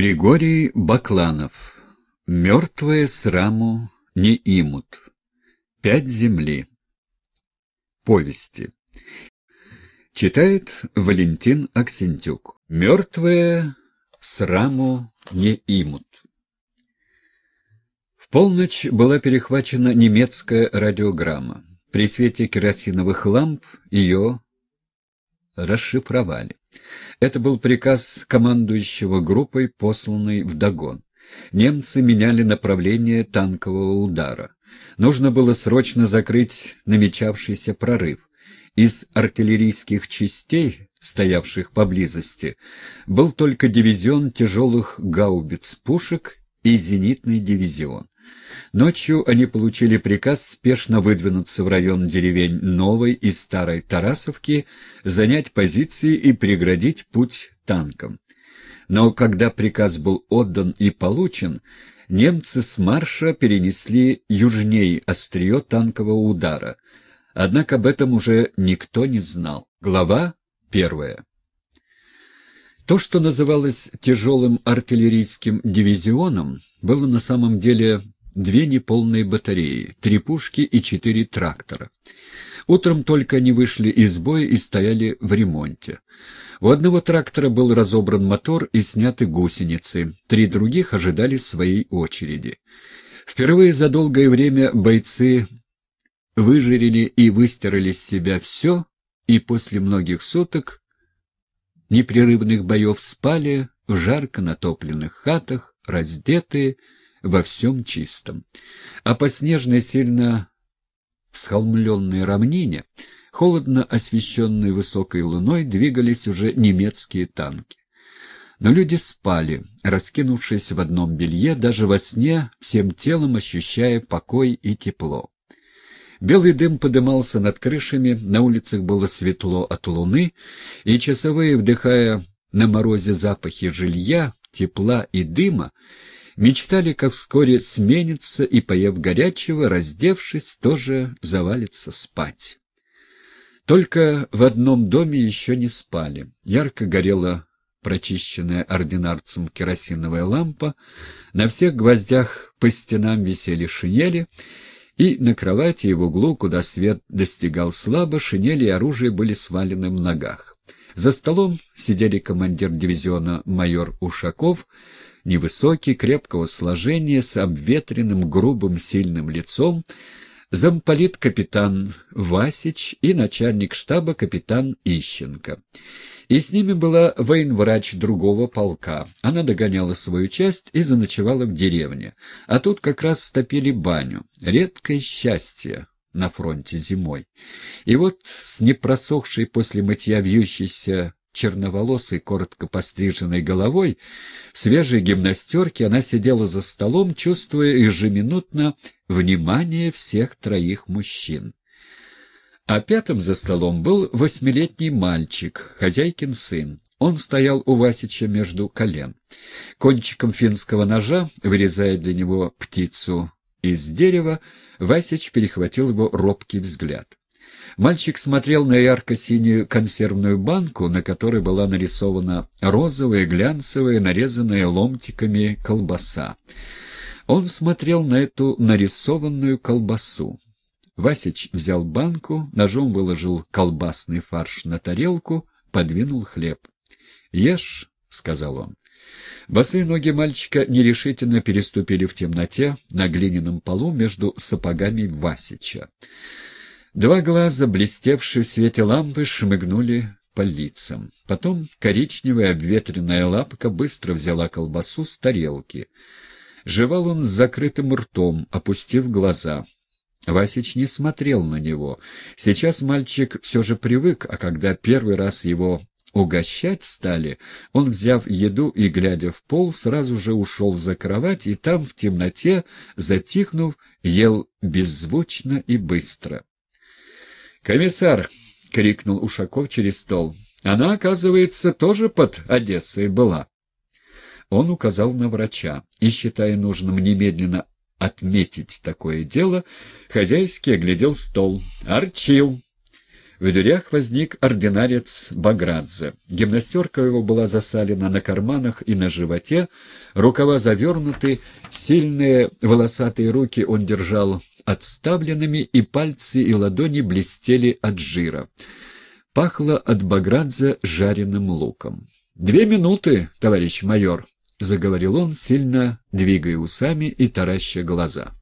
Григорий Бакланов. Мертвые сраму не имут. Пять земли. Повести. Читает Валентин Аксентюк. Мертвые сраму не имут. В полночь была перехвачена немецкая радиограмма. При свете керосиновых ламп ее расшифровали. Это был приказ командующего группой, посланный в Дагон. Немцы меняли направление танкового удара. Нужно было срочно закрыть намечавшийся прорыв. Из артиллерийских частей, стоявших поблизости, был только дивизион тяжелых гаубиц-пушек и зенитный дивизион. Ночью они получили приказ спешно выдвинуться в район деревень Новой и Старой Тарасовки, занять позиции и преградить путь танкам. Но когда приказ был отдан и получен, немцы с марша перенесли южнее острие танкового удара. Однако об этом уже никто не знал. Глава первая. То, что называлось тяжелым артиллерийским дивизионом, было на самом деле две неполные батареи, три пушки и четыре трактора. Утром только они вышли из боя и стояли в ремонте. У одного трактора был разобран мотор и сняты гусеницы, три других ожидали своей очереди. Впервые за долгое время бойцы выжарили и выстирали с себя все, и после многих суток непрерывных боев спали в жарко натопленных хатах, раздетые, во всем чистом. А по снежной сильно схолмленной равнине, холодно освещенной высокой луной, двигались уже немецкие танки. Но люди спали, раскинувшись в одном белье, даже во сне, всем телом ощущая покой и тепло. Белый дым подымался над крышами, на улицах было светло от луны, и часовые, вдыхая на морозе запахи жилья, тепла и дыма, мечтали, как вскоре сменится и, поев горячего, раздевшись, тоже завалится спать. Только в одном доме еще не спали. Ярко горела прочищенная ординарцем керосиновая лампа, на всех гвоздях по стенам висели шинели, и на кровати и в углу, куда свет достигал слабо, шинели и оружие были свалены в ногах. За столом сидели командир дивизиона майор Ушаков, невысокий, крепкого сложения, с обветренным, грубым, сильным лицом, замполит капитан Васич и начальник штаба капитан Ищенко. И с ними была военврач другого полка. Она догоняла свою часть и заночевала в деревне. А тут как раз стопили баню. Редкое счастье на фронте зимой. И вот с непросохшей после мытья вьющейся черноволосой, коротко постриженной головой, в свежей гимнастерке она сидела за столом, чувствуя ежеминутно внимание всех троих мужчин. А пятым за столом был восьмилетний мальчик, хозяйкин сын. Он стоял у Васича между колен. Кончиком финского ножа, вырезая для него птицу из дерева, Васич перехватил его робкий взгляд. Мальчик смотрел на ярко-синюю консервную банку, на которой была нарисована розовая, глянцевая, нарезанная ломтиками колбаса. Он смотрел на эту нарисованную колбасу. Васич взял банку, ножом выложил колбасный фарш на тарелку, подвинул хлеб. «Ешь», — сказал он. Босые ноги мальчика нерешительно переступили в темноте на глиняном полу между сапогами Васича. Два глаза, блестевшие в свете лампы, шмыгнули по лицам. Потом коричневая обветренная лапка быстро взяла колбасу с тарелки. Жевал он с закрытым ртом, опустив глаза. Васич не смотрел на него. Сейчас мальчик все же привык, а когда первый раз его угощать стали, он, взяв еду и глядя в пол, сразу же ушел за кровать и там, в темноте, затихнув, ел беззвучно и быстро. «Комиссар!» — крикнул Ушаков через стол. «Она, оказывается, тоже под Одессой была». Он указал на врача и, считая нужным немедленно отметить такое дело, хозяйский оглядел стол. «Арчил!» В дверях возник ординарец Баградзе. Гимнастерка его была засалена на карманах и на животе, рукава завернуты, сильные волосатые руки он держал отставленными, и пальцы и ладони блестели от жира. Пахло от Баградзе жареным луком. «Две минуты, товарищ майор», — заговорил он, сильно двигая усами и тараща глаза.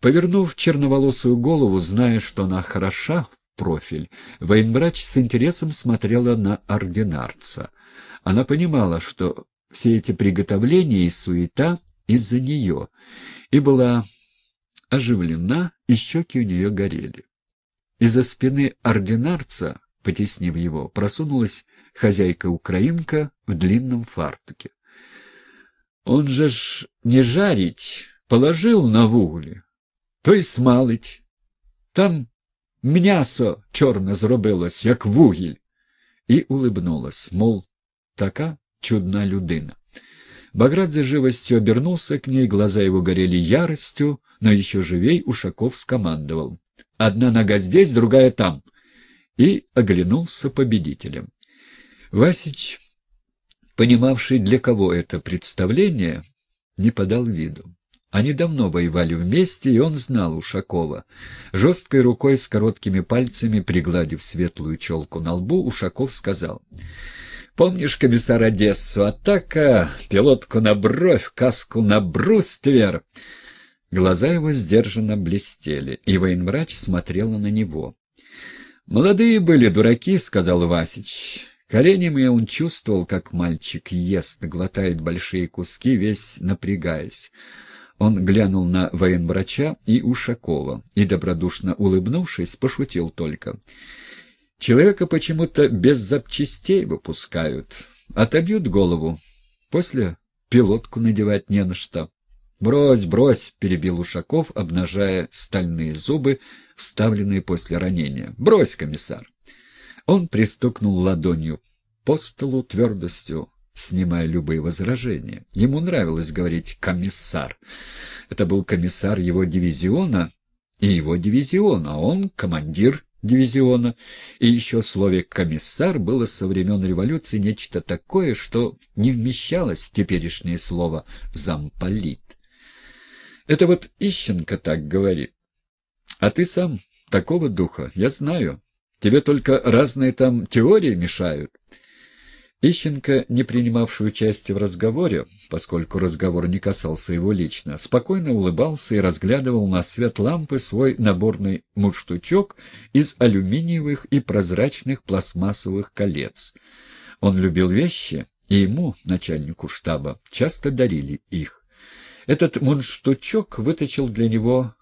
Повернув черноволосую голову, зная, что она хороша, профиль. Военврач с интересом смотрела на ординарца. Она понимала, что все эти приготовления и суета из-за нее, и была оживлена, и щеки у нее горели. Из-за спины ординарца, потеснив его, просунулась хозяйка-украинка в длинном фартуке. «Он же ж не жарить, положил на вугле, то и смалить. Там М'ясо чорне зробилось, як вугіль. І улыбнулась, мол, така чудна людина. Баградзе живостью обернулся к ней, глаза его горели яростью, но еще живей Ушаков скомандовал. «Одна нога здесь, другая там!» И оглянулся победителем. Васич, понимавший, для кого это представление, не подал виду. Они давно воевали вместе, и он знал Ушакова. Жесткой рукой с короткими пальцами, пригладив светлую челку на лбу, Ушаков сказал. «Помнишь, комиссар Одессу? Атака! Пилотку на бровь, каску на бруствер!» Глаза его сдержанно блестели, и военврач смотрела на него. «Молодые были дураки», — сказал Васич. Коленем он чувствовал, как мальчик ест, глотает большие куски, весь напрягаясь. Он глянул на военврача и Ушакова и, добродушно улыбнувшись, пошутил только. «Человека почему-то без запчастей выпускают. Отобьют голову. После пилотку надевать не на что». «Брось, брось!» — перебил Ушаков, обнажая стальные зубы, вставленные после ранения. «Брось, комиссар!» Он пристукнул ладонью по столу твердостью снимая любые возражения. Ему нравилось говорить «комиссар». Это был комиссар его дивизиона и его дивизион, а он командир дивизиона. И еще в слове «комиссар» было со времен революции нечто такое, что не вмещалось в теперешнее слово «замполит». Это вот Ищенко так говорит. А ты сам такого духа, я знаю. Тебе только разные там теории мешают. Ищенко, не принимавший участия в разговоре, поскольку разговор не касался его лично, спокойно улыбался и разглядывал на свет лампы свой наборный мундштучок из алюминиевых и прозрачных пластмассовых колец. Он любил вещи, и ему, начальнику штаба, часто дарили их. Этот мундштучок выточил для него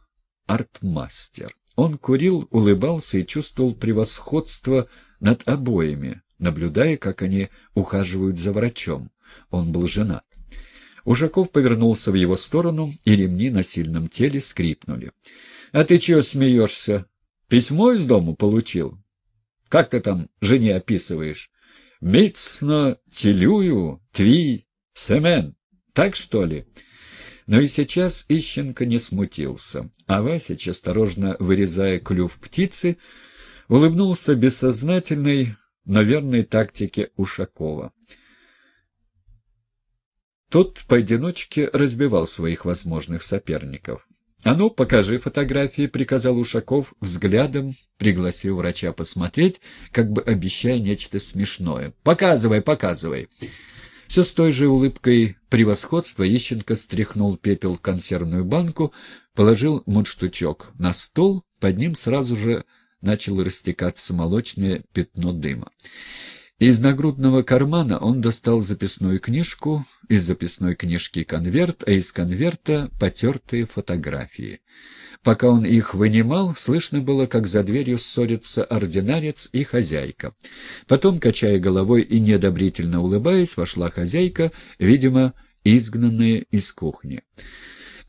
артмастер. Он курил, улыбался и чувствовал превосходство над обоими, наблюдая, как они ухаживают за врачом. Он был женат. Ужаков повернулся в его сторону, и ремни на сильном теле скрипнули. — А ты чего смеешься? Письмо из дому получил? Как ты там жене описываешь? — Мицно, телюю, тви, семен. Так, что ли? Но и сейчас Ищенко не смутился, а Васич, осторожно вырезая клюв птицы, улыбнулся бессознательной, но верной тактике Ушакова. Тот поодиночке разбивал своих возможных соперников. «А ну, покажи фотографии», — приказал Ушаков, взглядом пригласил врача посмотреть, как бы обещая нечто смешное. «Показывай, показывай!» Все с той же улыбкой превосходства Ищенко стряхнул пепел в консервную банку, положил мундштучок на стол, под ним сразу же начало растекаться молочное пятно дыма. Из нагрудного кармана он достал записную книжку, из записной книжки конверт, а из конверта потертые фотографии. Пока он их вынимал, слышно было, как за дверью ссорятся ординарец и хозяйка. Потом, качая головой и неодобрительно улыбаясь, вошла хозяйка, видимо, изгнанная из кухни.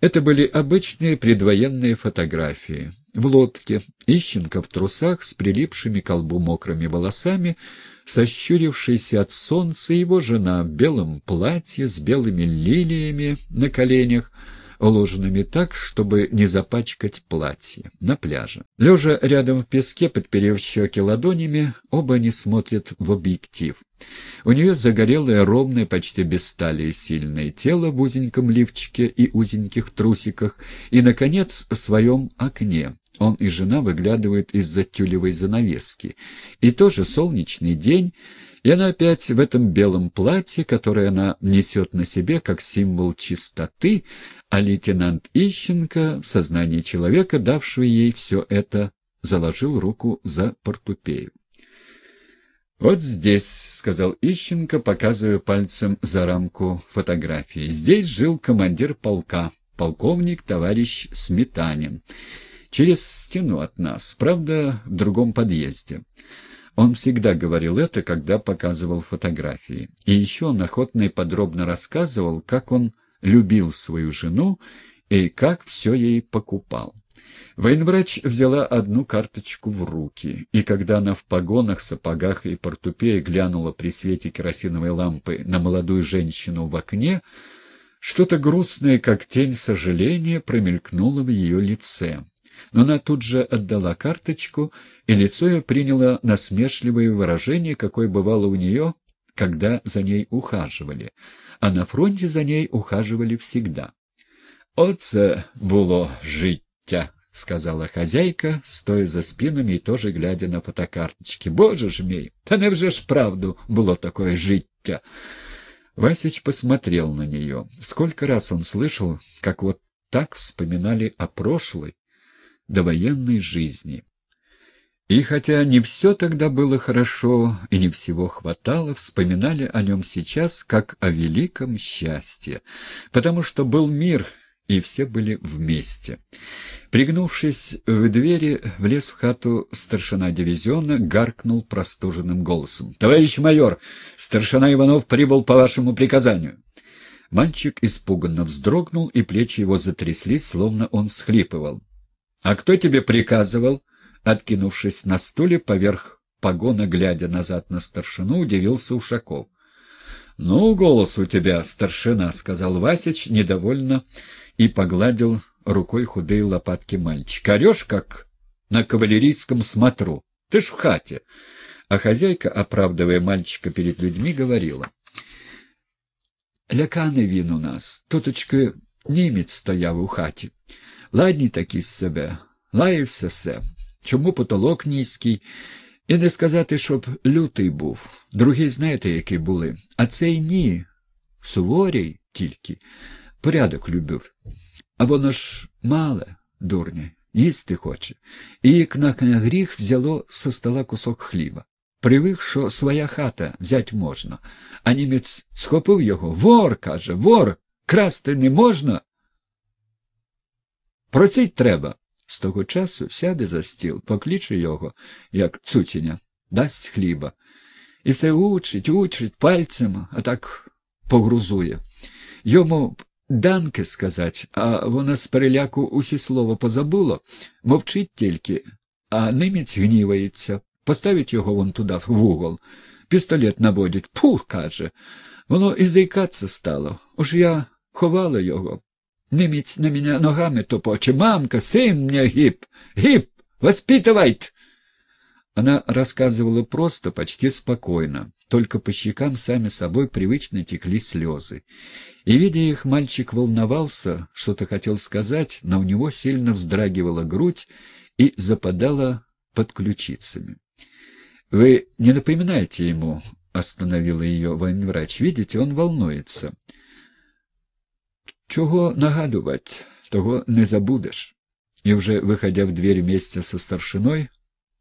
Это были обычные предвоенные фотографии в лодке. Ищенко в трусах, с прилипшими к колбу мокрыми волосами, сощурившийся от солнца его жена в белом платье с белыми лилиями на коленях, уложенными так, чтобы не запачкать платье, на пляже. Лежа рядом в песке, подперев щеки ладонями, оба они смотрят в объектив. У нее загорелое, ровное, почти без талии сильное тело в узеньком лифчике и узеньких трусиках, и, наконец, в своем окне. Он и жена выглядывают из-за тюлевой занавески. И тоже солнечный день... И она опять в этом белом платье, которое она несет на себе как символ чистоты, а лейтенант Ищенко, в сознании человека, давшего ей все это, заложил руку за портупею. «Вот здесь», — сказал Ищенко, показывая пальцем за рамку фотографии, — «здесь жил командир полка, полковник товарищ Сметанин, через стену от нас, правда, в другом подъезде». Он всегда говорил это, когда показывал фотографии. И еще он охотно и подробно рассказывал, как он любил свою жену и как все ей покупал. Военврач взяла одну карточку в руки, и когда она в погонах, сапогах и портупее глянула при свете керосиновой лампы на молодую женщину в окне, что-то грустное, как тень сожаления, промелькнуло в ее лице. Но она тут же отдала карточку и лицо ее приняло насмешливое выражение, какое бывало у нее, когда за ней ухаживали, а на фронте за ней ухаживали всегда. «Оце было життя», — сказала хозяйка, стоя за спинами и тоже глядя на фотокарточки. «Боже ж мій, та невже ж правду было такое життя?» Васич посмотрел на нее. Сколько раз он слышал, как вот так вспоминали о прошлой, довоенной жизни. И хотя не все тогда было хорошо и не всего хватало, вспоминали о нем сейчас как о великом счастье, потому что был мир, и все были вместе. Пригнувшись в двери, влез в хату старшина дивизиона, гаркнул простуженным голосом. «Товарищ майор, старшина Иванов прибыл по вашему приказанию». Мальчик испуганно вздрогнул, и плечи его затряслись, словно он схлипывал. «А кто тебе приказывал?» откинувшись на стуле поверх погона, глядя назад на старшину, удивился Ушаков. — Ну, голос у тебя, старшина, — сказал Васич недовольно и погладил рукой худые лопатки мальчика. — Орешь, как на кавалерийском смотру. Ты ж в хате. А хозяйка, оправдывая мальчика перед людьми, говорила. — Лякани вин у нас, туточки немец стояв у хаті. Ладни такі з себе, лаявся все. Чому потолок низький? І не сказати, щоб лютий був. Другі знаєте, які були. А цей ні. Суворій тільки. Порядок любив. А воно ж мале, дурне, їсти хоче. І як на гріх взяло со стола кусок хліба. Привик, що своя хата взять можна. А німець схопив його. Вор, каже, вор, красти не можна. Просить треба. З того часу сяде за стіл, покличе його, як цуціня, дасть хліба. І все учить, учить пальцем, а так погрузує. Йому данки сказать, а вона з переляку усі слова позабула, мовчить тільки, а нимець гнівається, поставить його вон туди, в угол. Пістолет наводить, пух, каже. Воно і зайкатися стало. Уж я ховала його. Німець на меня ногами топоче. Мамка, сын мне гиб! Гиб! Воспитывает! Она рассказывала просто, почти спокойно. Только по щекам сами собой привычно текли слезы. И, видя их, мальчик волновался, что-то хотел сказать, но у него сильно вздрагивала грудь и западала под ключицами. — Вы не напоминайте ему, — остановила ее военврач. — Видите, он волнуется. — Чого нагадувати, того не забудешь. И уже выходя в дверь вместе со старшиной,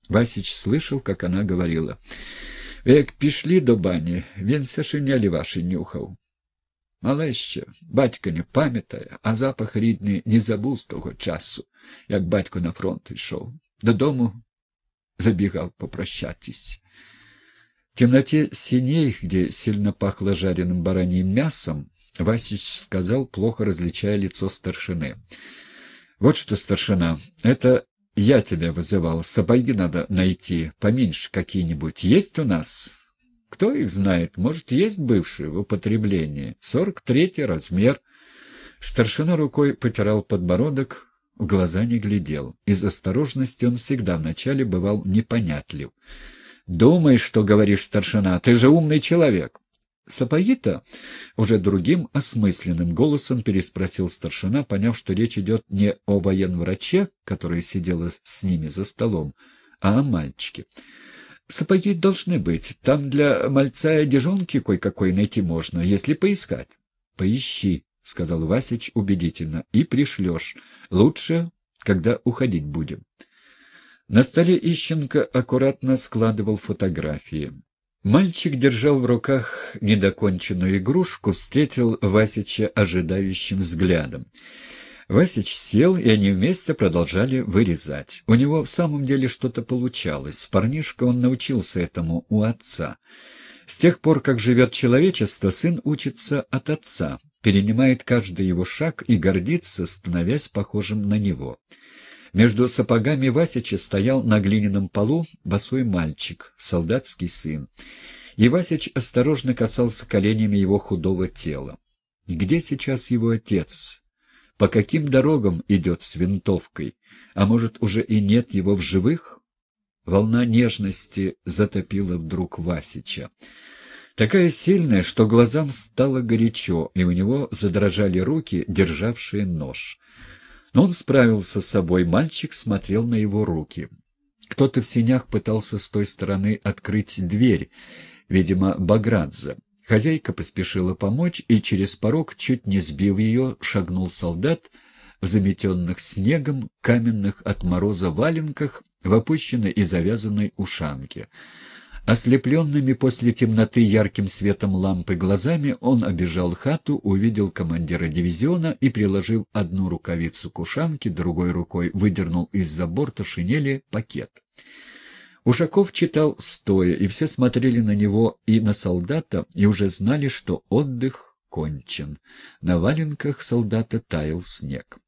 Васич слышал, как она говорила. «Як пішли до бані, він сашиняли ваші нюхав. Але ще, батька не пам'ятає, а запах рідний не забув з того часу, як батько на фронт йшов. Додому забігав попрощатись. В темноте синей, где сильно пахло жареным бараньим мясом, Васич сказал, плохо различая лицо старшины. «Вот что, старшина, это я тебя вызывал. Сапоги надо найти, поменьше какие-нибудь. Есть у нас?» «Кто их знает? Может, есть бывшие в употреблении? Сорок третий размер». Старшина рукой потирал подбородок, в глаза не глядел. Из осторожности он всегда вначале бывал непонятлив. «Думай, что говоришь, старшина, ты же умный человек!» Сапоги-то? уже другим осмысленным голосом переспросил старшина, поняв, что речь идет не о военвраче, которая сидела с ними за столом, а о мальчике. Сапоги должны быть. Там для мальца и дежонки кое-какой найти можно, если поискать. — Поищи, — сказал Васич убедительно, — и пришлешь. Лучше, когда уходить будем. На столе Ищенко аккуратно складывал фотографии. Мальчик держал в руках недоконченную игрушку, встретил Васича ожидающим взглядом. Васич сел, и они вместе продолжали вырезать. У него в самом деле что-то получалось. Парнишка он научился этому у отца. С тех пор, как живет человечество, сын учится от отца, перенимает каждый его шаг и гордится, становясь похожим на него. Между сапогами Васича стоял на глиняном полу босой мальчик, солдатский сын. И Васич осторожно касался коленями его худого тела. Где сейчас его отец? По каким дорогам идет с винтовкой? А может, уже и нет его в живых? Волна нежности затопила вдруг Васича. Такая сильная, что глазам стало горячо, и у него задрожали руки, державшие нож. Но он справился с собой, мальчик смотрел на его руки. Кто-то в синях пытался с той стороны открыть дверь, видимо, Баградзе. Хозяйка поспешила помочь, и через порог, чуть не сбив ее, шагнул солдат в заметенных снегом, каменных от мороза валенках, в опущенной и завязанной ушанке. Ослепленными после темноты ярким светом лампы глазами он обежал хату, увидел командира дивизиона и, приложив одну рукавицу к ушанке, другой рукой выдернул из-за борта шинели пакет. Ушаков читал стоя, и все смотрели на него и на солдата, и уже знали, что отдых кончен. На валенках солдата таял снег.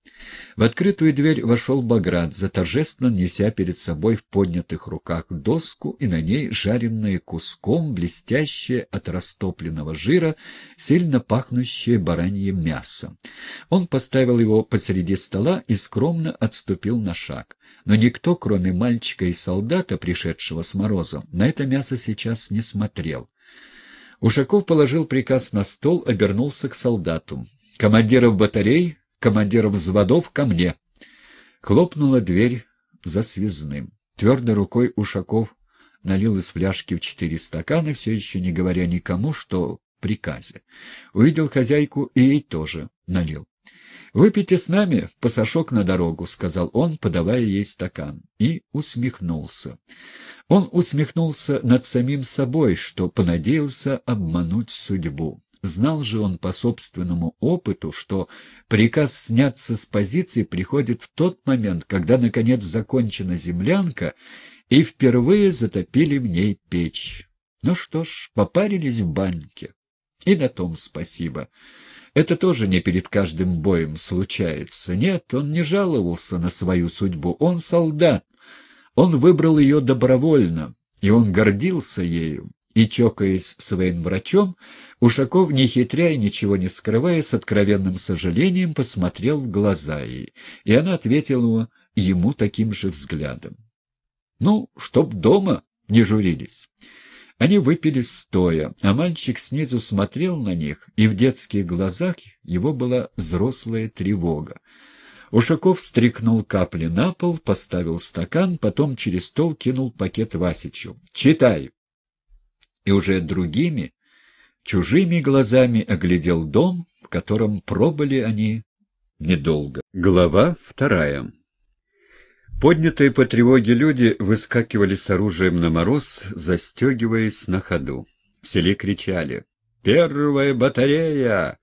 В открытую дверь вошел Баграт, заторжественно неся перед собой в поднятых руках доску и на ней жареные куском, блестящее от растопленного жира, сильно пахнущее баранье мясо. Он поставил его посреди стола и скромно отступил на шаг. Но никто, кроме мальчика и солдата, пришедшего с морозом, на это мясо сейчас не смотрел. Ушаков положил приказ на стол, обернулся к солдату. «Командиров батарей, командиров взводов ко мне!» Хлопнула дверь за связным. Твердой рукой Ушаков налил из фляжки в четыре стакана, все еще не говоря никому, что приказе. Увидел хозяйку и ей тоже налил. «Выпейте с нами пасашок на дорогу», — сказал он, подавая ей стакан, и усмехнулся. Он усмехнулся над самим собой, что понадеялся обмануть судьбу. Знал же он по собственному опыту, что приказ сняться с позиции приходит в тот момент, когда, наконец, закончена землянка, и впервые затопили в ней печь. Ну что ж, попарились в баньке. И на том спасибо. Это тоже не перед каждым боем случается. Нет, он не жаловался на свою судьбу. Он солдат. Он выбрал ее добровольно, и он гордился ею. И, чокаясь своим врачом, Ушаков, не хитря и ничего не скрывая, с откровенным сожалением посмотрел в глаза ей, и она ответила ему таким же взглядом. «Ну, чтоб дома не журились». Они выпили стоя, а мальчик снизу смотрел на них, и в детских глазах его была взрослая тревога. Ушаков стряхнул капли на пол, поставил стакан, потом через стол кинул пакет Васичу. «Читай!» И уже другими, чужими глазами оглядел дом, в котором пробыли они недолго. Глава вторая Поднятые по тревоге люди выскакивали с оружием на мороз, застегиваясь на ходу. В селе кричали «Первая батарея!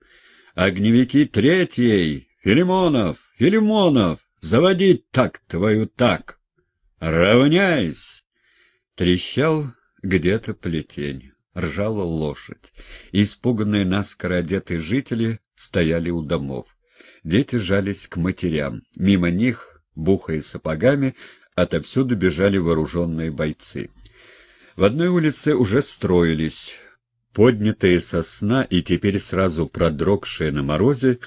Огневики третьей! Филимонов! Филимонов! Заводи так твою так! Равняйсь!» Трещал где-то плетень, ржала лошадь. Испуганные наскоро одетые жители стояли у домов. Дети жались к матерям. Мимо них бухая сапогами, отовсюду бежали вооруженные бойцы. В одной улице уже строились, поднятые со сна и теперь сразу продрогшие на морозе,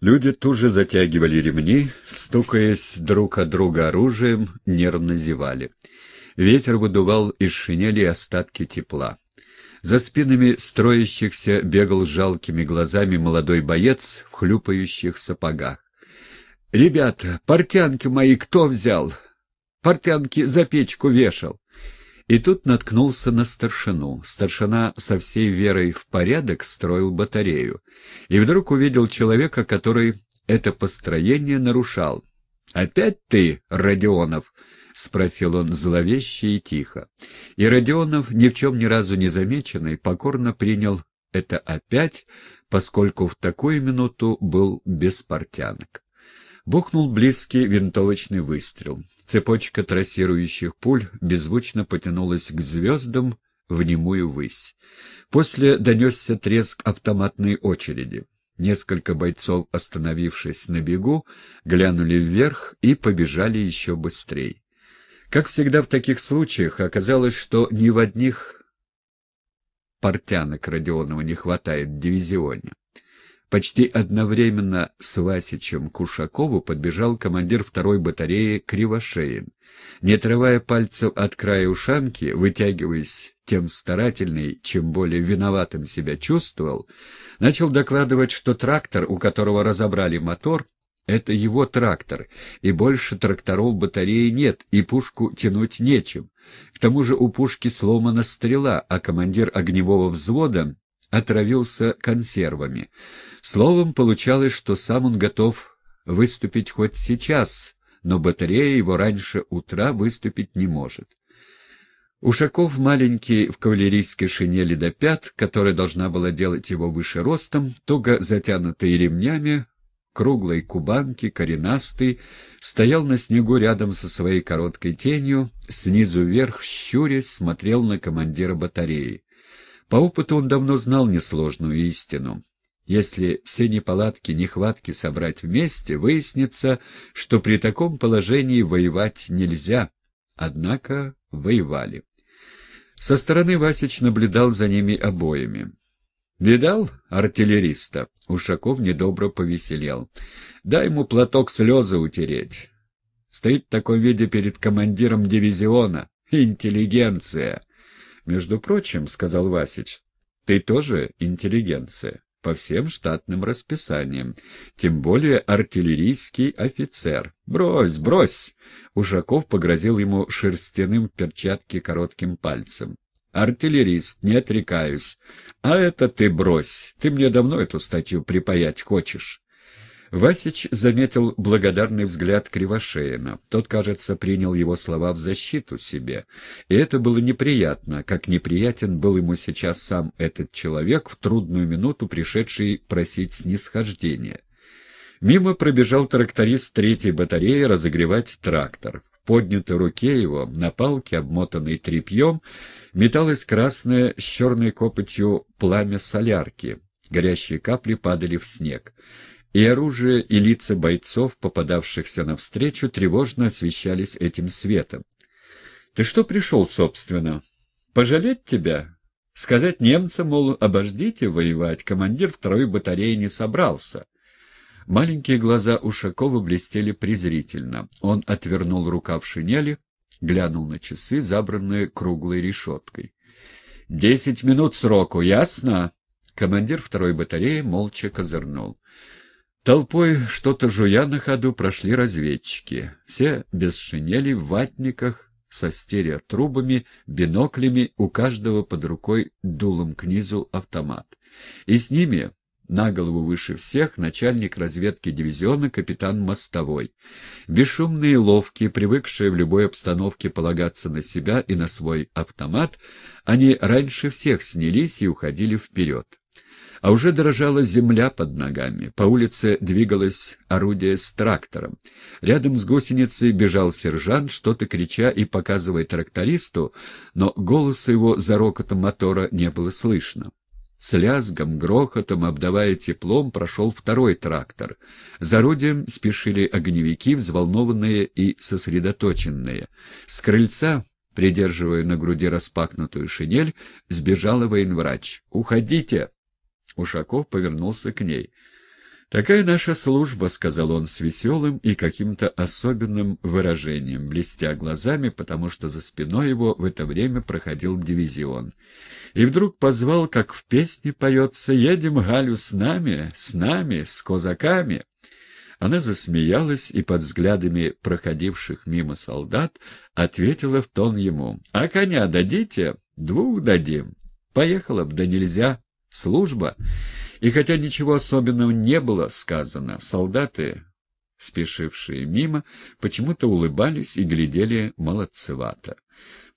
люди тут же затягивали ремни, стукаясь друг от друга оружием, нервно зевали. Ветер выдувал из шинели остатки тепла. За спинами строящихся бегал жалкими глазами молодой боец в хлюпающих сапогах. Ребята, портянки мои кто взял? Портянки за печку вешал. И тут наткнулся на старшину. Старшина со всей верой в порядок строил батарею. И вдруг увидел человека, который это построение нарушал. «Опять ты, Родионов?» — спросил он зловеще и тихо. И Родионов, ни в чем ни разу не замеченный, покорно принял это опять, поскольку в такую минуту был без портянок. Бухнул близкий винтовочный выстрел. Цепочка трассирующих пуль беззвучно потянулась к звездам в немую высь. После донесся треск автоматной очереди. Несколько бойцов, остановившись на бегу, глянули вверх и побежали еще быстрее. Как всегда в таких случаях, оказалось, что ни в одних портянок Родионова не хватает в дивизионе. Почти одновременно с Васичем Кушакову подбежал командир второй батареи Кривошеин. Не отрывая пальцев от края ушанки, вытягиваясь тем старательней, чем более виноватым себя чувствовал, начал докладывать, что трактор, у которого разобрали мотор, это его трактор, и больше тракторов батареи нет, и пушку тянуть нечем. К тому же у пушки сломана стрела, а командир огневого взвода отравился консервами. Словом, получалось, что сам он готов выступить хоть сейчас, но батарея его раньше утра выступить не может. Ушаков, маленький в кавалерийской шинели до пят, которая должна была делать его выше ростом, туго затянутый ремнями, круглой кубанки, коренастый, стоял на снегу рядом со своей короткой тенью, снизу вверх, щурясь, смотрел на командира батареи. По опыту он давно знал несложную истину. Если все неполадки, нехватки собрать вместе, выяснится, что при таком положении воевать нельзя. Однако воевали. Со стороны Васич наблюдал за ними обоими. «Видал артиллериста?» — Ушаков недобро повеселел. «Дай ему платок слезы утереть. Стоит в таком виде перед командиром дивизиона. Интеллигенция!» «Между прочим, — сказал Васич, — ты тоже интеллигенция по всем штатным расписаниям. Тем более артиллерийский офицер. «Брось, брось!» Ужаков погрозил ему шерстяным в перчатке коротким пальцем. «Артиллерист, не отрекаюсь. А это ты брось. Ты мне давно эту статью припаять хочешь». Васич заметил благодарный взгляд Кривошеина. Тот, кажется, принял его слова в защиту себе. И это было неприятно, как неприятен был ему сейчас сам этот человек, в трудную минуту пришедший просить снисхождения. Мимо пробежал тракторист третьей батареи разогревать трактор. В поднятой руке его, на палке, обмотанной тряпьем, металось красное с черной копотью пламя солярки. Горящие капли падали в снег и оружие, и лица бойцов, попадавшихся навстречу, тревожно освещались этим светом. «Ты что пришел, собственно? Пожалеть тебя?» Сказать немцам, мол, обождите воевать, командир второй батареи не собрался. Маленькие глаза Ушакова блестели презрительно. Он отвернул рука в шинели, глянул на часы, забранные круглой решеткой. «Десять минут сроку, ясно?» Командир второй батареи молча козырнул. Толпой, что-то жуя на ходу, прошли разведчики. Все без шинели, в ватниках, со стереотрубами, биноклями, у каждого под рукой дулом к низу автомат. И с ними, на голову выше всех, начальник разведки дивизиона капитан Мостовой. Бесшумные и ловкие, привыкшие в любой обстановке полагаться на себя и на свой автомат, они раньше всех снялись и уходили вперед а уже дрожала земля под ногами. По улице двигалось орудие с трактором. Рядом с гусеницей бежал сержант, что-то крича и показывая трактористу, но голоса его за рокотом мотора не было слышно. С лязгом, грохотом, обдавая теплом, прошел второй трактор. За орудием спешили огневики, взволнованные и сосредоточенные. С крыльца, придерживая на груди распахнутую шинель, сбежала военврач. «Уходите!» Ушаков повернулся к ней. «Такая наша служба», — сказал он с веселым и каким-то особенным выражением, блестя глазами, потому что за спиной его в это время проходил дивизион. И вдруг позвал, как в песне поется, «Едем, Галю, с нами, с нами, с козаками». Она засмеялась и под взглядами проходивших мимо солдат ответила в тон ему. «А коня дадите? Двух дадим. Поехала б, да нельзя служба. И хотя ничего особенного не было сказано, солдаты, спешившие мимо, почему-то улыбались и глядели молодцевато.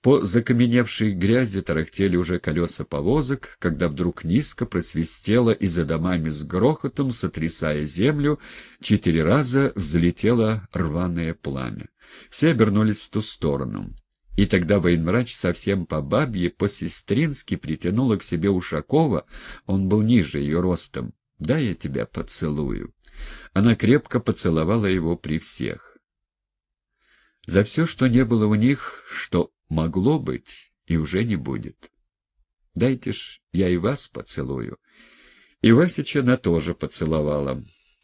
По закаменевшей грязи тарахтели уже колеса повозок, когда вдруг низко просвистело и за домами с грохотом, сотрясая землю, четыре раза взлетело рваное пламя. Все обернулись в ту сторону. И тогда военврач совсем по бабье, по-сестрински притянула к себе Ушакова, он был ниже ее ростом. «Да, я тебя поцелую». Она крепко поцеловала его при всех. За все, что не было у них, что могло быть и уже не будет. «Дайте ж, я и вас поцелую». И Васича она тоже поцеловала.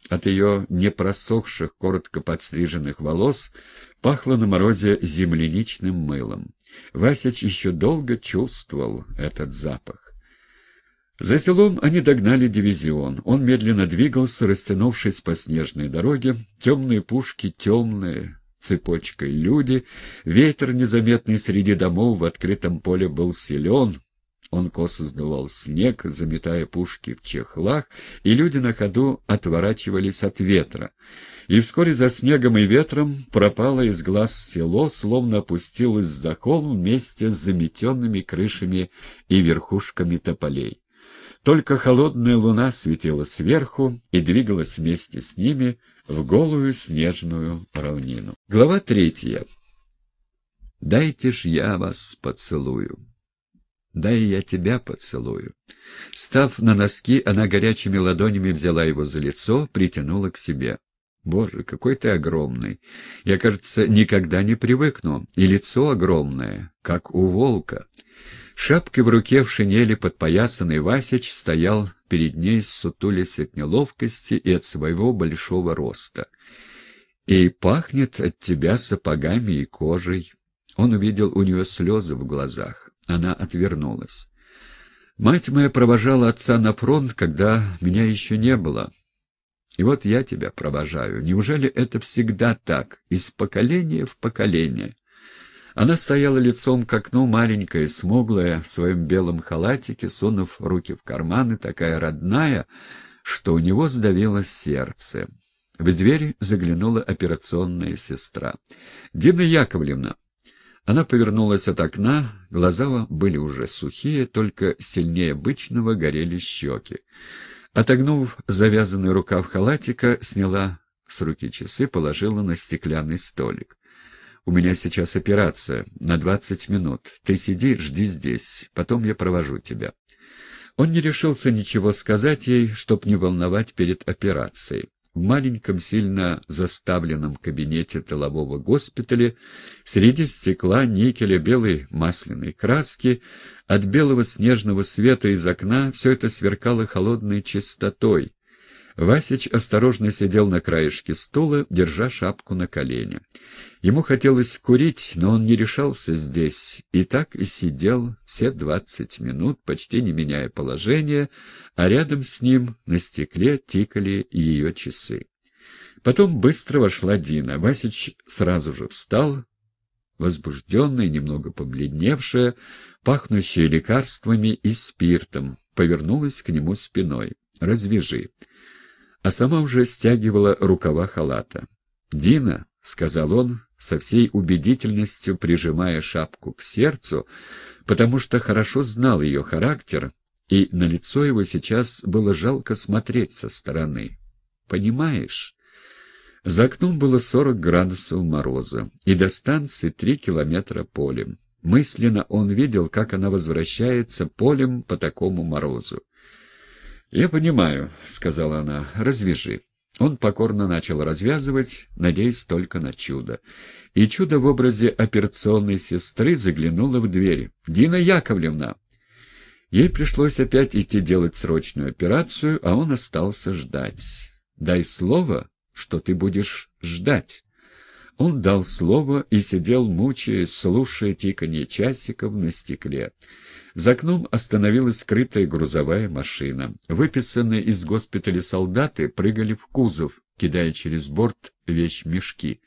От ее непросохших, коротко подстриженных волос Пахло на морозе земляничным мылом. Васич еще долго чувствовал этот запах. За селом они догнали дивизион. Он медленно двигался, растянувшись по снежной дороге. Темные пушки, темные, цепочкой люди. Ветер, незаметный среди домов, в открытом поле был силен, он косо сдувал снег, заметая пушки в чехлах, и люди на ходу отворачивались от ветра. И вскоре за снегом и ветром пропало из глаз село, словно опустилось за холм вместе с заметенными крышами и верхушками тополей. Только холодная луна светила сверху и двигалась вместе с ними в голую снежную равнину. Глава третья. «Дайте ж я вас поцелую». Дай я тебя поцелую. Став на носки, она горячими ладонями взяла его за лицо, притянула к себе. Боже, какой ты огромный! Я, кажется, никогда не привыкну. И лицо огромное, как у волка. Шапки в руке в шинели подпоясанный Васич стоял перед ней, сутулясь от неловкости и от своего большого роста. «И пахнет от тебя сапогами и кожей». Он увидел у нее слезы в глазах. Она отвернулась. «Мать моя провожала отца на фронт, когда меня еще не было. И вот я тебя провожаю. Неужели это всегда так, из поколения в поколение?» Она стояла лицом к окну, маленькая, смуглая, в своем белом халатике, сунув руки в карманы, такая родная, что у него сдавило сердце. В дверь заглянула операционная сестра. «Дина Яковлевна, она повернулась от окна, глаза были уже сухие, только сильнее обычного горели щеки. Отогнув завязанный рукав халатика, сняла с руки часы, положила на стеклянный столик. «У меня сейчас операция, на двадцать минут. Ты сиди, жди здесь, потом я провожу тебя». Он не решился ничего сказать ей, чтоб не волновать перед операцией в маленьком, сильно заставленном кабинете тылового госпиталя, среди стекла, никеля, белой масляной краски, от белого снежного света из окна все это сверкало холодной чистотой, Васич осторожно сидел на краешке стула, держа шапку на колене. Ему хотелось курить, но он не решался здесь, и так и сидел все двадцать минут, почти не меняя положения, а рядом с ним на стекле тикали ее часы. Потом быстро вошла Дина. Васич сразу же встал, возбужденная, немного побледневшая, пахнущая лекарствами и спиртом, повернулась к нему спиной. «Развяжи» а сама уже стягивала рукава халата. «Дина», — сказал он, со всей убедительностью прижимая шапку к сердцу, потому что хорошо знал ее характер, и на лицо его сейчас было жалко смотреть со стороны. «Понимаешь?» За окном было сорок градусов мороза, и до станции три километра полем. Мысленно он видел, как она возвращается полем по такому морозу. «Я понимаю», — сказала она, — «развяжи». Он покорно начал развязывать, надеясь только на чудо. И чудо в образе операционной сестры заглянуло в двери «Дина Яковлевна!» Ей пришлось опять идти делать срочную операцию, а он остался ждать. «Дай слово, что ты будешь ждать». Он дал слово и сидел, мучаясь, слушая тиканье часиков на стекле. За окном остановилась скрытая грузовая машина. Выписанные из госпиталя солдаты прыгали в кузов, кидая через борт вещь, мешки.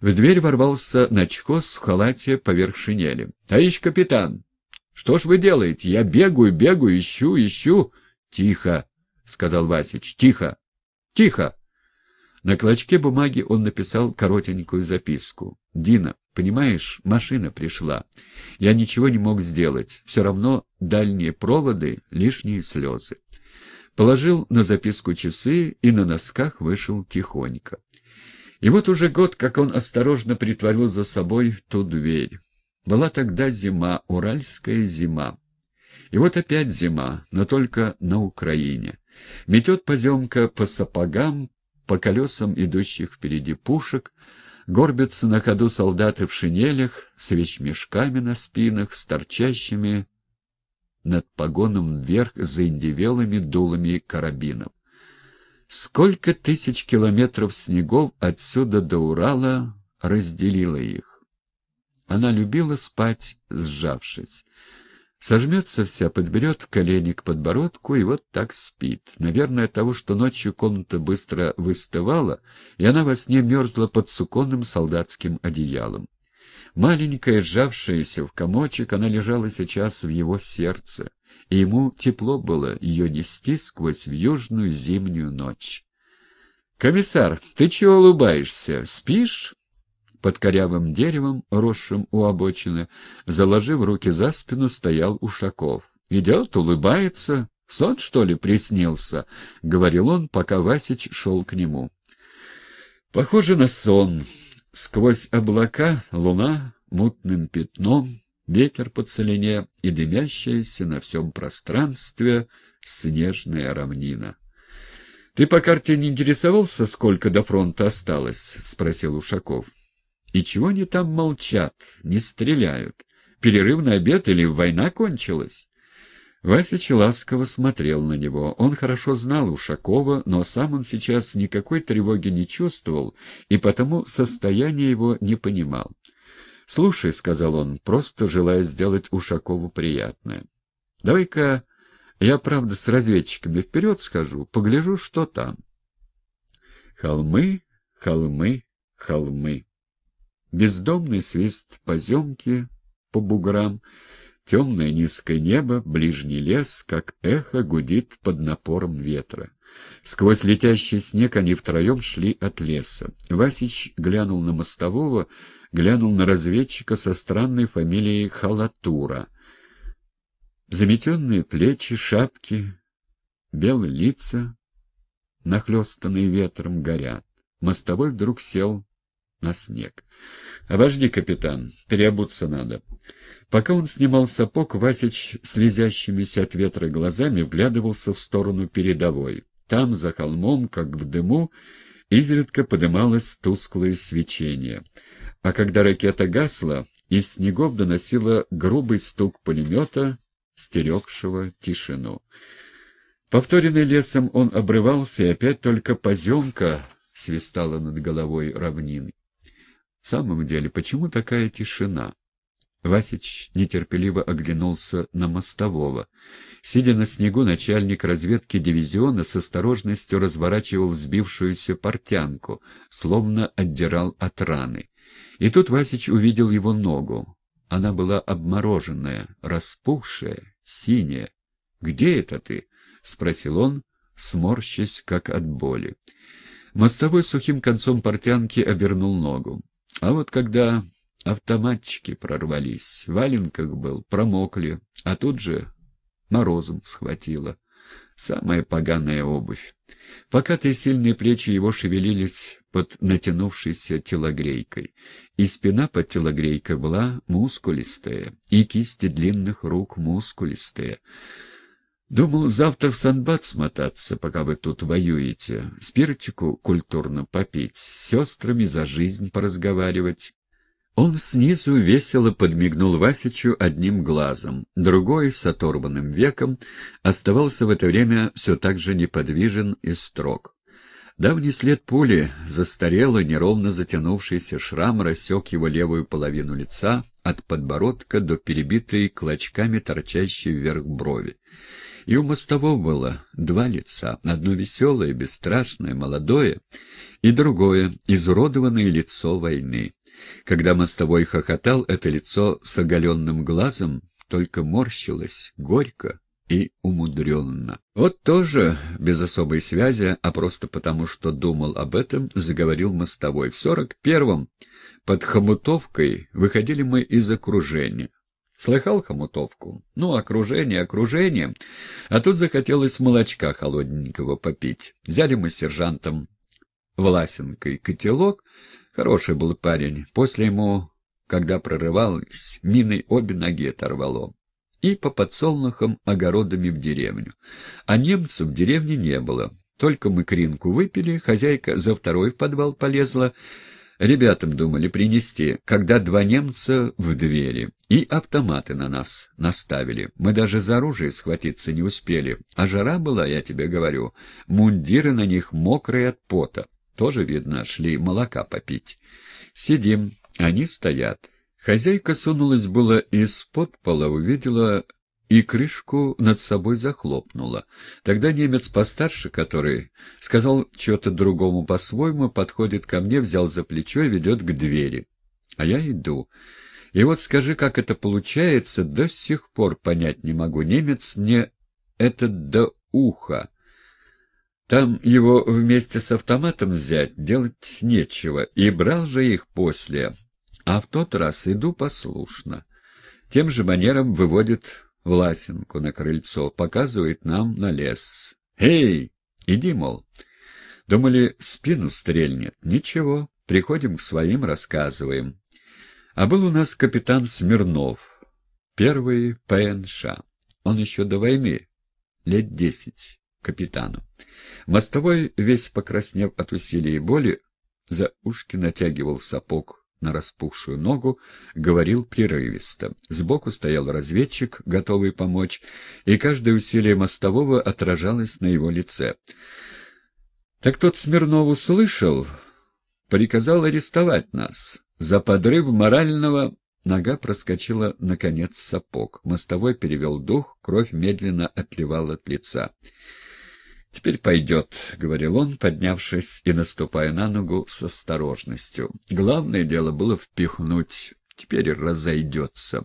В дверь ворвался Начкос в халате поверх шинели. «Товарищ капитан, что ж вы делаете? Я бегаю, бегаю, ищу, ищу!» «Тихо!» — сказал Васич. «Тихо! Тихо!» На клочке бумаги он написал коротенькую записку. «Дина, понимаешь, машина пришла. Я ничего не мог сделать. Все равно дальние проводы — лишние слезы». Положил на записку часы и на носках вышел тихонько. И вот уже год, как он осторожно притворил за собой ту дверь. Была тогда зима, уральская зима. И вот опять зима, но только на Украине. Метет поземка по сапогам, по колесам идущих впереди пушек, горбятся на ходу солдаты в шинелях, с вещмешками на спинах, с торчащими над погоном вверх за заиндевелыми дулами карабинов. Сколько тысяч километров снегов отсюда до Урала разделило их. Она любила спать, сжавшись. Сожмется вся, подберет колени к подбородку и вот так спит. Наверное, от того, что ночью комната быстро выстывала, и она во сне мерзла под суконным солдатским одеялом. Маленькая, сжавшаяся в комочек, она лежала сейчас в его сердце, и ему тепло было ее нести сквозь вьюжную зимнюю ночь. «Комиссар, ты чего улыбаешься? Спишь?» под корявым деревом, росшим у обочины, заложив руки за спину, стоял Ушаков. «Идет, улыбается. Сон, что ли, приснился?» — говорил он, пока Васич шел к нему. «Похоже на сон. Сквозь облака луна мутным пятном, ветер по целине и дымящаяся на всем пространстве снежная равнина». «Ты по карте не интересовался, сколько до фронта осталось?» — спросил Ушаков. И чего они там молчат, не стреляют? Перерыв на обед или война кончилась? Васич ласково смотрел на него. Он хорошо знал Ушакова, но сам он сейчас никакой тревоги не чувствовал и потому состояние его не понимал. «Слушай», — сказал он, просто желая сделать Ушакову приятное. «Давай-ка я, правда, с разведчиками вперед схожу, погляжу, что там». «Холмы, холмы, холмы». Бездомный свист поземки по буграм, темное низкое небо, ближний лес, как эхо гудит под напором ветра. Сквозь летящий снег они втроем шли от леса. Васич глянул на мостового, глянул на разведчика со странной фамилией Халатура. Заметенные плечи, шапки, белые лица, нахлестанные ветром, горят. Мостовой вдруг сел на снег. «Обожди, капитан, переобуться надо». Пока он снимал сапог, Васич, слезящимися от ветра глазами, вглядывался в сторону передовой. Там, за холмом, как в дыму, изредка подымалось тусклое свечение. А когда ракета гасла, из снегов доносило грубый стук пулемета, стерегшего тишину. Повторенный лесом он обрывался, и опять только поземка свистала над головой равнины. В самом деле, почему такая тишина? Васич нетерпеливо оглянулся на мостового. Сидя на снегу, начальник разведки дивизиона с осторожностью разворачивал сбившуюся портянку, словно отдирал от раны. И тут Васич увидел его ногу. Она была обмороженная, распухшая, синяя. «Где это ты?» — спросил он, сморщась, как от боли. Мостовой сухим концом портянки обернул ногу. А вот когда автоматчики прорвались, в валенках был, промокли, а тут же морозом схватило. Самая поганая обувь. Покатые сильные плечи его шевелились под натянувшейся телогрейкой, и спина под телогрейкой была мускулистая, и кисти длинных рук мускулистые. Думал, завтра в Санбат смотаться, пока вы тут воюете. Спиртику культурно попить, с сестрами за жизнь поразговаривать. Он снизу весело подмигнул Васичу одним глазом. Другой, с оторванным веком, оставался в это время все так же неподвижен и строг. Давний след пули, застарелый, неровно затянувшийся шрам, рассек его левую половину лица от подбородка до перебитой клочками торчащей вверх брови. И у мостового было два лица, одно веселое, бесстрашное, молодое, и другое, изуродованное лицо войны. Когда мостовой хохотал, это лицо с оголенным глазом только морщилось, горько и умудренно. Вот тоже, без особой связи, а просто потому, что думал об этом, заговорил мостовой. В сорок первом под Хомутовкой выходили мы из окружения. Слыхал хомутовку? Ну, окружение окружение. А тут захотелось молочка холодненького попить. Взяли мы с сержантом Власенко и котелок. Хороший был парень. После ему, когда прорывалось, миной обе ноги оторвало. И по подсолнухам огородами в деревню. А немцев в деревне не было. Только мы кринку выпили, хозяйка за второй в подвал полезла, Ребятам думали принести, когда два немца в двери. И автоматы на нас наставили. Мы даже за оружие схватиться не успели. А жара была, я тебе говорю. Мундиры на них мокрые от пота. Тоже, видно, шли молока попить. Сидим, они стоят. Хозяйка сунулась было из-под пола, увидела, и крышку над собой захлопнула. Тогда немец постарше, который сказал что-то другому по-своему, подходит ко мне, взял за плечо и ведет к двери. А я иду. И вот скажи, как это получается, до сих пор понять не могу. Немец мне это до уха. Там его вместе с автоматом взять делать нечего, и брал же их после. А в тот раз иду послушно. Тем же манером выводит Власенко на крыльцо, показывает нам на лес. «Эй, иди, мол». Думали, спину стрельнет. Ничего, приходим к своим, рассказываем. А был у нас капитан Смирнов, первый ПНШ. Он еще до войны, лет десять, капитану. Мостовой, весь покраснев от усилий и боли, за ушки натягивал сапог на распухшую ногу, говорил прерывисто. Сбоку стоял разведчик, готовый помочь, и каждое усилие мостового отражалось на его лице. «Так тот Смирнов услышал, приказал арестовать нас за подрыв морального...» Нога проскочила, наконец, в сапог. Мостовой перевел дух, кровь медленно отливала от лица. «Теперь пойдет», — говорил он, поднявшись и наступая на ногу с осторожностью. «Главное дело было впихнуть. Теперь разойдется».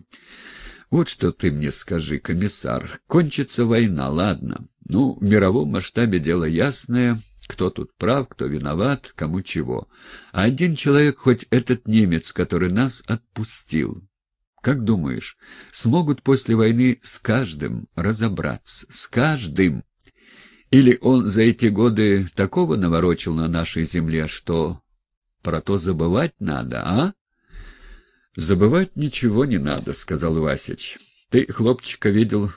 «Вот что ты мне скажи, комиссар. Кончится война, ладно. Ну, в мировом масштабе дело ясное. Кто тут прав, кто виноват, кому чего. А один человек, хоть этот немец, который нас отпустил, как думаешь, смогут после войны с каждым разобраться? С каждым? Или он за эти годы такого наворочил на нашей земле, что про то забывать надо, а? — Забывать ничего не надо, — сказал Васич. — Ты хлопчика видел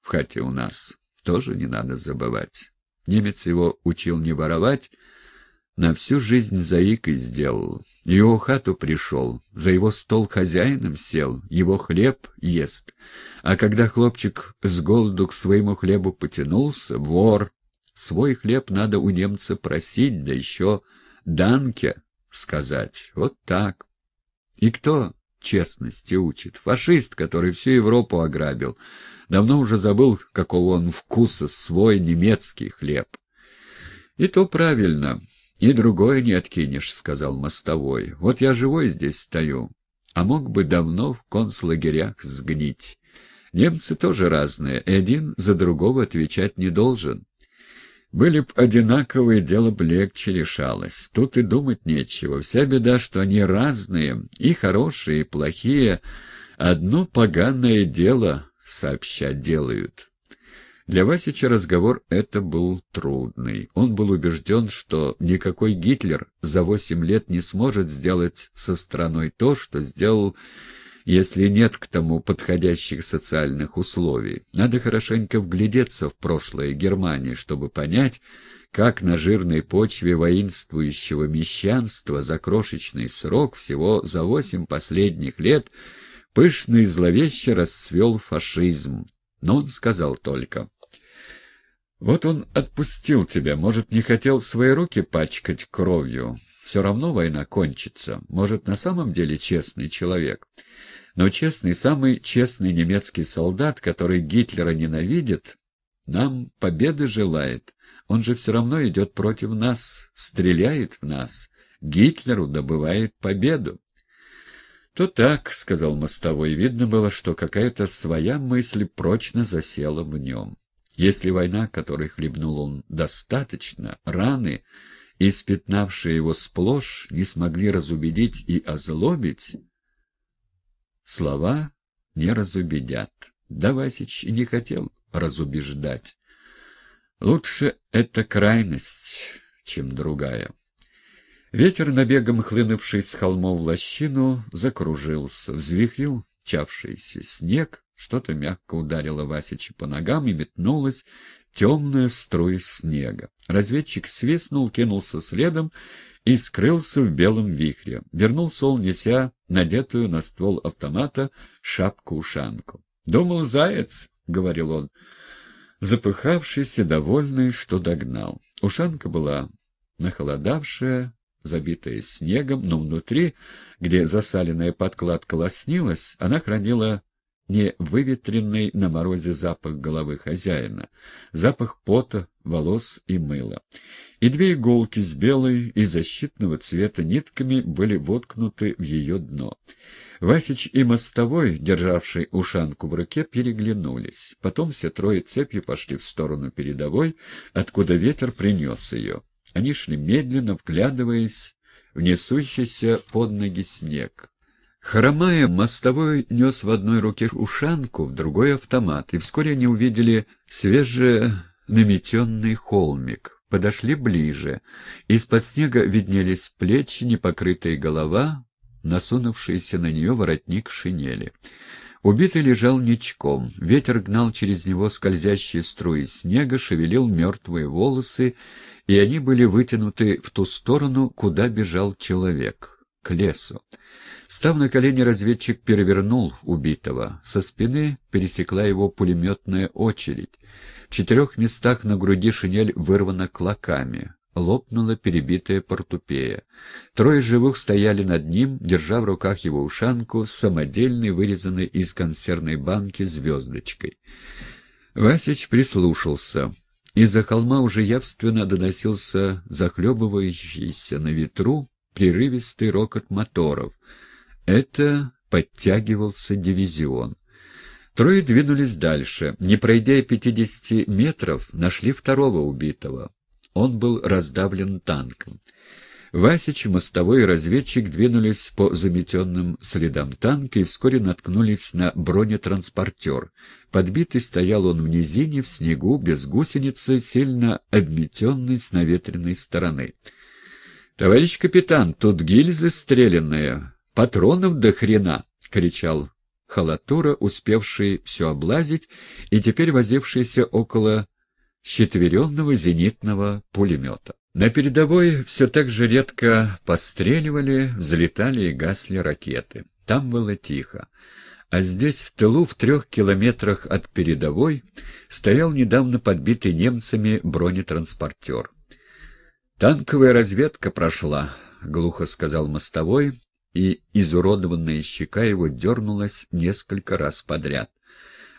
в хате у нас. Тоже не надо забывать. Немец его учил не воровать, на всю жизнь заикой сделал. Его хату пришел, за его стол хозяином сел, его хлеб ест. А когда хлопчик с голоду к своему хлебу потянулся, вор, свой хлеб надо у немца просить, да еще «данке» сказать. Вот так. И кто честности учит? Фашист, который всю Европу ограбил. Давно уже забыл, какого он вкуса свой немецкий хлеб. И то правильно. «И другое не откинешь», — сказал мостовой. «Вот я живой здесь стою, а мог бы давно в концлагерях сгнить. Немцы тоже разные, и один за другого отвечать не должен. Были б одинаковые, дело б легче решалось. Тут и думать нечего. Вся беда, что они разные, и хорошие, и плохие. Одно поганое дело сообща делают». Для Васича разговор это был трудный. Он был убежден, что никакой Гитлер за восемь лет не сможет сделать со страной то, что сделал если нет к тому подходящих социальных условий. Надо хорошенько вглядеться в прошлое Германии, чтобы понять, как на жирной почве воинствующего мещанства за крошечный срок всего за восемь последних лет пышно и зловеще расцвел фашизм. Но он сказал только вот он отпустил тебя, может, не хотел свои руки пачкать кровью. Все равно война кончится. Может, на самом деле честный человек. Но честный, самый честный немецкий солдат, который Гитлера ненавидит, нам победы желает. Он же все равно идет против нас, стреляет в нас. Гитлеру добывает победу. «То так», — сказал мостовой, — видно было, что какая-то своя мысль прочно засела в нем. Если война, которой хлебнул он достаточно, раны, испятнавшие его сплошь, не смогли разубедить и озлобить, слова не разубедят. Давасич не хотел разубеждать. Лучше эта крайность, чем другая. Ветер, набегом хлынувший с холмов в лощину, закружился, взвихрил чавшийся снег, что-то мягко ударило Васича по ногам и метнулось темное в струи снега. Разведчик свистнул, кинулся следом и скрылся в белом вихре. Вернулся он, неся надетую на ствол автомата шапку-ушанку. «Думал, заяц», — говорил он, запыхавшийся, довольный, что догнал. Ушанка была нахолодавшая, забитая снегом, но внутри, где засаленная подкладка лоснилась, она хранила не выветренный на морозе запах головы хозяина, запах пота, волос и мыла. И две иголки с белой и защитного цвета нитками были воткнуты в ее дно. Васич и мостовой, державший ушанку в руке, переглянулись. Потом все трое цепью пошли в сторону передовой, откуда ветер принес ее. Они шли медленно, вглядываясь в несущийся под ноги снег. Хромая, мостовой нес в одной руке ушанку, в другой — автомат, и вскоре они увидели свеженаметенный холмик. Подошли ближе. Из-под снега виднелись плечи, непокрытая голова, насунувшийся на нее воротник шинели. Убитый лежал ничком. Ветер гнал через него скользящие струи снега, шевелил мертвые волосы, и они были вытянуты в ту сторону, куда бежал человек к лесу. Став на колени, разведчик перевернул убитого. Со спины пересекла его пулеметная очередь. В четырех местах на груди шинель вырвана клоками. Лопнула перебитая портупея. Трое живых стояли над ним, держа в руках его ушанку с самодельной, вырезанной из консервной банки звездочкой. Васич прислушался. Из-за холма уже явственно доносился захлебывающийся на ветру прерывистый рокот моторов. Это подтягивался дивизион. Трое двинулись дальше. Не пройдя пятидесяти метров, нашли второго убитого. Он был раздавлен танком. Васич, мостовой и разведчик двинулись по заметенным следам танка и вскоре наткнулись на бронетранспортер. Подбитый стоял он в низине, в снегу, без гусеницы, сильно обметенный с наветренной стороны. «Товарищ капитан, тут гильзы стрелянные, патронов до хрена!» — кричал халатура, успевший все облазить и теперь возившийся около четверенного зенитного пулемета. На передовой все так же редко постреливали, взлетали и гасли ракеты. Там было тихо. А здесь, в тылу, в трех километрах от передовой, стоял недавно подбитый немцами бронетранспортер. «Танковая разведка прошла», — глухо сказал мостовой, и изуродованная щека его дернулась несколько раз подряд.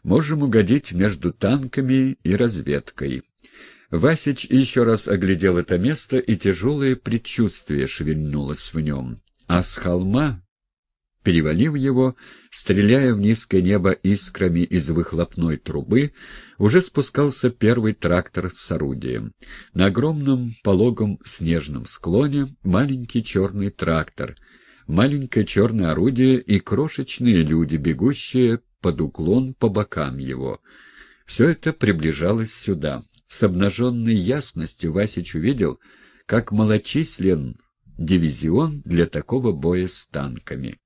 «Можем угодить между танками и разведкой». Васич еще раз оглядел это место, и тяжелое предчувствие шевельнулось в нем. А с холма Перевалив его, стреляя в низкое небо искрами из выхлопной трубы, уже спускался первый трактор с орудием. На огромном пологом снежном склоне маленький черный трактор, маленькое черное орудие и крошечные люди, бегущие под уклон по бокам его. Все это приближалось сюда. С обнаженной ясностью Васич увидел, как малочислен дивизион для такого боя с танками.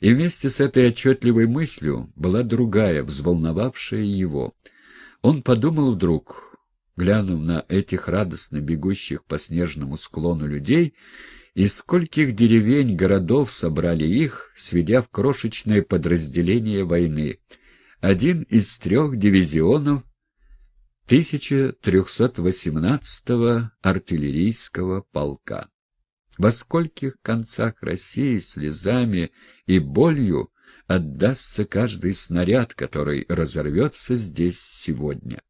И вместе с этой отчетливой мыслью была другая, взволновавшая его. Он подумал вдруг, глянув на этих радостно бегущих по снежному склону людей, из скольких деревень, городов собрали их, сведя в крошечное подразделение войны. Один из трех дивизионов 1318-го артиллерийского полка. Во скольких концах России слезами и болью отдастся каждый снаряд, который разорвется здесь сегодня.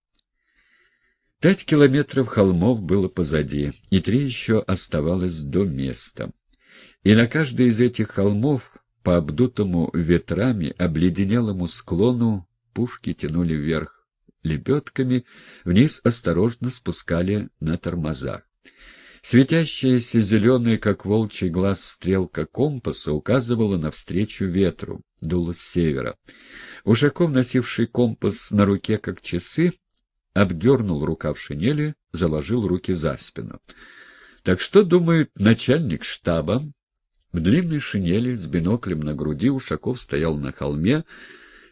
Пять километров холмов было позади, и три еще оставалось до места. И на каждой из этих холмов, по обдутому ветрами, обледенелому склону, пушки тянули вверх лебедками, вниз осторожно спускали на тормозах. Светящаяся зеленая, как волчий глаз, стрелка компаса указывала навстречу ветру, дуло с севера. Ушаков, носивший компас на руке, как часы, обдернул рукав шинели, заложил руки за спину. Так что думает начальник штаба? В длинной шинели с биноклем на груди Ушаков стоял на холме.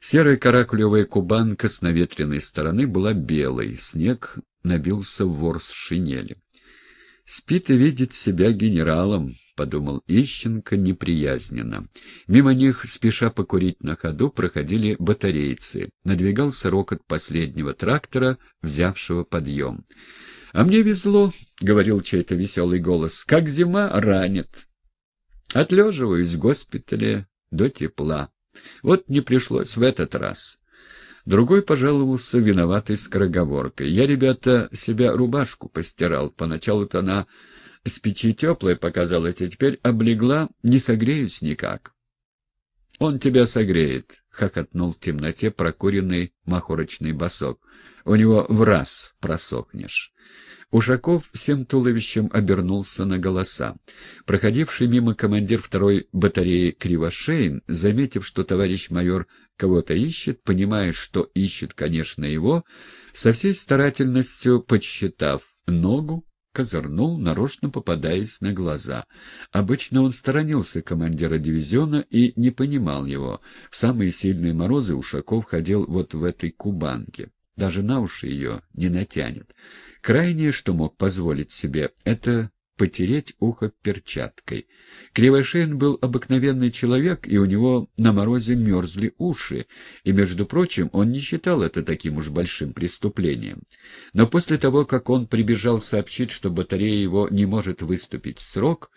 Серая каракулевая кубанка с наветренной стороны была белой, снег набился в ворс шинели. Спит и видит себя генералом, — подумал Ищенко неприязненно. Мимо них, спеша покурить на ходу, проходили батарейцы. Надвигался рокот последнего трактора, взявшего подъем. — А мне везло, — говорил чей-то веселый голос, — как зима ранит. Отлеживаюсь в госпитале до тепла. Вот не пришлось в этот раз. Другой пожаловался виноватой скороговоркой. «Я, ребята, себя рубашку постирал. Поначалу-то она с печи теплая показалась, а теперь облегла, не согреюсь никак». «Он тебя согреет», — хохотнул в темноте прокуренный махорочный босок. «У него в раз просохнешь». Ушаков всем туловищем обернулся на голоса. Проходивший мимо командир второй батареи Кривошеин, заметив, что товарищ майор кого-то ищет, понимая, что ищет, конечно, его, со всей старательностью подсчитав ногу, козырнул, нарочно попадаясь на глаза. Обычно он сторонился командира дивизиона и не понимал его. В самые сильные морозы Ушаков ходил вот в этой кубанке. Даже на уши ее не натянет. Крайнее, что мог позволить себе, это потереть ухо перчаткой. Кривошеин был обыкновенный человек, и у него на морозе мерзли уши, и, между прочим, он не считал это таким уж большим преступлением. Но после того, как он прибежал сообщить, что батарея его не может выступить в срок,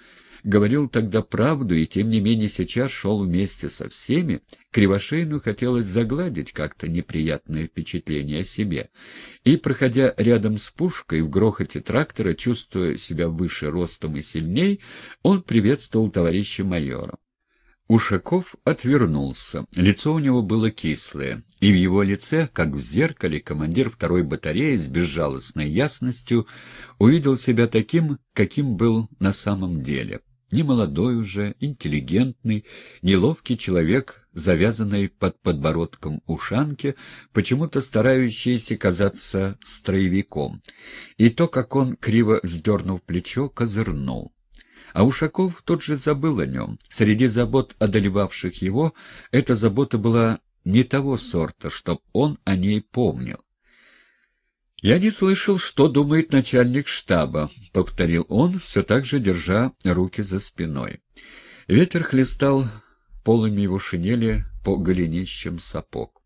говорил тогда правду и, тем не менее, сейчас шел вместе со всеми, Кривошейну хотелось загладить как-то неприятное впечатление о себе. И, проходя рядом с пушкой в грохоте трактора, чувствуя себя выше ростом и сильней, он приветствовал товарища майора. Ушаков отвернулся. Лицо у него было кислое, и в его лице, как в зеркале, командир второй батареи с безжалостной ясностью увидел себя таким, каким был на самом деле. Немолодой уже, интеллигентный, неловкий человек, завязанный под подбородком ушанки, почему-то старающийся казаться строевиком. И то, как он, криво вздернув плечо, козырнул. А Ушаков тот же забыл о нем. Среди забот, одолевавших его, эта забота была не того сорта, чтоб он о ней помнил. «Я не слышал, что думает начальник штаба», — повторил он, все так же держа руки за спиной. Ветер хлестал полами его шинели по голенищам сапог.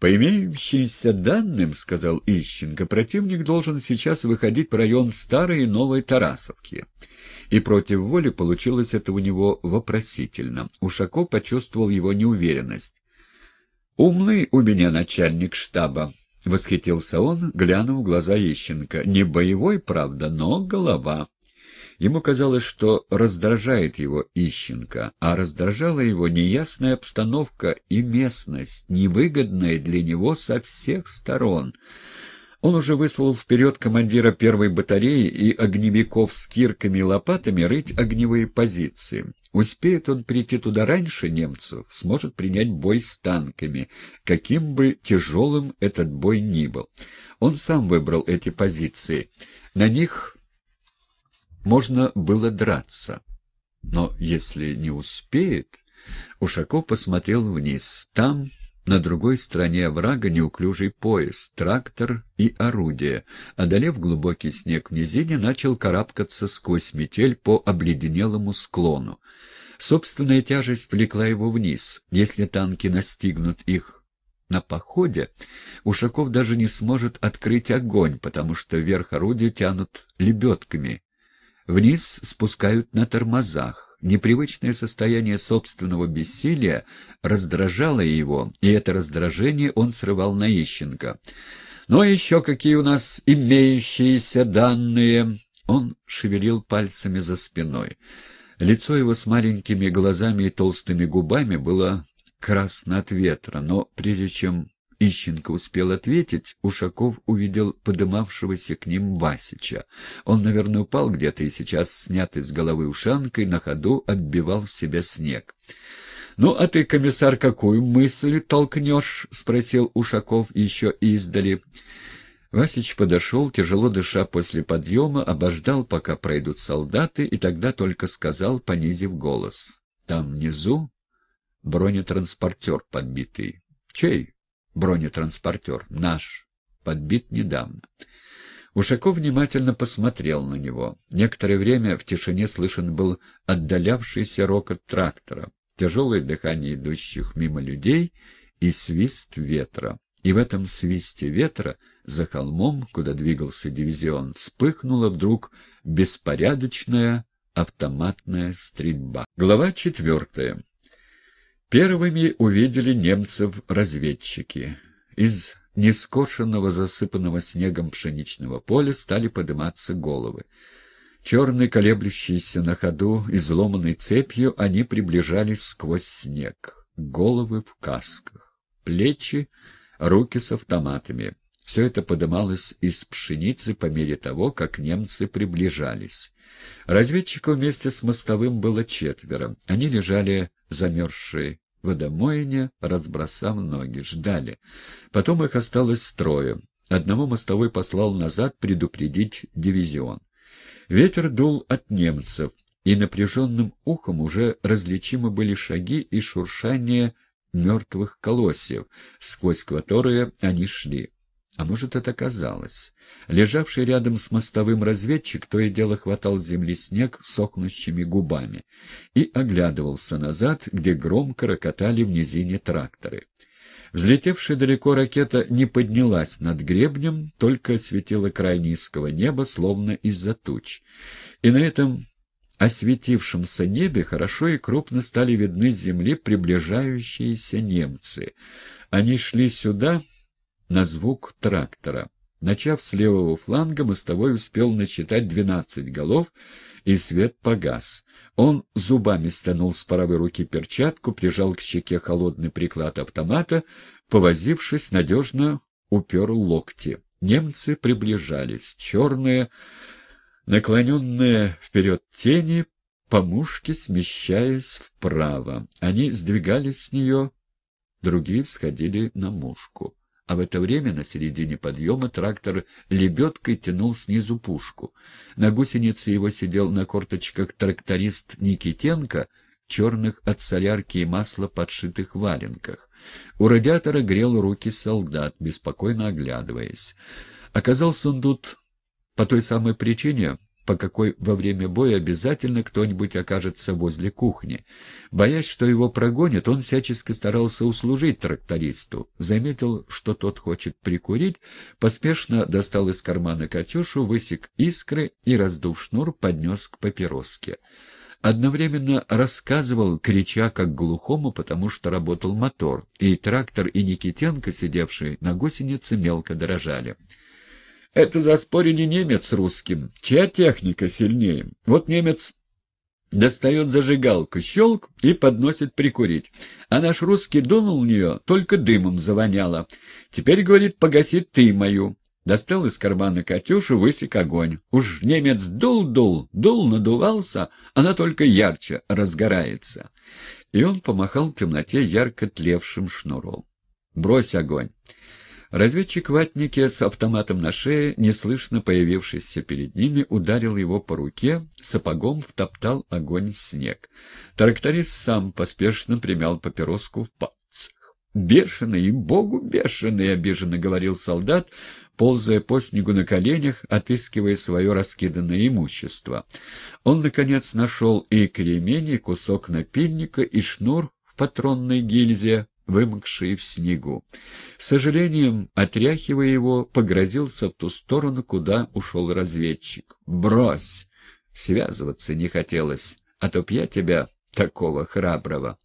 «По имеющимся данным, — сказал Ищенко, — противник должен сейчас выходить в район Старой и Новой Тарасовки». И против воли получилось это у него вопросительно. Ушаков почувствовал его неуверенность. «Умный у меня начальник штаба», — восхитился он, глянув в глаза Ищенко. «Не боевой, правда, но голова». Ему казалось, что раздражает его Ищенко, а раздражала его неясная обстановка и местность, невыгодная для него со всех сторон — он уже выслал вперед командира первой батареи и огневиков с кирками и лопатами рыть огневые позиции. Успеет он прийти туда раньше немцу, сможет принять бой с танками, каким бы тяжелым этот бой ни был. Он сам выбрал эти позиции. На них можно было драться. Но если не успеет... Ушаков посмотрел вниз. Там на другой стороне врага неуклюжий поезд, трактор и орудие. Одолев глубокий снег в низине, начал карабкаться сквозь метель по обледенелому склону. Собственная тяжесть влекла его вниз. Если танки настигнут их на походе, Ушаков даже не сможет открыть огонь, потому что вверх орудия тянут лебедками. Вниз спускают на тормозах. Непривычное состояние собственного бессилия раздражало его, и это раздражение он срывал на Ищенко. Но «Ну, а еще какие у нас имеющиеся данные?» Он шевелил пальцами за спиной. Лицо его с маленькими глазами и толстыми губами было красно от ветра, но прежде чем Ищенко успел ответить, Ушаков увидел подымавшегося к ним Васича. Он, наверное, упал где-то и сейчас, снятый с головы ушанкой, на ходу отбивал себе снег. «Ну, а ты, комиссар, какую мысль толкнешь?» — спросил Ушаков еще издали. Васич подошел, тяжело дыша после подъема, обождал, пока пройдут солдаты, и тогда только сказал, понизив голос. «Там внизу бронетранспортер подбитый. Чей?» бронетранспортер, наш, подбит недавно. Ушаков внимательно посмотрел на него. Некоторое время в тишине слышен был отдалявшийся рокот трактора, тяжелое дыхание идущих мимо людей и свист ветра. И в этом свисте ветра за холмом, куда двигался дивизион, вспыхнула вдруг беспорядочная автоматная стрельба. Глава четвертая. Первыми увидели немцев разведчики. Из нескошенного, засыпанного снегом пшеничного поля стали подниматься головы. Черные, колеблющиеся на ходу, изломанной цепью, они приближались сквозь снег. Головы в касках, плечи, руки с автоматами. Все это подымалось из пшеницы по мере того, как немцы приближались. Разведчиков вместе с мостовым было четверо. Они лежали замерзшие в водомоине, разбросав ноги, ждали. Потом их осталось трое. Одного мостовой послал назад предупредить дивизион. Ветер дул от немцев, и напряженным ухом уже различимы были шаги и шуршание мертвых колосьев, сквозь которые они шли. А может, это казалось. Лежавший рядом с мостовым разведчик то и дело хватал с земли снег сохнущими губами и оглядывался назад, где громко рокотали в низине тракторы. Взлетевшая далеко ракета не поднялась над гребнем, только осветила край низкого неба, словно из-за туч. И на этом осветившемся небе хорошо и крупно стали видны с земли приближающиеся немцы. Они шли сюда на звук трактора. Начав с левого фланга, мостовой успел насчитать двенадцать голов, и свет погас. Он зубами стянул с правой руки перчатку, прижал к щеке холодный приклад автомата, повозившись, надежно упер локти. Немцы приближались. Черные, наклоненные вперед тени, по мушке смещаясь вправо. Они сдвигались с нее, другие всходили на мушку. А в это время на середине подъема трактор лебедкой тянул снизу пушку. На гусенице его сидел на корточках тракторист Никитенко в черных от солярки и масла подшитых валенках. У радиатора грел руки солдат, беспокойно оглядываясь. Оказался он тут по той самой причине, по какой во время боя обязательно кто-нибудь окажется возле кухни. Боясь, что его прогонят, он всячески старался услужить трактористу. Заметил, что тот хочет прикурить, поспешно достал из кармана Катюшу, высек искры и, раздув шнур, поднес к папироске. Одновременно рассказывал, крича как глухому, потому что работал мотор, и трактор и Никитенко, сидевший на гусенице, мелко дрожали. Это заспорили немец с русским. Чья техника сильнее? Вот немец достает зажигалку, щелк и подносит прикурить. А наш русский дунул в нее, только дымом завоняло. Теперь, говорит, погаси ты мою. Достал из кармана Катюшу, высек огонь. Уж немец дул-дул, дул надувался, она только ярче разгорается. И он помахал в темноте ярко тлевшим шнуром. «Брось огонь!» Разведчик ватнике с автоматом на шее, неслышно появившийся перед ними, ударил его по руке, сапогом втоптал огонь в снег. Тракторист сам поспешно примял папироску в пальцах. «Бешеный, богу бешеный!» — обиженно говорил солдат, ползая по снегу на коленях, отыскивая свое раскиданное имущество. Он, наконец, нашел и кремень, и кусок напильника, и шнур в патронной гильзе, вымокшие в снегу. С сожалением, отряхивая его, погрозился в ту сторону, куда ушел разведчик. «Брось!» Связываться не хотелось, а то б я тебя, такого храброго.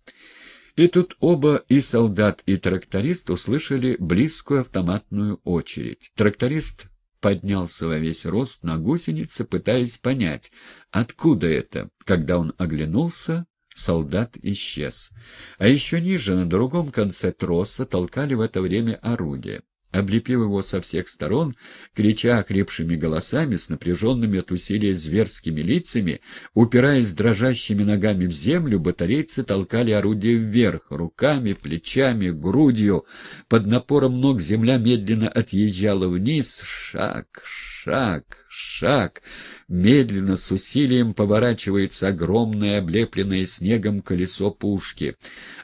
И тут оба, и солдат, и тракторист услышали близкую автоматную очередь. Тракторист поднялся во весь рост на гусенице, пытаясь понять, откуда это. Когда он оглянулся, солдат исчез. А еще ниже, на другом конце троса, толкали в это время орудие. Облепив его со всех сторон, крича охрипшими голосами, с напряженными от усилия зверскими лицами, упираясь дрожащими ногами в землю, батарейцы толкали орудие вверх, руками, плечами, грудью. Под напором ног земля медленно отъезжала вниз, шаг, шаг, шаг. Медленно, с усилием поворачивается огромное, облепленное снегом колесо пушки.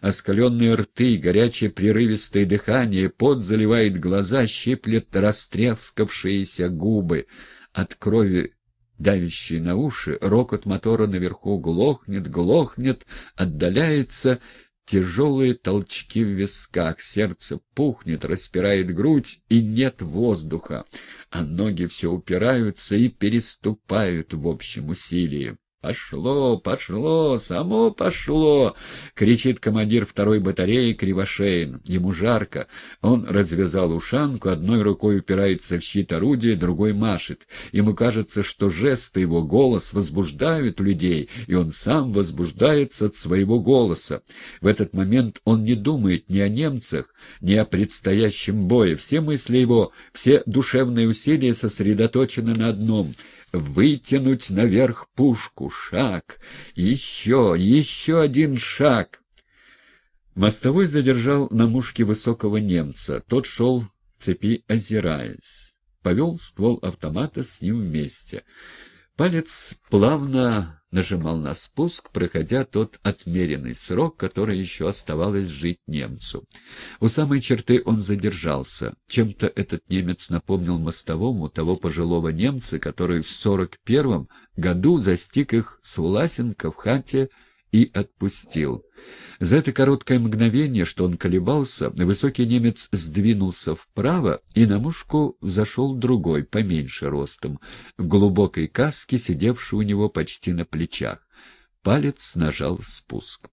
Оскаленные рты, горячее прерывистое дыхание, пот заливает глаза, щиплет растрескавшиеся губы. От крови давящий на уши, рокот мотора наверху глохнет, глохнет, отдаляется — тяжелые толчки в висках, сердце пухнет, распирает грудь, и нет воздуха, а ноги все упираются и переступают в общем усилии. «Пошло, пошло, само пошло!» — кричит командир второй батареи Кривошеин. Ему жарко. Он развязал ушанку, одной рукой упирается в щит орудия, другой машет. Ему кажется, что жесты его, голос возбуждают людей, и он сам возбуждается от своего голоса. В этот момент он не думает ни о немцах, ни о предстоящем бое. Все мысли его, все душевные усилия сосредоточены на одном — вытянуть наверх пушку. Шаг, еще, еще один шаг. Мостовой задержал на мушке высокого немца. Тот шел в цепи, озираясь. Повел ствол автомата с ним вместе. Палец плавно нажимал на спуск, проходя тот отмеренный срок, который еще оставалось жить немцу. У самой черты он задержался. Чем-то этот немец напомнил мостовому того пожилого немца, который в сорок первом году застиг их с Власенко в хате и отпустил. За это короткое мгновение, что он колебался, высокий немец сдвинулся вправо, и на мушку взошел другой, поменьше ростом, в глубокой каске, сидевший у него почти на плечах. Палец нажал спуск.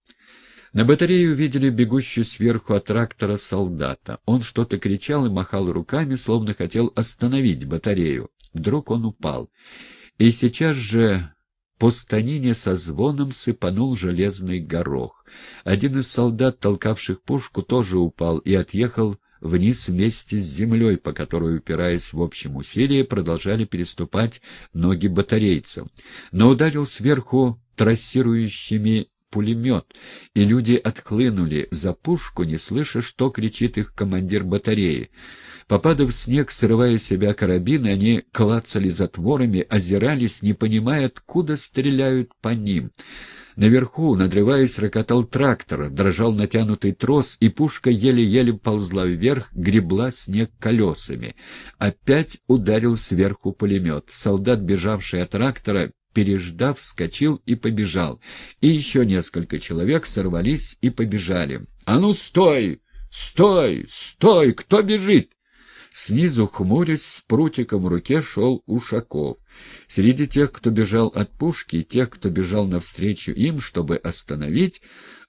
На батарею увидели бегущую сверху от трактора солдата. Он что-то кричал и махал руками, словно хотел остановить батарею. Вдруг он упал. И сейчас же по станине со звоном сыпанул железный горох. Один из солдат, толкавших пушку, тоже упал и отъехал вниз вместе с землей, по которой, упираясь в общем усилии, продолжали переступать ноги батарейцев. Но ударил сверху трассирующими пулемет, и люди отклынули за пушку, не слыша, что кричит их командир батареи. Попадав в снег, срывая себя карабины, они клацали затворами, озирались, не понимая, откуда стреляют по ним. Наверху, надрываясь, рокотал трактор, дрожал натянутый трос, и пушка еле-еле ползла вверх, гребла снег колесами. Опять ударил сверху пулемет. Солдат, бежавший от трактора, переждав, вскочил и побежал. И еще несколько человек сорвались и побежали. «А ну стой! Стой! Стой! Кто бежит?» Снизу, хмурясь, с прутиком в руке шел Ушаков. Среди тех, кто бежал от пушки, и тех, кто бежал навстречу им, чтобы остановить,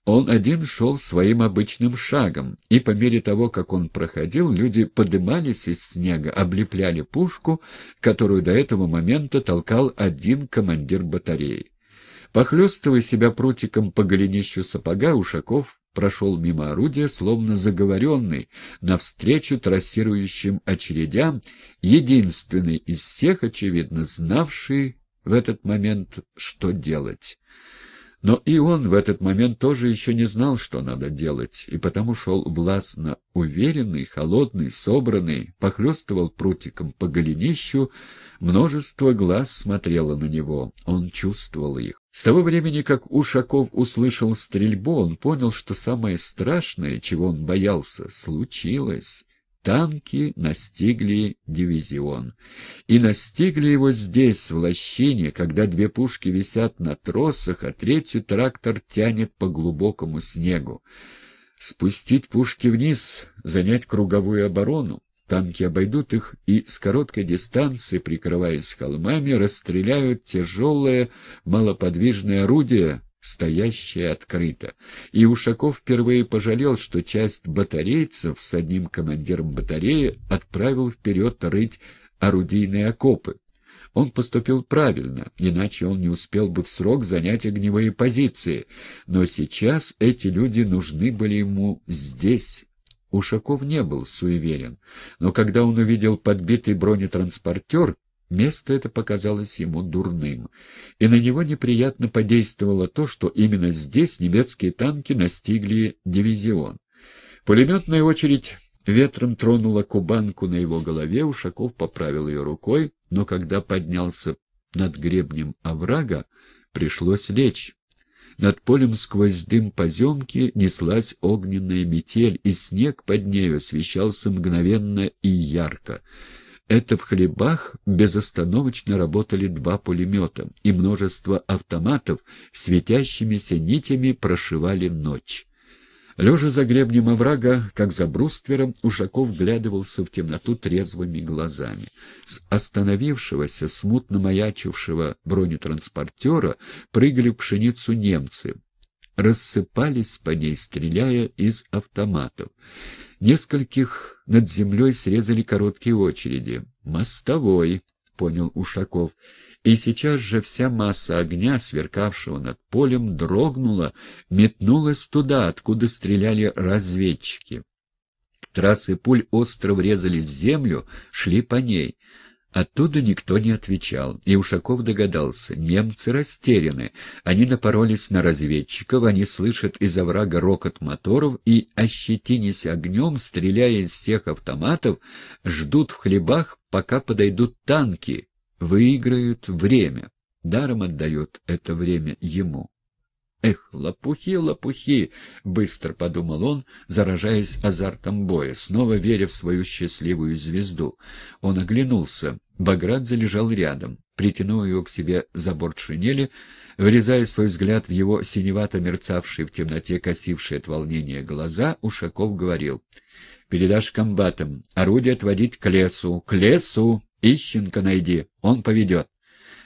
он один шел своим обычным шагом, и по мере того, как он проходил, люди подымались из снега, облепляли пушку, которую до этого момента толкал один командир батареи. Похлестывая себя прутиком по голенищу сапога, Ушаков прошел мимо орудия, словно заговоренный, навстречу трассирующим очередям, единственный из всех, очевидно, знавший в этот момент, что делать. Но и он в этот момент тоже еще не знал, что надо делать, и потому шел властно уверенный, холодный, собранный, похлестывал прутиком по голенищу, множество глаз смотрело на него, он чувствовал их. С того времени, как Ушаков услышал стрельбу, он понял, что самое страшное, чего он боялся, случилось танки настигли дивизион. И настигли его здесь, в лощине, когда две пушки висят на тросах, а третью трактор тянет по глубокому снегу. Спустить пушки вниз, занять круговую оборону. Танки обойдут их и с короткой дистанции, прикрываясь холмами, расстреляют тяжелое малоподвижное орудие стоящая открыто. И Ушаков впервые пожалел, что часть батарейцев с одним командиром батареи отправил вперед рыть орудийные окопы. Он поступил правильно, иначе он не успел бы в срок занять огневые позиции. Но сейчас эти люди нужны были ему здесь. Ушаков не был суеверен, но когда он увидел подбитый бронетранспортер, Место это показалось ему дурным, и на него неприятно подействовало то, что именно здесь немецкие танки настигли дивизион. Пулеметная очередь ветром тронула кубанку на его голове, Ушаков поправил ее рукой, но когда поднялся над гребнем оврага, пришлось лечь. Над полем сквозь дым поземки неслась огненная метель, и снег под нею освещался мгновенно и ярко это в хлебах безостановочно работали два пулемета, и множество автоматов светящимися нитями прошивали ночь. Лежа за гребнем оврага, как за бруствером, Ушаков глядывался в темноту трезвыми глазами. С остановившегося, смутно маячившего бронетранспортера прыгали в пшеницу немцы, рассыпались по ней, стреляя из автоматов. Нескольких над землей срезали короткие очереди. «Мостовой», — понял Ушаков. И сейчас же вся масса огня, сверкавшего над полем, дрогнула, метнулась туда, откуда стреляли разведчики. Трассы пуль остро врезали в землю, шли по ней. Оттуда никто не отвечал, и Ушаков догадался, немцы растеряны, они напоролись на разведчиков, они слышат из оврага рокот моторов и, ощетинясь огнем, стреляя из всех автоматов, ждут в хлебах, пока подойдут танки, выиграют время. Даром отдает это время ему. «Эх, лопухи, лопухи!» — быстро подумал он, заражаясь азартом боя, снова веря в свою счастливую звезду. Он оглянулся. Баградзе лежал рядом. Притянув его к себе за борт шинели, врезая свой взгляд в его синевато мерцавшие в темноте косившие от волнения глаза, Ушаков говорил. «Передашь комбатам. Орудие отводить к лесу. К лесу! Ищенко найди. Он поведет».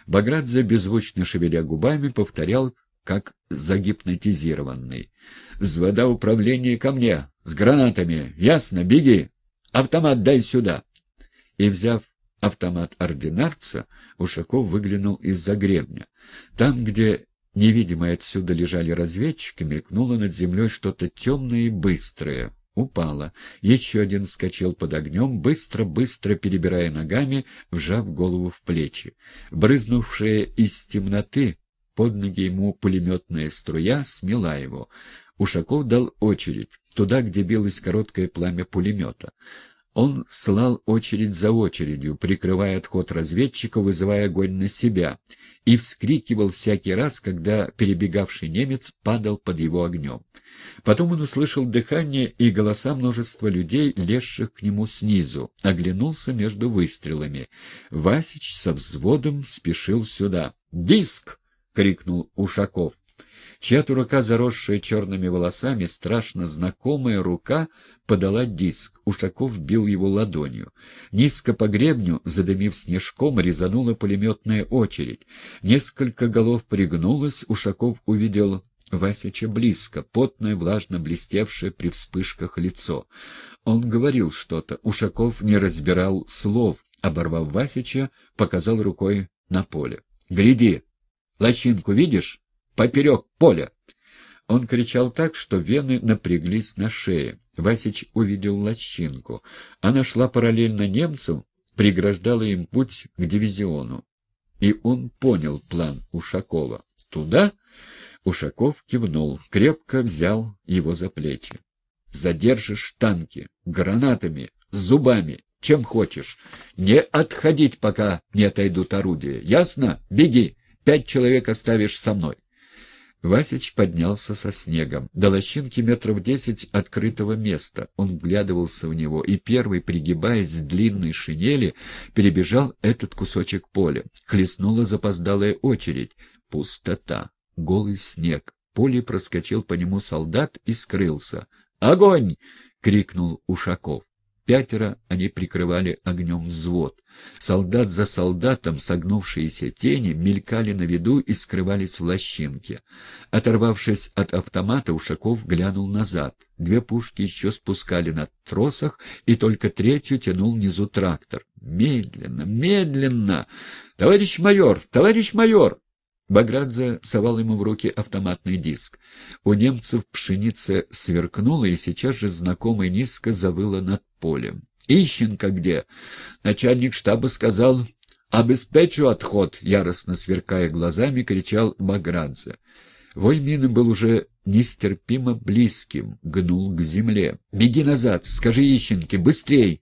Баградзе, беззвучно шевеля губами, повторял, как загипнотизированный. «Взвода управления ко мне! С гранатами! Ясно, беги! Автомат дай сюда!» И, взяв автомат ординарца, Ушаков выглянул из-за гребня. Там, где невидимые отсюда лежали разведчики, мелькнуло над землей что-то темное и быстрое. Упало. Еще один вскочил под огнем, быстро-быстро перебирая ногами, вжав голову в плечи. Брызнувшая из темноты под ноги ему пулеметная струя смела его. Ушаков дал очередь, туда, где билось короткое пламя пулемета. Он слал очередь за очередью, прикрывая отход разведчика, вызывая огонь на себя, и вскрикивал всякий раз, когда перебегавший немец падал под его огнем. Потом он услышал дыхание и голоса множества людей, лезших к нему снизу, оглянулся между выстрелами. Васич со взводом спешил сюда. «Диск!» — крикнул Ушаков. Чья-то рука, заросшая черными волосами, страшно знакомая рука, подала диск. Ушаков бил его ладонью. Низко по гребню, задымив снежком, резанула пулеметная очередь. Несколько голов пригнулось, Ушаков увидел Васича близко, потное, влажно блестевшее при вспышках лицо. Он говорил что-то, Ушаков не разбирал слов, оборвав Васича, показал рукой на поле. «Гляди! Лощинку видишь? Поперек поля!» Он кричал так, что вены напряглись на шее. Васич увидел лощинку. Она шла параллельно немцам, преграждала им путь к дивизиону. И он понял план Ушакова. «Туда?» Ушаков кивнул, крепко взял его за плечи. «Задержишь танки, гранатами, зубами, чем хочешь. Не отходить, пока не отойдут орудия. Ясно? Беги. Пять человек оставишь со мной». Васич поднялся со снегом. До лощинки метров десять открытого места. Он вглядывался в него и первый, пригибаясь в длинной шинели, перебежал этот кусочек поля. Хлестнула запоздалая очередь. Пустота. Голый снег. Поле проскочил по нему солдат и скрылся. «Огонь!» — крикнул Ушаков. Пятеро они прикрывали огнем взвод. Солдат за солдатом согнувшиеся тени мелькали на виду и скрывались в лощинке. Оторвавшись от автомата, Ушаков глянул назад. Две пушки еще спускали на тросах, и только третью тянул внизу трактор. «Медленно, медленно! Товарищ майор, товарищ майор!» Баградзе совал ему в руки автоматный диск. У немцев пшеница сверкнула, и сейчас же знакомый низко завыла над полем. «Ищенко где?» Начальник штаба сказал, «Обеспечу отход», — яростно сверкая глазами, кричал Баградзе. Вой мины был уже нестерпимо близким, гнул к земле. «Беги назад, скажи Ищенке, быстрей!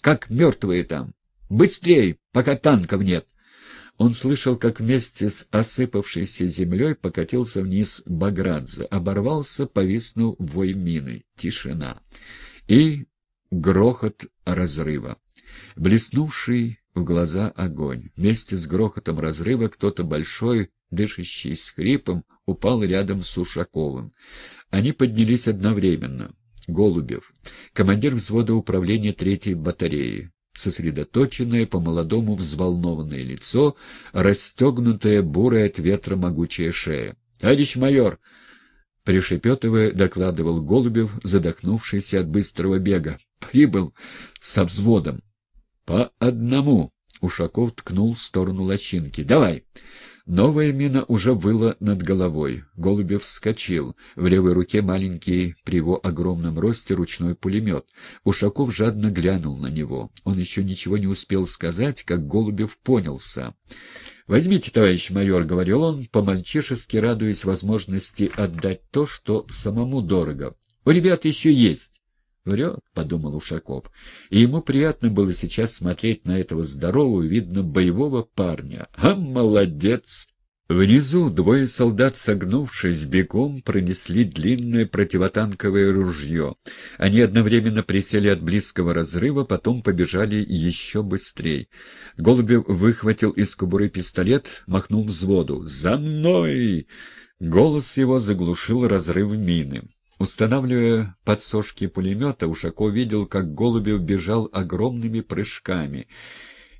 Как мертвые там! Быстрей, пока танков нет!» Он слышал, как вместе с осыпавшейся землей покатился вниз Баградзе, оборвался, повиснув вой мины. Тишина. И грохот разрыва. Блеснувший в глаза огонь. Вместе с грохотом разрыва кто-то большой, дышащий с хрипом, упал рядом с Ушаковым. Они поднялись одновременно. Голубев, командир взвода управления третьей батареи, сосредоточенное, по-молодому взволнованное лицо, расстегнутое бурая от ветра могучая шея. «Товарищ майор!» — пришепетывая, докладывал Голубев, задохнувшийся от быстрого бега. «Прибыл со взводом!» «По одному!» — Ушаков ткнул в сторону лощинки. «Давай!» Новая мина уже выла над головой. Голубев вскочил. В левой руке маленький, при его огромном росте, ручной пулемет. Ушаков жадно глянул на него. Он еще ничего не успел сказать, как Голубев понял сам. «Возьмите, товарищ майор», — говорил он, по-мальчишески радуясь возможности отдать то, что самому дорого. «У ребят еще есть». «Врет», — подумал Ушаков. И ему приятно было сейчас смотреть на этого здорового, видно, боевого парня. «А молодец!» Внизу двое солдат, согнувшись бегом, пронесли длинное противотанковое ружье. Они одновременно присели от близкого разрыва, потом побежали еще быстрее. Голубев выхватил из кобуры пистолет, махнул взводу. «За мной!» Голос его заглушил разрыв мины. Устанавливая подсошки пулемета, Ушаков видел, как Голубев бежал огромными прыжками.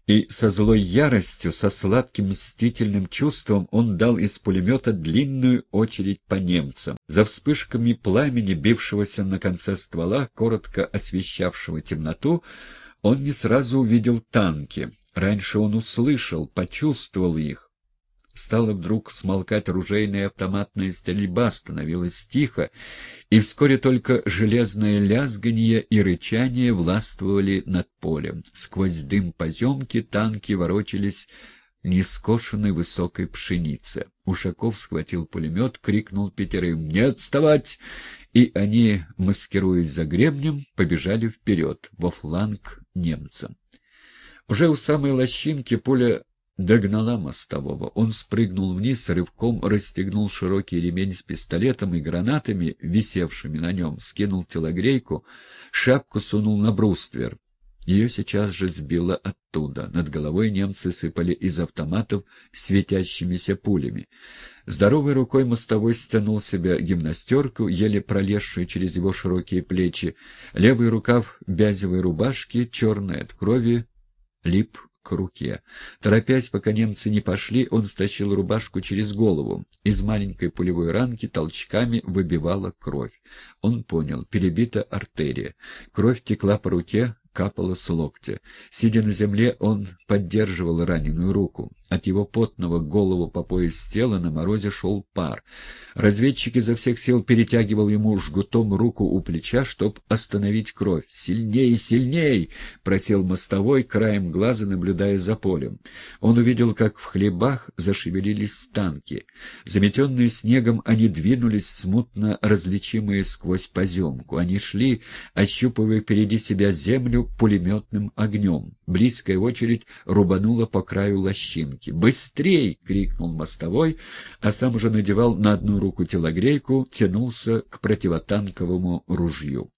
И со злой яростью, со сладким мстительным чувством он дал из пулемета длинную очередь по немцам. За вспышками пламени, бившегося на конце ствола, коротко освещавшего темноту, он не сразу увидел танки. Раньше он услышал, почувствовал их. Стала вдруг смолкать ружейная и автоматная стрельба, становилась тихо, и вскоре только железное лязганье и рычание властвовали над полем. Сквозь дым поземки танки ворочались нескошенной высокой пшенице. Ушаков схватил пулемет, крикнул пятерым «Не отставать!» И они, маскируясь за гребнем, побежали вперед, во фланг немцам. Уже у самой лощинки пуля догнала мостового. Он спрыгнул вниз, рывком расстегнул широкий ремень с пистолетом и гранатами, висевшими на нем, скинул телогрейку, шапку сунул на бруствер. Ее сейчас же сбило оттуда. Над головой немцы сыпали из автоматов светящимися пулями. Здоровой рукой мостовой стянул себе гимнастерку, еле пролезшую через его широкие плечи. Левый рукав бязевой рубашки, черный от крови, лип к руке. Торопясь, пока немцы не пошли, он стащил рубашку через голову. Из маленькой пулевой ранки толчками выбивала кровь. Он понял, перебита артерия. Кровь текла по руке, капала с локтя. Сидя на земле, он поддерживал раненую руку. От его потного голову по пояс тела на морозе шел пар. Разведчик изо всех сил перетягивал ему жгутом руку у плеча, чтобы остановить кровь. «Сильней, сильней!» — просил мостовой, краем глаза наблюдая за полем. Он увидел, как в хлебах зашевелились танки. Заметенные снегом, они двинулись, смутно различимые сквозь поземку. Они шли, ощупывая впереди себя землю, пулеметным огнем. Близкая очередь рубанула по краю лощинки. «Быстрей!» — крикнул мостовой, а сам уже надевал на одну руку телогрейку, тянулся к противотанковому ружью.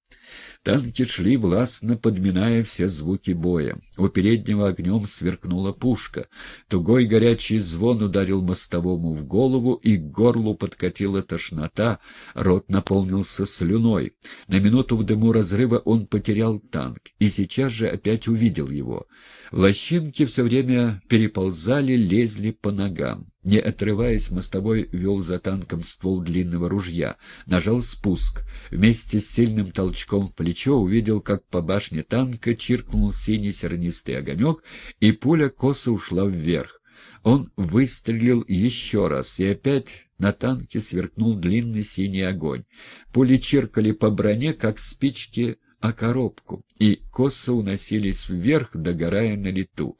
Танки шли, властно подминая все звуки боя. У переднего огнем сверкнула пушка. Тугой горячий звон ударил мостовому в голову, и к горлу подкатила тошнота, рот наполнился слюной. На минуту в дыму разрыва он потерял танк, и сейчас же опять увидел его. Лощинки все время переползали, лезли по ногам. Не отрываясь, мостовой вел за танком ствол длинного ружья, нажал спуск. Вместе с сильным толчком кулаком в плечо, увидел, как по башне танка чиркнул синий сернистый огонек, и пуля косо ушла вверх. Он выстрелил еще раз, и опять на танке сверкнул длинный синий огонь. Пули чиркали по броне, как спички о коробку, и косо уносились вверх, догорая на лету.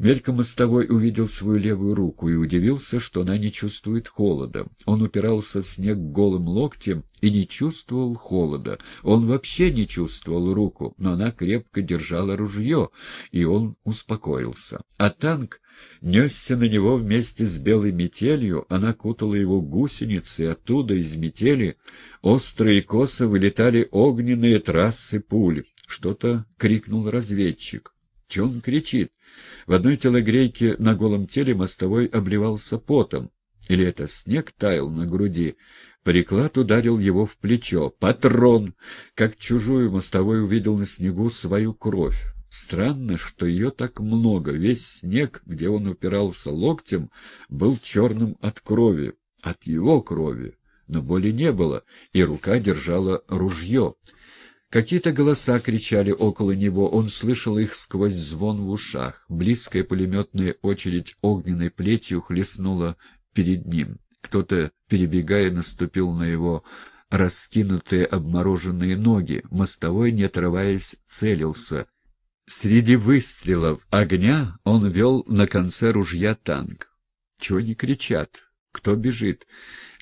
Мельком мостовой увидел свою левую руку и удивился, что она не чувствует холода. Он упирался в снег голым локтем и не чувствовал холода. Он вообще не чувствовал руку, но она крепко держала ружье, и он успокоился. А танк несся на него вместе с белой метелью, она кутала его гусеницы, и оттуда из метели острые косы вылетали огненные трассы пуль. Что-то крикнул разведчик. «Че он кричит?» В одной телогрейке на голом теле мостовой обливался потом. Или это снег таял на груди? Приклад ударил его в плечо. «Патрон!» Как чужую мостовой увидел на снегу свою кровь. Странно, что ее так много. Весь снег, где он упирался локтем, был черным от крови, от его крови. Но боли не было, и рука держала ружье. Какие-то голоса кричали около него, он слышал их сквозь звон в ушах. Близкая пулеметная очередь огненной плетью хлестнула перед ним. Кто-то, перебегая, наступил на его раскинутые обмороженные ноги. Мостовой, не отрываясь, целился. Среди выстрелов огня он вел на конце ружья танк. Чего не кричат? Кто бежит?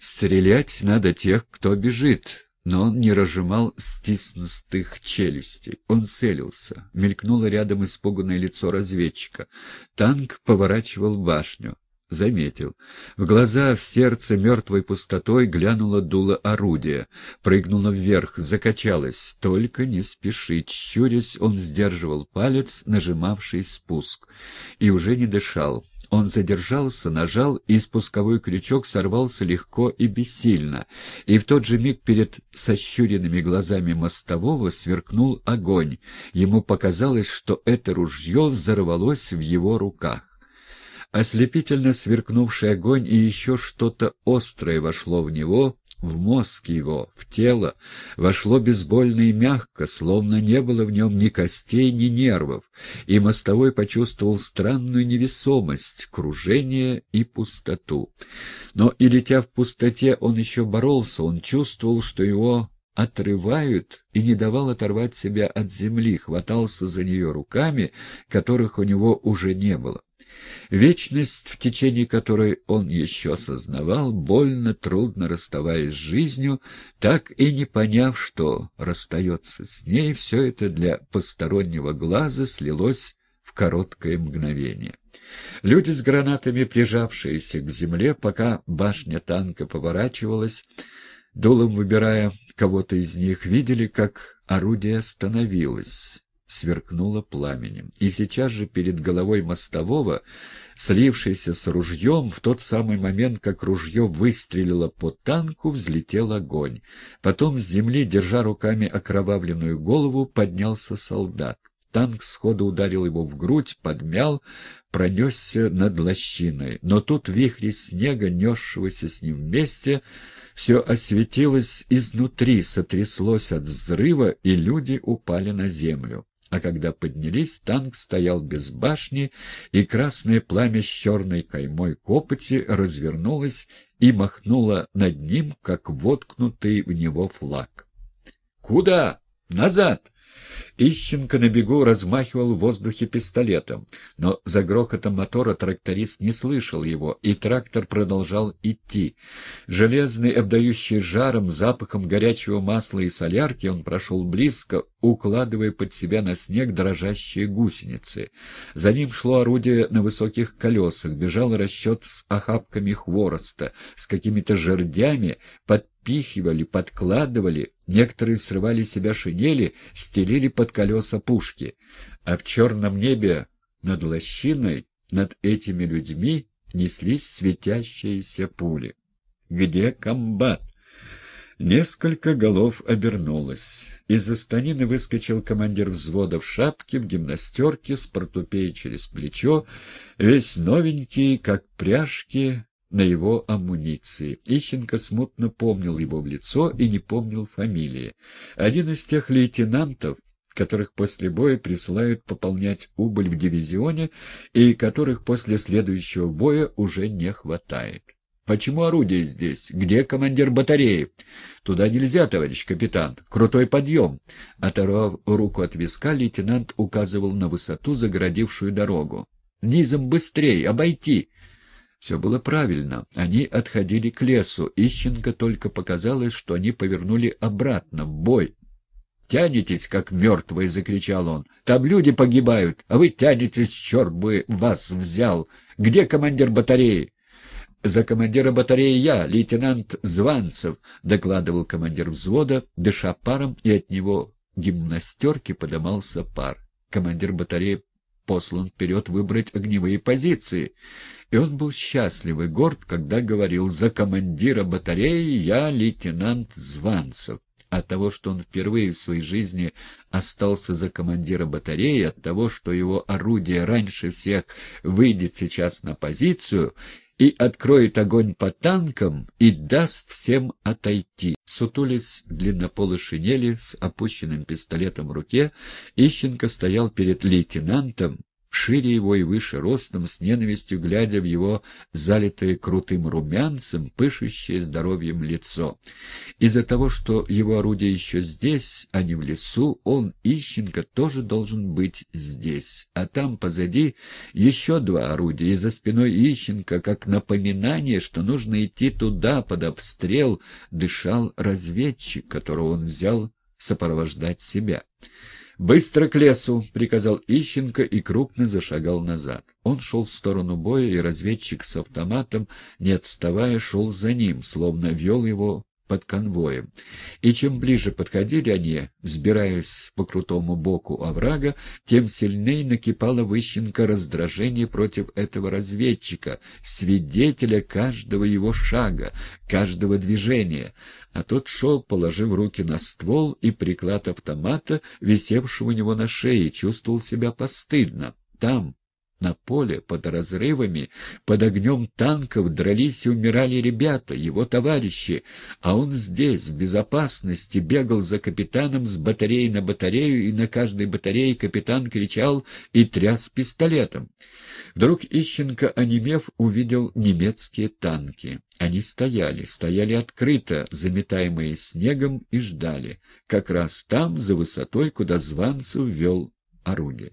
Стрелять надо тех, кто бежит но он не разжимал стиснутых челюстей. Он целился. Мелькнуло рядом испуганное лицо разведчика. Танк поворачивал башню. Заметил. В глаза, в сердце мертвой пустотой глянуло дуло орудия. Прыгнуло вверх, закачалось. Только не спешить. Щурясь, он сдерживал палец, нажимавший спуск. И уже не дышал он задержался, нажал, и спусковой крючок сорвался легко и бессильно, и в тот же миг перед сощуренными глазами мостового сверкнул огонь. Ему показалось, что это ружье взорвалось в его руках. Ослепительно сверкнувший огонь и еще что-то острое вошло в него, в мозг его, в тело, вошло безбольно и мягко, словно не было в нем ни костей, ни нервов, и мостовой почувствовал странную невесомость, кружение и пустоту. Но и летя в пустоте, он еще боролся, он чувствовал, что его отрывают и не давал оторвать себя от земли, хватался за нее руками, которых у него уже не было. Вечность, в течение которой он еще осознавал, больно, трудно расставаясь с жизнью, так и не поняв, что расстается с ней, все это для постороннего глаза слилось в короткое мгновение. Люди с гранатами, прижавшиеся к земле, пока башня танка поворачивалась, дулом выбирая кого-то из них, видели, как орудие остановилось сверкнуло пламенем. И сейчас же перед головой мостового, слившийся с ружьем, в тот самый момент, как ружье выстрелило по танку, взлетел огонь. Потом с земли, держа руками окровавленную голову, поднялся солдат. Танк сходу ударил его в грудь, подмял, пронесся над лощиной. Но тут вихри снега, несшегося с ним вместе, все осветилось изнутри, сотряслось от взрыва, и люди упали на землю. А когда поднялись, танк стоял без башни, и красное пламя с черной каймой копоти развернулось и махнуло над ним, как воткнутый в него флаг. «Куда? Назад!» Ищенко на бегу размахивал в воздухе пистолетом, но за грохотом мотора тракторист не слышал его, и трактор продолжал идти. Железный, обдающий жаром, запахом горячего масла и солярки, он прошел близко, укладывая под себя на снег дрожащие гусеницы. За ним шло орудие на высоких колесах, бежал расчет с охапками хвороста, с какими-то жердями, подпихивали, подкладывали, Некоторые срывали себя шинели, стелили под колеса пушки. А в черном небе над лощиной, над этими людьми, неслись светящиеся пули. «Где комбат?» Несколько голов обернулось. Из-за станины выскочил командир взвода в шапке, в гимнастерке, с портупеей через плечо, весь новенький, как пряжки, на его амуниции. Ищенко смутно помнил его в лицо и не помнил фамилии. Один из тех лейтенантов, которых после боя присылают пополнять убыль в дивизионе и которых после следующего боя уже не хватает. «Почему орудие здесь? Где командир батареи?» «Туда нельзя, товарищ капитан. Крутой подъем!» Оторвав руку от виска, лейтенант указывал на высоту, загородившую дорогу. «Низом быстрей! Обойти!» Все было правильно. Они отходили к лесу. Ищенко только показалось, что они повернули обратно, в бой. «Тянетесь, как мертвые!» — закричал он. «Там люди погибают, а вы тянетесь, черт бы вас взял! Где командир батареи?» «За командира батареи я, лейтенант Званцев», — докладывал командир взвода, дыша паром, и от него гимнастерки подымался пар. Командир батареи послан вперед выбрать огневые позиции. И он был счастлив и горд, когда говорил «За командира батареи я лейтенант Званцев» от того, что он впервые в своей жизни остался за командира батареи, от того, что его орудие раньше всех выйдет сейчас на позицию и откроет огонь по танкам и даст всем отойти. Сутулись в длиннополой шинели с опущенным пистолетом в руке, Ищенко стоял перед лейтенантом, шире его и выше ростом, с ненавистью глядя в его залитое крутым румянцем, пышущее здоровьем лицо. Из-за того, что его орудие еще здесь, а не в лесу, он, Ищенко, тоже должен быть здесь. А там позади еще два орудия, и за спиной Ищенко, как напоминание, что нужно идти туда, под обстрел, дышал разведчик, которого он взял сопровождать себя. «Быстро к лесу!» — приказал Ищенко и крупно зашагал назад. Он шел в сторону боя, и разведчик с автоматом, не отставая, шел за ним, словно вел его под конвоем. И чем ближе подходили они, взбираясь по крутому боку оврага, тем сильнее накипала Выщенко раздражение против этого разведчика, свидетеля каждого его шага, каждого движения. А тот шел, положив руки на ствол и приклад автомата, висевшего у него на шее, чувствовал себя постыдно. Там, на поле, под разрывами, под огнем танков дрались и умирали ребята, его товарищи, а он здесь, в безопасности, бегал за капитаном с батареи на батарею, и на каждой батарее капитан кричал и тряс пистолетом. Вдруг Ищенко, онемев, увидел немецкие танки. Они стояли, стояли открыто, заметаемые снегом, и ждали, как раз там, за высотой, куда Званцев вел орудие.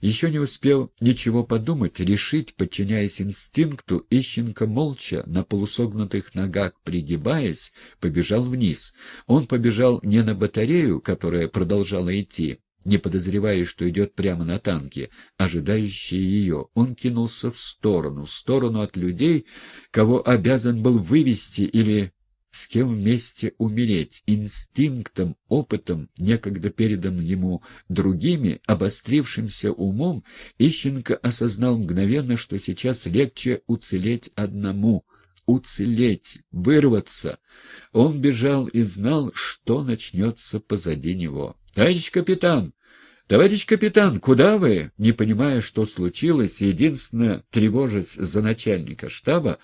Еще не успел ничего подумать, решить, подчиняясь инстинкту, Ищенко молча, на полусогнутых ногах пригибаясь, побежал вниз. Он побежал не на батарею, которая продолжала идти, не подозревая, что идет прямо на танке, ожидающие ее. Он кинулся в сторону, в сторону от людей, кого обязан был вывести или с кем вместе умереть, инстинктом, опытом, некогда передан ему другими, обострившимся умом, Ищенко осознал мгновенно, что сейчас легче уцелеть одному, уцелеть, вырваться. Он бежал и знал, что начнется позади него. «Товарищ капитан!» «Товарищ капитан, куда вы?» Не понимая, что случилось, единственное, тревожась за начальника штаба,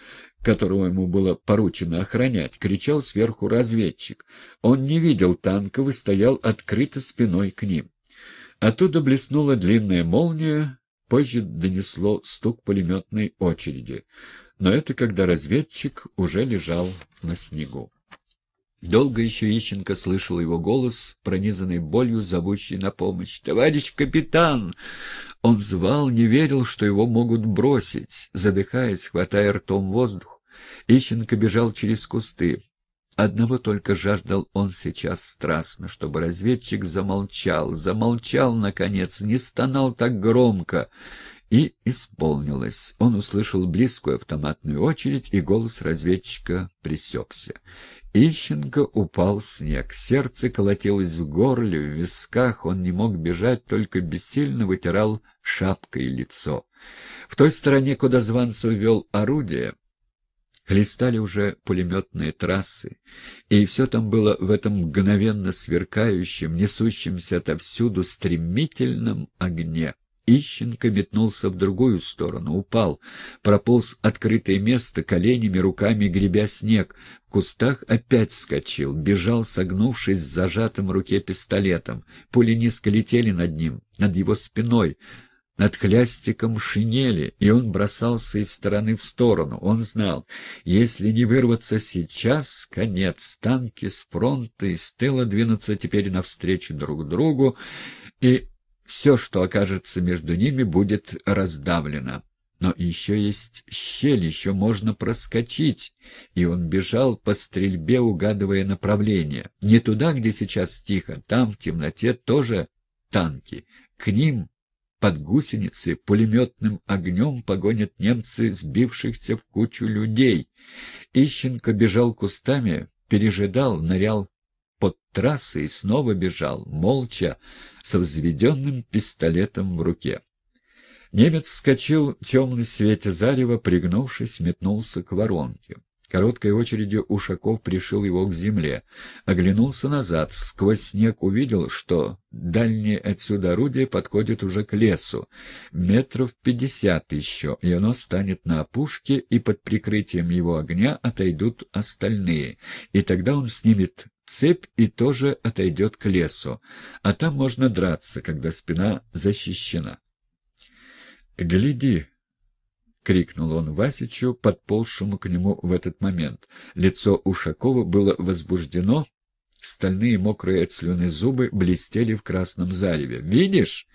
которого ему было поручено охранять, кричал сверху разведчик. Он не видел танков и стоял открыто спиной к ним. Оттуда блеснула длинная молния, позже донесло стук пулеметной очереди. Но это когда разведчик уже лежал на снегу. Долго еще Ищенко слышал его голос, пронизанный болью, зовущий на помощь. «Товарищ капитан!» Он звал, не верил, что его могут бросить, задыхаясь, хватая ртом воздух. Ищенко бежал через кусты. Одного только жаждал он сейчас страстно, чтобы разведчик замолчал, замолчал, наконец, не стонал так громко. И исполнилось. Он услышал близкую автоматную очередь, и голос разведчика пресекся. Ищенко упал снег. Сердце колотилось в горле, в висках. Он не мог бежать, только бессильно вытирал шапкой лицо. В той стороне, куда Званцев вел орудие, Хлестали уже пулеметные трассы, и все там было в этом мгновенно сверкающем, несущемся отовсюду стремительном огне. Ищенко метнулся в другую сторону, упал, прополз открытое место коленями, руками гребя снег. В кустах опять вскочил, бежал, согнувшись с зажатым в руке пистолетом. Пули низко летели над ним, над его спиной над хлястиком шинели, и он бросался из стороны в сторону. Он знал, если не вырваться сейчас, конец. Танки с фронта и с тыла двинутся теперь навстречу друг другу, и все, что окажется между ними, будет раздавлено. Но еще есть щель, еще можно проскочить. И он бежал по стрельбе, угадывая направление. Не туда, где сейчас тихо, там в темноте тоже танки. К ним под гусеницы пулеметным огнем погонят немцы сбившихся в кучу людей. Ищенко бежал кустами, пережидал, нырял под трассы и снова бежал, молча, со взведенным пистолетом в руке. Немец вскочил в темном свете зарева, пригнувшись, метнулся к воронке. Короткой очередью Ушаков пришил его к земле. Оглянулся назад, сквозь снег увидел, что дальнее отсюда орудие подходит уже к лесу. Метров пятьдесят еще, и оно станет на опушке, и под прикрытием его огня отойдут остальные. И тогда он снимет цепь и тоже отойдет к лесу. А там можно драться, когда спина защищена. «Гляди!» — крикнул он Васичу, подползшему к нему в этот момент. Лицо Ушакова было возбуждено, стальные мокрые от слюны зубы блестели в красном зареве. «Видишь?»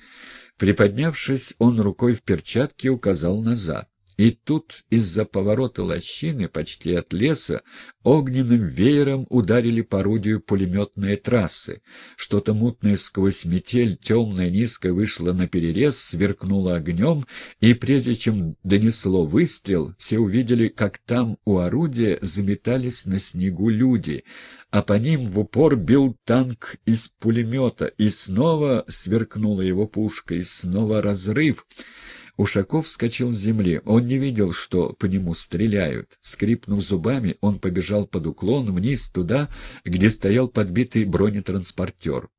Приподнявшись, он рукой в перчатке указал назад. И тут из-за поворота лощины, почти от леса, огненным веером ударили по орудию пулеметные трассы. Что-то мутное сквозь метель, темное, низко вышло на перерез, сверкнуло огнем, и прежде чем донесло выстрел, все увидели, как там у орудия заметались на снегу люди, а по ним в упор бил танк из пулемета, и снова сверкнула его пушка, и снова разрыв. Ушаков вскочил с земли. Он не видел, что по нему стреляют. Скрипнув зубами, он побежал под уклон вниз туда, где стоял подбитый бронетранспортер.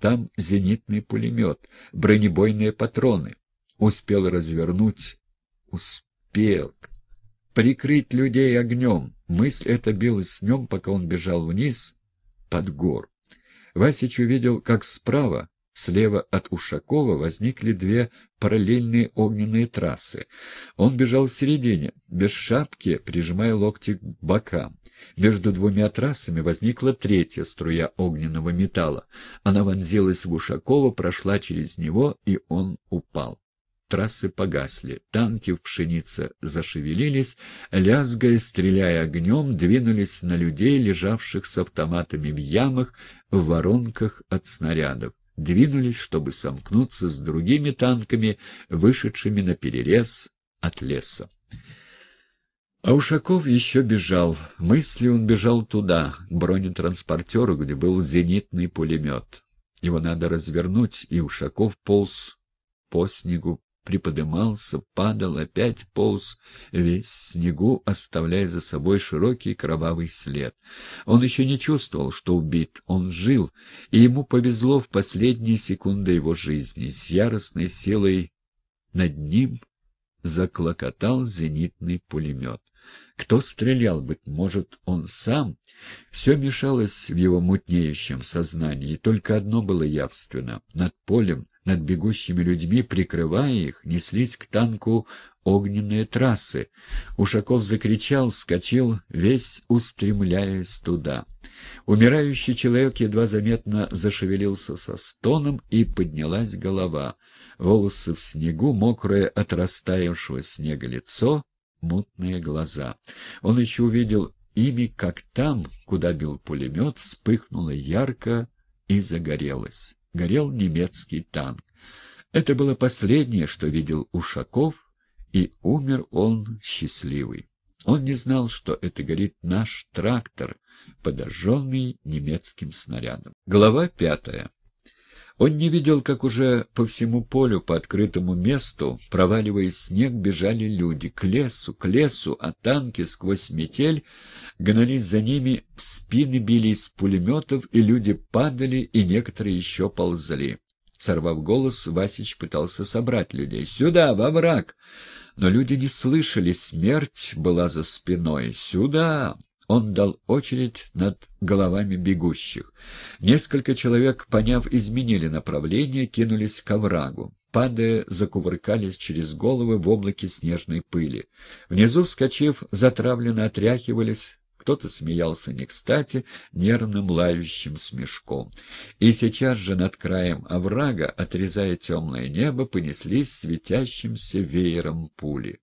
Там зенитный пулемет, бронебойные патроны. Успел развернуть. Успел. Прикрыть людей огнем. Мысль эта билась с нем, пока он бежал вниз, под гор. Васич увидел, как справа, Слева от Ушакова возникли две параллельные огненные трассы. Он бежал в середине, без шапки, прижимая локти к бокам. Между двумя трассами возникла третья струя огненного металла. Она вонзилась в Ушакова, прошла через него, и он упал. Трассы погасли, танки в пшенице зашевелились, лязгая, стреляя огнем, двинулись на людей, лежавших с автоматами в ямах, в воронках от снарядов двинулись, чтобы сомкнуться с другими танками, вышедшими на перерез от леса. А Ушаков еще бежал. Мысли он бежал туда, к бронетранспортеру, где был зенитный пулемет. Его надо развернуть, и Ушаков полз по снегу приподымался, падал, опять полз, весь в снегу, оставляя за собой широкий кровавый след. Он еще не чувствовал, что убит, он жил, и ему повезло в последние секунды его жизни. С яростной силой над ним заклокотал зенитный пулемет. Кто стрелял, быть может, он сам? Все мешалось в его мутнеющем сознании, и только одно было явственно. Над полем над бегущими людьми, прикрывая их, неслись к танку огненные трассы. Ушаков закричал, вскочил, весь устремляясь туда. Умирающий человек едва заметно зашевелился со стоном, и поднялась голова. Волосы в снегу, мокрое от растаявшего снега лицо, мутные глаза. Он еще увидел ими, как там, куда бил пулемет, вспыхнуло ярко и загорелось горел немецкий танк. Это было последнее, что видел Ушаков, и умер он счастливый. Он не знал, что это горит наш трактор, подожженный немецким снарядом. Глава пятая. Он не видел, как уже по всему полю, по открытому месту, проваливаясь снег, бежали люди к лесу, к лесу, а танки сквозь метель гнались за ними, спины били из пулеметов, и люди падали, и некоторые еще ползли. Сорвав голос, Васич пытался собрать людей. «Сюда, во враг!» Но люди не слышали, смерть была за спиной. «Сюда!» он дал очередь над головами бегущих. Несколько человек, поняв, изменили направление, кинулись к оврагу. Падая, закувыркались через головы в облаке снежной пыли. Внизу, вскочив, затравленно отряхивались, кто-то смеялся не кстати, нервным лающим смешком. И сейчас же над краем оврага, отрезая темное небо, понеслись светящимся веером пули.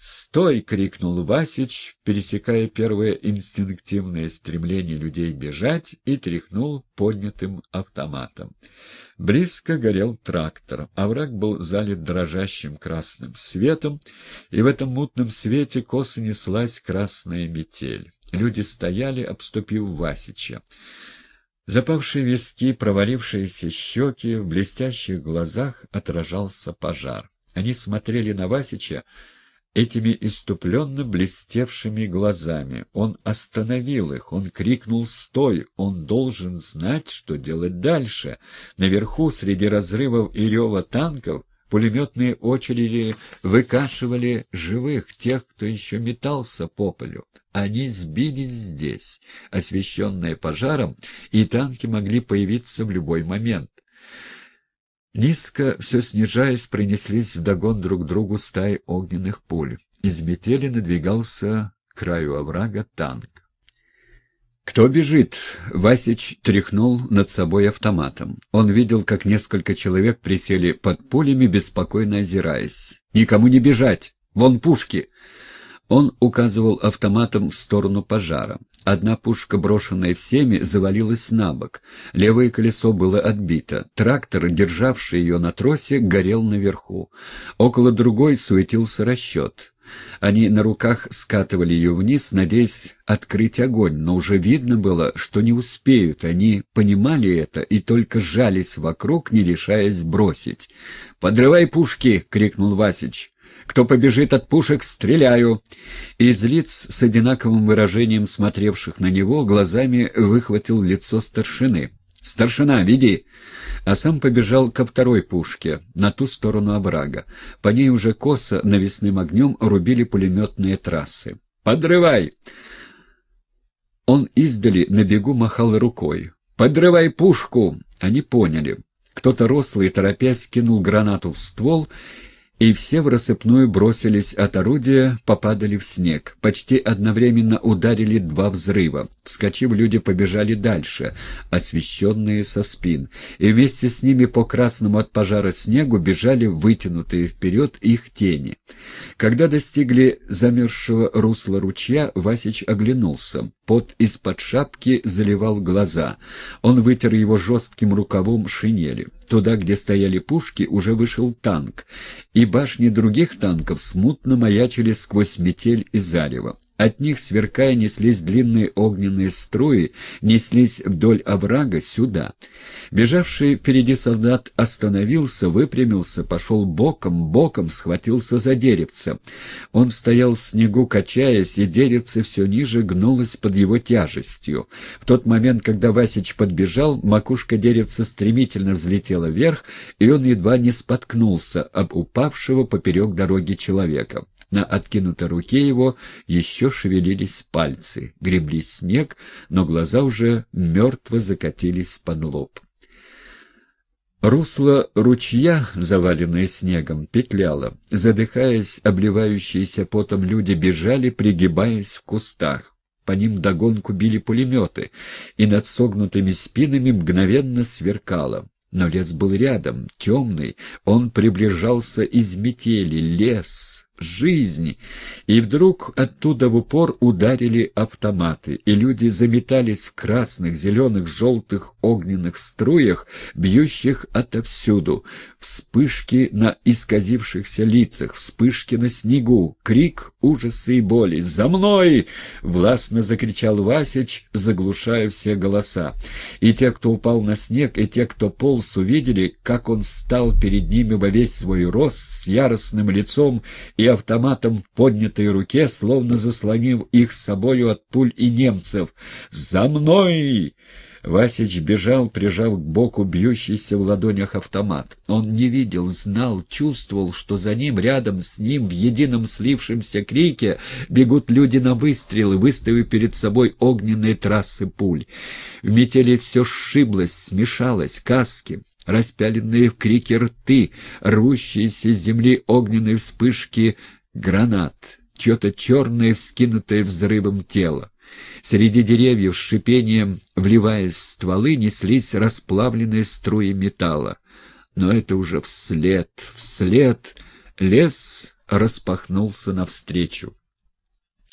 «Стой!» — крикнул Васич, пересекая первое инстинктивное стремление людей бежать, и тряхнул поднятым автоматом. Близко горел трактор, а враг был залит дрожащим красным светом, и в этом мутном свете косо неслась красная метель. Люди стояли, обступив Васича. Запавшие виски, провалившиеся щеки, в блестящих глазах отражался пожар. Они смотрели на Васича, этими иступленно блестевшими глазами. Он остановил их, он крикнул «Стой!» Он должен знать, что делать дальше. Наверху, среди разрывов и рева танков, пулеметные очереди выкашивали живых, тех, кто еще метался по полю. Они сбились здесь, освещенные пожаром, и танки могли появиться в любой момент. Низко, все снижаясь, принеслись вдогон друг другу стаи огненных пуль. Из метели надвигался к краю оврага танк. «Кто бежит?» — Васич тряхнул над собой автоматом. Он видел, как несколько человек присели под пулями, беспокойно озираясь. «Никому не бежать! Вон пушки!» Он указывал автоматом в сторону пожара. Одна пушка, брошенная всеми, завалилась на бок. Левое колесо было отбито. Трактор, державший ее на тросе, горел наверху. Около другой суетился расчет. Они на руках скатывали ее вниз, надеясь открыть огонь, но уже видно было, что не успеют. Они понимали это и только сжались вокруг, не решаясь бросить. «Подрывай пушки!» — крикнул Васич. Кто побежит от пушек, стреляю!» Из лиц с одинаковым выражением смотревших на него глазами выхватил лицо старшины. «Старшина, веди!» А сам побежал ко второй пушке, на ту сторону оврага. По ней уже косо навесным огнем рубили пулеметные трассы. «Подрывай!» Он издали на бегу махал рукой. «Подрывай пушку!» Они поняли. Кто-то рослый, торопясь, кинул гранату в ствол, и все в рассыпную бросились от орудия, попадали в снег. Почти одновременно ударили два взрыва. Вскочив, люди побежали дальше, освещенные со спин, и вместе с ними по красному от пожара снегу бежали вытянутые вперед их тени. Когда достигли замерзшего русла ручья, Васич оглянулся. Пот из-под шапки заливал глаза. Он вытер его жестким рукавом шинели. Туда, где стояли пушки, уже вышел танк, и башни других танков смутно маячили сквозь метель и зарево. От них, сверкая, неслись длинные огненные струи, неслись вдоль оврага сюда. Бежавший впереди солдат остановился, выпрямился, пошел боком, боком схватился за деревце. Он стоял в снегу, качаясь, и деревце все ниже гнулось под его тяжестью. В тот момент, когда Васич подбежал, макушка деревца стремительно взлетела вверх, и он едва не споткнулся об упавшего поперек дороги человека. На откинутой руке его еще шевелились пальцы, гребли снег, но глаза уже мертво закатились под лоб. Русло ручья, заваленное снегом, петляло. Задыхаясь, обливающиеся потом люди бежали, пригибаясь в кустах. По ним догонку били пулеметы, и над согнутыми спинами мгновенно сверкало. Но лес был рядом, темный, он приближался из метели, лес, жизни. И вдруг оттуда в упор ударили автоматы, и люди заметались в красных, зеленых, желтых, огненных струях, бьющих отовсюду. Вспышки на исказившихся лицах, вспышки на снегу, крик ужаса и боли. «За мной!» — властно закричал Васич, заглушая все голоса. И те, кто упал на снег, и те, кто полз, увидели, как он встал перед ними во весь свой рост с яростным лицом и автоматом в поднятой руке, словно заслонив их собою от пуль и немцев. «За мной!» Васич бежал, прижав к боку бьющийся в ладонях автомат. Он не видел, знал, чувствовал, что за ним, рядом с ним, в едином слившемся крике бегут люди на выстрелы, выставив перед собой огненные трассы пуль. В метели все сшиблось, смешалось, каски, распяленные в крике рты, рвущиеся с земли огненные вспышки гранат, чье-то черное, вскинутое взрывом тело. Среди деревьев с шипением, вливаясь в стволы, неслись расплавленные струи металла. Но это уже вслед, вслед лес распахнулся навстречу.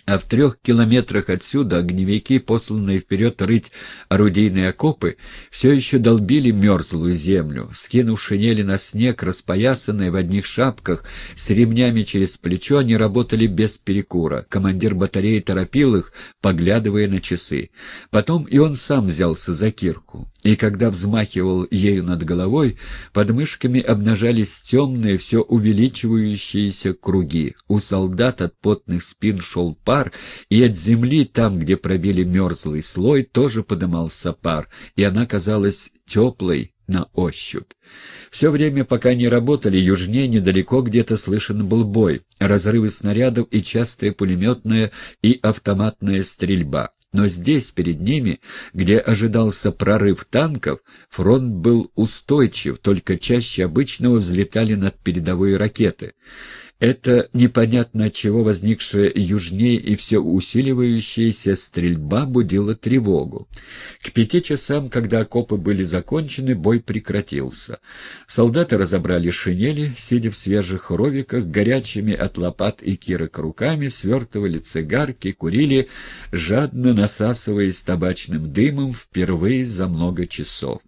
А в трех километрах отсюда огневики, посланные вперед рыть орудийные окопы, все еще долбили мерзлую землю, скинув шинели на снег, распоясанные в одних шапках, с ремнями через плечо, они работали без перекура. Командир батареи торопил их, поглядывая на часы. Потом и он сам взялся за кирку и когда взмахивал ею над головой, под мышками обнажались темные, все увеличивающиеся круги. У солдат от потных спин шел пар, и от земли, там, где пробили мерзлый слой, тоже подымался пар, и она казалась теплой, на ощупь. Все время, пока не работали, южнее недалеко где-то слышен был бой, разрывы снарядов и частая пулеметная и автоматная стрельба. Но здесь, перед ними, где ожидался прорыв танков, фронт был устойчив, только чаще обычного взлетали над передовые ракеты. Это непонятно от чего возникшая южнее и все усиливающаяся стрельба будила тревогу. К пяти часам, когда окопы были закончены, бой прекратился. Солдаты разобрали шинели, сидя в свежих ровиках, горячими от лопат и кирок руками, свертывали цигарки, курили, жадно насасываясь табачным дымом впервые за много часов.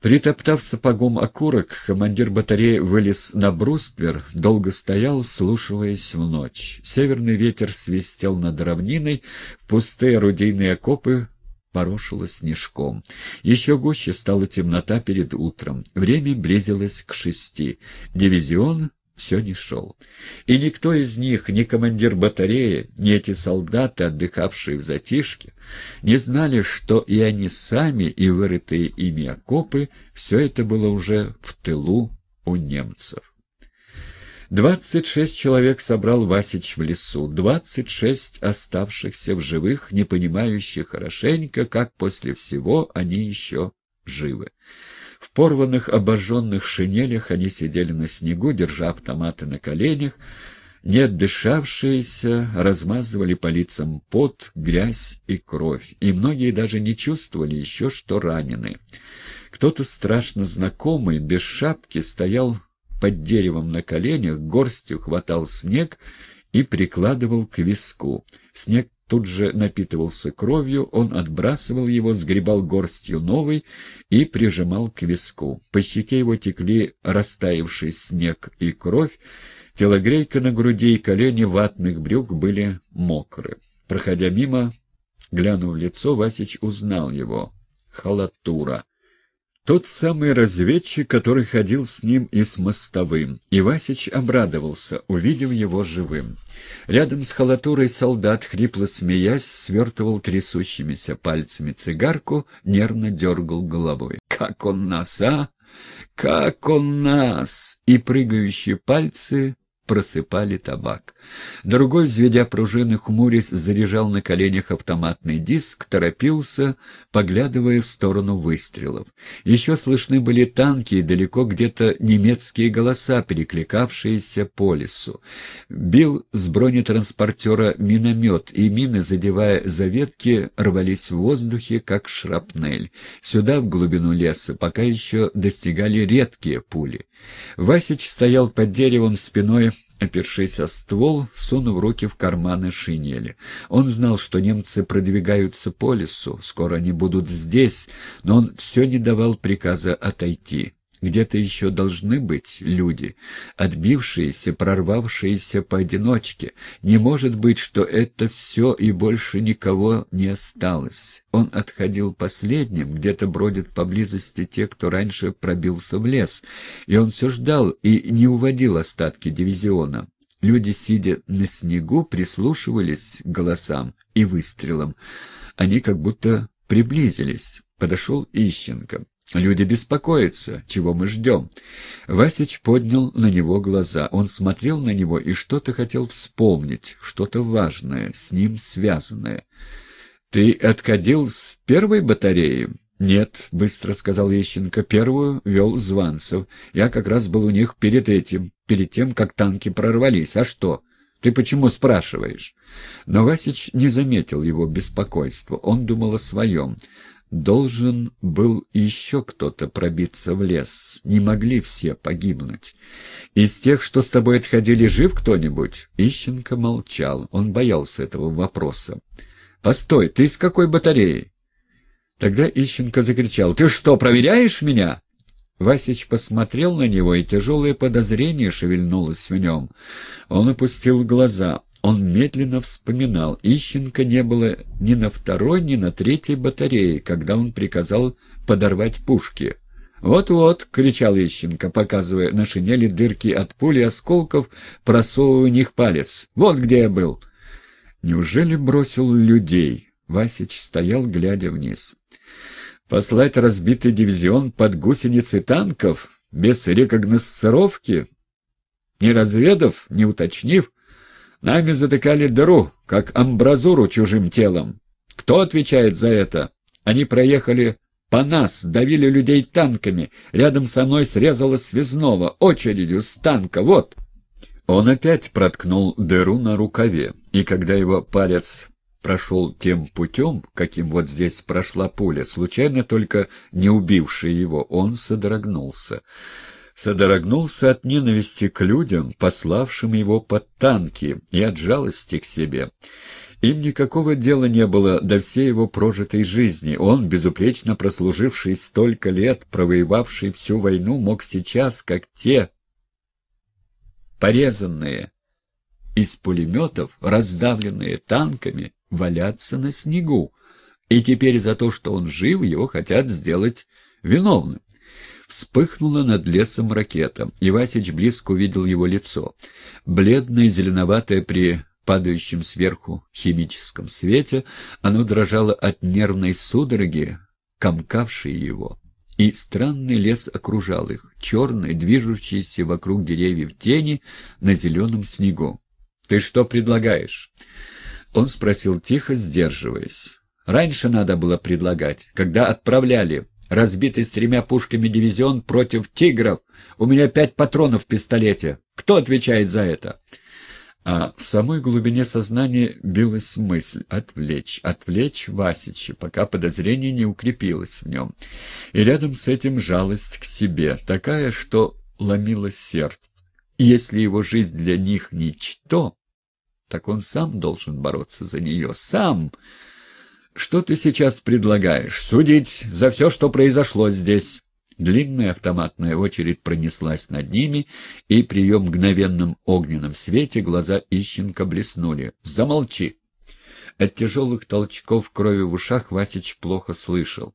Притоптав сапогом окурок, командир батареи вылез на бруствер, долго стоял, слушаясь в ночь. Северный ветер свистел над равниной, пустые орудийные окопы порошило снежком. Еще гуще стала темнота перед утром. Время близилось к шести. Дивизион все не шел. И никто из них, ни командир батареи, ни эти солдаты, отдыхавшие в затишке, не знали, что и они сами, и вырытые ими окопы, все это было уже в тылу у немцев. Двадцать шесть человек собрал Васич в лесу, двадцать шесть оставшихся в живых, не понимающих хорошенько, как после всего они еще живы. В порванных обожженных шинелях они сидели на снегу, держа автоматы на коленях, не отдышавшиеся размазывали по лицам пот, грязь и кровь, и многие даже не чувствовали еще, что ранены. Кто-то страшно знакомый, без шапки, стоял под деревом на коленях, горстью хватал снег и прикладывал к виску. Снег тут же напитывался кровью, он отбрасывал его, сгребал горстью новой и прижимал к виску. По щеке его текли растаявший снег и кровь, телогрейка на груди и колени ватных брюк были мокры. Проходя мимо, глянув в лицо, Васич узнал его. Халатура. Тот самый разведчик, который ходил с ним и с мостовым, и Васич обрадовался, увидев его живым. Рядом с халатурой солдат, хрипло смеясь, свертывал трясущимися пальцами цигарку, нервно дергал головой. «Как он нас, а? Как он нас!» И прыгающие пальцы просыпали табак. Другой, взведя пружины, хмурясь, заряжал на коленях автоматный диск, торопился, поглядывая в сторону выстрелов. Еще слышны были танки и далеко где-то немецкие голоса, перекликавшиеся по лесу. Бил с бронетранспортера миномет, и мины, задевая заветки, рвались в воздухе, как шрапнель. Сюда, в глубину леса, пока еще достигали редкие пули. Васич стоял под деревом спиной опершись о ствол, сунув руки в карманы шинели. Он знал, что немцы продвигаются по лесу, скоро они будут здесь, но он все не давал приказа отойти где-то еще должны быть люди, отбившиеся, прорвавшиеся поодиночке. Не может быть, что это все и больше никого не осталось. Он отходил последним, где-то бродят поблизости те, кто раньше пробился в лес, и он все ждал и не уводил остатки дивизиона. Люди, сидя на снегу, прислушивались к голосам и выстрелам. Они как будто приблизились. Подошел Ищенко. Люди беспокоятся, чего мы ждем. Васич поднял на него глаза. Он смотрел на него и что-то хотел вспомнить, что-то важное, с ним связанное. «Ты откадил с первой батареи?» «Нет», — быстро сказал Ещенко, — «первую вел Званцев. Я как раз был у них перед этим, перед тем, как танки прорвались. А что?» Ты почему спрашиваешь?» Но Васич не заметил его беспокойства. Он думал о своем. Должен был еще кто-то пробиться в лес. Не могли все погибнуть. Из тех, что с тобой отходили, жив кто-нибудь? Ищенко молчал. Он боялся этого вопроса. «Постой, ты из какой батареи?» Тогда Ищенко закричал. «Ты что, проверяешь меня?» Васич посмотрел на него, и тяжелое подозрение шевельнулось в нем. Он опустил глаза он медленно вспоминал. Ищенко не было ни на второй, ни на третьей батарее, когда он приказал подорвать пушки. «Вот-вот!» — кричал Ищенко, показывая на шинели дырки от пули осколков, просовывая в них палец. «Вот где я был!» Неужели бросил людей? Васич стоял, глядя вниз. «Послать разбитый дивизион под гусеницы танков? Без рекогносцировки? Не разведав, не уточнив?» Нами затыкали дыру, как амбразуру чужим телом. Кто отвечает за это? Они проехали по нас, давили людей танками. Рядом со мной срезало связного, очередью с танка, вот. Он опять проткнул дыру на рукаве, и когда его палец прошел тем путем, каким вот здесь прошла пуля, случайно только не убившая его, он содрогнулся содрогнулся от ненависти к людям, пославшим его под танки, и от жалости к себе. Им никакого дела не было до всей его прожитой жизни. Он, безупречно прослуживший столько лет, провоевавший всю войну, мог сейчас, как те порезанные из пулеметов, раздавленные танками, валяться на снегу. И теперь за то, что он жив, его хотят сделать виновным. Вспыхнула над лесом ракета. и Ивасич близко увидел его лицо. Бледное, зеленоватое при падающем сверху химическом свете, оно дрожало от нервной судороги, комкавшей его. И странный лес окружал их, черный, движущийся вокруг деревьев тени на зеленом снегу. «Ты что предлагаешь?» Он спросил тихо, сдерживаясь. «Раньше надо было предлагать, когда отправляли разбитый с тремя пушками дивизион против «Тигров». У меня пять патронов в пистолете. Кто отвечает за это?» А в самой глубине сознания билась мысль отвлечь, отвлечь Васича, пока подозрение не укрепилось в нем. И рядом с этим жалость к себе, такая, что ломило сердце. если его жизнь для них ничто, так он сам должен бороться за нее, сам! «Что ты сейчас предлагаешь? Судить за все, что произошло здесь!» Длинная автоматная очередь пронеслась над ними, и при ее мгновенном огненном свете глаза Ищенко блеснули. «Замолчи!» От тяжелых толчков крови в ушах Васич плохо слышал.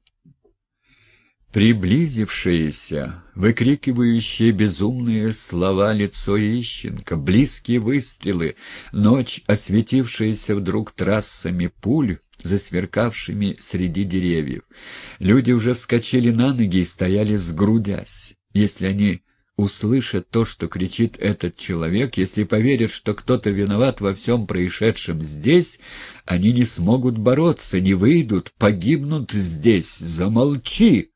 Приблизившиеся, выкрикивающие безумные слова лицо Ищенко, близкие выстрелы, ночь, осветившаяся вдруг трассами пуль, засверкавшими среди деревьев. Люди уже вскочили на ноги и стояли сгрудясь. Если они услышат то, что кричит этот человек, если поверят, что кто-то виноват во всем происшедшем здесь, они не смогут бороться, не выйдут, погибнут здесь. Замолчи!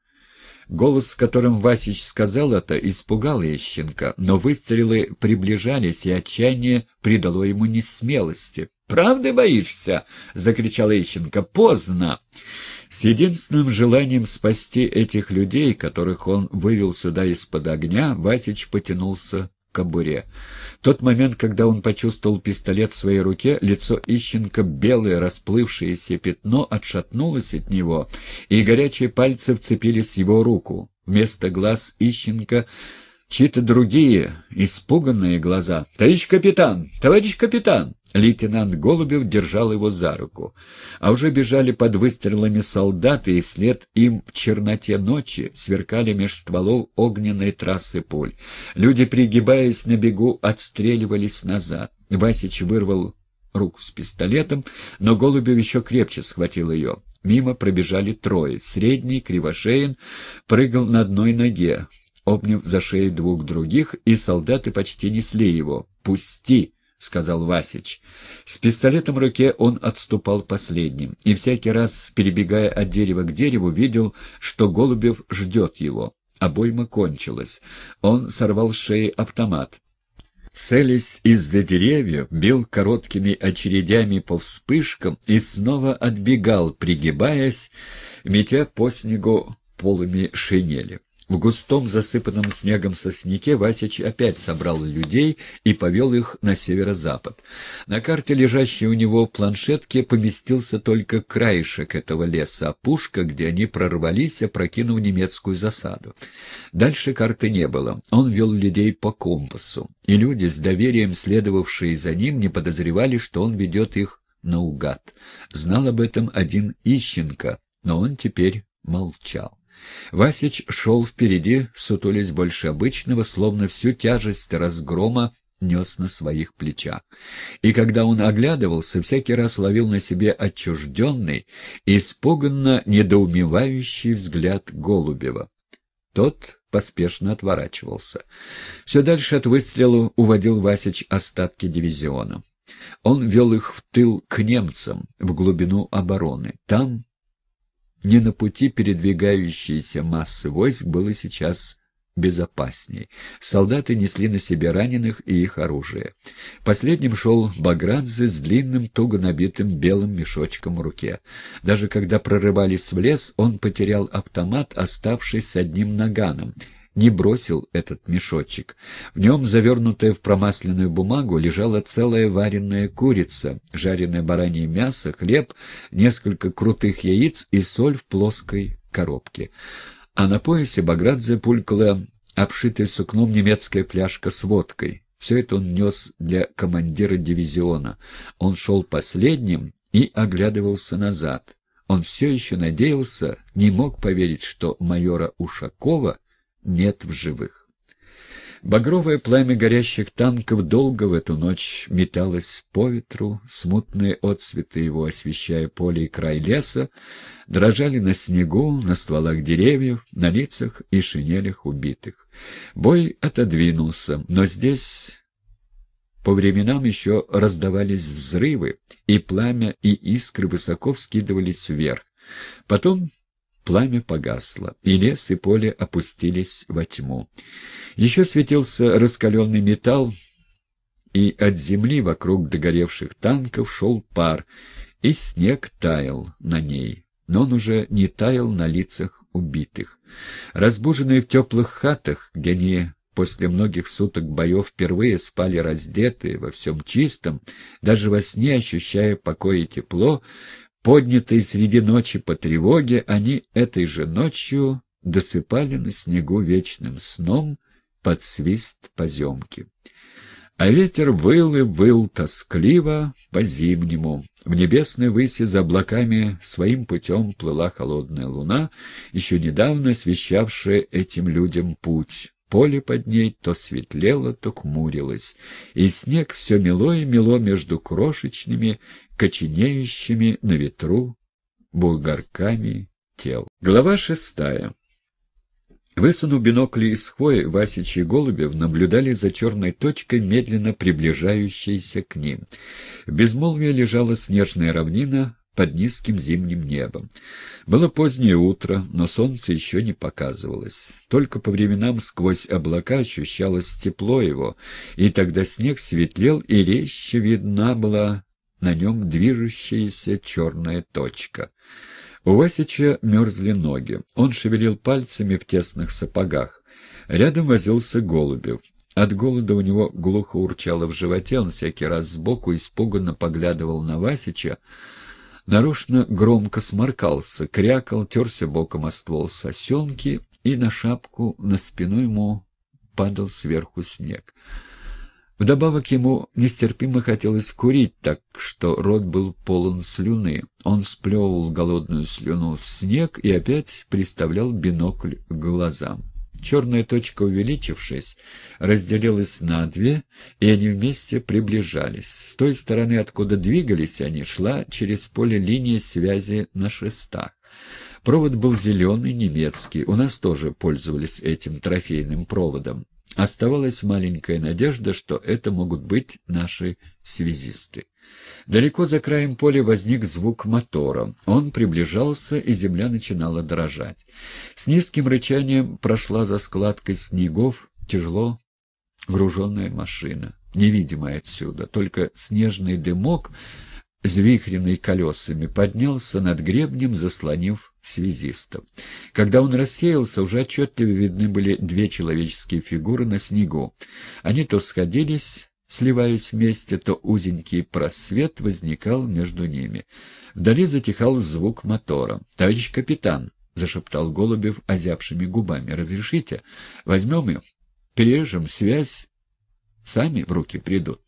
Голос, которым Васич сказал это, испугал Ященко, но выстрелы приближались, и отчаяние придало ему несмелости. «Правды боишься?» — закричал Ященко. «Поздно!» С единственным желанием спасти этих людей, которых он вывел сюда из-под огня, Васич потянулся кобуре. В тот момент, когда он почувствовал пистолет в своей руке, лицо Ищенко, белое расплывшееся пятно, отшатнулось от него, и горячие пальцы вцепились в его руку. Вместо глаз Ищенко чьи-то другие, испуганные глаза. «Товарищ капитан! Товарищ капитан!» Лейтенант Голубев держал его за руку. А уже бежали под выстрелами солдаты, и вслед им в черноте ночи сверкали меж стволов огненной трассы пуль. Люди, пригибаясь на бегу, отстреливались назад. Васич вырвал руку с пистолетом, но Голубев еще крепче схватил ее. Мимо пробежали трое. Средний, Кривошеин, прыгал на одной ноге обняв за шею двух других, и солдаты почти несли его. «Пусти!» — сказал Васич. С пистолетом в руке он отступал последним, и всякий раз, перебегая от дерева к дереву, видел, что Голубев ждет его. Обойма кончилась. Он сорвал с шеи автомат. Целясь из-за деревьев, бил короткими очередями по вспышкам и снова отбегал, пригибаясь, метя по снегу полыми шинели. В густом засыпанном снегом сосняке Васич опять собрал людей и повел их на северо-запад. На карте, лежащей у него в планшетке, поместился только краешек этого леса, опушка, а где они прорвались, опрокинув немецкую засаду. Дальше карты не было. Он вел людей по компасу, и люди, с доверием следовавшие за ним, не подозревали, что он ведет их наугад. Знал об этом один Ищенко, но он теперь молчал. Васич шел впереди, сутулись больше обычного, словно всю тяжесть разгрома нес на своих плечах. И когда он оглядывался, всякий раз ловил на себе отчужденный, испуганно недоумевающий взгляд Голубева. Тот поспешно отворачивался. Все дальше от выстрела уводил Васич остатки дивизиона. Он вел их в тыл к немцам, в глубину обороны. Там, не на пути передвигающейся массы войск было сейчас безопасней. Солдаты несли на себе раненых и их оружие. Последним шел Баградзе с длинным, туго набитым белым мешочком в руке. Даже когда прорывались в лес, он потерял автомат, оставшись с одним наганом — не бросил этот мешочек. В нем, завернутая в промасленную бумагу, лежала целая вареная курица, жареное баранье мясо, хлеб, несколько крутых яиц и соль в плоской коробке. А на поясе Баградзе пулькала обшитая сукном немецкая пляжка с водкой. Все это он нес для командира дивизиона. Он шел последним и оглядывался назад. Он все еще надеялся, не мог поверить, что майора Ушакова нет в живых. Багровое пламя горящих танков долго в эту ночь металось по ветру, смутные отцветы его, освещая поле и край леса, дрожали на снегу, на стволах деревьев, на лицах и шинелях убитых. Бой отодвинулся, но здесь... По временам еще раздавались взрывы, и пламя и искры высоко вскидывались вверх. Потом Пламя погасло, и лес и поле опустились во тьму. Еще светился раскаленный металл, и от земли вокруг догоревших танков шел пар, и снег таял на ней, но он уже не таял на лицах убитых. Разбуженные в теплых хатах, где они после многих суток боев впервые спали раздетые, во всем чистом, даже во сне ощущая покой и тепло, Поднятые среди ночи по тревоге, они этой же ночью досыпали на снегу вечным сном под свист поземки. А ветер выл и выл тоскливо по-зимнему. В небесной выси за облаками своим путем плыла холодная луна, еще недавно освещавшая этим людям путь поле под ней то светлело, то кмурилось, и снег все мело и мело между крошечными, коченеющими на ветру бугорками тел. Глава шестая. Высунув бинокли из хвои, Васич и Голубев наблюдали за черной точкой, медленно приближающейся к ним. В безмолвии лежала снежная равнина, под низким зимним небом. Было позднее утро, но солнце еще не показывалось. Только по временам сквозь облака ощущалось тепло его, и тогда снег светлел, и резче видна была на нем движущаяся черная точка. У Васича мерзли ноги. Он шевелил пальцами в тесных сапогах. Рядом возился Голубев. От голода у него глухо урчало в животе, он всякий раз сбоку испуганно поглядывал на Васича, нарочно громко сморкался, крякал, терся боком о ствол сосенки, и на шапку, на спину ему падал сверху снег. Вдобавок ему нестерпимо хотелось курить, так что рот был полон слюны. Он сплевывал голодную слюну в снег и опять приставлял бинокль к глазам. Черная точка, увеличившись, разделилась на две, и они вместе приближались. С той стороны, откуда двигались они, шла через поле линии связи на шестах. Провод был зеленый, немецкий. У нас тоже пользовались этим трофейным проводом. Оставалась маленькая надежда, что это могут быть наши связисты. Далеко за краем поля возник звук мотора. Он приближался, и земля начинала дрожать. С низким рычанием прошла за складкой снегов тяжело груженная машина, невидимая отсюда. Только снежный дымок, звихренный колесами, поднялся над гребнем, заслонив связистов. Когда он рассеялся, уже отчетливо видны были две человеческие фигуры на снегу. Они то сходились Сливаясь вместе, то узенький просвет возникал между ними. Вдали затихал звук мотора. «Товарищ капитан!» — зашептал Голубев озябшими губами. «Разрешите? Возьмем ее, перережем связь. Сами в руки придут».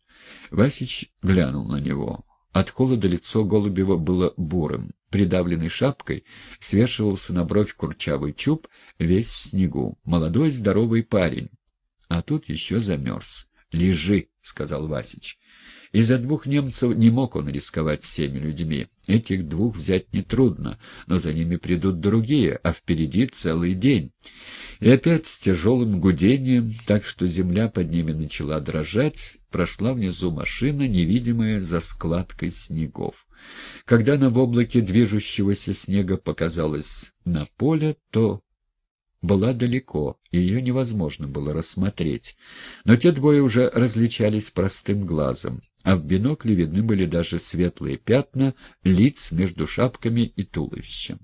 Васич глянул на него. От холода лицо Голубева было бурым. придавленной шапкой, свешивался на бровь курчавый чуб, весь в снегу. Молодой здоровый парень. А тут еще замерз. «Лежи», — сказал Васич. Из-за двух немцев не мог он рисковать всеми людьми. Этих двух взять нетрудно, но за ними придут другие, а впереди целый день. И опять с тяжелым гудением, так что земля под ними начала дрожать, прошла внизу машина, невидимая за складкой снегов. Когда на в облаке движущегося снега показалось на поле, то была далеко, и ее невозможно было рассмотреть. Но те двое уже различались простым глазом, а в бинокле видны были даже светлые пятна лиц между шапками и туловищем.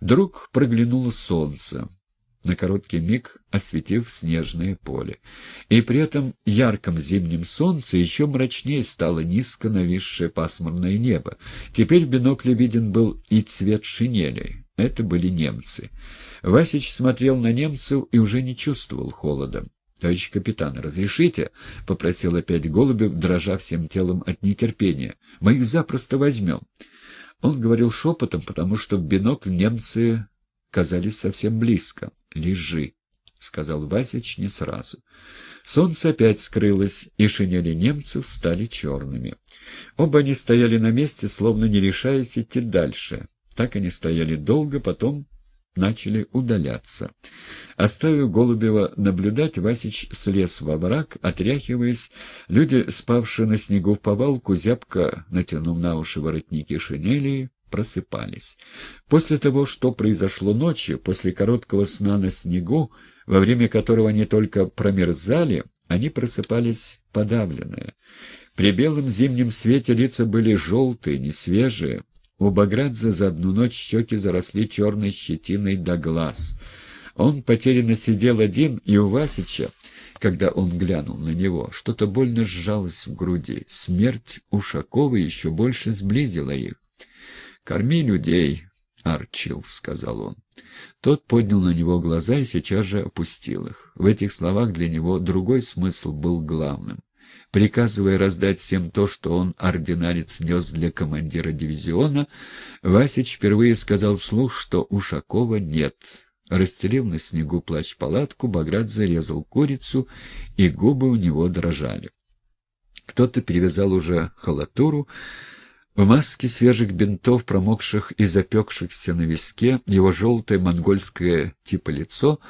Вдруг проглянуло солнце, на короткий миг осветив снежное поле. И при этом ярком зимнем солнце еще мрачнее стало низко нависшее пасмурное небо. Теперь в бинокле виден был и цвет шинелей это были немцы. Васич смотрел на немцев и уже не чувствовал холода. «Товарищ капитан, разрешите?» — попросил опять Голубев, дрожа всем телом от нетерпения. «Мы их запросто возьмем». Он говорил шепотом, потому что в бинокль немцы казались совсем близко. «Лежи», — сказал Васич не сразу. Солнце опять скрылось, и шинели немцев стали черными. Оба они стояли на месте, словно не решаясь идти дальше. Так они стояли долго, потом начали удаляться. Оставив Голубева наблюдать, Васич слез во враг, отряхиваясь. Люди, спавшие на снегу в повалку, зябко натянув на уши воротники шинели, просыпались. После того, что произошло ночью, после короткого сна на снегу, во время которого они только промерзали, они просыпались подавленные. При белом зимнем свете лица были желтые, несвежие, у Баградзе за одну ночь щеки заросли черной щетиной до глаз. Он потерянно сидел один, и у Васича, когда он глянул на него, что-то больно сжалось в груди. Смерть Ушакова еще больше сблизила их. «Корми людей, Арчил», — сказал он. Тот поднял на него глаза и сейчас же опустил их. В этих словах для него другой смысл был главным. Приказывая раздать всем то, что он, ординарец, нес для командира дивизиона, Васич впервые сказал вслух, что Ушакова нет. Расстелив на снегу плащ-палатку, Баграт зарезал курицу, и губы у него дрожали. Кто-то перевязал уже халатуру, в маске свежих бинтов, промокших и запекшихся на виске, его желтое монгольское типа лицо —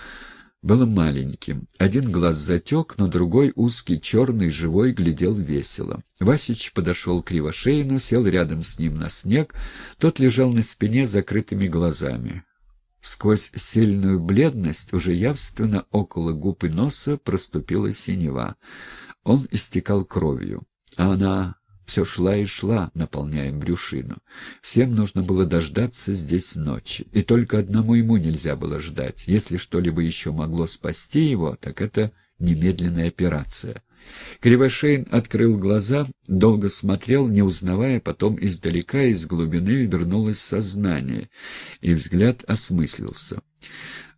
было маленьким. Один глаз затек, но другой, узкий, черный, живой, глядел весело. Васич подошел к Кривошеину, сел рядом с ним на снег. Тот лежал на спине с закрытыми глазами. Сквозь сильную бледность уже явственно около губ и носа проступила синева. Он истекал кровью. А она все шла и шла, наполняя брюшину. Всем нужно было дождаться здесь ночи, и только одному ему нельзя было ждать. Если что-либо еще могло спасти его, так это немедленная операция. Кривошейн открыл глаза, долго смотрел, не узнавая, потом издалека, из глубины вернулось сознание, и взгляд осмыслился.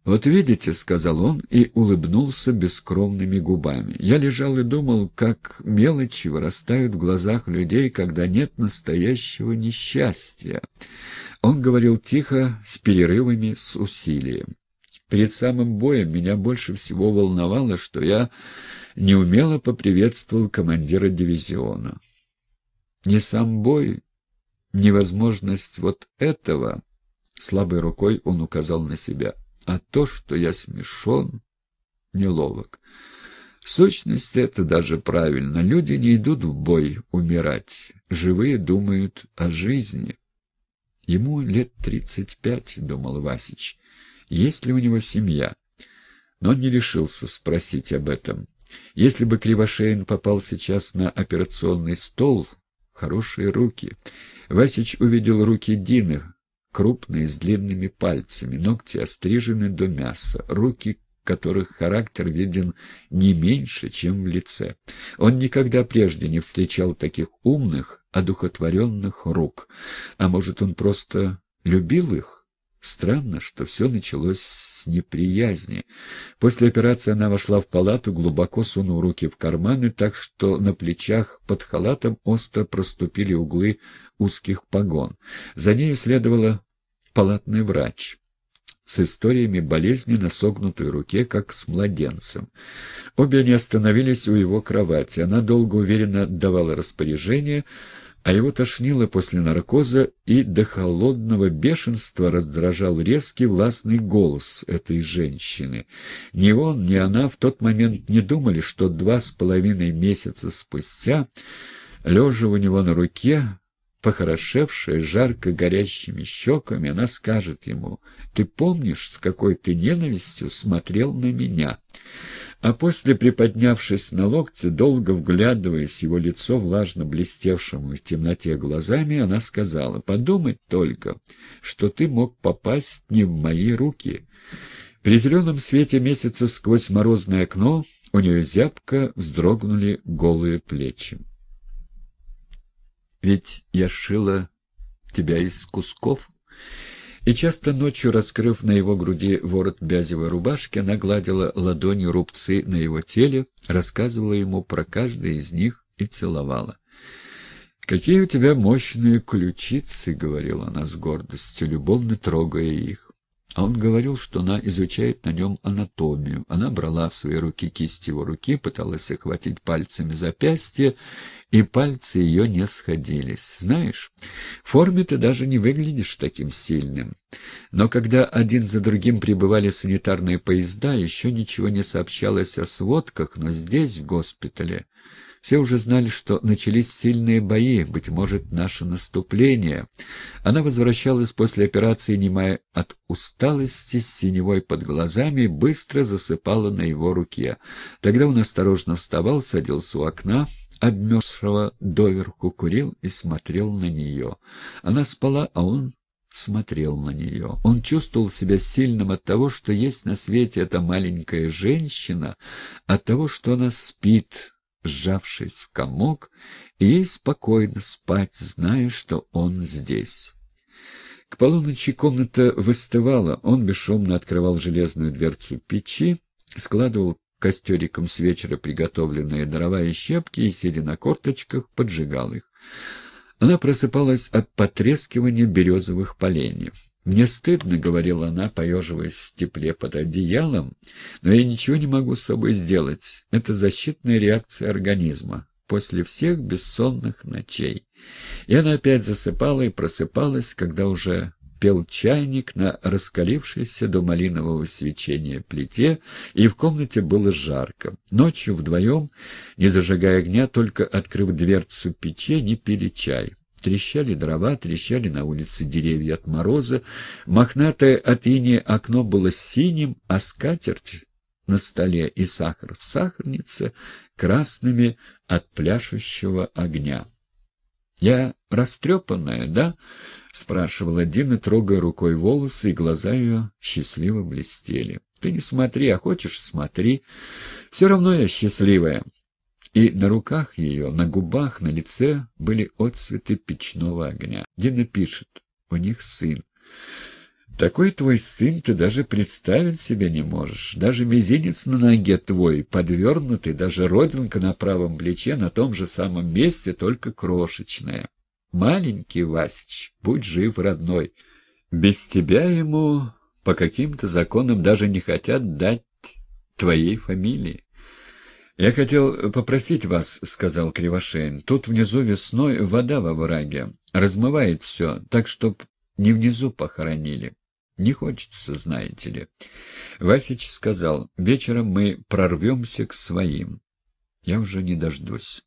«Вот видите», — сказал он и улыбнулся бескровными губами. «Я лежал и думал, как мелочи вырастают в глазах людей, когда нет настоящего несчастья». Он говорил тихо, с перерывами, с усилием. Перед самым боем меня больше всего волновало, что я неумело поприветствовал командира дивизиона. Не сам бой, невозможность вот этого... Слабой рукой он указал на себя — а то, что я смешон, неловок. В сущности, это даже правильно. Люди не идут в бой умирать. Живые думают о жизни. Ему лет тридцать пять, думал Васич. Есть ли у него семья? Но он не решился спросить об этом. Если бы Кривошеин попал сейчас на операционный стол, хорошие руки. Васич увидел руки Дины, крупные, с длинными пальцами, ногти острижены до мяса, руки которых характер виден не меньше, чем в лице. Он никогда прежде не встречал таких умных, одухотворенных рук. А может, он просто любил их? Странно, что все началось с неприязни. После операции она вошла в палату, глубоко сунув руки в карманы, так что на плечах под халатом остро проступили углы узких погон. За нею следовала палатный врач с историями болезни на согнутой руке, как с младенцем. Обе они остановились у его кровати. Она долго уверенно давала распоряжение, а его тошнило после наркоза, и до холодного бешенства раздражал резкий властный голос этой женщины. Ни он, ни она в тот момент не думали, что два с половиной месяца спустя, лежа у него на руке, похорошевшая, жарко горящими щеками, она скажет ему, «Ты помнишь, с какой ты ненавистью смотрел на меня?» А после, приподнявшись на локте, долго вглядываясь его лицо влажно блестевшему в темноте глазами, она сказала, «Подумать только, что ты мог попасть не в мои руки». При зеленом свете месяца сквозь морозное окно у нее зябко вздрогнули голые плечи. Ведь я шила тебя из кусков. И часто ночью, раскрыв на его груди ворот бязевой рубашки, она гладила ладонью рубцы на его теле, рассказывала ему про каждый из них и целовала. «Какие у тебя мощные ключицы!» — говорила она с гордостью, любовно трогая их. А он говорил, что она изучает на нем анатомию. Она брала в свои руки кисть его руки, пыталась охватить пальцами запястье и пальцы ее не сходились. Знаешь, в форме ты даже не выглядишь таким сильным. Но когда один за другим прибывали санитарные поезда, еще ничего не сообщалось о сводках, но здесь, в госпитале, все уже знали, что начались сильные бои, быть может, наше наступление. Она возвращалась после операции, немая от усталости, с синевой под глазами, быстро засыпала на его руке. Тогда он осторожно вставал, садился у окна, обмерзшего доверху, курил и смотрел на нее. Она спала, а он смотрел на нее. Он чувствовал себя сильным от того, что есть на свете эта маленькая женщина, от того, что она спит, сжавшись в комок, и ей спокойно спать, зная, что он здесь. К полуночи комната выстывала, он бесшумно открывал железную дверцу печи, складывал костериком с вечера приготовленные дрова и щепки и, сидя на корточках, поджигал их. Она просыпалась от потрескивания березовых поленьев. «Мне стыдно», — говорила она, поеживаясь в тепле под одеялом, — «но я ничего не могу с собой сделать. Это защитная реакция организма после всех бессонных ночей». И она опять засыпала и просыпалась, когда уже пел чайник на раскалившейся до малинового свечения плите, и в комнате было жарко. Ночью вдвоем, не зажигая огня, только открыв дверцу печи, не пили чай. Трещали дрова, трещали на улице деревья от мороза. Мохнатое от иния окно было синим, а скатерть на столе и сахар в сахарнице красными от пляшущего огня. «Я растрепанная, да?» спрашивала Дина, трогая рукой волосы, и глаза ее счастливо блестели. «Ты не смотри, а хочешь — смотри. Все равно я счастливая». И на руках ее, на губах, на лице были отцветы печного огня. Дина пишет, у них сын. Такой твой сын ты даже представить себе не можешь. Даже мизинец на ноге твой подвернутый, даже родинка на правом плече на том же самом месте, только крошечная. Маленький Васич, будь жив, родной. Без тебя ему по каким-то законам даже не хотят дать твоей фамилии. «Я хотел попросить вас», — сказал Кривошеин. «Тут внизу весной вода во враге. Размывает все, так чтоб не внизу похоронили. Не хочется, знаете ли». Васич сказал, «Вечером мы прорвемся к своим. Я уже не дождусь».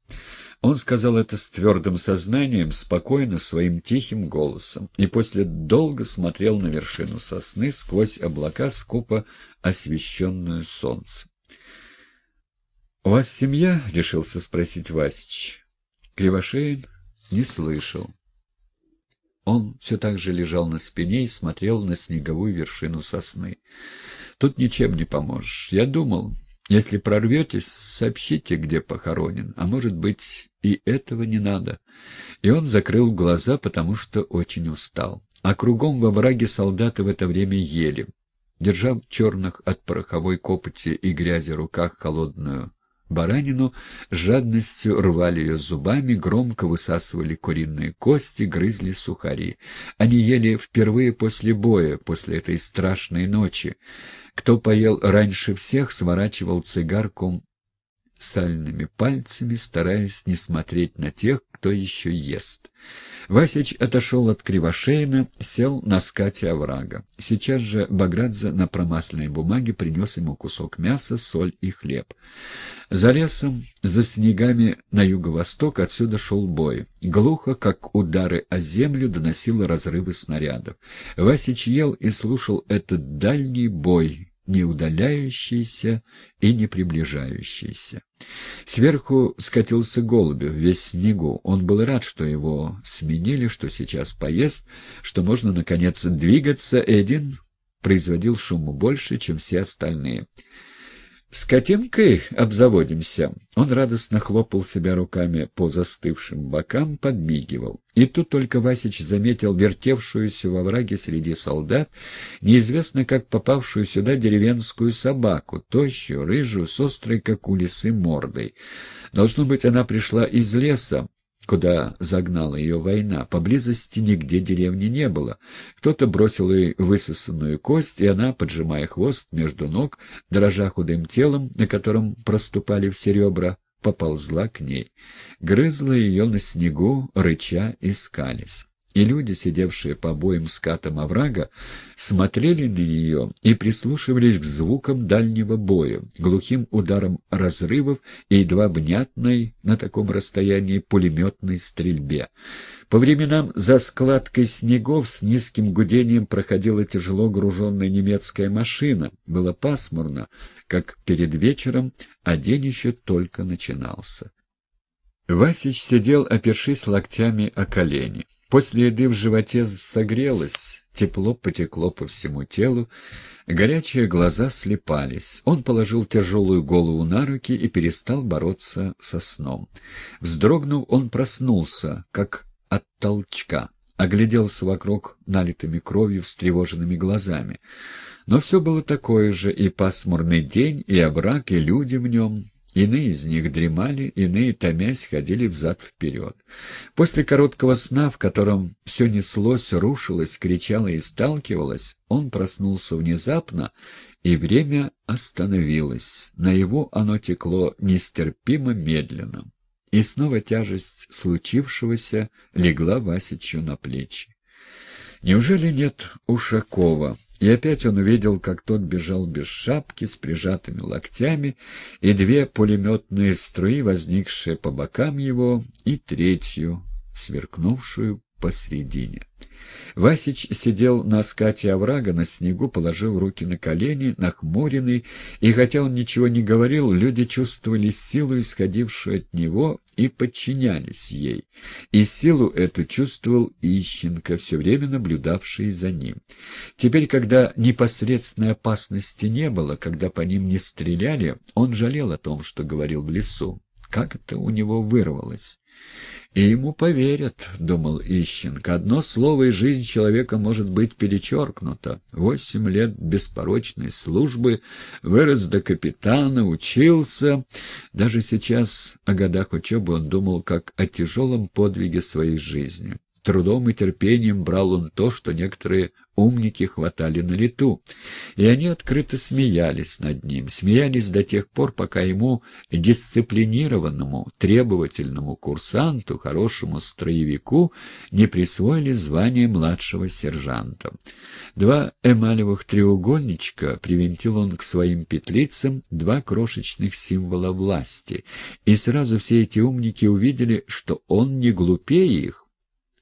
Он сказал это с твердым сознанием, спокойно, своим тихим голосом, и после долго смотрел на вершину сосны сквозь облака, скупо освещенную солнцем. — У вас семья? — решился спросить Васич. Кривошеин не слышал. Он все так же лежал на спине и смотрел на снеговую вершину сосны. «Тут ничем не поможешь. Я думал, если прорветесь, сообщите, где похоронен, а может быть и этого не надо. И он закрыл глаза, потому что очень устал. А кругом во враге солдаты в это время ели. держав черных от пороховой копоти и грязи руках холодную баранину, жадностью рвали ее зубами, громко высасывали куриные кости, грызли сухари. Они ели впервые после боя, после этой страшной ночи. Кто поел раньше всех, сворачивал цигарком сальными пальцами, стараясь не смотреть на тех, кто еще ест. Васич отошел от Кривошеина, сел на скате оврага. Сейчас же Баградзе на промасленной бумаге принес ему кусок мяса, соль и хлеб. За лесом, за снегами на юго-восток отсюда шел бой. Глухо, как удары о землю, доносило разрывы снарядов. Васич ел и слушал этот дальний бой, не удаляющийся и не приближающийся. Сверху скатился голубь, весь снегу. Он был рад, что его сменили, что сейчас поест, что можно, наконец, двигаться, и один производил шуму больше, чем все остальные. «Скотинкой обзаводимся!» Он радостно хлопал себя руками по застывшим бокам, подмигивал. И тут только Васич заметил вертевшуюся во враге среди солдат, неизвестно как попавшую сюда деревенскую собаку, тощую, рыжую, с острой, как у лисы, мордой. Должно быть, она пришла из леса, куда загнала ее война. Поблизости нигде деревни не было. Кто-то бросил ей высосанную кость, и она, поджимая хвост между ног, дрожа худым телом, на котором проступали все ребра, поползла к ней. Грызла ее на снегу, рыча и скались и люди, сидевшие по обоим скатам оврага, смотрели на нее и прислушивались к звукам дальнего боя, глухим ударам разрывов и едва внятной на таком расстоянии пулеметной стрельбе. По временам за складкой снегов с низким гудением проходила тяжело груженная немецкая машина. Было пасмурно, как перед вечером, а день еще только начинался. Васич сидел, опершись локтями о колени. После еды в животе согрелось, тепло потекло по всему телу, горячие глаза слепались. Он положил тяжелую голову на руки и перестал бороться со сном. Вздрогнув, он проснулся, как от толчка, огляделся вокруг налитыми кровью встревоженными глазами. Но все было такое же, и пасмурный день, и овраг, и люди в нем — Иные из них дремали, иные, томясь, ходили взад-вперед. После короткого сна, в котором все неслось, рушилось, кричало и сталкивалось, он проснулся внезапно, и время остановилось. На его оно текло нестерпимо медленно. И снова тяжесть случившегося легла Васичу на плечи. Неужели нет Ушакова? И опять он увидел, как тот бежал без шапки, с прижатыми локтями, и две пулеметные струи, возникшие по бокам его, и третью, сверкнувшую посредине. Васич сидел на скате оврага на снегу, положив руки на колени, нахмуренный, и хотя он ничего не говорил, люди чувствовали силу, исходившую от него, и подчинялись ей. И силу эту чувствовал Ищенко, все время наблюдавший за ним. Теперь, когда непосредственной опасности не было, когда по ним не стреляли, он жалел о том, что говорил в лесу. Как это у него вырвалось? И ему поверят, — думал Ищенко. Одно слово, и жизнь человека может быть перечеркнуто. Восемь лет беспорочной службы, вырос до капитана, учился. Даже сейчас о годах учебы он думал как о тяжелом подвиге своей жизни. Трудом и терпением брал он то, что некоторые умники хватали на лету, и они открыто смеялись над ним, смеялись до тех пор, пока ему, дисциплинированному, требовательному курсанту, хорошему строевику, не присвоили звание младшего сержанта. Два эмалевых треугольничка привинтил он к своим петлицам, два крошечных символа власти, и сразу все эти умники увидели, что он не глупее их,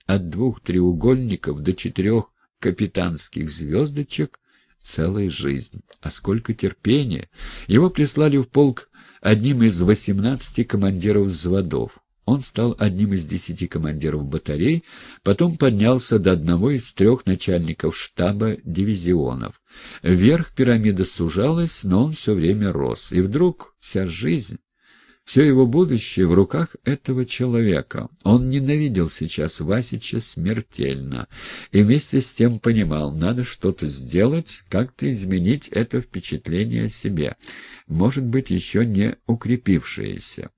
от двух треугольников до четырех капитанских звездочек целая жизнь. А сколько терпения! Его прислали в полк одним из восемнадцати командиров взводов. Он стал одним из десяти командиров батарей, потом поднялся до одного из трех начальников штаба дивизионов. Вверх пирамида сужалась, но он все время рос. И вдруг вся жизнь все его будущее в руках этого человека. Он ненавидел сейчас Васича смертельно и вместе с тем понимал, надо что-то сделать, как-то изменить это впечатление о себе, может быть, еще не укрепившееся.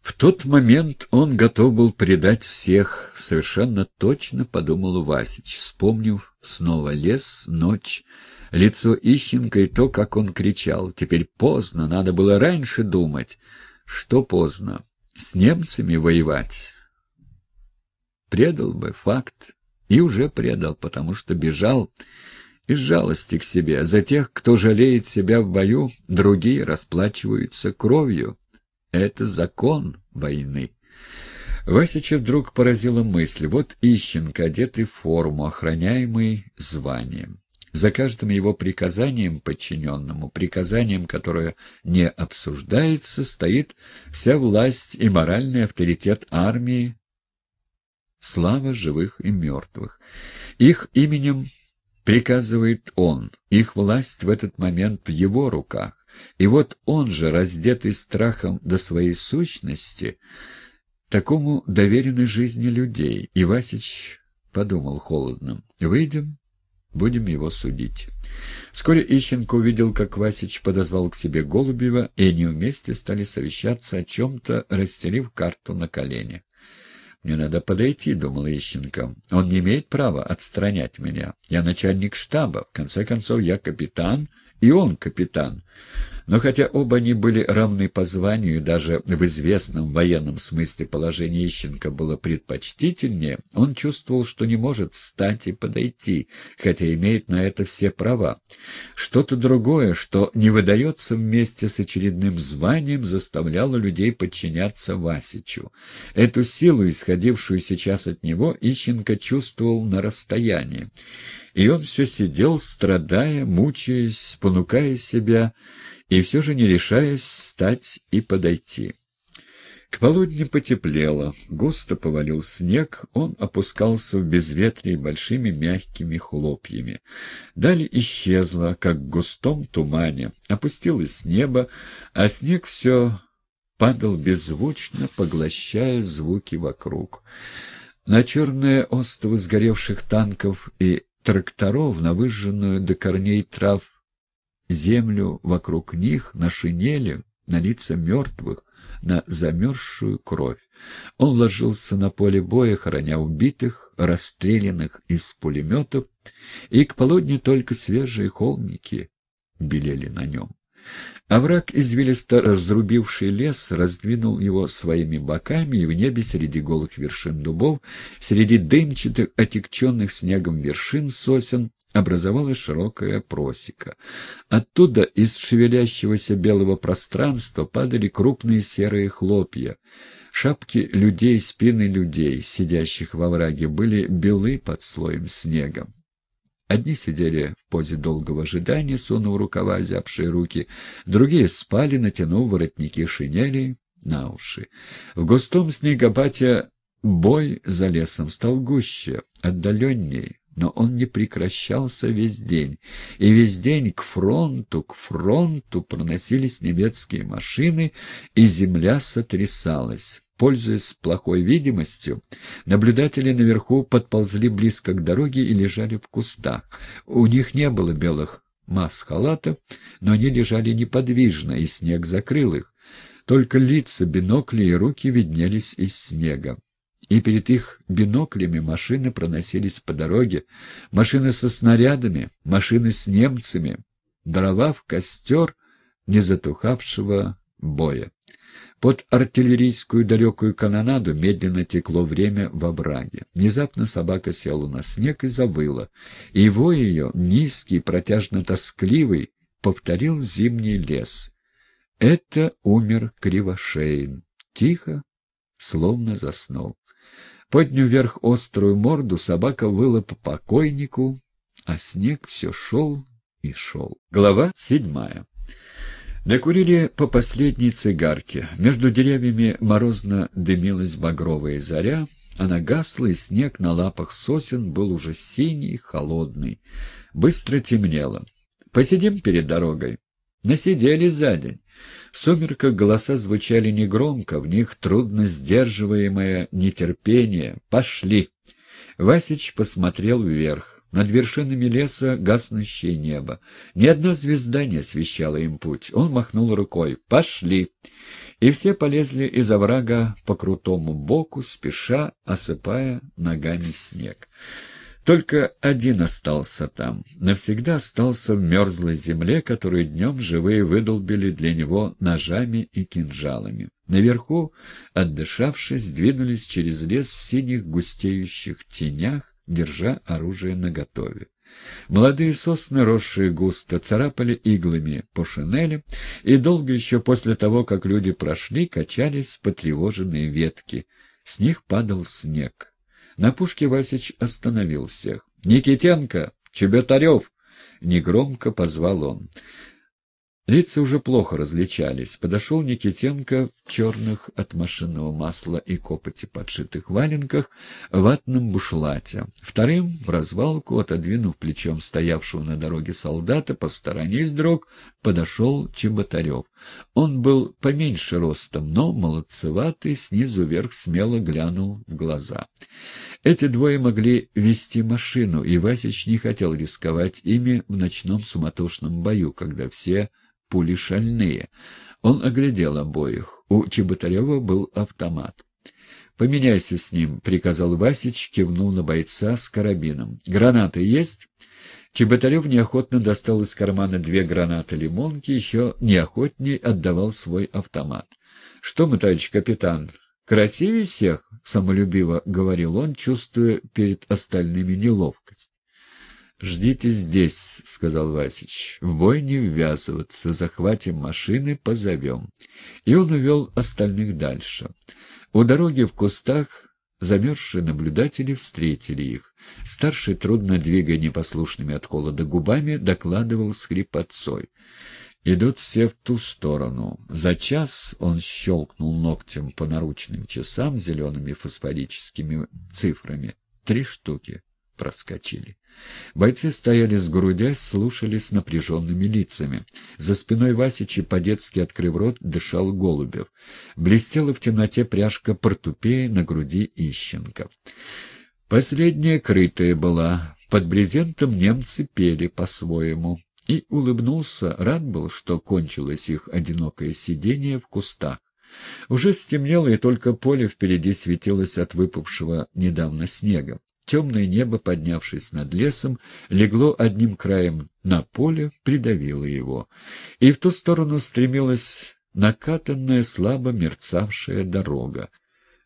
В тот момент он готов был предать всех, совершенно точно подумал Васич, вспомнив снова лес, ночь, лицо Ищенко и то, как он кричал. Теперь поздно, надо было раньше думать что поздно. С немцами воевать предал бы факт. И уже предал, потому что бежал из жалости к себе. За тех, кто жалеет себя в бою, другие расплачиваются кровью. Это закон войны. Васича вдруг поразила мысль. Вот Ищенко, одетый в форму, охраняемый званием. За каждым его приказанием подчиненному, приказанием, которое не обсуждается, стоит вся власть и моральный авторитет армии, слава живых и мертвых. Их именем приказывает он, их власть в этот момент в его руках. И вот он же, раздетый страхом до своей сущности, такому доверенной жизни людей, Ивасич подумал холодно, «Выйдем Будем его судить. Вскоре Ищенко увидел, как Васич подозвал к себе Голубева, и они вместе стали совещаться о чем-то, расстелив карту на колени. «Мне надо подойти», — думал Ищенко. «Он не имеет права отстранять меня. Я начальник штаба. В конце концов, я капитан, и он капитан. Но хотя оба они были равны по званию, и даже в известном военном смысле положение Ищенко было предпочтительнее, он чувствовал, что не может встать и подойти, хотя имеет на это все права. Что-то другое, что не выдается вместе с очередным званием, заставляло людей подчиняться Васичу. Эту силу, исходившую сейчас от него, Ищенко чувствовал на расстоянии. И он все сидел, страдая, мучаясь, понукая себя, и все же не решаясь встать и подойти. К полудню потеплело, густо повалил снег, он опускался в безветрие большими мягкими хлопьями. Даль исчезла, как в густом тумане, опустилось с неба, а снег все падал беззвучно, поглощая звуки вокруг. На черные остовы сгоревших танков и тракторов, на выжженную до корней трав землю вокруг них, на шинели, на лица мертвых, на замерзшую кровь. Он ложился на поле боя, хороня убитых, расстрелянных из пулеметов, и к полудню только свежие холмики белели на нем. А враг, извилисто разрубивший лес, раздвинул его своими боками, и в небе среди голых вершин дубов, среди дымчатых, отекченных снегом вершин сосен, образовалась широкая просека. Оттуда из шевелящегося белого пространства падали крупные серые хлопья. Шапки людей, спины людей, сидящих во враге, были белы под слоем снега. Одни сидели в позе долгого ожидания, сунув рукава озябшие руки, другие спали, натянув воротники шинели на уши. В густом снегопаде бой за лесом стал гуще, отдаленней но он не прекращался весь день. И весь день к фронту, к фронту проносились немецкие машины, и земля сотрясалась. Пользуясь плохой видимостью, наблюдатели наверху подползли близко к дороге и лежали в кустах. У них не было белых маск-халатов, но они лежали неподвижно, и снег закрыл их. Только лица, бинокли и руки виднелись из снега и перед их биноклями машины проносились по дороге. Машины со снарядами, машины с немцами, дрова в костер не затухавшего боя. Под артиллерийскую далекую канонаду медленно текло время в овраге. Внезапно собака села на снег и завыла, и вой ее, низкий, протяжно-тоскливый, повторил зимний лес. Это умер Кривошеин. Тихо, словно заснул. Подняв вверх острую морду, собака выла по покойнику, а снег все шел и шел. Глава седьмая. Накурили по последней цигарке. Между деревьями морозно дымилась багровая заря, она а гасла, и снег на лапах сосен был уже синий, холодный. Быстро темнело. «Посидим перед дорогой?» «Насидели за день». В сумерках голоса звучали негромко, в них трудно сдерживаемое нетерпение. «Пошли!» Васич посмотрел вверх. Над вершинами леса гаснущее небо. Ни одна звезда не освещала им путь. Он махнул рукой. «Пошли!» И все полезли из оврага по крутому боку, спеша, осыпая ногами снег. Только один остался там, навсегда остался в мерзлой земле, которую днем живые выдолбили для него ножами и кинжалами. Наверху, отдышавшись, двинулись через лес в синих густеющих тенях, держа оружие наготове. Молодые сосны, росшие густо, царапали иглами по шинели, и долго еще после того, как люди прошли, качались потревоженные ветки. С них падал снег. На пушке Васич остановил всех. «Никитенко! Чеботарев!» — негромко позвал он. Лица уже плохо различались. Подошел Никитенко в черных от машинного масла и копоти подшитых валенках в ватном бушлате. Вторым, в развалку, отодвинув плечом стоявшего на дороге солдата, посторонись дрог, подошел Чеботарев. Он был поменьше ростом, но молодцеватый, снизу вверх смело глянул в глаза. Эти двое могли вести машину, и Васич не хотел рисковать ими в ночном суматошном бою, когда все пули шальные. Он оглядел обоих. У Чеботарева был автомат. «Поменяйся с ним», — приказал Васич, кивнул на бойца с карабином. «Гранаты есть?» Чеботарев неохотно достал из кармана две гранаты-лимонки, еще неохотней отдавал свой автомат. «Что мы, товарищ капитан, красивее всех?» — самолюбиво говорил он, чувствуя перед остальными неловкость. «Ждите здесь», — сказал Васич. «В бой не ввязываться. Захватим машины, позовем». И он увел остальных дальше. У дороги в кустах замерзшие наблюдатели встретили их. Старший, трудно двигая непослушными от холода губами, докладывал с хрипотцой. Идут все в ту сторону. За час он щелкнул ногтем по наручным часам зелеными фосфорическими цифрами. Три штуки проскочили. Бойцы стояли с сгрудясь, слушали с напряженными лицами. За спиной Васичи, по-детски открыв рот, дышал Голубев. Блестела в темноте пряжка портупея на груди Ищенко. Последняя крытая была. Под брезентом немцы пели по-своему. И улыбнулся, рад был, что кончилось их одинокое сидение в кустах. Уже стемнело, и только поле впереди светилось от выпавшего недавно снега. Темное небо, поднявшись над лесом, легло одним краем на поле, придавило его, и в ту сторону стремилась накатанная, слабо мерцавшая дорога.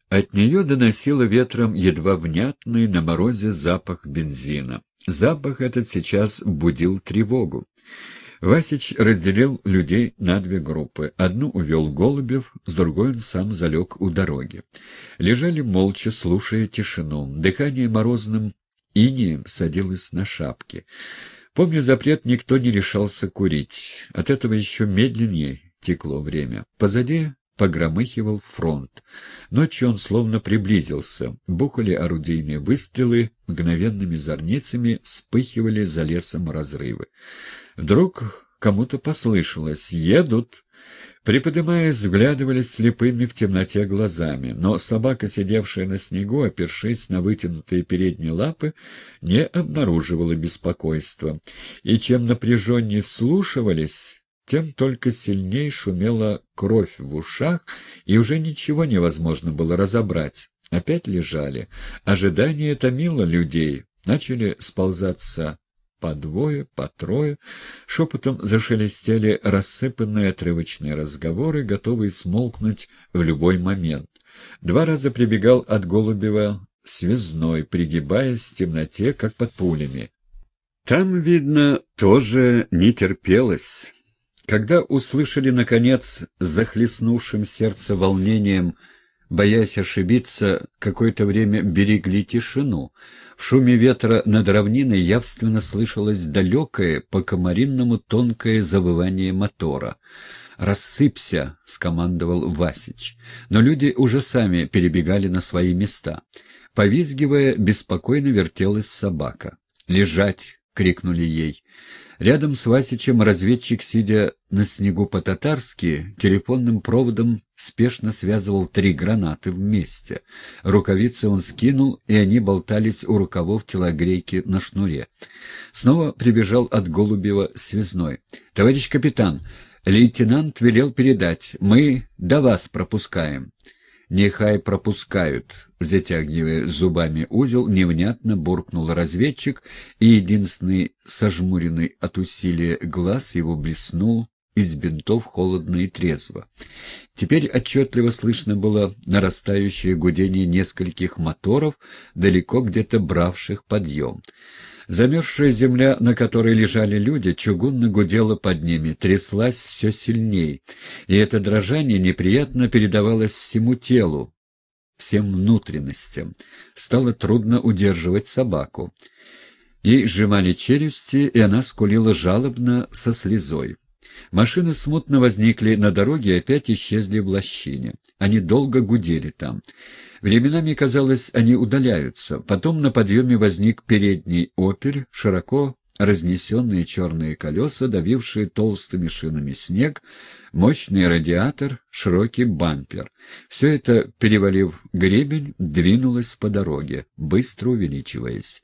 От нее доносило ветром едва внятный на морозе запах бензина. Запах этот сейчас будил тревогу. Васич разделил людей на две группы. Одну увел Голубев, с другой он сам залег у дороги. Лежали молча, слушая тишину. Дыхание морозным инеем садилось на шапки. Помня запрет, никто не решался курить. От этого еще медленнее текло время. Позади погромыхивал фронт. Ночью он словно приблизился. Бухали орудийные выстрелы, мгновенными зорницами вспыхивали за лесом разрывы. Вдруг кому-то послышалось «Едут!» Приподымаясь, вглядывались слепыми в темноте глазами, но собака, сидевшая на снегу, опершись на вытянутые передние лапы, не обнаруживала беспокойства. И чем напряженнее вслушивались, тем только сильнее шумела кровь в ушах, и уже ничего невозможно было разобрать. Опять лежали. Ожидание томило людей. Начали сползаться по двое, по трое, шепотом зашелестели рассыпанные отрывочные разговоры, готовые смолкнуть в любой момент. Два раза прибегал от Голубева связной, пригибаясь в темноте, как под пулями. Там, видно, тоже не терпелось. Когда услышали, наконец, захлестнувшим сердце волнением — боясь ошибиться, какое-то время берегли тишину. В шуме ветра над равниной явственно слышалось далекое, по-комаринному тонкое завывание мотора. «Рассыпься!» — скомандовал Васич. Но люди уже сами перебегали на свои места. Повизгивая, беспокойно вертелась собака. «Лежать!» — крикнули ей. Рядом с Васичем разведчик, сидя на снегу по-татарски, телефонным проводом спешно связывал три гранаты вместе. Рукавицы он скинул, и они болтались у рукавов телогрейки на шнуре. Снова прибежал от Голубева связной. «Товарищ капитан, лейтенант велел передать. Мы до вас пропускаем». «Нехай пропускают», затягивая зубами узел, невнятно буркнул разведчик, и единственный сожмуренный от усилия глаз его блеснул из бинтов холодно и трезво. Теперь отчетливо слышно было нарастающее гудение нескольких моторов, далеко где-то бравших подъем. Замерзшая земля, на которой лежали люди, чугунно гудела под ними, тряслась все сильней, и это дрожание неприятно передавалось всему телу, всем внутренностям. Стало трудно удерживать собаку. Ей сжимали челюсти, и она скулила жалобно со слезой. Машины смутно возникли на дороге и опять исчезли в лощине. Они долго гудели там. Временами, казалось, они удаляются. Потом на подъеме возник передний опель, широко разнесенные черные колеса, давившие толстыми шинами снег, мощный радиатор, широкий бампер. Все это, перевалив гребень, двинулось по дороге, быстро увеличиваясь.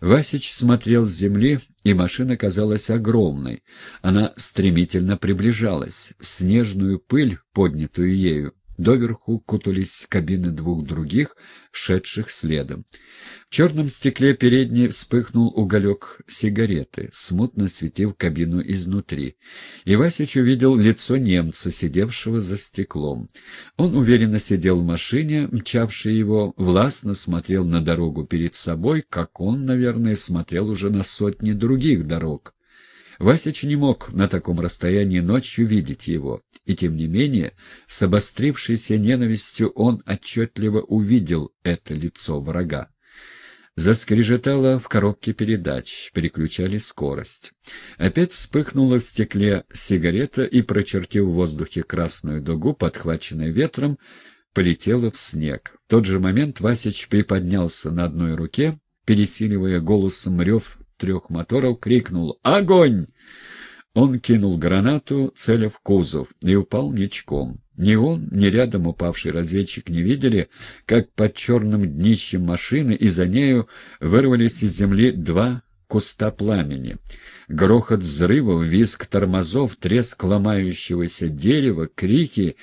Васич смотрел с земли, и машина казалась огромной. Она стремительно приближалась. снежную пыль, поднятую ею, Доверху кутались кабины двух других, шедших следом. В черном стекле передней вспыхнул уголек сигареты, смутно светив кабину изнутри. И Васич увидел лицо немца, сидевшего за стеклом. Он уверенно сидел в машине, мчавший его, властно смотрел на дорогу перед собой, как он, наверное, смотрел уже на сотни других дорог. Васич не мог на таком расстоянии ночью видеть его, и тем не менее, с обострившейся ненавистью он отчетливо увидел это лицо врага. Заскрежетало в коробке передач, переключали скорость. Опять вспыхнула в стекле сигарета и, прочертив в воздухе красную дугу, подхваченная ветром, полетела в снег. В тот же момент Васич приподнялся на одной руке, пересиливая голосом рев трех моторов, крикнул «Огонь!». Он кинул гранату, целя в кузов, и упал ничком. Ни он, ни рядом упавший разведчик не видели, как под черным днищем машины и за нею вырвались из земли два куста пламени. Грохот взрывов, визг тормозов, треск ломающегося дерева, крики.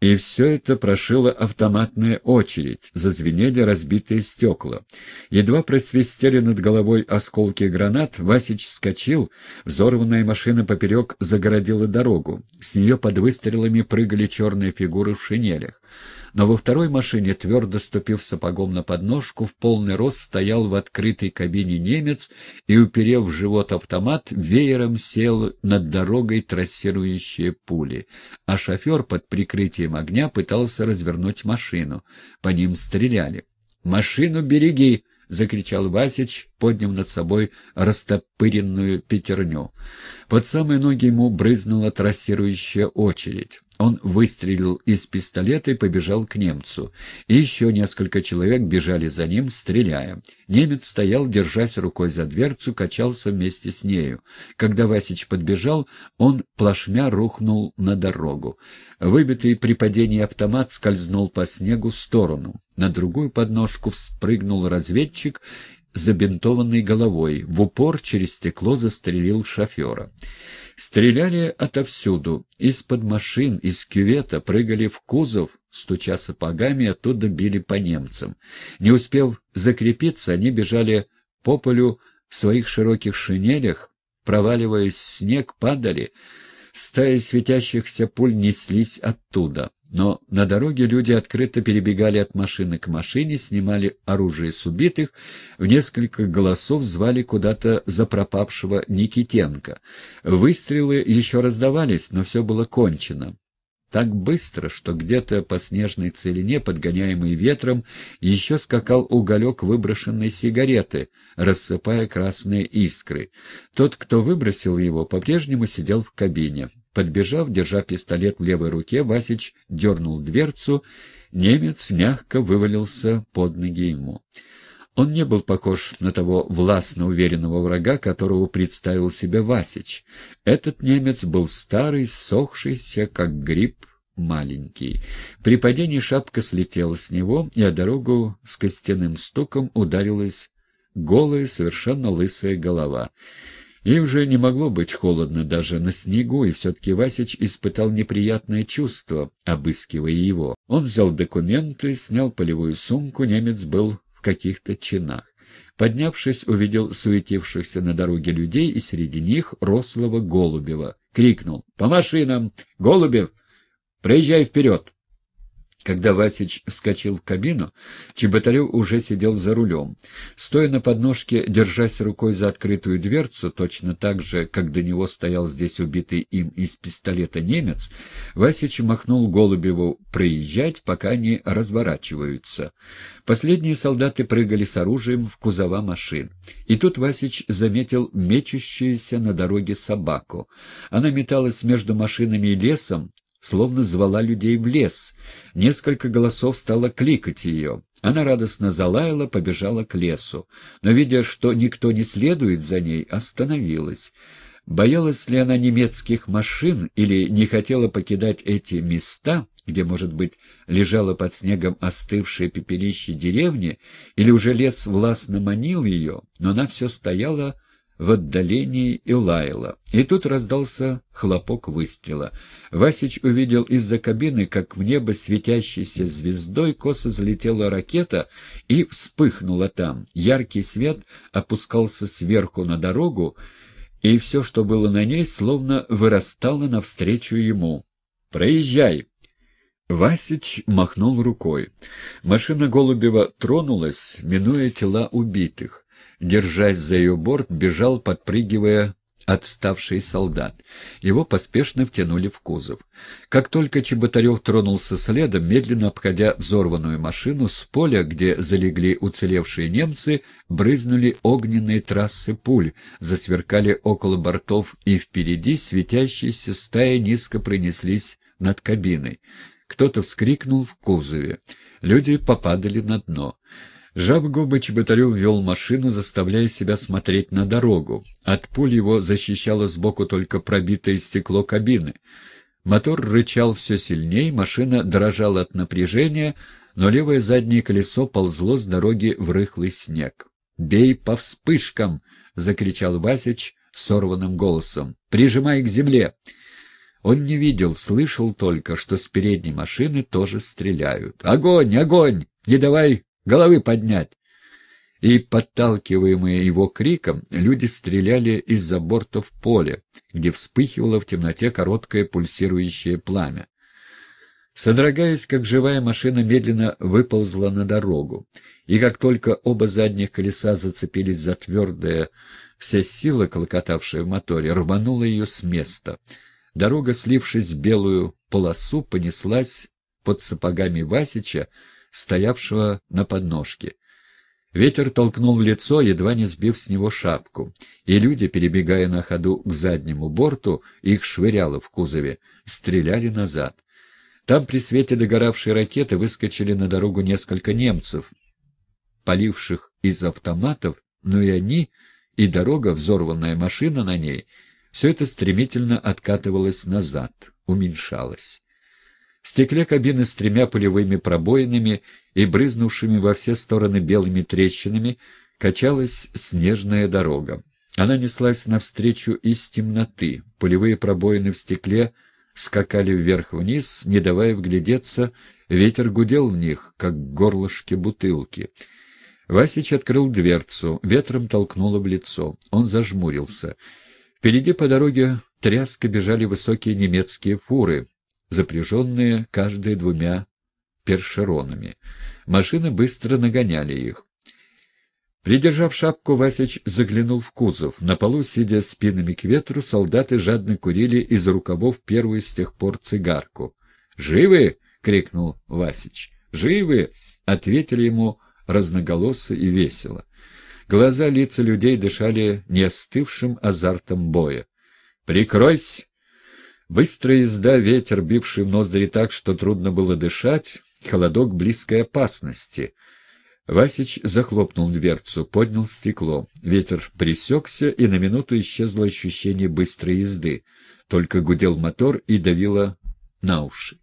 И все это прошила автоматная очередь. Зазвенели разбитые стекла. Едва просвистели над головой осколки гранат, Васич вскочил. Взорванная машина поперек загородила дорогу. С нее под выстрелами прыгали черные фигуры в шинелях но во второй машине, твердо ступив сапогом на подножку, в полный рост стоял в открытой кабине немец и, уперев в живот автомат, веером сел над дорогой трассирующие пули, а шофер под прикрытием огня пытался развернуть машину. По ним стреляли. «Машину береги!» — закричал Васич, подняв над собой растопыренную пятерню. Под самые ноги ему брызнула трассирующая очередь. Он выстрелил из пистолета и побежал к немцу. И еще несколько человек бежали за ним, стреляя. Немец стоял, держась рукой за дверцу, качался вместе с нею. Когда Васич подбежал, он плашмя рухнул на дорогу. Выбитый при падении автомат скользнул по снегу в сторону. На другую подножку вспрыгнул разведчик забинтованной головой. В упор через стекло застрелил шофера. Стреляли отовсюду. Из-под машин, из кювета прыгали в кузов, стуча сапогами, а оттуда били по немцам. Не успев закрепиться, они бежали по полю в своих широких шинелях, проваливаясь в снег, падали. Стаи светящихся пуль неслись оттуда. Но на дороге люди открыто перебегали от машины к машине, снимали оружие с убитых, в несколько голосов звали куда-то запропавшего Никитенко. Выстрелы еще раздавались, но все было кончено так быстро, что где-то по снежной целине, подгоняемый ветром, еще скакал уголек выброшенной сигареты, рассыпая красные искры. Тот, кто выбросил его, по-прежнему сидел в кабине. Подбежав, держа пистолет в левой руке, Васич дернул дверцу. Немец мягко вывалился под ноги ему. Он не был похож на того властно уверенного врага, которого представил себе Васич. Этот немец был старый, сохшийся, как гриб, маленький. При падении шапка слетела с него, и о дорогу с костяным стуком ударилась голая, совершенно лысая голова. И уже не могло быть холодно даже на снегу, и все-таки Васич испытал неприятное чувство, обыскивая его. Он взял документы, снял полевую сумку, немец был в каких-то чинах. Поднявшись, увидел суетившихся на дороге людей и среди них рослого Голубева. Крикнул «По машинам! Голубев, проезжай вперед!» Когда Васич вскочил в кабину, Чеботарев уже сидел за рулем. Стоя на подножке, держась рукой за открытую дверцу, точно так же, как до него стоял здесь убитый им из пистолета немец, Васич махнул Голубеву проезжать, пока они разворачиваются. Последние солдаты прыгали с оружием в кузова машин. И тут Васич заметил мечущуюся на дороге собаку. Она металась между машинами и лесом, словно звала людей в лес. Несколько голосов стало кликать ее. Она радостно залаяла, побежала к лесу, но, видя, что никто не следует за ней, остановилась. Боялась ли она немецких машин или не хотела покидать эти места, где, может быть, лежало под снегом остывшее пепелище деревни, или уже лес властно манил ее, но она все стояла, в отдалении и лаяла. И тут раздался хлопок выстрела. Васич увидел из-за кабины, как в небо светящейся звездой косо взлетела ракета и вспыхнула там. Яркий свет опускался сверху на дорогу, и все, что было на ней, словно вырастало навстречу ему. «Проезжай!» Васич махнул рукой. Машина Голубева тронулась, минуя тела убитых держась за ее борт, бежал, подпрыгивая отставший солдат. Его поспешно втянули в кузов. Как только Чеботарев тронулся следом, медленно обходя взорванную машину, с поля, где залегли уцелевшие немцы, брызнули огненные трассы пуль, засверкали около бортов и впереди светящиеся стаи низко принеслись над кабиной. Кто-то вскрикнул в кузове. Люди попадали на дно. Жаб Гоба Чеботарев вел машину, заставляя себя смотреть на дорогу. От пуль его защищало сбоку только пробитое стекло кабины. Мотор рычал все сильнее, машина дрожала от напряжения, но левое заднее колесо ползло с дороги в рыхлый снег. «Бей по вспышкам!» — закричал Васич сорванным голосом. «Прижимай к земле!» Он не видел, слышал только, что с передней машины тоже стреляют. «Огонь! Огонь! Не давай головы поднять!» И, подталкиваемые его криком, люди стреляли из-за борта в поле, где вспыхивало в темноте короткое пульсирующее пламя. Содрогаясь, как живая машина медленно выползла на дорогу, и как только оба задних колеса зацепились за твердое, вся сила, клокотавшая в моторе, рванула ее с места. Дорога, слившись в белую полосу, понеслась под сапогами Васича, стоявшего на подножке. Ветер толкнул в лицо, едва не сбив с него шапку, и люди, перебегая на ходу к заднему борту, их швыряло в кузове, стреляли назад. Там при свете догоравшей ракеты выскочили на дорогу несколько немцев, поливших из автоматов, но и они, и дорога, взорванная машина на ней, все это стремительно откатывалось назад, уменьшалось. В стекле кабины с тремя пулевыми пробоинами и брызнувшими во все стороны белыми трещинами качалась снежная дорога. Она неслась навстречу из темноты. Пулевые пробоины в стекле скакали вверх-вниз, не давая вглядеться, ветер гудел в них, как горлышки бутылки. Васич открыл дверцу, ветром толкнуло в лицо. Он зажмурился. Впереди по дороге тряско бежали высокие немецкие фуры, запряженные каждые двумя першеронами. Машины быстро нагоняли их. Придержав шапку, Васич заглянул в кузов. На полу, сидя спинами к ветру, солдаты жадно курили из рукавов первую с тех пор цигарку. «Живы!» — крикнул Васич. «Живы!» — ответили ему разноголосо и весело. Глаза лица людей дышали не остывшим азартом боя. «Прикройсь!» Быстрая езда, ветер, бивший в ноздри так, что трудно было дышать, холодок близкой опасности. Васич захлопнул дверцу, поднял стекло. Ветер пресекся, и на минуту исчезло ощущение быстрой езды. Только гудел мотор и давило на уши.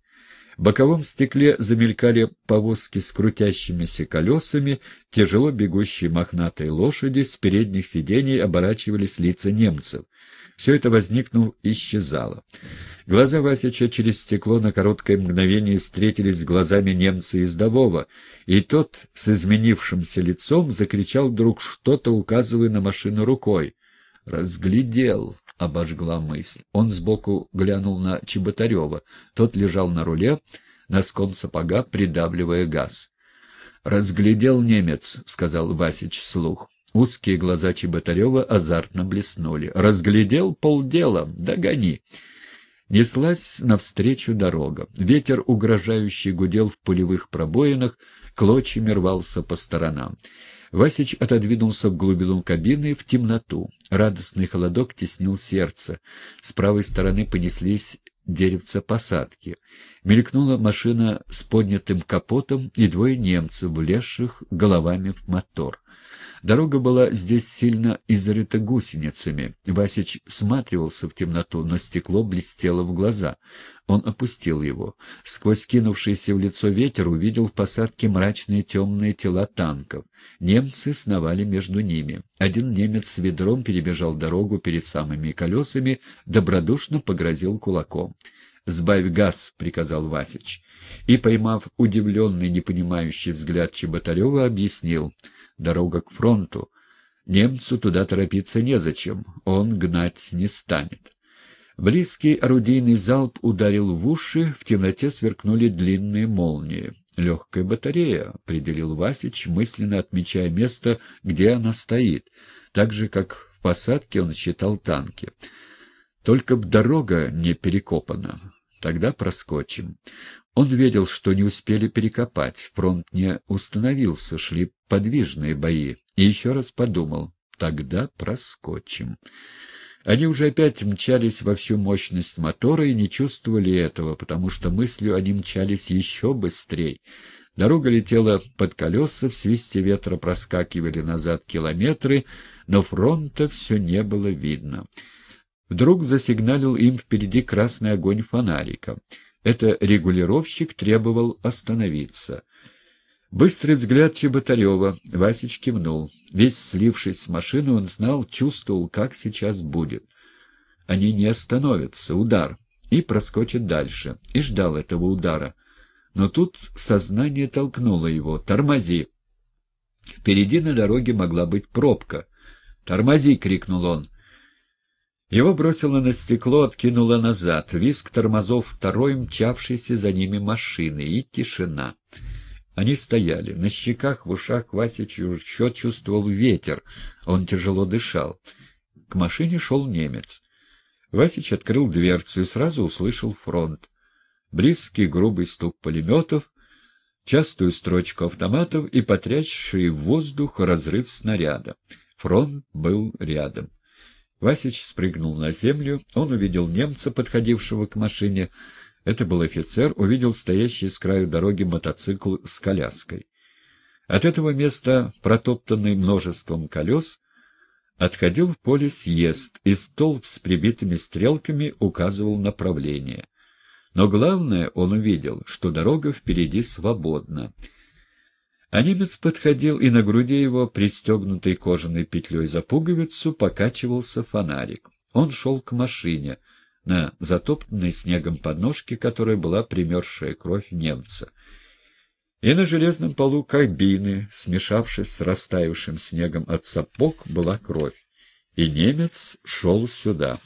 В боковом стекле замелькали повозки с крутящимися колесами, тяжело бегущие мохнатые лошади, с передних сидений оборачивались лица немцев — все это возникнуло и исчезало. Глаза Васича через стекло на короткое мгновение встретились с глазами немца издового, и тот с изменившимся лицом закричал вдруг что-то, указывая на машину рукой. «Разглядел!» — обожгла мысль. Он сбоку глянул на Чеботарева. Тот лежал на руле, носком сапога придавливая газ. «Разглядел немец», — сказал Васич вслух. Узкие глаза Чеботарева азартно блеснули. «Разглядел полдела? Догони!» Неслась навстречу дорога. Ветер, угрожающий, гудел в пулевых пробоинах, клочьями рвался по сторонам. Васич отодвинулся в глубину кабины в темноту. Радостный холодок теснил сердце. С правой стороны понеслись деревца посадки. Мелькнула машина с поднятым капотом и двое немцев, влезших головами в мотор. Дорога была здесь сильно изрыта гусеницами. Васич всматривался в темноту, но стекло блестело в глаза. Он опустил его. Сквозь кинувшийся в лицо ветер увидел в посадке мрачные темные тела танков. Немцы сновали между ними. Один немец с ведром перебежал дорогу перед самыми колесами, добродушно погрозил кулаком. «Сбавь газ», — приказал Васич. И, поймав удивленный, непонимающий взгляд Чеботарева, объяснил — дорога к фронту. Немцу туда торопиться незачем, он гнать не станет. Близкий орудийный залп ударил в уши, в темноте сверкнули длинные молнии. «Легкая батарея», — определил Васич, мысленно отмечая место, где она стоит, так же, как в посадке он считал танки. «Только б дорога не перекопана. Тогда проскочим». Он видел, что не успели перекопать, фронт не установился, шли подвижные бои, и еще раз подумал, тогда проскочим. Они уже опять мчались во всю мощность мотора и не чувствовали этого, потому что мыслью они мчались еще быстрее. Дорога летела под колеса, в свисте ветра проскакивали назад километры, но фронта все не было видно. Вдруг засигналил им впереди красный огонь фонарика — это регулировщик требовал остановиться. Быстрый взгляд Чеботарева. Васич кивнул. Весь слившись с машины, он знал, чувствовал, как сейчас будет. Они не остановятся. Удар. И проскочит дальше. И ждал этого удара. Но тут сознание толкнуло его. «Тормози!» Впереди на дороге могла быть пробка. «Тормози!» — крикнул он. Его бросило на стекло, откинуло назад, виск тормозов второй мчавшейся за ними машины и тишина. Они стояли. На щеках, в ушах Васич еще чувствовал ветер. Он тяжело дышал. К машине шел немец. Васич открыл дверцу и сразу услышал фронт. Близкий грубый стук пулеметов, частую строчку автоматов и потрясший в воздух разрыв снаряда. Фронт был рядом. Васич спрыгнул на землю, он увидел немца, подходившего к машине. Это был офицер, увидел стоящий с краю дороги мотоцикл с коляской. От этого места, протоптанный множеством колес, отходил в поле съезд, и столб с прибитыми стрелками указывал направление. Но главное он увидел, что дорога впереди свободна — а немец подходил, и на груди его, пристегнутой кожаной петлей за пуговицу, покачивался фонарик. Он шел к машине, на затоптанной снегом подножке, которой была примерзшая кровь немца. И на железном полу кабины, смешавшись с растаявшим снегом от сапог, была кровь. И немец шел сюда.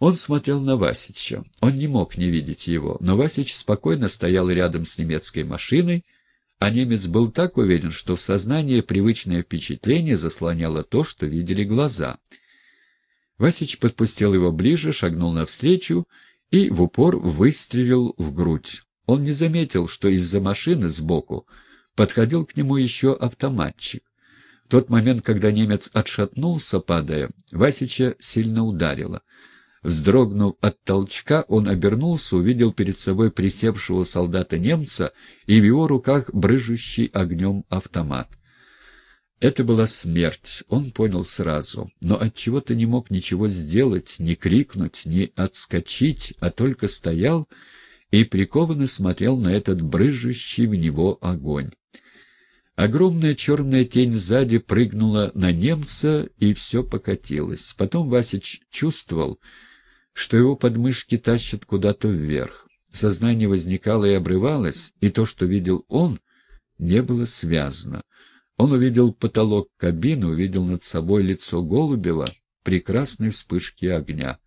Он смотрел на Васича. Он не мог не видеть его, но Васич спокойно стоял рядом с немецкой машиной, а немец был так уверен, что в сознании привычное впечатление заслоняло то, что видели глаза. Васич подпустил его ближе, шагнул навстречу и в упор выстрелил в грудь. Он не заметил, что из-за машины сбоку подходил к нему еще автоматчик. В тот момент, когда немец отшатнулся, падая, Васича сильно ударило. Вздрогнув от толчка, он обернулся, увидел перед собой присевшего солдата-немца и в его руках брыжущий огнем автомат. Это была смерть, он понял сразу, но отчего-то не мог ничего сделать, ни крикнуть, ни отскочить, а только стоял и прикованно смотрел на этот брыжущий в него огонь. Огромная черная тень сзади прыгнула на немца, и все покатилось. Потом Васич чувствовал, что его подмышки тащат куда-то вверх. Сознание возникало и обрывалось, и то, что видел он, не было связано. Он увидел потолок кабины, увидел над собой лицо Голубева, прекрасной вспышки огня.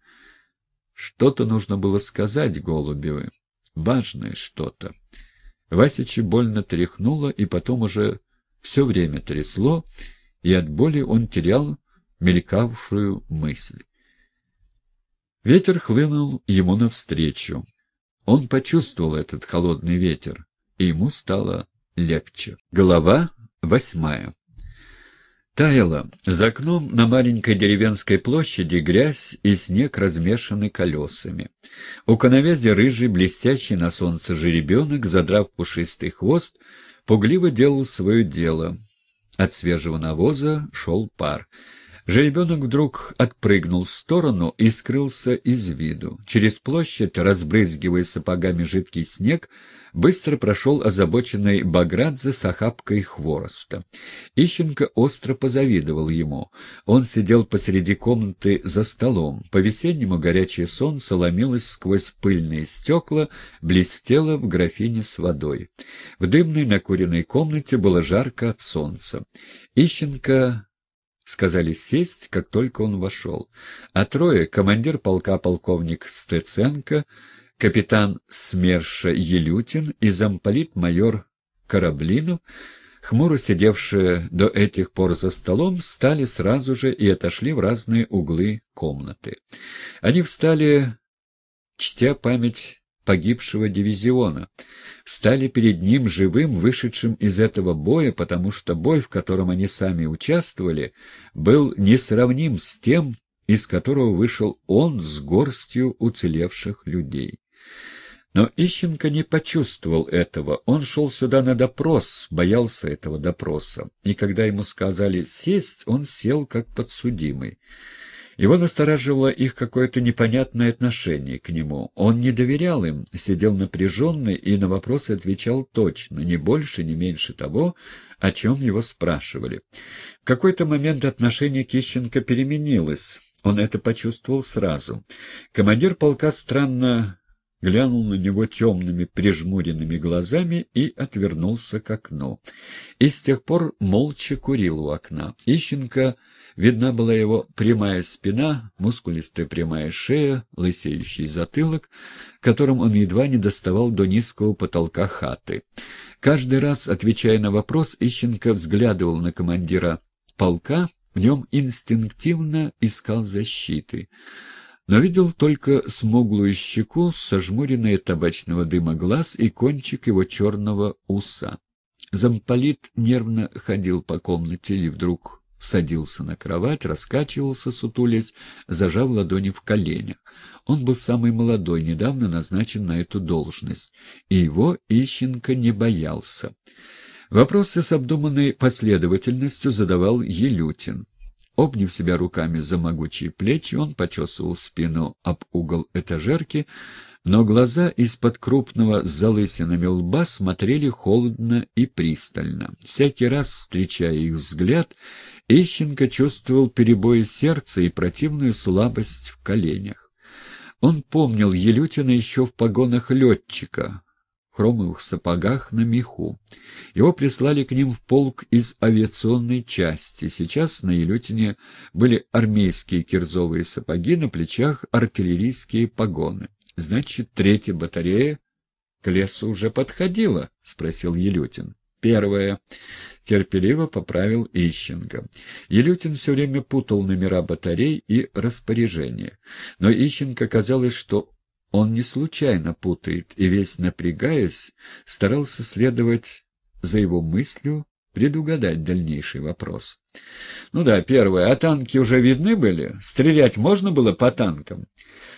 Что-то нужно было сказать Голубевы, важное что-то. Васича больно тряхнуло, и потом уже все время трясло, и от боли он терял мелькавшую мысль. Ветер хлынул ему навстречу. Он почувствовал этот холодный ветер, и ему стало легче. Глава восьмая. Таяло. За окном на маленькой деревенской площади грязь и снег размешаны колесами. У коновязи рыжий, блестящий на солнце жеребенок, задрав пушистый хвост, пугливо делал свое дело. От свежего навоза шел пар. Жеребенок вдруг отпрыгнул в сторону и скрылся из виду. Через площадь, разбрызгивая сапогами жидкий снег, быстро прошел озабоченный Баградзе с охапкой хвороста. Ищенко остро позавидовал ему. Он сидел посреди комнаты за столом. По-весеннему горячее солнце ломилось сквозь пыльные стекла, блестело в графине с водой. В дымной накуренной комнате было жарко от солнца. Ищенко сказали сесть, как только он вошел. А трое — командир полка полковник Стеценко, капитан СМЕРШа Елютин и замполит майор Кораблинов — хмуро сидевшие до этих пор за столом, встали сразу же и отошли в разные углы комнаты. Они встали, чтя память погибшего дивизиона, стали перед ним живым, вышедшим из этого боя, потому что бой, в котором они сами участвовали, был несравним с тем, из которого вышел он с горстью уцелевших людей. Но Ищенко не почувствовал этого. Он шел сюда на допрос, боялся этого допроса. И когда ему сказали сесть, он сел как подсудимый. Его настораживало их какое-то непонятное отношение к нему. Он не доверял им, сидел напряженный и на вопросы отвечал точно, не больше, не меньше того, о чем его спрашивали. В какой-то момент отношение Кищенко переменилось. Он это почувствовал сразу. Командир полка странно глянул на него темными прижмуренными глазами и отвернулся к окну. И с тех пор молча курил у окна. Ищенко видна была его прямая спина, мускулистая прямая шея, лысеющий затылок, которым он едва не доставал до низкого потолка хаты. Каждый раз, отвечая на вопрос, Ищенко взглядывал на командира полка, в нем инстинктивно искал защиты но видел только смуглую щеку, сожмуренные табачного дыма глаз и кончик его черного уса. Замполит нервно ходил по комнате или вдруг садился на кровать, раскачивался, сутулясь, зажав ладони в коленях. Он был самый молодой, недавно назначен на эту должность, и его Ищенко не боялся. Вопросы с обдуманной последовательностью задавал Елютин. Обняв себя руками за могучие плечи, он почесывал спину об угол этажерки, но глаза из-под крупного залысинами лба смотрели холодно и пристально. Всякий раз, встречая их взгляд, Ищенко чувствовал перебои сердца и противную слабость в коленях. Он помнил Елютина еще в погонах летчика, хромовых сапогах на меху. Его прислали к ним в полк из авиационной части. Сейчас на Елютине были армейские кирзовые сапоги, на плечах артиллерийские погоны. Значит, третья батарея к лесу уже подходила? — спросил Елютин. Первая. Терпеливо поправил Ищенко. Елютин все время путал номера батарей и распоряжения. Но Ищенко казалось, что он не случайно путает и, весь напрягаясь, старался следовать за его мыслью, предугадать дальнейший вопрос. Ну да, первое, а танки уже видны были? Стрелять можно было по танкам?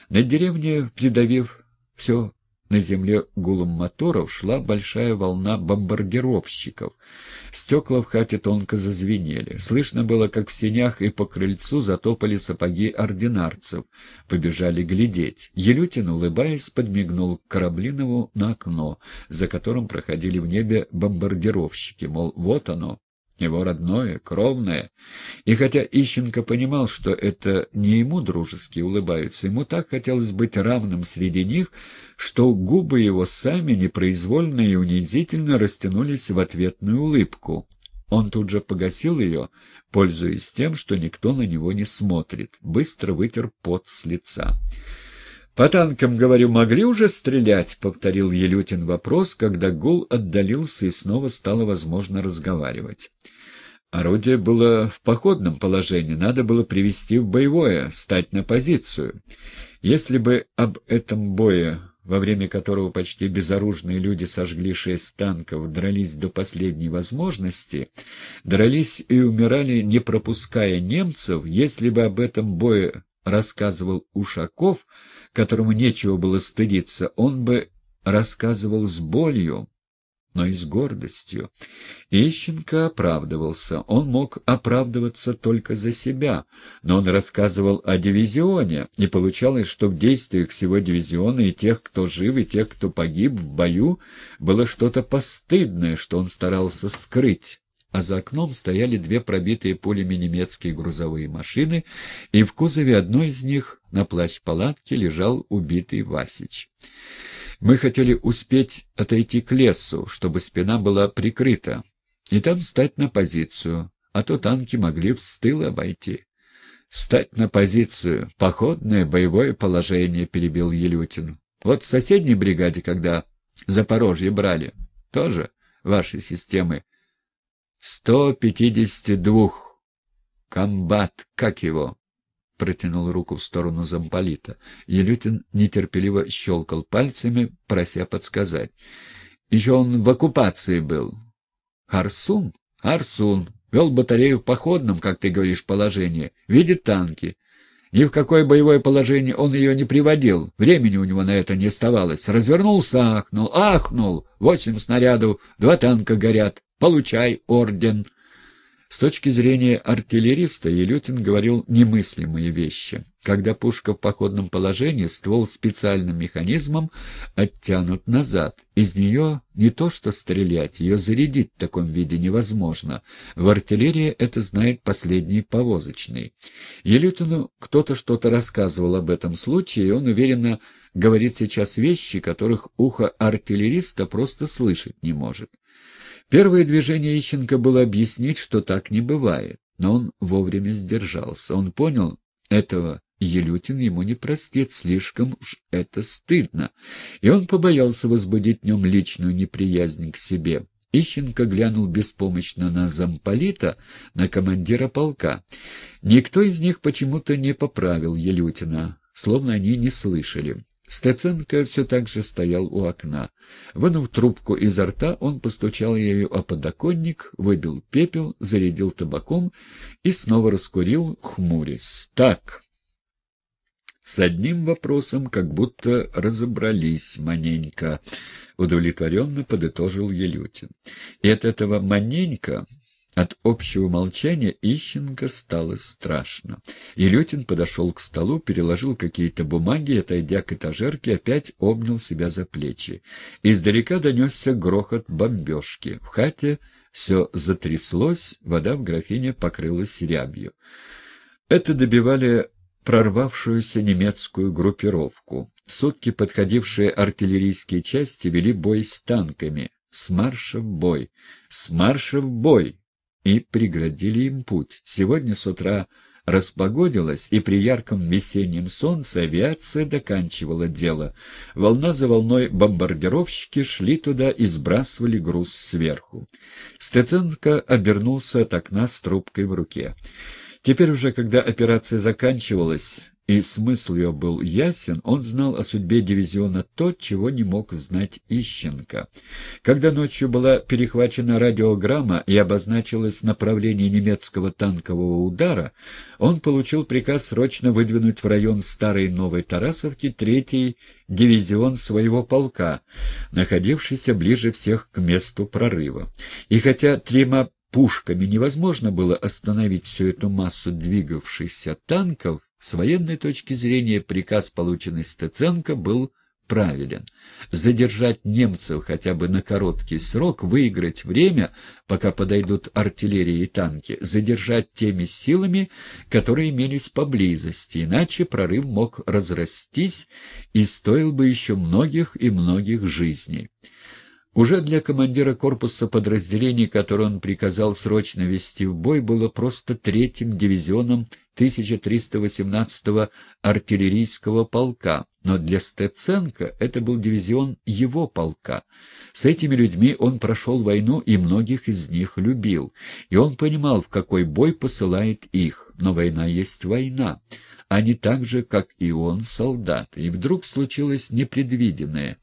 На деревне, придавив все на земле гулом моторов шла большая волна бомбардировщиков. Стекла в хате тонко зазвенели. Слышно было, как в сенях и по крыльцу затопали сапоги ординарцев. Побежали глядеть. Елютин, улыбаясь, подмигнул к Кораблинову на окно, за которым проходили в небе бомбардировщики, мол, вот оно, его родное, кровное. И хотя Ищенко понимал, что это не ему дружески улыбаются, ему так хотелось быть равным среди них, что губы его сами непроизвольно и унизительно растянулись в ответную улыбку. Он тут же погасил ее, пользуясь тем, что никто на него не смотрит, быстро вытер пот с лица. «По танкам, говорю, могли уже стрелять?» — повторил Елютин вопрос, когда гул отдалился и снова стало возможно разговаривать. Орудие было в походном положении, надо было привести в боевое, стать на позицию. Если бы об этом бое, во время которого почти безоружные люди сожгли шесть танков, дрались до последней возможности, дрались и умирали, не пропуская немцев, если бы об этом бое рассказывал Ушаков — которому нечего было стыдиться, он бы рассказывал с болью, но и с гордостью. Ищенко оправдывался. Он мог оправдываться только за себя, но он рассказывал о дивизионе, и получалось, что в действиях всего дивизиона и тех, кто жив, и тех, кто погиб в бою, было что-то постыдное, что он старался скрыть а за окном стояли две пробитые пулями немецкие грузовые машины, и в кузове одной из них на плащ палатки лежал убитый Васич. Мы хотели успеть отойти к лесу, чтобы спина была прикрыта, и там встать на позицию, а то танки могли в стыл обойти. «Стать на позицию! Походное боевое положение!» — перебил Елютин. «Вот в соседней бригаде, когда Запорожье брали, тоже ваши системы 152. Комбат, как его? Протянул руку в сторону замполита. Елютин нетерпеливо щелкал пальцами, прося подсказать. Еще он в оккупации был. Арсун? Арсун. Вел батарею в походном, как ты говоришь, положении. Видит танки. Ни в какое боевое положение он ее не приводил, времени у него на это не оставалось. Развернулся, ахнул, ахнул, восемь снарядов, два танка горят, получай орден. С точки зрения артиллериста Елютин говорил немыслимые вещи. Когда пушка в походном положении, ствол специальным механизмом оттянут назад. Из нее не то что стрелять, ее зарядить в таком виде невозможно. В артиллерии это знает последний повозочный. Елютину кто-то что-то рассказывал об этом случае, и он уверенно говорит сейчас вещи, которых ухо артиллериста просто слышать не может. Первое движение Ищенко было объяснить, что так не бывает, но он вовремя сдержался. Он понял, этого Елютин ему не простит, слишком уж это стыдно, и он побоялся возбудить в нем личную неприязнь к себе. Ищенко глянул беспомощно на замполита, на командира полка. Никто из них почему-то не поправил Елютина, словно они не слышали. Стеценко все так же стоял у окна. Вынув трубку изо рта, он постучал ею о подоконник, выбил пепел, зарядил табаком и снова раскурил, хмурясь. «Так!» С одним вопросом как будто разобрались маненько, — удовлетворенно подытожил Елютин. И от этого маненько от общего молчания Ищенко стало страшно. Илютин подошел к столу, переложил какие-то бумаги и, отойдя к этажерке, опять обнял себя за плечи. Издалека донесся грохот бомбежки. В хате все затряслось, вода в графине покрылась рябью. Это добивали прорвавшуюся немецкую группировку. Сутки подходившие артиллерийские части вели бой с танками. С марша в бой! С марша в бой! и преградили им путь. Сегодня с утра распогодилось, и при ярком весеннем солнце авиация доканчивала дело. Волна за волной бомбардировщики шли туда и сбрасывали груз сверху. Стеценко обернулся от окна с трубкой в руке. Теперь уже, когда операция заканчивалась, и смысл ее был ясен, он знал о судьбе дивизиона то, чего не мог знать Ищенко. Когда ночью была перехвачена радиограмма и обозначилось направление немецкого танкового удара, он получил приказ срочно выдвинуть в район Старой Новой Тарасовки третий дивизион своего полка, находившийся ближе всех к месту прорыва. И хотя тремя пушками невозможно было остановить всю эту массу двигавшихся танков, с военной точки зрения приказ, полученный Стеценко, был правилен. Задержать немцев хотя бы на короткий срок, выиграть время, пока подойдут артиллерия и танки, задержать теми силами, которые имелись поблизости, иначе прорыв мог разрастись и стоил бы еще многих и многих жизней. Уже для командира корпуса подразделений, которое он приказал срочно вести в бой, было просто третьим дивизионом 1318-го артиллерийского полка, но для Стеценко это был дивизион его полка. С этими людьми он прошел войну и многих из них любил, и он понимал, в какой бой посылает их, но война есть война. Они так же, как и он, солдаты. И вдруг случилось непредвиденное.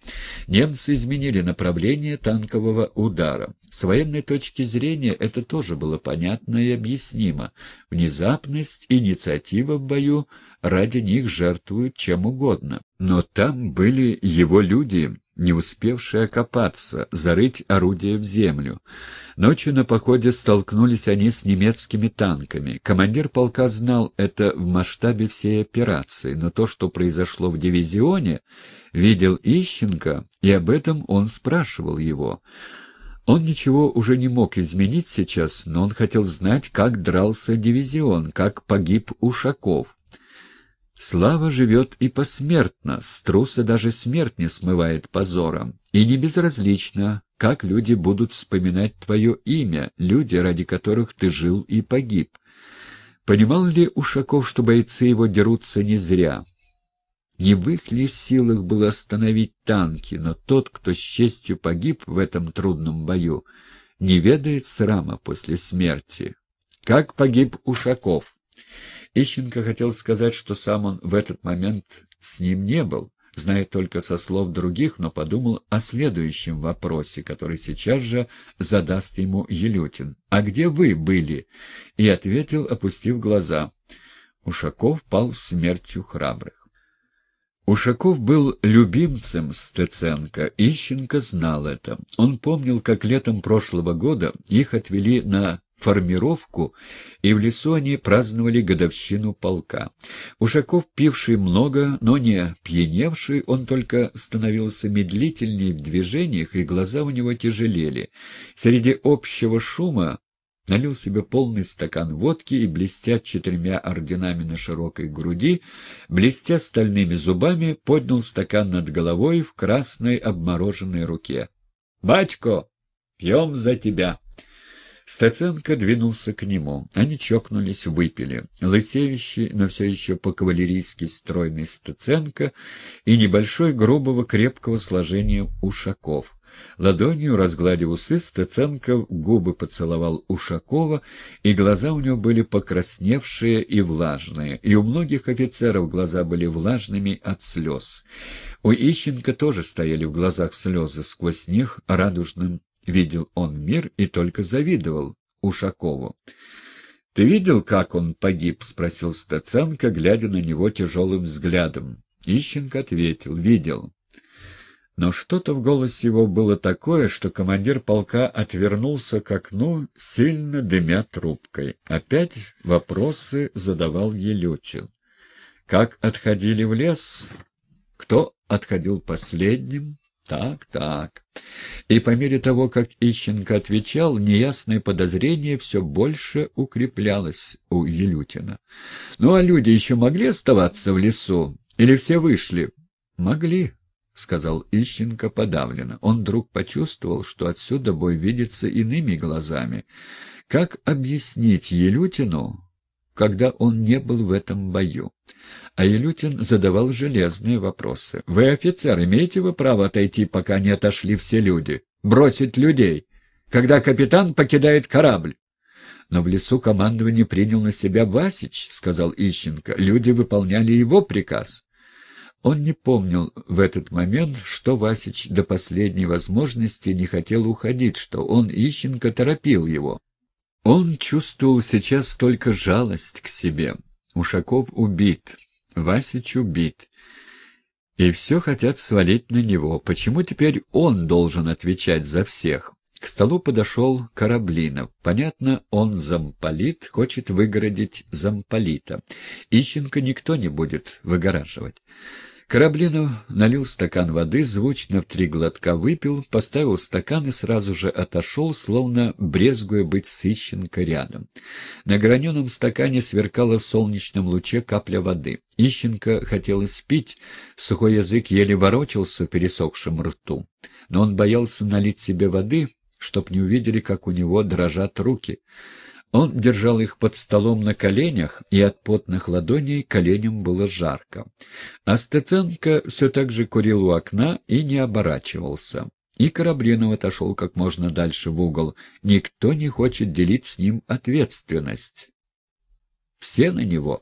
Немцы изменили направление танкового удара. С военной точки зрения это тоже было понятно и объяснимо. Внезапность, инициатива в бою ради них жертвуют чем угодно. Но там были его люди, не успевшие окопаться, зарыть орудие в землю. Ночью на походе столкнулись они с немецкими танками. Командир полка знал это в масштабе всей операции, но то, что произошло в дивизионе, видел Ищенко, и об этом он спрашивал его. Он ничего уже не мог изменить сейчас, но он хотел знать, как дрался дивизион, как погиб Ушаков. Слава живет и посмертно, с труса даже смерть не смывает позором. И не безразлично, как люди будут вспоминать твое имя, люди, ради которых ты жил и погиб. Понимал ли Ушаков, что бойцы его дерутся не зря? Не в их ли силах было остановить танки, но тот, кто с честью погиб в этом трудном бою, не ведает срама после смерти. Как погиб Ушаков? Ищенко хотел сказать, что сам он в этот момент с ним не был, знает только со слов других, но подумал о следующем вопросе, который сейчас же задаст ему Елютин. «А где вы были?» и ответил, опустив глаза. Ушаков пал смертью храбрых. Ушаков был любимцем Стеценко, Ищенко знал это. Он помнил, как летом прошлого года их отвели на формировку, и в лесу они праздновали годовщину полка. Ушаков, пивший много, но не пьяневший, он только становился медлительнее в движениях, и глаза у него тяжелели. Среди общего шума налил себе полный стакан водки и, блестя четырьмя орденами на широкой груди, блестя стальными зубами, поднял стакан над головой в красной обмороженной руке. «Батько, пьем за тебя!» Стаценко двинулся к нему. Они чокнулись, выпили. Лысевище, но все еще по-кавалерийски стройный Стаценко и небольшой грубого крепкого сложения Ушаков. Ладонью, разгладив усы, Стеценко губы поцеловал Ушакова, и глаза у него были покрасневшие и влажные, и у многих офицеров глаза были влажными от слез. У Ищенко тоже стояли в глазах слезы, сквозь них радужным видел он мир и только завидовал Ушакову. — Ты видел, как он погиб? — спросил Стаценко, глядя на него тяжелым взглядом. Ищенко ответил — видел. Но что-то в голосе его было такое, что командир полка отвернулся к окну, сильно дымя трубкой. Опять вопросы задавал Елючин. Как отходили в лес? Кто отходил последним? Так, так. И по мере того, как Ищенко отвечал, неясное подозрение все больше укреплялось у Елютина. Ну а люди еще могли оставаться в лесу? Или все вышли? Могли, — сказал Ищенко подавленно. Он вдруг почувствовал, что отсюда бой видится иными глазами. Как объяснить Елютину, когда он не был в этом бою. А Илютин задавал железные вопросы. «Вы, офицер, имеете вы право отойти, пока не отошли все люди? Бросить людей, когда капитан покидает корабль?» «Но в лесу командование принял на себя Васич», — сказал Ищенко. «Люди выполняли его приказ». Он не помнил в этот момент, что Васич до последней возможности не хотел уходить, что он, Ищенко, торопил его. Он чувствовал сейчас только жалость к себе. Ушаков убит, Васич убит. И все хотят свалить на него. Почему теперь он должен отвечать за всех? К столу подошел Кораблинов. Понятно, он замполит, хочет выгородить замполита. Ищенко никто не будет выгораживать. Корабленов налил стакан воды, звучно в три глотка выпил, поставил стакан и сразу же отошел, словно брезгуя быть сыщенко рядом. На граненом стакане сверкала в солнечном луче капля воды. Ищенко хотелось пить, сухой язык еле ворочался в пересохшем рту. Но он боялся налить себе воды, чтоб не увидели, как у него дрожат руки. Он держал их под столом на коленях, и от потных ладоней коленям было жарко. А Стеценко все так же курил у окна и не оборачивался. И Кораблинов отошел как можно дальше в угол. Никто не хочет делить с ним ответственность. Все на него.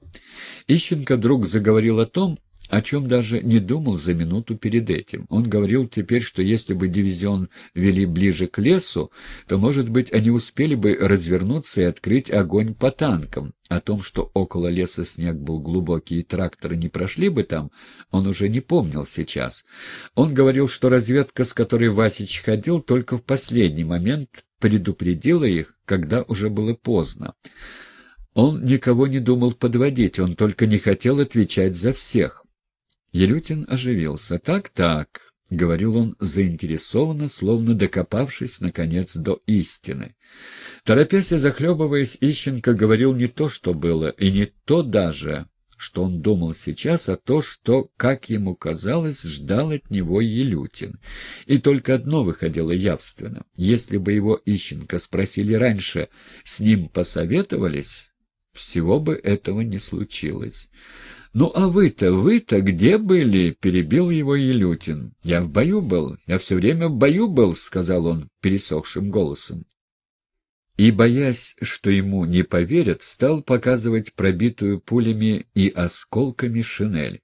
Ищенко вдруг заговорил о том, о чем даже не думал за минуту перед этим. Он говорил теперь, что если бы дивизион вели ближе к лесу, то, может быть, они успели бы развернуться и открыть огонь по танкам. О том, что около леса снег был глубокий и тракторы не прошли бы там, он уже не помнил сейчас. Он говорил, что разведка, с которой Васич ходил, только в последний момент предупредила их, когда уже было поздно. Он никого не думал подводить, он только не хотел отвечать за всех. Елютин оживился. «Так-так», — говорил он заинтересованно, словно докопавшись, наконец, до истины. Торопясь и захлебываясь, Ищенко говорил не то, что было, и не то даже, что он думал сейчас, а то, что, как ему казалось, ждал от него Елютин. И только одно выходило явственно. Если бы его Ищенко спросили раньше, с ним посоветовались, всего бы этого не случилось. «Ну а вы-то, вы-то где были?» — перебил его Елютин. «Я в бою был, я все время в бою был», — сказал он пересохшим голосом. И, боясь, что ему не поверят, стал показывать пробитую пулями и осколками шинель.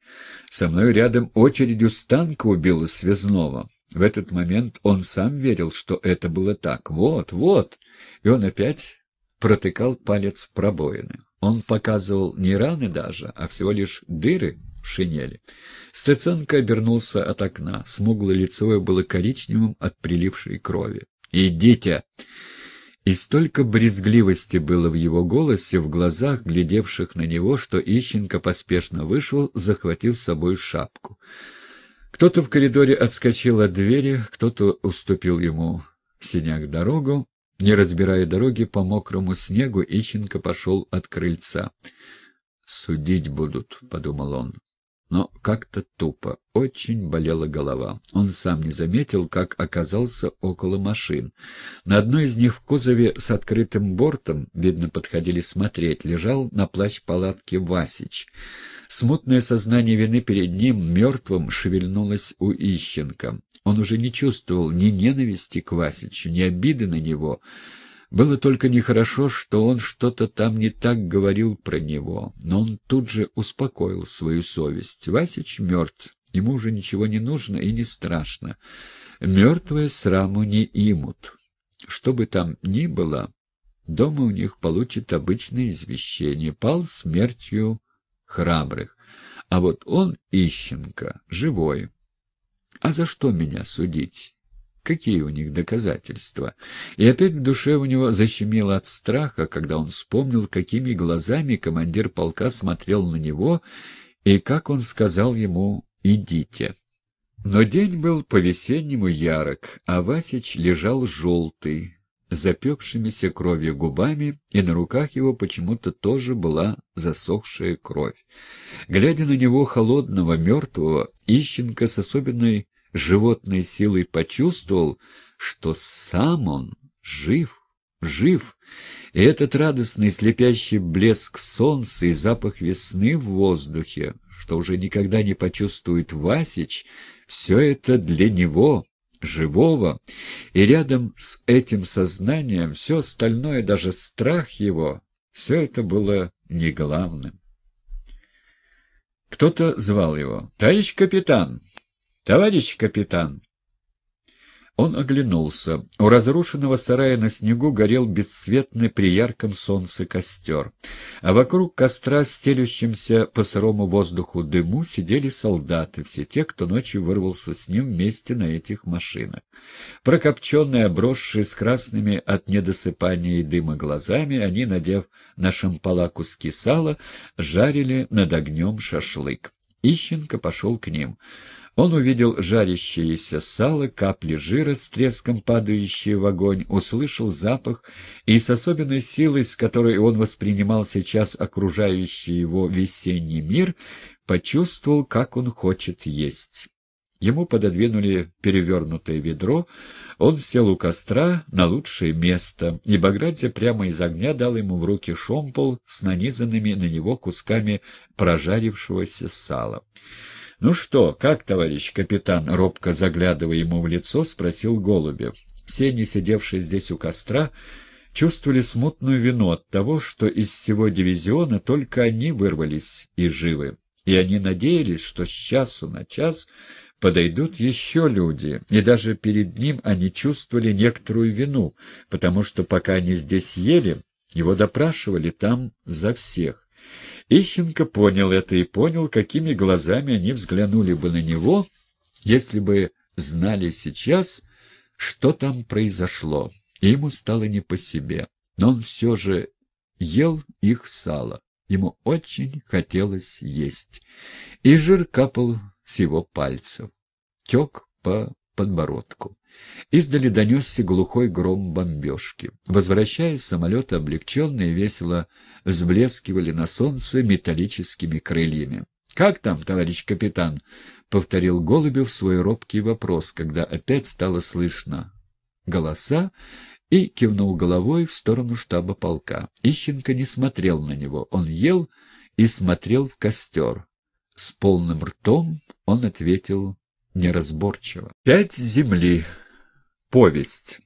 Со мной рядом очередью с танка убило связного. В этот момент он сам верил, что это было так. «Вот, вот!» И он опять протыкал палец пробоины. Он показывал не раны даже, а всего лишь дыры в шинели. Стеценко обернулся от окна. Смуглое лицо его было коричневым от прилившей крови. «Идите!» И столько брезгливости было в его голосе, в глазах, глядевших на него, что Ищенко поспешно вышел, захватив с собой шапку. Кто-то в коридоре отскочил от двери, кто-то уступил ему синяк дорогу, не разбирая дороги по мокрому снегу, Ищенко пошел от крыльца. «Судить будут», — подумал он. Но как-то тупо, очень болела голова. Он сам не заметил, как оказался около машин. На одной из них в кузове с открытым бортом, видно, подходили смотреть, лежал на плащ палатки Васич. Смутное сознание вины перед ним, мертвым, шевельнулось у Ищенко. Он уже не чувствовал ни ненависти к Васичу, ни обиды на него. Было только нехорошо, что он что-то там не так говорил про него, но он тут же успокоил свою совесть. Васич мертв, ему уже ничего не нужно и не страшно. Мертвые сраму не имут. Что бы там ни было, дома у них получит обычное извещение. Пал смертью храбрых. А вот он, Ищенко, живой. А за что меня судить? Какие у них доказательства? И опять в душе у него защемило от страха, когда он вспомнил, какими глазами командир полка смотрел на него и как он сказал ему «идите». Но день был по-весеннему ярок, а Васич лежал желтый, запекшимися кровью губами, и на руках его почему-то тоже была засохшая кровь. Глядя на него холодного, мертвого, Ищенко с особенной животной силой почувствовал, что сам он жив, жив, и этот радостный слепящий блеск солнца и запах весны в воздухе, что уже никогда не почувствует Васич, все это для него, живого, и рядом с этим сознанием все остальное, даже страх его, все это было не главным. Кто-то звал его. «Товарищ капитан! Товарищ капитан!» Он оглянулся. У разрушенного сарая на снегу горел бесцветный при ярком солнце костер, а вокруг костра стелющимся по сырому воздуху дыму сидели солдаты, все те, кто ночью вырвался с ним вместе на этих машинах. Прокопченные, обросшие с красными от недосыпания и дыма глазами, они, надев на шампала куски сала, жарили над огнем шашлык. Ищенко пошел к ним. Он увидел жарящееся сало, капли жира с треском падающие в огонь, услышал запах и с особенной силой, с которой он воспринимал сейчас окружающий его весенний мир, почувствовал, как он хочет есть. Ему пододвинули перевернутое ведро, он сел у костра на лучшее место, и Багратия прямо из огня дал ему в руки шомпол с нанизанными на него кусками прожарившегося сала. «Ну что, как, товарищ капитан?» — робко заглядывая ему в лицо, спросил Голубев. Все, не сидевшие здесь у костра, чувствовали смутную вину от того, что из всего дивизиона только они вырвались и живы. И они надеялись, что с часу на час подойдут еще люди, и даже перед ним они чувствовали некоторую вину, потому что пока они здесь ели, его допрашивали там за всех. Ищенко понял это и понял, какими глазами они взглянули бы на него, если бы знали сейчас, что там произошло. И ему стало не по себе, но он все же ел их сало. Ему очень хотелось есть. И жир капал с его пальцев, тек по подбородку. Издали донесся глухой гром бомбежки. Возвращаясь, самолеты облегченно и весело взблескивали на солнце металлическими крыльями. «Как там, товарищ капитан?» — повторил Голубев свой робкий вопрос, когда опять стало слышно голоса, и кивнул головой в сторону штаба полка. Ищенко не смотрел на него, он ел и смотрел в костер. С полным ртом он ответил неразборчиво. «Пять земли!» Повесть.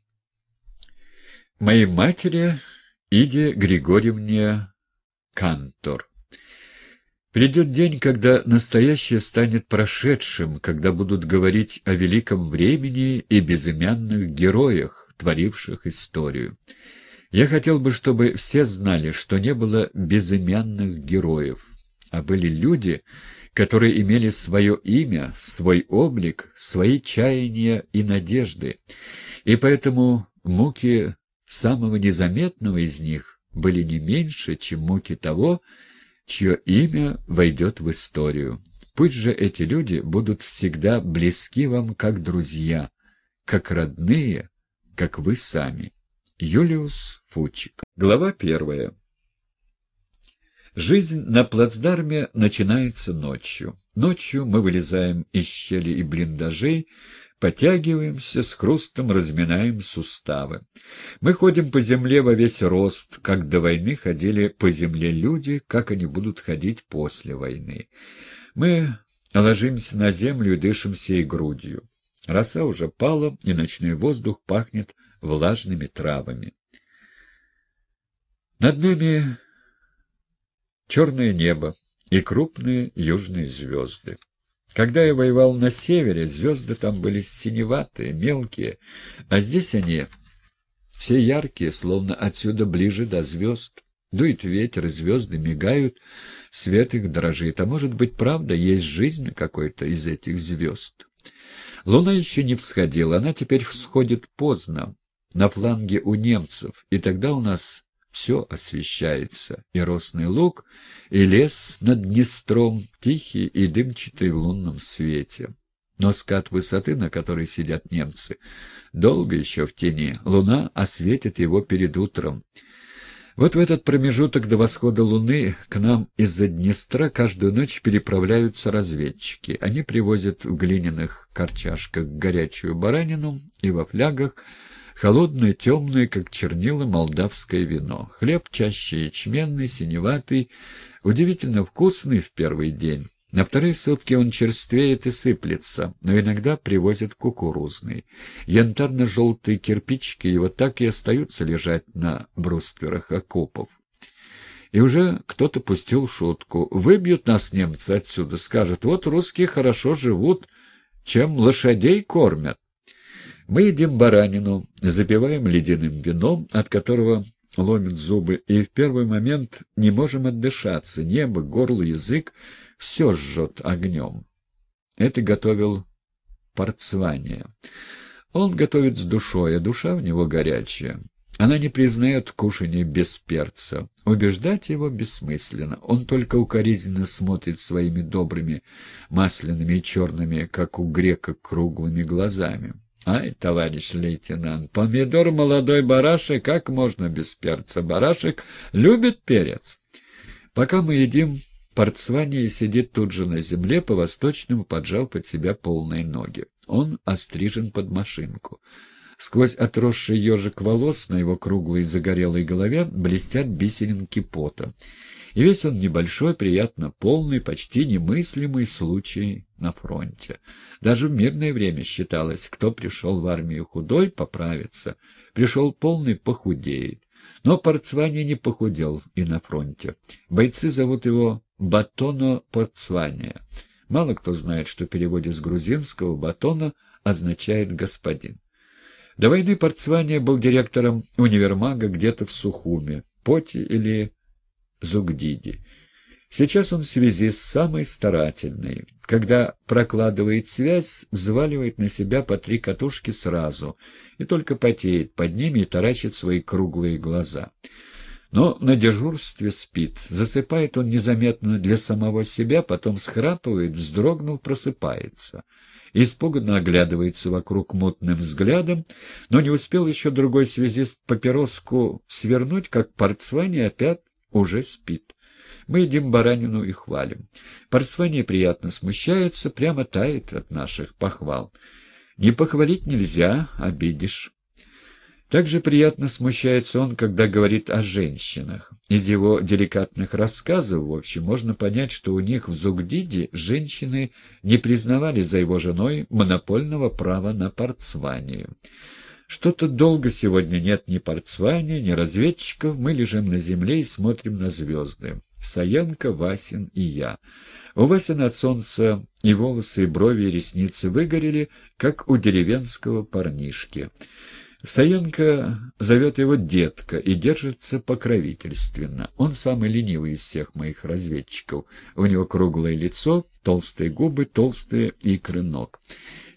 Моей матери Иде Григорьевне Кантор. Придет день, когда настоящее станет прошедшим, когда будут говорить о великом времени и безымянных героях, творивших историю. Я хотел бы, чтобы все знали, что не было безымянных героев, а были люди, которые которые имели свое имя, свой облик, свои чаяния и надежды, и поэтому муки самого незаметного из них были не меньше, чем муки того, чье имя войдет в историю. Пусть же эти люди будут всегда близки вам как друзья, как родные, как вы сами. Юлиус Фучик. Глава первая. Жизнь на плацдарме начинается ночью. Ночью мы вылезаем из щели и блиндажей, потягиваемся, с хрустом разминаем суставы. Мы ходим по земле во весь рост, как до войны ходили по земле люди, как они будут ходить после войны. Мы ложимся на землю и дышим всей грудью. Роса уже пала, и ночной воздух пахнет влажными травами. Над нами черное небо и крупные южные звезды. Когда я воевал на севере, звезды там были синеватые, мелкие, а здесь они все яркие, словно отсюда ближе до звезд. Дует ветер, звезды мигают, свет их дрожит. А может быть, правда, есть жизнь какой-то из этих звезд? Луна еще не всходила, она теперь всходит поздно, на фланге у немцев, и тогда у нас все освещается, и росный луг, и лес над Днестром, тихий и дымчатый в лунном свете. Но скат высоты, на которой сидят немцы, долго еще в тени, луна осветит его перед утром. Вот в этот промежуток до восхода луны к нам из-за Днестра каждую ночь переправляются разведчики. Они привозят в глиняных корчашках горячую баранину и во флягах, Холодное, темное, как чернила, молдавское вино. Хлеб чаще ячменный, синеватый, удивительно вкусный в первый день. На вторые сутки он черствеет и сыплется, но иногда привозят кукурузный. Янтарно-желтые кирпичики его так и остаются лежать на брустверах окопов. И уже кто-то пустил шутку. «Выбьют нас немцы отсюда», — скажут. «Вот русские хорошо живут, чем лошадей кормят». Мы едим баранину, запиваем ледяным вином, от которого ломит зубы, и в первый момент не можем отдышаться. Небо, горло, язык — все жжет огнем. Это готовил порцвание. Он готовит с душой, а душа в него горячая. Она не признает кушанье без перца. Убеждать его бессмысленно. Он только укоризненно смотрит своими добрыми, масляными и черными, как у грека, круглыми глазами. Ай, товарищ лейтенант, помидор молодой барашек, как можно без перца? Барашек любит перец. Пока мы едим, Портсвания сидит тут же на земле, по-восточному поджал под себя полные ноги. Он острижен под машинку. Сквозь отросший ежик волос на его круглой загорелой голове блестят бисеринки пота. И весь он небольшой, приятно полный, почти немыслимый случай на фронте. Даже в мирное время считалось, кто пришел в армию худой, поправится, пришел полный, похудеет. Но Порцвани не похудел и на фронте. Бойцы зовут его «Батоно Порцвания». Мало кто знает, что в переводе с грузинского «батона» означает «господин». До войны Порцвания был директором универмага где-то в Сухуме, Поти или Зугдиди. Сейчас он в связи с самой старательной, Когда прокладывает связь, взваливает на себя по три катушки сразу и только потеет под ними и таращит свои круглые глаза. Но на дежурстве спит. Засыпает он незаметно для самого себя, потом схрапывает, вздрогнув, просыпается. Испуганно оглядывается вокруг мутным взглядом, но не успел еще другой связист папироску свернуть, как порцвание опять уже спит. Мы едим баранину и хвалим. Парсвания приятно смущается, прямо тает от наших похвал. Не похвалить нельзя, обидишь. Также приятно смущается он, когда говорит о женщинах. Из его деликатных рассказов, в общем, можно понять, что у них в Зугдиде женщины не признавали за его женой монопольного права на порцвание. Что-то долго сегодня нет ни порцвания, ни разведчиков, мы лежим на земле и смотрим на звезды. Саянка, Васин и я. У Васина от солнца и волосы, и брови, и ресницы выгорели, как у деревенского парнишки. Саянка зовет его «детка» и держится покровительственно. Он самый ленивый из всех моих разведчиков. У него круглое лицо, толстые губы, толстые икры ног.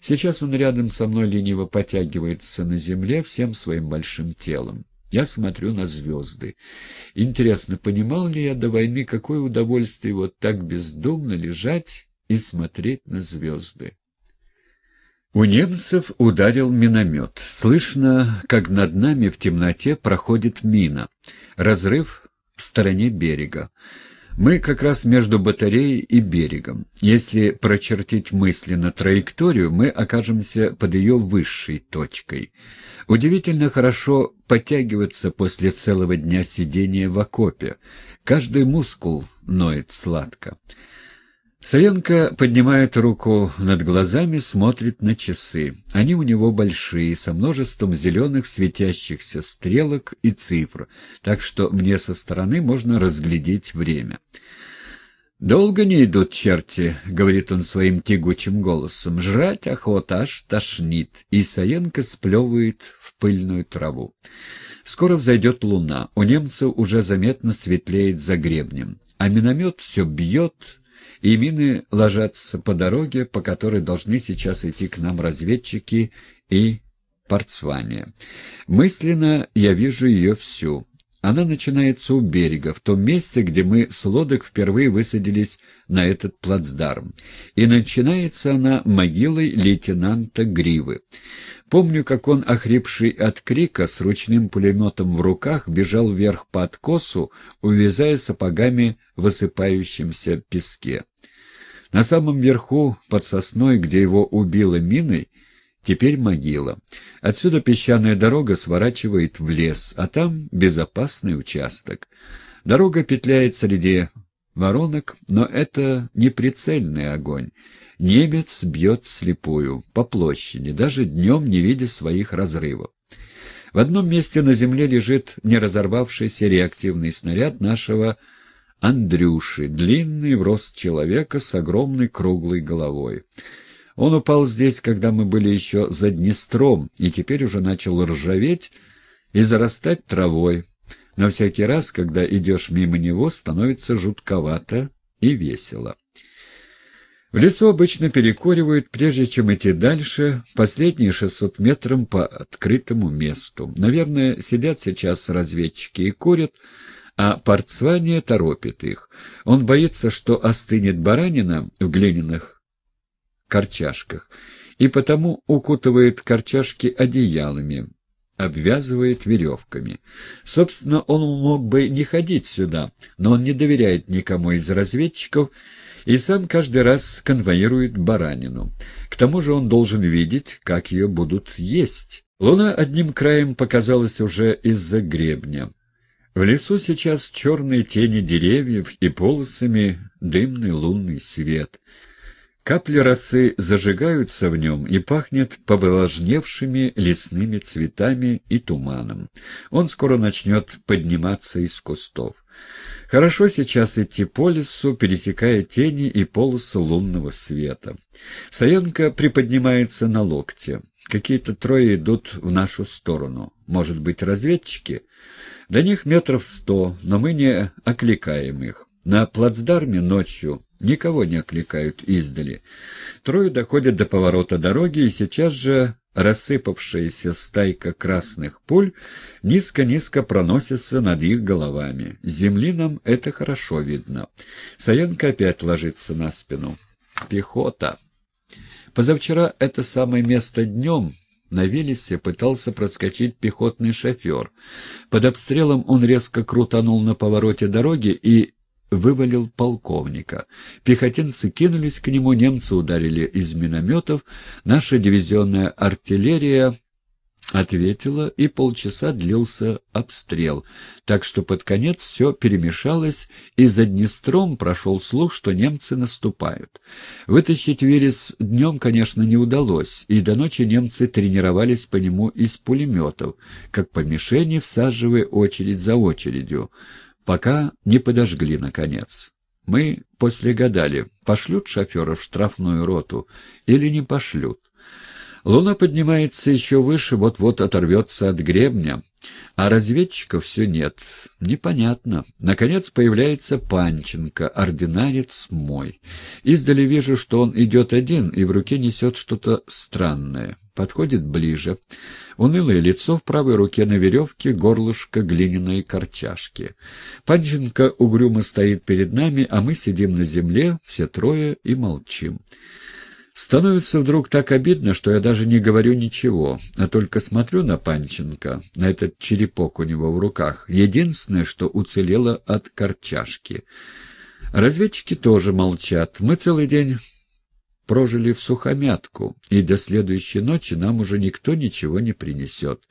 Сейчас он рядом со мной лениво потягивается на земле всем своим большим телом. Я смотрю на звезды. Интересно, понимал ли я до войны, какое удовольствие вот так бездумно лежать и смотреть на звезды? У немцев ударил миномет. Слышно, как над нами в темноте проходит мина. Разрыв в стороне берега. Мы как раз между батареей и берегом. Если прочертить мысленно траекторию, мы окажемся под ее высшей точкой — Удивительно хорошо подтягиваться после целого дня сидения в окопе. Каждый мускул ноет сладко. Савенко поднимает руку над глазами, смотрит на часы. Они у него большие, со множеством зеленых светящихся стрелок и цифр, так что мне со стороны можно разглядеть время. «Долго не идут черти», — говорит он своим тягучим голосом. «Жрать охота, аж тошнит». И Саенко сплевывает в пыльную траву. Скоро взойдет луна. У немцев уже заметно светлеет за гребнем. А миномет все бьет, и мины ложатся по дороге, по которой должны сейчас идти к нам разведчики и портсвания. Мысленно я вижу ее всю. Она начинается у берега, в том месте, где мы с лодок впервые высадились на этот плацдарм. И начинается она могилой лейтенанта Гривы. Помню, как он, охрипший от крика, с ручным пулеметом в руках, бежал вверх по откосу, увязая сапогами в осыпающемся песке. На самом верху, под сосной, где его убило миной, Теперь могила. Отсюда песчаная дорога сворачивает в лес, а там безопасный участок. Дорога петляет среди воронок, но это не прицельный огонь. Немец бьет слепую по площади, даже днем не видя своих разрывов. В одном месте на земле лежит неразорвавшийся реактивный снаряд нашего Андрюши, длинный в рост человека с огромной круглой головой. Он упал здесь, когда мы были еще за Днестром, и теперь уже начал ржаветь и зарастать травой. На всякий раз, когда идешь мимо него, становится жутковато и весело. В лесу обычно перекуривают, прежде чем идти дальше, последние 600 метров по открытому месту. Наверное, сидят сейчас разведчики и курят, а Портсвания торопит их. Он боится, что остынет баранина в глиняных корчашках, и потому укутывает корчашки одеялами, обвязывает веревками. Собственно, он мог бы не ходить сюда, но он не доверяет никому из разведчиков и сам каждый раз конвоирует баранину. К тому же он должен видеть, как ее будут есть. Луна одним краем показалась уже из-за гребня. В лесу сейчас черные тени деревьев и полосами дымный лунный свет — Капли росы зажигаются в нем и пахнет повылажневшими лесными цветами и туманом. Он скоро начнет подниматься из кустов. Хорошо сейчас идти по лесу, пересекая тени и полосы лунного света. Саенко приподнимается на локте. Какие-то трое идут в нашу сторону. Может быть, разведчики? До них метров сто, но мы не окликаем их. На плацдарме ночью Никого не окликают издали. Трое доходят до поворота дороги, и сейчас же рассыпавшаяся стайка красных пуль низко-низко проносится над их головами. земли нам это хорошо видно. Саенко опять ложится на спину. Пехота. Позавчера это самое место днем... На Велесе пытался проскочить пехотный шофер. Под обстрелом он резко крутанул на повороте дороги и вывалил полковника. Пехотинцы кинулись к нему, немцы ударили из минометов, наша дивизионная артиллерия ответила, и полчаса длился обстрел, так что под конец все перемешалось, и за Днестром прошел слух, что немцы наступают. Вытащить Верес днем, конечно, не удалось, и до ночи немцы тренировались по нему из пулеметов, как по мишени, всаживая очередь за очередью пока не подожгли, наконец. Мы после гадали, пошлют шофера в штрафную роту или не пошлют. Луна поднимается еще выше, вот-вот оторвется от гребня, а разведчика все нет. Непонятно. Наконец появляется Панченко, ординарец мой. Издали вижу, что он идет один и в руке несет что-то странное. Подходит ближе. Унылое лицо в правой руке на веревке, горлышко глиняной корчашки. Панченко угрюмо стоит перед нами, а мы сидим на земле, все трое, и молчим. Становится вдруг так обидно, что я даже не говорю ничего, а только смотрю на Панченко, на этот черепок у него в руках, единственное, что уцелело от корчашки. Разведчики тоже молчат. Мы целый день прожили в сухомятку, и до следующей ночи нам уже никто ничего не принесет.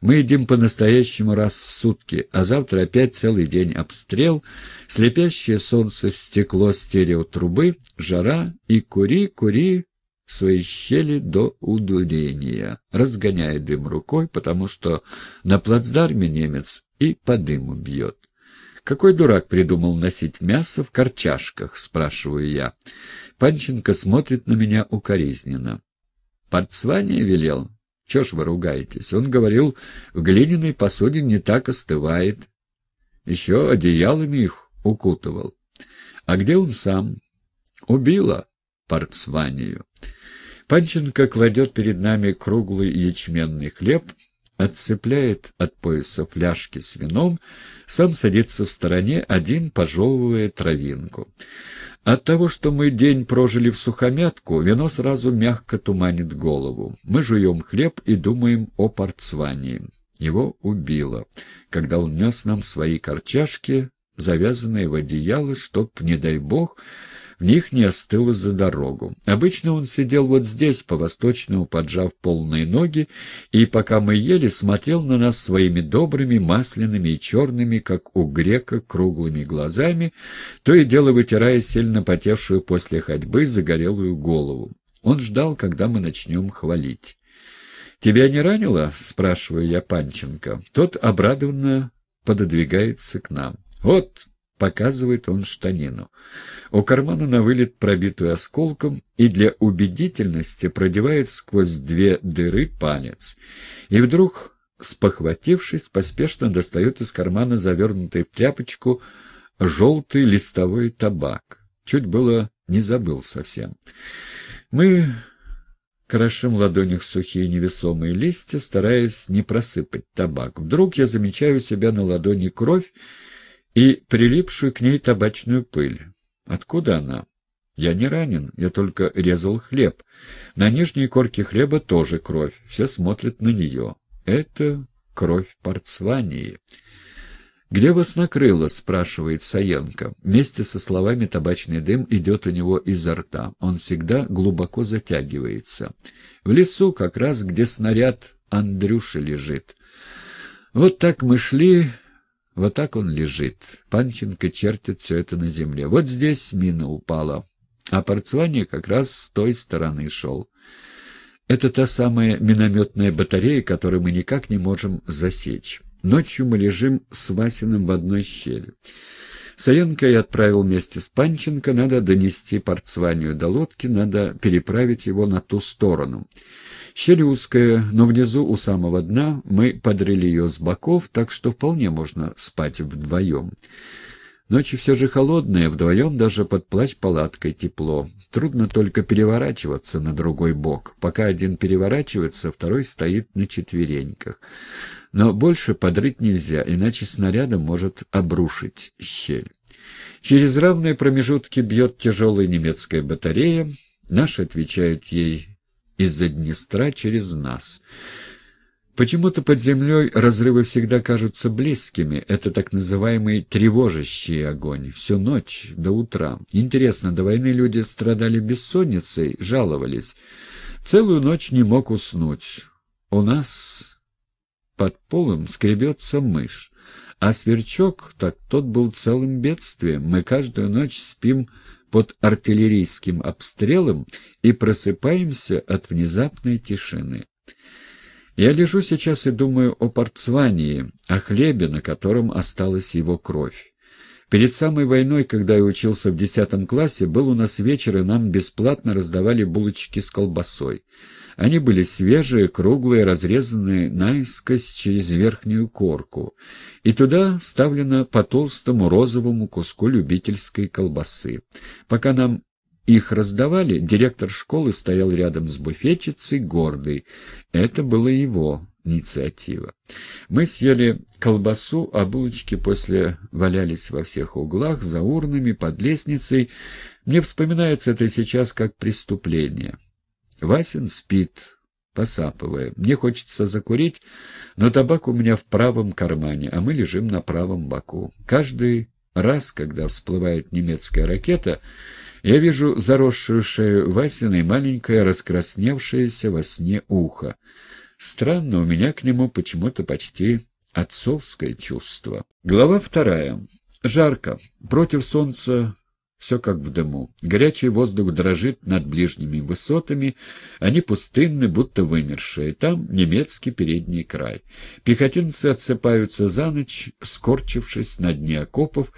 Мы едим по-настоящему раз в сутки, а завтра опять целый день обстрел, слепящее солнце в стекло стереотрубы, жара и кури, кури, свои щели до удурения, разгоняя дым рукой, потому что на плацдарме немец и по дыму бьет. «Какой дурак придумал носить мясо в корчашках?» — спрашиваю я. Панченко смотрит на меня укоризненно. «Портсвание велел? Чё ж вы ругаетесь?» Он говорил, в глиняной посуде не так остывает. Еще одеялами их укутывал. «А где он сам?» Убило портсванию». Панченко кладет перед нами круглый ячменный хлеб, отцепляет от пояса фляжки с вином, сам садится в стороне, один пожевывая травинку. От того, что мы день прожили в сухомятку, вино сразу мягко туманит голову. Мы жуем хлеб и думаем о портсвании. Его убило, когда он нес нам свои корчашки, завязанные в одеяло, чтоб, не дай бог, в них не остыло за дорогу. Обычно он сидел вот здесь, по-восточному поджав полные ноги, и пока мы ели, смотрел на нас своими добрыми, масляными и черными, как у грека, круглыми глазами, то и дело вытирая сильно потевшую после ходьбы загорелую голову. Он ждал, когда мы начнем хвалить. «Тебя не ранило?» — спрашиваю я Панченко. Тот обрадованно пододвигается к нам. «Вот, Показывает он штанину. У кармана на вылет пробитую осколком и для убедительности продевает сквозь две дыры палец. И вдруг, спохватившись, поспешно достает из кармана завернутый в тряпочку желтый листовой табак. Чуть было не забыл совсем. Мы крошим в ладонях сухие невесомые листья, стараясь не просыпать табак. Вдруг я замечаю у себя на ладони кровь, и прилипшую к ней табачную пыль. Откуда она? Я не ранен, я только резал хлеб. На нижней корке хлеба тоже кровь, все смотрят на нее. Это кровь Порцвании. «Где вас накрыло?» — спрашивает Саенко. Вместе со словами табачный дым идет у него изо рта. Он всегда глубоко затягивается. «В лесу, как раз где снаряд Андрюши лежит. Вот так мы шли, вот так он лежит. Панченко чертит все это на земле. Вот здесь мина упала, а порцвание как раз с той стороны шел. Это та самая минометная батарея, которую мы никак не можем засечь. Ночью мы лежим с Васиным в одной щели. Саенко я отправил вместе с Панченко, надо донести портсванию до лодки, надо переправить его на ту сторону. Щель узкая, но внизу у самого дна мы подрыли ее с боков, так что вполне можно спать вдвоем. Ночи все же холодные, вдвоем даже под плащ-палаткой тепло. Трудно только переворачиваться на другой бок. Пока один переворачивается, второй стоит на четвереньках но больше подрыть нельзя, иначе снарядом может обрушить щель. Через равные промежутки бьет тяжелая немецкая батарея, наши отвечают ей из-за Днестра через нас. Почему-то под землей разрывы всегда кажутся близкими. Это так называемый тревожащий огонь. Всю ночь до утра. Интересно, до войны люди страдали бессонницей, жаловались. Целую ночь не мог уснуть. У нас под полом скребется мышь. А сверчок, так тот был целым бедствием. Мы каждую ночь спим под артиллерийским обстрелом и просыпаемся от внезапной тишины. Я лежу сейчас и думаю о порцвании, о хлебе, на котором осталась его кровь. Перед самой войной, когда я учился в десятом классе, был у нас вечер, и нам бесплатно раздавали булочки с колбасой. Они были свежие, круглые, разрезанные наискось через верхнюю корку, и туда вставлено по толстому розовому куску любительской колбасы. Пока нам их раздавали, директор школы стоял рядом с буфетчицей, гордый. Это было его инициатива. Мы съели колбасу, а булочки после валялись во всех углах, за урнами, под лестницей. Мне вспоминается это сейчас как преступление. Васин спит, посапывая. Мне хочется закурить, но табак у меня в правом кармане, а мы лежим на правом боку. Каждый раз, когда всплывает немецкая ракета, я вижу заросшую шею Васина и маленькое раскрасневшееся во сне ухо. Странно, у меня к нему почему-то почти отцовское чувство. Глава вторая. Жарко. Против солнца все как в дыму. Горячий воздух дрожит над ближними высотами. Они пустынны, будто вымершие. Там немецкий передний край. Пехотинцы отсыпаются за ночь, скорчившись на дне окопов,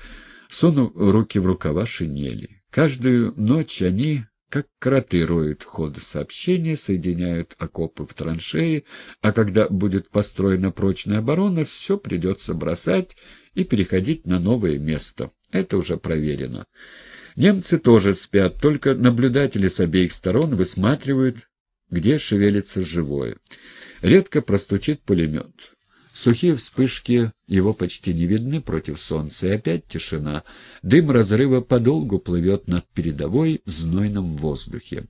сунув руки в рукава шинели. Каждую ночь они как кроты роют ходы сообщения, соединяют окопы в траншеи, а когда будет построена прочная оборона, все придется бросать и переходить на новое место. Это уже проверено. Немцы тоже спят, только наблюдатели с обеих сторон высматривают, где шевелится живое. Редко простучит пулемет. Сухие вспышки его почти не видны против солнца, и опять тишина. Дым разрыва подолгу плывет над передовой в знойном воздухе.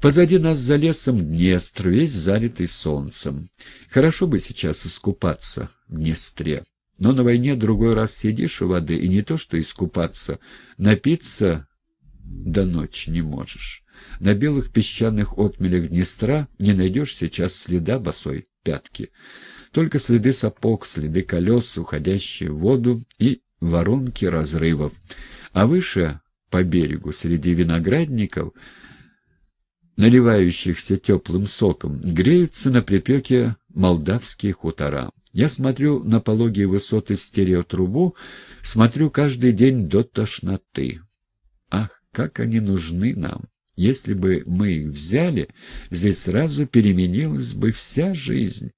Позади нас за лесом Днестр, весь залитый солнцем. Хорошо бы сейчас искупаться в Днестре. Но на войне другой раз сидишь у воды, и не то что искупаться, напиться до ночи не можешь. На белых песчаных отмелях Днестра не найдешь сейчас следа босой пятки. Только следы сапог, следы колес, уходящие в воду и воронки разрывов. А выше, по берегу, среди виноградников, наливающихся теплым соком, греются на припеке молдавские хутора. Я смотрю на пологие высоты стереотрубу, смотрю каждый день до тошноты. Ах, как они нужны нам! Если бы мы их взяли, здесь сразу переменилась бы вся жизнь.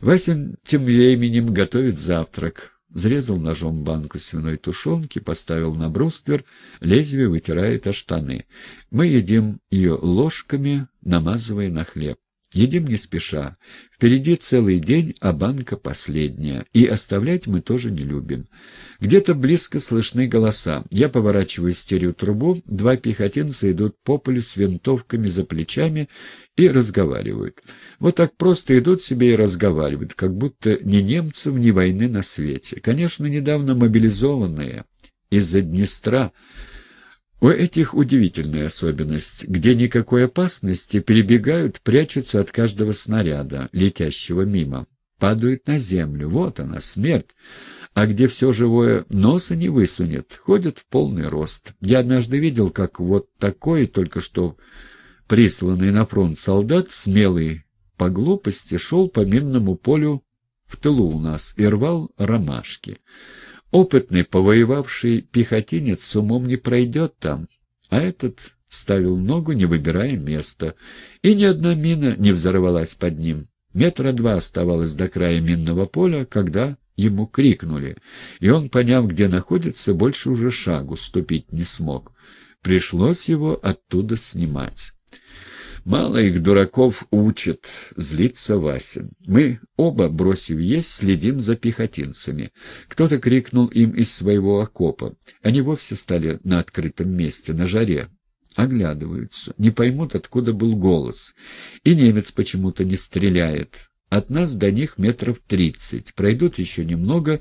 Васин тем временем готовит завтрак. Зрезал ножом банку свиной тушенки, поставил на бруствер, лезвие вытирает о штаны. Мы едим ее ложками, намазывая на хлеб. Едим не спеша. Впереди целый день, а банка последняя. И оставлять мы тоже не любим. Где-то близко слышны голоса. Я поворачиваю стереотрубу, два пехотинца идут по полю с винтовками за плечами и разговаривают. Вот так просто идут себе и разговаривают, как будто ни немцев, ни войны на свете. Конечно, недавно мобилизованные из-за Днестра, у этих удивительная особенность. Где никакой опасности, перебегают, прячутся от каждого снаряда, летящего мимо. Падают на землю. Вот она, смерть. А где все живое носа не высунет, ходят в полный рост. Я однажды видел, как вот такой, только что присланный на фронт солдат, смелый по глупости, шел по минному полю в тылу у нас и рвал ромашки. Опытный, повоевавший пехотинец с умом не пройдет там, а этот ставил ногу, не выбирая места, и ни одна мина не взорвалась под ним. Метра два оставалось до края минного поля, когда ему крикнули, и он, поняв, где находится, больше уже шагу ступить не смог. Пришлось его оттуда снимать. Мало их дураков учат, злится Васин. Мы оба, бросив есть, следим за пехотинцами. Кто-то крикнул им из своего окопа. Они вовсе стали на открытом месте, на жаре. Оглядываются, не поймут, откуда был голос. И немец почему-то не стреляет. От нас до них метров тридцать. Пройдут еще немного,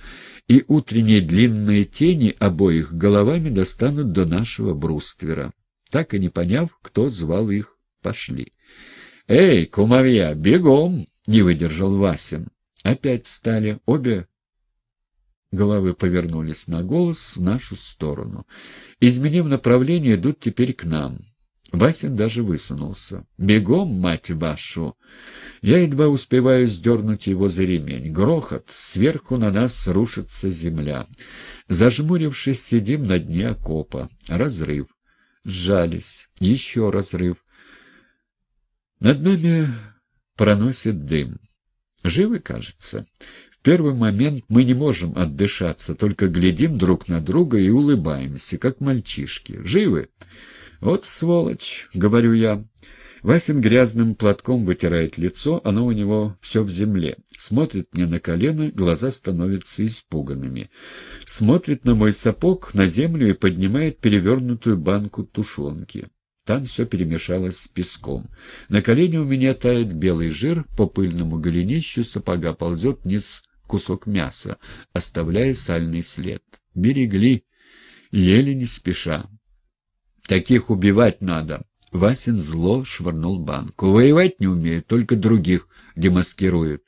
и утренние длинные тени обоих головами достанут до нашего бруствера так и не поняв, кто звал их Пошли. «Эй, кумовья, бегом!» — не выдержал Васин. Опять встали, обе головы повернулись на голос в нашу сторону. Изменив направление, идут теперь к нам. Васин даже высунулся. «Бегом, мать вашу!» Я едва успеваю сдернуть его за ремень. Грохот. Сверху на нас рушится земля. Зажмурившись, сидим на дне окопа. Разрыв. Сжались. Еще разрыв. Над нами проносит дым. Живы, кажется. В первый момент мы не можем отдышаться, только глядим друг на друга и улыбаемся, как мальчишки. Живы? Вот сволочь, говорю я. Васин грязным платком вытирает лицо, оно у него все в земле. Смотрит мне на колено, глаза становятся испуганными. Смотрит на мой сапог, на землю и поднимает перевернутую банку тушенки. Там все перемешалось с песком. На колени у меня тает белый жир, по пыльному голенищу сапога ползет вниз кусок мяса, оставляя сальный след. Берегли, еле не спеша. Таких убивать надо. Васин зло швырнул банку. Воевать не умеют, только других демаскируют.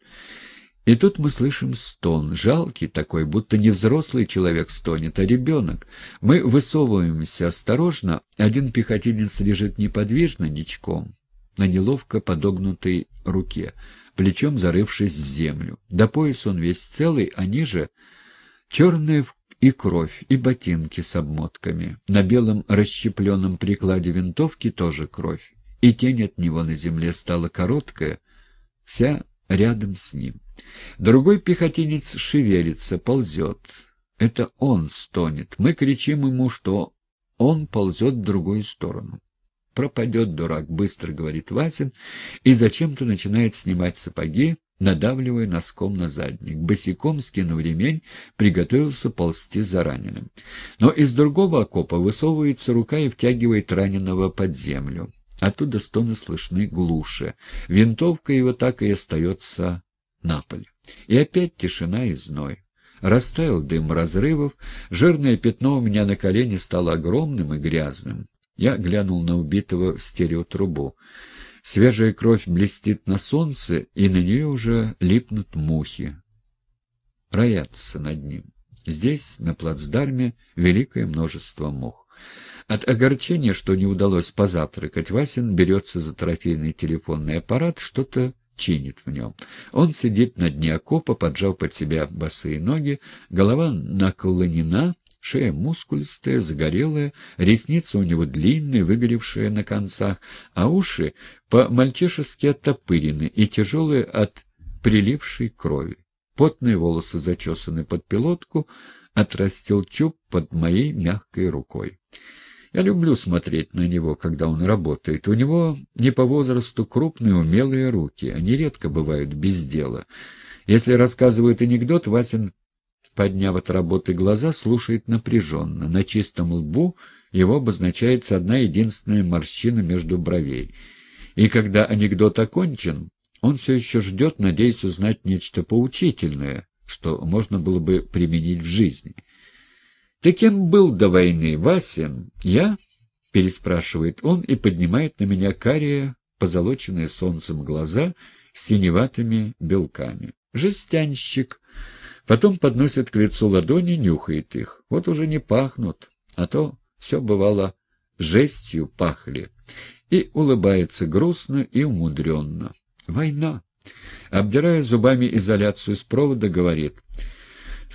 И тут мы слышим стон, жалкий такой, будто не взрослый человек стонет, а ребенок. Мы высовываемся осторожно, один пехотинец лежит неподвижно, ничком, на неловко подогнутой руке, плечом зарывшись в землю. До пояса он весь целый, а ниже — черная и кровь, и ботинки с обмотками. На белом расщепленном прикладе винтовки тоже кровь, и тень от него на земле стала короткая, вся рядом с ним. Другой пехотинец шевелится, ползет. Это он стонет. Мы кричим ему, что он ползет в другую сторону. «Пропадет дурак», — быстро говорит Васин, и зачем-то начинает снимать сапоги, надавливая носком на задник. Босиком, скинув ремень, приготовился ползти за раненым. Но из другого окопа высовывается рука и втягивает раненого под землю. Оттуда стоны слышны глуше. Винтовка его так и остается Наполь. И опять тишина и зной. Растаял дым разрывов, жирное пятно у меня на колене стало огромным и грязным. Я глянул на убитого в стереотрубу. Свежая кровь блестит на солнце, и на нее уже липнут мухи. Роятся над ним. Здесь, на плацдарме, великое множество мух. От огорчения, что не удалось позавтракать, Васин берется за трофейный телефонный аппарат, что-то чинит в нем. Он сидит на дне окопа, поджал под себя босые ноги, голова наклонена, шея мускулистая, загорелая, ресницы у него длинные, выгоревшие на концах, а уши по-мальчишески оттопырены и тяжелые от прилипшей крови. Потные волосы зачесаны под пилотку, отрастил чуб под моей мягкой рукой. Я люблю смотреть на него, когда он работает. У него не по возрасту крупные умелые руки, они редко бывают без дела. Если рассказывает анекдот, Васин, подняв от работы глаза, слушает напряженно. На чистом лбу его обозначается одна единственная морщина между бровей. И когда анекдот окончен, он все еще ждет, надеясь узнать нечто поучительное, что можно было бы применить в жизни. «Ты кем был до войны, Васин?» «Я?» — переспрашивает он и поднимает на меня карие, позолоченные солнцем глаза с синеватыми белками. «Жестянщик!» Потом подносит к лицу ладони, нюхает их. Вот уже не пахнут, а то все бывало жестью пахли. И улыбается грустно и умудренно. «Война!» Обдирая зубами изоляцию с провода, говорит —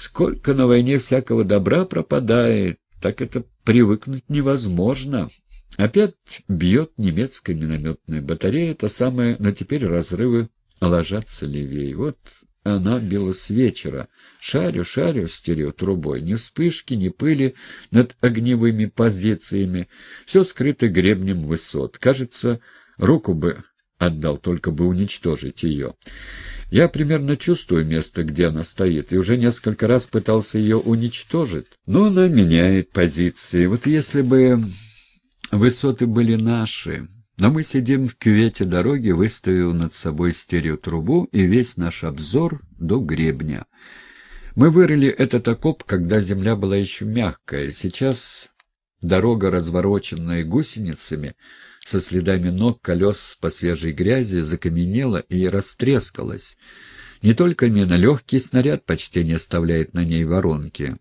Сколько на войне всякого добра пропадает, так это привыкнуть невозможно. Опять бьет немецкая минометная батарея, та самая, но теперь разрывы ложатся левее. Вот она била с вечера. Шарю, шарю стереотрубой. Ни вспышки, ни пыли над огневыми позициями. Все скрыто гребнем высот. Кажется, руку бы отдал, только бы уничтожить ее. Я примерно чувствую место, где она стоит, и уже несколько раз пытался ее уничтожить. Но она меняет позиции. Вот если бы высоты были наши... Но мы сидим в кювете дороги, выставив над собой стереотрубу и весь наш обзор до гребня. Мы вырыли этот окоп, когда земля была еще мягкая. Сейчас дорога, развороченная гусеницами, со следами ног, колес по свежей грязи, закаменела и растрескалась. Не только мина, легкий снаряд почти не оставляет на ней воронки.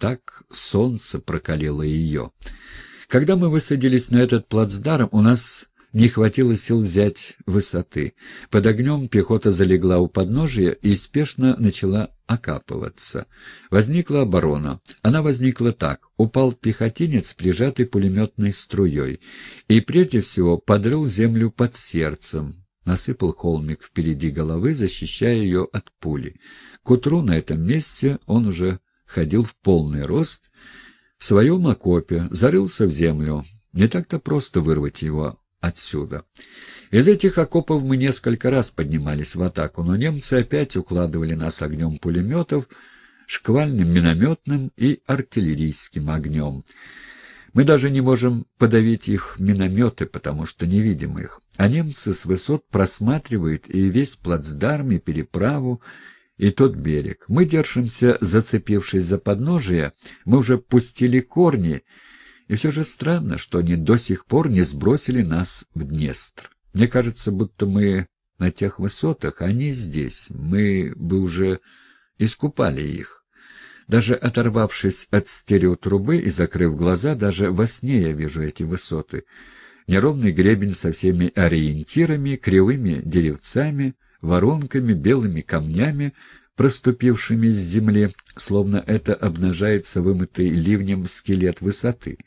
Так солнце прокалило ее. Когда мы высадились на этот плацдарм, у нас не хватило сил взять высоты. Под огнем пехота залегла у подножия и спешно начала окапываться. Возникла оборона. Она возникла так. Упал пехотинец, прижатый пулеметной струей, и прежде всего подрыл землю под сердцем. Насыпал холмик впереди головы, защищая ее от пули. К утру на этом месте он уже ходил в полный рост, в своем окопе, зарылся в землю. Не так-то просто вырвать его отсюда. Из этих окопов мы несколько раз поднимались в атаку, но немцы опять укладывали нас огнем пулеметов, шквальным минометным и артиллерийским огнем. Мы даже не можем подавить их минометы, потому что не видим их. А немцы с высот просматривают и весь плацдарм, и переправу, и тот берег. Мы держимся, зацепившись за подножие, мы уже пустили корни — и все же странно, что они до сих пор не сбросили нас в Днестр. Мне кажется, будто мы на тех высотах, а они здесь. Мы бы уже искупали их. Даже оторвавшись от стереотрубы и закрыв глаза, даже во сне я вижу эти высоты. Неровный гребень со всеми ориентирами, кривыми деревцами, воронками, белыми камнями, проступившими с земли, словно это обнажается вымытый ливнем скелет высоты —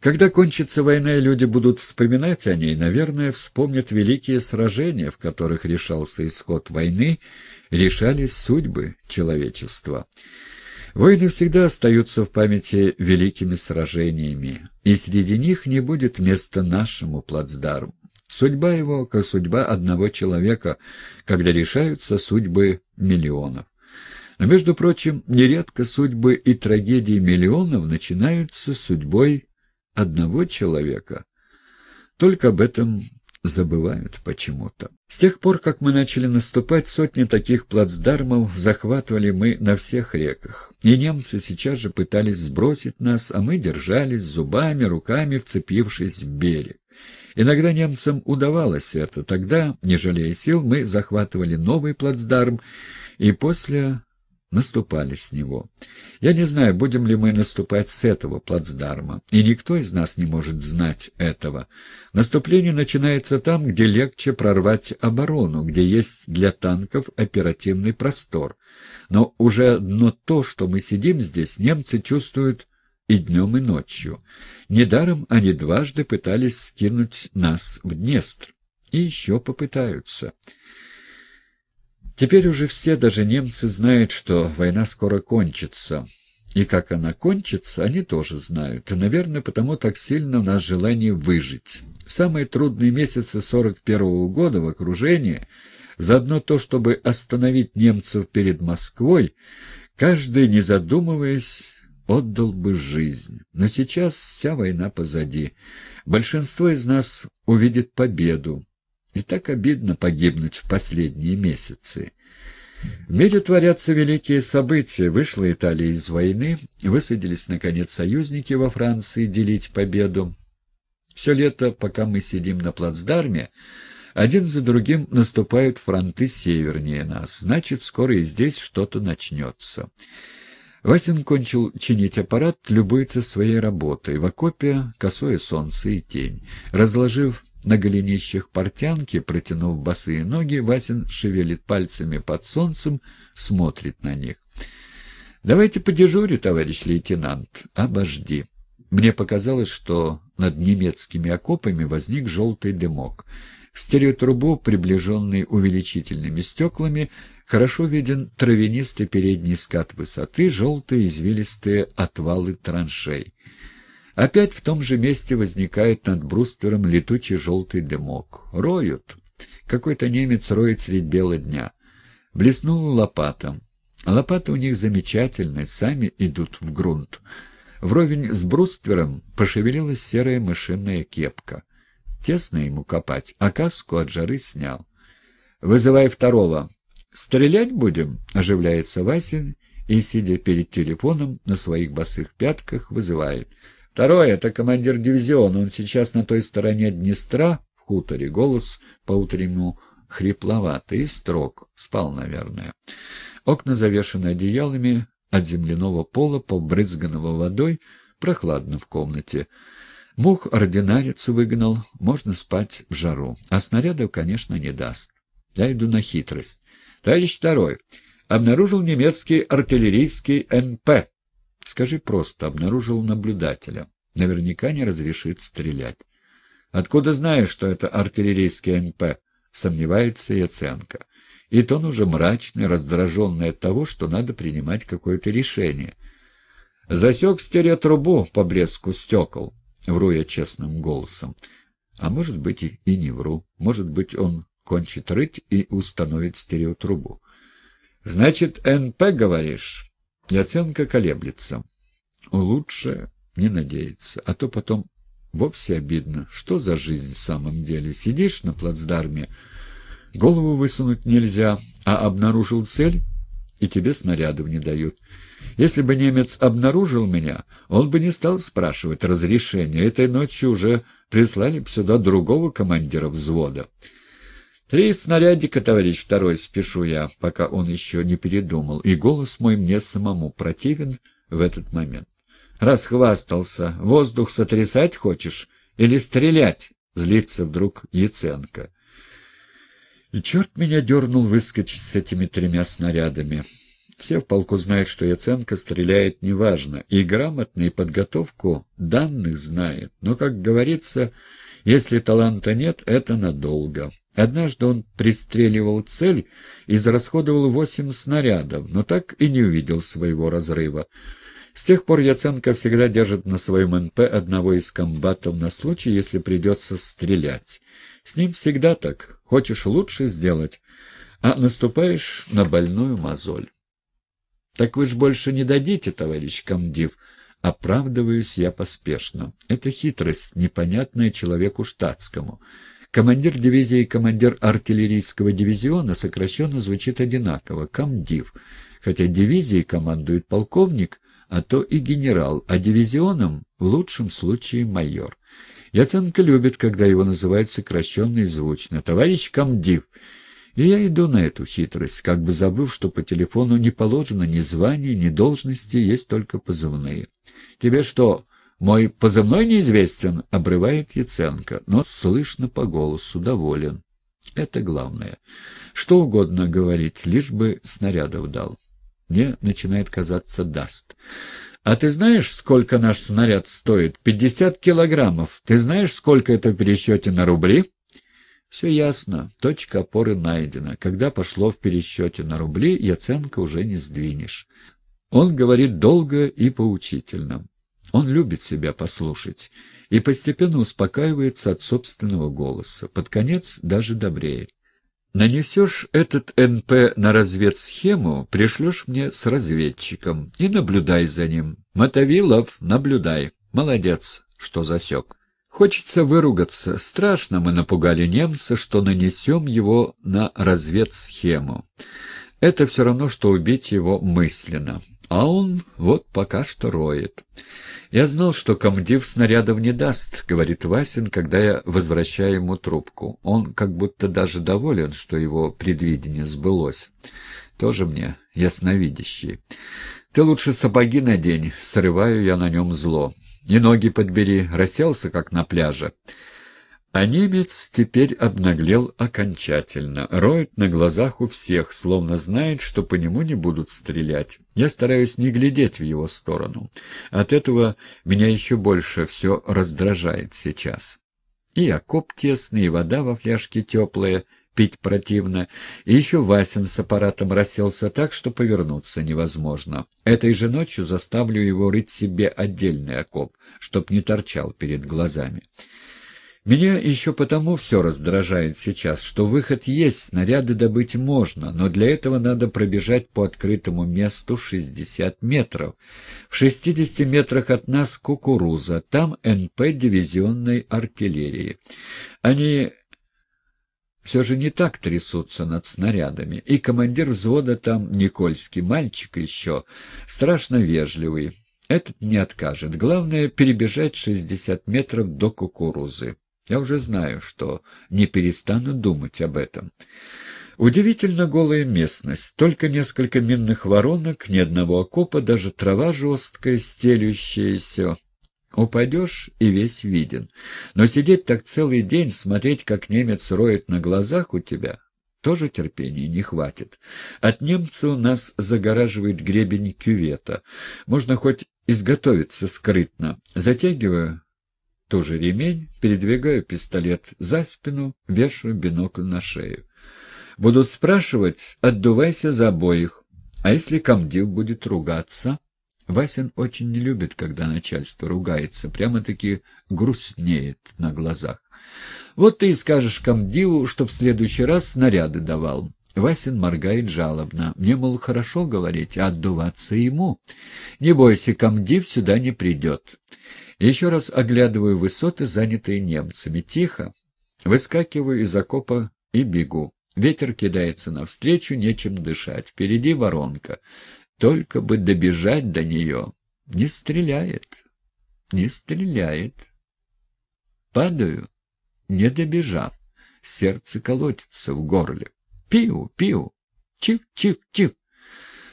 когда кончится война и люди будут вспоминать о ней, наверное, вспомнят великие сражения, в которых решался исход войны, решались судьбы человечества. Войны всегда остаются в памяти великими сражениями, и среди них не будет места нашему плацдарму. Судьба его, как судьба одного человека, когда решаются судьбы миллионов. Но, между прочим, нередко судьбы и трагедии миллионов начинаются с судьбой одного человека. Только об этом забывают почему-то. С тех пор, как мы начали наступать, сотни таких плацдармов захватывали мы на всех реках. И немцы сейчас же пытались сбросить нас, а мы держались зубами, руками, вцепившись в берег. Иногда немцам удавалось это. Тогда, не жалея сил, мы захватывали новый плацдарм, и после наступали с него. Я не знаю, будем ли мы наступать с этого плацдарма, и никто из нас не может знать этого. Наступление начинается там, где легче прорвать оборону, где есть для танков оперативный простор. Но уже одно то, что мы сидим здесь, немцы чувствуют и днем, и ночью. Недаром они дважды пытались скинуть нас в Днестр. И еще попытаются. Теперь уже все, даже немцы, знают, что война скоро кончится. И как она кончится, они тоже знают. наверное, потому так сильно у нас желание выжить. В самые трудные месяцы 41 -го года в окружении, заодно то, чтобы остановить немцев перед Москвой, каждый, не задумываясь, отдал бы жизнь. Но сейчас вся война позади. Большинство из нас увидит победу. И так обидно погибнуть в последние месяцы. В мире творятся великие события. Вышла Италия из войны, высадились, наконец, союзники во Франции делить победу. Все лето, пока мы сидим на плацдарме, один за другим наступают фронты севернее нас. Значит, скоро и здесь что-то начнется. Васин кончил чинить аппарат, любуется своей работой. В окопе косое солнце и тень. Разложив на голенищах портянки, протянув босые ноги, Васин шевелит пальцами под солнцем, смотрит на них. «Давайте подежурю, товарищ лейтенант. Обожди». Мне показалось, что над немецкими окопами возник желтый дымок. В стереотрубу, приближенный увеличительными стеклами, хорошо виден травянистый передний скат высоты, желтые извилистые отвалы траншей. Опять в том же месте возникает над бруствером летучий желтый дымок. Роют. Какой-то немец роет средь бела дня. Блеснула лопата. Лопаты у них замечательные, сами идут в грунт. Вровень с бруствером пошевелилась серая мышиная кепка. Тесно ему копать, а каску от жары снял. «Вызывай второго. Стрелять будем?» — оживляется Васин и, сидя перед телефоном, на своих босых пятках вызывает — Второй, это командир дивизиона. Он сейчас на той стороне Днестра, в хуторе. Голос по-утреннему хрипловатый и строг. Спал, наверное. Окна завешены одеялами от земляного пола, побрызганного водой. Прохладно в комнате. Мух ординарец выгнал. Можно спать в жару. А снарядов, конечно, не даст. Я иду на хитрость. Товарищ второй. Обнаружил немецкий артиллерийский НП. Скажи просто, обнаружил наблюдателя. Наверняка не разрешит стрелять. Откуда знаешь, что это артиллерийский МП? Сомневается и оценка. И тон уже мрачный, раздраженный от того, что надо принимать какое-то решение. Засек стереотрубу по блеску стекол, вру я честным голосом. А может быть и не вру. Может быть он кончит рыть и установит стереотрубу. Значит, НП, говоришь? И оценка колеблется. Лучше не надеяться, а то потом вовсе обидно. Что за жизнь в самом деле? Сидишь на плацдарме, голову высунуть нельзя, а обнаружил цель, и тебе снарядов не дают. Если бы немец обнаружил меня, он бы не стал спрашивать разрешения. Этой ночью уже прислали бы сюда другого командира взвода». «Три снарядика, товарищ второй, спешу я, пока он еще не передумал, и голос мой мне самому противен в этот момент. Расхвастался. Воздух сотрясать хочешь? Или стрелять?» — злится вдруг Яценко. И черт меня дернул выскочить с этими тремя снарядами. Все в полку знают, что Яценко стреляет неважно, и грамотно, и подготовку данных знает. Но, как говорится... Если таланта нет, это надолго. Однажды он пристреливал цель и израсходовал восемь снарядов, но так и не увидел своего разрыва. С тех пор Яценко всегда держит на своем НП одного из комбатов на случай, если придется стрелять. С ним всегда так. Хочешь лучше сделать, а наступаешь на больную мозоль. — Так вы ж больше не дадите, товарищ комдив, — Оправдываюсь я поспешно. Это хитрость, непонятная человеку штатскому. Командир дивизии и командир артиллерийского дивизиона сокращенно звучит одинаково – комдив, хотя дивизией командует полковник, а то и генерал, а дивизионом – в лучшем случае майор. Яценко любит, когда его называют сокращенно и звучно «товарищ комдив». И я иду на эту хитрость, как бы забыв, что по телефону не положено ни звания, ни должности, есть только позывные. Тебе что, мой позывной неизвестен?» — обрывает Яценко, но слышно по голосу, доволен. Это главное. Что угодно говорить, лишь бы снарядов дал. Мне начинает казаться даст. «А ты знаешь, сколько наш снаряд стоит? Пятьдесят килограммов. Ты знаешь, сколько это в пересчете на рубли?» Все ясно, точка опоры найдена. Когда пошло в пересчете на рубли, Яценко уже не сдвинешь. Он говорит долго и поучительно. Он любит себя послушать и постепенно успокаивается от собственного голоса, под конец даже добреет. Нанесешь этот НП на разведсхему, пришлешь мне с разведчиком и наблюдай за ним. Мотовилов, наблюдай. Молодец, что засек. Хочется выругаться. Страшно мы напугали немца, что нанесем его на разведсхему. Это все равно, что убить его мысленно. А он вот пока что роет. «Я знал, что комдив снарядов не даст», — говорит Васин, когда я возвращаю ему трубку. Он как будто даже доволен, что его предвидение сбылось. «Тоже мне ясновидящий. Ты лучше сапоги надень, срываю я на нем зло. И ноги подбери, расселся, как на пляже». А немец теперь обнаглел окончательно, роет на глазах у всех, словно знает, что по нему не будут стрелять. Я стараюсь не глядеть в его сторону. От этого меня еще больше все раздражает сейчас. И окоп тесный, и вода во фляжке теплая, пить противно. И еще Васин с аппаратом расселся так, что повернуться невозможно. Этой же ночью заставлю его рыть себе отдельный окоп, чтоб не торчал перед глазами. Меня еще потому все раздражает сейчас, что выход есть, снаряды добыть можно, но для этого надо пробежать по открытому месту 60 метров. В 60 метрах от нас кукуруза, там НП дивизионной артиллерии. Они все же не так трясутся над снарядами. И командир взвода там, Никольский, мальчик еще, страшно вежливый. Этот не откажет. Главное — перебежать 60 метров до кукурузы. Я уже знаю, что не перестану думать об этом. Удивительно голая местность. Только несколько минных воронок, ни одного окопа, даже трава жесткая, стелющаяся. Упадешь и весь виден. Но сидеть так целый день, смотреть, как немец роет на глазах у тебя, тоже терпения не хватит. От немца у нас загораживает гребень кювета. Можно хоть изготовиться скрытно. Затягиваю тоже ремень, передвигаю пистолет за спину, вешаю бинокль на шею. Будут спрашивать, отдувайся за обоих. А если комдив будет ругаться? Васин очень не любит, когда начальство ругается, прямо-таки грустнеет на глазах. Вот ты и скажешь комдиву, чтоб в следующий раз снаряды давал. Васин моргает жалобно. Мне, мол, хорошо говорить, а отдуваться ему. Не бойся, комдив сюда не придет. Еще раз оглядываю высоты, занятые немцами. Тихо. Выскакиваю из окопа и бегу. Ветер кидается навстречу, нечем дышать. Впереди воронка. Только бы добежать до нее. Не стреляет. Не стреляет. Падаю, не добежав. Сердце колотится в горле. Пиу, пиу. Чип-чип-чип.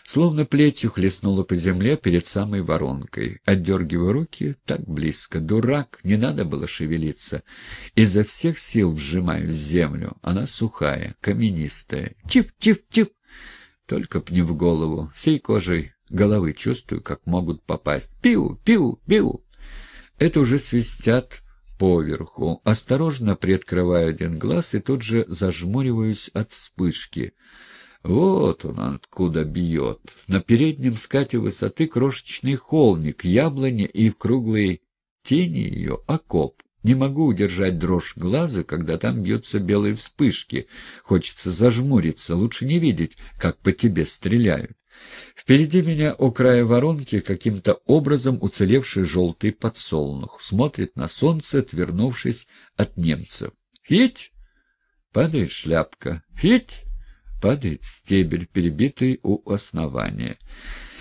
Словно плетью хлестнула по земле перед самой воронкой. Отдергивая руки, так близко. Дурак, не надо было шевелиться. Изо всех сил вжимаю землю. Она сухая, каменистая. Чип-чип-чип! Только пни в голову. Всей кожей головы чувствую, как могут попасть. Пиу, пиу, пиу! Это уже свистят поверху. Осторожно приоткрываю один глаз и тут же зажмуриваюсь от вспышки. Вот он откуда бьет. На переднем скате высоты крошечный холмик, яблони и в круглой тени ее окоп. Не могу удержать дрожь глаза, когда там бьются белые вспышки. Хочется зажмуриться, лучше не видеть, как по тебе стреляют. Впереди меня у края воронки каким-то образом уцелевший желтый подсолнух. Смотрит на солнце, отвернувшись от немцев. «Хить!» — падает шляпка. «Хить!» падает стебель, перебитый у основания.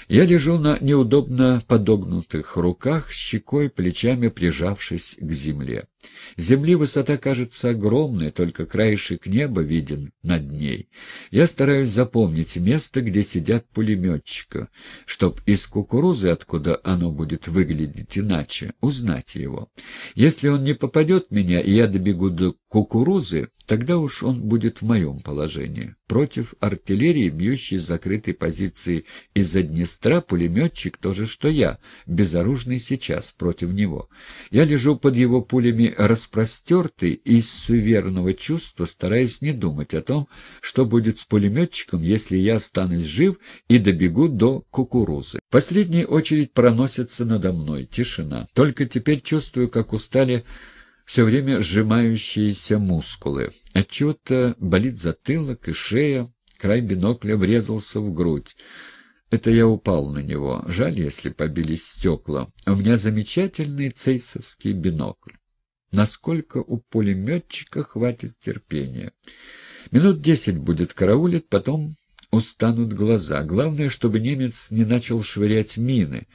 Я лежу на неудобно подогнутых руках, щекой, плечами прижавшись к земле земли высота кажется огромной, только краешек неба виден над ней. Я стараюсь запомнить место, где сидят пулеметчика, чтоб из кукурузы, откуда оно будет выглядеть иначе, узнать его. Если он не попадет меня, и я добегу до кукурузы, тогда уж он будет в моем положении. Против артиллерии, бьющей с закрытой позиции из-за Днестра, пулеметчик тоже, что я, безоружный сейчас против него. Я лежу под его пулями они распростерты из суверенного чувства, стараясь не думать о том, что будет с пулеметчиком, если я останусь жив и добегу до кукурузы. Последняя очередь проносится надо мной, тишина. Только теперь чувствую, как устали все время сжимающиеся мускулы. Отчего-то болит затылок и шея, край бинокля врезался в грудь. Это я упал на него. Жаль, если побились стекла. У меня замечательный цейсовский бинокль насколько у пулеметчика хватит терпения. Минут десять будет караулить, потом устанут глаза. Главное, чтобы немец не начал швырять мины.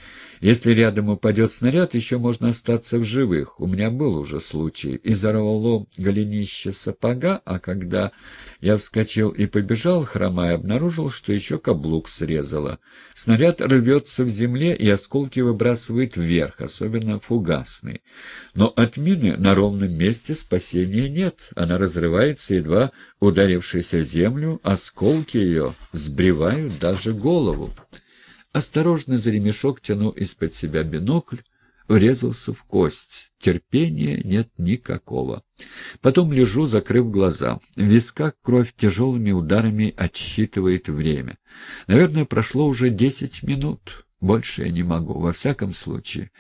Если рядом упадет снаряд, еще можно остаться в живых. У меня был уже случай. И зарвало голенище сапога, а когда я вскочил и побежал, хромая, обнаружил, что еще каблук срезало. Снаряд рвется в земле, и осколки выбрасывает вверх, особенно фугасный. Но от мины на ровном месте спасения нет. Она разрывается, едва ударившись о землю, осколки ее — сбривают даже голову. Осторожно за ремешок тянул из-под себя бинокль, врезался в кость. Терпения нет никакого. Потом лежу, закрыв глаза. В висках кровь тяжелыми ударами отсчитывает время. Наверное, прошло уже десять минут. Больше я не могу, во всяком случае.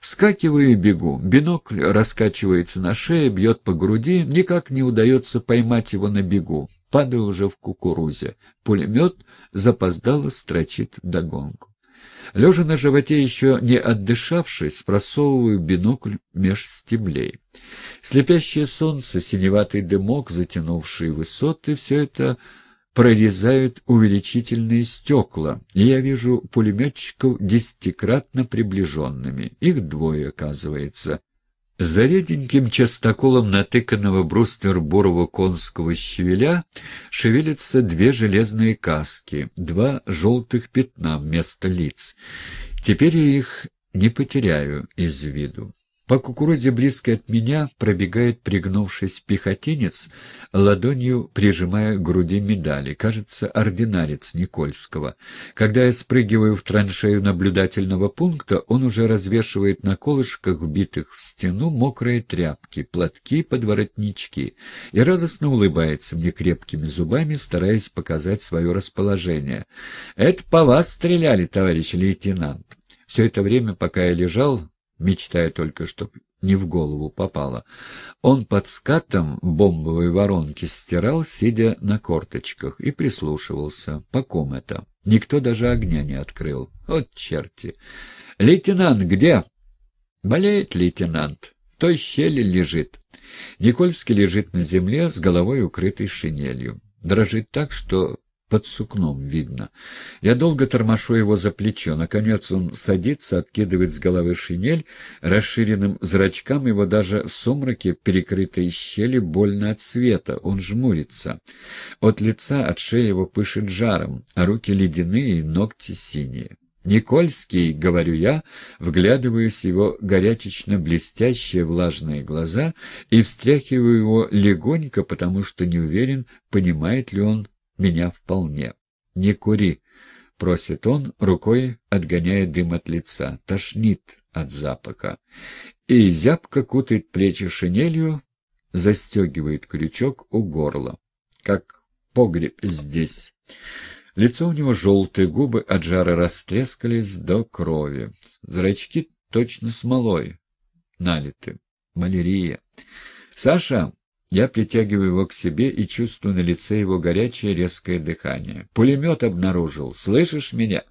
Вскакиваю и бегу. Бинокль раскачивается на шее, бьет по груди. Никак не удается поймать его на бегу падая уже в кукурузе. Пулемет запоздало строчит догонку, Лежа на животе, еще не отдышавшись, просовываю бинокль меж стеблей. Слепящее солнце, синеватый дымок, затянувший высоты — все это прорезают увеличительные стекла, и я вижу пулеметчиков десятикратно приближенными. Их двое, оказывается — за реденьким частоколом натыканного бруствер бурого конского щавеля шевелятся две железные каски, два желтых пятна вместо лиц. Теперь я их не потеряю из виду. По кукурузе близко от меня пробегает, пригнувшись, пехотинец, ладонью прижимая к груди медали, кажется, ординарец Никольского. Когда я спрыгиваю в траншею наблюдательного пункта, он уже развешивает на колышках, вбитых в стену, мокрые тряпки, платки, подворотнички, и радостно улыбается мне крепкими зубами, стараясь показать свое расположение. «Это по вас стреляли, товарищ лейтенант!» Все это время, пока я лежал, мечтая только, чтоб не в голову попало. Он под скатом бомбовой воронки стирал, сидя на корточках, и прислушивался. По ком это? Никто даже огня не открыл. От черти! «Лейтенант где?» «Болеет лейтенант. В той щели лежит». Никольский лежит на земле с головой укрытой шинелью. Дрожит так, что под сукном видно. Я долго тормошу его за плечо. Наконец он садится, откидывает с головы шинель. Расширенным зрачкам его даже в сумраке перекрытой щели больно от света. Он жмурится. От лица, от шеи его пышет жаром, а руки ледяные, ногти синие. «Никольский», — говорю я, вглядываясь в его горячечно-блестящие влажные глаза и встряхиваю его легонько, потому что не уверен, понимает ли он меня вполне. «Не кури», — просит он, рукой отгоняя дым от лица. Тошнит от запаха. И зябко кутает плечи шинелью, застегивает крючок у горла. Как погреб здесь. Лицо у него желтые, губы от жара растрескались до крови. Зрачки точно смолой налиты. Малярия. «Саша, я притягиваю его к себе и чувствую на лице его горячее резкое дыхание. Пулемет обнаружил. Слышишь меня?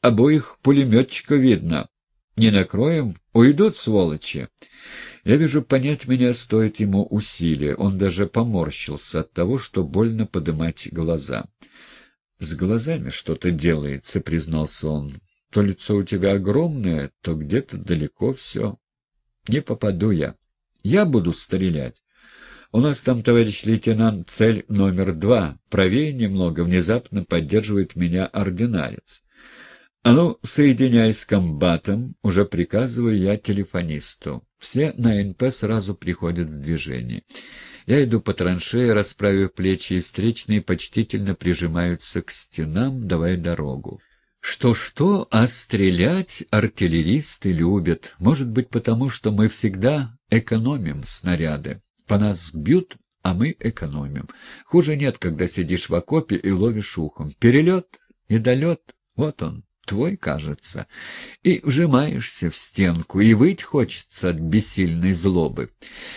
Обоих пулеметчика видно. Не накроем? Уйдут, сволочи. Я вижу, понять меня стоит ему усилия. Он даже поморщился от того, что больно подымать глаза. «С глазами что-то делается», — признался он. «То лицо у тебя огромное, то где-то далеко все. Не попаду я. Я буду стрелять». У нас там, товарищ лейтенант, цель номер два. Правее немного внезапно поддерживает меня ординарец. А ну, соединяй с комбатом, уже приказываю я телефонисту. Все на НП сразу приходят в движение. Я иду по траншее, расправив плечи, и встречные почтительно прижимаются к стенам, давая дорогу. Что-что, а стрелять артиллеристы любят. Может быть, потому что мы всегда экономим снаряды. По нас бьют, а мы экономим. Хуже нет, когда сидишь в окопе и ловишь ухом. Перелет и долет, вот он, твой, кажется. И вжимаешься в стенку, и выть хочется от бессильной злобы.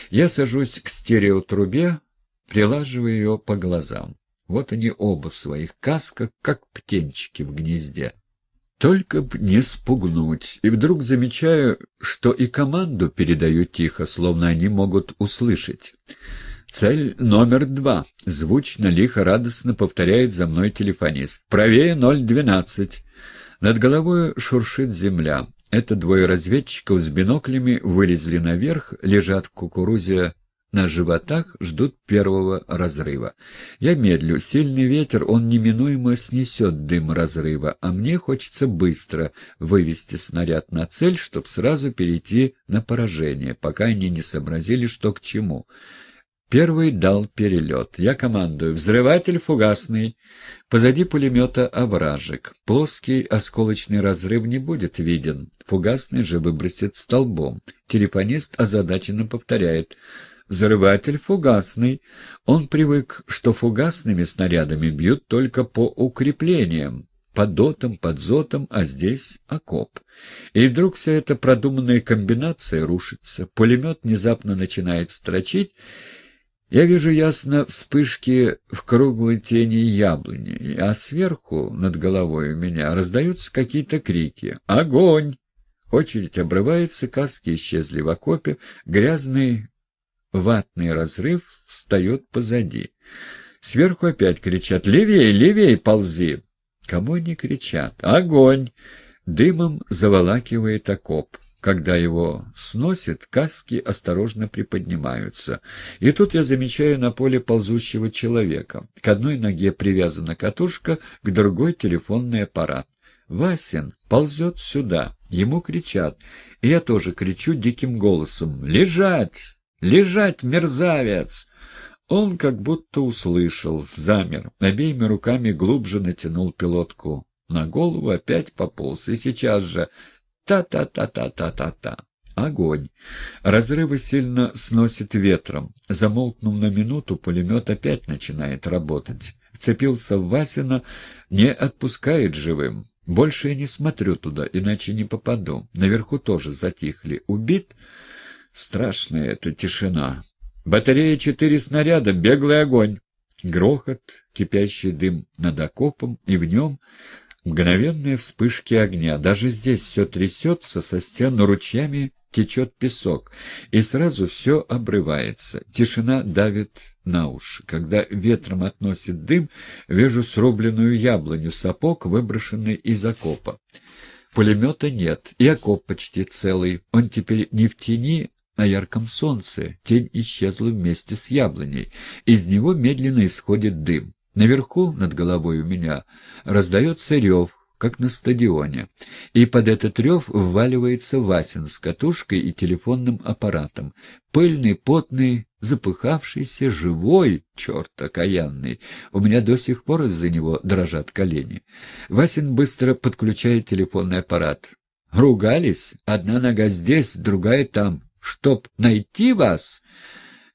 Я сажусь к стереотрубе, прилаживаю ее по глазам. Вот они оба в своих касках, как птенчики в гнезде. Только б не спугнуть. И вдруг замечаю, что и команду передаю тихо, словно они могут услышать. Цель номер два. Звучно, лихо, радостно повторяет за мной телефонист. Правее 012. Над головой шуршит земля. Это двое разведчиков с биноклями вылезли наверх, лежат в кукурузе на животах ждут первого разрыва. Я медлю. Сильный ветер, он неминуемо снесет дым разрыва, а мне хочется быстро вывести снаряд на цель, чтобы сразу перейти на поражение, пока они не сообразили, что к чему. Первый дал перелет. Я командую. Взрыватель фугасный. Позади пулемета овражек. Плоский осколочный разрыв не будет виден. Фугасный же выбросит столбом. Телефонист озадаченно повторяет — Взрыватель фугасный. Он привык, что фугасными снарядами бьют только по укреплениям, по дотам, под зотом, а здесь окоп. И вдруг вся эта продуманная комбинация рушится. Пулемет внезапно начинает строчить. Я вижу ясно вспышки в круглой тени яблони, а сверху, над головой у меня, раздаются какие-то крики. «Огонь!» Очередь обрывается, каски исчезли в окопе, грязные ватный разрыв встает позади. Сверху опять кричат «Левее, левее ползи!» Кому не кричат «Огонь!» Дымом заволакивает окоп. Когда его сносит, каски осторожно приподнимаются. И тут я замечаю на поле ползущего человека. К одной ноге привязана катушка, к другой — телефонный аппарат. «Васин ползет сюда!» Ему кричат. И я тоже кричу диким голосом «Лежать!» «Лежать, мерзавец!» Он как будто услышал, замер, обеими руками глубже натянул пилотку на голову, опять пополз, и сейчас же «та-та-та-та-та-та-та». Огонь. Разрывы сильно сносит ветром. Замолкнув на минуту, пулемет опять начинает работать. Цепился в Васина, не отпускает живым. Больше я не смотрю туда, иначе не попаду. Наверху тоже затихли. Убит? Страшная эта тишина. Батарея четыре снаряда, беглый огонь. Грохот, кипящий дым над окопом, и в нем мгновенные вспышки огня. Даже здесь все трясется, со стен ручьями течет песок, и сразу все обрывается. Тишина давит на уши. Когда ветром относит дым, вижу срубленную яблоню, сапог, выброшенный из окопа. Пулемета нет, и окоп почти целый. Он теперь не в тени, на ярком солнце, тень исчезла вместе с яблоней, из него медленно исходит дым. Наверху, над головой у меня, раздается рев, как на стадионе, и под этот рев вваливается Васин с катушкой и телефонным аппаратом. Пыльный, потный, запыхавшийся, живой, черт окаянный. У меня до сих пор из-за него дрожат колени. Васин быстро подключает телефонный аппарат. Ругались, одна нога здесь, другая там. Чтоб найти вас,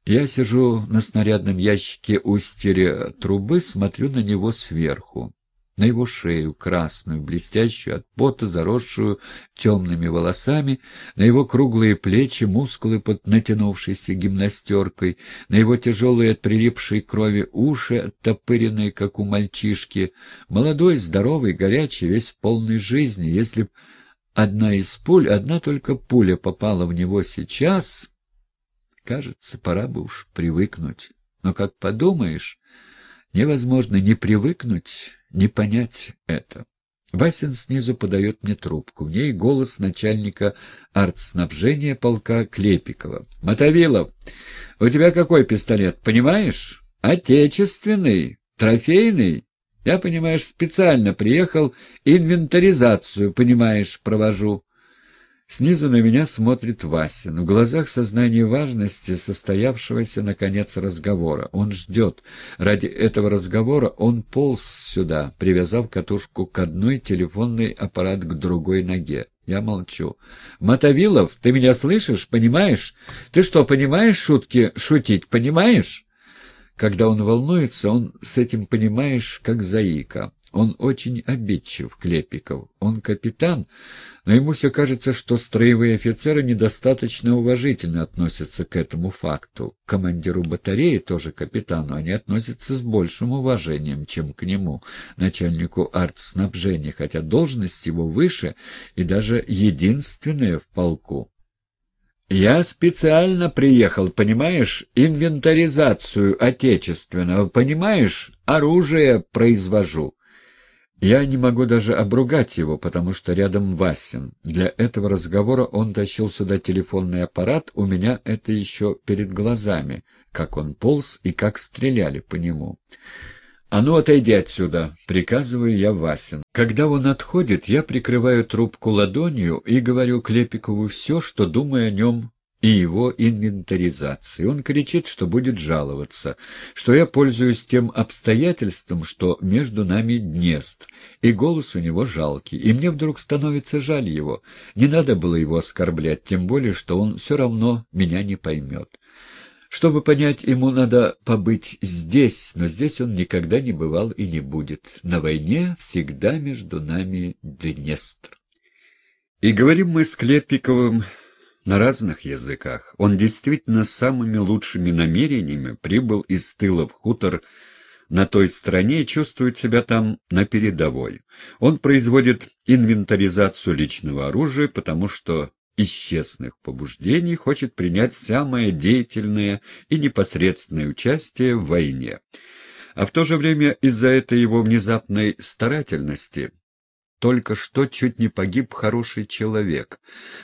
я сижу на снарядном ящике у стере трубы, смотрю на него сверху. На его шею, красную, блестящую от пота, заросшую темными волосами, на его круглые плечи, мускулы под натянувшейся гимнастеркой, на его тяжелые от прилипшей крови уши, оттопыренные, как у мальчишки. Молодой, здоровый, горячий, весь полной жизни, если б одна из пуль, одна только пуля попала в него сейчас. Кажется, пора бы уж привыкнуть. Но, как подумаешь, невозможно не привыкнуть, не понять это. Васин снизу подает мне трубку. В ней голос начальника артснабжения полка Клепикова. «Мотовилов, у тебя какой пистолет, понимаешь? Отечественный, трофейный?» Я, понимаешь, специально приехал, инвентаризацию, понимаешь, провожу. Снизу на меня смотрит Васин. В глазах сознание важности состоявшегося, наконец, разговора. Он ждет. Ради этого разговора он полз сюда, привязав катушку к одной, телефонный аппарат к другой ноге. Я молчу. «Мотовилов, ты меня слышишь? Понимаешь? Ты что, понимаешь шутки шутить? Понимаешь?» Когда он волнуется, он с этим, понимаешь, как заика. Он очень обидчив, Клепиков. Он капитан, но ему все кажется, что строевые офицеры недостаточно уважительно относятся к этому факту. К командиру батареи, тоже капитану, они относятся с большим уважением, чем к нему, начальнику артснабжения, хотя должность его выше и даже единственная в полку. Я специально приехал, понимаешь, инвентаризацию отечественного, понимаешь, оружие произвожу. Я не могу даже обругать его, потому что рядом Васин. Для этого разговора он тащил сюда телефонный аппарат, у меня это еще перед глазами, как он полз и как стреляли по нему. «А ну, отойди отсюда!» — приказываю я Васин. Когда он отходит, я прикрываю трубку ладонью и говорю Клепикову все, что думаю о нем и его инвентаризации. Он кричит, что будет жаловаться, что я пользуюсь тем обстоятельством, что между нами Днестр, и голос у него жалкий, и мне вдруг становится жаль его. Не надо было его оскорблять, тем более, что он все равно меня не поймет. Чтобы понять, ему надо побыть здесь, но здесь он никогда не бывал и не будет. На войне всегда между нами Днестр. И говорим мы с Клепиковым на разных языках. Он действительно с самыми лучшими намерениями прибыл из тыла в хутор на той стороне и чувствует себя там на передовой. Он производит инвентаризацию личного оружия, потому что исчезных побуждений хочет принять самое деятельное и непосредственное участие в войне. А в то же время из-за этой его внезапной старательности только что чуть не погиб хороший человек.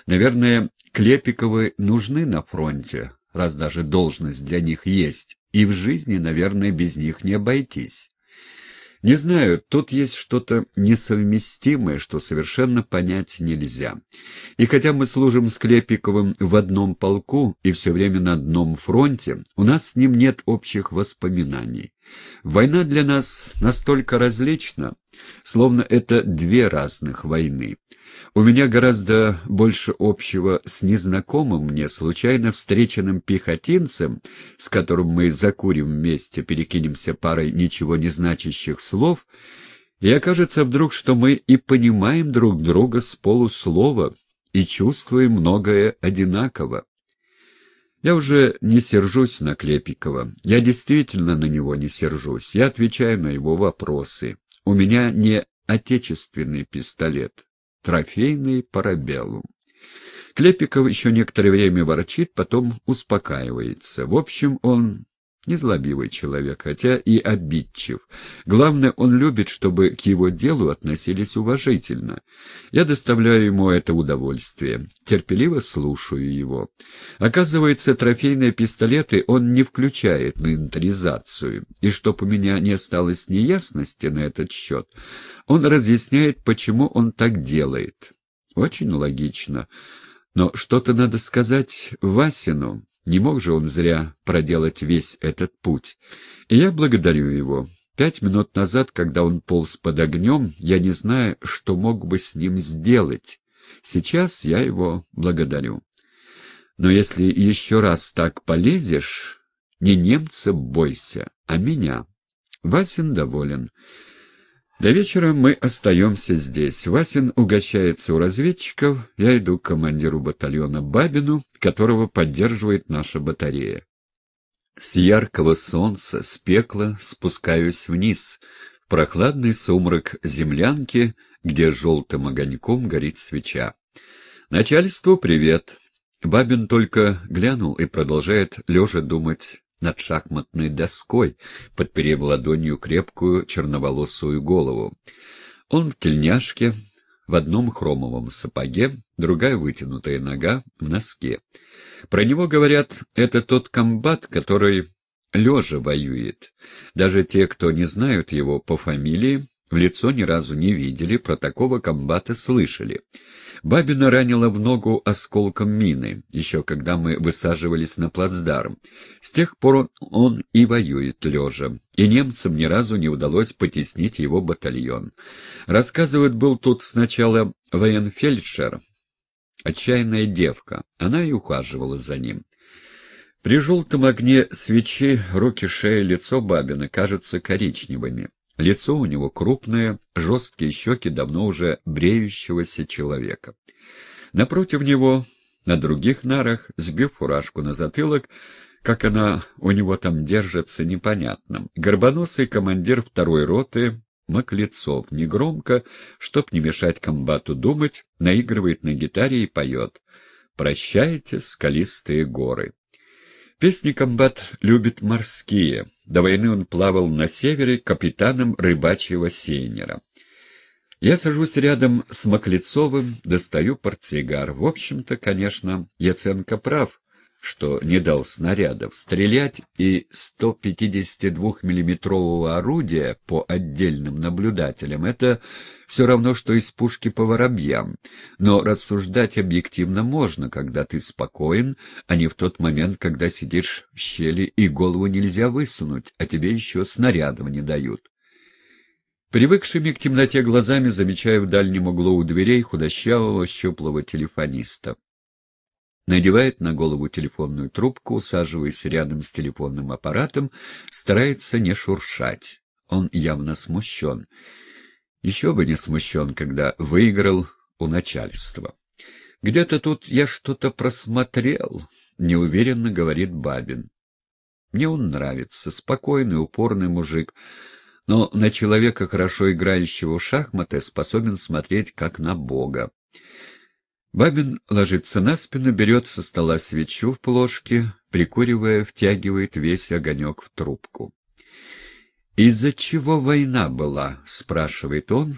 Наверное, Клепиковы нужны на фронте, раз даже должность для них есть, и в жизни, наверное, без них не обойтись. Не знаю, тут есть что-то несовместимое, что совершенно понять нельзя. И хотя мы служим с Клепиковым в одном полку и все время на одном фронте, у нас с ним нет общих воспоминаний. Война для нас настолько различна, словно это две разных войны. У меня гораздо больше общего с незнакомым мне, случайно встреченным пехотинцем, с которым мы закурим вместе, перекинемся парой ничего не значащих слов, и окажется вдруг, что мы и понимаем друг друга с полуслова и чувствуем многое одинаково. Я уже не сержусь на Клепикова. Я действительно на него не сержусь. Я отвечаю на его вопросы. У меня не отечественный пистолет, трофейный парабеллум. Клепиков еще некоторое время ворчит, потом успокаивается. В общем, он Незлобивый человек, хотя и обидчив. Главное, он любит, чтобы к его делу относились уважительно. Я доставляю ему это удовольствие. Терпеливо слушаю его. Оказывается, трофейные пистолеты он не включает на инвентаризацию. И чтоб у меня не осталось неясности на этот счет, он разъясняет, почему он так делает. Очень логично. Но что-то надо сказать Васину. Не мог же он зря проделать весь этот путь. И я благодарю его. Пять минут назад, когда он полз под огнем, я не знаю, что мог бы с ним сделать. Сейчас я его благодарю. Но если еще раз так полезешь, не немца бойся, а меня. Васин доволен. До вечера мы остаемся здесь. Васин угощается у разведчиков, я иду к командиру батальона Бабину, которого поддерживает наша батарея. С яркого солнца, с пекла спускаюсь вниз, в прохладный сумрак землянки, где желтым огоньком горит свеча. Начальству привет. Бабин только глянул и продолжает лежа думать над шахматной доской, подперев ладонью крепкую черноволосую голову. Он в тельняшке, в одном хромовом сапоге, другая вытянутая нога в носке. Про него говорят, это тот комбат, который лежа воюет. Даже те, кто не знают его по фамилии, в лицо ни разу не видели, про такого комбата слышали. Бабина ранила в ногу осколком мины, еще когда мы высаживались на плацдарм. С тех пор он и воюет лежа, и немцам ни разу не удалось потеснить его батальон. Рассказывают, был тут сначала военфельдшер, отчаянная девка, она и ухаживала за ним. При желтом огне свечи руки, шея, лицо Бабина кажутся коричневыми. Лицо у него крупное, жесткие щеки давно уже бреющегося человека. Напротив него, на других нарах, сбив фуражку на затылок, как она у него там держится, непонятно. Горбоносый командир второй роты Маклецов негромко, чтоб не мешать комбату думать, наигрывает на гитаре и поет «Прощайте, скалистые горы». Песни комбат любит морские. До войны он плавал на севере капитаном рыбачьего сейнера. Я сажусь рядом с Маклецовым, достаю портсигар. В общем-то, конечно, Яценко прав что не дал снарядов, стрелять и 152 миллиметрового орудия по отдельным наблюдателям — это все равно, что из пушки по воробьям. Но рассуждать объективно можно, когда ты спокоен, а не в тот момент, когда сидишь в щели и голову нельзя высунуть, а тебе еще снарядов не дают. Привыкшими к темноте глазами замечаю в дальнем углу у дверей худощавого щуплого телефониста надевает на голову телефонную трубку, усаживаясь рядом с телефонным аппаратом, старается не шуршать. Он явно смущен. Еще бы не смущен, когда выиграл у начальства. «Где-то тут я что-то просмотрел», — неуверенно говорит Бабин. «Мне он нравится, спокойный, упорный мужик, но на человека, хорошо играющего в шахматы, способен смотреть как на бога. Бабин ложится на спину, берет со стола свечу в плошке, прикуривая, втягивает весь огонек в трубку. «Из-за чего война была?» — спрашивает он,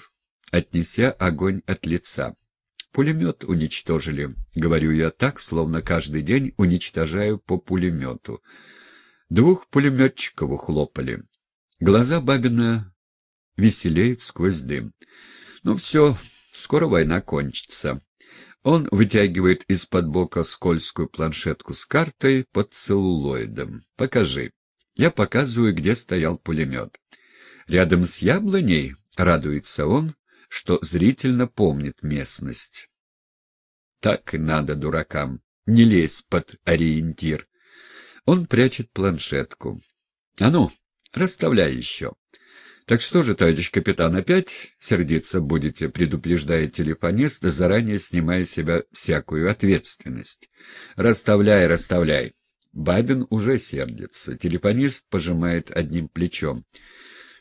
отнеся огонь от лица. «Пулемет уничтожили», — говорю я так, словно каждый день уничтожаю по пулемету. Двух пулеметчиков ухлопали. Глаза Бабина веселеют сквозь дым. «Ну все, скоро война кончится». Он вытягивает из-под бока скользкую планшетку с картой под целлулоидом. «Покажи». Я показываю, где стоял пулемет. «Рядом с яблоней?» — радуется он, что зрительно помнит местность. «Так и надо дуракам. Не лезь под ориентир». Он прячет планшетку. «А ну, расставляй еще». «Так что же, товарищ капитан, опять сердиться будете?» — предупреждает телефонист, заранее снимая с себя всякую ответственность. «Расставляй, расставляй». Бабин уже сердится. Телефонист пожимает одним плечом.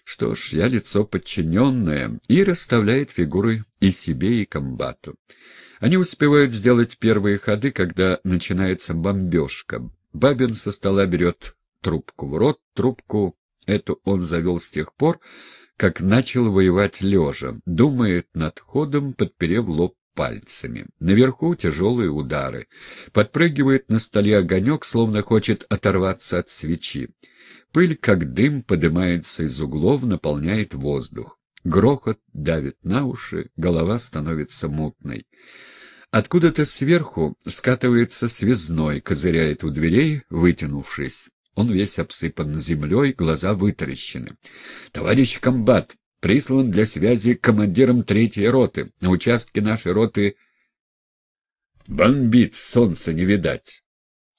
Что ж, я лицо подчиненное, и расставляет фигуры и себе, и комбату. Они успевают сделать первые ходы, когда начинается бомбежка. Бабин со стола берет трубку в рот, трубку Эту он завел с тех пор, как начал воевать лежа, думает над ходом, подперев лоб пальцами. Наверху тяжелые удары. Подпрыгивает на столе огонек, словно хочет оторваться от свечи. Пыль, как дым, поднимается из углов, наполняет воздух. Грохот давит на уши, голова становится мутной. Откуда-то сверху скатывается связной, козыряет у дверей, вытянувшись. Он весь обсыпан землей, глаза вытаращены. «Товарищ комбат, прислан для связи командиром третьей роты. На участке нашей роты бомбит, солнца не видать».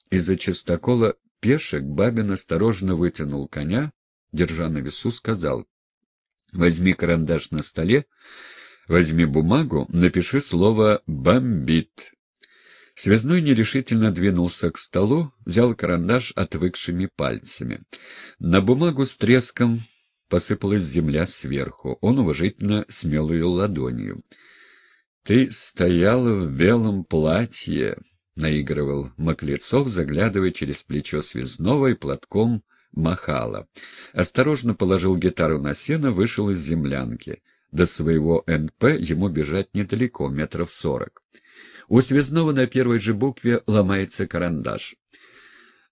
Из-за частокола пешек Бабин осторожно вытянул коня, держа на весу, сказал. «Возьми карандаш на столе, возьми бумагу, напиши слово «бомбит» Связной нерешительно двинулся к столу, взял карандаш отвыкшими пальцами. На бумагу с треском посыпалась земля сверху. Он уважительно смел ее ладонью. «Ты стояла в белом платье», — наигрывал Маклецов, заглядывая через плечо связного и платком махала. Осторожно положил гитару на сено, вышел из землянки. До своего НП ему бежать недалеко, метров сорок. У связного на первой же букве ломается карандаш.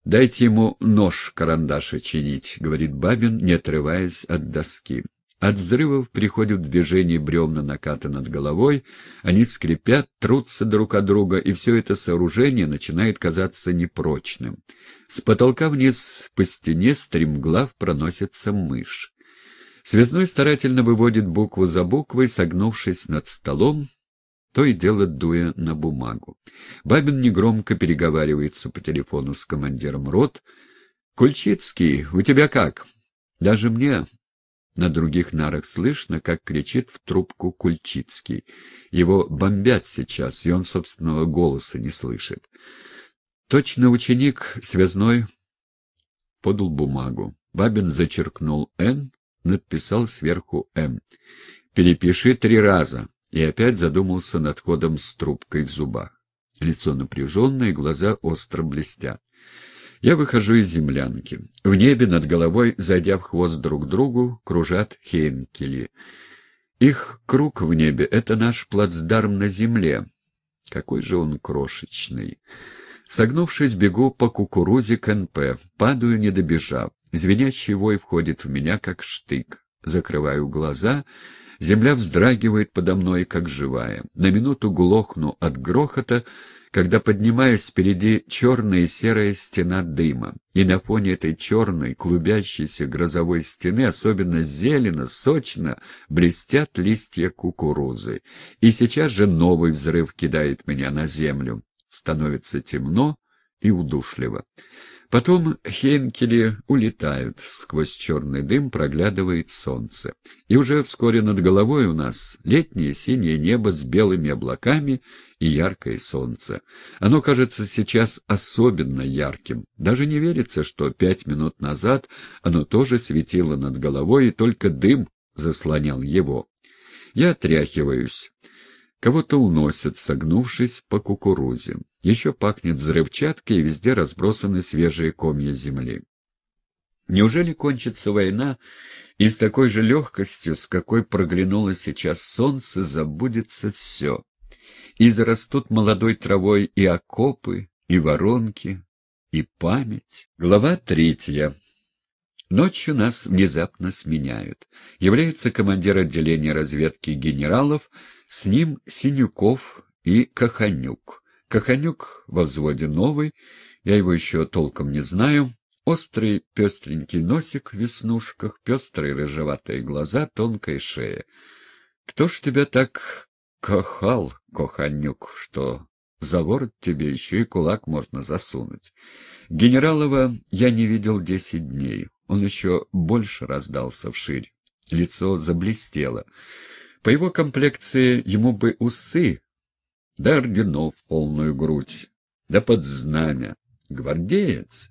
«Дайте ему нож карандаша чинить», — говорит Бабин, не отрываясь от доски. От взрывов приходят в движение бревна наката над головой, они скрипят, трутся друг от друга, и все это сооружение начинает казаться непрочным. С потолка вниз по стене стремглав проносится мышь. Связной старательно выводит букву за буквой, согнувшись над столом, то и дело дуя на бумагу. Бабин негромко переговаривается по телефону с командиром рот. «Кульчицкий, у тебя как?» «Даже мне на других нарах слышно, как кричит в трубку Кульчицкий. Его бомбят сейчас, и он собственного голоса не слышит. Точно ученик связной подал бумагу. Бабин зачеркнул «Н», надписал сверху «М». «Перепиши три раза», и опять задумался над ходом с трубкой в зубах. Лицо напряженное, глаза остро блестят. Я выхожу из землянки. В небе над головой, зайдя в хвост друг другу, кружат хейнкели. Их круг в небе — это наш плацдарм на земле. Какой же он крошечный. Согнувшись, бегу по кукурузе к НП, падаю, не добежав. Звенящий вой входит в меня, как штык. Закрываю глаза — Земля вздрагивает подо мной, как живая. На минуту глохну от грохота, когда поднимаюсь впереди черная и серая стена дыма. И на фоне этой черной, клубящейся грозовой стены особенно зелено, сочно блестят листья кукурузы. И сейчас же новый взрыв кидает меня на землю. Становится темно и удушливо. Потом хенкели улетают, сквозь черный дым проглядывает солнце. И уже вскоре над головой у нас летнее синее небо с белыми облаками и яркое солнце. Оно кажется сейчас особенно ярким. Даже не верится, что пять минут назад оно тоже светило над головой, и только дым заслонял его. Я отряхиваюсь. Кого-то уносят, согнувшись по кукурузе. Еще пахнет взрывчаткой, и везде разбросаны свежие комья земли. Неужели кончится война, и с такой же легкостью, с какой проглянуло сейчас солнце, забудется все? И зарастут молодой травой и окопы, и воронки, и память. Глава третья. Ночью нас внезапно сменяют. Являются командир отделения разведки генералов, с ним Синюков и Каханюк. Коханек во взводе новый, я его еще толком не знаю. Острый пестренький носик в веснушках, пестрые рыжеватые глаза, тонкая шея. Кто ж тебя так кохал, Коханюк, что за ворот тебе еще и кулак можно засунуть? Генералова я не видел десять дней. Он еще больше раздался вширь. Лицо заблестело. По его комплекции ему бы усы да орденов полную грудь, да под знамя. Гвардеец.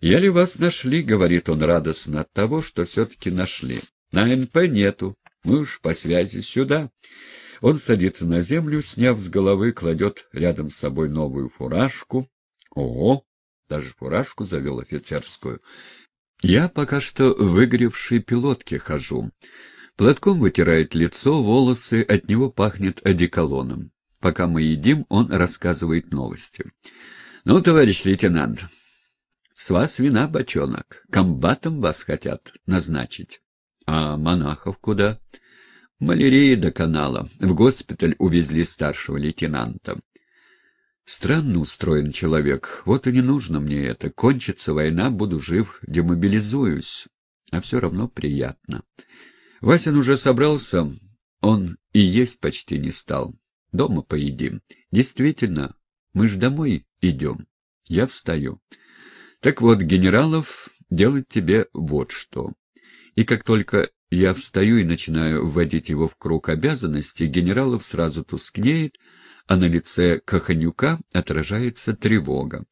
Еле вас нашли, говорит он радостно от того, что все-таки нашли. На НП нету, мы уж по связи сюда. Он садится на землю, сняв с головы, кладет рядом с собой новую фуражку. Ого! Даже фуражку завел офицерскую. Я пока что в выгоревшей пилотке хожу. Платком вытирает лицо, волосы, от него пахнет одеколоном. Пока мы едим, он рассказывает новости. «Ну, товарищ лейтенант, с вас вина бочонок. Комбатом вас хотят назначить. А монахов куда?» Малярия до канала. В госпиталь увезли старшего лейтенанта. Странно устроен человек. Вот и не нужно мне это. Кончится война, буду жив, демобилизуюсь. А все равно приятно. Васин уже собрался, он и есть почти не стал. Дома поедим. Действительно, мы ж домой идем. Я встаю. Так вот, генералов, делать тебе вот что. И как только я встаю и начинаю вводить его в круг обязанностей, генералов сразу тускнеет, а на лице Каханюка отражается тревога.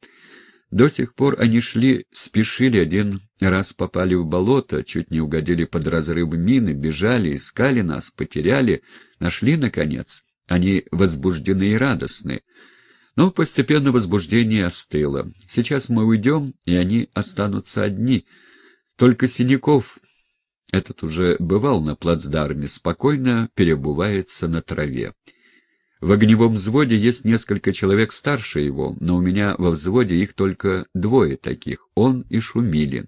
До сих пор они шли, спешили, один раз попали в болото, чуть не угодили под разрыв мины, бежали, искали нас, потеряли, нашли, наконец — они возбуждены и радостны. Но постепенно возбуждение остыло. Сейчас мы уйдем, и они останутся одни. Только Синяков, этот уже бывал на плацдарме, спокойно перебывается на траве. В огневом взводе есть несколько человек старше его, но у меня во взводе их только двое таких, он и Шумилин.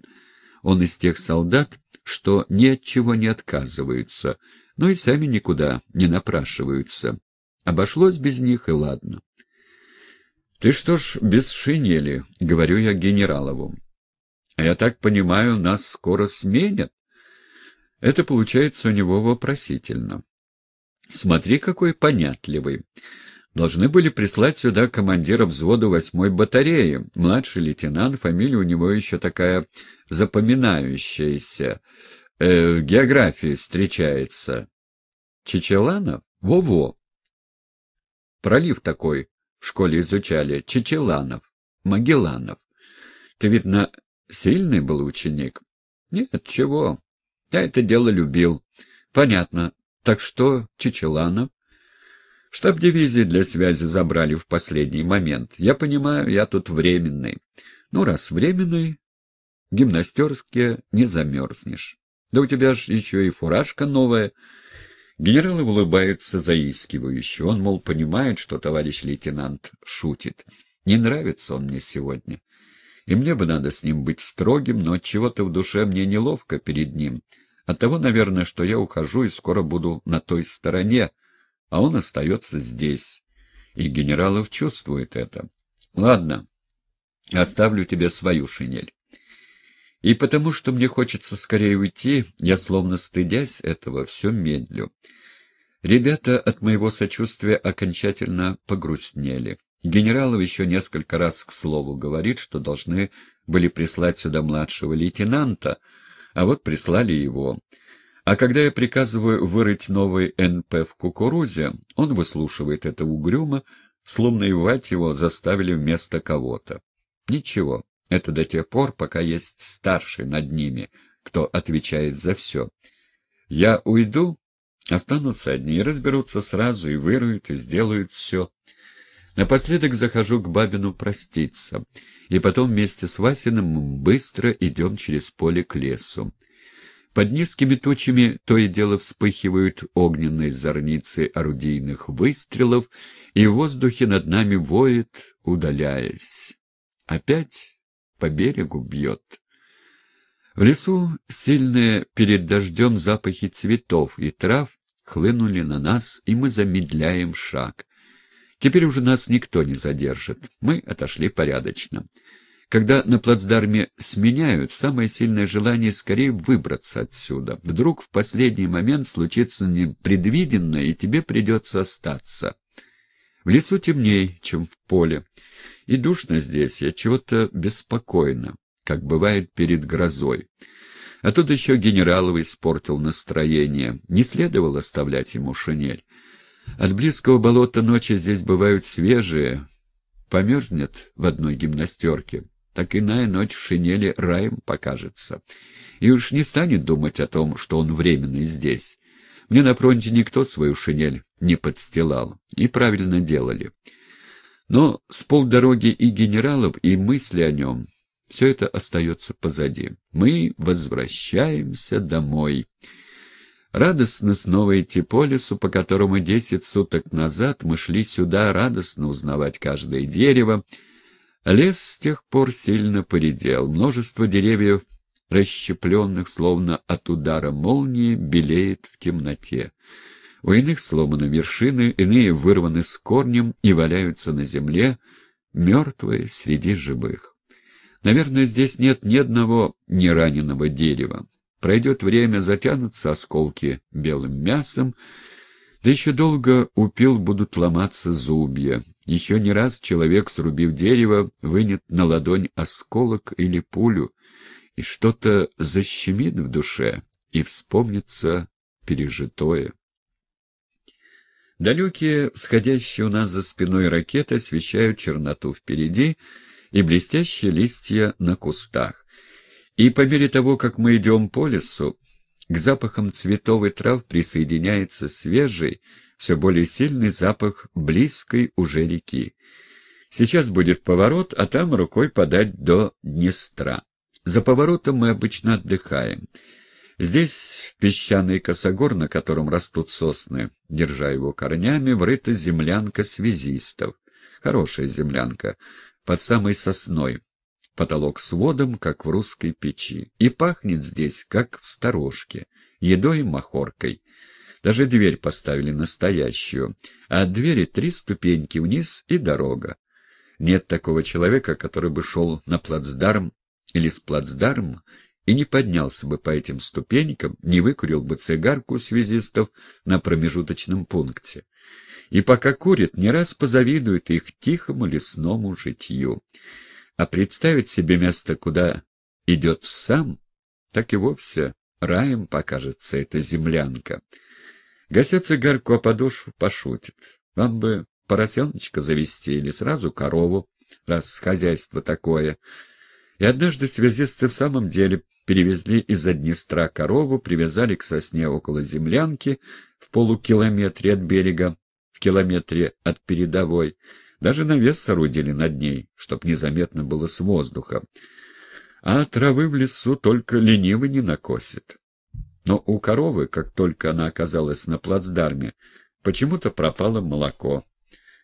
Он из тех солдат, что ни от чего не отказываются, но и сами никуда не напрашиваются. Обошлось без них, и ладно. «Ты что ж без шинели?» — говорю я генералову. А «Я так понимаю, нас скоро сменят?» Это получается у него вопросительно. «Смотри, какой понятливый!» Должны были прислать сюда командира взвода восьмой батареи. Младший лейтенант, фамилия у него еще такая запоминающаяся. Э, в географии встречается. Чечеланов? Во-во. Пролив такой в школе изучали. Чечеланов, Магелланов. Ты, видно, сильный был ученик? Нет, чего. Я это дело любил. Понятно. Так что, Чечеланов? Штаб дивизии для связи забрали в последний момент. Я понимаю, я тут временный. Ну, раз временный, в гимнастерске не замерзнешь. Да у тебя ж еще и фуражка новая. Генералы улыбаются заискивающе. Он, мол, понимает, что товарищ лейтенант шутит. Не нравится он мне сегодня. И мне бы надо с ним быть строгим, но от чего то в душе мне неловко перед ним. От того, наверное, что я ухожу и скоро буду на той стороне, а он остается здесь. И Генералов чувствует это. Ладно, оставлю тебе свою шинель. И потому, что мне хочется скорее уйти, я, словно стыдясь этого, все медлю. Ребята от моего сочувствия окончательно погрустнели. Генералов еще несколько раз, к слову, говорит, что должны были прислать сюда младшего лейтенанта, а вот прислали его. А когда я приказываю вырыть новый НП в кукурузе, он выслушивает это угрюмо, словно и его заставили вместо кого-то. Ничего, это до тех пор, пока есть старший над ними, кто отвечает за все. Я уйду, останутся одни, и разберутся сразу, и выруют, и сделают все. Напоследок захожу к Бабину проститься, и потом вместе с Васиным быстро идем через поле к лесу. Под низкими тучами то и дело вспыхивают огненные зорницы орудийных выстрелов, и в воздухе над нами воет, удаляясь. Опять по берегу бьет. В лесу сильные перед дождем запахи цветов и трав хлынули на нас, и мы замедляем шаг. Теперь уже нас никто не задержит. Мы отошли порядочно. Когда на плацдарме сменяют, самое сильное желание скорее выбраться отсюда. Вдруг в последний момент случится непредвиденно, и тебе придется остаться. В лесу темнее, чем в поле. И душно здесь, я чего-то беспокойно, как бывает перед грозой. А тут еще генералов испортил настроение. Не следовало оставлять ему шинель. От близкого болота ночи здесь бывают свежие. Померзнет в одной гимнастерке, так иная ночь в шинели раем покажется. И уж не станет думать о том, что он временный здесь. Мне на фронте никто свою шинель не подстилал. И правильно делали. Но с полдороги и генералов, и мысли о нем все это остается позади. Мы возвращаемся домой. Радостно снова идти по лесу, по которому десять суток назад мы шли сюда, радостно узнавать каждое дерево. Лес с тех пор сильно поредел. Множество деревьев, расщепленных словно от удара молнии, белеет в темноте. У иных сломаны вершины, иные вырваны с корнем и валяются на земле, мертвые среди живых. Наверное, здесь нет ни одного нераненого дерева. Пройдет время, затянутся осколки белым мясом, да еще долго у пил будут ломаться зубья. Еще не раз человек, срубив дерево, вынет на ладонь осколок или пулю, и что-то защемит в душе, и вспомнится пережитое. Далекие, сходящие у нас за спиной ракеты, освещают черноту впереди и блестящие листья на кустах. И по мере того, как мы идем по лесу, к запахам цветов и трав присоединяется свежий, все более сильный запах близкой уже реки. Сейчас будет поворот, а там рукой подать до Днестра. За поворотом мы обычно отдыхаем. Здесь песчаный косогор, на котором растут сосны, держа его корнями, врыта землянка связистов. Хорошая землянка, под самой сосной. Потолок с водом, как в русской печи. И пахнет здесь, как в сторожке, едой и махоркой. Даже дверь поставили настоящую, а от двери три ступеньки вниз и дорога. Нет такого человека, который бы шел на плацдарм или с плацдарм и не поднялся бы по этим ступенькам, не выкурил бы цигарку связистов на промежуточном пункте. И пока курит, не раз позавидует их тихому лесному житью. А представить себе место, куда идет сам, так и вовсе раем покажется эта землянка. Гася цигарку о подошву пошутит. Вам бы поросеночка завести или сразу корову, раз хозяйство такое — и однажды связисты в самом деле перевезли из-за Днестра корову, привязали к сосне около землянки в полукилометре от берега, в километре от передовой. Даже навес соорудили над ней, чтоб незаметно было с воздуха. А травы в лесу только ленивый не накосит. Но у коровы, как только она оказалась на плацдарме, почему-то пропало молоко.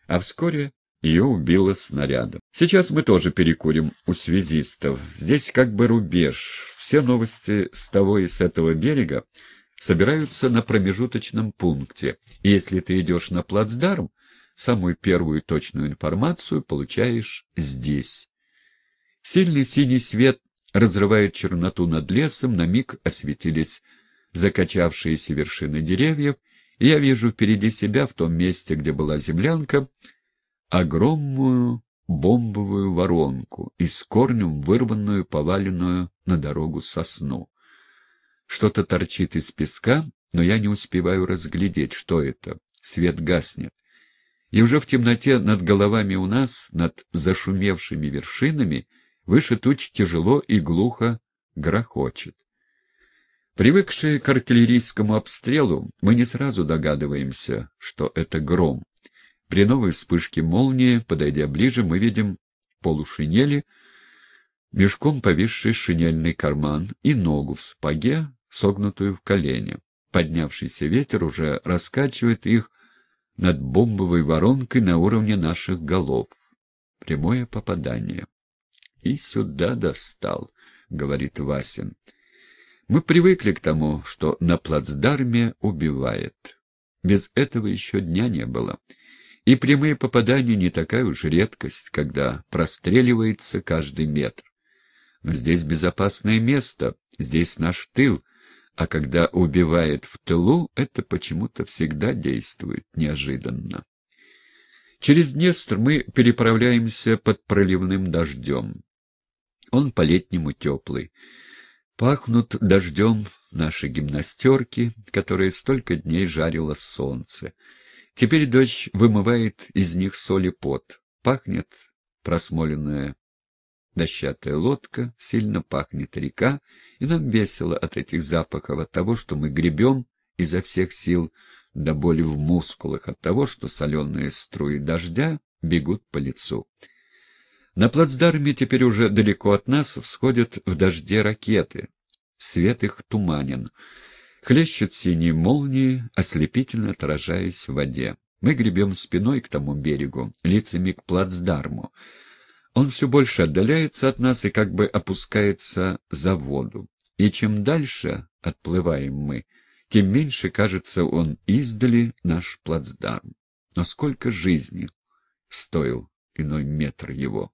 А вскоре ее убило снарядом. Сейчас мы тоже перекурим у связистов. Здесь как бы рубеж. Все новости с того и с этого берега собираются на промежуточном пункте. И если ты идешь на плацдарм, самую первую точную информацию получаешь здесь. Сильный синий свет разрывает черноту над лесом, на миг осветились закачавшиеся вершины деревьев, и я вижу впереди себя, в том месте, где была землянка, огромную бомбовую воронку и с корнем вырванную, поваленную на дорогу сосну. Что-то торчит из песка, но я не успеваю разглядеть, что это. Свет гаснет. И уже в темноте над головами у нас, над зашумевшими вершинами, выше туч тяжело и глухо грохочет. Привыкшие к артиллерийскому обстрелу, мы не сразу догадываемся, что это гром. При новой вспышке молнии, подойдя ближе, мы видим полушинели, мешком повисший шинельный карман и ногу в спаге, согнутую в колени. Поднявшийся ветер уже раскачивает их над бомбовой воронкой на уровне наших голов. Прямое попадание. «И сюда достал», — говорит Васин. «Мы привыкли к тому, что на плацдарме убивает. Без этого еще дня не было». И прямые попадания не такая уж редкость, когда простреливается каждый метр. Но здесь безопасное место, здесь наш тыл, а когда убивает в тылу, это почему-то всегда действует неожиданно. Через Днестр мы переправляемся под проливным дождем. Он по-летнему теплый. Пахнут дождем наши гимнастерки, которые столько дней жарило солнце. Теперь дочь вымывает из них соль и пот. Пахнет просмоленная дощатая лодка, сильно пахнет река, и нам весело от этих запахов, от того, что мы гребем изо всех сил, до боли в мускулах, от того, что соленые струи дождя бегут по лицу. На плацдарме теперь уже далеко от нас всходят в дожде ракеты. Свет их туманен. Хлещет синие молнии, ослепительно отражаясь в воде. Мы гребем спиной к тому берегу, лицами к плацдарму. Он все больше отдаляется от нас и как бы опускается за воду. И чем дальше отплываем мы, тем меньше, кажется, он издали наш плацдарм. Но сколько жизни стоил иной метр его.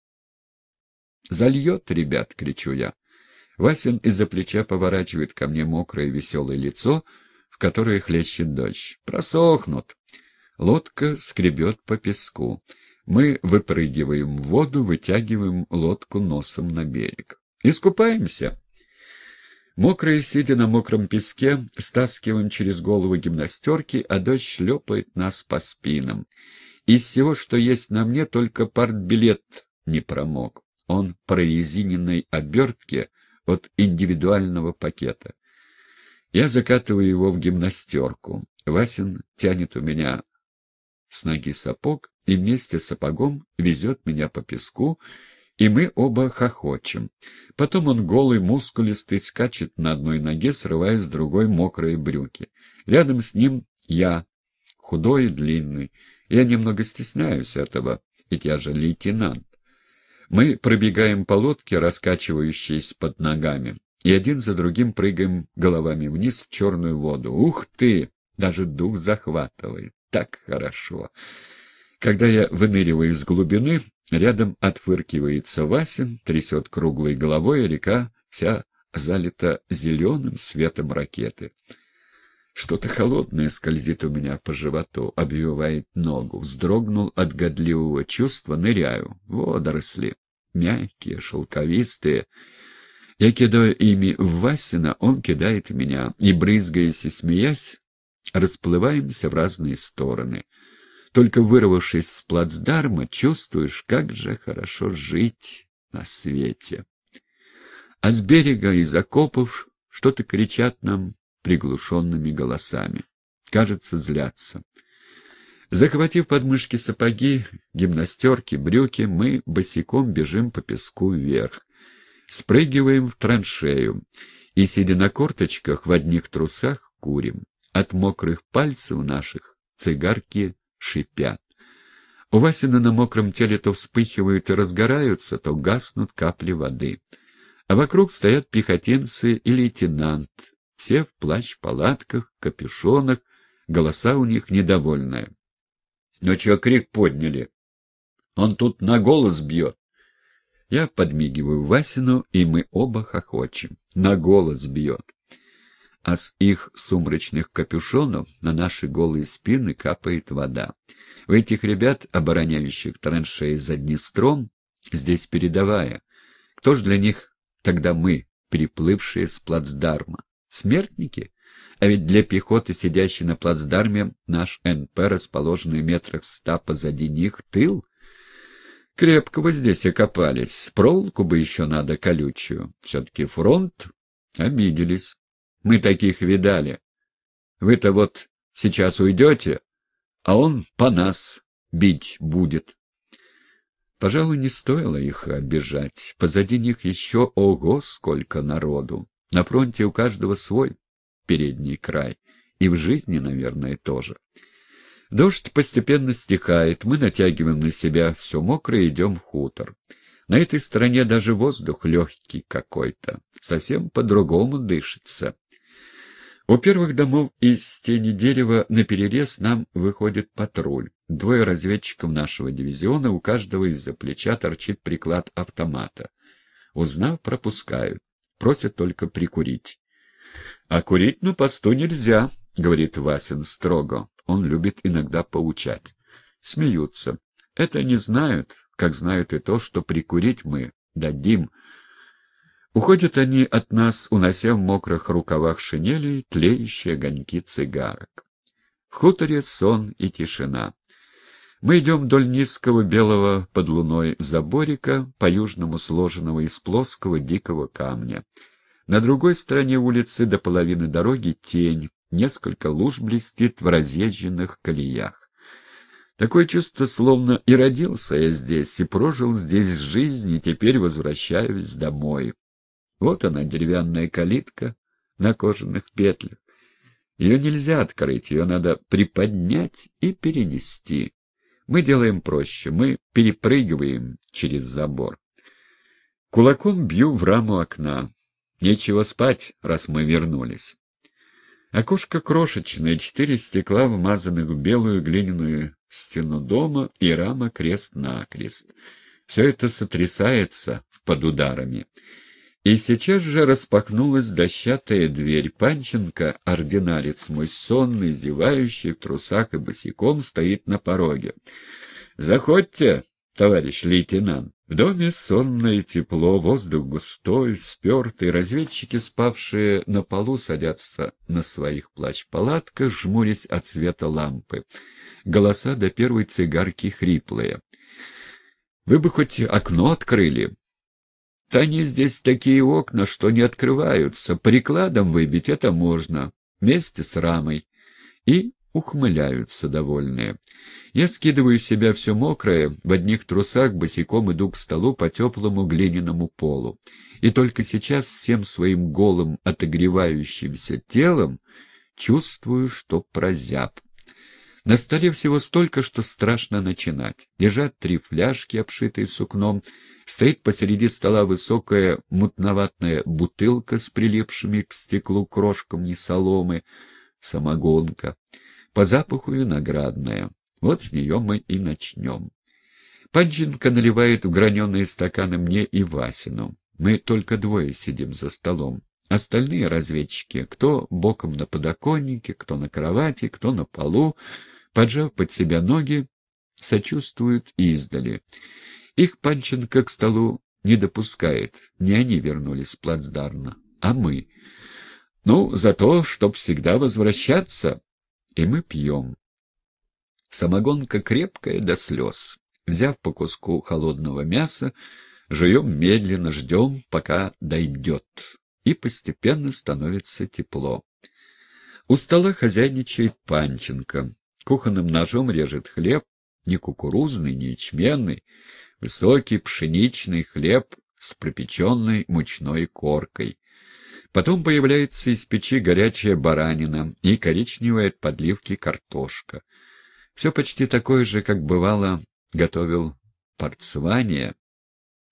«Зальет, ребят!» — кричу я. Васин из-за плеча поворачивает ко мне мокрое веселое лицо, в которое хлещет дождь. «Просохнут!» Лодка скребет по песку. Мы выпрыгиваем в воду, вытягиваем лодку носом на берег. «Искупаемся!» Мокрые, сидя на мокром песке, стаскиваем через голову гимнастерки, а дождь шлепает нас по спинам. Из всего, что есть на мне, только партбилет не промок. Он прорезиненной обертке от индивидуального пакета. Я закатываю его в гимнастерку. Васин тянет у меня с ноги сапог и вместе с сапогом везет меня по песку, и мы оба хохочем. Потом он голый, мускулистый, скачет на одной ноге, срывая с другой мокрые брюки. Рядом с ним я, худой и длинный. Я немного стесняюсь этого, ведь я же лейтенант. Мы пробегаем по лодке, раскачивающейся под ногами, и один за другим прыгаем головами вниз в черную воду. Ух ты! Даже дух захватывает. Так хорошо. Когда я выныриваю из глубины, рядом отвыркивается Васин, трясет круглой головой, и а река вся залита зеленым светом ракеты. Что-то холодное скользит у меня по животу, обвивает ногу. Вздрогнул от годливого чувства, ныряю. Водоросли. Мягкие, шелковистые. Я кидаю ими в Васина, он кидает меня. И, брызгаясь и смеясь, расплываемся в разные стороны. Только вырвавшись с плацдарма, чувствуешь, как же хорошо жить на свете. А с берега из окопов что-то кричат нам приглушенными голосами. Кажется, злятся. Захватив подмышки сапоги, гимнастерки, брюки, мы босиком бежим по песку вверх. Спрыгиваем в траншею и, сидя на корточках, в одних трусах курим. От мокрых пальцев наших цигарки шипят. У Васина на мокром теле то вспыхивают и разгораются, то гаснут капли воды. А вокруг стоят пехотинцы и лейтенант, все в плащ-палатках, капюшонах, голоса у них недовольные. Но «Ну чё крик подняли? Он тут на голос бьет. Я подмигиваю Васину, и мы оба хохочем. На голос бьет. А с их сумрачных капюшонов на наши голые спины капает вода. У этих ребят, обороняющих траншеи за Днестром, здесь передовая. Кто ж для них тогда мы, переплывшие с плацдарма? Смертники? А ведь для пехоты, сидящей на плацдарме, наш НП, расположенный метров ста позади них, тыл? Крепко вы здесь окопались. Проволоку бы еще надо колючую. Все-таки фронт. Обиделись. Мы таких видали. Вы-то вот сейчас уйдете, а он по нас бить будет. Пожалуй, не стоило их обижать. Позади них еще, ого, сколько народу. На фронте у каждого свой передний край, и в жизни, наверное, тоже. Дождь постепенно стихает, мы натягиваем на себя все мокрое и идем в хутор. На этой стороне даже воздух легкий какой-то, совсем по-другому дышится. У первых домов из тени дерева на перерез нам выходит патруль. Двое разведчиков нашего дивизиона, у каждого из-за плеча торчит приклад автомата. Узнав, пропускают просят только прикурить. — А курить на посту нельзя, — говорит Васин строго. Он любит иногда поучать. Смеются. Это не знают, как знают и то, что прикурить мы дадим. Уходят они от нас, унося в мокрых рукавах шинели, тлеющие огоньки цигарок. В хуторе сон и тишина. Мы идем вдоль низкого белого под луной заборика, по-южному сложенного из плоского дикого камня. На другой стороне улицы до половины дороги тень, несколько луж блестит в разъезженных колеях. Такое чувство, словно и родился я здесь, и прожил здесь жизнь, и теперь возвращаюсь домой. Вот она, деревянная калитка на кожаных петлях. Ее нельзя открыть, ее надо приподнять и перенести. Мы делаем проще, мы перепрыгиваем через забор. Кулаком бью в раму окна. Нечего спать, раз мы вернулись. Окошко крошечное, четыре стекла, вмазанных в белую глиняную стену дома, и рама крест-накрест. Все это сотрясается под ударами. И сейчас же распахнулась дощатая дверь. Панченко, ординарец мой, сонный, зевающий, в трусах и босиком, стоит на пороге. «Заходьте, товарищ лейтенант!» В доме сонное тепло, воздух густой, спертый, разведчики, спавшие на полу, садятся на своих плащ-палатках, жмурясь от света лампы. Голоса до первой цигарки хриплые. «Вы бы хоть окно открыли!» Да здесь такие окна, что не открываются. Прикладом выбить это можно, вместе с рамой. И ухмыляются довольные. Я скидываю себя все мокрое, в одних трусах босиком иду к столу по теплому глиняному полу. И только сейчас всем своим голым отогревающимся телом чувствую, что прозяб. На столе всего столько, что страшно начинать. Лежат три фляжки, обшитые сукном, Стоит посреди стола высокая мутноватная бутылка с прилепшими к стеклу крошками соломы, самогонка. По запаху виноградная. Вот с нее мы и начнем. Панченко наливает в граненые стаканы мне и Васину. Мы только двое сидим за столом. Остальные разведчики, кто боком на подоконнике, кто на кровати, кто на полу, поджав под себя ноги, сочувствуют издали. Их Панченко к столу не допускает. Не они вернулись с плацдарма, а мы. Ну, за то, чтоб всегда возвращаться. И мы пьем. Самогонка крепкая до слез. Взяв по куску холодного мяса, жуем медленно, ждем, пока дойдет. И постепенно становится тепло. У стола хозяйничает Панченко. Кухонным ножом режет хлеб, не кукурузный, не ячменный, высокий пшеничный хлеб с пропеченной мучной коркой. Потом появляется из печи горячая баранина и коричневая от подливки картошка. Все почти такое же, как бывало, готовил порцвание,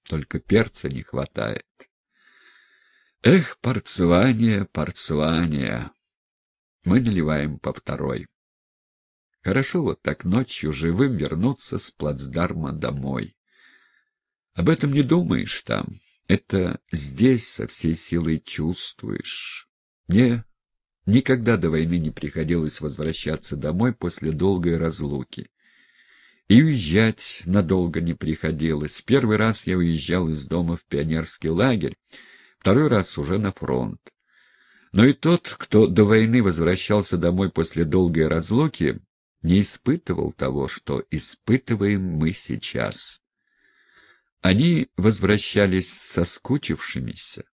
только перца не хватает. Эх, порцвание, порцвание. Мы наливаем по второй. Хорошо вот так ночью живым вернуться с плацдарма домой. Об этом не думаешь там. Это здесь со всей силой чувствуешь. Мне никогда до войны не приходилось возвращаться домой после долгой разлуки. И уезжать надолго не приходилось. Первый раз я уезжал из дома в пионерский лагерь, второй раз уже на фронт. Но и тот, кто до войны возвращался домой после долгой разлуки, не испытывал того, что испытываем мы сейчас. Они возвращались соскучившимися.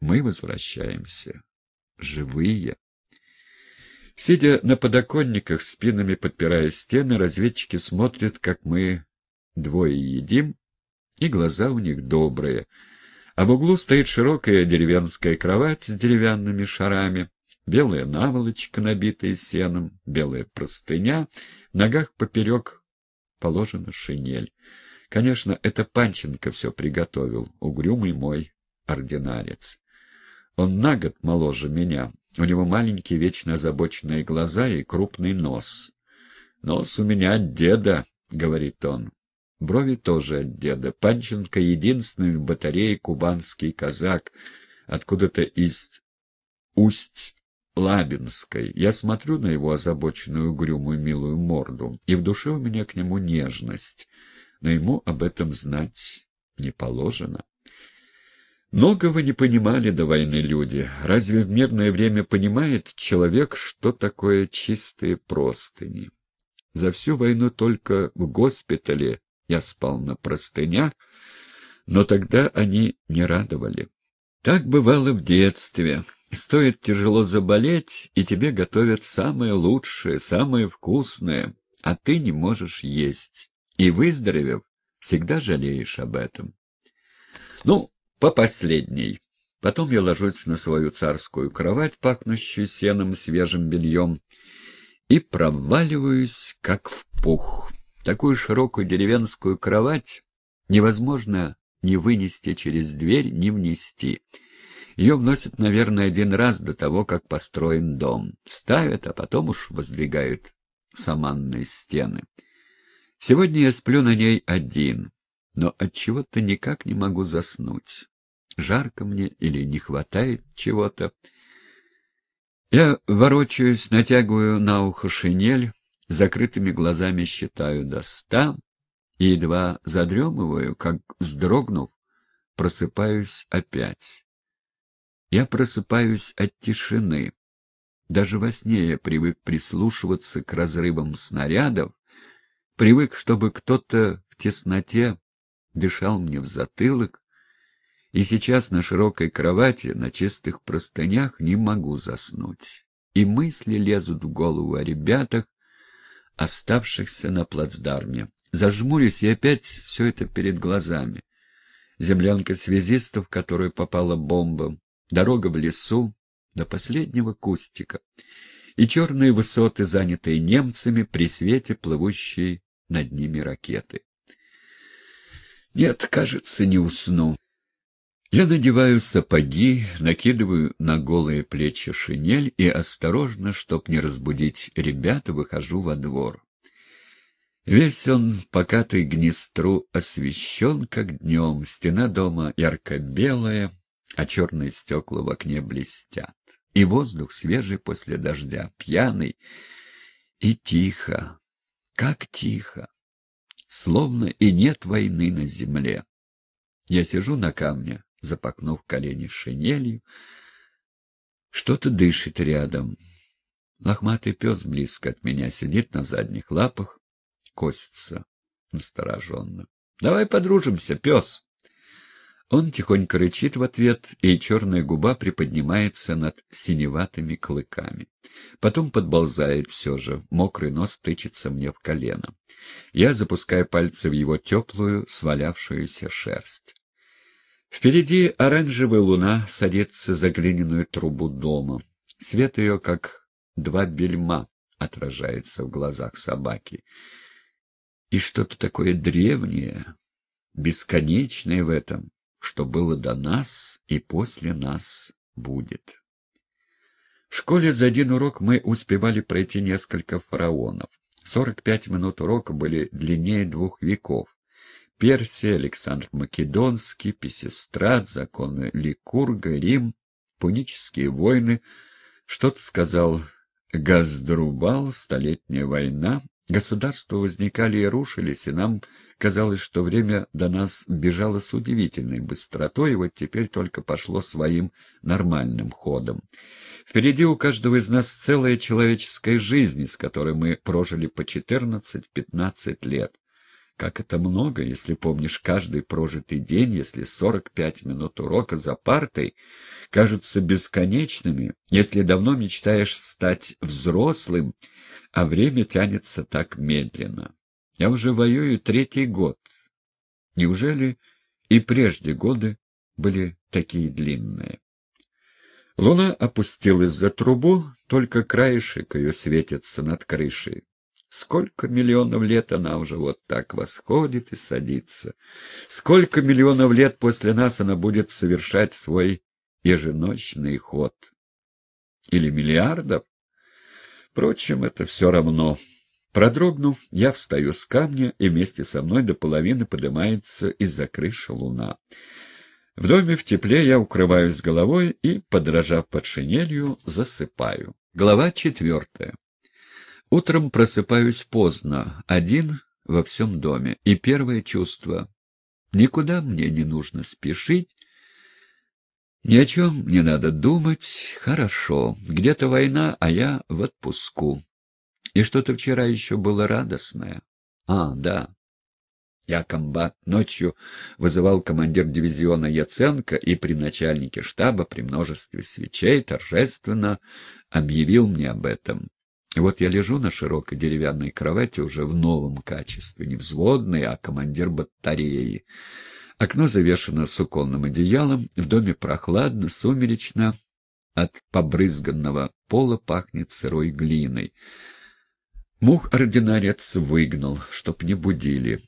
Мы возвращаемся. Живые. Сидя на подоконниках, спинами подпирая стены, разведчики смотрят, как мы двое едим, и глаза у них добрые. А в углу стоит широкая деревенская кровать с деревянными шарами, белая наволочка, набитая сеном, белая простыня, в ногах поперек положена шинель. Конечно, это Панченко все приготовил, угрюмый мой ординарец. Он на год моложе меня, у него маленькие вечно озабоченные глаза и крупный нос. «Нос у меня от деда», — говорит он. Брови тоже от деда. Панченко — единственный в батарее кубанский казак, откуда-то из Усть-Лабинской. Я смотрю на его озабоченную, угрюмую, милую морду, и в душе у меня к нему нежность но ему об этом знать не положено. Многого не понимали до войны люди. Разве в мирное время понимает человек, что такое чистые простыни? За всю войну только в госпитале я спал на простынях, но тогда они не радовали. Так бывало в детстве. Стоит тяжело заболеть, и тебе готовят самое лучшее, самое вкусное, а ты не можешь есть. И выздоровев, всегда жалеешь об этом. Ну, по последней. Потом я ложусь на свою царскую кровать, пахнущую сеном, свежим бельем, и проваливаюсь, как в пух. Такую широкую деревенскую кровать невозможно ни вынести через дверь, ни внести. Ее вносят, наверное, один раз до того, как построен дом. Ставят, а потом уж воздвигают саманные стены. Сегодня я сплю на ней один, но от чего то никак не могу заснуть. Жарко мне или не хватает чего-то. Я ворочаюсь, натягиваю на ухо шинель, закрытыми глазами считаю до ста и едва задремываю, как, вздрогнув, просыпаюсь опять. Я просыпаюсь от тишины. Даже во сне я привык прислушиваться к разрывам снарядов, Привык, чтобы кто-то в тесноте дышал мне в затылок, и сейчас на широкой кровати, на чистых простынях не могу заснуть. И мысли лезут в голову о ребятах, оставшихся на плацдарме. Зажмурюсь, и опять все это перед глазами. Землянка связистов, в которую попала бомба, дорога в лесу, до последнего кустика, и черные высоты, занятые немцами при свете плывущей над ними ракеты. Нет, кажется, не усну. Я надеваю сапоги, накидываю на голые плечи шинель и осторожно, чтоб не разбудить ребят, выхожу во двор. Весь он, покатый гнестру, освещен, как днем, стена дома ярко-белая, а черные стекла в окне блестят. И воздух свежий после дождя, пьяный и тихо. Как тихо! Словно и нет войны на земле. Я сижу на камне, запакнув колени шинелью. Что-то дышит рядом. Лохматый пес близко от меня сидит на задних лапах, косится настороженно. — Давай подружимся, пес! Он тихонько рычит в ответ, и черная губа приподнимается над синеватыми клыками. Потом подползает все же, мокрый нос тычется мне в колено. Я запускаю пальцы в его теплую, свалявшуюся шерсть. Впереди оранжевая луна садится за глиняную трубу дома. Свет ее, как два бельма, отражается в глазах собаки. И что-то такое древнее, бесконечное в этом что было до нас и после нас будет. В школе за один урок мы успевали пройти несколько фараонов. 45 минут урока были длиннее двух веков. Персия, Александр Македонский, Песестрат, законы Ликурга, Рим, пунические войны. Что-то сказал Газдрубал, Столетняя война, Государства возникали и рушились, и нам казалось, что время до нас бежало с удивительной быстротой, и вот теперь только пошло своим нормальным ходом. Впереди у каждого из нас целая человеческая жизнь, с которой мы прожили по 14-15 лет. Как это много, если помнишь каждый прожитый день, если сорок пять минут урока за партой кажутся бесконечными, если давно мечтаешь стать взрослым, а время тянется так медленно. Я уже воюю третий год. Неужели и прежде годы были такие длинные? Луна опустилась за трубу, только краешек ее светится над крышей. Сколько миллионов лет она уже вот так восходит и садится. Сколько миллионов лет после нас она будет совершать свой еженочный ход. Или миллиардов? Впрочем, это все равно. Продрогнув, я встаю с камня, и вместе со мной до половины поднимается из-за крыши луна. В доме в тепле я укрываюсь головой и, подражав под шинелью, засыпаю. Глава четвертая. Утром просыпаюсь поздно, один во всем доме, и первое чувство — никуда мне не нужно спешить, ни о чем не надо думать, хорошо, где-то война, а я в отпуску. И что-то вчера еще было радостное. А, да. Я комбат ночью вызывал командир дивизиона Яценко и при начальнике штаба при множестве свечей торжественно объявил мне об этом. Вот я лежу на широкой деревянной кровати уже в новом качестве, не взводный, а командир батареи. Окно завешено суконным одеялом, в доме прохладно, сумеречно, от побрызганного пола пахнет сырой глиной. Мух ординарец выгнал, чтоб не будили.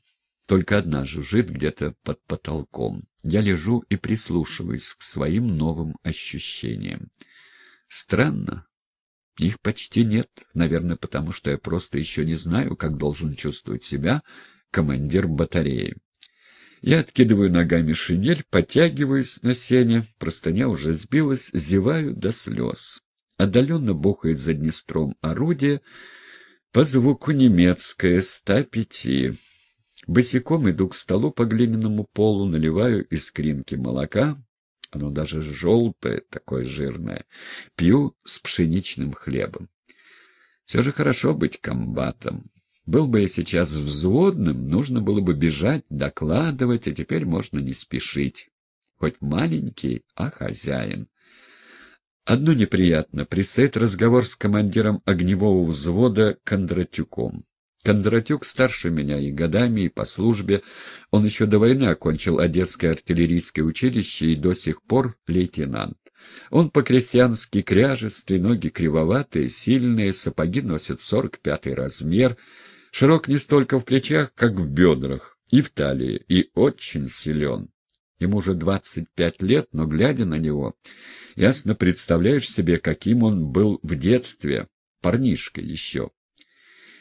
Только одна жужжит где-то под потолком. Я лежу и прислушиваюсь к своим новым ощущениям. Странно, их почти нет, наверное, потому что я просто еще не знаю, как должен чувствовать себя командир батареи. Я откидываю ногами шинель, потягиваюсь на сене, простыня уже сбилась, зеваю до слез. Отдаленно бухает за Днестром орудие, по звуку немецкое, 105. Босиком иду к столу по глиняному полу, наливаю из кринки молока, оно даже желтое, такое жирное. Пью с пшеничным хлебом. Все же хорошо быть комбатом. Был бы я сейчас взводным, нужно было бы бежать, докладывать, а теперь можно не спешить. Хоть маленький, а хозяин. Одно неприятно — предстоит разговор с командиром огневого взвода Кондратюком. Кондратюк старше меня и годами, и по службе. Он еще до войны окончил Одесское артиллерийское училище и до сих пор лейтенант. Он по-крестьянски кряжестый, ноги кривоватые, сильные, сапоги носят сорок пятый размер, широк не столько в плечах, как в бедрах и в талии, и очень силен. Ему уже двадцать пять лет, но, глядя на него, ясно представляешь себе, каким он был в детстве, парнишка еще.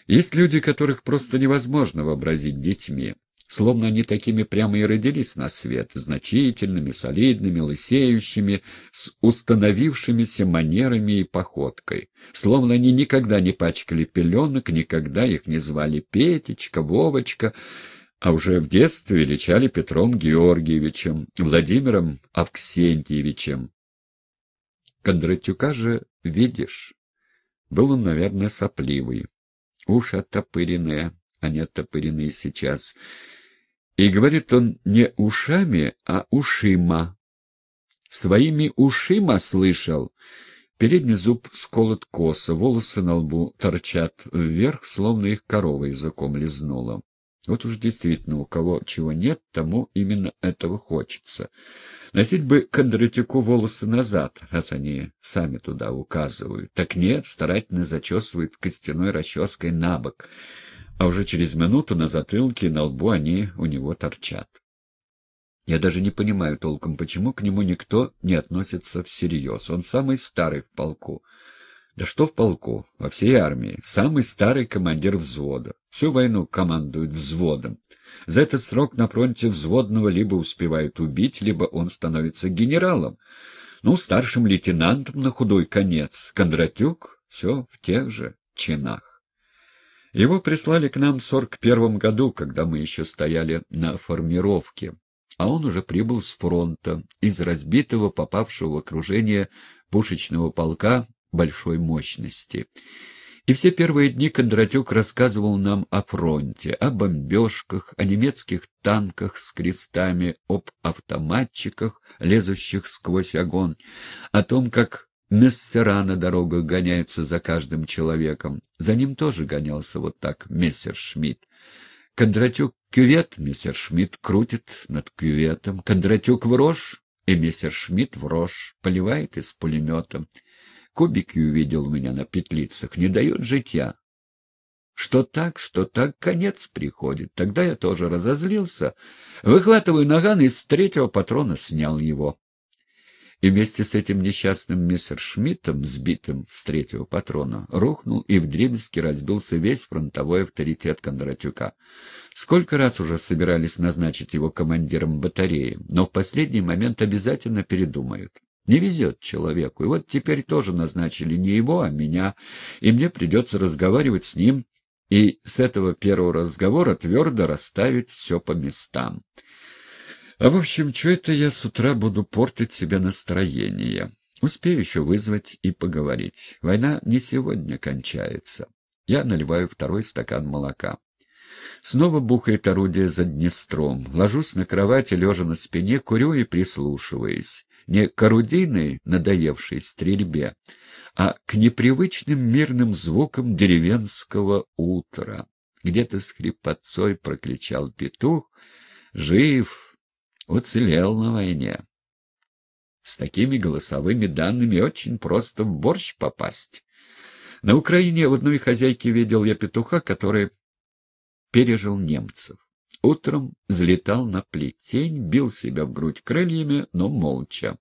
Есть люди, которых просто невозможно вообразить детьми. Словно они такими прямо и родились на свет, значительными, солидными, лысеющими, с установившимися манерами и походкой. Словно они никогда не пачкали пеленок, никогда их не звали Петечка, Вовочка, а уже в детстве величали Петром Георгиевичем, Владимиром Авксентьевичем. Кондратюка же видишь. Был он, наверное, сопливый. Уж оттопыренные, они а оттопыренные сейчас. И говорит он не ушами, а ушима. Своими ушима слышал. Передний зуб сколот косо, волосы на лбу торчат вверх, словно их корова языком лизнула. Вот уж действительно, у кого чего нет, тому именно этого хочется. Носить бы Кондратюку волосы назад, раз они сами туда указывают. Так нет, старательно зачесывают костяной расческой на бок, а уже через минуту на затылке и на лбу они у него торчат. Я даже не понимаю толком, почему к нему никто не относится всерьез. Он самый старый в полку. Да что в полку, во всей армии. Самый старый командир взвода. Всю войну командует взводом. За этот срок на фронте взводного либо успевают убить, либо он становится генералом. Ну, старшим лейтенантом на худой конец. Кондратюк все в тех же чинах. Его прислали к нам в первом году, когда мы еще стояли на формировке а он уже прибыл с фронта, из разбитого, попавшего в окружение пушечного полка большой мощности. И все первые дни Кондратюк рассказывал нам о фронте, о бомбежках, о немецких танках с крестами, об автоматчиках, лезущих сквозь огонь, о том, как мессера на дорогах гоняются за каждым человеком. За ним тоже гонялся вот так мессершмитт. Кондратюк кювет, мессершмитт крутит над кюветом. Кондратюк в рожь, и мессершмитт в рожь, поливает из пулемета. Кубики увидел у меня на петлицах, не дает житья. Что так, что так, конец приходит. Тогда я тоже разозлился. Выхватываю наган и с третьего патрона снял его. И вместе с этим несчастным мистер мессершмиттом, сбитым с третьего патрона, рухнул и вдребезги разбился весь фронтовой авторитет Кондратюка. Сколько раз уже собирались назначить его командиром батареи, но в последний момент обязательно передумают. Не везет человеку. И вот теперь тоже назначили не его, а меня, и мне придется разговаривать с ним и с этого первого разговора твердо расставить все по местам. А в общем, что это я с утра буду портить себе настроение? Успею еще вызвать и поговорить. Война не сегодня кончается. Я наливаю второй стакан молока. Снова бухает орудие за Днестром. Ложусь на кровати, лежа на спине, курю и прислушиваюсь не к орудийной надоевшей стрельбе, а к непривычным мирным звукам деревенского утра. Где-то с хрипотцой прокричал петух «Жив! Уцелел на войне!» С такими голосовыми данными очень просто в борщ попасть. На Украине в одной хозяйке видел я петуха, который пережил немцев. Утром взлетал на плетень, бил себя в грудь крыльями, но молча.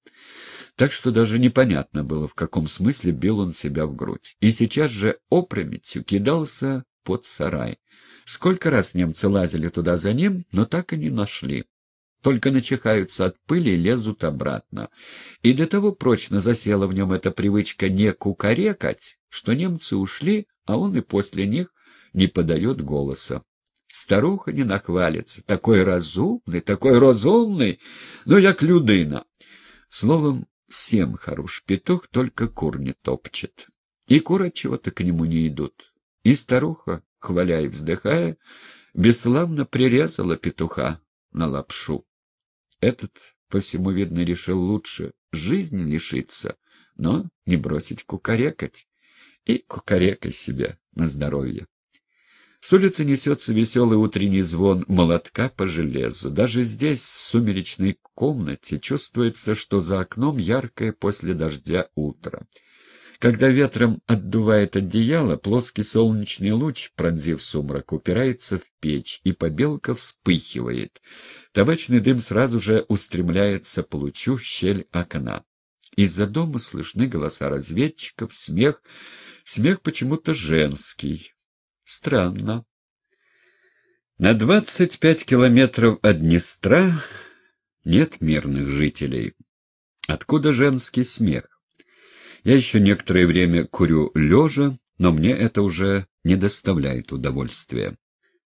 Так что даже непонятно было, в каком смысле бил он себя в грудь. И сейчас же опрометью кидался под сарай. Сколько раз немцы лазили туда за ним, но так и не нашли. Только начихаются от пыли и лезут обратно. И до того прочно засела в нем эта привычка не кукарекать, что немцы ушли, а он и после них не подает голоса. Старуха не нахвалится. Такой разумный, такой разумный, ну, як людина. Словом, всем хорош петух, только кур не топчет. И куры чего-то к нему не идут. И старуха, хваля и вздыхая, бесславно прирезала петуха на лапшу. Этот, по всему видно, решил лучше жизни лишиться, но не бросить кукарекать. И кукарекай себя на здоровье. С улицы несется веселый утренний звон молотка по железу. Даже здесь, в сумеречной комнате, чувствуется, что за окном яркое после дождя утро. Когда ветром отдувает одеяло, плоский солнечный луч, пронзив сумрак, упирается в печь, и побелка вспыхивает. Табачный дым сразу же устремляется по лучу в щель окна. Из-за дома слышны голоса разведчиков, смех. Смех почему-то женский. Странно. На двадцать пять километров от Днестра нет мирных жителей. Откуда женский смех? Я еще некоторое время курю лежа, но мне это уже не доставляет удовольствия.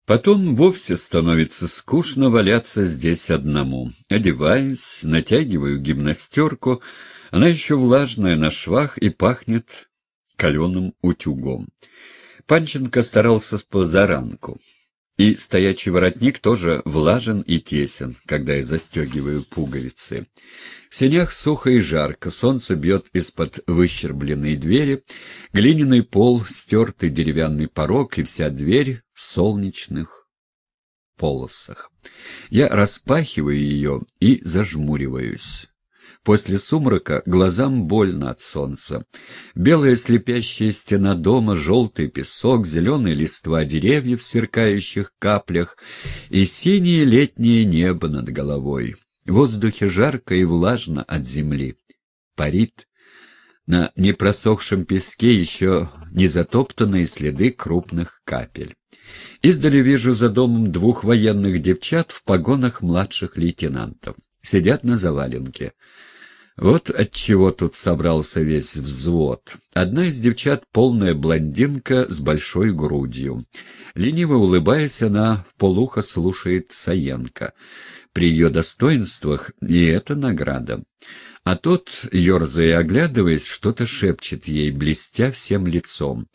Потом вовсе становится скучно валяться здесь одному. Одеваюсь, натягиваю гимнастерку, она еще влажная на швах и пахнет каленым утюгом. Панченко старался позаранку. И стоячий воротник тоже влажен и тесен, когда я застегиваю пуговицы. В сенях сухо и жарко, солнце бьет из-под выщербленной двери, глиняный пол, стертый деревянный порог и вся дверь в солнечных полосах. Я распахиваю ее и зажмуриваюсь. После сумрака глазам больно от солнца. Белая слепящая стена дома, желтый песок, зеленые листва деревьев в сверкающих каплях и синее летнее небо над головой. В воздухе жарко и влажно от земли. Парит. На непросохшем песке еще не затоптанные следы крупных капель. Издали вижу за домом двух военных девчат в погонах младших лейтенантов. Сидят на заваленке. Вот от чего тут собрался весь взвод. Одна из девчат — полная блондинка с большой грудью. Лениво улыбаясь, она в полухо слушает Саенко. При ее достоинствах и это награда. А тот, ерзая и оглядываясь, что-то шепчет ей, блестя всем лицом.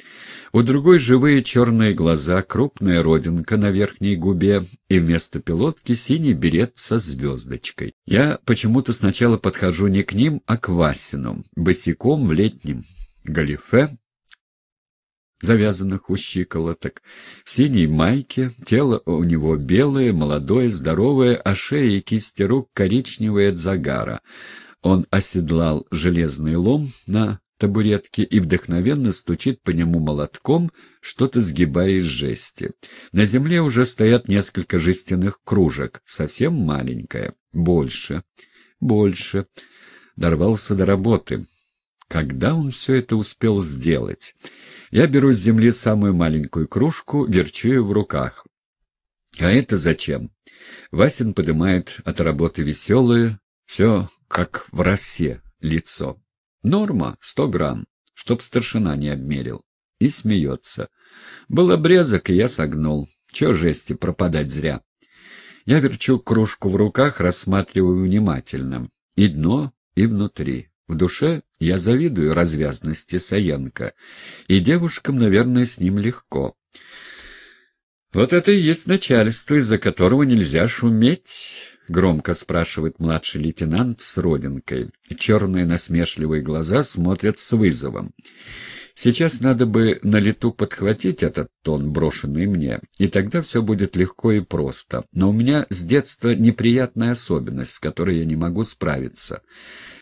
У другой живые черные глаза, крупная родинка на верхней губе, и вместо пилотки синий берет со звездочкой. Я почему-то сначала подхожу не к ним, а к Васину, босиком в летнем галифе, завязанных у щиколоток, в синей майке, тело у него белое, молодое, здоровое, а шея и кисти рук коричневые от загара — он оседлал железный лом на табуретке и вдохновенно стучит по нему молотком, что-то сгибая из жести. На земле уже стоят несколько жестяных кружек, совсем маленькая. Больше, больше. Дорвался до работы. Когда он все это успел сделать? Я беру с земли самую маленькую кружку, верчу ее в руках. А это зачем? Васин поднимает от работы веселые, все как в росе лицо. Норма — сто грамм, чтоб старшина не обмерил. И смеется. Был обрезок, и я согнул. Чего жести пропадать зря? Я верчу кружку в руках, рассматриваю внимательно. И дно, и внутри. В душе я завидую развязности Саенко. И девушкам, наверное, с ним легко. Вот это и есть начальство, из-за которого нельзя шуметь. Громко спрашивает младший лейтенант с родинкой. Черные насмешливые глаза смотрят с вызовом. Сейчас надо бы на лету подхватить этот тон, брошенный мне, и тогда все будет легко и просто. Но у меня с детства неприятная особенность, с которой я не могу справиться.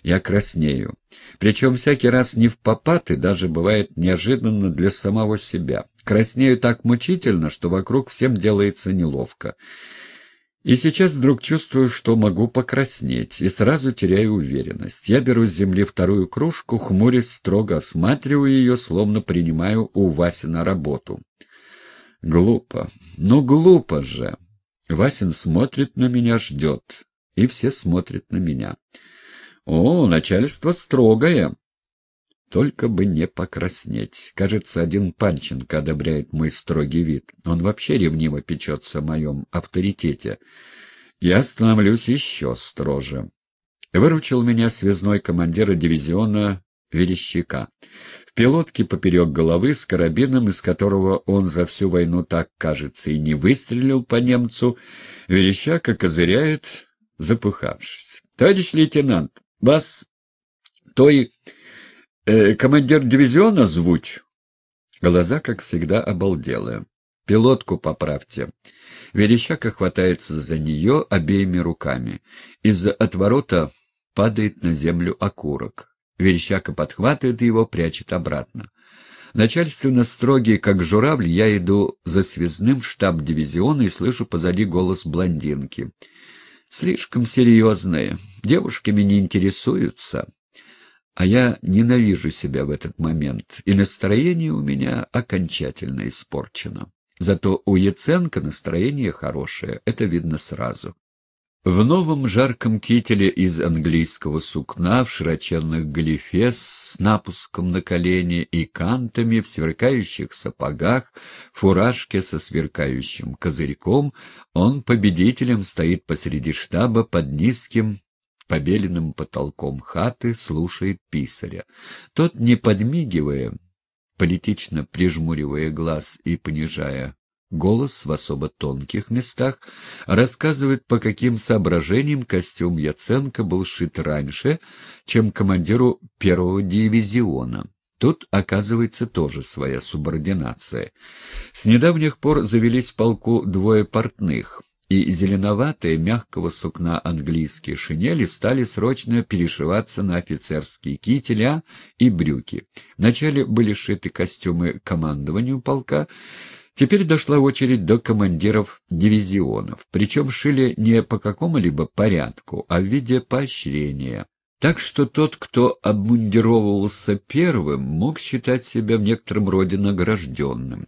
Я краснею. Причем всякий раз не в попад и даже бывает неожиданно для самого себя. Краснею так мучительно, что вокруг всем делается неловко. И сейчас вдруг чувствую, что могу покраснеть, и сразу теряю уверенность. Я беру с земли вторую кружку, хмурясь строго осматриваю ее, словно принимаю у Васи на работу. Глупо. Ну, глупо же. Васин смотрит на меня, ждет. И все смотрят на меня. О, начальство строгое. Только бы не покраснеть. Кажется, один Панченко одобряет мой строгий вид. Он вообще ревниво печется о моем авторитете. Я становлюсь еще строже. Выручил меня связной командира дивизиона Верещика. В пилотке поперек головы с карабином, из которого он за всю войну так, кажется, и не выстрелил по немцу, Верещака козыряет, запыхавшись. — Товарищ лейтенант, вас той Э, командир дивизиона звуть? Глаза, как всегда, обалделые. Пилотку поправьте. Верещака хватается за нее обеими руками. Из-за отворота падает на землю окурок. Верещака подхватывает его, прячет обратно. Начальственно строгий, как журавль, я иду за связным штаб дивизиона и слышу позади голос блондинки. Слишком серьезные. Девушками не интересуются а я ненавижу себя в этот момент, и настроение у меня окончательно испорчено. Зато у Яценко настроение хорошее, это видно сразу. В новом жарком кителе из английского сукна, в широченных галифе с напуском на колени и кантами, в сверкающих сапогах, фуражке со сверкающим козырьком, он победителем стоит посреди штаба под низким побеленным потолком хаты, слушает писаря. Тот, не подмигивая, политично прижмуривая глаз и понижая голос в особо тонких местах, рассказывает, по каким соображениям костюм Яценко был шит раньше, чем командиру первого дивизиона. Тут, оказывается, тоже своя субординация. С недавних пор завелись в полку двое портных — и зеленоватые мягкого сукна английские шинели стали срочно перешиваться на офицерские кителя а, и брюки. Вначале были шиты костюмы командованию полка, Теперь дошла очередь до командиров дивизионов, причем шили не по какому-либо порядку, а в виде поощрения. Так что тот, кто обмундировывался первым, мог считать себя в некотором роде награжденным.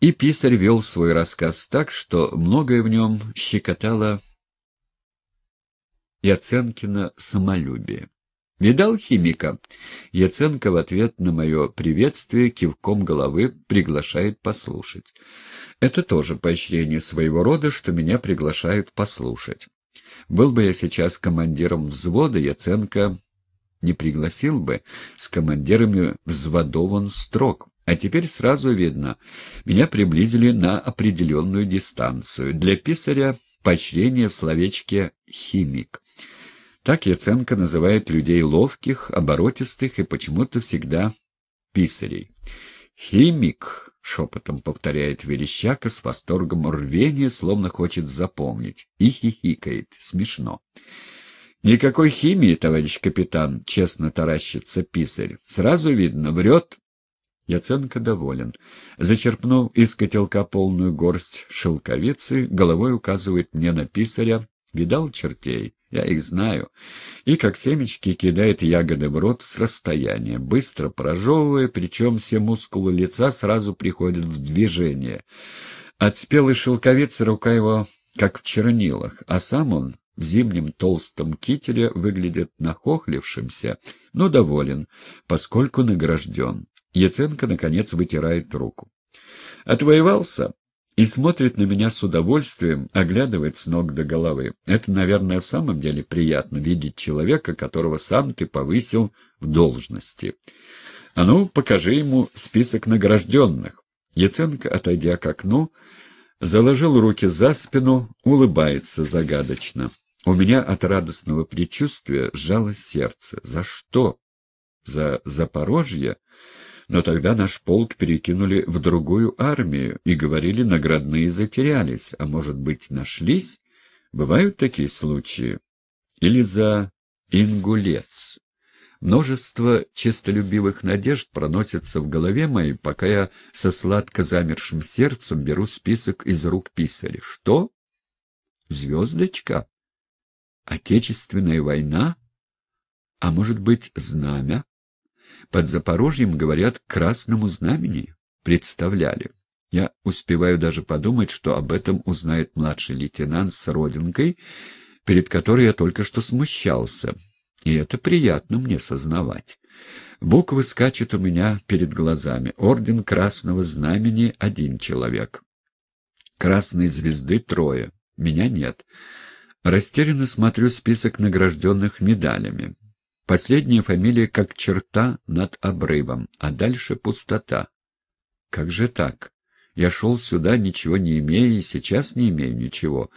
И писарь вел свой рассказ так, что многое в нем щекотало Яценкина самолюбие. «Видал химика?» Яценко в ответ на мое приветствие кивком головы приглашает послушать. Это тоже поощрение своего рода, что меня приглашают послушать. Был бы я сейчас командиром взвода, Яценко не пригласил бы. С командирами взводов он строг. А теперь сразу видно, меня приблизили на определенную дистанцию. Для писаря поощрение в словечке «химик». Так Яценко называет людей ловких, оборотистых и почему-то всегда писарей. «Химик», — шепотом повторяет Верещака с восторгом рвения, словно хочет запомнить, и хихикает. Смешно. «Никакой химии, товарищ капитан», — честно таращится писарь. «Сразу видно, врет Яценко доволен. Зачерпнув из котелка полную горсть шелковицы, головой указывает мне на писаря. Видал чертей? Я их знаю. И, как семечки, кидает ягоды в рот с расстояния, быстро прожевывая, причем все мускулы лица сразу приходят в движение. От спелой шелковицы рука его как в чернилах, а сам он в зимнем толстом кителе выглядит нахохлившимся, но доволен, поскольку награжден. Яценко, наконец, вытирает руку. Отвоевался и смотрит на меня с удовольствием, оглядывает с ног до головы. Это, наверное, в самом деле приятно видеть человека, которого сам ты повысил в должности. А ну, покажи ему список награжденных. Яценко, отойдя к окну, заложил руки за спину, улыбается загадочно. У меня от радостного предчувствия сжалось сердце. За что? За Запорожье? Но тогда наш полк перекинули в другую армию и говорили, наградные затерялись, а может быть нашлись? Бывают такие случаи? Или за ингулец? Множество честолюбивых надежд проносится в голове моей, пока я со сладко замершим сердцем беру список из рук писали. Что? Звездочка? Отечественная война? А может быть, знамя? под Запорожьем, говорят, красному знамени представляли. Я успеваю даже подумать, что об этом узнает младший лейтенант с родинкой, перед которой я только что смущался. И это приятно мне сознавать. Буквы скачут у меня перед глазами. Орден Красного Знамени — один человек. Красной Звезды — трое. Меня нет. Растерянно смотрю список награжденных медалями. Последняя фамилия как черта над обрывом, а дальше пустота. Как же так? Я шел сюда, ничего не имея, и сейчас не имею ничего.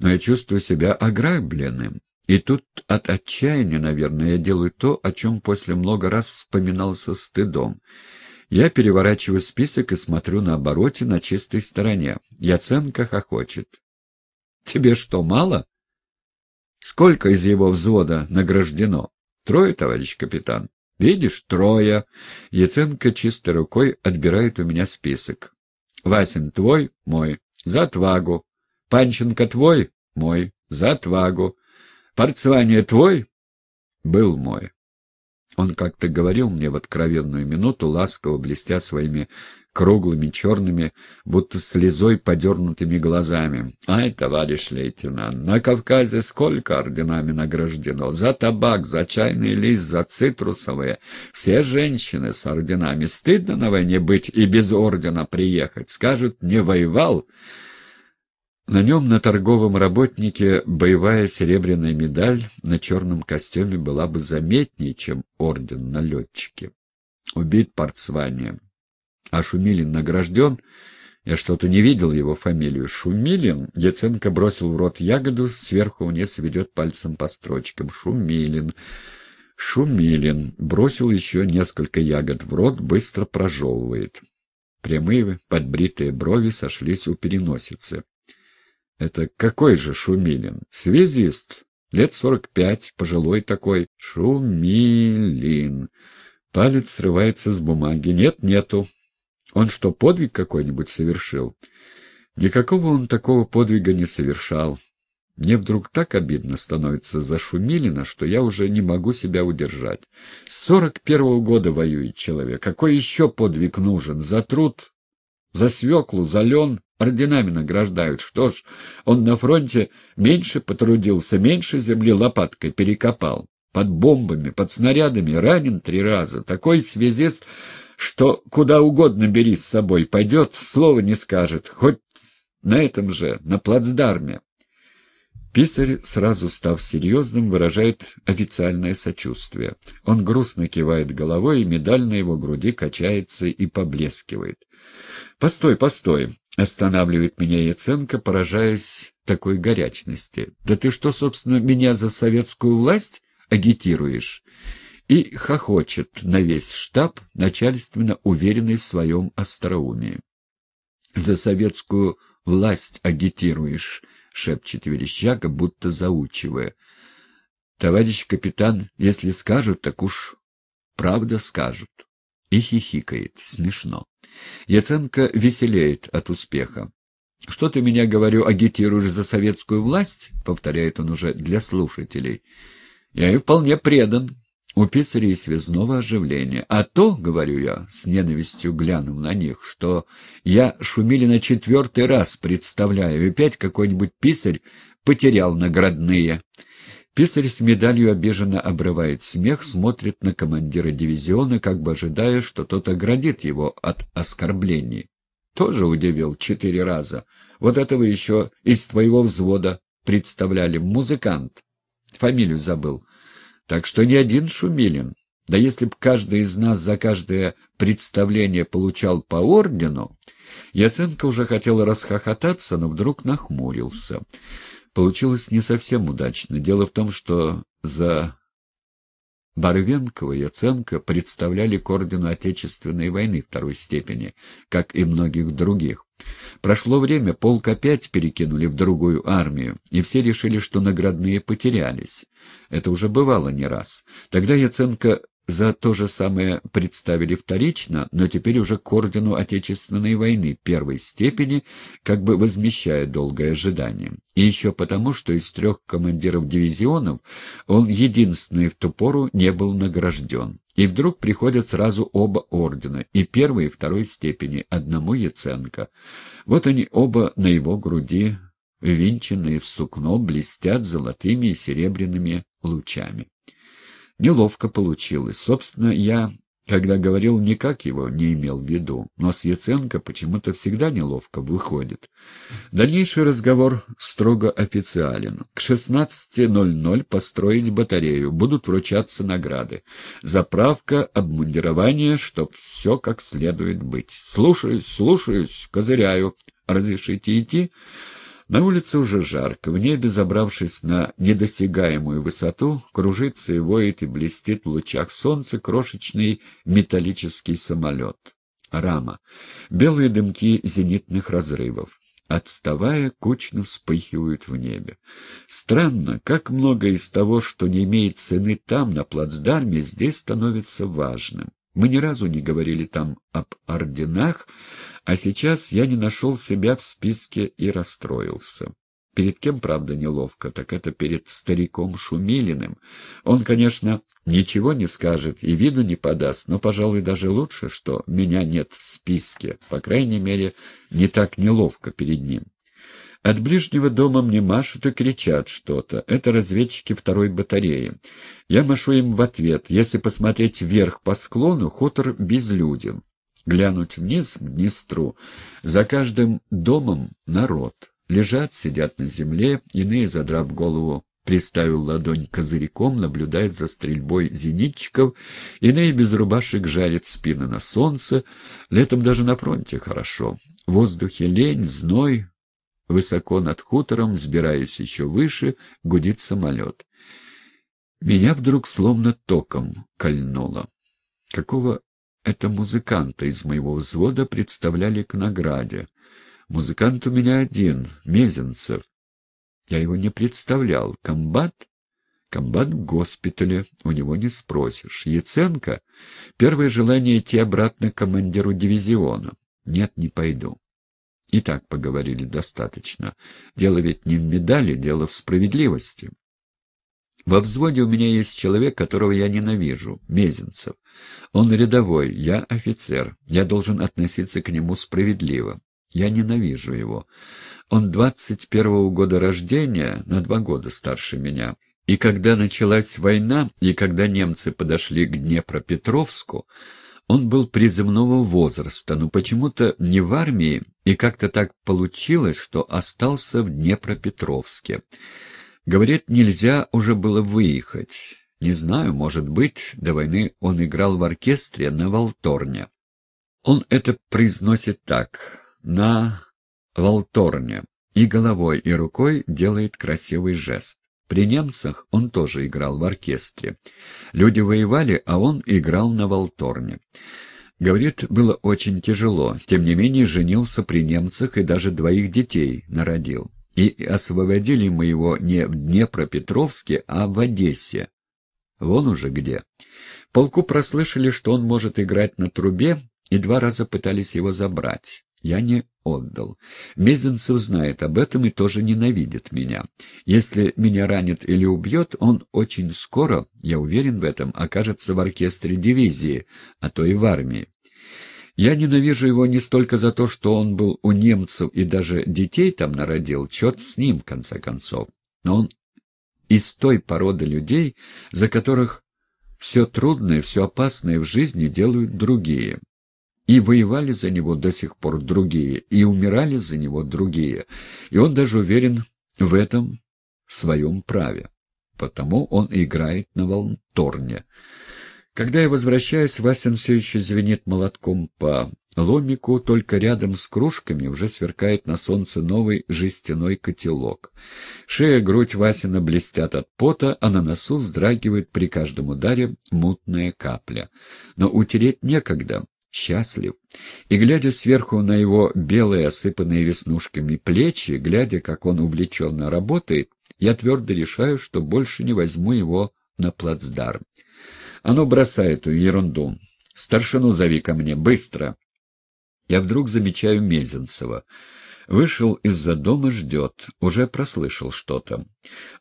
Но я чувствую себя ограбленным. И тут от отчаяния, наверное, я делаю то, о чем после много раз вспоминал со стыдом. Я переворачиваю список и смотрю на обороте на чистой стороне. Яценко хохочет. «Тебе что, мало? Сколько из его взвода награждено?» Трое, товарищ капитан. Видишь, трое. Яценко чистой рукой отбирает у меня список. Васин твой, мой. За отвагу. Панченко твой, мой. За отвагу. Порцвание твой? Был мой. Он как-то говорил мне в откровенную минуту, ласково блестя своими круглыми, черными, будто слезой подернутыми глазами. «Ай, товарищ лейтенант, на Кавказе сколько орденами награждено? За табак, за чайный лист, за цитрусовые. Все женщины с орденами. Стыдно на войне быть и без ордена приехать. Скажут, не воевал». На нем на торговом работнике боевая серебряная медаль на черном костюме была бы заметнее, чем орден на летчике. Убит портсванием. А Шумилин награжден? Я что-то не видел его фамилию. Шумилин? Яценко бросил в рот ягоду, сверху вниз ведет пальцем по строчкам. Шумилин. Шумилин. Бросил еще несколько ягод в рот, быстро прожевывает. Прямые подбритые брови сошлись у переносицы. Это какой же Шумилин? Связист? Лет сорок пять, пожилой такой. Шумилин. Палец срывается с бумаги. Нет, нету. Он что, подвиг какой-нибудь совершил? Никакого он такого подвига не совершал. Мне вдруг так обидно становится за Шумилина, что я уже не могу себя удержать. С сорок первого года воюет человек. Какой еще подвиг нужен? За труд? За свеклу? За лен? Орденами награждают. Что ж, он на фронте меньше потрудился, меньше земли лопаткой перекопал. Под бомбами, под снарядами, ранен три раза. Такой связист что куда угодно бери с собой, пойдет, слова не скажет, хоть на этом же, на плацдарме. Писарь, сразу став серьезным, выражает официальное сочувствие. Он грустно кивает головой, и медаль на его груди качается и поблескивает. «Постой, постой!» — останавливает меня Яценко, поражаясь такой горячности. «Да ты что, собственно, меня за советскую власть агитируешь?» и хохочет на весь штаб, начальственно уверенный в своем остроумии. «За советскую власть агитируешь», — шепчет Верещага, будто заучивая. «Товарищ капитан, если скажут, так уж правда скажут». И хихикает. Смешно. Яценко веселеет от успеха. «Что ты меня, говорю, агитируешь за советскую власть?» — повторяет он уже для слушателей. «Я и вполне предан, у писарей связного оживления, А то, — говорю я, с ненавистью глянув на них, — что я шумили на четвертый раз, представляю, и опять какой-нибудь писарь потерял наградные. Писарь с медалью обиженно обрывает смех, смотрит на командира дивизиона, как бы ожидая, что тот оградит его от оскорблений. Тоже удивил четыре раза. Вот этого еще из твоего взвода представляли музыкант. Фамилию забыл. Так что не один Шумилин. Да если б каждый из нас за каждое представление получал по ордену... Яценко уже хотел расхохотаться, но вдруг нахмурился. Получилось не совсем удачно. Дело в том, что за Барвенкова Яценко представляли к ордену Отечественной войны второй степени, как и многих других. Прошло время, полк опять перекинули в другую армию, и все решили, что наградные потерялись. Это уже бывало не раз. Тогда Яценко за то же самое представили вторично, но теперь уже к ордену Отечественной войны первой степени, как бы возмещая долгое ожидание. И еще потому, что из трех командиров дивизионов он единственный в ту пору не был награжден. И вдруг приходят сразу оба ордена, и первой, и второй степени, одному Яценко. Вот они оба на его груди, винченные в сукно, блестят золотыми и серебряными лучами. Неловко получилось. Собственно, я, когда говорил, никак его не имел в виду, но с Яценко почему-то всегда неловко выходит. Дальнейший разговор строго официален. К 16.00 построить батарею, будут вручаться награды. Заправка, обмундирование, чтоб все как следует быть. Слушаюсь, слушаюсь, козыряю. Разрешите идти? На улице уже жарко, в небе, забравшись на недосягаемую высоту, кружится и воет и блестит в лучах солнца крошечный металлический самолет. Рама. Белые дымки зенитных разрывов. Отставая, кучно вспыхивают в небе. Странно, как много из того, что не имеет цены там, на плацдарме, здесь становится важным. Мы ни разу не говорили там об орденах, а сейчас я не нашел себя в списке и расстроился. Перед кем, правда, неловко, так это перед стариком Шумилиным. Он, конечно, ничего не скажет и виду не подаст, но, пожалуй, даже лучше, что меня нет в списке, по крайней мере, не так неловко перед ним. От ближнего дома мне машут и кричат что-то. Это разведчики второй батареи. Я машу им в ответ. Если посмотреть вверх по склону, хутор безлюден. Глянуть вниз — в Днестру. За каждым домом народ. Лежат, сидят на земле, иные, задрав голову, приставил ладонь козырьком, наблюдают за стрельбой зенитчиков, иные без рубашек жарят спины на солнце, летом даже на фронте хорошо. В воздухе лень, зной, Высоко над хутором, взбираюсь еще выше, гудит самолет. Меня вдруг словно током кольнуло. Какого это музыканта из моего взвода представляли к награде? Музыкант у меня один, Мезенцев. Я его не представлял. Комбат? Комбат в госпитале, у него не спросишь. Яценко? Первое желание идти обратно к командиру дивизиона. Нет, не пойду. И так поговорили достаточно. Дело ведь не в медали, дело в справедливости. Во взводе у меня есть человек, которого я ненавижу, Мезенцев. Он рядовой, я офицер. Я должен относиться к нему справедливо. Я ненавижу его. Он двадцать первого года рождения, на два года старше меня. И когда началась война, и когда немцы подошли к Днепропетровску, он был призывного возраста, но почему-то не в армии, и как-то так получилось, что остался в Днепропетровске. Говорит, нельзя уже было выехать. Не знаю, может быть, до войны он играл в оркестре на Волторне. Он это произносит так «на Волторне» и головой и рукой делает красивый жест. При немцах он тоже играл в оркестре. Люди воевали, а он играл на волторне. Говорит, было очень тяжело. Тем не менее, женился при немцах и даже двоих детей народил. И освободили мы его не в Днепропетровске, а в Одессе. Вон уже где. Полку прослышали, что он может играть на трубе, и два раза пытались его забрать я не отдал. Мезенцев знает об этом и тоже ненавидит меня. Если меня ранит или убьет, он очень скоро, я уверен в этом, окажется в оркестре дивизии, а то и в армии. Я ненавижу его не столько за то, что он был у немцев и даже детей там народил, черт с ним, в конце концов. Но он из той породы людей, за которых все трудное, все опасное в жизни делают другие. И воевали за него до сих пор другие, и умирали за него другие. И он даже уверен в этом своем праве. Потому он играет на волнторне. Когда я возвращаюсь, Васин все еще звенит молотком по ломику, только рядом с кружками уже сверкает на солнце новый жестяной котелок. Шея, грудь Васина блестят от пота, а на носу вздрагивает при каждом ударе мутная капля. Но утереть некогда счастлив. И, глядя сверху на его белые, осыпанные веснушками плечи, глядя, как он увлеченно работает, я твердо решаю, что больше не возьму его на плацдарм. Оно а ну, бросает эту ерунду. Старшину зови ко мне, быстро. Я вдруг замечаю Мезенцева. Вышел из-за дома, ждет, уже прослышал что-то.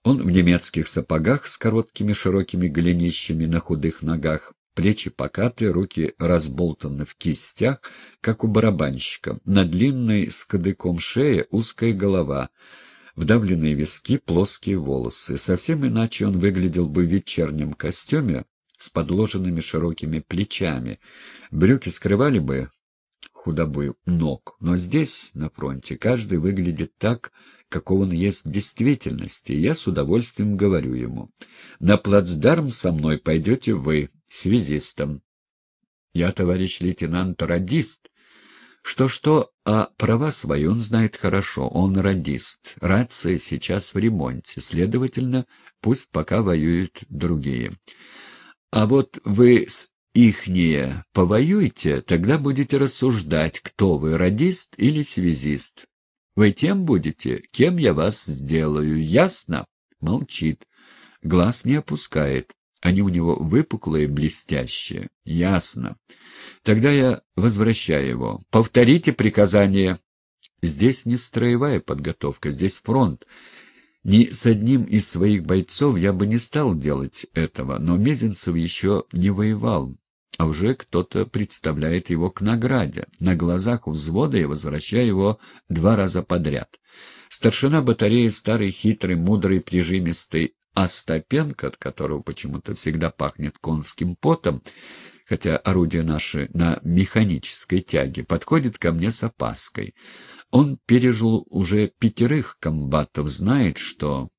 Он в немецких сапогах с короткими широкими голенищами на худых ногах, Плечи покаты, руки разболтаны в кистях, как у барабанщика. На длинной с кадыком шее узкая голова, вдавленные виски, плоские волосы. Совсем иначе он выглядел бы в вечернем костюме с подложенными широкими плечами. Брюки скрывали бы худобы ног, но здесь, на фронте, каждый выглядит так, каков он есть в действительности, и я с удовольствием говорю ему. «На плацдарм со мной пойдете вы, связистом. Я, товарищ лейтенант, радист. Что-что, а права свои он знает хорошо, он радист. Рация сейчас в ремонте, следовательно, пусть пока воюют другие. А вот вы с ихние повоюйте, тогда будете рассуждать, кто вы, радист или связист. Вы тем будете, кем я вас сделаю, ясно? Молчит, глаз не опускает. Они у него выпуклые, блестящие. Ясно. Тогда я возвращаю его. Повторите приказание. Здесь не строевая подготовка, здесь фронт. Ни с одним из своих бойцов я бы не стал делать этого, но Мезенцев еще не воевал, а уже кто-то представляет его к награде. На глазах у взвода я возвращаю его два раза подряд. Старшина батареи, старый, хитрый, мудрый, прижимистый Остапенко, а от которого почему-то всегда пахнет конским потом, хотя орудие наше на механической тяге, подходит ко мне с опаской. Он пережил уже пятерых комбатов, знает, что...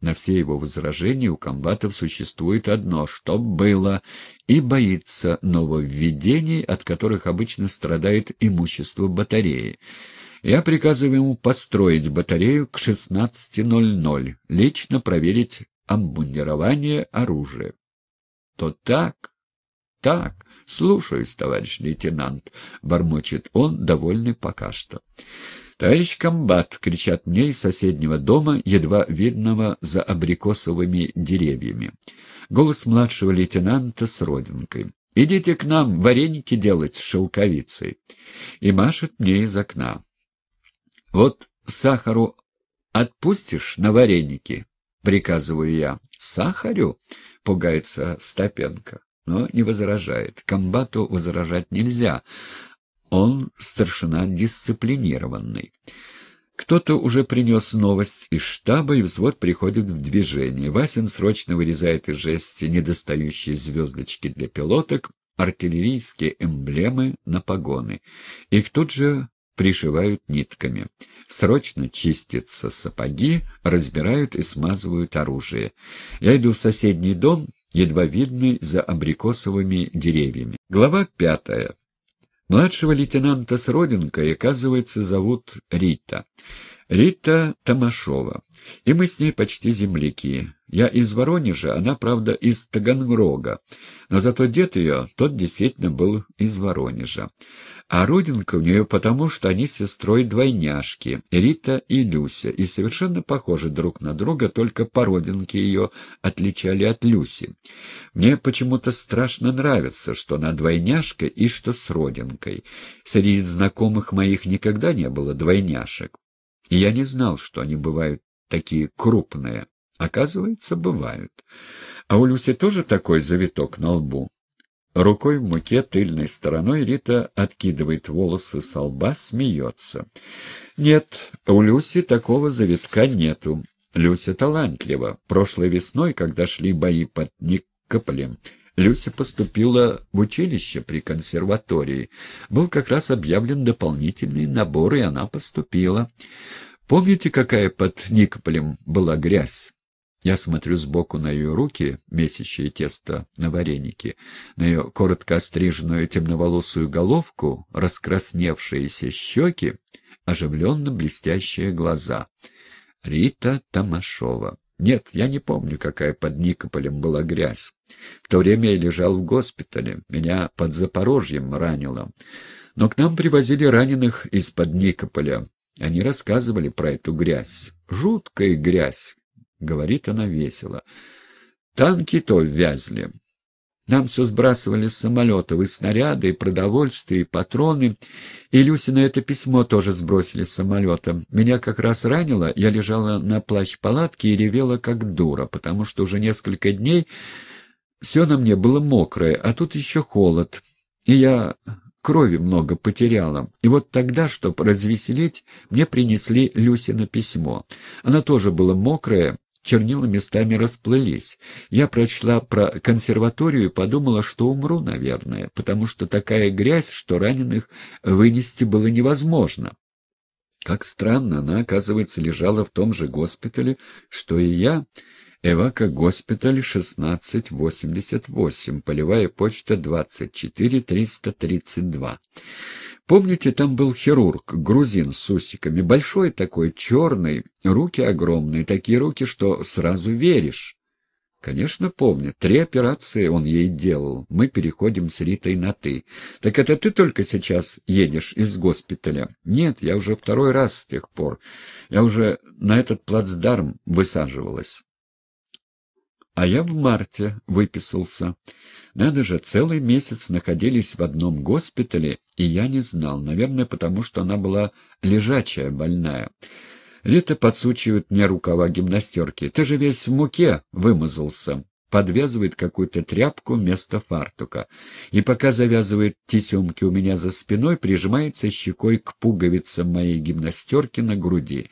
На все его возражения у комбатов существует одно «что было» и боится нововведений, от которых обычно страдает имущество батареи. Я приказываю ему построить батарею к 16.00, лично проверить обмундирование оружия. То так, так, слушаюсь, товарищ лейтенант, — бормочет он, довольный пока что. «Товарищ комбат!» — кричат мне из соседнего дома, едва видного за абрикосовыми деревьями. Голос младшего лейтенанта с родинкой. «Идите к нам вареники делать с шелковицей!» И машет мне из окна. Вот сахару отпустишь на вареники, приказываю я. Сахарю? Пугается Стапенко, но не возражает. Комбату возражать нельзя. Он старшина дисциплинированный. Кто-то уже принес новость из штаба, и взвод приходит в движение. Васин срочно вырезает из жести недостающие звездочки для пилоток, артиллерийские эмблемы на погоны. Их тут же пришивают нитками. Срочно чистятся сапоги, разбирают и смазывают оружие. Я иду в соседний дом, едва видный за абрикосовыми деревьями. Глава пятая. Младшего лейтенанта с родинкой, оказывается, зовут Рита. Рита Тамашова. И мы с ней почти земляки. Я из Воронежа, она, правда, из Таганрога, но зато дед ее, тот действительно был из Воронежа. А родинка у нее потому, что они с сестрой двойняшки, Рита и Люся, и совершенно похожи друг на друга, только по родинке ее отличали от Люси. Мне почему-то страшно нравится, что она двойняшка и что с родинкой. Среди знакомых моих никогда не было двойняшек, и я не знал, что они бывают такие крупные. Оказывается, бывают. А у Люси тоже такой завиток на лбу. Рукой в муке тыльной стороной Рита откидывает волосы со лба, смеется. Нет, у Люси такого завитка нету. Люся талантлива. Прошлой весной, когда шли бои под Никоплем, Люся поступила в училище при консерватории. Был как раз объявлен дополнительный набор, и она поступила. Помните, какая под Никоплем была грязь? Я смотрю сбоку на ее руки, месящие тесто на вареники, на ее коротко остриженную темноволосую головку, раскрасневшиеся щеки, оживленно блестящие глаза. Рита Тамашова. Нет, я не помню, какая под Никополем была грязь. В то время я лежал в госпитале, меня под Запорожьем ранило. Но к нам привозили раненых из-под Никополя. Они рассказывали про эту грязь. Жуткая грязь, — говорит она весело. «Танки то вязли. Нам все сбрасывали с самолетов, и снаряды, и продовольствие, и патроны. И Люсина это письмо тоже сбросили с самолета. Меня как раз ранило, я лежала на плащ палатки и ревела как дура, потому что уже несколько дней все на мне было мокрое, а тут еще холод. И я крови много потеряла. И вот тогда, чтобы развеселить, мне принесли Люсина письмо. Она тоже была мокрая чернила местами расплылись. Я прочла про консерваторию и подумала, что умру, наверное, потому что такая грязь, что раненых вынести было невозможно. Как странно, она, оказывается, лежала в том же госпитале, что и я, — Эвака госпиталь 1688, полевая почта 24 332. Помните, там был хирург, грузин с усиками, большой такой, черный, руки огромные, такие руки, что сразу веришь. Конечно, помню. Три операции он ей делал. Мы переходим с Ритой на «ты». Так это ты только сейчас едешь из госпиталя? Нет, я уже второй раз с тех пор. Я уже на этот плацдарм высаживалась а я в марте выписался. Надо же, целый месяц находились в одном госпитале, и я не знал, наверное, потому что она была лежачая, больная. Лето подсучивает мне рукава гимнастерки. Ты же весь в муке вымазался. Подвязывает какую-то тряпку вместо фартука. И пока завязывает тесемки у меня за спиной, прижимается щекой к пуговицам моей гимнастерки на груди.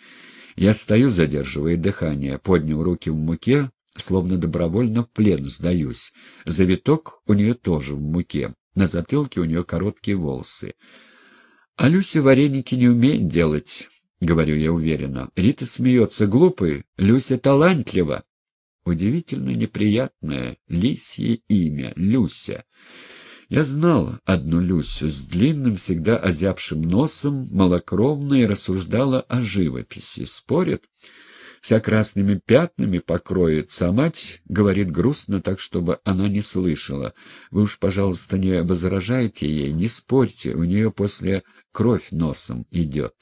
Я стою, задерживая дыхание, поднял руки в муке, словно добровольно в плен сдаюсь. Завиток у нее тоже в муке, на затылке у нее короткие волосы. А Люся вареники не умеет делать, — говорю я уверенно. Рита смеется. Глупый, Люся талантлива. Удивительно неприятное лисье имя — Люся. Я знал одну Люсю с длинным, всегда озябшим носом, малокровной, рассуждала о живописи. Спорят вся красными пятнами покроется, а мать говорит грустно так, чтобы она не слышала. Вы уж, пожалуйста, не возражайте ей, не спорьте, у нее после кровь носом идет.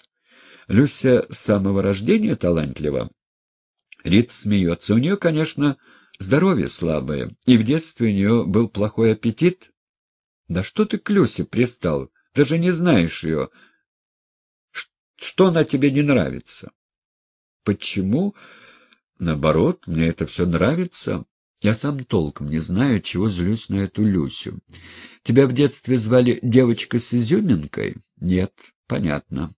Люся с самого рождения талантлива. Рит смеется. У нее, конечно, здоровье слабое, и в детстве у нее был плохой аппетит. Да что ты к Люсе пристал? Ты же не знаешь ее. Что она тебе не нравится? Почему? Наоборот, мне это все нравится. Я сам толком не знаю, чего злюсь на эту Люсю. Тебя в детстве звали девочка с изюминкой? Нет, понятно.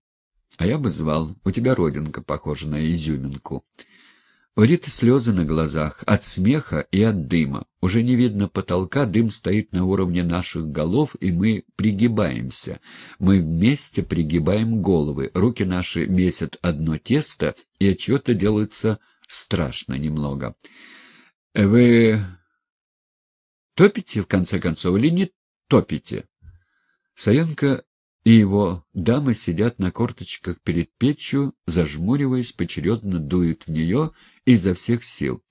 А я бы звал. У тебя родинка похожа на изюминку. У Риты слезы на глазах, от смеха и от дыма. Уже не видно потолка, дым стоит на уровне наших голов, и мы пригибаемся. Мы вместе пригибаем головы, руки наши месят одно тесто, и от чего-то делается страшно немного. Э, «Вы топите, в конце концов, или не топите?» Саенко и его дамы сидят на корточках перед печью, зажмуриваясь, поочередно дуют в нее изо всех сил.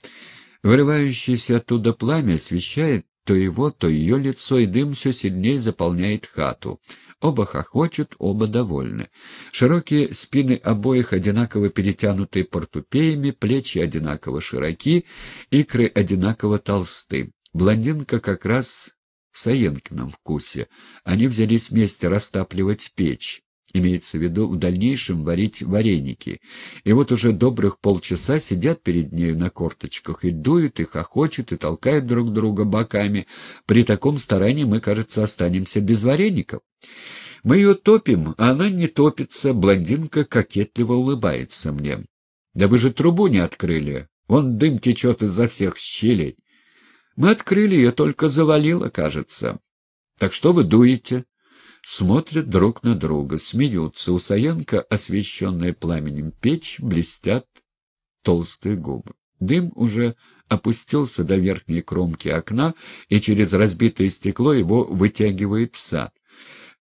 Вырывающееся оттуда пламя освещает то его, то ее лицо, и дым все сильнее заполняет хату. Оба хохочут, оба довольны. Широкие спины обоих одинаково перетянуты портупеями, плечи одинаково широки, икры одинаково толсты. Блондинка как раз в Саенкином вкусе. Они взялись вместе растапливать печь имеется в виду в дальнейшем варить вареники. И вот уже добрых полчаса сидят перед нею на корточках и дуют, и хохочут, и толкают друг друга боками. При таком старании мы, кажется, останемся без вареников. Мы ее топим, а она не топится, блондинка кокетливо улыбается мне. «Да вы же трубу не открыли, вон дым течет изо всех щелей». «Мы открыли ее, только завалило, кажется». «Так что вы дуете?» смотрят друг на друга, смеются. У Саянка, освещенная пламенем печь, блестят толстые губы. Дым уже опустился до верхней кромки окна, и через разбитое стекло его вытягивает в сад.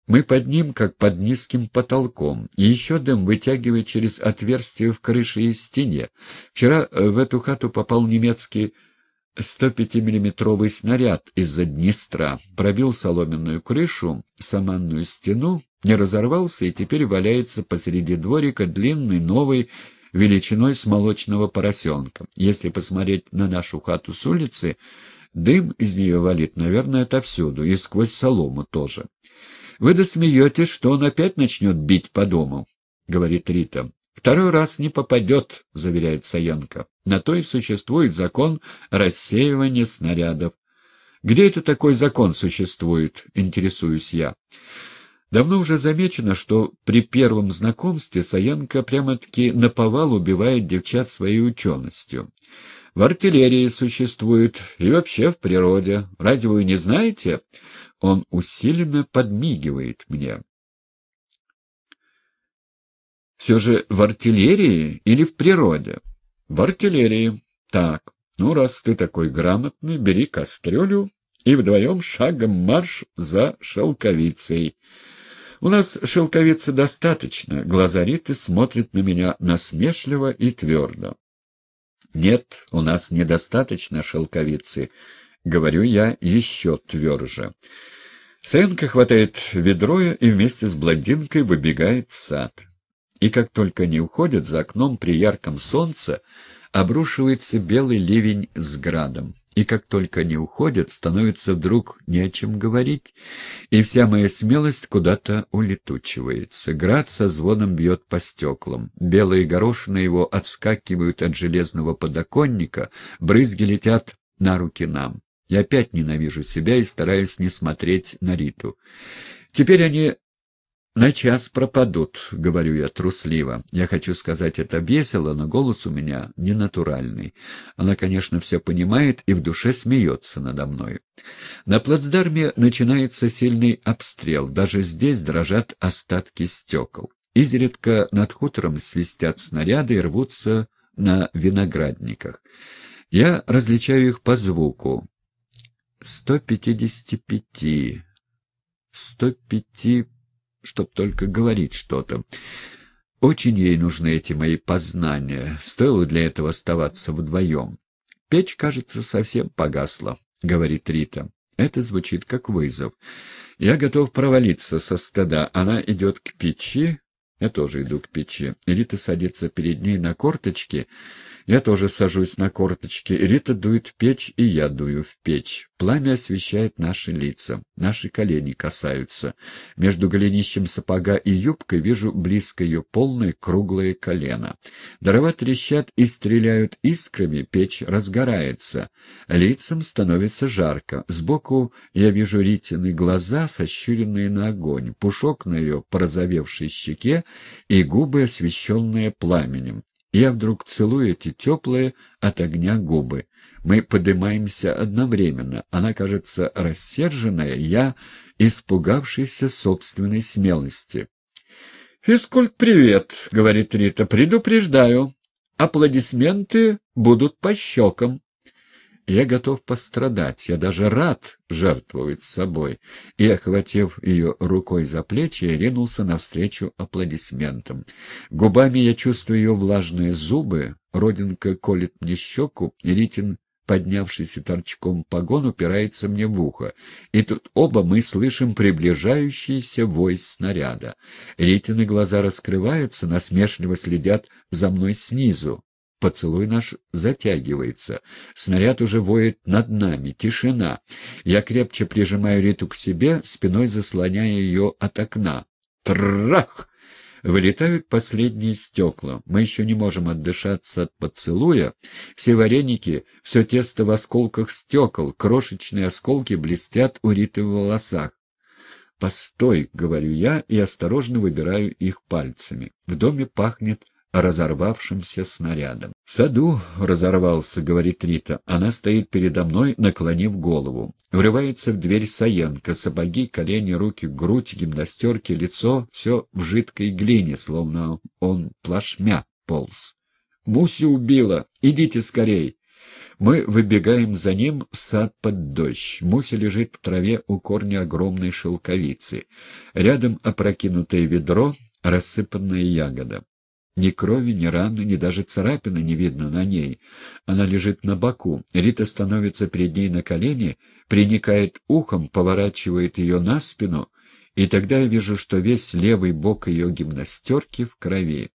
Мы под ним, как под низким потолком, и еще дым вытягивает через отверстие в крыше и стене. Вчера э, в эту хату попал немецкий 105-миллиметровый снаряд из-за Днестра, пробил соломенную крышу, саманную стену, не разорвался и теперь валяется посреди дворика длинный новый величиной с молочного поросенка. Если посмотреть на нашу хату с улицы, дым из нее валит, наверное, отовсюду, и сквозь солому тоже. «Вы досмеетесь, что он опять начнет бить по дому», — говорит Рита. Второй раз не попадет, заверяет Саенко. На то и существует закон рассеивания снарядов. Где это такой закон существует, интересуюсь я. Давно уже замечено, что при первом знакомстве Саенко прямо-таки наповал убивает девчат своей ученостью. В артиллерии существует и вообще в природе. Разве вы не знаете? Он усиленно подмигивает мне. Все же в артиллерии или в природе? В артиллерии. Так, ну раз ты такой грамотный, бери кастрюлю и вдвоем шагом марш за шелковицей. У нас шелковицы достаточно, глаза Риты смотрят на меня насмешливо и твердо. Нет, у нас недостаточно шелковицы, говорю я еще тверже. Сенка хватает ведро и вместе с блондинкой выбегает в сад. И как только они уходят, за окном при ярком солнце обрушивается белый ливень с градом. И как только они уходят, становится вдруг не о чем говорить, и вся моя смелость куда-то улетучивается. Град со звоном бьет по стеклам. Белые горошины его отскакивают от железного подоконника, брызги летят на руки нам. Я опять ненавижу себя и стараюсь не смотреть на Риту. Теперь они «На час пропадут», — говорю я трусливо. Я хочу сказать это весело, но голос у меня ненатуральный. Она, конечно, все понимает и в душе смеется надо мной. На плацдарме начинается сильный обстрел. Даже здесь дрожат остатки стекол. Изредка над хутором свистят снаряды и рвутся на виноградниках. Я различаю их по звуку. «Сто пятидесяти пяти...» «Сто пяти чтоб только говорить что-то. Очень ей нужны эти мои познания. Стоило для этого оставаться вдвоем. Печь, кажется, совсем погасла, — говорит Рита. Это звучит как вызов. Я готов провалиться со стада. Она идет к печи. Я тоже иду к печи. Рита садится перед ней на корточки я тоже сажусь на корточки. Рита дует в печь, и я дую в печь. Пламя освещает наши лица. Наши колени касаются. Между голенищем сапога и юбкой вижу близко ее полное круглое колено. Дрова трещат и стреляют искрами, печь разгорается. Лицам становится жарко. Сбоку я вижу Ритины глаза, сощуренные на огонь, пушок на ее порозовевшей щеке и губы, освещенные пламенем. Я вдруг целую эти теплые от огня губы. Мы поднимаемся одновременно. Она кажется рассерженная, я испугавшийся собственной смелости. «Физкульт-привет», — говорит Рита, — «предупреждаю. Аплодисменты будут по щекам». Я готов пострадать, я даже рад жертвовать собой. И, охватив ее рукой за плечи, я ринулся навстречу аплодисментам. Губами я чувствую ее влажные зубы, родинка колет мне щеку, Ритин поднявшийся торчком погон, упирается мне в ухо. И тут оба мы слышим приближающийся вой снаряда. Ритины глаза раскрываются, насмешливо следят за мной снизу. Поцелуй наш затягивается. Снаряд уже воет над нами. Тишина. Я крепче прижимаю Риту к себе, спиной заслоняя ее от окна. Трах! Вылетают последние стекла. Мы еще не можем отдышаться от поцелуя. Все вареники, все тесто в осколках стекол. Крошечные осколки блестят у Риты в волосах. «Постой», — говорю я и осторожно выбираю их пальцами. В доме пахнет разорвавшимся снарядом. «В саду разорвался», — говорит Рита. Она стоит передо мной, наклонив голову. Врывается в дверь Саенко. Сапоги, колени, руки, грудь, гимнастерки, лицо — все в жидкой глине, словно он плашмя полз. «Мусю убила! Идите скорей!» Мы выбегаем за ним в сад под дождь. Муся лежит в траве у корня огромной шелковицы. Рядом опрокинутое ведро, рассыпанная ягода. Ни крови, ни раны, ни даже царапины не видно на ней. Она лежит на боку. Рита становится перед ней на колени, приникает ухом, поворачивает ее на спину, и тогда я вижу, что весь левый бок ее гимнастерки в крови.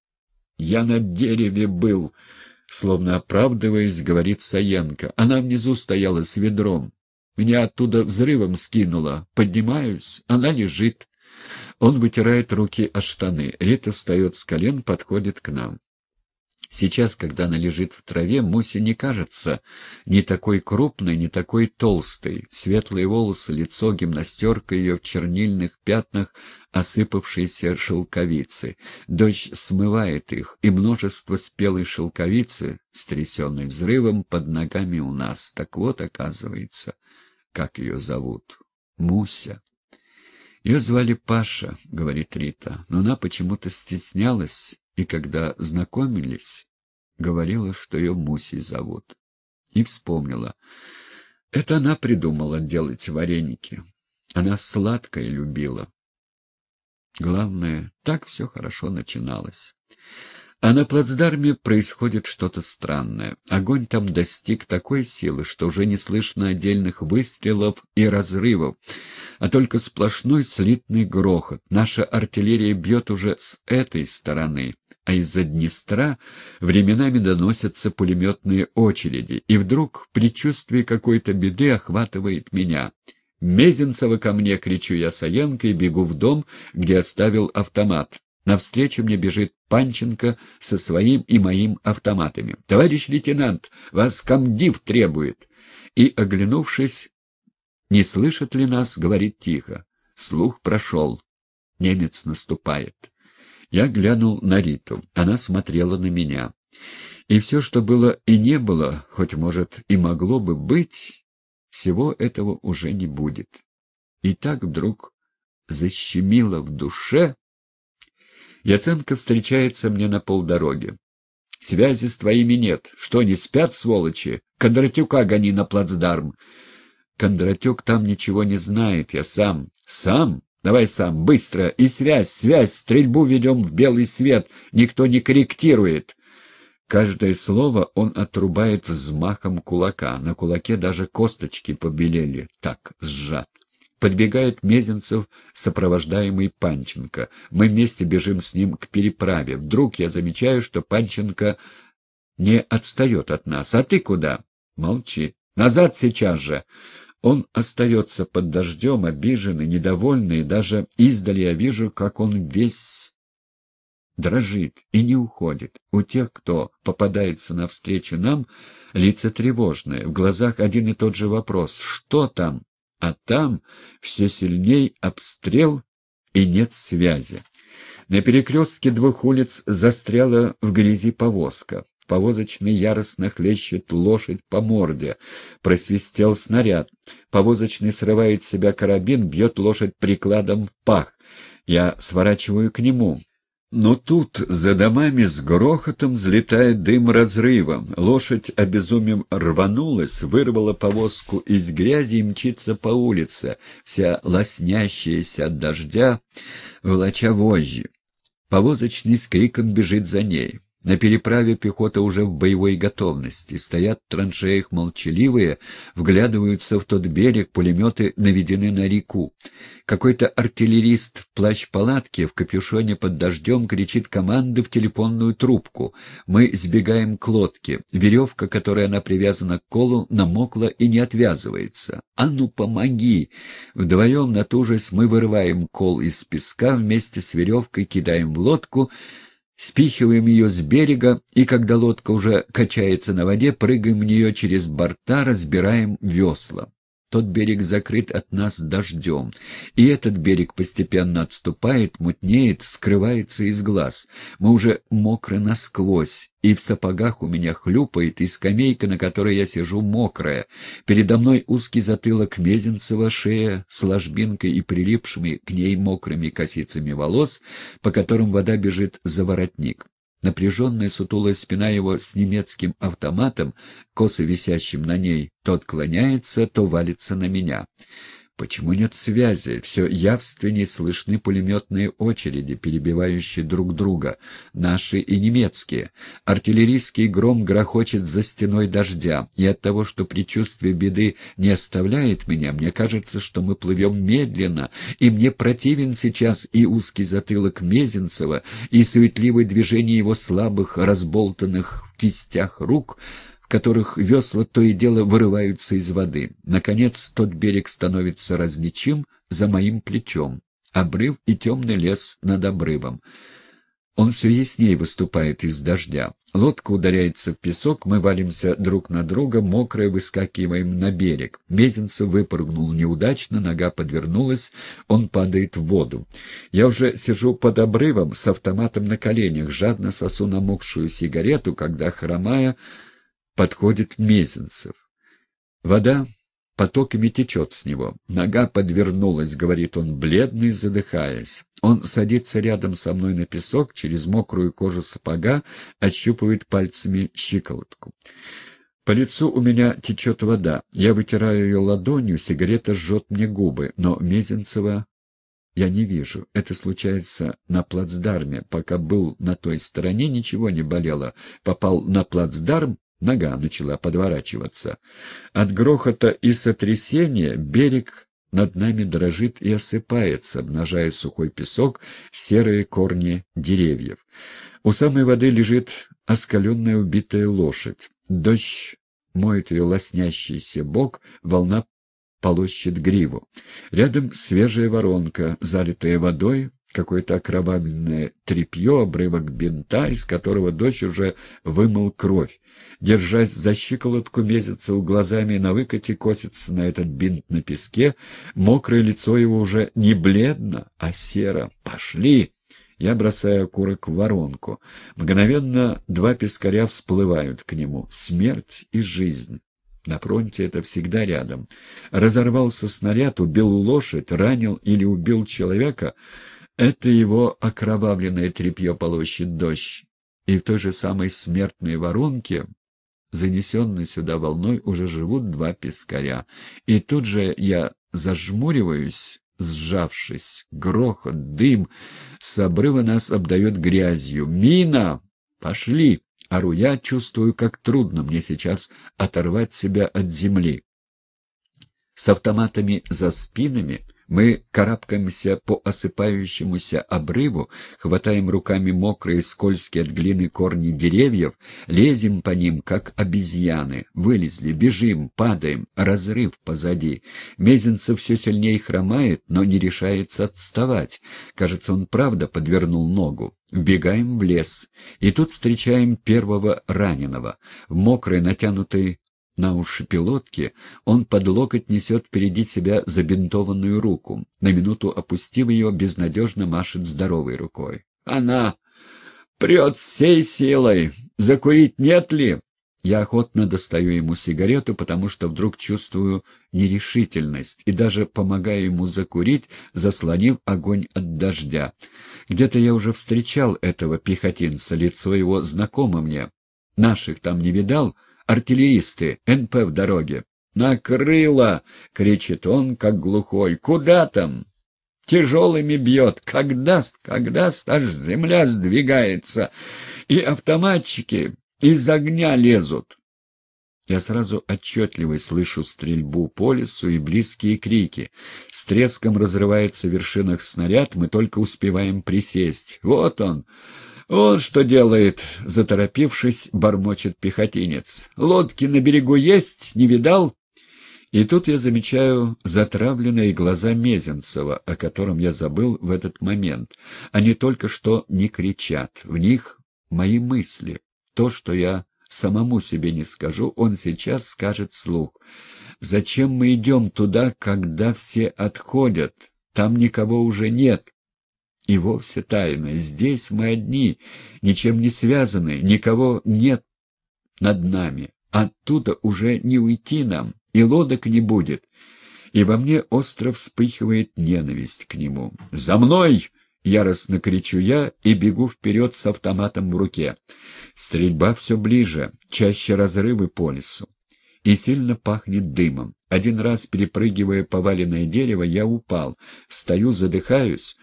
«Я на дереве был», — словно оправдываясь, говорит Саенко. «Она внизу стояла с ведром. Меня оттуда взрывом скинула. Поднимаюсь, она лежит». Он вытирает руки о штаны. Рита встает с колен, подходит к нам. Сейчас, когда она лежит в траве, Муси не кажется ни такой крупной, ни такой толстой. Светлые волосы, лицо, гимнастерка ее в чернильных пятнах, осыпавшиеся шелковицы. Дождь смывает их, и множество спелой шелковицы, стрясенной взрывом, под ногами у нас. Так вот, оказывается, как ее зовут. Муся. «Ее звали Паша», — говорит Рита, — «но она почему-то стеснялась, и когда знакомились, говорила, что ее Мусей зовут». И вспомнила. «Это она придумала делать вареники. Она сладкое любила». Главное, так все хорошо начиналось. А на плацдарме происходит что-то странное. Огонь там достиг такой силы, что уже не слышно отдельных выстрелов и разрывов, а только сплошной слитный грохот. Наша артиллерия бьет уже с этой стороны, а из-за Днестра временами доносятся пулеметные очереди, и вдруг предчувствие какой-то беды охватывает меня. «Мезенцева ко мне!» — кричу я Саенко и бегу в дом, где оставил автомат. Навстречу мне бежит Панченко со своим и моим автоматами. «Товарищ лейтенант, вас комдив требует!» И, оглянувшись, не слышит ли нас, говорит тихо. Слух прошел. Немец наступает. Я глянул на Риту. Она смотрела на меня. И все, что было и не было, хоть, может, и могло бы быть, всего этого уже не будет. И так вдруг защемило в душе, Яценко встречается мне на полдороге. «Связи с твоими нет. Что, не спят, сволочи? Кондратюка гони на плацдарм!» «Кондратюк там ничего не знает. Я сам. Сам?» Давай сам, быстро, и связь, связь, стрельбу ведем в белый свет, никто не корректирует. Каждое слово он отрубает взмахом кулака, на кулаке даже косточки побелели, так сжат. Подбегает Мезенцев, сопровождаемый Панченко. Мы вместе бежим с ним к переправе. Вдруг я замечаю, что Панченко не отстает от нас. «А ты куда?» «Молчи. Назад сейчас же!» Он остается под дождем, обиженный, недовольный, и даже издали я вижу, как он весь дрожит и не уходит. У тех, кто попадается навстречу нам, лица тревожные, в глазах один и тот же вопрос «Что там?» а там все сильней обстрел и нет связи. На перекрестке двух улиц застряла в грязи повозка. Повозочный яростно хлещет лошадь по морде. Просвистел снаряд. Повозочный срывает с себя карабин, бьет лошадь прикладом в пах. Я сворачиваю к нему. Но тут за домами с грохотом взлетает дым разрывом. Лошадь, обезумим рванулась, вырвала повозку из грязи и мчится по улице, вся лоснящаяся от дождя, волоча вожжи. Повозочный с криком бежит за ней. На переправе пехота уже в боевой готовности, стоят в траншеях молчаливые, вглядываются в тот берег, пулеметы наведены на реку. Какой-то артиллерист в плащ-палатке, в капюшоне под дождем, кричит команды в телефонную трубку. Мы сбегаем к лодке. Веревка, которой она привязана к колу, намокла и не отвязывается. «А ну, помоги!» Вдвоем на ту же мы вырываем кол из песка, вместе с веревкой кидаем в лодку — спихиваем ее с берега, и когда лодка уже качается на воде, прыгаем в нее через борта, разбираем весла. Тот берег закрыт от нас дождем. И этот берег постепенно отступает, мутнеет, скрывается из глаз. Мы уже мокры насквозь, и в сапогах у меня хлюпает, и скамейка, на которой я сижу, мокрая. Передо мной узкий затылок Мезенцева шея с ложбинкой и прилипшими к ней мокрыми косицами волос, по которым вода бежит за воротник. Напряженная сутулая спина его с немецким автоматом, косо висящим на ней, то отклоняется, то валится на меня. Почему нет связи? Все явственнее слышны пулеметные очереди, перебивающие друг друга, наши и немецкие. Артиллерийский гром грохочет за стеной дождя, и от того, что предчувствие беды не оставляет меня, мне кажется, что мы плывем медленно, и мне противен сейчас и узкий затылок Мезенцева, и суетливое движение его слабых, разболтанных в кистях рук — которых весла то и дело вырываются из воды. Наконец, тот берег становится различим за моим плечом. Обрыв и темный лес над обрывом. Он все яснее выступает из дождя. Лодка ударяется в песок, мы валимся друг на друга, мокрые выскакиваем на берег. Мезенцев выпрыгнул неудачно, нога подвернулась, он падает в воду. Я уже сижу под обрывом с автоматом на коленях, жадно сосу намокшую сигарету, когда, хромая, подходит Мезенцев. Вода потоками течет с него. Нога подвернулась, говорит он, бледный, задыхаясь. Он садится рядом со мной на песок, через мокрую кожу сапога ощупывает пальцами щиколотку. По лицу у меня течет вода. Я вытираю ее ладонью, сигарета жжет мне губы, но Мезенцева я не вижу. Это случается на плацдарме. Пока был на той стороне, ничего не болело. Попал на плацдарм, Нога начала подворачиваться. От грохота и сотрясения берег над нами дрожит и осыпается, обнажая сухой песок, серые корни деревьев. У самой воды лежит оскаленная убитая лошадь. Дождь моет ее лоснящийся бок, волна полощет гриву. Рядом свежая воронка, залитая водой, какое-то окровавленное тряпье, обрывок бинта, из которого дочь уже вымыл кровь. Держась за щиколотку, месяца у глазами на выкате косится на этот бинт на песке. Мокрое лицо его уже не бледно, а серо. «Пошли!» Я бросаю окурок в воронку. Мгновенно два пескаря всплывают к нему. Смерть и жизнь. На фронте это всегда рядом. Разорвался снаряд, убил лошадь, ранил или убил человека — это его окровавленное тряпье полощет дождь, и в той же самой смертной воронке, занесенной сюда волной, уже живут два пескаря. И тут же я зажмуриваюсь, сжавшись, грохот, дым, с обрыва нас обдает грязью. «Мина! Пошли!» Ору я, чувствую, как трудно мне сейчас оторвать себя от земли. С автоматами за спинами — мы карабкаемся по осыпающемуся обрыву, хватаем руками мокрые, скользкие от глины корни деревьев, лезем по ним, как обезьяны. Вылезли, бежим, падаем, разрыв позади. Мезенцев все сильнее хромает, но не решается отставать. Кажется, он правда подвернул ногу. Вбегаем в лес, и тут встречаем первого раненого. В мокрой, натянутой на уши пилотки, он под локоть несет впереди себя забинтованную руку. На минуту опустив ее, безнадежно машет здоровой рукой. «Она прет всей силой! Закурить нет ли?» Я охотно достаю ему сигарету, потому что вдруг чувствую нерешительность и даже помогаю ему закурить, заслонив огонь от дождя. Где-то я уже встречал этого пехотинца, лицо его знакомо мне. Наших там не видал, — артиллеристы, НП в дороге. «Накрыло!» — кричит он, как глухой. «Куда там?» Тяжелыми бьет. Как даст, как даст, аж земля сдвигается. И автоматчики из огня лезут. Я сразу отчетливо слышу стрельбу по лесу и близкие крики. С треском разрывается в вершинах снаряд, мы только успеваем присесть. Вот он! «Вот что делает!» — заторопившись, бормочет пехотинец. «Лодки на берегу есть? Не видал?» И тут я замечаю затравленные глаза Мезенцева, о котором я забыл в этот момент. Они только что не кричат. В них мои мысли. То, что я самому себе не скажу, он сейчас скажет вслух. «Зачем мы идем туда, когда все отходят? Там никого уже нет» и вовсе тайное. Здесь мы одни, ничем не связаны, никого нет над нами. Оттуда уже не уйти нам, и лодок не будет. И во мне остро вспыхивает ненависть к нему. «За мной!» — яростно кричу я и бегу вперед с автоматом в руке. Стрельба все ближе, чаще разрывы по лесу. И сильно пахнет дымом. Один раз, перепрыгивая поваленное дерево, я упал. Стою, задыхаюсь.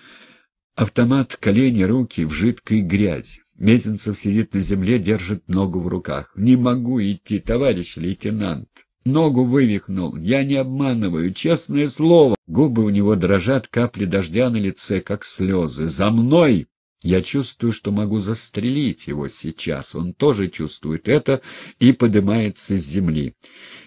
Автомат, колени, руки в жидкой грязи. Мезенцев сидит на земле, держит ногу в руках. «Не могу идти, товарищ лейтенант!» Ногу вывихнул. Я не обманываю, честное слово. Губы у него дрожат, капли дождя на лице, как слезы. «За мной!» Я чувствую, что могу застрелить его сейчас. Он тоже чувствует это и поднимается с земли.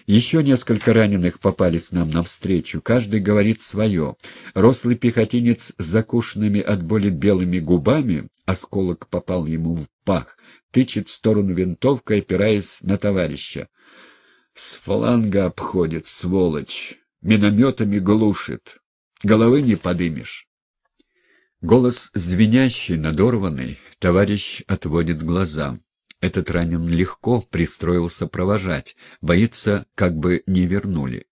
Еще несколько раненых попались нам навстречу. Каждый говорит свое. Рослый пехотинец с закушенными от боли белыми губами, осколок попал ему в пах, тычет в сторону винтовкой, опираясь на товарища. С фланга обходит, сволочь. Минометами глушит. Головы не подымешь. Голос звенящий, надорванный, товарищ отводит глаза. Этот ранен легко, пристроился провожать, боится, как бы не вернули.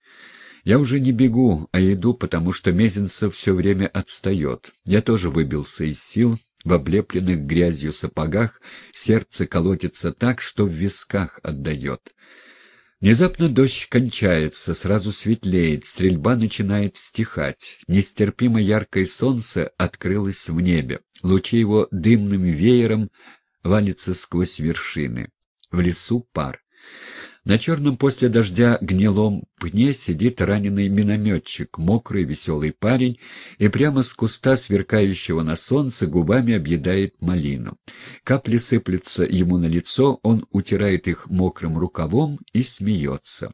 Я уже не бегу, а иду, потому что Мезенцев все время отстает. Я тоже выбился из сил, в облепленных грязью сапогах сердце колотится так, что в висках отдает. Внезапно дождь кончается, сразу светлеет, стрельба начинает стихать. Нестерпимо яркое солнце открылось в небе. Лучи его дымным веером валятся сквозь вершины. В лесу пар. На черном после дождя гнилом пне сидит раненый минометчик, мокрый веселый парень, и прямо с куста, сверкающего на солнце, губами объедает малину. Капли сыплются ему на лицо, он утирает их мокрым рукавом и смеется.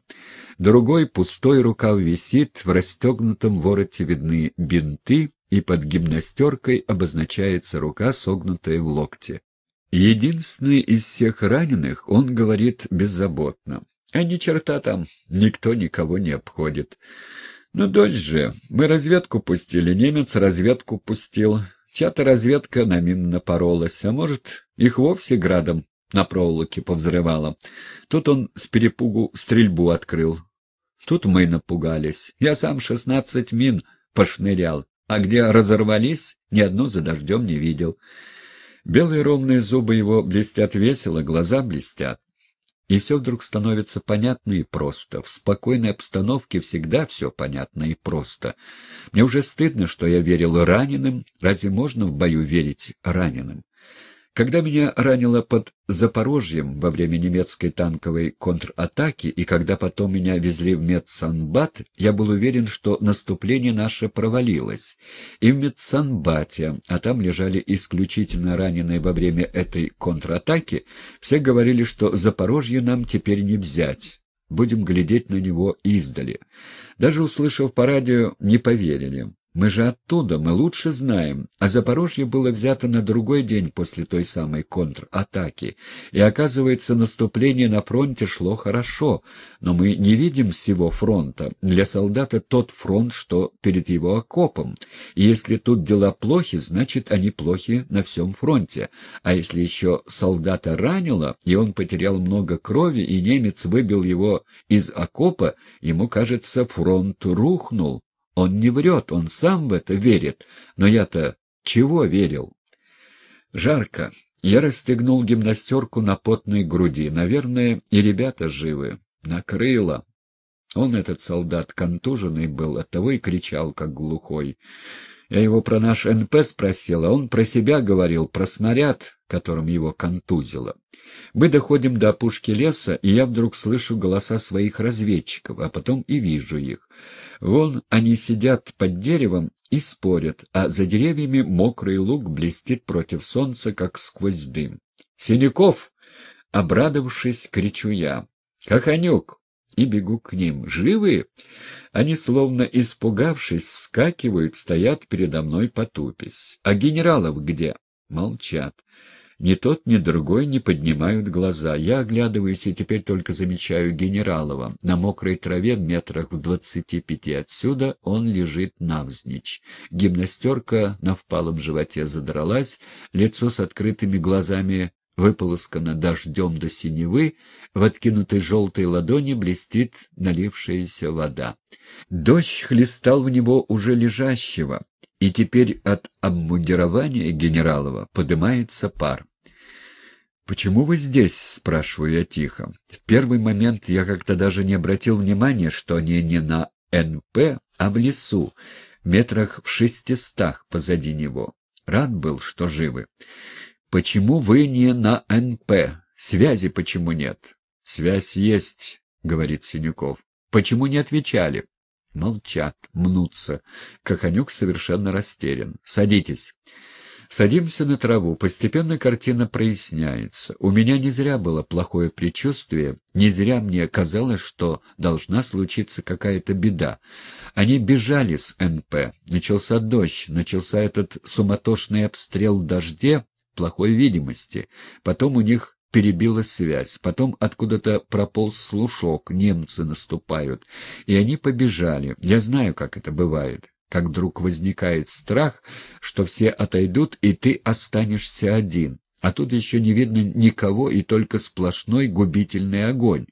Другой пустой рукав висит, в расстегнутом вороте видны бинты, и под гимнастеркой обозначается рука, согнутая в локте. Единственный из всех раненых, он говорит беззаботно. А ни черта там, никто никого не обходит. Ну, дочь же, мы разведку пустили, немец разведку пустил. Чья-то разведка на мин напоролась, а может, их вовсе градом на проволоке повзрывало. Тут он с перепугу стрельбу открыл. Тут мы напугались. Я сам шестнадцать мин пошнырял, а где разорвались, ни одну за дождем не видел. Белые ровные зубы его блестят весело, глаза блестят. И все вдруг становится понятно и просто. В спокойной обстановке всегда все понятно и просто. Мне уже стыдно, что я верил раненым. Разве можно в бою верить раненым? Когда меня ранило под Запорожьем во время немецкой танковой контратаки и когда потом меня везли в Медсанбат, я был уверен, что наступление наше провалилось. И в Медсанбате, а там лежали исключительно раненые во время этой контратаки, все говорили, что Запорожье нам теперь не взять. Будем глядеть на него издали. Даже услышав по радио, не поверили. Мы же оттуда, мы лучше знаем. А Запорожье было взято на другой день после той самой контратаки. И, оказывается, наступление на фронте шло хорошо, но мы не видим всего фронта. Для солдата тот фронт, что перед его окопом. И если тут дела плохи, значит, они плохи на всем фронте. А если еще солдата ранило, и он потерял много крови, и немец выбил его из окопа, ему, кажется, фронт рухнул. Он не врет, он сам в это верит. Но я-то чего верил? Жарко. Я расстегнул гимнастерку на потной груди. Наверное, и ребята живы. Накрыло. Он, этот солдат, контуженный был, оттого и кричал, как глухой. Я его про наш НП спросил, а он про себя говорил, про снаряд, которым его контузило. Мы доходим до опушки леса, и я вдруг слышу голоса своих разведчиков, а потом и вижу их. Вон они сидят под деревом и спорят, а за деревьями мокрый луг блестит против солнца, как сквозь дым. «Синяков!» — обрадовавшись, кричу я. «Хоханюк, и бегу к ним. живые, Они, словно испугавшись, вскакивают, стоят передо мной потупись. «А генералов где?» Молчат. Ни тот, ни другой не поднимают глаза. Я оглядываюсь и теперь только замечаю генералова. На мокрой траве метрах в двадцати пяти отсюда он лежит навзничь. Гимнастерка на впалом животе задралась, лицо с открытыми глазами выполоскана дождем до синевы, в откинутой желтой ладони блестит налившаяся вода. Дождь хлестал в него уже лежащего, и теперь от обмундирования генералова подымается пар. «Почему вы здесь?» — спрашиваю я тихо. В первый момент я как-то даже не обратил внимания, что они не на НП, а в лесу, метрах в шестистах позади него. Рад был, что живы. Почему вы не на НП? Связи почему нет? Связь есть, говорит Синюков. Почему не отвечали? Молчат, мнутся. Коханюк совершенно растерян. Садитесь. Садимся на траву. Постепенно картина проясняется. У меня не зря было плохое предчувствие, не зря мне казалось, что должна случиться какая-то беда. Они бежали с НП. Начался дождь, начался этот суматошный обстрел в дожде, плохой видимости. Потом у них перебила связь. Потом откуда-то прополз слушок, немцы наступают. И они побежали. Я знаю, как это бывает. Как вдруг возникает страх, что все отойдут, и ты останешься один. А тут еще не видно никого и только сплошной губительный огонь.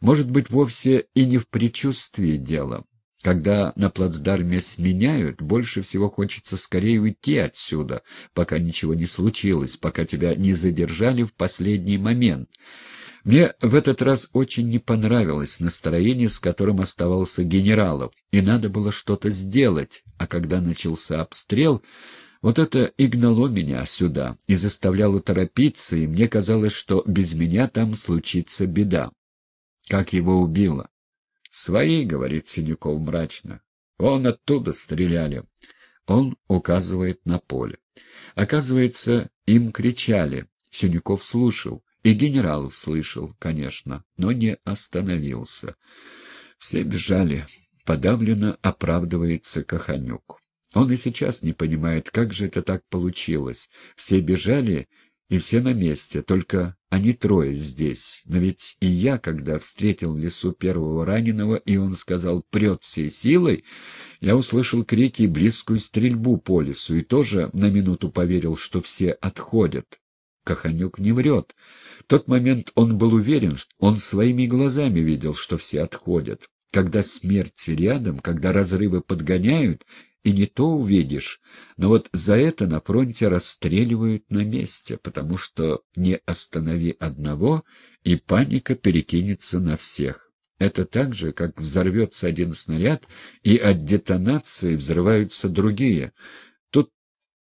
Может быть, вовсе и не в предчувствии дело. Когда на плацдарме сменяют, больше всего хочется скорее уйти отсюда, пока ничего не случилось, пока тебя не задержали в последний момент. Мне в этот раз очень не понравилось настроение, с которым оставался генералов, и надо было что-то сделать, а когда начался обстрел, вот это и гнало меня сюда, и заставляло торопиться, и мне казалось, что без меня там случится беда. Как его убило! «Свои», — говорит Синюков мрачно. «Вон оттуда стреляли». Он указывает на поле. Оказывается, им кричали. Синюков слушал. И генерал слышал, конечно, но не остановился. Все бежали. Подавленно оправдывается Каханюк. Он и сейчас не понимает, как же это так получилось. Все бежали и все на месте, только они трое здесь. Но ведь и я, когда встретил в лесу первого раненого, и он сказал «прет всей силой», я услышал крики и близкую стрельбу по лесу, и тоже на минуту поверил, что все отходят. Каханюк не врет. В тот момент он был уверен, он своими глазами видел, что все отходят. Когда смерть рядом, когда разрывы подгоняют, и не то увидишь, но вот за это на фронте расстреливают на месте, потому что не останови одного, и паника перекинется на всех. Это так же, как взорвется один снаряд, и от детонации взрываются другие. Тут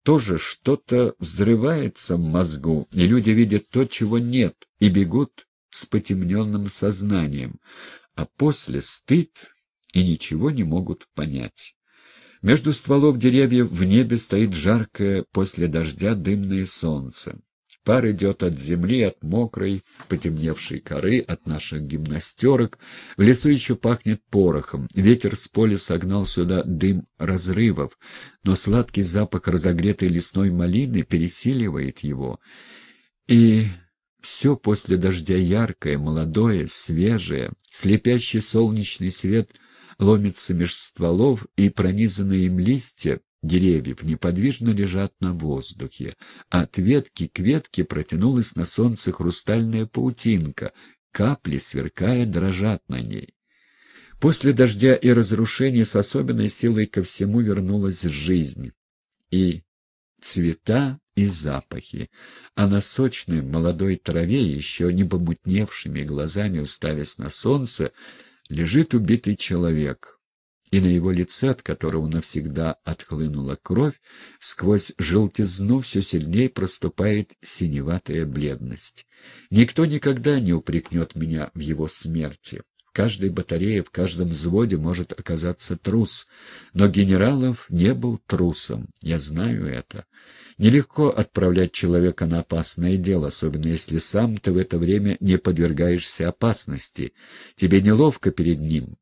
тоже что-то взрывается в мозгу, и люди видят то, чего нет, и бегут с потемненным сознанием, а после стыд и ничего не могут понять. Между стволов деревьев в небе стоит жаркое после дождя дымное солнце. Пар идет от земли, от мокрой, потемневшей коры, от наших гимнастерок. В лесу еще пахнет порохом. Ветер с поля согнал сюда дым разрывов, но сладкий запах разогретой лесной малины пересиливает его. И все после дождя яркое, молодое, свежее, слепящий солнечный свет — ломится меж стволов, и пронизанные им листья деревьев неподвижно лежат на воздухе. От ветки к ветке протянулась на солнце хрустальная паутинка, капли, сверкая, дрожат на ней. После дождя и разрушений с особенной силой ко всему вернулась жизнь. И цвета и запахи, а на сочной молодой траве, еще не помутневшими глазами уставясь на солнце, лежит убитый человек, и на его лице, от которого навсегда отхлынула кровь, сквозь желтизну все сильнее проступает синеватая бледность. Никто никогда не упрекнет меня в его смерти. В каждой батарее, в каждом взводе может оказаться трус, но генералов не был трусом, я знаю это. Нелегко отправлять человека на опасное дело, особенно если сам ты в это время не подвергаешься опасности. Тебе неловко перед ним.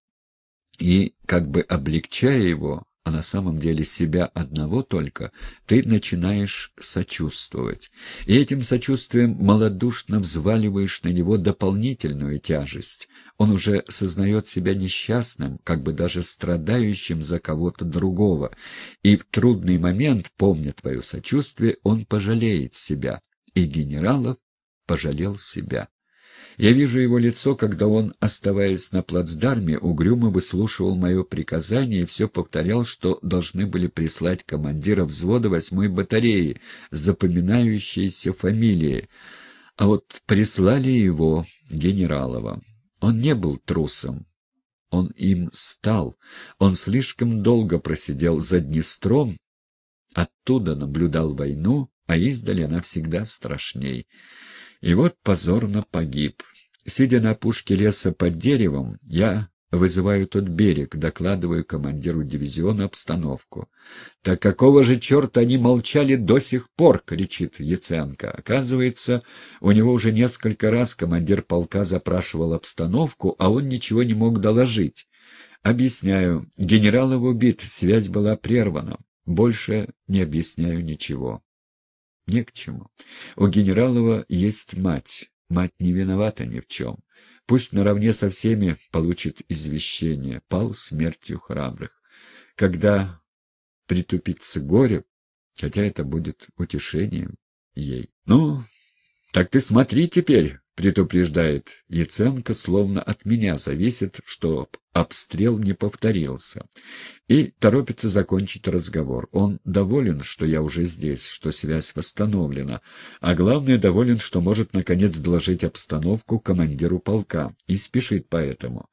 И, как бы облегчая его, а на самом деле себя одного только, ты начинаешь сочувствовать. И этим сочувствием малодушно взваливаешь на него дополнительную тяжесть. Он уже сознает себя несчастным, как бы даже страдающим за кого-то другого. И в трудный момент, помня твое сочувствие, он пожалеет себя. И генералов пожалел себя. Я вижу его лицо, когда он, оставаясь на плацдарме, угрюмо выслушивал мое приказание и все повторял, что должны были прислать командира взвода восьмой батареи с запоминающейся фамилией. А вот прислали его, генералова. Он не был трусом. Он им стал. Он слишком долго просидел за Днестром, оттуда наблюдал войну, а издали она всегда страшней. И вот позорно погиб. Сидя на опушке леса под деревом, я вызываю тот берег, докладываю командиру дивизиона обстановку. «Так какого же черта они молчали до сих пор?» — кричит Яценко. Оказывается, у него уже несколько раз командир полка запрашивал обстановку, а он ничего не мог доложить. Объясняю, генерал его убит, связь была прервана. Больше не объясняю ничего. Не к чему. У Генералова есть мать. Мать не виновата ни в чем. Пусть наравне со всеми получит извещение. Пал смертью храбрых. Когда притупится горе, хотя это будет утешением ей. Ну, «Так ты смотри теперь», — предупреждает. Яценко словно от меня зависит, что обстрел не повторился. И торопится закончить разговор. Он доволен, что я уже здесь, что связь восстановлена. А главное, доволен, что может наконец доложить обстановку командиру полка. И спешит поэтому.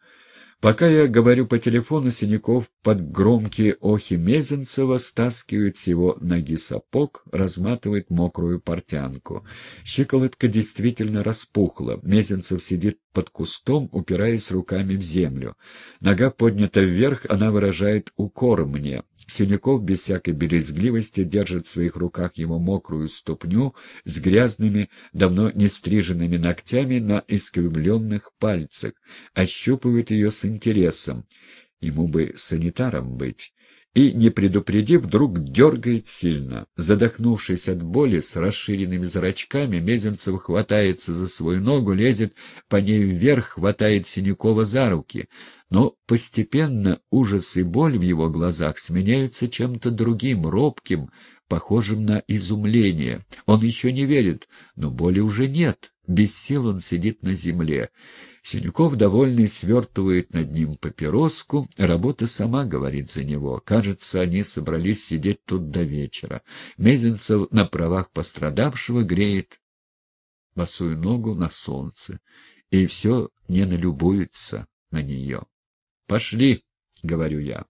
Пока я говорю по телефону, Синяков под громкие охи Мезенцева стаскивает с его ноги сапог, разматывает мокрую портянку. Щиколотка действительно распухла. Мезенцев сидит под кустом, упираясь руками в землю. Нога поднята вверх, она выражает укор мне. Синяков без всякой березгливости держит в своих руках его мокрую ступню с грязными, давно не стриженными ногтями на искривленных пальцах, ощупывает ее с интересом ему бы санитаром быть, и, не предупредив, вдруг дергает сильно. Задохнувшись от боли, с расширенными зрачками, Мезенцев хватается за свою ногу, лезет по ней вверх, хватает Синякова за руки. Но постепенно ужас и боль в его глазах сменяются чем-то другим, робким, похожим на изумление. Он еще не верит, но боли уже нет. Без сил он сидит на земле. Синюков, довольный, свертывает над ним папироску. Работа сама говорит за него. Кажется, они собрались сидеть тут до вечера. Мезенцев на правах пострадавшего греет босую ногу на солнце. И все не налюбуется на нее. «Пошли», — говорю я.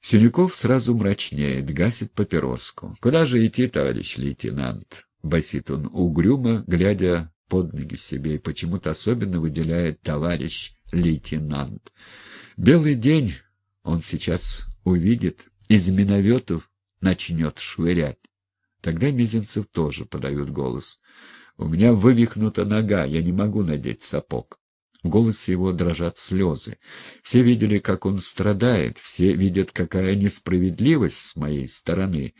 Синюков сразу мрачнеет, гасит папироску. «Куда же идти, товарищ лейтенант?» — басит он угрюмо, глядя под ноги себе и почему-то особенно выделяет товарищ лейтенант. Белый день он сейчас увидит, из миноветов начнет швырять. Тогда Мизинцев тоже подает голос. «У меня вывихнута нога, я не могу надеть сапог». В голосе его дрожат слезы. Все видели, как он страдает, все видят, какая несправедливость с моей стороны.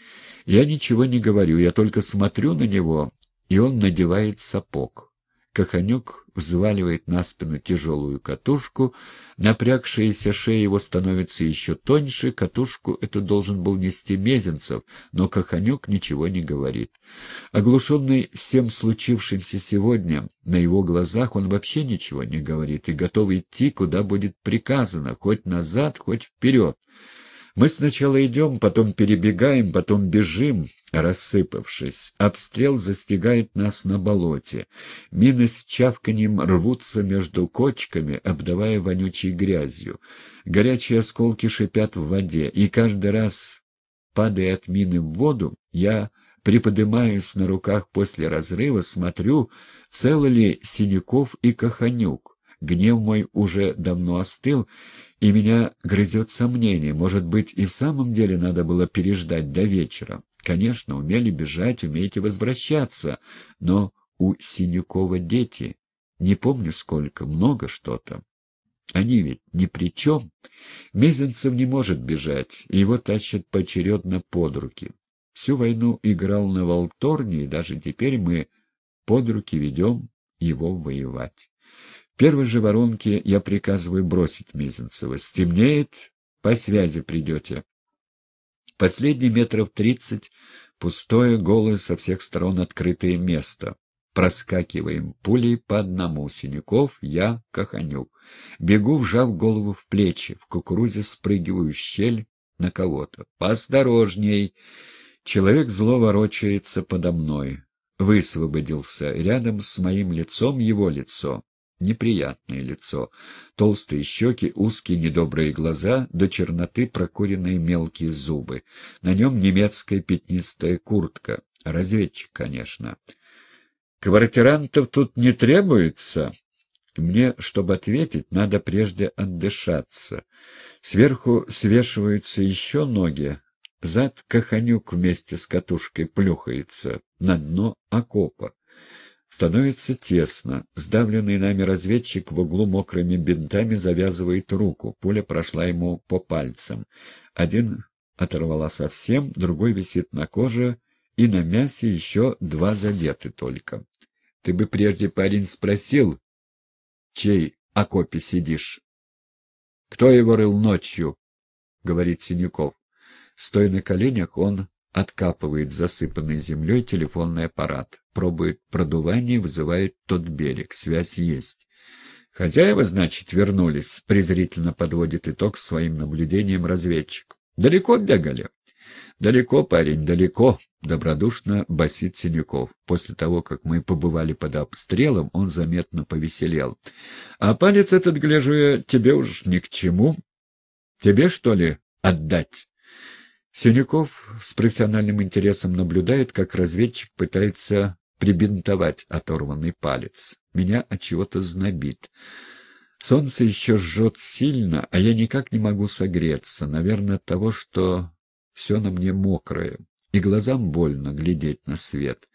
Я ничего не говорю, я только смотрю на него и он надевает сапог. Каханюк взваливает на спину тяжелую катушку, напрягшаяся шея его становится еще тоньше, катушку эту должен был нести Мезенцев, но Каханюк ничего не говорит. Оглушенный всем случившимся сегодня, на его глазах он вообще ничего не говорит и готов идти, куда будет приказано, хоть назад, хоть вперед. Мы сначала идем, потом перебегаем, потом бежим, рассыпавшись. Обстрел застигает нас на болоте. Мины с чавканьем рвутся между кочками, обдавая вонючей грязью. Горячие осколки шипят в воде, и каждый раз, падая от мины в воду, я приподнимаюсь на руках после разрыва, смотрю, целы ли Синяков и Каханюк. Гнев мой уже давно остыл, и меня грызет сомнение. Может быть, и в самом деле надо было переждать до вечера. Конечно, умели бежать, умеете возвращаться, но у Синюкова дети. Не помню сколько, много что-то. Они ведь ни при чем. Мезенцев не может бежать, и его тащат поочередно под руки. Всю войну играл на Волторне, и даже теперь мы под руки ведем его воевать первой же воронке я приказываю бросить Мизинцева. Стемнеет, по связи придете. Последний метров тридцать — пустое, голое, со всех сторон открытое место. Проскакиваем пулей по одному. Синяков, я, Каханюк. Бегу, вжав голову в плечи. В кукурузе спрыгиваю в щель на кого-то. «Поосторожней!» Человек зло ворочается подо мной. Высвободился. Рядом с моим лицом его лицо неприятное лицо. Толстые щеки, узкие недобрые глаза, до черноты прокуренные мелкие зубы. На нем немецкая пятнистая куртка. Разведчик, конечно. «Квартирантов тут не требуется?» Мне, чтобы ответить, надо прежде отдышаться. Сверху свешиваются еще ноги, зад каханюк вместе с катушкой плюхается на дно окопа. Становится тесно. Сдавленный нами разведчик в углу мокрыми бинтами завязывает руку. Пуля прошла ему по пальцам. Один оторвала совсем, другой висит на коже, и на мясе еще два задеты только. — Ты бы прежде, парень, спросил, чей окопе сидишь? — Кто его рыл ночью? — говорит Синюков. Стоя на коленях, он откапывает засыпанный землей телефонный аппарат, пробует продувание, вызывает тот берег, связь есть. «Хозяева, значит, вернулись», — презрительно подводит итог своим наблюдением разведчик. «Далеко бегали?» «Далеко, парень, далеко», — добродушно басит Синюков. После того, как мы побывали под обстрелом, он заметно повеселел. «А палец этот, гляжу я, тебе уж ни к чему. Тебе, что ли, отдать?» Синюков с профессиональным интересом наблюдает, как разведчик пытается прибинтовать оторванный палец. Меня от чего-то знобит. Солнце еще жжет сильно, а я никак не могу согреться, наверное, от того, что все на мне мокрое, и глазам больно глядеть на свет.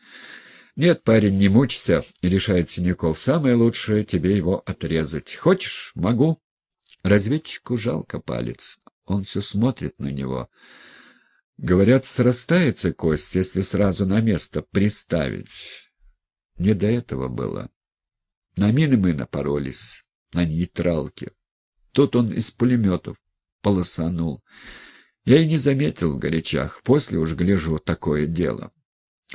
«Нет, парень, не мучься», — решает Синюков. — «самое лучшее тебе его отрезать. Хочешь? Могу». Разведчику жалко палец, он все смотрит на него. Говорят, срастается кость, если сразу на место приставить. Не до этого было. На мины мы напоролись, на нейтралке. Тут он из пулеметов полосанул. Я и не заметил в горячах, после уж гляжу такое дело.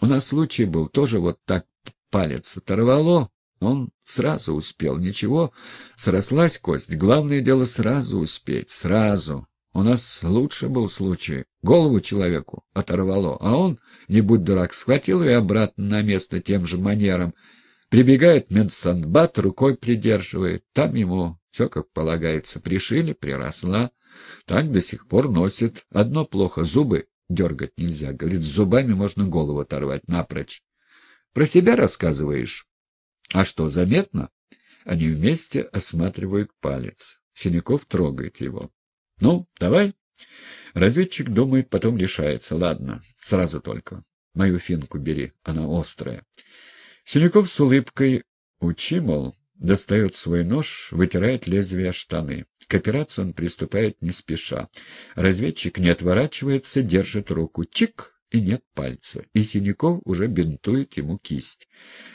У нас случай был, тоже вот так палец оторвало, он сразу успел. Ничего, срослась кость. Главное дело сразу успеть, сразу. У нас лучше был случай. Голову человеку оторвало, а он, не будь дурак, схватил ее обратно на место тем же манером. Прибегает Менсанбат, рукой придерживает. Там ему все как полагается. Пришили, приросла. Так до сих пор носит. Одно плохо — зубы дергать нельзя. Говорит, с зубами можно голову оторвать напрочь. Про себя рассказываешь? А что, заметно? Они вместе осматривают палец. Синяков трогает его. Ну, давай. Разведчик думает, потом решается. Ладно, сразу только. Мою финку бери, она острая. Синяков с улыбкой «Учи, мол», достает свой нож, вытирает лезвие штаны. К операции он приступает не спеша. Разведчик не отворачивается, держит руку. Чик! и нет пальца, и Синяков уже бинтует ему кисть.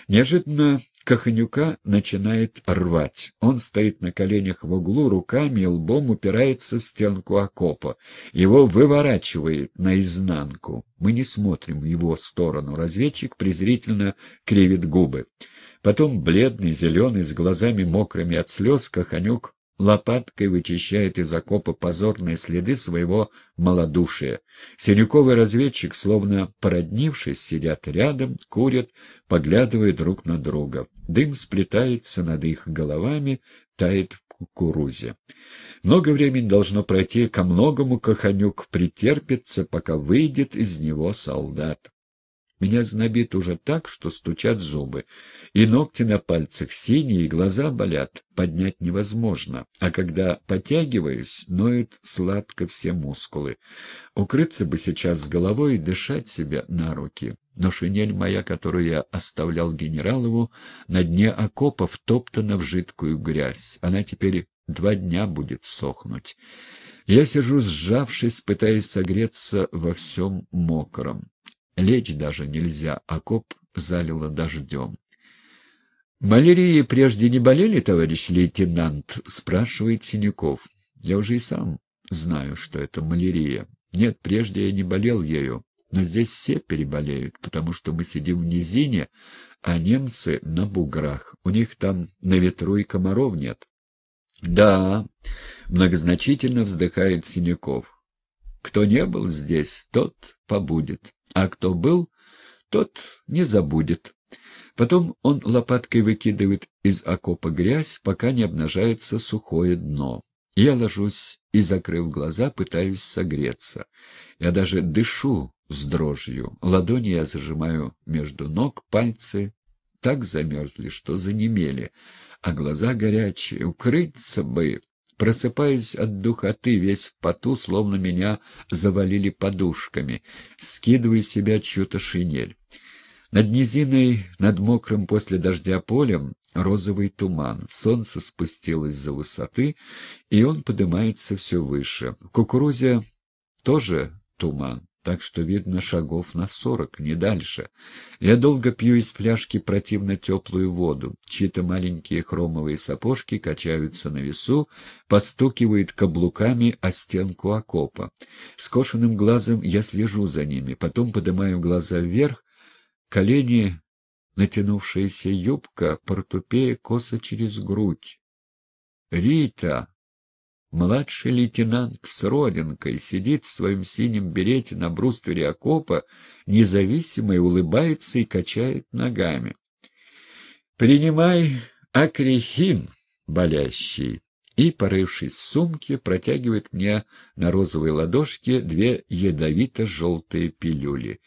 Неожиданно Коханюка начинает рвать. Он стоит на коленях в углу, руками и лбом упирается в стенку окопа. Его выворачивает наизнанку. Мы не смотрим в его сторону. Разведчик презрительно кривит губы. Потом, бледный, зеленый, с глазами мокрыми от слез, Коханюк лопаткой вычищает из окопа позорные следы своего малодушия. Синюковый разведчик, словно породнившись, сидят рядом, курят, поглядывая друг на друга. Дым сплетается над их головами, тает в кукурузе. Много времени должно пройти, ко многому коханюк претерпится, пока выйдет из него солдат. Меня знобит уже так, что стучат зубы. И ногти на пальцах синие, и глаза болят, поднять невозможно. А когда потягиваюсь, ноют сладко все мускулы. Укрыться бы сейчас с головой и дышать себе на руки. Но шинель моя, которую я оставлял генералову, на дне окопов, топтана в жидкую грязь. Она теперь два дня будет сохнуть. Я сижу, сжавшись, пытаясь согреться во всем мокром. Лечь даже нельзя, окоп а залило дождем. «Малярией прежде не болели, товарищ лейтенант?» — спрашивает Синяков. «Я уже и сам знаю, что это малярия. Нет, прежде я не болел ею, но здесь все переболеют, потому что мы сидим в низине, а немцы на буграх. У них там на ветру и комаров нет». «Да», — многозначительно вздыхает Синяков. «Кто не был здесь, тот побудет». А кто был, тот не забудет. Потом он лопаткой выкидывает из окопа грязь, пока не обнажается сухое дно. Я ложусь и, закрыв глаза, пытаюсь согреться. Я даже дышу с дрожью. Ладони я зажимаю между ног, пальцы так замерзли, что занемели, а глаза горячие. Укрыться бы! Просыпаюсь от духоты, весь в поту, словно меня завалили подушками. скидывая с себя чью-то шинель. Над низиной, над мокрым после дождя полем, розовый туман. Солнце спустилось за высоты, и он поднимается все выше. В кукурузе тоже туман так что видно шагов на сорок, не дальше. Я долго пью из фляжки противно теплую воду. Чьи-то маленькие хромовые сапожки качаются на весу, постукивают каблуками о стенку окопа. Скошенным глазом я слежу за ними, потом поднимаю глаза вверх, колени, натянувшаяся юбка, портупея коса через грудь. «Рита!» Младший лейтенант с родинкой сидит в своем синем берете на бруствере окопа, независимо и улыбается и качает ногами. «Принимай акрихин, болящий!» И, порывшись в сумке, протягивает мне на розовой ладошке две ядовито-желтые пилюли.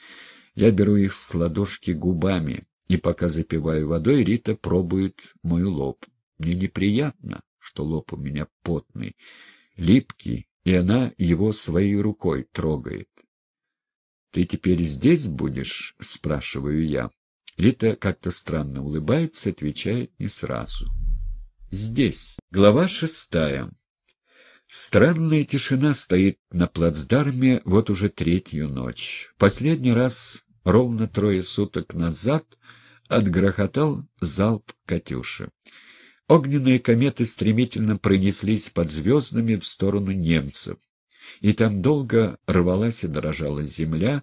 Я беру их с ладошки губами, и пока запиваю водой, Рита пробует мой лоб. Мне неприятно что лоб у меня потный, липкий, и она его своей рукой трогает. «Ты теперь здесь будешь?» — спрашиваю я. Лита как-то странно улыбается, отвечает не сразу. «Здесь». Глава шестая. Странная тишина стоит на плацдарме вот уже третью ночь. Последний раз, ровно трое суток назад, отгрохотал залп «Катюши». Огненные кометы стремительно пронеслись под звездами в сторону немцев. И там долго рвалась и дрожала земля,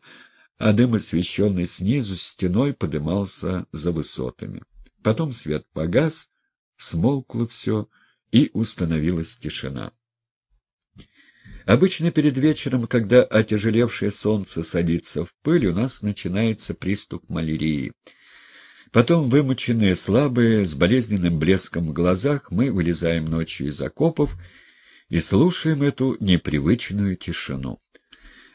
а дым, освещенный снизу, стеной подымался за высотами. Потом свет погас, смолкло все, и установилась тишина. Обычно перед вечером, когда отяжелевшее солнце садится в пыль, у нас начинается приступ малярии — Потом, вымученные, слабые, с болезненным блеском в глазах, мы вылезаем ночью из окопов и слушаем эту непривычную тишину.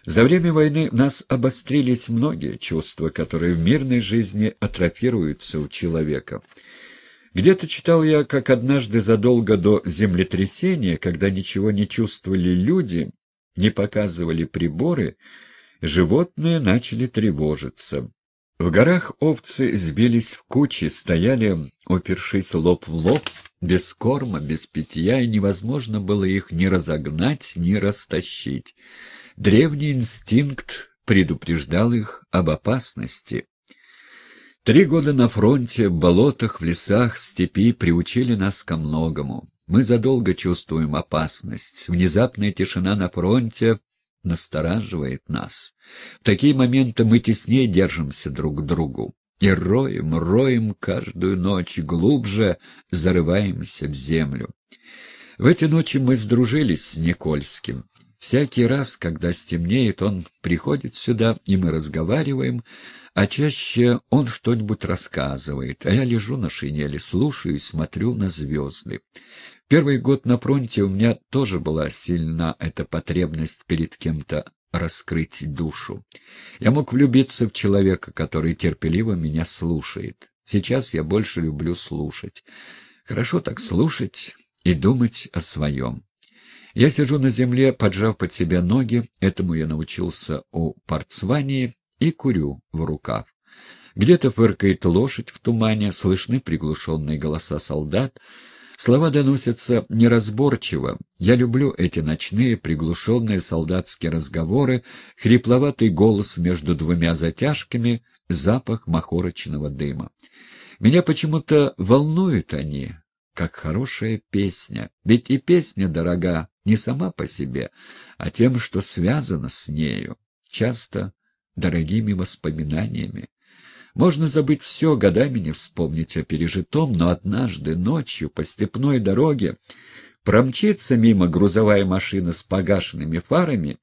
За время войны в нас обострились многие чувства, которые в мирной жизни атрофируются у человека. Где-то читал я, как однажды задолго до землетрясения, когда ничего не чувствовали люди, не показывали приборы, животные начали тревожиться. В горах овцы сбились в кучи, стояли, опершись лоб в лоб, без корма, без питья, и невозможно было их ни разогнать, ни растащить. Древний инстинкт предупреждал их об опасности. Три года на фронте, в болотах, в лесах, в степи приучили нас ко многому. Мы задолго чувствуем опасность. Внезапная тишина на фронте настораживает нас. В такие моменты мы теснее держимся друг к другу. И роем, роем каждую ночь, глубже зарываемся в землю. В эти ночи мы сдружились с Никольским. Всякий раз, когда стемнеет, он приходит сюда, и мы разговариваем, а чаще он что-нибудь рассказывает, а я лежу на шинели, слушаю и смотрю на звезды. Первый год на фронте у меня тоже была сильна эта потребность перед кем-то раскрыть душу. Я мог влюбиться в человека, который терпеливо меня слушает. Сейчас я больше люблю слушать. Хорошо так слушать и думать о своем. Я сижу на земле, поджав под себя ноги, этому я научился у Парцвании, и курю в рукав. Где-то фыркает лошадь в тумане, слышны приглушенные голоса солдат — Слова доносятся неразборчиво. Я люблю эти ночные приглушенные солдатские разговоры, хрипловатый голос между двумя затяжками, запах махорочного дыма. Меня почему-то волнуют они, как хорошая песня. Ведь и песня дорога не сама по себе, а тем, что связано с нею, часто дорогими воспоминаниями. Можно забыть все, годами не вспомнить о пережитом, но однажды ночью по степной дороге промчится мимо грузовая машина с погашенными фарами,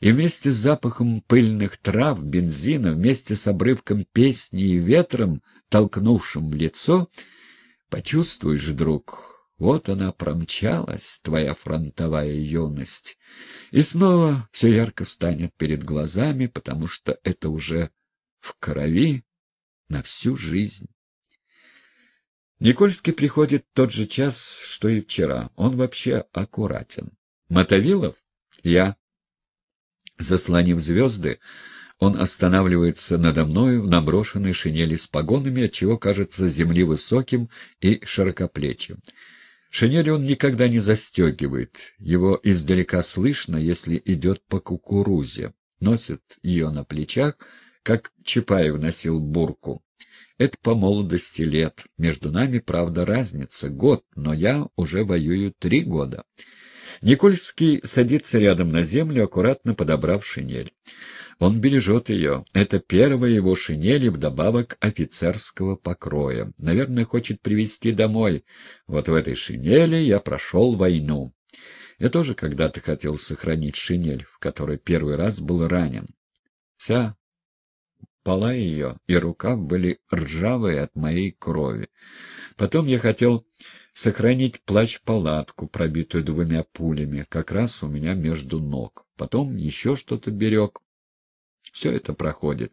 и вместе с запахом пыльных трав, бензина, вместе с обрывком песни и ветром, толкнувшим лицо, почувствуешь, друг, вот она промчалась, твоя фронтовая юность. И снова все ярко станет перед глазами, потому что это уже в крови, на всю жизнь. Никольский приходит тот же час, что и вчера. Он вообще аккуратен. Мотовилов? Я. Заслонив звезды, он останавливается надо мною в наброшенной шинели с погонами, отчего кажется земли высоким и широкоплечим. Шинели он никогда не застегивает, его издалека слышно, если идет по кукурузе. Носит ее на плечах — как Чапаев носил бурку. Это по молодости лет. Между нами, правда, разница. Год, но я уже воюю три года. Никольский садится рядом на землю, аккуратно подобрав шинель. Он бережет ее. Это первая его шинель и вдобавок офицерского покроя. Наверное, хочет привезти домой. Вот в этой шинели я прошел войну. Я тоже когда-то хотел сохранить шинель, в которой первый раз был ранен. Вся пола ее и рукав были ржавые от моей крови. Потом я хотел сохранить плащ-палатку, пробитую двумя пулями, как раз у меня между ног. Потом еще что-то берег. Все это проходит.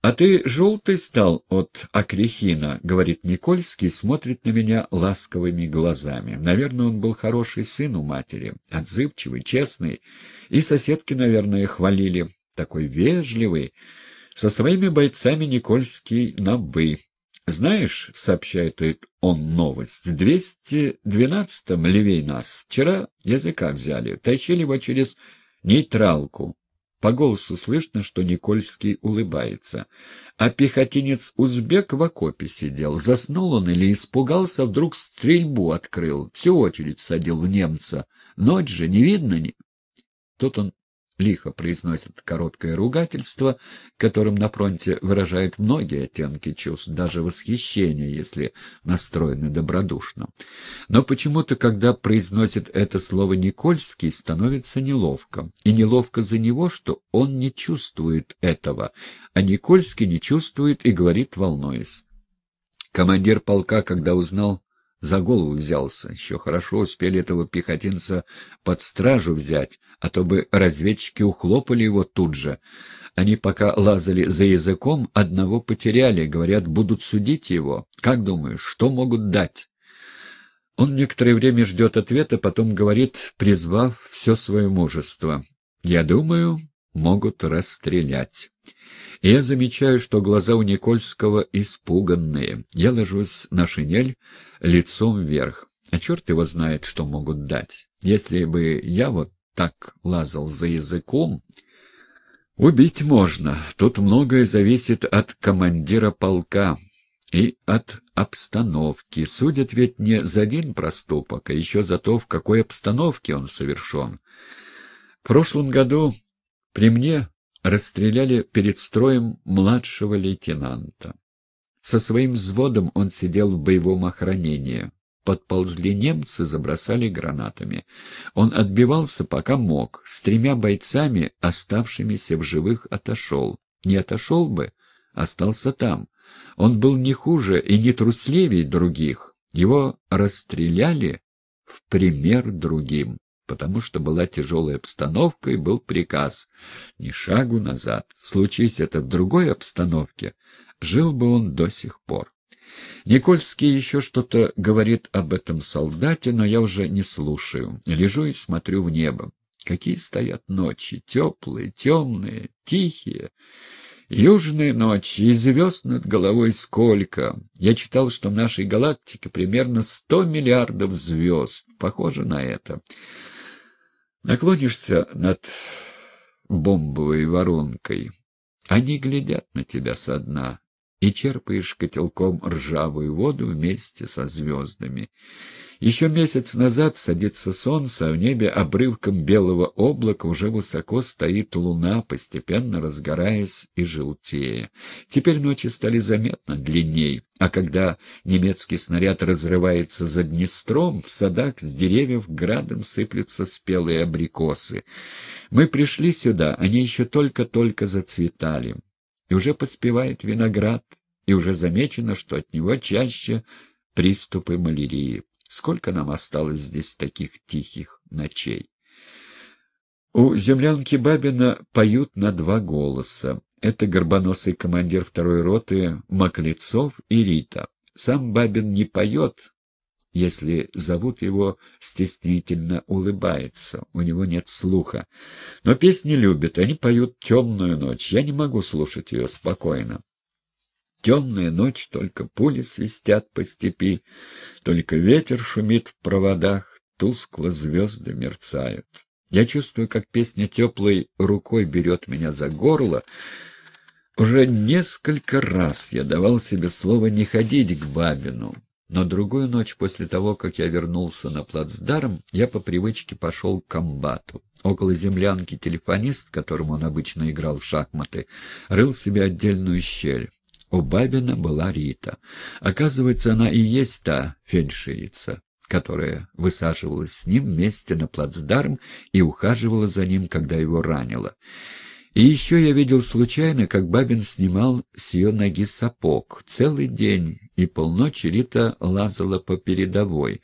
— А ты желтый стал от Акрихина, — говорит Никольский, смотрит на меня ласковыми глазами. Наверное, он был хороший сын у матери, отзывчивый, честный, и соседки, наверное, хвалили. Такой вежливый. Со своими бойцами Никольский на бы, «Знаешь, — сообщает он новость, — в 212-м левей нас вчера языка взяли, тащили его через нейтралку». По голосу слышно, что Никольский улыбается. А пехотинец-узбек в окопе сидел. Заснул он или испугался, вдруг стрельбу открыл. Всю очередь садил в немца. Ночь же, не видно ни... Тут он лихо произносит короткое ругательство, которым на фронте выражают многие оттенки чувств, даже восхищение, если настроены добродушно. Но почему-то, когда произносит это слово Никольский, становится неловко. И неловко за него, что он не чувствует этого, а Никольский не чувствует и говорит, волнуясь. Командир полка, когда узнал, за голову взялся. Еще хорошо успели этого пехотинца под стражу взять, а то бы разведчики ухлопали его тут же. Они пока лазали за языком, одного потеряли, говорят, будут судить его. Как думаешь, что могут дать? Он некоторое время ждет ответа, потом говорит, призвав все свое мужество. «Я думаю, могут расстрелять. я замечаю, что глаза у Никольского испуганные. Я ложусь на шинель лицом вверх. А черт его знает, что могут дать. Если бы я вот так лазал за языком... Убить можно. Тут многое зависит от командира полка и от обстановки. Судят ведь не за один проступок, а еще за то, в какой обстановке он совершен. В прошлом году при мне расстреляли перед строем младшего лейтенанта. Со своим взводом он сидел в боевом охранении. Подползли немцы, забросали гранатами. Он отбивался, пока мог. С тремя бойцами, оставшимися в живых, отошел. Не отошел бы, остался там. Он был не хуже и не трусливее других. Его расстреляли в пример другим потому что была тяжелая обстановка и был приказ ни шагу назад. Случись это в другой обстановке, жил бы он до сих пор. Никольский еще что-то говорит об этом солдате, но я уже не слушаю. Лежу и смотрю в небо. Какие стоят ночи, теплые, темные, тихие. Южные ночи, и звезд над головой сколько. Я читал, что в нашей галактике примерно сто миллиардов звезд. Похоже на это. Наклонишься над бомбовой воронкой. Они глядят на тебя со дна, и черпаешь котелком ржавую воду вместе со звездами. Еще месяц назад садится солнце, а в небе обрывком белого облака уже высоко стоит луна, постепенно разгораясь и желтея. Теперь ночи стали заметно длинней, а когда немецкий снаряд разрывается за Днестром, в садах с деревьев градом сыплются спелые абрикосы. Мы пришли сюда, они еще только-только зацветали. И уже поспевает виноград, и уже замечено, что от него чаще приступы малярии. Сколько нам осталось здесь таких тихих ночей? У землянки Бабина поют на два голоса. Это горбоносый командир второй роты Маклецов и Рита. Сам Бабин не поет, если зовут его, стеснительно улыбается, у него нет слуха. Но песни любит, они поют темную ночь, я не могу слушать ее спокойно. Темная ночь, только пули свистят по степи, только ветер шумит в проводах, тускло звезды мерцают. Я чувствую, как песня теплой рукой берет меня за горло. Уже несколько раз я давал себе слово не ходить к бабину. Но другую ночь после того, как я вернулся на плацдарм, я по привычке пошел к комбату. Около землянки телефонист, которому он обычно играл в шахматы, рыл себе отдельную щель. У Бабина была Рита. Оказывается, она и есть та фельдшерица, которая высаживалась с ним вместе на плацдарм и ухаживала за ним, когда его ранило. И еще я видел случайно, как Бабин снимал с ее ноги сапог. Целый день и полночи Рита лазала по передовой.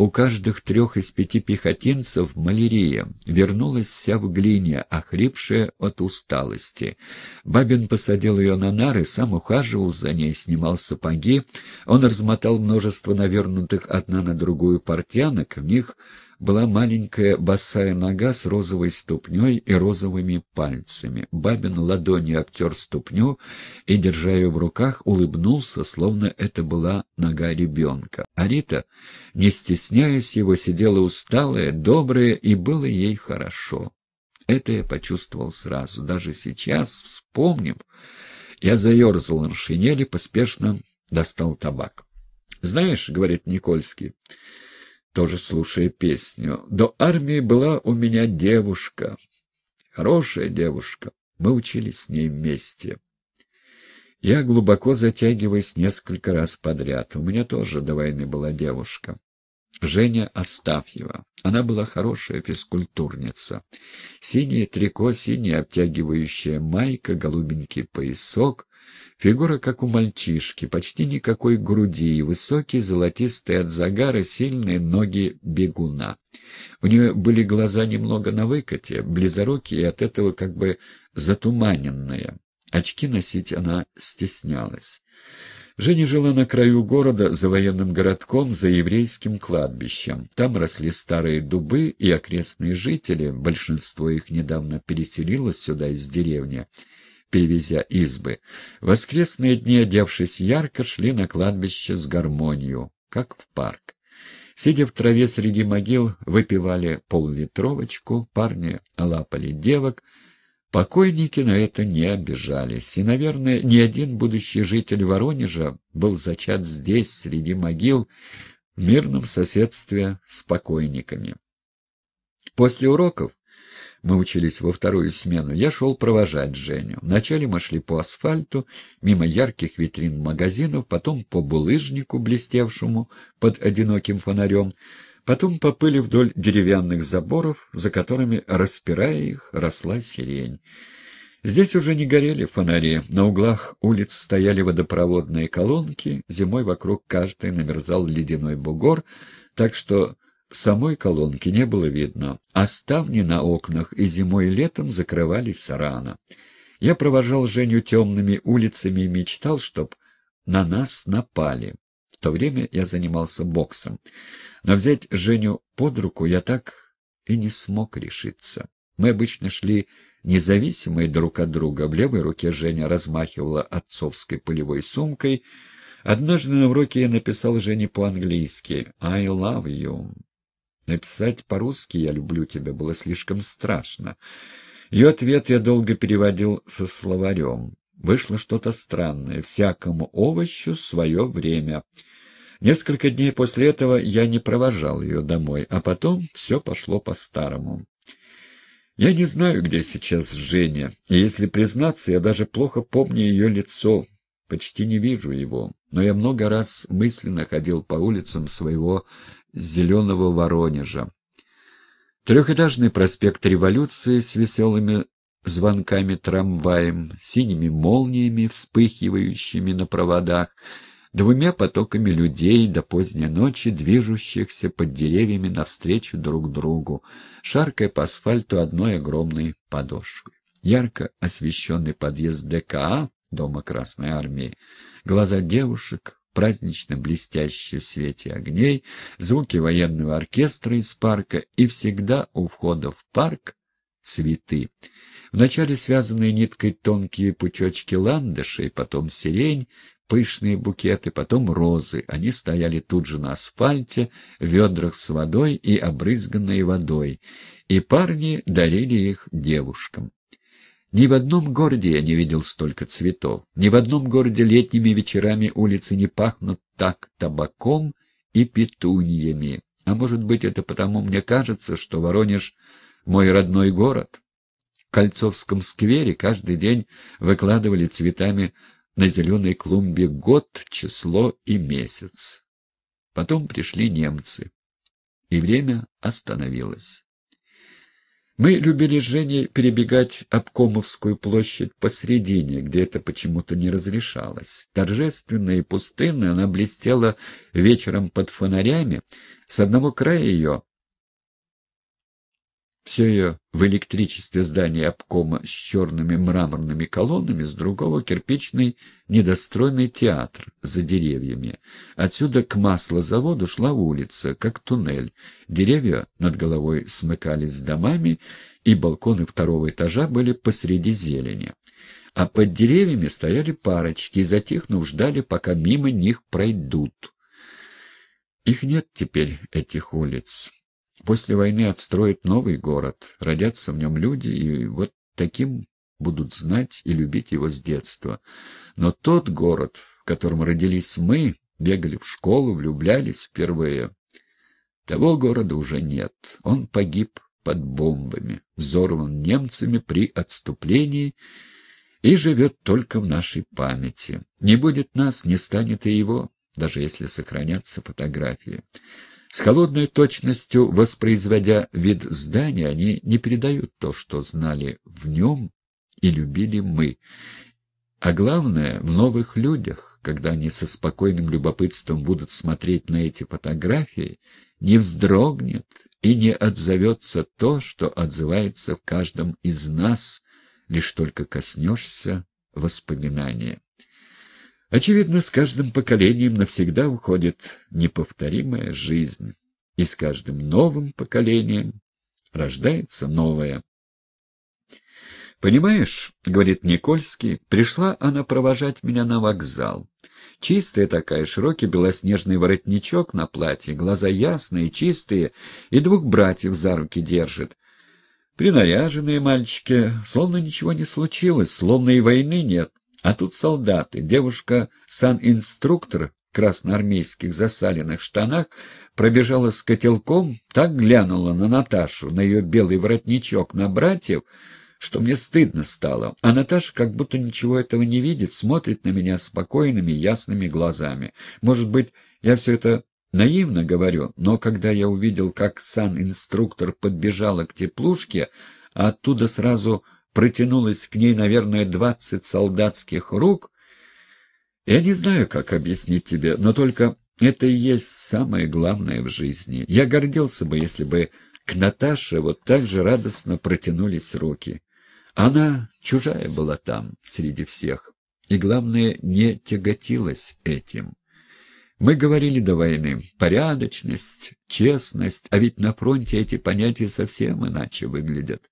У каждых трех из пяти пехотинцев малярия вернулась вся в глине, охрипшая от усталости. Бабин посадил ее на нары, сам ухаживал за ней, снимал сапоги. Он размотал множество навернутых одна на другую портянок, в них была маленькая босая нога с розовой ступней и розовыми пальцами. Бабин ладонью обтер ступню и, держа ее в руках, улыбнулся, словно это была нога ребенка. Арита, не стесняясь его, сидела усталая, добрая, и было ей хорошо. Это я почувствовал сразу. Даже сейчас, вспомнив, я заерзал на шинели, поспешно достал табак. «Знаешь, — говорит Никольский, — тоже слушая песню. «До армии была у меня девушка, хорошая девушка. Мы учились с ней вместе». Я глубоко затягиваюсь несколько раз подряд. У меня тоже до войны была девушка. Женя Астафьева. Она была хорошая физкультурница. Синее трико, синяя обтягивающая майка, голубенький поясок, Фигура, как у мальчишки, почти никакой груди, высокие, золотистые от загара, сильные ноги бегуна. У нее были глаза немного на выкате, близорукие и от этого как бы затуманенные. Очки носить она стеснялась. Женя жила на краю города, за военным городком, за еврейским кладбищем. Там росли старые дубы, и окрестные жители, большинство их недавно переселилось сюда из деревни, перевезя избы. Воскресные дни, одевшись ярко, шли на кладбище с гармонию, как в парк. Сидя в траве среди могил, выпивали поллитровочку, парни лапали девок. Покойники на это не обижались, и, наверное, ни один будущий житель Воронежа был зачат здесь, среди могил, в мирном соседстве с покойниками. После уроков мы учились во вторую смену, я шел провожать Женю. Вначале мы шли по асфальту, мимо ярких витрин магазинов, потом по булыжнику, блестевшему под одиноким фонарем, потом по пыли вдоль деревянных заборов, за которыми, распирая их, росла сирень. Здесь уже не горели фонари, на углах улиц стояли водопроводные колонки, зимой вокруг каждой намерзал ледяной бугор, так что Самой колонки не было видно, а ставни на окнах и зимой и летом закрывались рано. Я провожал Женю темными улицами и мечтал, чтоб на нас напали. В то время я занимался боксом. Но взять Женю под руку я так и не смог решиться. Мы обычно шли независимые друг от друга. В левой руке Женя размахивала отцовской полевой сумкой. Однажды на уроке я написал Жене по-английски «I love you». Написать по-русски «я люблю тебя» было слишком страшно. Ее ответ я долго переводил со словарем. Вышло что-то странное. Всякому овощу свое время. Несколько дней после этого я не провожал ее домой, а потом все пошло по-старому. Я не знаю, где сейчас Женя, и, если признаться, я даже плохо помню ее лицо, почти не вижу его, но я много раз мысленно ходил по улицам своего зеленого Воронежа. Трехэтажный проспект Революции с веселыми звонками трамваем, синими молниями, вспыхивающими на проводах, двумя потоками людей до поздней ночи, движущихся под деревьями навстречу друг другу, шаркая по асфальту одной огромной подошвой. Ярко освещенный подъезд ДКА Дома Красной Армии. Глаза девушек, празднично блестящие в свете огней, звуки военного оркестра из парка и всегда у входа в парк цветы. Вначале связанные ниткой тонкие пучочки ландышей, потом сирень, пышные букеты, потом розы. Они стояли тут же на асфальте, в ведрах с водой и обрызганной водой, и парни дарили их девушкам. Ни в одном городе я не видел столько цветов. Ни в одном городе летними вечерами улицы не пахнут так табаком и петуньями. А может быть, это потому мне кажется, что Воронеж — мой родной город. В Кольцовском сквере каждый день выкладывали цветами на зеленой клумбе год, число и месяц. Потом пришли немцы, и время остановилось. Мы любили с Женей перебегать обкомовскую площадь посредине, где это почему-то не разрешалось. Торжественная и пустынная она блестела вечером под фонарями. С одного края ее все ее в электричестве здание обкома с черными мраморными колоннами, с другого — кирпичный недостроенный театр за деревьями. Отсюда к маслозаводу шла улица, как туннель. Деревья над головой смыкались с домами, и балконы второго этажа были посреди зелени. А под деревьями стояли парочки и, затихнув, ждали, пока мимо них пройдут. Их нет теперь, этих улиц. После войны отстроят новый город, родятся в нем люди, и вот таким будут знать и любить его с детства. Но тот город, в котором родились мы, бегали в школу, влюблялись впервые, того города уже нет. Он погиб под бомбами, взорван немцами при отступлении и живет только в нашей памяти. Не будет нас, не станет и его, даже если сохранятся фотографии. С холодной точностью воспроизводя вид здания, они не передают то, что знали в нем и любили мы. А главное, в новых людях, когда они со спокойным любопытством будут смотреть на эти фотографии, не вздрогнет и не отзовется то, что отзывается в каждом из нас, лишь только коснешься воспоминания. Очевидно, с каждым поколением навсегда уходит неповторимая жизнь, и с каждым новым поколением рождается новое. «Понимаешь, — говорит Никольский, — пришла она провожать меня на вокзал. Чистая такая, широкий белоснежный воротничок на платье, глаза ясные, чистые, и двух братьев за руки держит. Принаряженные мальчики, словно ничего не случилось, словно и войны нет. А тут солдаты. Девушка-санинструктор в красноармейских засаленных штанах пробежала с котелком, так глянула на Наташу, на ее белый воротничок, на братьев, что мне стыдно стало. А Наташа как будто ничего этого не видит, смотрит на меня спокойными, ясными глазами. Может быть, я все это наивно говорю, но когда я увидел, как сан-инструктор подбежала к теплушке, а оттуда сразу протянулось к ней, наверное, двадцать солдатских рук. Я не знаю, как объяснить тебе, но только это и есть самое главное в жизни. Я гордился бы, если бы к Наташе вот так же радостно протянулись руки. Она чужая была там, среди всех, и, главное, не тяготилась этим. Мы говорили до войны «порядочность», «честность», а ведь на фронте эти понятия совсем иначе выглядят.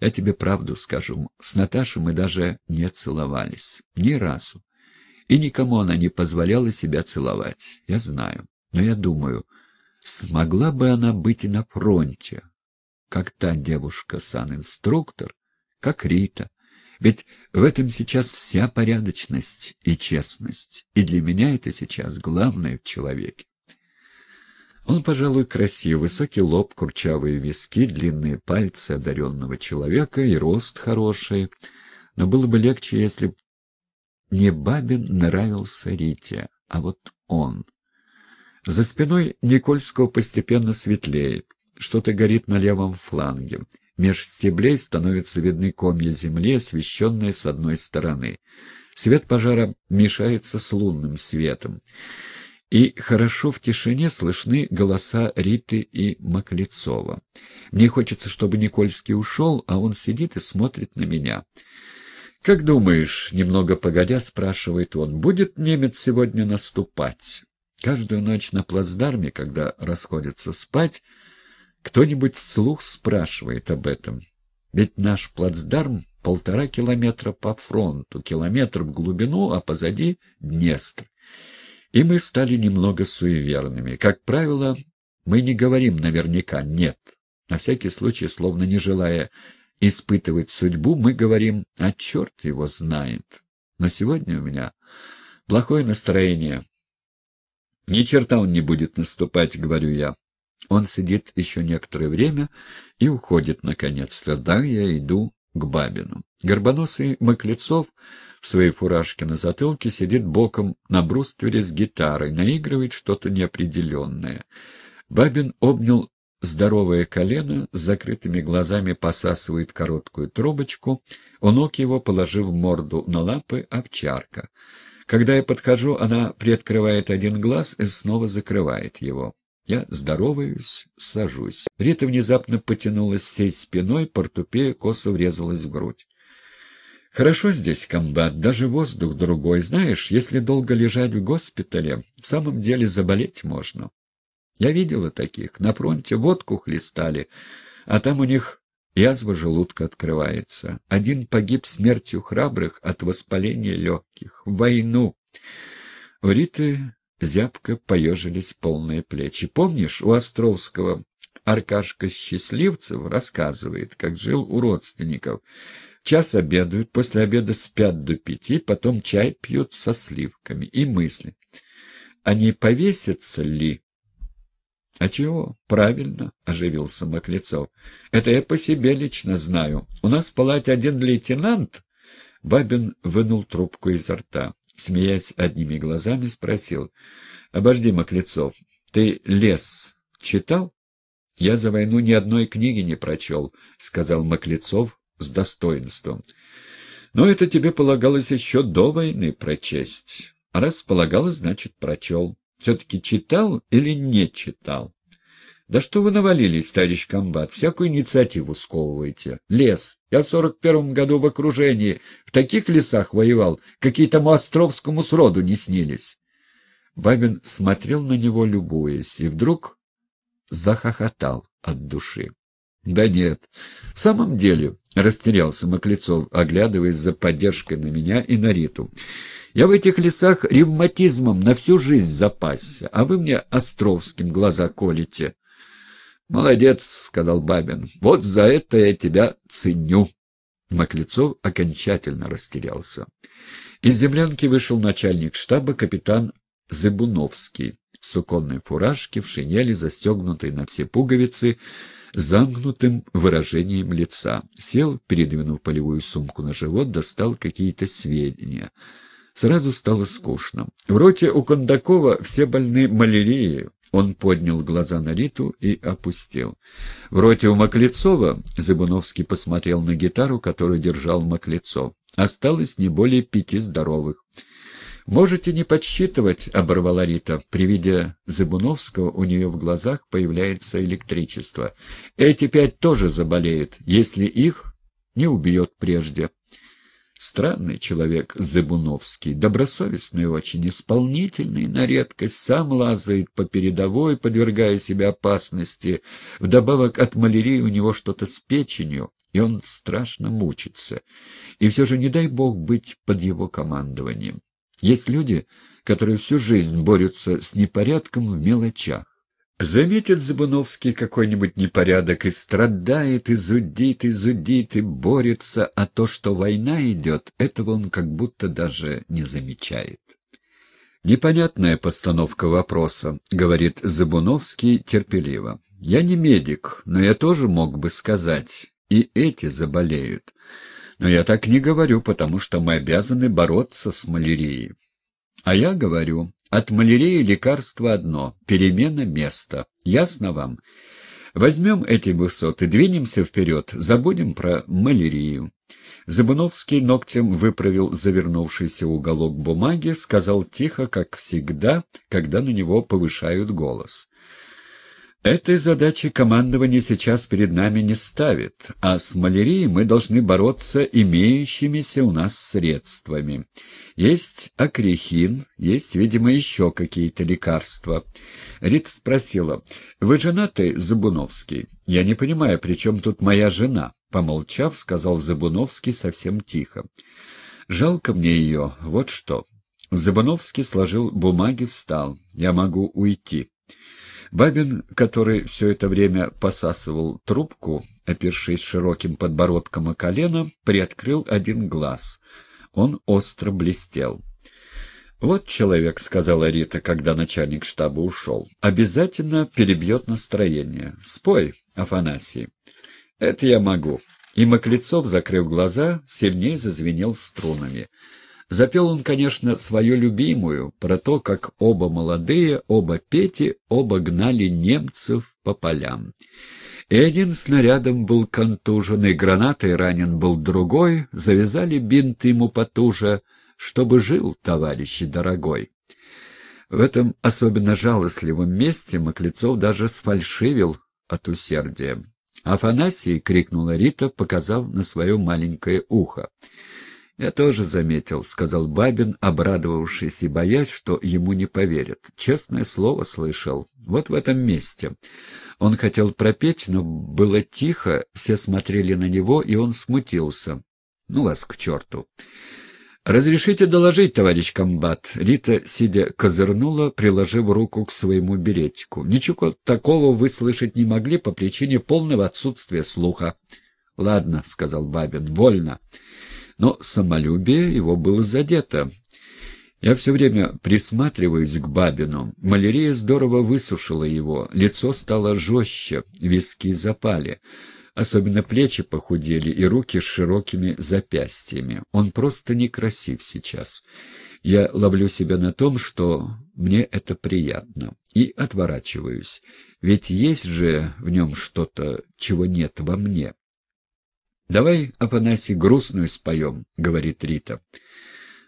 Я тебе правду скажу, с Наташей мы даже не целовались. Ни разу. И никому она не позволяла себя целовать. Я знаю. Но я думаю, смогла бы она быть и на фронте, как та девушка-сан-инструктор, как Рита. Ведь в этом сейчас вся порядочность и честность, и для меня это сейчас главное в человеке. Он, пожалуй, красив, высокий лоб, курчавые виски, длинные пальцы одаренного человека и рост хороший. Но было бы легче, если б не Бабин нравился Рите, а вот он. За спиной Никольского постепенно светлеет, что-то горит на левом фланге. Меж стеблей становятся видны комья земли, освещенные с одной стороны. Свет пожара мешается с лунным светом и хорошо в тишине слышны голоса Риты и Маклецова. Мне хочется, чтобы Никольский ушел, а он сидит и смотрит на меня. «Как думаешь?» — немного погодя спрашивает он. «Будет немец сегодня наступать?» Каждую ночь на плацдарме, когда расходятся спать, кто-нибудь вслух спрашивает об этом. Ведь наш плацдарм полтора километра по фронту, километр в глубину, а позади Днестр. И мы стали немного суеверными. Как правило, мы не говорим наверняка «нет». На всякий случай, словно не желая испытывать судьбу, мы говорим «а черт его знает». Но сегодня у меня плохое настроение. «Ни черта он не будет наступать», — говорю я. Он сидит еще некоторое время и уходит наконец-то. Да, я иду к Бабину. Горбоносый Маклецов своей фуражке на затылке, сидит боком на бруствере с гитарой, наигрывает что-то неопределенное. Бабин обнял здоровое колено, с закрытыми глазами посасывает короткую трубочку, у ног его положив морду на лапы овчарка. Когда я подхожу, она приоткрывает один глаз и снова закрывает его. Я здороваюсь, сажусь. Рита внезапно потянулась всей спиной, портупея косо врезалась в грудь. Хорошо здесь, комбат, даже воздух другой. Знаешь, если долго лежать в госпитале, в самом деле заболеть можно. Я видела таких. На фронте водку хлестали, а там у них язва желудка открывается. Один погиб смертью храбрых от воспаления легких. В войну. У Риты зябко поежились полные плечи. Помнишь, у Островского Аркашка Счастливцев рассказывает, как жил у родственников — Час обедают, после обеда спят до пяти, потом чай пьют со сливками. И мысли. они а повесятся ли? — А чего? Правильно, — оживился Маклецов. — Это я по себе лично знаю. У нас в палате один лейтенант... Бабин вынул трубку изо рта. Смеясь одними глазами, спросил. — Обожди, Маклецов, ты «Лес» читал? — Я за войну ни одной книги не прочел, — сказал Маклецов, с достоинством. Но это тебе полагалось еще до войны прочесть. А раз полагалось, значит, прочел. Все-таки читал или не читал? Да что вы навалились, товарищ комбат, всякую инициативу сковываете. Лес. Я в сорок первом году в окружении в таких лесах воевал, какие тому Островскому сроду не снились. Бабин смотрел на него, любуясь, и вдруг захохотал от души. Да нет, в самом деле, Растерялся Маклецов, оглядываясь за поддержкой на меня и на Риту. «Я в этих лесах ревматизмом на всю жизнь запасся, а вы мне Островским глаза колите». «Молодец», — сказал Бабин, — «вот за это я тебя ценю». Маклецов окончательно растерялся. Из землянки вышел начальник штаба капитан Зыбуновский в суконной фуражке, в шинели, застегнутой на все пуговицы, замкнутым выражением лица. Сел, передвинув полевую сумку на живот, достал какие-то сведения. Сразу стало скучно. В роте у Кондакова все больны малярией. Он поднял глаза на Риту и опустил. В роте у Маклецова, Забуновский посмотрел на гитару, которую держал Маклецов, осталось не более пяти здоровых. «Можете не подсчитывать», — оборвала Рита. При виде Зыбуновского у нее в глазах появляется электричество. «Эти пять тоже заболеют, если их не убьет прежде». Странный человек Зыбуновский, добросовестный очень, исполнительный на редкость, сам лазает по передовой, подвергая себя опасности. Вдобавок от малярии у него что-то с печенью, и он страшно мучится. И все же не дай бог быть под его командованием. Есть люди, которые всю жизнь борются с непорядком в мелочах. Заметит Забуновский какой-нибудь непорядок и страдает, и зудит, и зудит, и борется, а то, что война идет, этого он как будто даже не замечает. «Непонятная постановка вопроса», — говорит Забуновский терпеливо. «Я не медик, но я тоже мог бы сказать, и эти заболеют». Но я так не говорю, потому что мы обязаны бороться с малярией. А я говорю, от малярии лекарство одно – перемена места. Ясно вам? Возьмем эти высоты, двинемся вперед, забудем про малярию. Забуновский ногтем выправил завернувшийся уголок бумаги, сказал тихо, как всегда, когда на него повышают голос. Этой задачи командование сейчас перед нами не ставит, а с малярией мы должны бороться имеющимися у нас средствами. Есть акрехин, есть, видимо, еще какие-то лекарства. Рит спросила, «Вы женаты, Забуновский?» «Я не понимаю, при чем тут моя жена?» Помолчав, сказал Забуновский совсем тихо. «Жалко мне ее, вот что». Забуновский сложил бумаги, встал. «Я могу уйти». Бабин, который все это время посасывал трубку, опершись широким подбородком и коленом, приоткрыл один глаз. Он остро блестел. «Вот человек», — сказала Рита, когда начальник штаба ушел, — «обязательно перебьет настроение. Спой, Афанасий». «Это я могу». И Маклецов, закрыв глаза, сильнее зазвенел струнами. Запел он, конечно, свою любимую, про то, как оба молодые, оба Пети, оба гнали немцев по полям. И один снарядом был контужен, и гранатой ранен был другой, завязали бинт ему потуже, чтобы жил, товарищ дорогой. В этом особенно жалостливом месте Маклецов даже сфальшивил от усердия. «Афанасий!» — крикнула Рита, показав на свое маленькое ухо. «Я тоже заметил», — сказал Бабин, обрадовавшись и боясь, что ему не поверят. «Честное слово слышал. Вот в этом месте». Он хотел пропеть, но было тихо, все смотрели на него, и он смутился. «Ну вас к черту!» «Разрешите доложить, товарищ комбат?» Рита, сидя, козырнула, приложив руку к своему беретику. «Ничего такого вы слышать не могли по причине полного отсутствия слуха». «Ладно», — сказал Бабин, — «вольно» но самолюбие его было задето. Я все время присматриваюсь к Бабину. Малярия здорово высушила его, лицо стало жестче, виски запали. Особенно плечи похудели и руки с широкими запястьями. Он просто некрасив сейчас. Я ловлю себя на том, что мне это приятно, и отворачиваюсь. Ведь есть же в нем что-то, чего нет во мне. «Давай, Апанасий, грустную споем», — говорит Рита.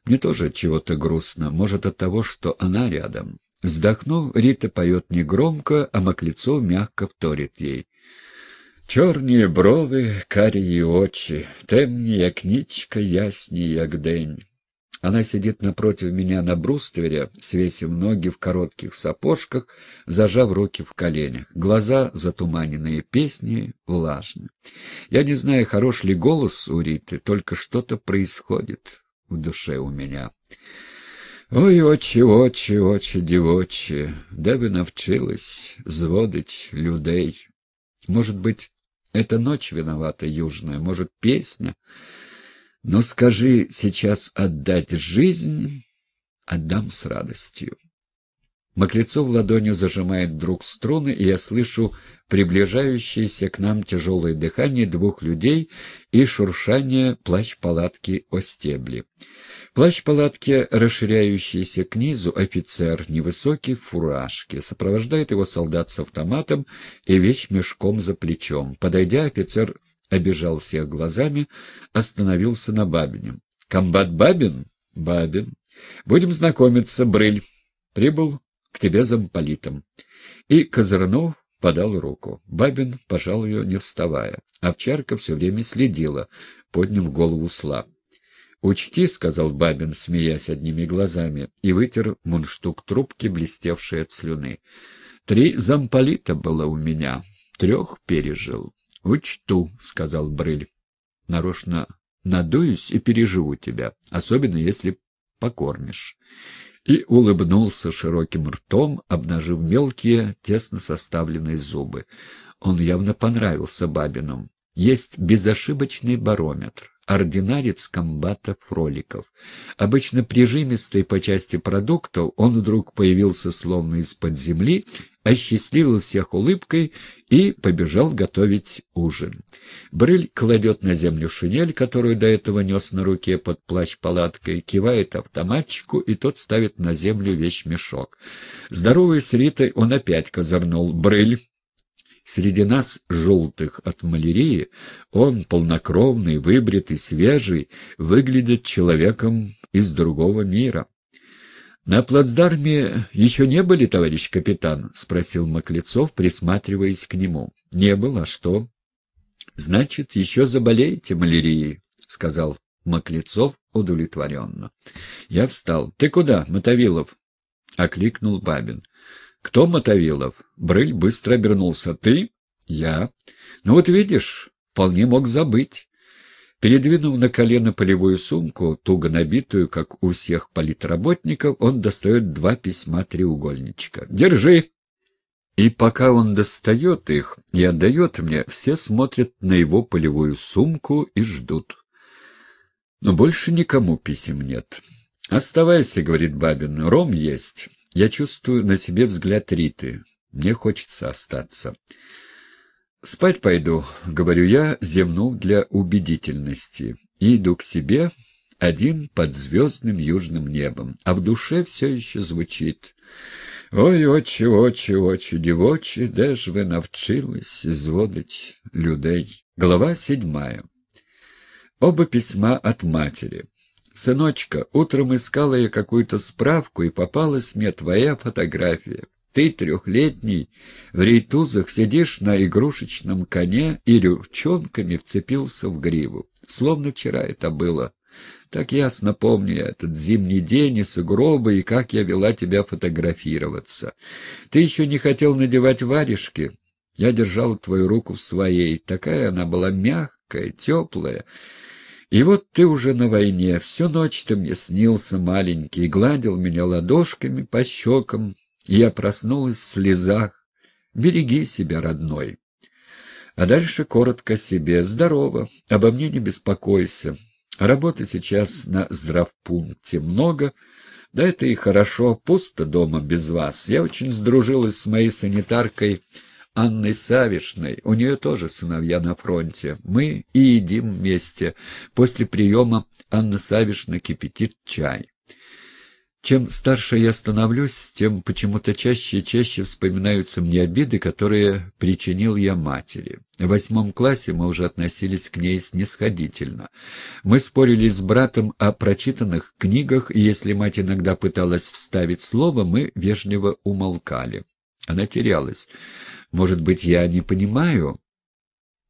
«Мне тоже чего-то грустно, может, от того, что она рядом». Вздохнув, Рита поет негромко, а Маклецов мягко вторит ей. Черные брови, карие очи, темнее як нічка, ясні, як день. Она сидит напротив меня на бруствере, свесив ноги в коротких сапожках, зажав руки в коленях. Глаза затуманенные песни, влажны. Я не знаю, хорош ли голос у Риты, только что-то происходит в душе у меня. Ой, очі, очі, очі, дівочі, де ви навчились зводить людей? Может быть, это ночь виновата южная, может, песня? Но скажи сейчас отдать жизнь, отдам с радостью. Маклецов ладонью зажимает друг струны, и я слышу приближающееся к нам тяжелое дыхание двух людей и шуршание плащ-палатки о стебли. Плащ-палатки, расширяющийся к низу, офицер, невысокий в фуражке, сопровождает его солдат с автоматом и вещь мешком за плечом. Подойдя, офицер обижал всех глазами, остановился на Бабине. «Комбат Бабин?» «Бабин. Будем знакомиться, Брыль. Прибыл к тебе замполитом». И Козырнов подал руку. Бабин пожал ее, не вставая. Овчарка все время следила, подняв голову слаб. «Учти», — сказал Бабин, смеясь одними глазами, и вытер мундштук трубки, блестевшей от слюны. «Три замполита было у меня, трех пережил». «Учту», — сказал Брыль. «Нарочно надуюсь и переживу тебя, особенно если покормишь» и улыбнулся широким ртом, обнажив мелкие, тесно составленные зубы. Он явно понравился Бабину. Есть безошибочный барометр. Ординарец комбата Фроликов. Обычно прижимистый по части продуктов, он вдруг появился словно из-под земли осчастливил всех улыбкой и побежал готовить ужин. Брыль кладет на землю шинель, которую до этого нес на руке под плащ-палаткой, кивает автоматчику, и тот ставит на землю вещмешок. Здоровый с Ритой, он опять козырнул. «Брыль!» Среди нас, желтых от малярии, он, полнокровный, выбритый, свежий, выглядит человеком из другого мира. «На плацдарме еще не были, товарищ капитан?» — спросил Маклецов, присматриваясь к нему. «Не было, а что?» «Значит, еще заболеете малярией», — сказал Маклецов удовлетворенно. Я встал. «Ты куда, Мотовилов?» — окликнул Бабин. «Кто Мотовилов?» Брыль быстро обернулся. «Ты?» «Я». «Ну вот видишь, вполне мог забыть». Передвинув на колено полевую сумку, туго набитую, как у всех политработников, он достает два письма-треугольничка. «Держи!» И пока он достает их и отдает мне, все смотрят на его полевую сумку и ждут. Но больше никому писем нет. «Оставайся», — говорит Бабин, — «ром есть». Я чувствую на себе взгляд Риты. Мне хочется остаться. «Спать пойду», — говорю я, зевнув для убедительности, и иду к себе один под звездным южным небом, а в душе все еще звучит. «Ой, отче, отче, отче, дівочі, де ж вы навчились зводить людей?» Глава седьмая. Оба письма от матери. «Сыночка, утром искала я какую-то справку, и попалась мне твоя фотография ты, трехлетний, в рейтузах сидишь на игрушечном коне и рючонками вцепился в гриву. Словно вчера это было. Так ясно помню я этот зимний день и сугробы, и как я вела тебя фотографироваться. Ты еще не хотел надевать варежки. Я держал твою руку в своей. Такая она была мягкая, теплая. И вот ты уже на войне. Всю ночь ты мне снился маленький, гладил меня ладошками по щекам, я проснулась в слезах. Береги себя, родной. А дальше коротко себе. Здорово, обо мне не беспокойся. Работы сейчас на здравпункте много, да это и хорошо, пусто дома без вас. Я очень сдружилась с моей санитаркой Анной Савишной, у нее тоже сыновья на фронте. Мы и едим вместе. После приема Анна Савишна кипятит чай. Чем старше я становлюсь, тем почему-то чаще и чаще вспоминаются мне обиды, которые причинил я матери. В восьмом классе мы уже относились к ней снисходительно. Мы спорили с братом о прочитанных книгах, и если мать иногда пыталась вставить слово, мы вежливо умолкали. Она терялась. «Может быть, я не понимаю?»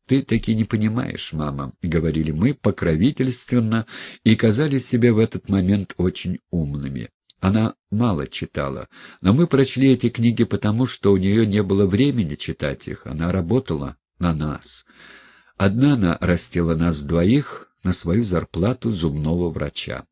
«Ты таки не понимаешь, мама», — говорили мы покровительственно и казались себе в этот момент очень умными. Она мало читала, но мы прочли эти книги потому, что у нее не было времени читать их, она работала на нас. Одна она растила нас двоих на свою зарплату зубного врача.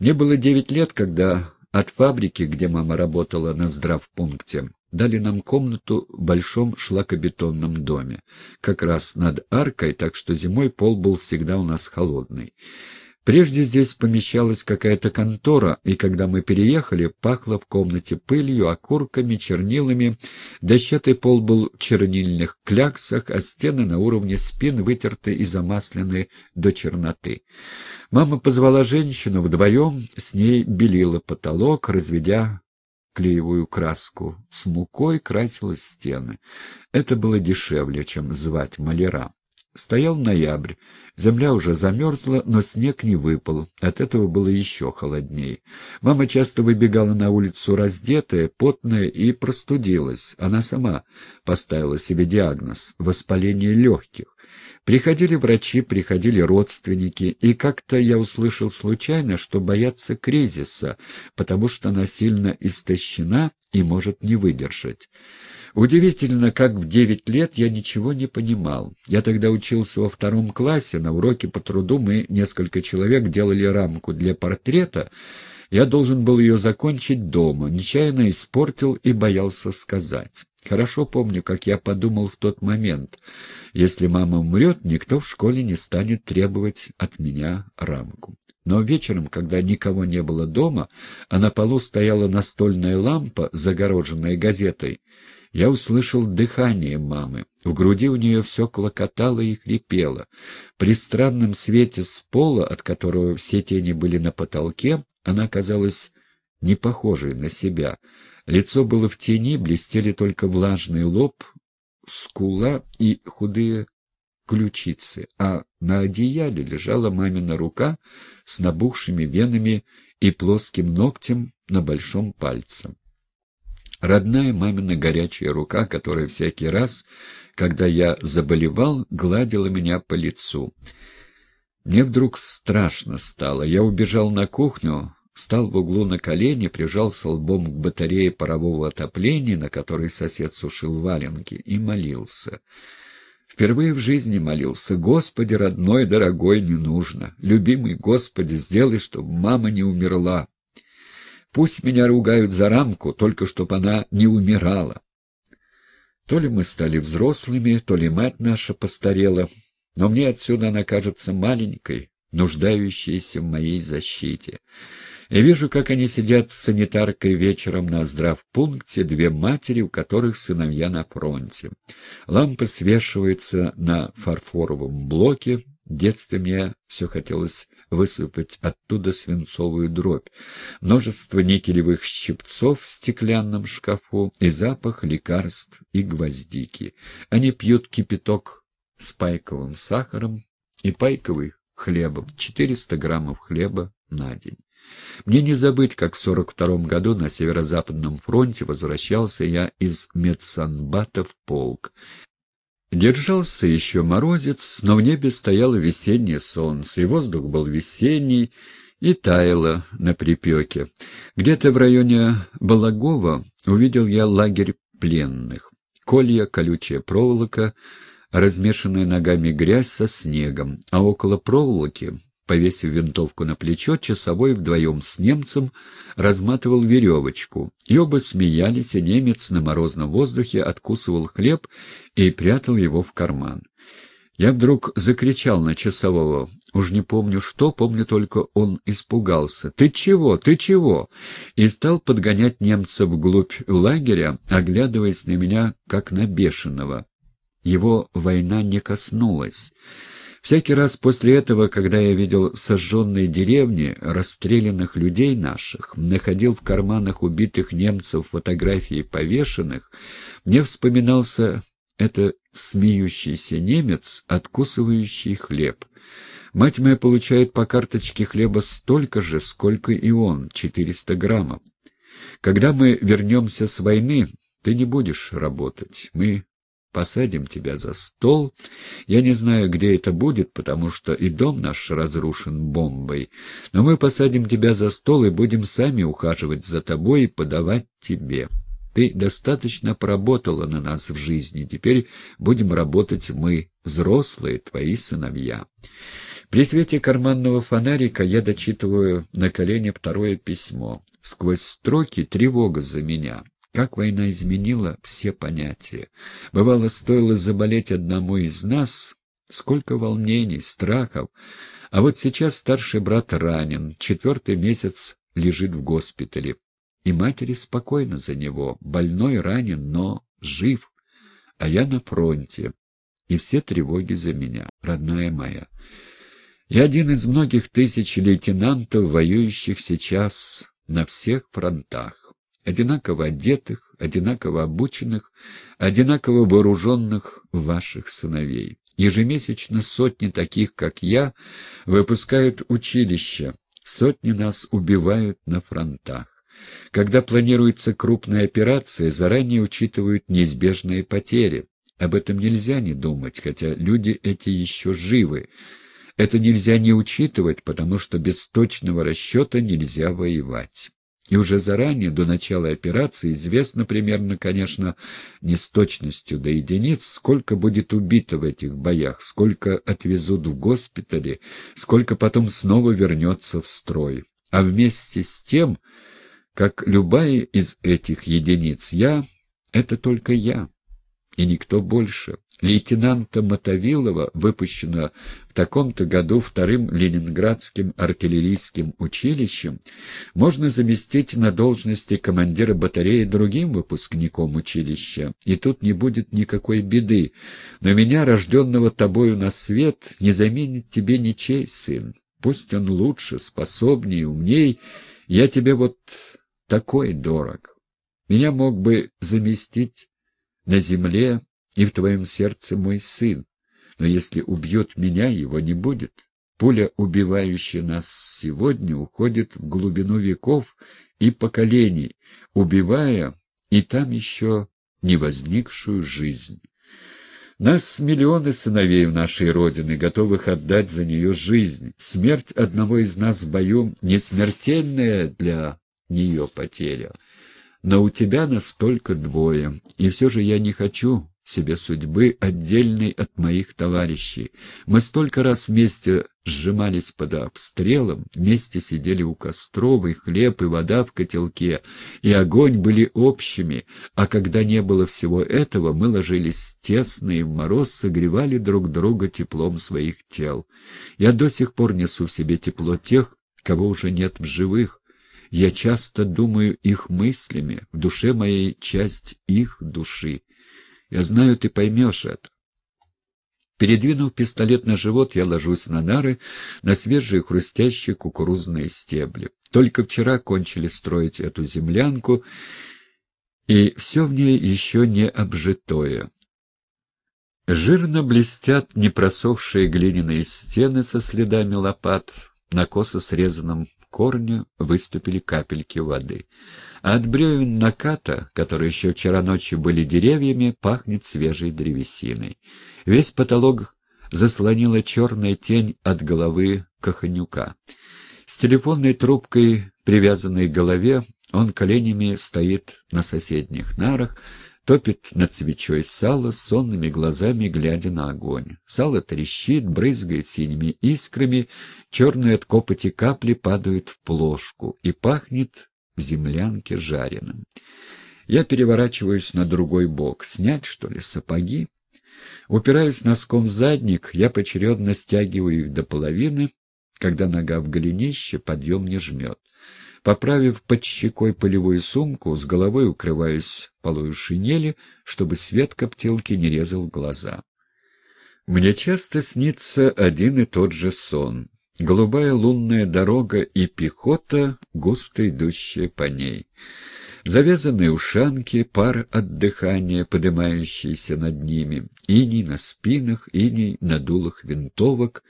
Мне было девять лет, когда от фабрики, где мама работала на здравпункте, дали нам комнату в большом шлакобетонном доме, как раз над аркой, так что зимой пол был всегда у нас холодный. Прежде здесь помещалась какая-то контора, и когда мы переехали, пахло в комнате пылью, окурками, чернилами. Дощатый пол был в чернильных кляксах, а стены на уровне спин вытерты и замаслены до черноты. Мама позвала женщину вдвоем, с ней белила потолок, разведя клеевую краску. С мукой красила стены. Это было дешевле, чем звать маляра. Стоял ноябрь. Земля уже замерзла, но снег не выпал. От этого было еще холоднее. Мама часто выбегала на улицу раздетая, потная и простудилась. Она сама поставила себе диагноз — воспаление легких. Приходили врачи, приходили родственники, и как-то я услышал случайно, что боятся кризиса, потому что она сильно истощена и может не выдержать. Удивительно, как в девять лет я ничего не понимал. Я тогда учился во втором классе, на уроке по труду мы, несколько человек, делали рамку для портрета. Я должен был ее закончить дома, нечаянно испортил и боялся сказать. Хорошо помню, как я подумал в тот момент. Если мама умрет, никто в школе не станет требовать от меня рамку. Но вечером, когда никого не было дома, а на полу стояла настольная лампа, загороженная газетой, я услышал дыхание мамы. В груди у нее все клокотало и хрипело. При странном свете с пола, от которого все тени были на потолке, она казалась не похожей на себя. Лицо было в тени, блестели только влажный лоб, скула и худые ключицы, а на одеяле лежала мамина рука с набухшими венами и плоским ногтем на большом пальце. Родная мамина горячая рука, которая всякий раз, когда я заболевал, гладила меня по лицу. Мне вдруг страшно стало. Я убежал на кухню, встал в углу на колени, прижался лбом к батарее парового отопления, на которой сосед сушил валенки, и молился. Впервые в жизни молился. «Господи, родной, дорогой, не нужно. Любимый Господи, сделай, чтобы мама не умерла. Пусть меня ругают за рамку, только чтоб она не умирала. То ли мы стали взрослыми, то ли мать наша постарела, но мне отсюда она кажется маленькой, нуждающейся в моей защите. Я вижу, как они сидят с санитаркой вечером на здравпункте, две матери, у которых сыновья на фронте. Лампы свешиваются на фарфоровом блоке. В детстве мне все хотелось высыпать оттуда свинцовую дробь, множество никелевых щипцов в стеклянном шкафу и запах лекарств и гвоздики. Они пьют кипяток с пайковым сахаром и пайковый хлебом, 400 граммов хлеба на день. Мне не забыть, как в 42 году на Северо-Западном фронте возвращался я из медсанбата в полк, Держался еще морозец, но в небе стояло весеннее солнце, и воздух был весенний, и таяло на припеке. Где-то в районе Балагова увидел я лагерь пленных. Колья, колючая проволока, размешанная ногами грязь со снегом, а около проволоки Повесив винтовку на плечо, часовой вдвоем с немцем разматывал веревочку, и оба смеялись, и немец на морозном воздухе откусывал хлеб и прятал его в карман. Я вдруг закричал на часового. Уж не помню что, помню только он испугался. «Ты чего? Ты чего?» И стал подгонять немца вглубь лагеря, оглядываясь на меня, как на бешеного. Его война не коснулась. Всякий раз после этого, когда я видел сожженные деревни, расстрелянных людей наших, находил в карманах убитых немцев фотографии повешенных, мне вспоминался это смеющийся немец, откусывающий хлеб. Мать моя получает по карточке хлеба столько же, сколько и он, 400 граммов. Когда мы вернемся с войны, ты не будешь работать, мы Посадим тебя за стол. Я не знаю, где это будет, потому что и дом наш разрушен бомбой. Но мы посадим тебя за стол и будем сами ухаживать за тобой и подавать тебе. Ты достаточно поработала на нас в жизни, теперь будем работать мы, взрослые, твои сыновья. При свете карманного фонарика я дочитываю на колене второе письмо. Сквозь строки тревога за меня. Как война изменила все понятия. Бывало, стоило заболеть одному из нас, сколько волнений, страхов. А вот сейчас старший брат ранен, четвертый месяц лежит в госпитале. И матери спокойно за него, больной, ранен, но жив. А я на фронте, и все тревоги за меня, родная моя. Я один из многих тысяч лейтенантов, воюющих сейчас на всех фронтах одинаково одетых, одинаково обученных, одинаково вооруженных ваших сыновей. Ежемесячно сотни таких, как я, выпускают училища, сотни нас убивают на фронтах. Когда планируется крупная операция, заранее учитывают неизбежные потери. Об этом нельзя не думать, хотя люди эти еще живы. Это нельзя не учитывать, потому что без точного расчета нельзя воевать. И уже заранее, до начала операции, известно примерно, конечно, не с точностью до единиц, сколько будет убито в этих боях, сколько отвезут в госпитале, сколько потом снова вернется в строй. А вместе с тем, как любая из этих единиц, я — это только я и никто больше. Лейтенанта Мотовилова выпущено в таком-то году вторым ленинградским артиллерийским училищем, можно заместить на должности командира батареи другим выпускником училища, и тут не будет никакой беды, но меня, рожденного тобою на свет, не заменит тебе ничей сын. Пусть он лучше, способнее, умней, я тебе вот такой дорог. Меня мог бы заместить на земле и в твоем сердце мой сын, но если убьет меня, его не будет. Пуля, убивающая нас сегодня, уходит в глубину веков и поколений, убивая и там еще не возникшую жизнь. Нас миллионы сыновей в нашей Родины, готовых отдать за нее жизнь. Смерть одного из нас в бою — не смертельная для нее потеря но у тебя нас только двое, и все же я не хочу себе судьбы, отдельной от моих товарищей. Мы столько раз вместе сжимались под обстрелом, вместе сидели у костров, и хлеб, и вода в котелке, и огонь были общими, а когда не было всего этого, мы ложились тесно и в мороз согревали друг друга теплом своих тел. Я до сих пор несу в себе тепло тех, кого уже нет в живых, я часто думаю их мыслями, в душе моей часть их души. Я знаю, ты поймешь это. Передвинув пистолет на живот, я ложусь на нары, на свежие хрустящие кукурузные стебли. Только вчера кончили строить эту землянку, и все в ней еще не обжитое. Жирно блестят непросохшие глиняные стены со следами лопат, на косо срезанном корне выступили капельки воды. А от бревен наката, которые еще вчера ночью были деревьями, пахнет свежей древесиной. Весь потолок заслонила черная тень от головы Коханюка. С телефонной трубкой, привязанной к голове, он коленями стоит на соседних нарах, топит над свечой сало, сонными глазами глядя на огонь. Сало трещит, брызгает синими искрами, черные от копоти капли падают в плошку и пахнет в землянке жареным. Я переворачиваюсь на другой бок. Снять, что ли, сапоги? Упираюсь носком в задник, я поочередно стягиваю их до половины. Когда нога в голенище, подъем не жмет. Поправив под щекой полевую сумку, с головой укрываясь полою шинели, чтобы свет коптилки не резал глаза. Мне часто снится один и тот же сон. Голубая лунная дорога и пехота, густо идущая по ней. Завязанные ушанки, пар от дыхания, поднимающийся над ними, иней на спинах, иней на дулах винтовок,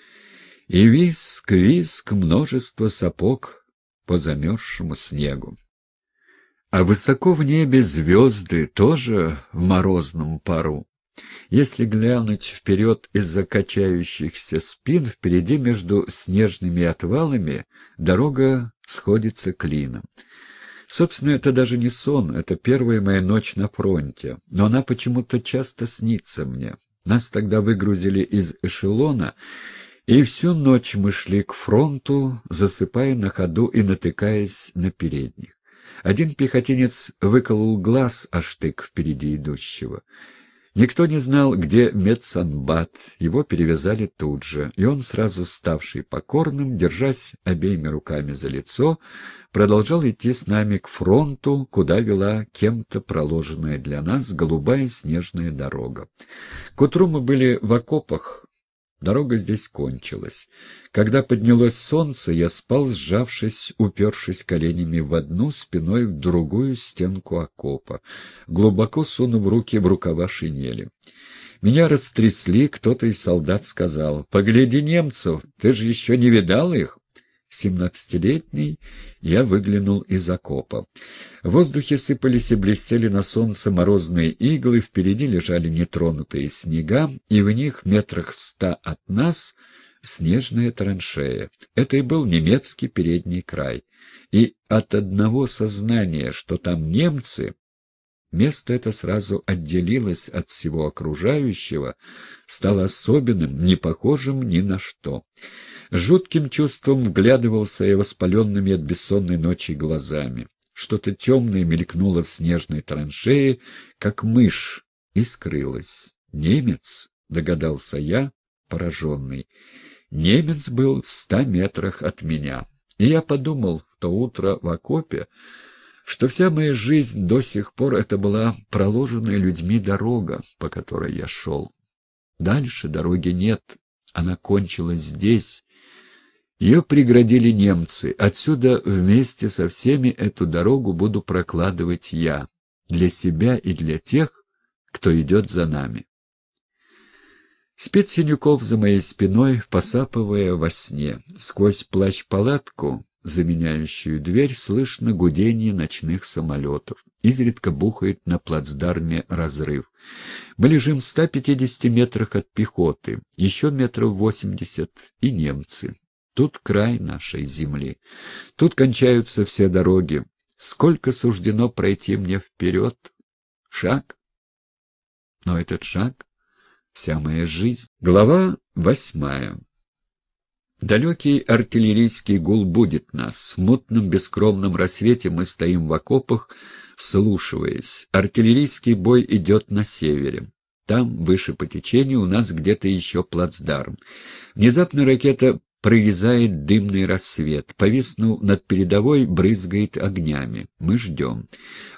и виск, виск, множество сапог по замерзшему снегу. А высоко в небе звезды тоже в морозном пару. Если глянуть вперед из-за качающихся спин, впереди между снежными отвалами дорога сходится клином. Собственно, это даже не сон, это первая моя ночь на фронте, но она почему-то часто снится мне. Нас тогда выгрузили из эшелона, и всю ночь мы шли к фронту, засыпая на ходу и натыкаясь на передних. Один пехотинец выколол глаз о штык впереди идущего. Никто не знал, где медсанбат, его перевязали тут же, и он, сразу ставший покорным, держась обеими руками за лицо, продолжал идти с нами к фронту, куда вела кем-то проложенная для нас голубая снежная дорога. К утру мы были в окопах, Дорога здесь кончилась. Когда поднялось солнце, я спал, сжавшись, упершись коленями в одну, спиной в другую стенку окопа, глубоко сунув руки в рукава шинели. Меня растрясли, кто-то из солдат сказал, «Погляди немцев, ты же еще не видал их, семнадцатилетний, я выглянул из окопа. В воздухе сыпались и блестели на солнце морозные иглы, впереди лежали нетронутые снега, и в них метрах в ста от нас снежная траншея. Это и был немецкий передний край. И от одного сознания, что там немцы, Место это сразу отделилось от всего окружающего, стало особенным, не похожим ни на что жутким чувством вглядывался и воспаленными от бессонной ночи глазами. Что-то темное мелькнуло в снежной траншее, как мышь, и скрылось. «Немец?» — догадался я, пораженный. «Немец был в ста метрах от меня». И я подумал в то утро в окопе, что вся моя жизнь до сих пор это была проложенная людьми дорога, по которой я шел. Дальше дороги нет, она кончилась здесь, ее преградили немцы. Отсюда вместе со всеми эту дорогу буду прокладывать я. Для себя и для тех, кто идет за нами. Спит Синюков за моей спиной, посапывая во сне. Сквозь плащ-палатку, заменяющую дверь, слышно гудение ночных самолетов. Изредка бухает на плацдарме разрыв. Мы лежим в 150 метрах от пехоты, еще метров 80 и немцы. Тут край нашей земли. Тут кончаются все дороги. Сколько суждено пройти мне вперед? Шаг. Но этот шаг — вся моя жизнь. Глава восьмая. Далекий артиллерийский гул будет нас. В мутном бескромном рассвете мы стоим в окопах, слушаясь. Артиллерийский бой идет на севере. Там, выше по течению, у нас где-то еще плацдарм. Внезапно ракета прорезает дымный рассвет. Повиснув над передовой, брызгает огнями. Мы ждем.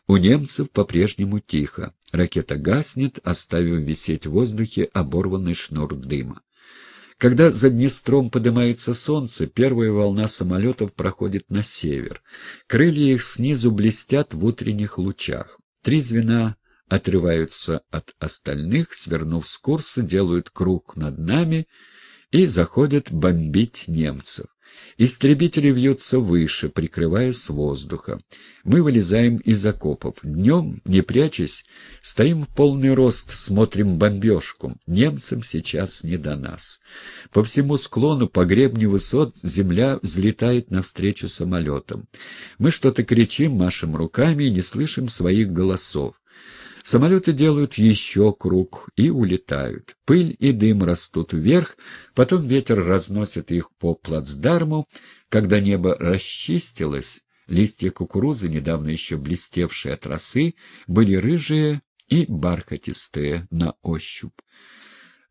У немцев по-прежнему тихо. Ракета гаснет, оставив висеть в воздухе оборванный шнур дыма. Когда за Днестром поднимается солнце, первая волна самолетов проходит на север. Крылья их снизу блестят в утренних лучах. Три звена отрываются от остальных, свернув с курса, делают круг над нами — и заходят бомбить немцев. Истребители вьются выше, прикрывая с воздуха. Мы вылезаем из окопов. Днем, не прячась, стоим в полный рост, смотрим бомбежку. Немцам сейчас не до нас. По всему склону, по гребню высот, земля взлетает навстречу самолетам. Мы что-то кричим, машем руками и не слышим своих голосов. Самолеты делают еще круг и улетают. Пыль и дым растут вверх, потом ветер разносит их по плацдарму. Когда небо расчистилось, листья кукурузы, недавно еще блестевшие от росы, были рыжие и бархатистые на ощупь.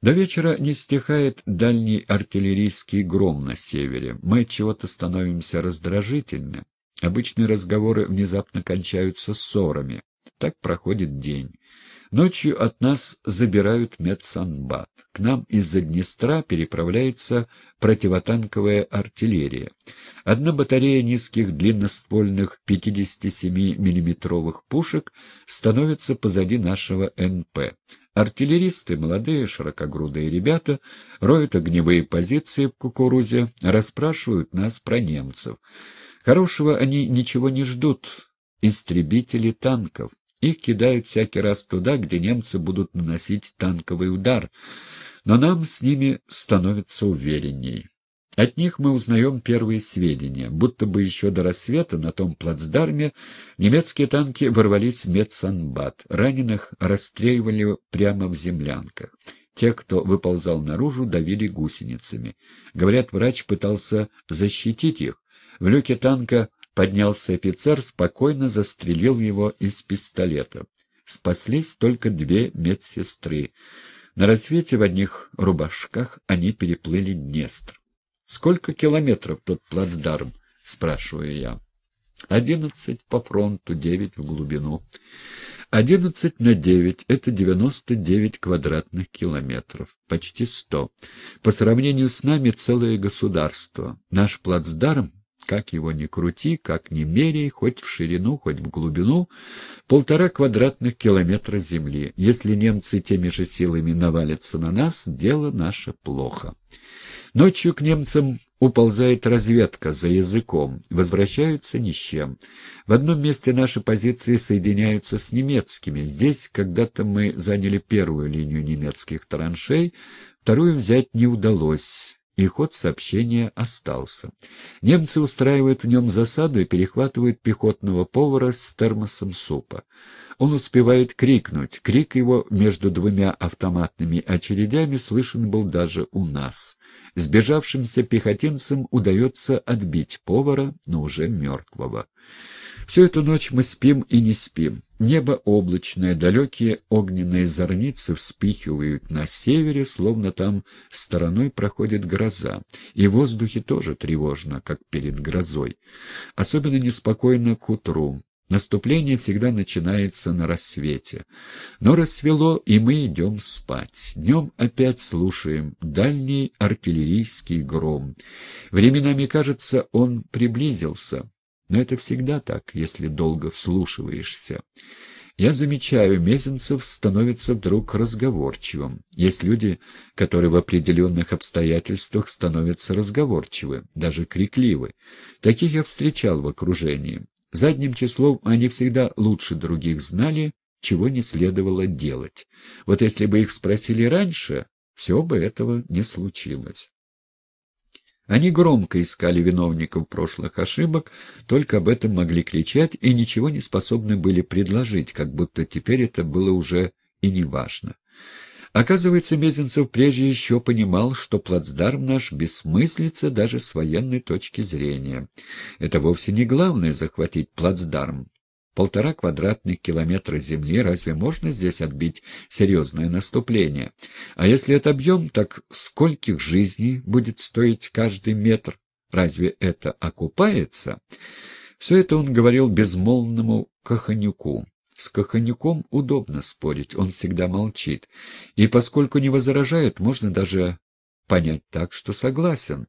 До вечера не стихает дальний артиллерийский гром на севере. Мы чего-то становимся раздражительны. Обычные разговоры внезапно кончаются ссорами. Так проходит день. Ночью от нас забирают медсанбат. К нам из-за Днестра переправляется противотанковая артиллерия. Одна батарея низких длинноствольных 57 миллиметровых пушек становится позади нашего НП. Артиллеристы, молодые, широкогрудые ребята, роют огневые позиции в кукурузе, расспрашивают нас про немцев. Хорошего они ничего не ждут. Истребители танков. Их кидают всякий раз туда, где немцы будут наносить танковый удар, но нам с ними становится уверенней. От них мы узнаем первые сведения, будто бы еще до рассвета на том плацдарме немецкие танки ворвались в Медсанбат, раненых расстреливали прямо в землянках. Тех, кто выползал наружу, давили гусеницами. Говорят, врач пытался защитить их. В люке танка Поднялся офицер, спокойно застрелил его из пистолета. Спаслись только две медсестры. На рассвете в одних рубашках они переплыли Днестр. «Сколько километров тот плацдарм?» — спрашиваю я. «Одиннадцать по фронту, девять в глубину». «Одиннадцать на девять — это девяносто девять квадратных километров, почти сто. По сравнению с нами целое государство. Наш плацдарм как его ни крути, как ни меряй, хоть в ширину, хоть в глубину, полтора квадратных километра земли. Если немцы теми же силами навалятся на нас, дело наше плохо. Ночью к немцам уползает разведка за языком, возвращаются ни с чем. В одном месте наши позиции соединяются с немецкими. Здесь когда-то мы заняли первую линию немецких траншей, вторую взять не удалось и ход сообщения остался. Немцы устраивают в нем засаду и перехватывают пехотного повара с термосом супа. Он успевает крикнуть. Крик его между двумя автоматными очередями слышен был даже у нас. Сбежавшимся пехотинцам удается отбить повара, но уже мертвого. Всю эту ночь мы спим и не спим. Небо облачное, далекие огненные зорницы вспыхивают на севере, словно там стороной проходит гроза. И в воздухе тоже тревожно, как перед грозой. Особенно неспокойно к утру. Наступление всегда начинается на рассвете. Но рассвело, и мы идем спать. Днем опять слушаем дальний артиллерийский гром. Временами, кажется, он приблизился. Но это всегда так, если долго вслушиваешься. Я замечаю, Мезенцев становится вдруг разговорчивым. Есть люди, которые в определенных обстоятельствах становятся разговорчивы, даже крикливы. Таких я встречал в окружении. Задним числом они всегда лучше других знали, чего не следовало делать. Вот если бы их спросили раньше, все бы этого не случилось. Они громко искали виновников прошлых ошибок, только об этом могли кричать и ничего не способны были предложить, как будто теперь это было уже и не важно. Оказывается, Мезенцев прежде еще понимал, что плацдарм наш бессмыслица даже с военной точки зрения. Это вовсе не главное — захватить плацдарм. Полтора квадратных километра земли разве можно здесь отбить серьезное наступление? А если отобьем, так скольких жизней будет стоить каждый метр? Разве это окупается? Все это он говорил безмолвному коханюку. С Каханюком удобно спорить, он всегда молчит. И поскольку не возражает, можно даже понять так, что согласен.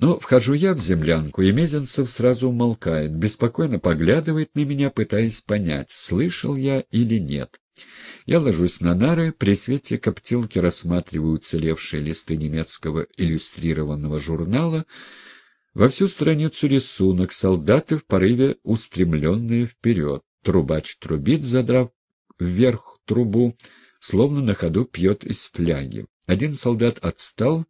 Но вхожу я в землянку, и Мезенцев сразу умолкает, беспокойно поглядывает на меня, пытаясь понять, слышал я или нет. Я ложусь на нары, при свете коптилки рассматриваю уцелевшие листы немецкого иллюстрированного журнала, во всю страницу рисунок, солдаты в порыве устремленные вперед. Трубач трубит, задрав вверх трубу, словно на ходу пьет из фляги. Один солдат отстал,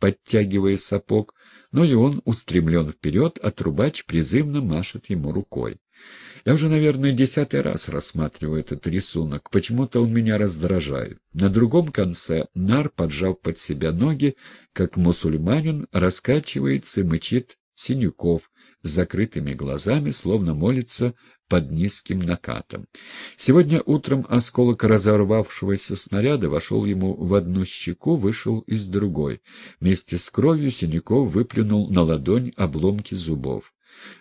подтягивая сапог, но ну и он устремлен вперед, а трубач призывно машет ему рукой. Я уже, наверное, десятый раз рассматриваю этот рисунок. Почему-то он меня раздражает. На другом конце нар, поджав под себя ноги, как мусульманин, раскачивается и мычит Синюков, с закрытыми глазами, словно молится под низким накатом. Сегодня утром осколок разорвавшегося снаряда вошел ему в одну щеку, вышел из другой. Вместе с кровью Синяков выплюнул на ладонь обломки зубов.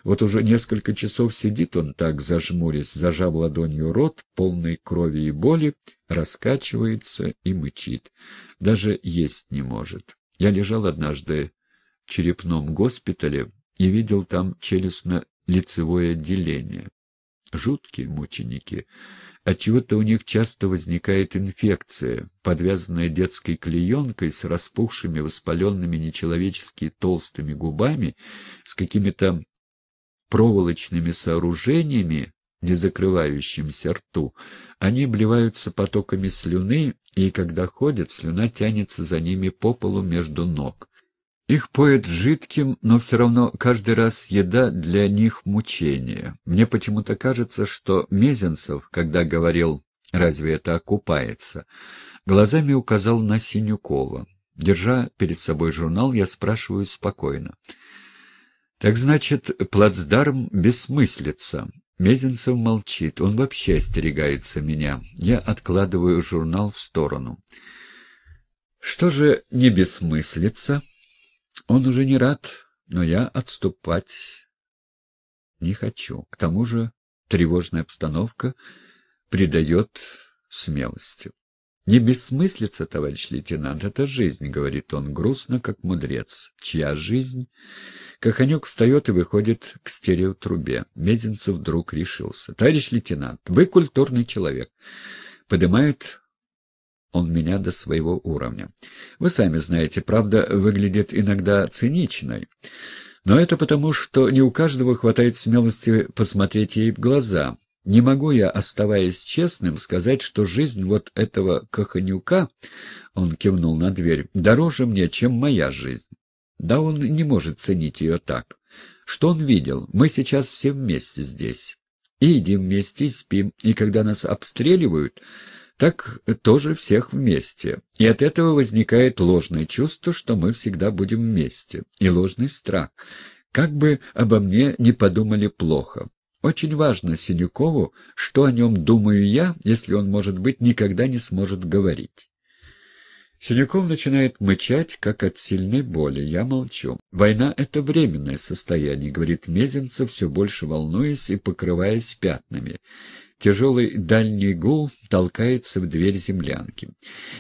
Вот уже несколько часов сидит он так, зажмурясь, зажав ладонью рот, полный крови и боли, раскачивается и мычит. Даже есть не может. Я лежал однажды в черепном госпитале, и видел там челюстно-лицевое отделение. Жуткие мученики. Отчего-то у них часто возникает инфекция, подвязанная детской клеенкой с распухшими, воспаленными нечеловечески толстыми губами, с какими-то проволочными сооружениями, не закрывающимся рту, они обливаются потоками слюны, и когда ходят, слюна тянется за ними по полу между ног. Их поет жидким, но все равно каждый раз еда для них мучение. Мне почему-то кажется, что Мезенцев, когда говорил «разве это окупается», глазами указал на Синюкова. Держа перед собой журнал, я спрашиваю спокойно. «Так значит, плацдарм бессмыслица?» Мезенцев молчит, он вообще остерегается меня. Я откладываю журнал в сторону. «Что же не бессмыслица?» Он уже не рад, но я отступать не хочу. К тому же тревожная обстановка придает смелости. «Не бессмыслица, товарищ лейтенант, это жизнь», — говорит он грустно, как мудрец. «Чья жизнь?» Коханек встает и выходит к стереотрубе. Мезенцев вдруг решился. «Товарищ лейтенант, вы культурный человек». Поднимают он меня до своего уровня. Вы сами знаете, правда выглядит иногда циничной. Но это потому, что не у каждого хватает смелости посмотреть ей в глаза. Не могу я, оставаясь честным, сказать, что жизнь вот этого коханюка, он кивнул на дверь, дороже мне, чем моя жизнь. Да он не может ценить ее так. Что он видел? Мы сейчас все вместе здесь. И едим вместе, и спим, и когда нас обстреливают так тоже всех вместе. И от этого возникает ложное чувство, что мы всегда будем вместе, и ложный страх. Как бы обо мне не подумали плохо. Очень важно Синюкову, что о нем думаю я, если он, может быть, никогда не сможет говорить. Синюков начинает мычать, как от сильной боли. Я молчу. «Война — это временное состояние», — говорит Мезенцев, все больше волнуясь и покрываясь пятнами. Тяжелый дальний гул толкается в дверь землянки.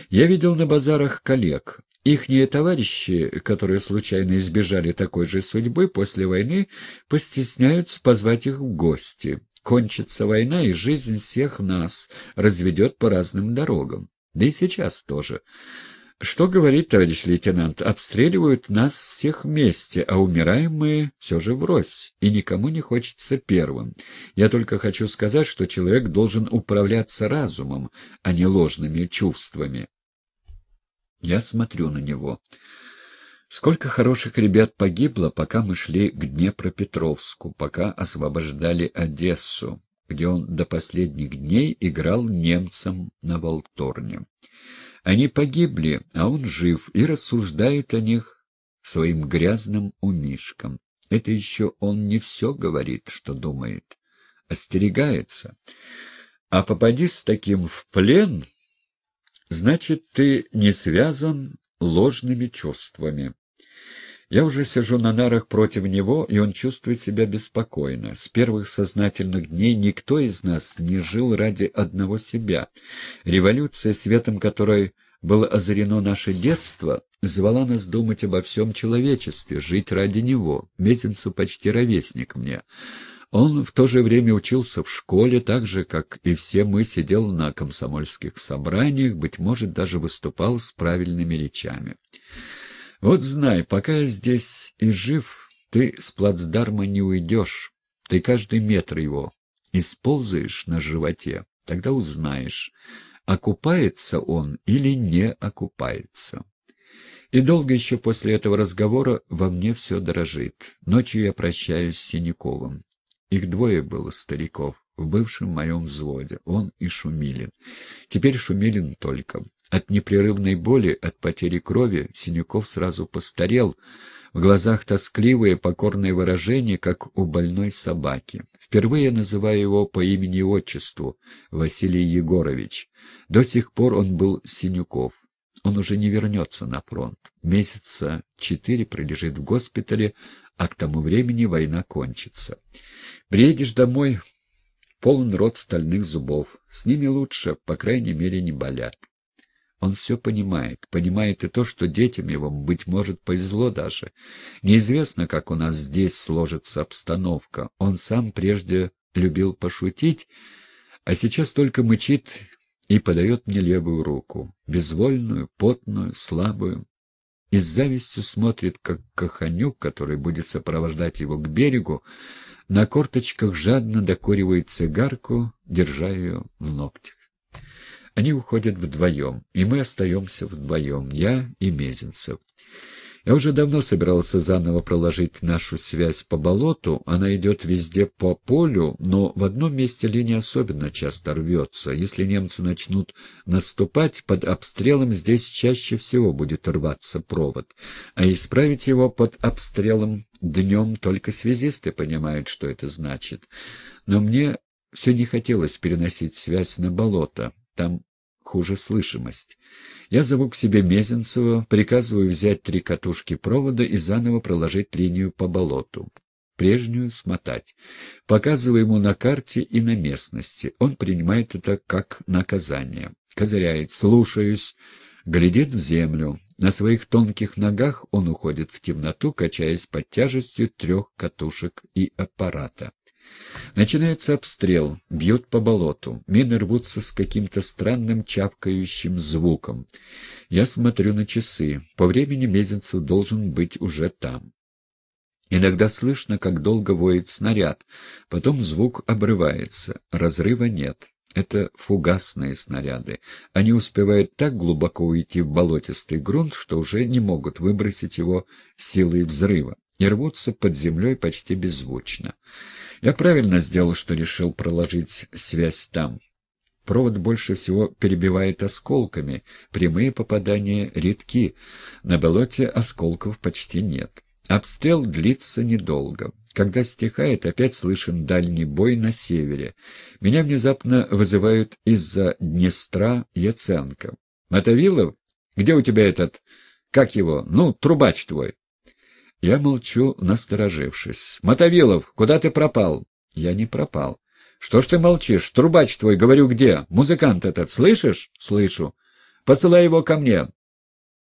Я видел на базарах коллег. Ихние товарищи, которые случайно избежали такой же судьбы после войны, постесняются позвать их в гости. Кончится война, и жизнь всех нас разведет по разным дорогам. Да и сейчас тоже. Что говорит, товарищ лейтенант, обстреливают нас всех вместе, а умираем мы все же врозь, и никому не хочется первым. Я только хочу сказать, что человек должен управляться разумом, а не ложными чувствами. Я смотрю на него. Сколько хороших ребят погибло, пока мы шли к Днепропетровску, пока освобождали Одессу, где он до последних дней играл немцам на Волторне. Они погибли, а он жив и рассуждает о них своим грязным умишком. Это еще он не все говорит, что думает, остерегается. А попади таким в плен, значит, ты не связан ложными чувствами. Я уже сижу на нарах против него, и он чувствует себя беспокойно. С первых сознательных дней никто из нас не жил ради одного себя. Революция, светом которой было озарено наше детство, звала нас думать обо всем человечестве, жить ради него. Мезенцев почти ровесник мне. Он в то же время учился в школе, так же, как и все мы, сидел на комсомольских собраниях, быть может, даже выступал с правильными речами. Вот знай, пока я здесь и жив, ты с плацдарма не уйдешь. Ты каждый метр его исползаешь на животе, тогда узнаешь, окупается он или не окупается. И долго еще после этого разговора во мне все дрожит. Ночью я прощаюсь с Синяковым. Их двое было стариков в бывшем моем взводе, он и Шумилин. Теперь Шумилин только. От непрерывной боли, от потери крови Синюков сразу постарел, в глазах тоскливое покорное выражение, как у больной собаки. Впервые я называю его по имени и отчеству — Василий Егорович. До сих пор он был Синюков. Он уже не вернется на фронт. Месяца четыре пролежит в госпитале, а к тому времени война кончится. Приедешь домой — полон рот стальных зубов. С ними лучше, по крайней мере, не болят. Он все понимает. Понимает и то, что детям его, быть может, повезло даже. Неизвестно, как у нас здесь сложится обстановка. Он сам прежде любил пошутить, а сейчас только мычит и подает мне левую руку. Безвольную, потную, слабую. И с завистью смотрит, как коханюк, который будет сопровождать его к берегу, на корточках жадно докуривает цигарку, держа ее в ногтях. Они уходят вдвоем, и мы остаемся вдвоем, я и Мезенцев. Я уже давно собирался заново проложить нашу связь по болоту, она идет везде по полю, но в одном месте линия особенно часто рвется. Если немцы начнут наступать, под обстрелом здесь чаще всего будет рваться провод, а исправить его под обстрелом днем только связисты понимают, что это значит. Но мне все не хотелось переносить связь на болото. Там хуже слышимость. Я зову к себе Мезенцева, приказываю взять три катушки провода и заново проложить линию по болоту. Прежнюю смотать. Показываю ему на карте и на местности. Он принимает это как наказание. Козыряет «слушаюсь», глядит в землю. На своих тонких ногах он уходит в темноту, качаясь под тяжестью трех катушек и аппарата. Начинается обстрел, бьют по болоту, мины рвутся с каким-то странным чапкающим звуком. Я смотрю на часы, по времени Мезенцев должен быть уже там. Иногда слышно, как долго воет снаряд, потом звук обрывается, разрыва нет. Это фугасные снаряды. Они успевают так глубоко уйти в болотистый грунт, что уже не могут выбросить его силой взрыва и рвутся под землей почти беззвучно. Я правильно сделал, что решил проложить связь там. Провод больше всего перебивает осколками, прямые попадания редки, на болоте осколков почти нет. Обстрел длится недолго. Когда стихает, опять слышен дальний бой на севере. Меня внезапно вызывают из-за Днестра Яценко. «Мотовилов? Где у тебя этот... Как его? Ну, трубач твой?» Я молчу, насторожившись. «Мотовилов, куда ты пропал?» «Я не пропал». «Что ж ты молчишь? Трубач твой, говорю, где? Музыкант этот, слышишь?» «Слышу. Посылай его ко мне».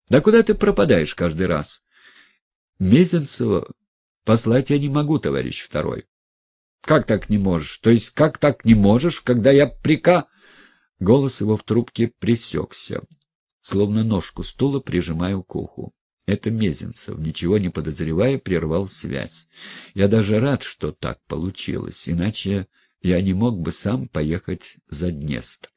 «Да куда ты пропадаешь каждый раз?» «Мезенцева послать я не могу, товарищ второй». «Как так не можешь? То есть как так не можешь, когда я прика...» Голос его в трубке пресекся, словно ножку стула прижимаю к уху. Это Мезенцев, ничего не подозревая, прервал связь. Я даже рад, что так получилось, иначе я не мог бы сам поехать за Днестр.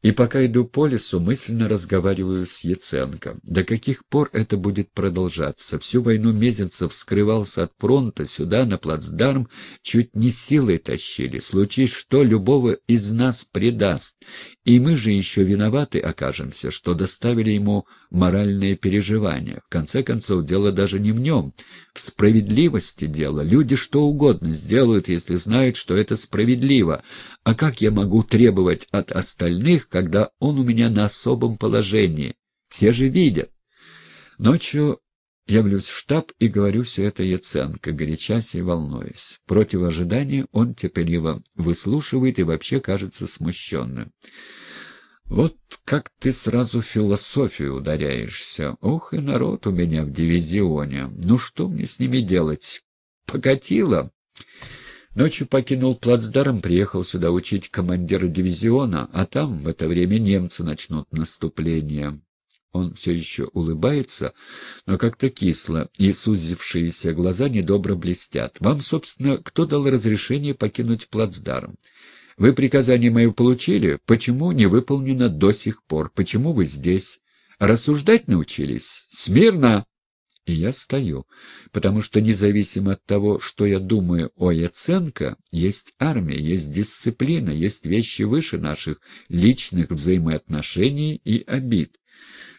И пока иду по лесу, мысленно разговариваю с Яценко. До каких пор это будет продолжаться? Всю войну Мезенцев скрывался от фронта сюда, на плацдарм, чуть не силой тащили. Случись что, любого из нас предаст. И мы же еще виноваты окажемся, что доставили ему моральные переживания. В конце концов, дело даже не в нем. В справедливости дело. Люди что угодно сделают, если знают, что это справедливо. А как я могу требовать от остальных, когда он у меня на особом положении. Все же видят. Ночью явлюсь в штаб и говорю все это Яценко, горячась и волнуясь. Против ожидания он терпеливо выслушивает и вообще кажется смущенным. «Вот как ты сразу в философию ударяешься. Ох, и народ у меня в дивизионе. Ну что мне с ними делать? Покатило?» Ночью покинул плацдарм, приехал сюда учить командира дивизиона, а там в это время немцы начнут наступление. Он все еще улыбается, но как-то кисло, и сузившиеся глаза недобро блестят. «Вам, собственно, кто дал разрешение покинуть плацдарм?» «Вы приказание мое получили? Почему не выполнено до сих пор? Почему вы здесь?» «Рассуждать научились?» «Смирно!» И я стою, потому что независимо от того, что я думаю о Яценко, есть армия, есть дисциплина, есть вещи выше наших личных взаимоотношений и обид.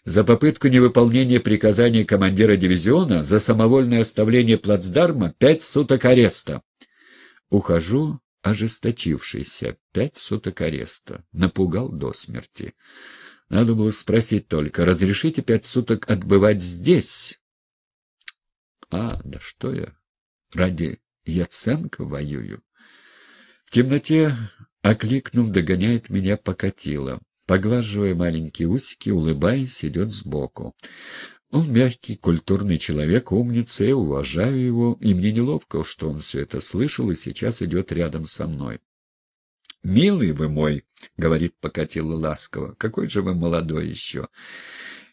За попытку невыполнения приказания командира дивизиона, за самовольное оставление плацдарма пять суток ареста. Ухожу, ожесточившийся, пять суток ареста. Напугал до смерти. Надо было спросить только, разрешите пять суток отбывать здесь? А, да что я? Ради Яценко воюю. В темноте, окликнув, догоняет меня покатило. Поглаживая маленькие усики, улыбаясь, идет сбоку. Он мягкий, культурный человек, умница, я уважаю его, и мне неловко, что он все это слышал и сейчас идет рядом со мной. «Милый вы мой», — говорит покатила ласково, — «какой же вы молодой еще!»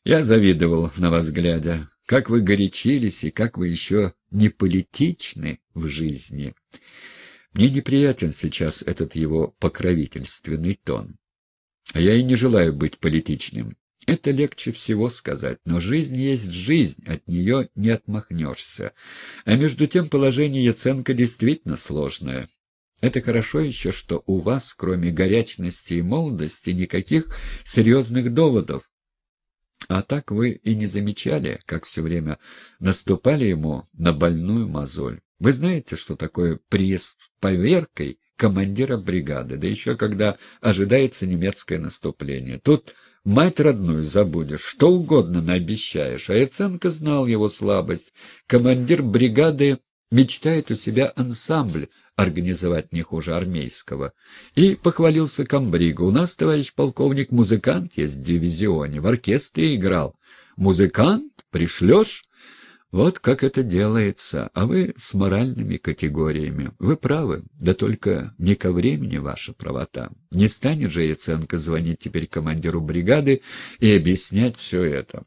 Я завидовал на вас глядя. Как вы горячились и как вы еще не политичны в жизни. Мне неприятен сейчас этот его покровительственный тон. А я и не желаю быть политичным. Это легче всего сказать, но жизнь есть жизнь, от нее не отмахнешься. А между тем положение Яценко действительно сложное. Это хорошо еще, что у вас, кроме горячности и молодости, никаких серьезных доводов, а так вы и не замечали, как все время наступали ему на больную мозоль. Вы знаете, что такое приезд поверкой командира бригады, да еще когда ожидается немецкое наступление. Тут мать родную забудешь, что угодно наобещаешь. А Яценко знал его слабость. Командир бригады мечтает у себя ансамбль организовать не хуже армейского. И похвалился Камбриго. У нас, товарищ полковник, музыкант есть в дивизионе, в оркестре играл. Музыкант? Пришлешь? Вот как это делается. А вы с моральными категориями. Вы правы, да только не ко времени ваша правота. Не станет же Яценко звонить теперь командиру бригады и объяснять все это.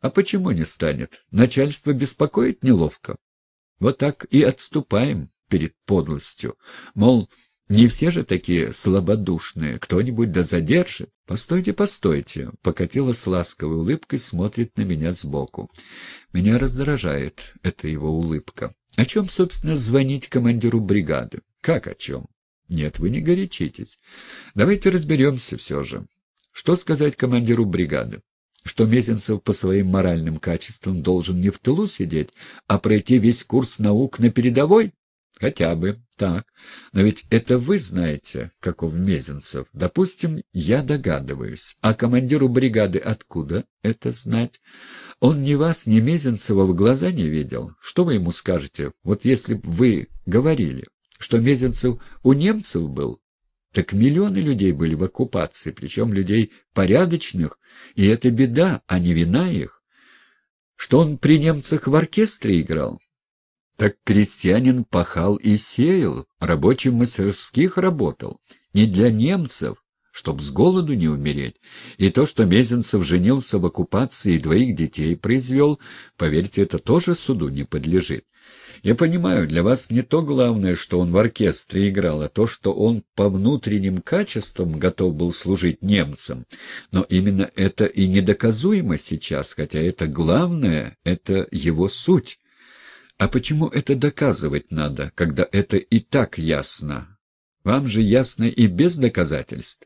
А почему не станет? Начальство беспокоит неловко. Вот так и отступаем перед подлостью. Мол, не все же такие слабодушные, кто-нибудь да задержит. Постойте, постойте, покатила с ласковой улыбкой, смотрит на меня сбоку. Меня раздражает эта его улыбка. О чем, собственно, звонить командиру бригады? Как о чем? Нет, вы не горячитесь. Давайте разберемся все же. Что сказать командиру бригады? что Мезенцев по своим моральным качествам должен не в тылу сидеть, а пройти весь курс наук на передовой? Хотя бы так. Но ведь это вы знаете, каков Мезенцев. Допустим, я догадываюсь. А командиру бригады откуда это знать? Он ни вас, ни Мезенцева в глаза не видел. Что вы ему скажете? Вот если бы вы говорили, что Мезенцев у немцев был, так миллионы людей были в оккупации, причем людей порядочных, и это беда, а не вина их. Что он при немцах в оркестре играл? Так крестьянин пахал и сеял, рабочим мастерских работал. Не для немцев, чтоб с голоду не умереть. И то, что Мезенцев женился в оккупации и двоих детей произвел, поверьте, это тоже суду не подлежит. Я понимаю, для вас не то главное, что он в оркестре играл, а то, что он по внутренним качествам готов был служить немцам. Но именно это и недоказуемо сейчас, хотя это главное, это его суть. А почему это доказывать надо, когда это и так ясно? Вам же ясно и без доказательств.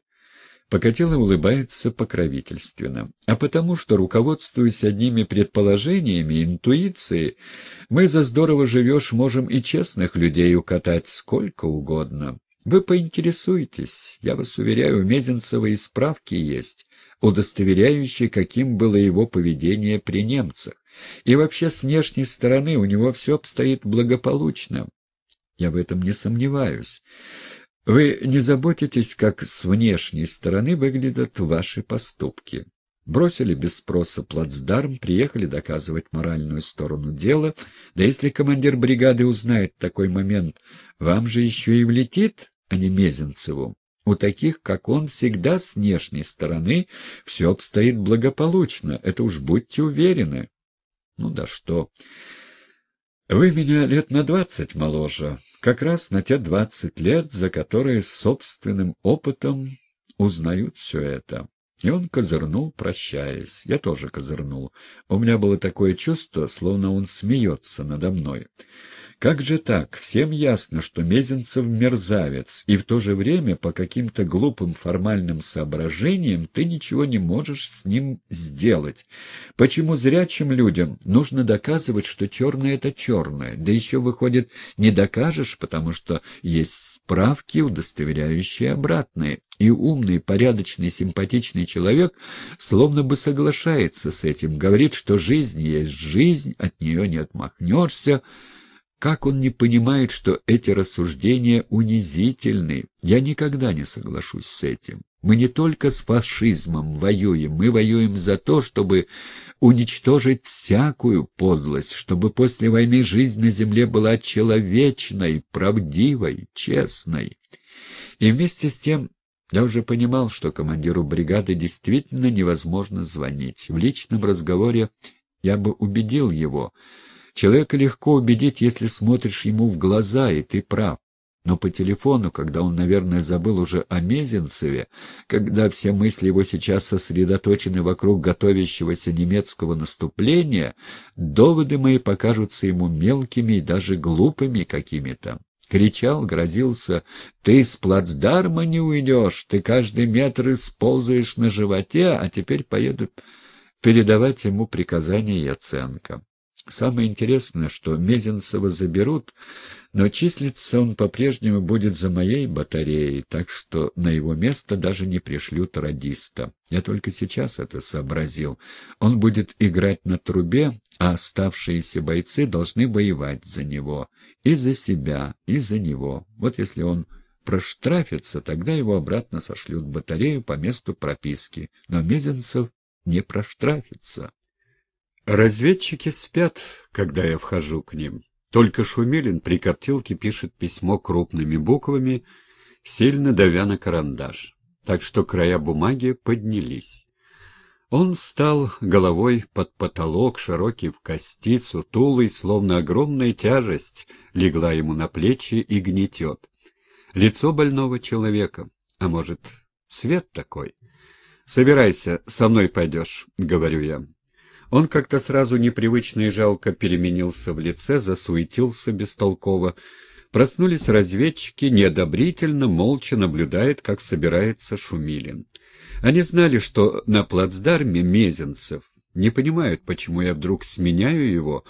Покатило улыбается покровительственно. А потому что, руководствуясь одними предположениями, интуицией, мы за здорово живешь можем и честных людей укатать сколько угодно. Вы поинтересуетесь, я вас уверяю, у Мезенцева и справки есть, удостоверяющие, каким было его поведение при немцах. И вообще с внешней стороны у него все обстоит благополучно. Я в этом не сомневаюсь. Вы не заботитесь, как с внешней стороны выглядят ваши поступки. Бросили без спроса плацдарм, приехали доказывать моральную сторону дела. Да если командир бригады узнает такой момент, вам же еще и влетит, а не Мезенцеву. У таких, как он, всегда с внешней стороны все обстоит благополучно, это уж будьте уверены. Ну да что... Вы меня лет на двадцать моложе, как раз на те двадцать лет, за которые собственным опытом узнают все это. И он козырнул, прощаясь. Я тоже козырнул. У меня было такое чувство, словно он смеется надо мной. Как же так? Всем ясно, что Мезенцев мерзавец, и в то же время по каким-то глупым формальным соображениям ты ничего не можешь с ним сделать. Почему зрячим людям нужно доказывать, что черное — это черное? Да еще, выходит, не докажешь, потому что есть справки, удостоверяющие обратное. И умный, порядочный, симпатичный человек словно бы соглашается с этим, говорит, что жизнь есть жизнь, от нее не отмахнешься, как он не понимает, что эти рассуждения унизительны? Я никогда не соглашусь с этим. Мы не только с фашизмом воюем, мы воюем за то, чтобы уничтожить всякую подлость, чтобы после войны жизнь на земле была человечной, правдивой, честной. И вместе с тем я уже понимал, что командиру бригады действительно невозможно звонить. В личном разговоре я бы убедил его — Человека легко убедить, если смотришь ему в глаза, и ты прав. Но по телефону, когда он, наверное, забыл уже о Мезенцеве, когда все мысли его сейчас сосредоточены вокруг готовящегося немецкого наступления, доводы мои покажутся ему мелкими и даже глупыми какими-то. Кричал, грозился, «Ты с плацдарма не уйдешь, ты каждый метр исползаешь на животе, а теперь поеду передавать ему приказания и оценка». Самое интересное, что Мезенцева заберут, но числиться он по-прежнему будет за моей батареей, так что на его место даже не пришлют радиста. Я только сейчас это сообразил. Он будет играть на трубе, а оставшиеся бойцы должны воевать за него. И за себя, и за него. Вот если он проштрафится, тогда его обратно сошлют батарею по месту прописки. Но Мезенцев не проштрафится. Разведчики спят, когда я вхожу к ним. Только Шумелин при коптилке пишет письмо крупными буквами, сильно давя на карандаш, так что края бумаги поднялись. Он встал головой под потолок, широкий в костицу, тулый, словно огромная тяжесть легла ему на плечи и гнетет. Лицо больного человека, а может, свет такой. «Собирайся, со мной пойдешь», — говорю я. Он как-то сразу непривычно и жалко переменился в лице, засуетился бестолково. Проснулись разведчики, неодобрительно, молча наблюдают, как собирается Шумилин. Они знали, что на плацдарме Мезенцев. Не понимают, почему я вдруг сменяю его,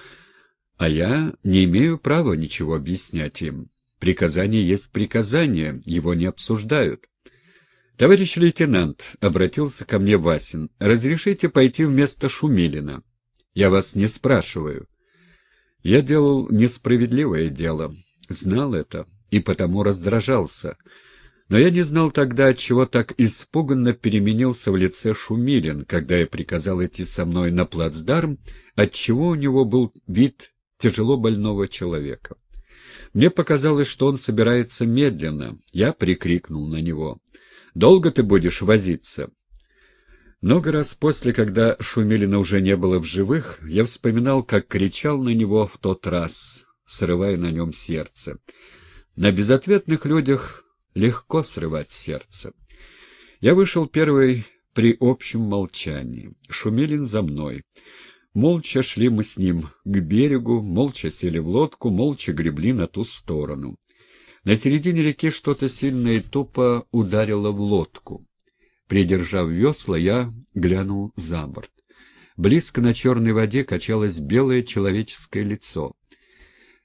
а я не имею права ничего объяснять им. Приказание есть приказание, его не обсуждают. «Товарищ лейтенант», — обратился ко мне Васин, — «разрешите пойти вместо Шумилина?» «Я вас не спрашиваю». Я делал несправедливое дело, знал это и потому раздражался. Но я не знал тогда, от чего так испуганно переменился в лице Шумилин, когда я приказал идти со мной на плацдарм, отчего у него был вид тяжело больного человека. Мне показалось, что он собирается медленно. Я прикрикнул на него — Долго ты будешь возиться?» Много раз после, когда Шумилина уже не было в живых, я вспоминал, как кричал на него в тот раз, срывая на нем сердце. На безответных людях легко срывать сердце. Я вышел первый при общем молчании. Шумилин за мной. Молча шли мы с ним к берегу, молча сели в лодку, молча гребли на ту сторону. На середине реки что-то сильно и тупо ударило в лодку. Придержав весла, я глянул за борт. Близко на черной воде качалось белое человеческое лицо.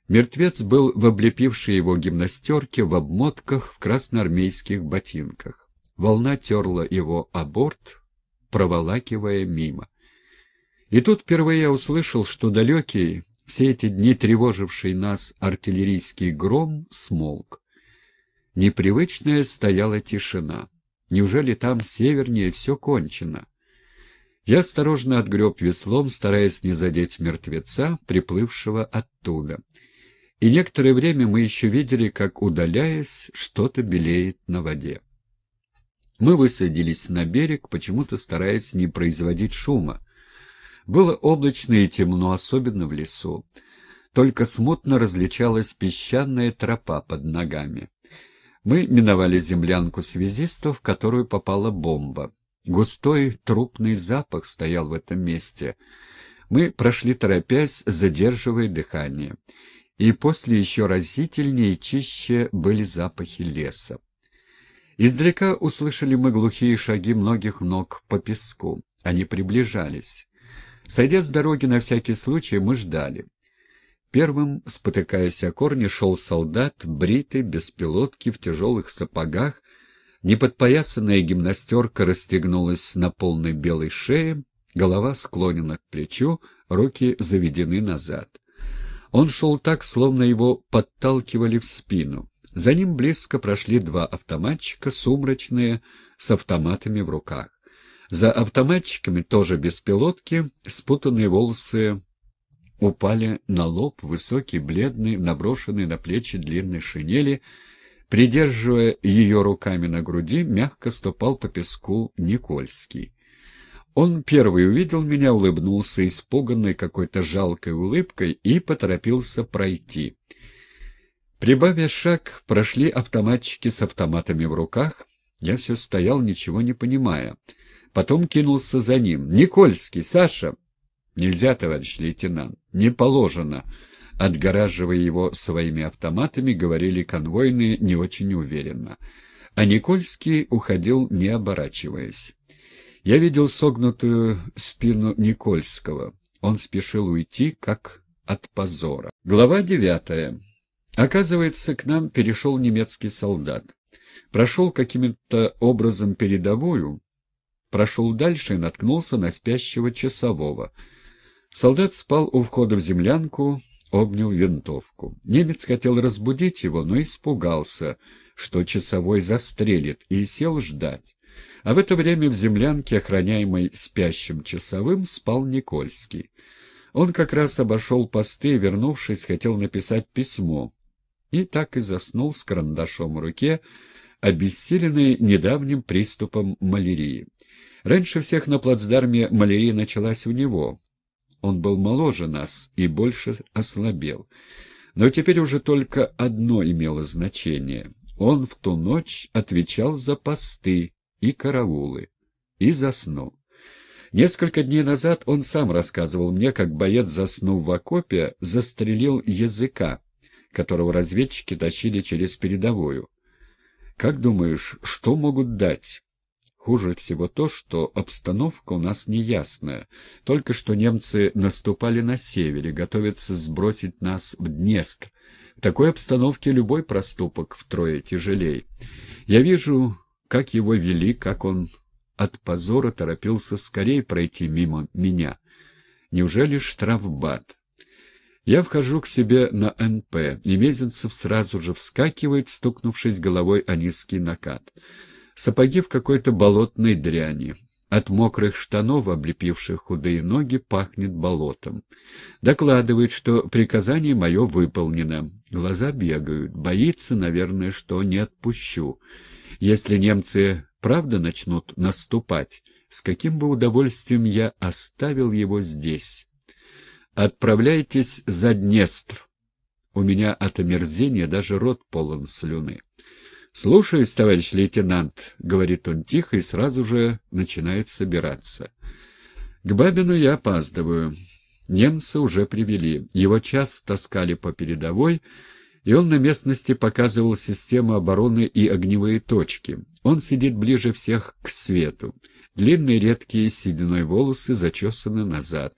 Мертвец был в облепившей его гимнастерке, в обмотках, в красноармейских ботинках. Волна терла его о борт, проволакивая мимо. И тут впервые я услышал, что далекий, все эти дни тревоживший нас артиллерийский гром смолк. Непривычная стояла тишина. Неужели там севернее все кончено? Я осторожно отгреб веслом, стараясь не задеть мертвеца, приплывшего оттуда. И некоторое время мы еще видели, как, удаляясь, что-то белеет на воде. Мы высадились на берег, почему-то стараясь не производить шума. Было облачно и темно, особенно в лесу. Только смутно различалась песчаная тропа под ногами. Мы миновали землянку связистов, в которую попала бомба. Густой трупный запах стоял в этом месте. Мы прошли торопясь, задерживая дыхание. И после еще разительнее и чище были запахи леса. Издалека услышали мы глухие шаги многих ног по песку. Они приближались. Сойдя с дороги на всякий случай, мы ждали. Первым, спотыкаясь о корни, шел солдат, бритый, без пилотки, в тяжелых сапогах. Неподпоясанная гимнастерка расстегнулась на полной белой шее, голова склонена к плечу, руки заведены назад. Он шел так, словно его подталкивали в спину. За ним близко прошли два автоматчика, сумрачные, с автоматами в руках. За автоматчиками, тоже без пилотки, спутанные волосы упали на лоб, высокий, бледный, наброшенный на плечи длинной шинели, Придерживая ее руками на груди, мягко ступал по песку Никольский. Он первый увидел меня, улыбнулся испуганной какой-то жалкой улыбкой и поторопился пройти. Прибавя шаг, прошли автоматчики с автоматами в руках. Я все стоял, ничего не понимая. Потом кинулся за ним. «Никольский, Саша!» «Нельзя, товарищ лейтенант, не положено!» Отгораживая его своими автоматами, говорили конвойные не очень уверенно. А Никольский уходил, не оборачиваясь. Я видел согнутую спину Никольского. Он спешил уйти, как от позора. Глава девятая. Оказывается, к нам перешел немецкий солдат. Прошел каким-то образом передовую, Прошел дальше и наткнулся на спящего часового. Солдат спал у входа в землянку, обнял винтовку. Немец хотел разбудить его, но испугался, что часовой застрелит, и сел ждать. А в это время в землянке, охраняемой спящим часовым, спал Никольский. Он как раз обошел посты и, вернувшись, хотел написать письмо. И так и заснул с карандашом в руке, обессиленный недавним приступом малярии. Раньше всех на плацдарме малярия началась у него. Он был моложе нас и больше ослабел. Но теперь уже только одно имело значение. Он в ту ночь отвечал за посты и караулы, и заснул. Несколько дней назад он сам рассказывал мне, как боец, заснув в окопе, застрелил языка, которого разведчики тащили через передовую. «Как думаешь, что могут дать?» Хуже всего то, что обстановка у нас неясная. Только что немцы наступали на севере, готовятся сбросить нас в Днестр. В такой обстановке любой проступок втрое тяжелей. Я вижу, как его вели, как он от позора торопился скорее пройти мимо меня. Неужели штрафбат? Я вхожу к себе на НП. и Мезенцев сразу же вскакивает, стукнувшись головой о низкий накат. Сапоги в какой-то болотной дряни. От мокрых штанов, облепивших худые ноги, пахнет болотом. Докладывает, что приказание мое выполнено. Глаза бегают. Боится, наверное, что не отпущу. Если немцы правда начнут наступать, с каким бы удовольствием я оставил его здесь. Отправляйтесь за Днестр. У меня от омерзения даже рот полон слюны. «Слушаюсь, товарищ лейтенант», — говорит он тихо и сразу же начинает собираться. «К Бабину я опаздываю. Немца уже привели. Его час таскали по передовой, и он на местности показывал систему обороны и огневые точки. Он сидит ближе всех к свету. Длинные редкие сединой волосы зачесаны назад.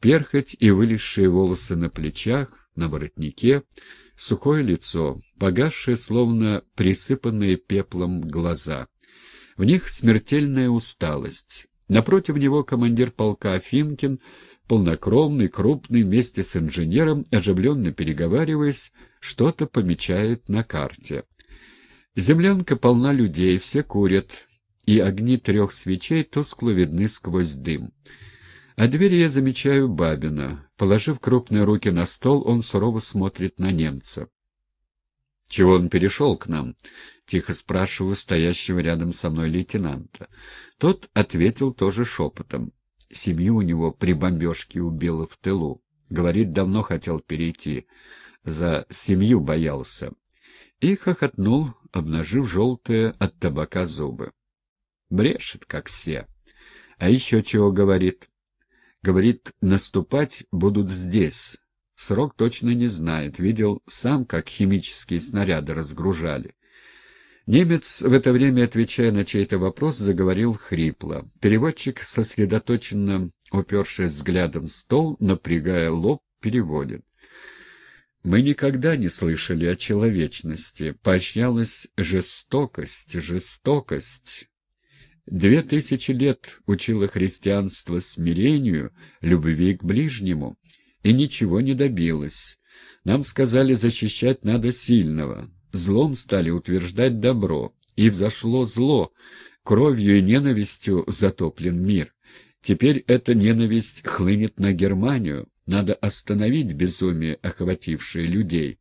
Перхоть и вылезшие волосы на плечах, на воротнике — сухое лицо, погасшие, словно присыпанные пеплом глаза. В них смертельная усталость. Напротив него командир полка Финкин, полнокровный, крупный, вместе с инженером, оживленно переговариваясь, что-то помечает на карте. Землянка полна людей, все курят, и огни трех свечей тускло видны сквозь дым. А двери я замечаю Бабина. Положив крупные руки на стол, он сурово смотрит на немца. — Чего он перешел к нам? — тихо спрашиваю стоящего рядом со мной лейтенанта. Тот ответил тоже шепотом. Семью у него при бомбежке убило в тылу. Говорит, давно хотел перейти. За семью боялся. И хохотнул, обнажив желтые от табака зубы. Брешет, как все. А еще чего говорит? — Говорит, наступать будут здесь. Срок точно не знает. Видел сам, как химические снаряды разгружали. Немец, в это время отвечая на чей-то вопрос, заговорил хрипло. Переводчик, сосредоточенно упершись взглядом стол, напрягая лоб, переводит. Мы никогда не слышали о человечности. Поощрялась жестокость, жестокость. Две тысячи лет учило христианство смирению, любви к ближнему, и ничего не добилось. Нам сказали, защищать надо сильного. Злом стали утверждать добро, и взошло зло. Кровью и ненавистью затоплен мир. Теперь эта ненависть хлынет на Германию. Надо остановить безумие, охватившее людей.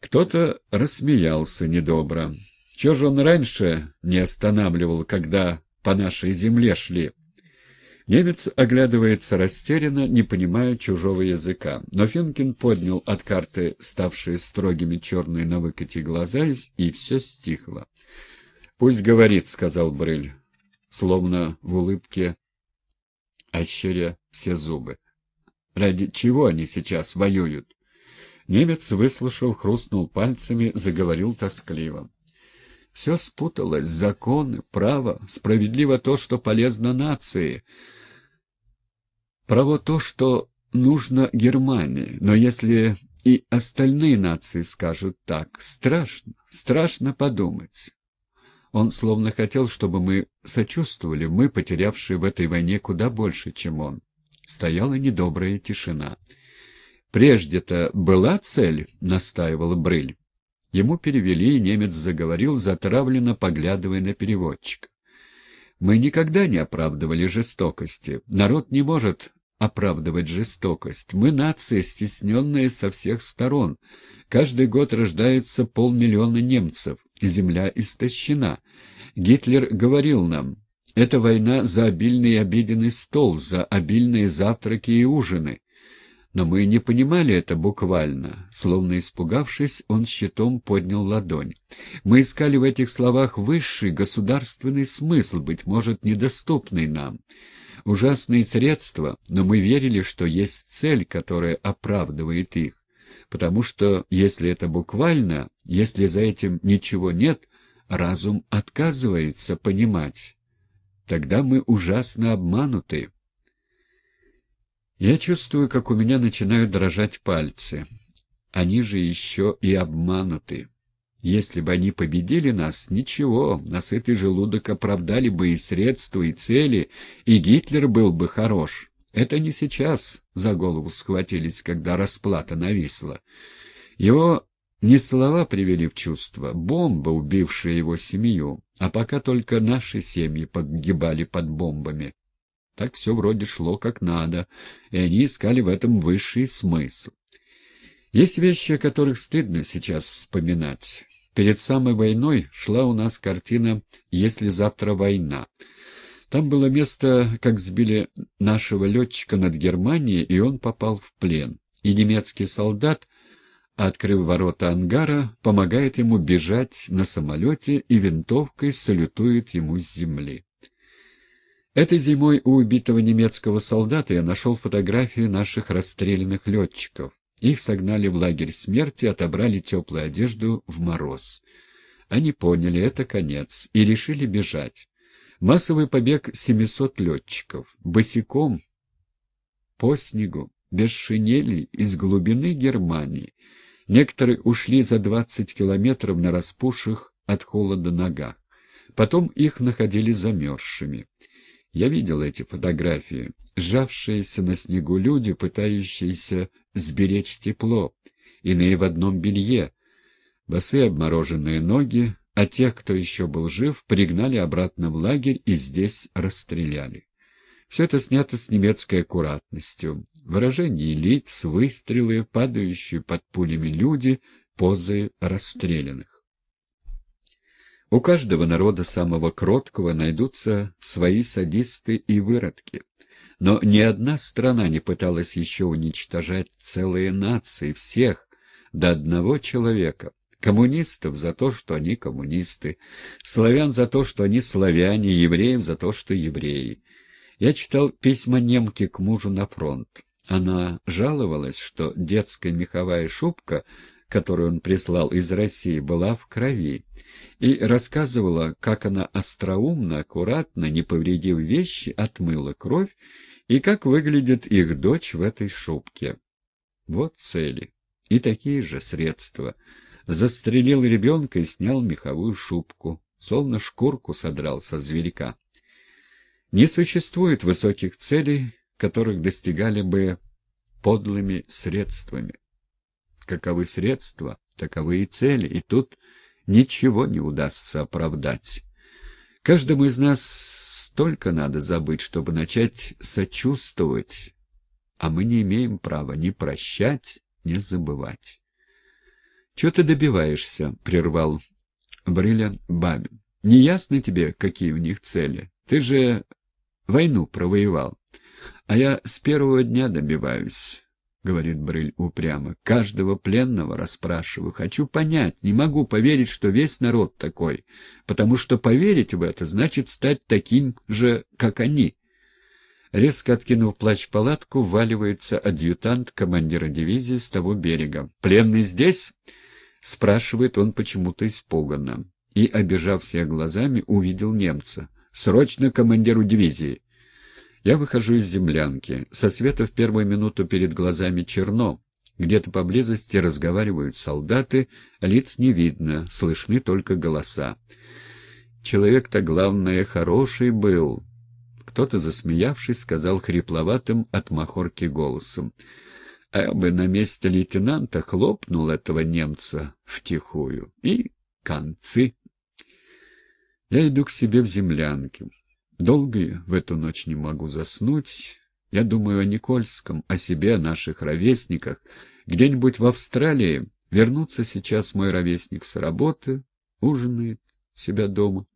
Кто-то рассмеялся недобро. Чего же он раньше не останавливал, когда по нашей земле шли? Немец оглядывается растерянно, не понимая чужого языка. Но Финкин поднял от карты, ставшие строгими черные на выкате глаза, и все стихло. «Пусть говорит», — сказал Брыль, словно в улыбке, ощеря все зубы. «Ради чего они сейчас воюют?» Немец выслушал, хрустнул пальцами, заговорил тоскливо. Все спуталось, законы, право, справедливо то, что полезно нации, право то, что нужно Германии. Но если и остальные нации скажут так, страшно, страшно подумать. Он словно хотел, чтобы мы сочувствовали, мы, потерявшие в этой войне куда больше, чем он. Стояла недобрая тишина. «Прежде-то была цель?» — настаивал Брыль. Ему перевели, и немец заговорил, затравленно поглядывая на переводчика. «Мы никогда не оправдывали жестокости. Народ не может оправдывать жестокость. Мы нация, стесненная со всех сторон. Каждый год рождается полмиллиона немцев. Земля истощена. Гитлер говорил нам, это война за обильный обеденный стол, за обильные завтраки и ужины. Но мы не понимали это буквально. Словно испугавшись, он щитом поднял ладонь. Мы искали в этих словах высший государственный смысл, быть может, недоступный нам. Ужасные средства, но мы верили, что есть цель, которая оправдывает их. Потому что, если это буквально, если за этим ничего нет, разум отказывается понимать. Тогда мы ужасно обмануты. Я чувствую, как у меня начинают дрожать пальцы. Они же еще и обмануты. Если бы они победили нас, ничего, насытый желудок оправдали бы и средства, и цели, и Гитлер был бы хорош. Это не сейчас за голову схватились, когда расплата нависла. Его не слова привели в чувство, бомба, убившая его семью, а пока только наши семьи погибали под бомбами. Так все вроде шло как надо, и они искали в этом высший смысл. Есть вещи, о которых стыдно сейчас вспоминать. Перед самой войной шла у нас картина «Если завтра война». Там было место, как сбили нашего летчика над Германией, и он попал в плен. И немецкий солдат, открыв ворота ангара, помогает ему бежать на самолете и винтовкой салютует ему с земли. Этой зимой у убитого немецкого солдата я нашел фотографию наших расстрелянных летчиков. Их согнали в лагерь смерти, отобрали теплую одежду в мороз. Они поняли, это конец, и решили бежать. Массовый побег 700 летчиков, босиком, по снегу, без шинели, из глубины Германии. Некоторые ушли за 20 километров на распушах от холода ногах. Потом их находили замерзшими. Я видел эти фотографии. Сжавшиеся на снегу люди, пытающиеся сберечь тепло. Иные в одном белье. Босые обмороженные ноги, а тех, кто еще был жив, пригнали обратно в лагерь и здесь расстреляли. Все это снято с немецкой аккуратностью. Выражение лиц, выстрелы, падающие под пулями люди, позы расстрелянных. У каждого народа самого кроткого найдутся свои садисты и выродки. Но ни одна страна не пыталась еще уничтожать целые нации, всех, до одного человека. Коммунистов за то, что они коммунисты, славян за то, что они славяне, евреев за то, что евреи. Я читал письма немки к мужу на фронт. Она жаловалась, что детская меховая шубка которую он прислал из России, была в крови, и рассказывала, как она остроумно, аккуратно, не повредив вещи, отмыла кровь, и как выглядит их дочь в этой шубке. Вот цели. И такие же средства. Застрелил ребенка и снял меховую шубку, словно шкурку содрал со зверька. Не существует высоких целей, которых достигали бы подлыми средствами. Каковы средства, таковы и цели, и тут ничего не удастся оправдать. Каждому из нас столько надо забыть, чтобы начать сочувствовать, а мы не имеем права ни прощать, ни забывать. — Чего ты добиваешься? — прервал Бриля Бабин. — Не ясно тебе, какие у них цели? Ты же войну провоевал. А я с первого дня добиваюсь. — говорит Брыль упрямо. — Каждого пленного расспрашиваю. Хочу понять, не могу поверить, что весь народ такой, потому что поверить в это значит стать таким же, как они. Резко откинув плащ-палатку, валивается адъютант командира дивизии с того берега. «Пленный здесь?» — спрашивает он почему-то испуганно. И, обижав всех глазами, увидел немца. «Срочно командиру дивизии!» Я выхожу из землянки. Со света в первую минуту перед глазами черно. Где-то поблизости разговаривают солдаты, лиц не видно, слышны только голоса. Человек-то, главное, хороший был. Кто-то, засмеявшись, сказал хрипловатым от махорки голосом. А я бы на месте лейтенанта хлопнул этого немца втихую. И концы. Я иду к себе в землянке. Долго в эту ночь не могу заснуть. Я думаю о Никольском, о себе, о наших ровесниках. Где-нибудь в Австралии Вернуться сейчас мой ровесник с работы, ужинает себя дома.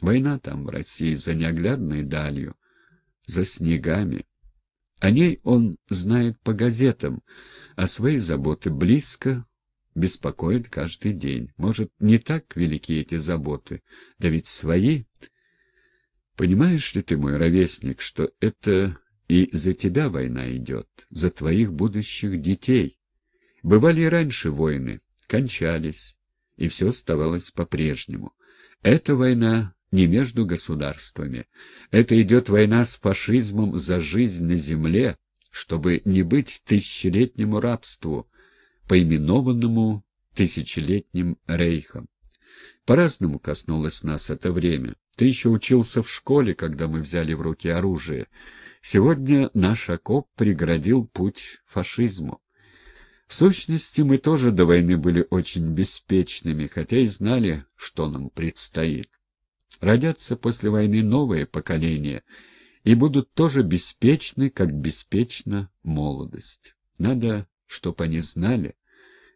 Война там, в России, за неоглядной далью, за снегами. О ней он знает по газетам, а свои заботы близко, беспокоит каждый день. Может, не так велики эти заботы, да ведь свои... Понимаешь ли ты, мой ровесник, что это и за тебя война идет, за твоих будущих детей? Бывали и раньше войны, кончались, и все оставалось по-прежнему. Эта война не между государствами. Это идет война с фашизмом за жизнь на земле, чтобы не быть тысячелетнему рабству, поименованному тысячелетним рейхом. По-разному коснулось нас это время. Ты еще учился в школе, когда мы взяли в руки оружие. Сегодня наш окоп преградил путь фашизму. В сущности, мы тоже до войны были очень беспечными, хотя и знали, что нам предстоит. Родятся после войны новые поколения и будут тоже беспечны, как беспечна молодость. Надо, чтоб они знали,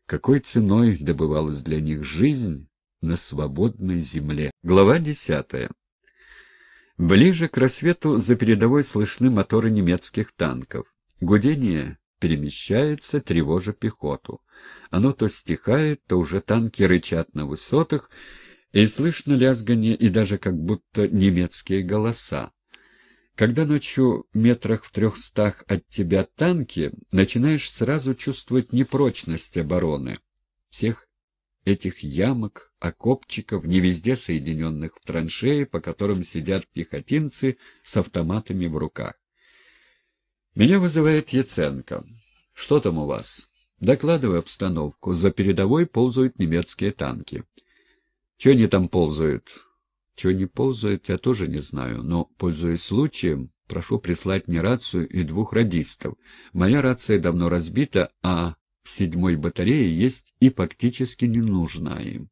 какой ценой добывалась для них жизнь, на свободной земле. Глава десятая. Ближе к рассвету за передовой слышны моторы немецких танков. Гудение перемещается, тревожа пехоту. Оно то стихает, то уже танки рычат на высотах, и слышно лязганье и даже как будто немецкие голоса. Когда ночью метрах в трехстах от тебя танки, начинаешь сразу чувствовать непрочность обороны. Всех этих ямок, окопчиков, не везде соединенных в траншеи, по которым сидят пехотинцы с автоматами в руках. Меня вызывает Яценко. «Что там у вас?» Докладываю обстановку. За передовой ползают немецкие танки. Че они там ползают? Че не ползают, я тоже не знаю, но, пользуясь случаем, прошу прислать мне рацию и двух радистов. Моя рация давно разбита, а седьмой батареи есть и фактически не нужна им.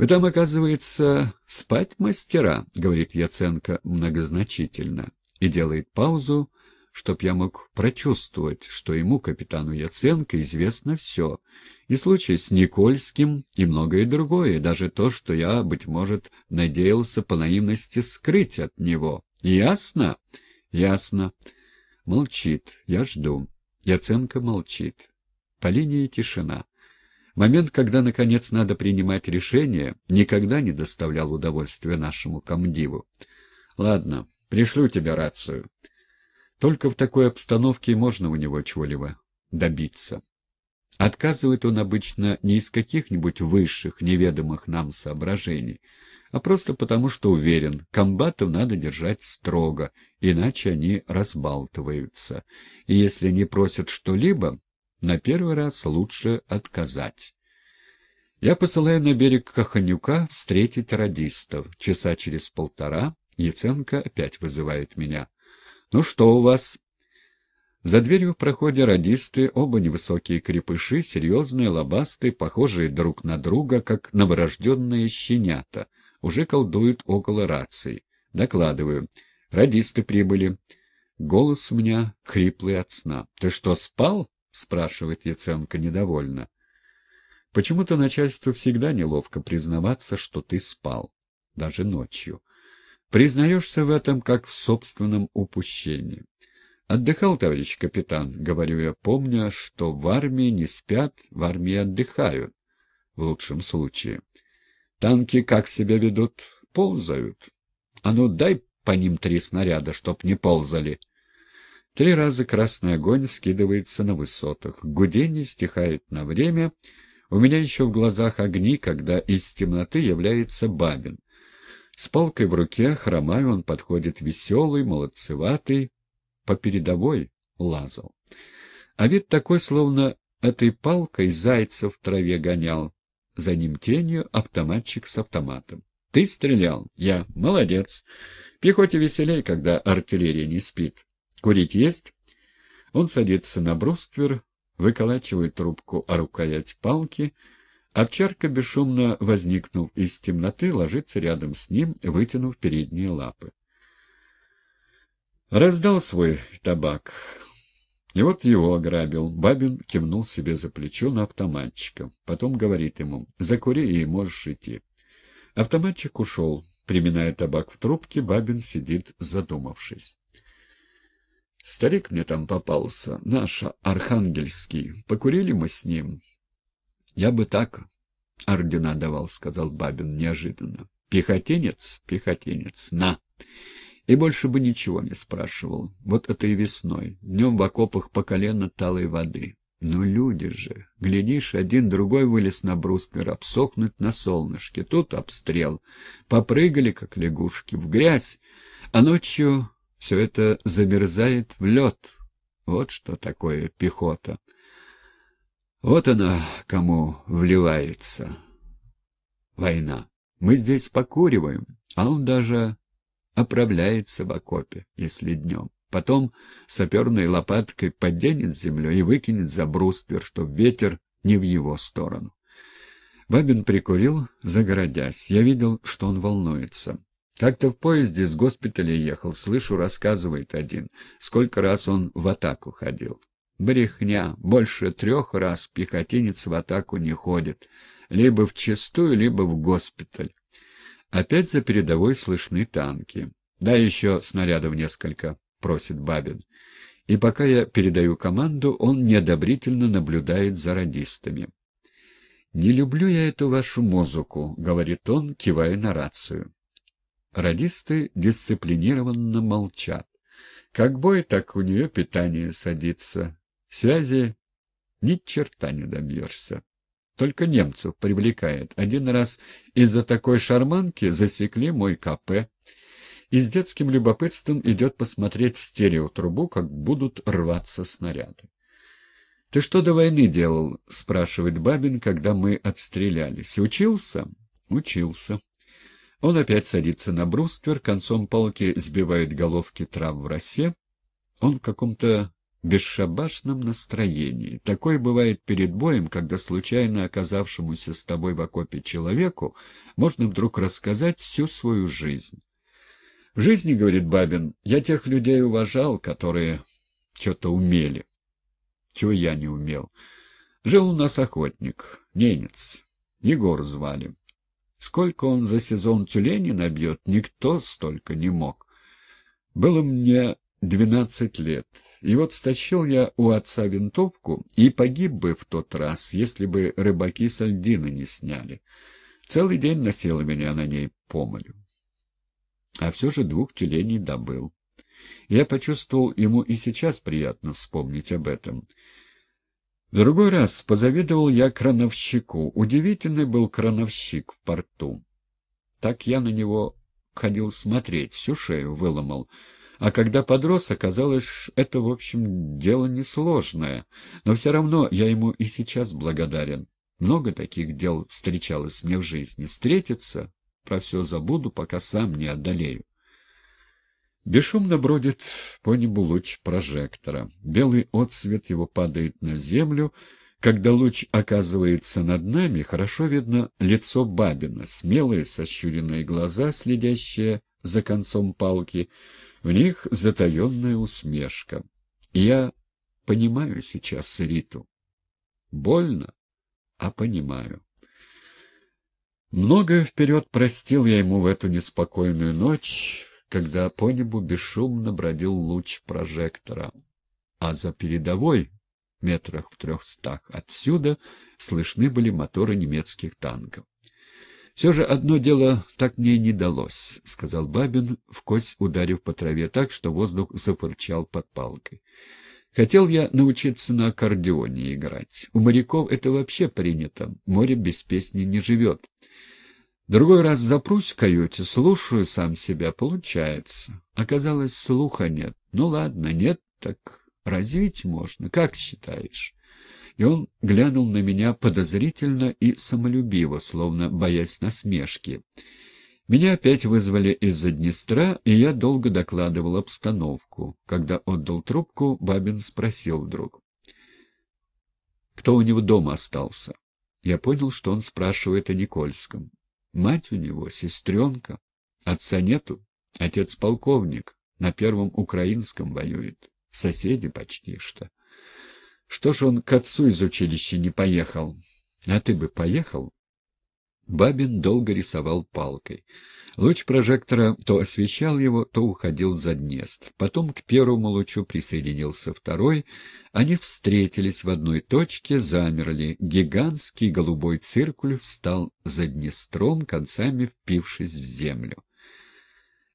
«Вы там, оказывается, спать мастера», — говорит Яценко многозначительно и делает паузу, чтоб я мог прочувствовать, что ему, капитану Яценко, известно все, и случай с Никольским, и многое другое, даже то, что я, быть может, надеялся по наивности скрыть от него. Ясно? Ясно. Молчит. Я жду. Яценко молчит. По линии тишина. Момент, когда, наконец, надо принимать решение, никогда не доставлял удовольствия нашему комдиву. «Ладно, пришлю тебе рацию». Только в такой обстановке можно у него чего-либо добиться. Отказывает он обычно не из каких-нибудь высших, неведомых нам соображений, а просто потому, что уверен, комбатов надо держать строго, иначе они разбалтываются. И если не просят что-либо, на первый раз лучше отказать. Я посылаю на берег Каханюка встретить радистов. Часа через полтора Яценко опять вызывает меня. «Ну что у вас?» За дверью в проходе радисты, оба невысокие крепыши, серьезные, лобастые, похожие друг на друга, как новорожденные щенята, уже колдуют около рации. Докладываю. Радисты прибыли. Голос у меня хриплый от сна. «Ты что, спал?» — спрашивает Яценко недовольно. «Почему-то начальству всегда неловко признаваться, что ты спал, даже ночью. Признаешься в этом, как в собственном упущении. Отдыхал, товарищ капитан, говорю я, помня, что в армии не спят, в армии отдыхают, в лучшем случае. Танки как себя ведут? Ползают. А ну дай по ним три снаряда, чтоб не ползали». Три раза красный огонь вскидывается на высотах. Гудение стихает на время. У меня еще в глазах огни, когда из темноты является Бабин. С палкой в руке, хромая, он подходит веселый, молодцеватый, по передовой лазал. А вид такой, словно этой палкой зайца в траве гонял. За ним тенью автоматчик с автоматом. «Ты стрелял? Я. Молодец. Пехоте веселей, когда артиллерия не спит. «Курить есть?» Он садится на бруствер, выколачивает трубку о рукоять палки. Овчарка, бесшумно возникнув из темноты, ложится рядом с ним, вытянув передние лапы. Раздал свой табак. И вот его ограбил. Бабин кивнул себе за плечо на автоматчика. Потом говорит ему «Закури и можешь идти». Автоматчик ушел. Приминая табак в трубке, Бабин сидит задумавшись. Старик мне там попался, наш, архангельский. Покурили мы с ним. Я бы так ордена давал, — сказал Бабин неожиданно. Пехотенец, пехотенец, на! И больше бы ничего не спрашивал. Вот это и весной. Днем в окопах по колено талой воды. Но ну, люди же, глядишь, один другой вылез на бруствер, обсохнуть на солнышке. Тут обстрел. Попрыгали, как лягушки, в грязь. А ночью все это замерзает в лед. Вот что такое пехота. Вот она кому вливается. Война. Мы здесь покуриваем, а он даже оправляется в окопе, если днем. Потом саперной лопаткой подденет землю и выкинет за бруствер, чтоб ветер не в его сторону. Бабин прикурил, загородясь. Я видел, что он волнуется. Как-то в поезде с госпиталя ехал, слышу, рассказывает один, сколько раз он в атаку ходил. Брехня. Больше трех раз пехотинец в атаку не ходит. Либо в чистую, либо в госпиталь. Опять за передовой слышны танки. Да еще снарядов несколько, просит Бабин. И пока я передаю команду, он неодобрительно наблюдает за радистами. «Не люблю я эту вашу музыку», — говорит он, кивая на рацию. Радисты дисциплинированно молчат. Как бой, так у нее питание садится. Связи ни черта не добьешься. Только немцев привлекает. Один раз из-за такой шарманки засекли мой КП. И с детским любопытством идет посмотреть в стереотрубу, как будут рваться снаряды. «Ты что до войны делал?» — спрашивает Бабин, когда мы отстрелялись. «Учился?» «Учился». Он опять садится на бруствер, концом палки сбивает головки трав в росе. Он в каком-то бесшабашном настроении. Такое бывает перед боем, когда случайно оказавшемуся с тобой в окопе человеку можно вдруг рассказать всю свою жизнь. В жизни, говорит Бабин, я тех людей уважал, которые что-то умели. Чего я не умел. Жил у нас охотник, ненец. Егор звали. Сколько он за сезон тюленей набьет, никто столько не мог. Было мне двенадцать лет, и вот стащил я у отца винтовку и погиб бы в тот раз, если бы рыбаки с не сняли. Целый день носила меня на ней помолю. А все же двух тюленей добыл. Я почувствовал, ему и сейчас приятно вспомнить об этом — другой раз позавидовал я крановщику. Удивительный был крановщик в порту. Так я на него ходил смотреть, всю шею выломал. А когда подрос, оказалось, это, в общем, дело несложное. Но все равно я ему и сейчас благодарен. Много таких дел встречалось мне в жизни. Встретиться, про все забуду, пока сам не одолею. Бесшумно бродит по небу луч прожектора. Белый отсвет его падает на землю. Когда луч оказывается над нами, хорошо видно лицо Бабина, смелые сощуренные глаза, следящие за концом палки. В них затаенная усмешка. я понимаю сейчас Риту. Больно, а понимаю. Многое вперед простил я ему в эту неспокойную ночь, когда по небу бесшумно бродил луч прожектора. А за передовой, метрах в трехстах отсюда, слышны были моторы немецких танков. «Все же одно дело так мне не далось», — сказал Бабин, в кость ударив по траве так, что воздух запырчал под палкой. «Хотел я научиться на аккордеоне играть. У моряков это вообще принято. Море без песни не живет. Другой раз запрусь в каюте, слушаю сам себя, получается. Оказалось, слуха нет. Ну ладно, нет, так развить можно, как считаешь? И он глянул на меня подозрительно и самолюбиво, словно боясь насмешки. Меня опять вызвали из-за Днестра, и я долго докладывал обстановку. Когда отдал трубку, Бабин спросил вдруг. «Кто у него дома остался?» Я понял, что он спрашивает о Никольском. Мать у него, сестренка. Отца нету. Отец полковник. На первом украинском воюет. Соседи почти что. Что ж он к отцу из училища не поехал? А ты бы поехал? Бабин долго рисовал палкой. Луч прожектора то освещал его, то уходил за Днестр. Потом к первому лучу присоединился второй. Они встретились в одной точке, замерли. Гигантский голубой циркуль встал за Днестром, концами впившись в землю.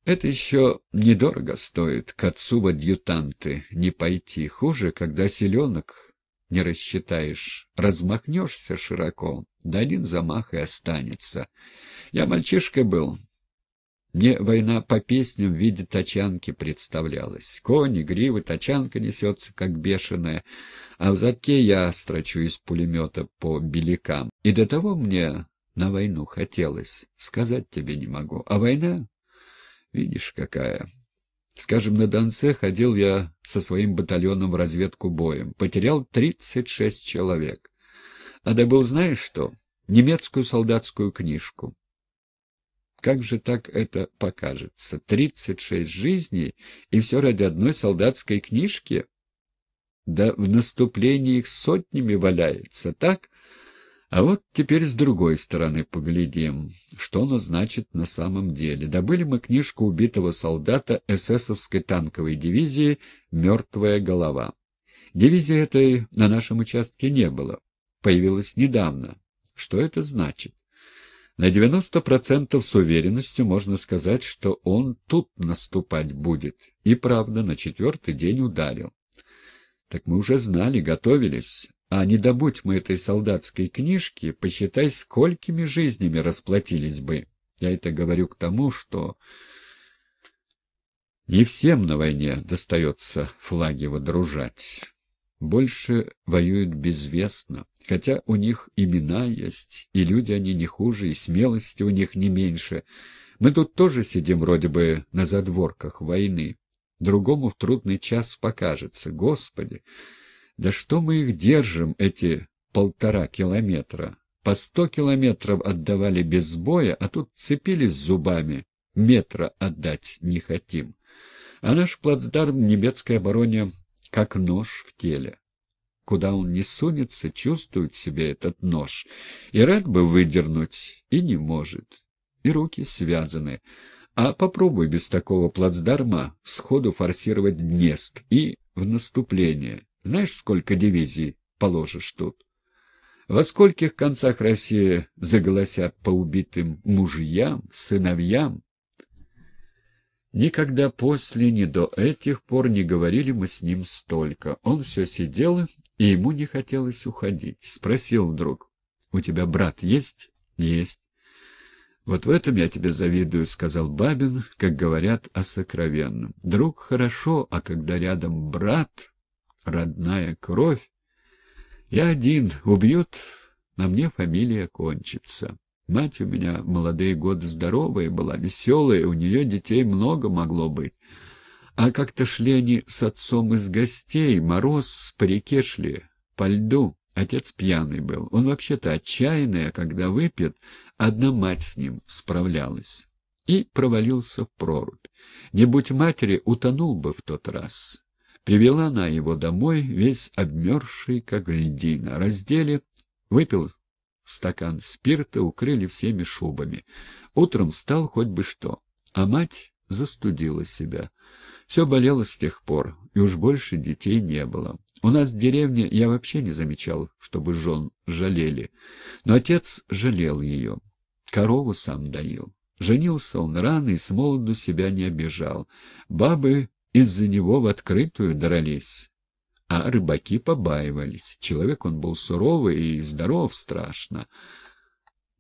Это еще недорого стоит, к отцу в адъютанты не пойти. Хуже, когда селенок не рассчитаешь. Размахнешься широко, да один замах и останется. Я мальчишкой был, мне война по песням в виде тачанки представлялась. Кони, гривы, тачанка несется, как бешеная, а в затке я строчу из пулемета по белякам. И до того мне на войну хотелось, сказать тебе не могу. А война, видишь, какая. Скажем, на Донце ходил я со своим батальоном в разведку боем, потерял 36 человек. А добыл знаешь что? Немецкую солдатскую книжку. Как же так это покажется? Тридцать шесть жизней, и все ради одной солдатской книжки? Да в наступлении их сотнями валяется, так? А вот теперь с другой стороны поглядим, что оно значит на самом деле. Добыли мы книжку убитого солдата эсэсовской танковой дивизии «Мертвая голова». Дивизии этой на нашем участке не было. Появилась недавно. Что это значит? На 90% с уверенностью можно сказать, что он тут наступать будет. И правда, на четвертый день ударил. Так мы уже знали, готовились. А не добудь мы этой солдатской книжки, посчитай, сколькими жизнями расплатились бы. Я это говорю к тому, что... Не всем на войне достается флаги водружать больше воюют безвестно, хотя у них имена есть, и люди они не хуже, и смелости у них не меньше. Мы тут тоже сидим вроде бы на задворках войны. Другому в трудный час покажется. Господи! Да что мы их держим, эти полтора километра? По сто километров отдавали без боя, а тут цепились зубами. Метра отдать не хотим. А наш плацдарм немецкой обороне как нож в теле. Куда он не сунется, чувствует себе этот нож, и рад бы выдернуть, и не может, и руки связаны. А попробуй без такого плацдарма сходу форсировать Днест и в наступление. Знаешь, сколько дивизий положишь тут? Во скольких концах России заголосят по убитым мужьям, сыновьям, Никогда после, ни до этих пор не говорили мы с ним столько. Он все сидел, и ему не хотелось уходить. Спросил вдруг, «У тебя брат есть?» «Есть». «Вот в этом я тебе завидую», — сказал Бабин, как говорят о сокровенном. «Друг хорошо, а когда рядом брат, родная кровь, я один, убьют, на мне фамилия кончится». Мать у меня в молодые годы здоровая была, веселая, у нее детей много могло быть. А как-то шли они с отцом из гостей, мороз, по реке шли, по льду. Отец пьяный был. Он вообще-то отчаянный, а когда выпьет, одна мать с ним справлялась. И провалился в прорубь. Не будь матери, утонул бы в тот раз. Привела она его домой, весь обмерзший, как льдина. Раздели, выпил стакан спирта, укрыли всеми шубами. Утром встал хоть бы что, а мать застудила себя. Все болело с тех пор, и уж больше детей не было. У нас в деревне я вообще не замечал, чтобы жен жалели. Но отец жалел ее. Корову сам доил. Женился он рано и с молоду себя не обижал. Бабы из-за него в открытую дрались а рыбаки побаивались. Человек он был суровый и здоров страшно.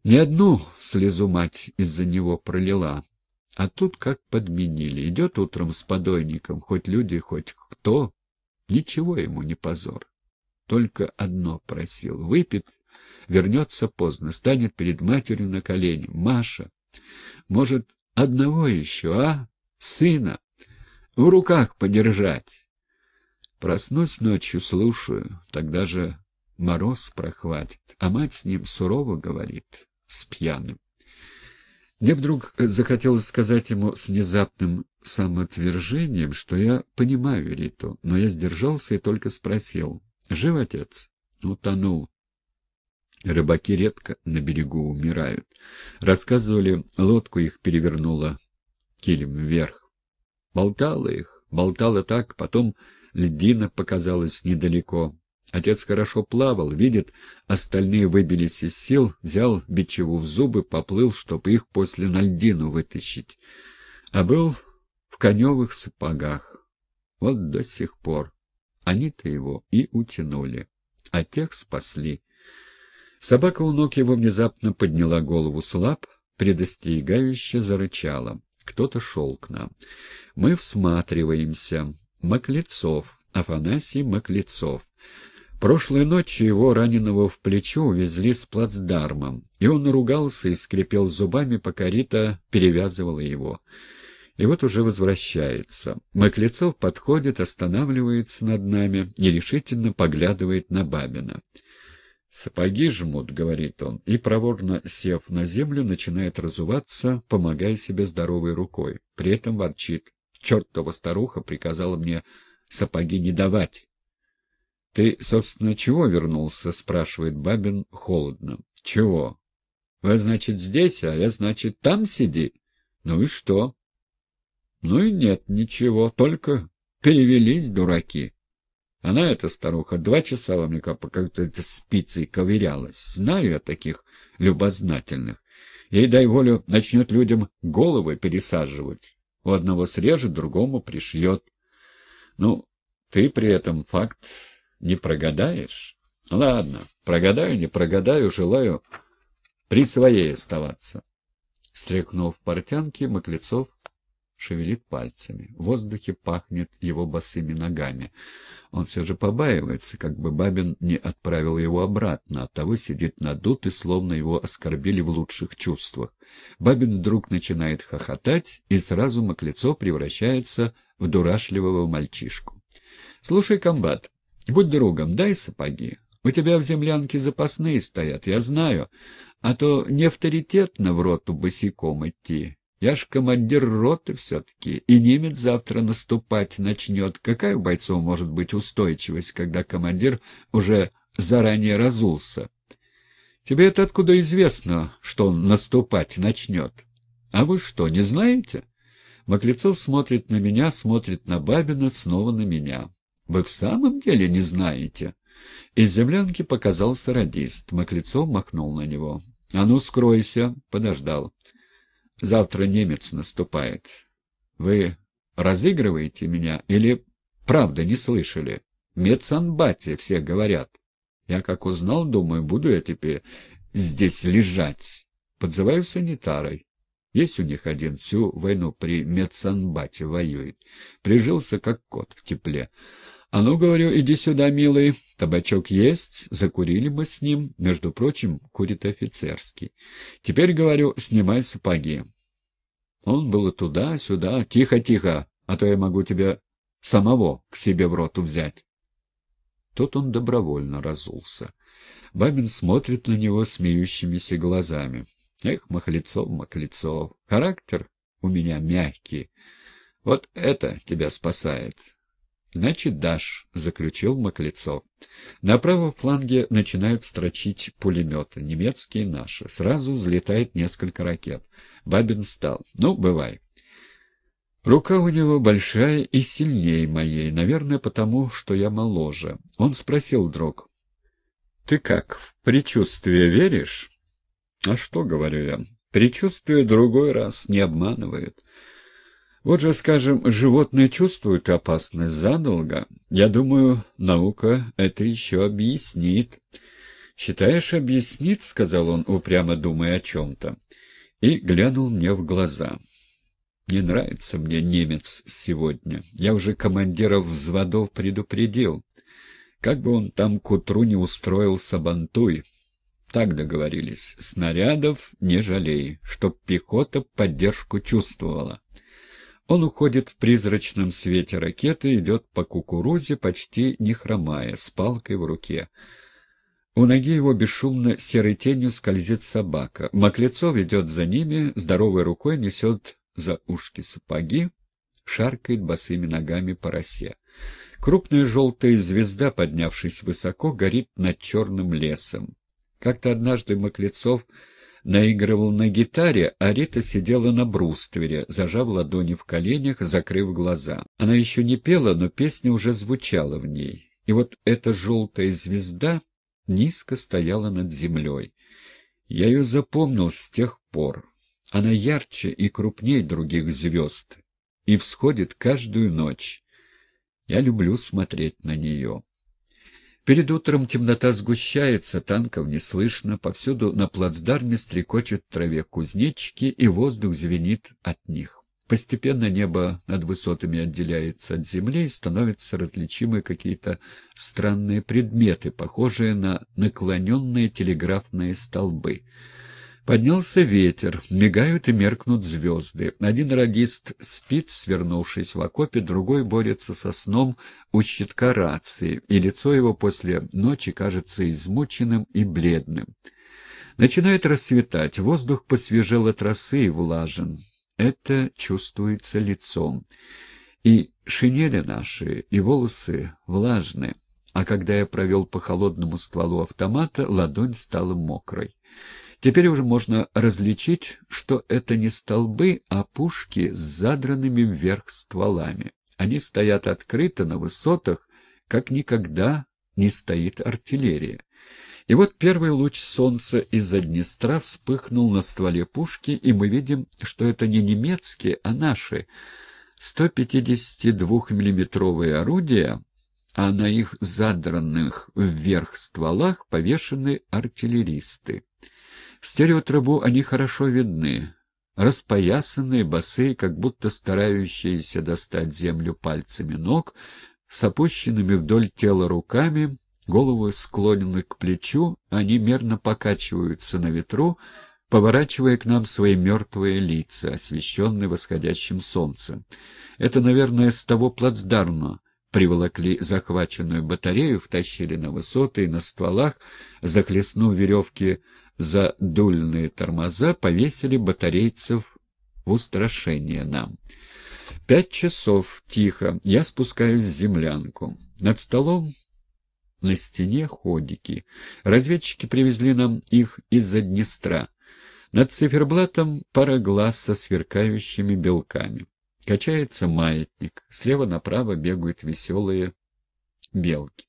Ни одну слезу мать из-за него пролила. А тут как подменили. Идет утром с подойником, хоть люди, хоть кто. Ничего ему не позор. Только одно просил. Выпит, вернется поздно, станет перед матерью на колени. Маша, может, одного еще, а? Сына? В руках подержать. Проснусь ночью, слушаю, тогда же мороз прохватит, а мать с ним сурово говорит, с пьяным. Мне вдруг захотелось сказать ему с внезапным самоотвержением, что я понимаю Риту, но я сдержался и только спросил. «Жив отец?» «Утонул». Рыбаки редко на берегу умирают. Рассказывали, лодку их перевернула килем вверх. Болтала их, болтала так, потом Льдина показалась недалеко. Отец хорошо плавал, видит, остальные выбились из сил, взял бичеву в зубы, поплыл, чтобы их после на льдину вытащить. А был в коневых сапогах. Вот до сих пор. Они-то его и утянули, а тех спасли. Собака у ног его внезапно подняла голову слаб, предостерегающе зарычала. Кто-то шел к нам. Мы всматриваемся. Маклецов, Афанасий Маклецов. Прошлой ночью его, раненого в плечо, увезли с плацдармом, и он ругался и скрипел зубами, пока Рита перевязывала его. И вот уже возвращается. Маклецов подходит, останавливается над нами, нерешительно поглядывает на Бабина. «Сапоги жмут», — говорит он, и, проворно сев на землю, начинает разуваться, помогая себе здоровой рукой. При этом ворчит чертова старуха приказала мне сапоги не давать. — Ты, собственно, чего вернулся? — спрашивает Бабин холодно. — Чего? — Вы, значит, здесь, а я, значит, там сиди. — Ну и что? — Ну и нет, ничего, только перевелись дураки. Она, эта старуха, два часа во мне как какой-то спицей ковырялась. Знаю я таких любознательных. Ей, дай волю, начнет людям головы пересаживать. У одного срежет, другому пришьет. Ну, ты при этом факт не прогадаешь. Ну, ладно, прогадаю, не прогадаю, желаю при своей оставаться. Стряхнув портянки, Маклецов шевелит пальцами. В воздухе пахнет его босыми ногами. Он все же побаивается, как бы Бабин не отправил его обратно, а того сидит надут и словно его оскорбили в лучших чувствах. Бабин вдруг начинает хохотать, и сразу Маклецо превращается в дурашливого мальчишку. «Слушай, комбат, будь другом, дай сапоги. У тебя в землянке запасные стоят, я знаю, а то не авторитетно в роту босиком идти». Я ж командир роты все-таки, и немец завтра наступать начнет. Какая у бойцов может быть устойчивость, когда командир уже заранее разулся? Тебе это откуда известно, что он наступать начнет? А вы что, не знаете? Маклецов смотрит на меня, смотрит на Бабина, снова на меня. Вы в самом деле не знаете? Из землянки показался радист. Маклецов махнул на него. — А ну, скройся! — подождал. Завтра немец наступает. Вы разыгрываете меня или правда не слышали? В медсанбате все говорят. Я как узнал, думаю, буду я теперь здесь лежать. Подзываю санитарой. Есть у них один, всю войну при медсанбате воюет. Прижился, как кот в тепле. «А ну, — говорю, — иди сюда, милый, табачок есть, закурили мы с ним, между прочим, курит офицерский. Теперь, — говорю, — снимай сапоги, он ну, было туда-сюда. Тихо-тихо, а то я могу тебя самого к себе в роту взять. Тут он добровольно разулся. Бабин смотрит на него смеющимися глазами. Эх, Махлецов, Махлецов, характер у меня мягкий. Вот это тебя спасает. Значит, дашь, — заключил Маклецов. На правом фланге начинают строчить пулеметы, немецкие и наши. Сразу взлетает несколько ракет. Бабин встал. Ну, бывай. Рука у него большая и сильнее моей, наверное, потому, что я моложе. Он спросил друг. — Ты как, в предчувствие веришь? — А что, — говорю я, — предчувствие другой раз не обманывает. Вот же, скажем, животные чувствуют опасность задолго. Я думаю, наука это еще объяснит. «Считаешь, объяснит?» — сказал он, упрямо думая о чем-то. И глянул мне в глаза. «Не нравится мне немец сегодня. Я уже командиров взводов предупредил. Как бы он там к утру не устроился сабантуй. Так договорились. Снарядов не жалей, чтоб пехота поддержку чувствовала. Он уходит в призрачном свете ракеты, идет по кукурузе, почти не хромая, с палкой в руке. У ноги его бесшумно серой тенью скользит собака. Маклецов идет за ними, здоровой рукой несет за ушки сапоги, шаркает босыми ногами по росе. Крупная желтая звезда, поднявшись высоко, горит над черным лесом. Как-то однажды Маклецов наигрывал на гитаре, а Рита сидела на бруствере, зажав ладони в коленях, закрыв глаза. Она еще не пела, но песня уже звучала в ней. И вот эта желтая звезда низко стояла над землей. Я ее запомнил с тех пор. Она ярче и крупней других звезд и всходит каждую ночь. Я люблю смотреть на нее. Перед утром темнота сгущается, танков не слышно, повсюду на плацдарме стрекочут в траве кузнечики, и воздух звенит от них. Постепенно небо над высотами отделяется от земли и становятся различимы какие-то странные предметы, похожие на наклоненные телеграфные столбы. Поднялся ветер, мигают и меркнут звезды. Один радист спит, свернувшись в окопе, другой борется со сном у щитка рации, и лицо его после ночи кажется измученным и бледным. Начинает расцветать, воздух посвежел от росы и влажен. Это чувствуется лицом. И шинели наши, и волосы влажны. А когда я провел по холодному стволу автомата, ладонь стала мокрой. Теперь уже можно различить, что это не столбы, а пушки с задранными вверх стволами. Они стоят открыто на высотах, как никогда не стоит артиллерия. И вот первый луч солнца из-за Днестра вспыхнул на стволе пушки, и мы видим, что это не немецкие, а наши. 152-миллиметровые орудия, а на их задранных вверх стволах повешены артиллеристы. В стереотрубу они хорошо видны. Распоясанные, басы, как будто старающиеся достать землю пальцами ног, с опущенными вдоль тела руками, головы склонены к плечу, они мерно покачиваются на ветру, поворачивая к нам свои мертвые лица, освещенные восходящим солнцем. Это, наверное, с того плацдарма приволокли захваченную батарею, втащили на высоты и на стволах, захлестнув веревки за дульные тормоза повесили батарейцев в устрашение нам. Пять часов, тихо, я спускаюсь в землянку. Над столом на стене ходики. Разведчики привезли нам их из-за Днестра. Над циферблатом пара глаз со сверкающими белками. Качается маятник, слева направо бегают веселые белки.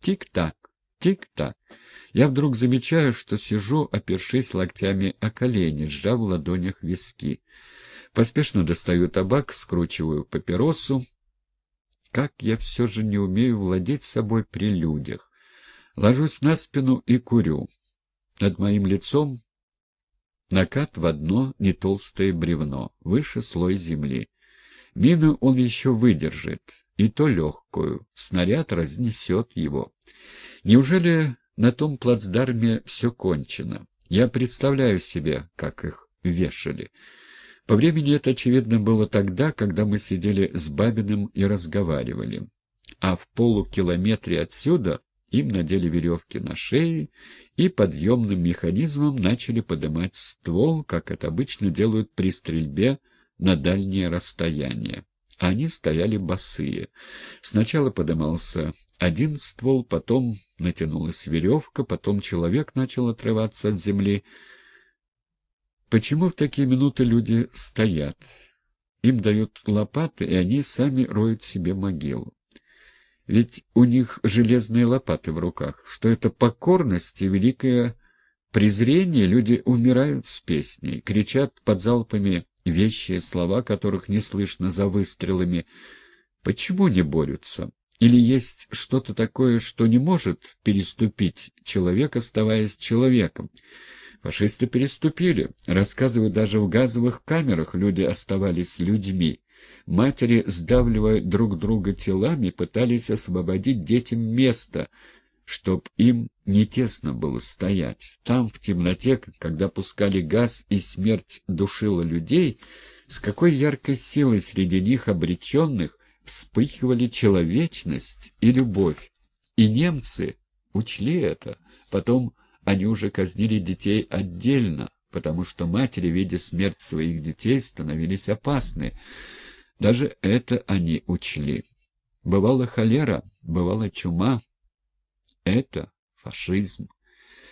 Тик-так, тик-так. Я вдруг замечаю, что сижу, опершись локтями о колени, сжав в ладонях виски. Поспешно достаю табак, скручиваю папиросу. Как я все же не умею владеть собой при людях. Ложусь на спину и курю. Над моим лицом накат в одно нетолстое бревно, выше слой земли. Мину он еще выдержит, и то легкую, снаряд разнесет его. Неужели на том плацдарме все кончено. Я представляю себе, как их вешали. По времени это, очевидно, было тогда, когда мы сидели с Бабиным и разговаривали. А в полукилометре отсюда им надели веревки на шеи и подъемным механизмом начали поднимать ствол, как это обычно делают при стрельбе на дальние расстояния а они стояли босые. Сначала подымался один ствол, потом натянулась веревка, потом человек начал отрываться от земли. Почему в такие минуты люди стоят? Им дают лопаты, и они сами роют себе могилу. Ведь у них железные лопаты в руках. Что это покорность и великое презрение, люди умирают с песней, кричат под залпами вещие слова, которых не слышно за выстрелами. Почему не борются? Или есть что-то такое, что не может переступить человек, оставаясь человеком? Фашисты переступили. Рассказывают, даже в газовых камерах люди оставались людьми. Матери, сдавливая друг друга телами, пытались освободить детям место — чтоб им не тесно было стоять. Там, в темноте, когда пускали газ и смерть душила людей, с какой яркой силой среди них обреченных вспыхивали человечность и любовь. И немцы учли это. Потом они уже казнили детей отдельно, потому что матери, видя смерть своих детей, становились опасны. Даже это они учли. Бывала холера, бывала чума, это фашизм.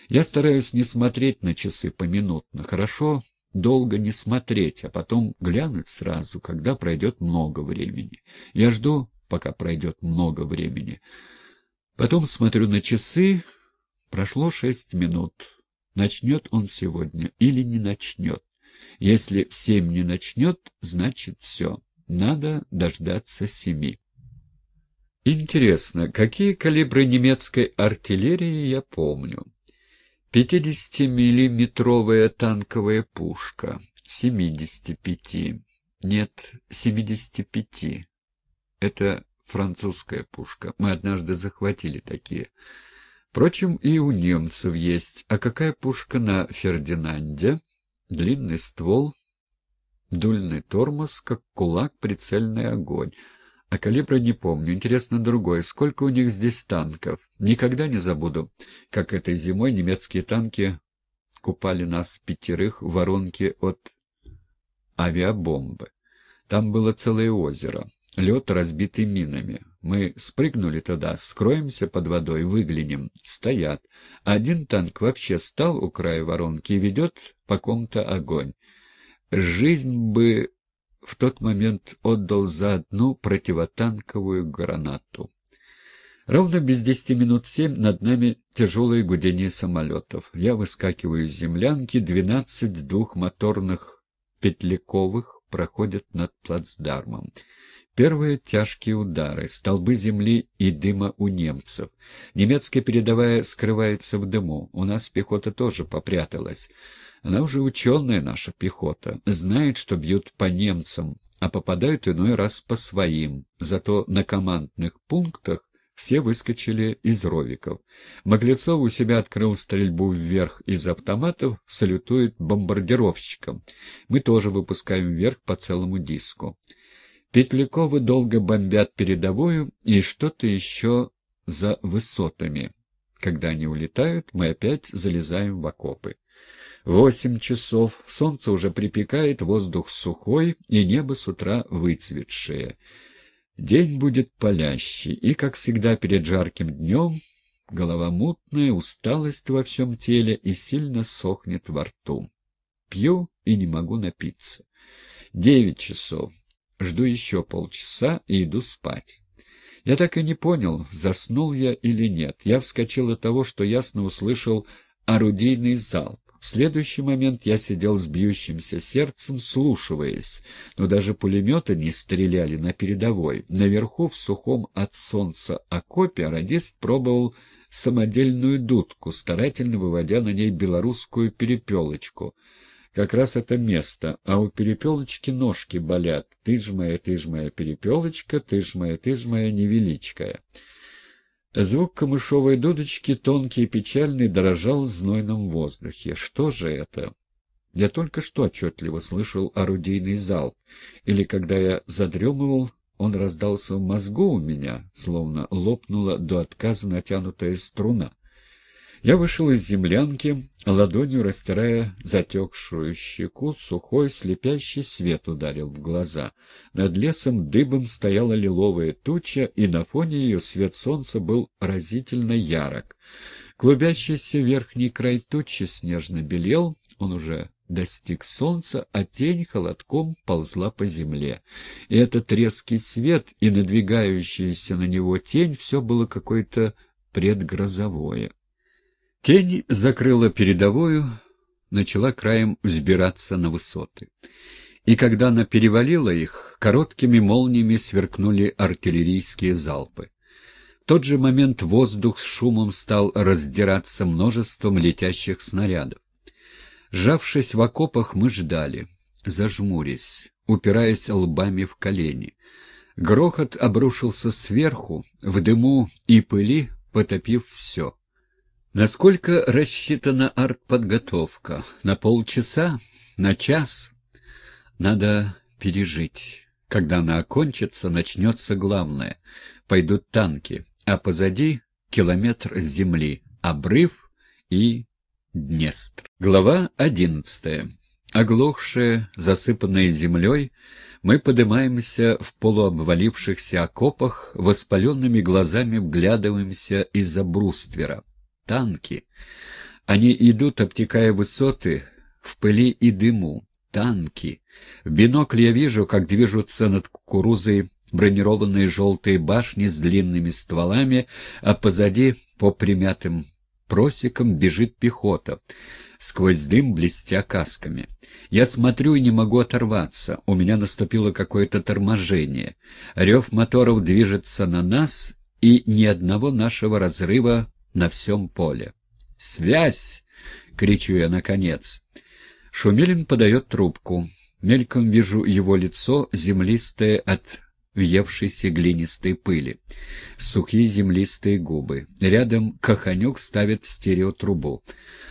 Я стараюсь не смотреть на часы поминутно, хорошо долго не смотреть, а потом глянуть сразу, когда пройдет много времени. Я жду, пока пройдет много времени. Потом смотрю на часы, прошло шесть минут. Начнет он сегодня или не начнет. Если в семь не начнет, значит все. Надо дождаться семи. Интересно, какие калибры немецкой артиллерии я помню? 50-миллиметровая танковая пушка, 75, нет, 75. Это французская пушка. Мы однажды захватили такие. Впрочем, и у немцев есть. А какая пушка на Фердинанде? Длинный ствол, дульный тормоз, как кулак, прицельный огонь. А калибра не помню. Интересно другое. Сколько у них здесь танков? Никогда не забуду, как этой зимой немецкие танки купали нас пятерых в воронке от авиабомбы. Там было целое озеро. Лед, разбитый минами. Мы спрыгнули тогда, скроемся под водой, выглянем. Стоят. Один танк вообще стал у края воронки и ведет по ком-то огонь. Жизнь бы в тот момент отдал за одну противотанковую гранату. Ровно без десяти минут семь над нами тяжелое гудение самолетов. Я выскакиваю из землянки, двенадцать двухмоторных петляковых проходят над плацдармом. Первые тяжкие удары, столбы земли и дыма у немцев. Немецкая передовая скрывается в дыму, у нас пехота тоже попряталась. Она уже ученая наша пехота, знает, что бьют по немцам, а попадают иной раз по своим. Зато на командных пунктах все выскочили из ровиков. Маглецов у себя открыл стрельбу вверх из автоматов, салютует бомбардировщикам. Мы тоже выпускаем вверх по целому диску. Петляковы долго бомбят передовую и что-то еще за высотами. Когда они улетают, мы опять залезаем в окопы. Восемь часов, солнце уже припекает, воздух сухой и небо с утра выцветшее. День будет палящий, и, как всегда, перед жарким днем голова мутная, усталость во всем теле и сильно сохнет во рту. Пью и не могу напиться. Девять часов. Жду еще полчаса и иду спать. Я так и не понял, заснул я или нет. Я вскочил от того, что ясно услышал орудийный залп. В следующий момент я сидел с бьющимся сердцем, слушаясь, но даже пулеметы не стреляли на передовой. Наверху, в сухом от солнца окопе, радист пробовал самодельную дудку, старательно выводя на ней белорусскую перепелочку. Как раз это место, а у перепелочки ножки болят. Ты ж моя, ты ж моя перепелочка, ты ж моя, ты ж моя невеличкая. Звук камышовой дудочки, тонкий и печальный, дрожал в знойном воздухе. Что же это? Я только что отчетливо слышал орудийный зал. Или, когда я задремывал, он раздался в мозгу у меня, словно лопнула до отказа натянутая струна. Я вышел из землянки, ладонью растирая затекшую щеку, сухой, слепящий свет ударил в глаза. Над лесом дыбом стояла лиловая туча, и на фоне ее свет солнца был разительно ярок. Клубящийся верхний край тучи снежно белел, он уже достиг солнца, а тень холодком ползла по земле. И этот резкий свет и надвигающаяся на него тень — все было какое-то предгрозовое. Тень закрыла передовую, начала краем взбираться на высоты. И когда она перевалила их, короткими молниями сверкнули артиллерийские залпы. В тот же момент воздух с шумом стал раздираться множеством летящих снарядов. Сжавшись в окопах, мы ждали, зажмурясь, упираясь лбами в колени. Грохот обрушился сверху, в дыму и пыли потопив все — Насколько рассчитана артподготовка? На полчаса? На час? Надо пережить. Когда она окончится, начнется главное. Пойдут танки, а позади километр земли, обрыв и Днестр. Глава одиннадцатая. Оглохшие, засыпанные землей, мы поднимаемся в полуобвалившихся окопах, воспаленными глазами вглядываемся из-за бруствера танки. Они идут, обтекая высоты, в пыли и дыму. Танки. В бинокль я вижу, как движутся над кукурузой бронированные желтые башни с длинными стволами, а позади, по примятым просекам, бежит пехота, сквозь дым блестя касками. Я смотрю и не могу оторваться, у меня наступило какое-то торможение. Рев моторов движется на нас, и ни одного нашего разрыва на всем поле. «Связь!» — кричу я наконец. Шумилин подает трубку. Мельком вижу его лицо, землистое от въевшейся глинистой пыли. Сухие землистые губы. Рядом Каханюк ставит стереотрубу.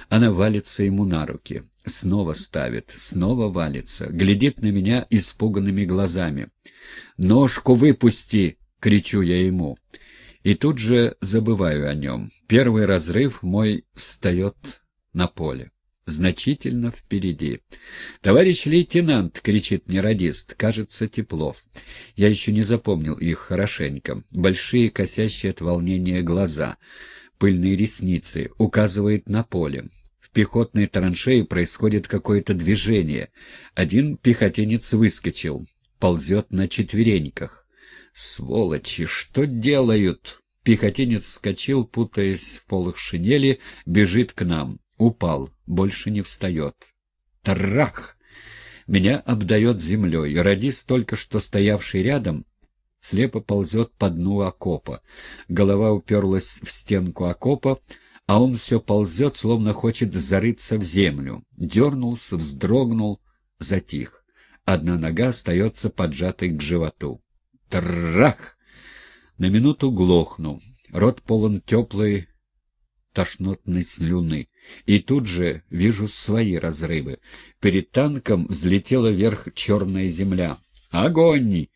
Она валится ему на руки. Снова ставит, снова валится. Глядит на меня испуганными глазами. «Ножку выпусти!» — кричу я ему и тут же забываю о нем. Первый разрыв мой встает на поле. Значительно впереди. «Товарищ лейтенант!» — кричит мне радист. Кажется, Теплов. Я еще не запомнил их хорошенько. Большие, косящие от волнения глаза, пыльные ресницы, указывает на поле. В пехотной траншеи происходит какое-то движение. Один пехотинец выскочил, ползет на четвереньках. «Сволочи, что делают?» Пехотинец вскочил, путаясь в полых шинели, бежит к нам. Упал, больше не встает. Трах! Меня обдает землей. Радис, только что стоявший рядом, слепо ползет по дну окопа. Голова уперлась в стенку окопа, а он все ползет, словно хочет зарыться в землю. Дернулся, вздрогнул, затих. Одна нога остается поджатой к животу. Трах! На минуту глохнул. Рот полон теплой тошнотной слюны. И тут же вижу свои разрывы. Перед танком взлетела вверх черная земля. Огонь!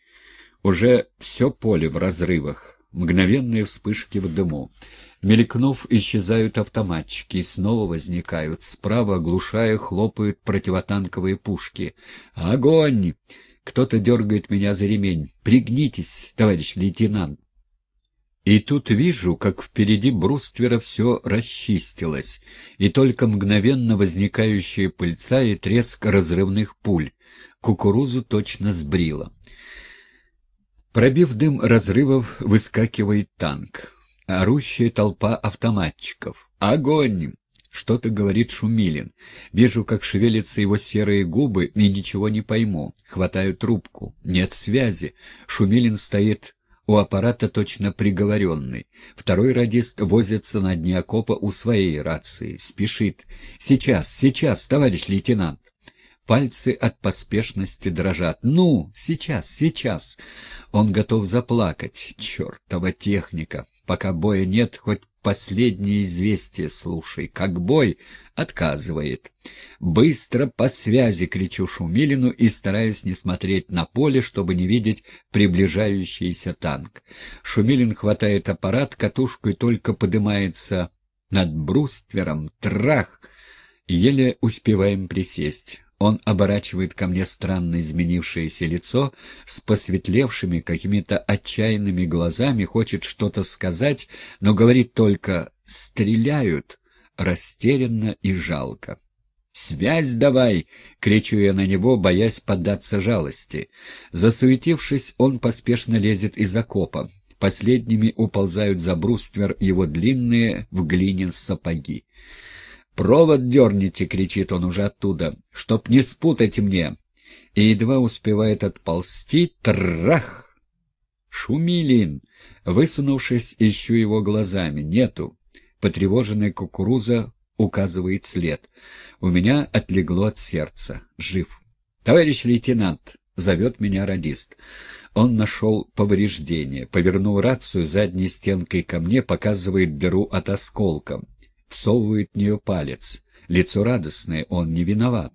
Уже все поле в разрывах. Мгновенные вспышки в дыму. Мелькнув, исчезают автоматчики и снова возникают. Справа, оглушая, хлопают противотанковые пушки. «Огонь!» Кто-то дергает меня за ремень. «Пригнитесь, товарищ лейтенант!» И тут вижу, как впереди бруствера все расчистилось, и только мгновенно возникающие пыльца и треск разрывных пуль. Кукурузу точно сбрило. Пробив дым разрывов, выскакивает танк. Орущая толпа автоматчиков. «Огонь! Что-то говорит Шумилин. Вижу, как шевелятся его серые губы, и ничего не пойму. Хватаю трубку. Нет связи. Шумилин стоит у аппарата точно приговоренный. Второй радист возится на дне окопа у своей рации. Спешит. «Сейчас, сейчас, товарищ лейтенант!» Пальцы от поспешности дрожат. «Ну, сейчас, сейчас!» Он готов заплакать. «Чертова техника! Пока боя нет, хоть последнее известие слушай, как бой, отказывает. Быстро по связи кричу Шумилину и стараюсь не смотреть на поле, чтобы не видеть приближающийся танк. Шумилин хватает аппарат, катушку и только подымается над бруствером. Трах! Еле успеваем присесть. Он оборачивает ко мне странно изменившееся лицо с посветлевшими какими-то отчаянными глазами, хочет что-то сказать, но говорит только «стреляют» растерянно и жалко. «Связь давай!» — кричу я на него, боясь поддаться жалости. Засуетившись, он поспешно лезет из окопа. Последними уползают за бруствер его длинные в глине сапоги. «Провод дерните!» — кричит он уже оттуда. «Чтоб не спутать мне!» И едва успевает отползти, трах! Шумилин, высунувшись, ищу его глазами. Нету. Потревоженная кукуруза указывает след. У меня отлегло от сердца. Жив. «Товарищ лейтенант!» — зовет меня радист. Он нашел повреждение, повернул рацию задней стенкой ко мне, показывает дыру от осколка всовывает в нее палец. Лицо радостное, он не виноват.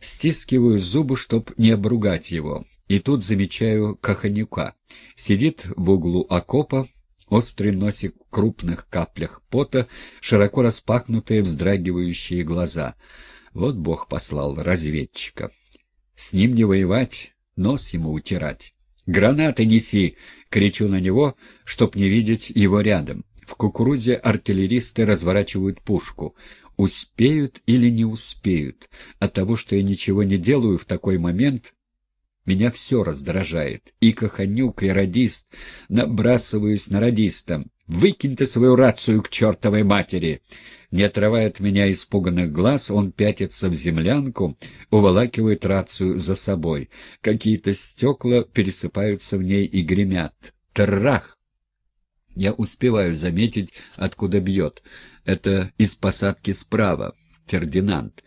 Стискиваю зубы, чтоб не обругать его, и тут замечаю Каханюка. Сидит в углу окопа, острый носик в крупных каплях пота, широко распахнутые вздрагивающие глаза. Вот Бог послал разведчика. С ним не воевать, нос ему утирать. «Гранаты неси!» — кричу на него, чтоб не видеть его рядом. В кукурузе артиллеристы разворачивают пушку. Успеют или не успеют? От того, что я ничего не делаю в такой момент, меня все раздражает. И коханюк, и радист. Набрасываюсь на радиста. «Выкинь ты свою рацию к чертовой матери!» Не отрывая от меня испуганных глаз, он пятится в землянку, уволакивает рацию за собой. Какие-то стекла пересыпаются в ней и гремят. Трах! Я успеваю заметить, откуда бьет. Это из посадки справа. Фердинанд.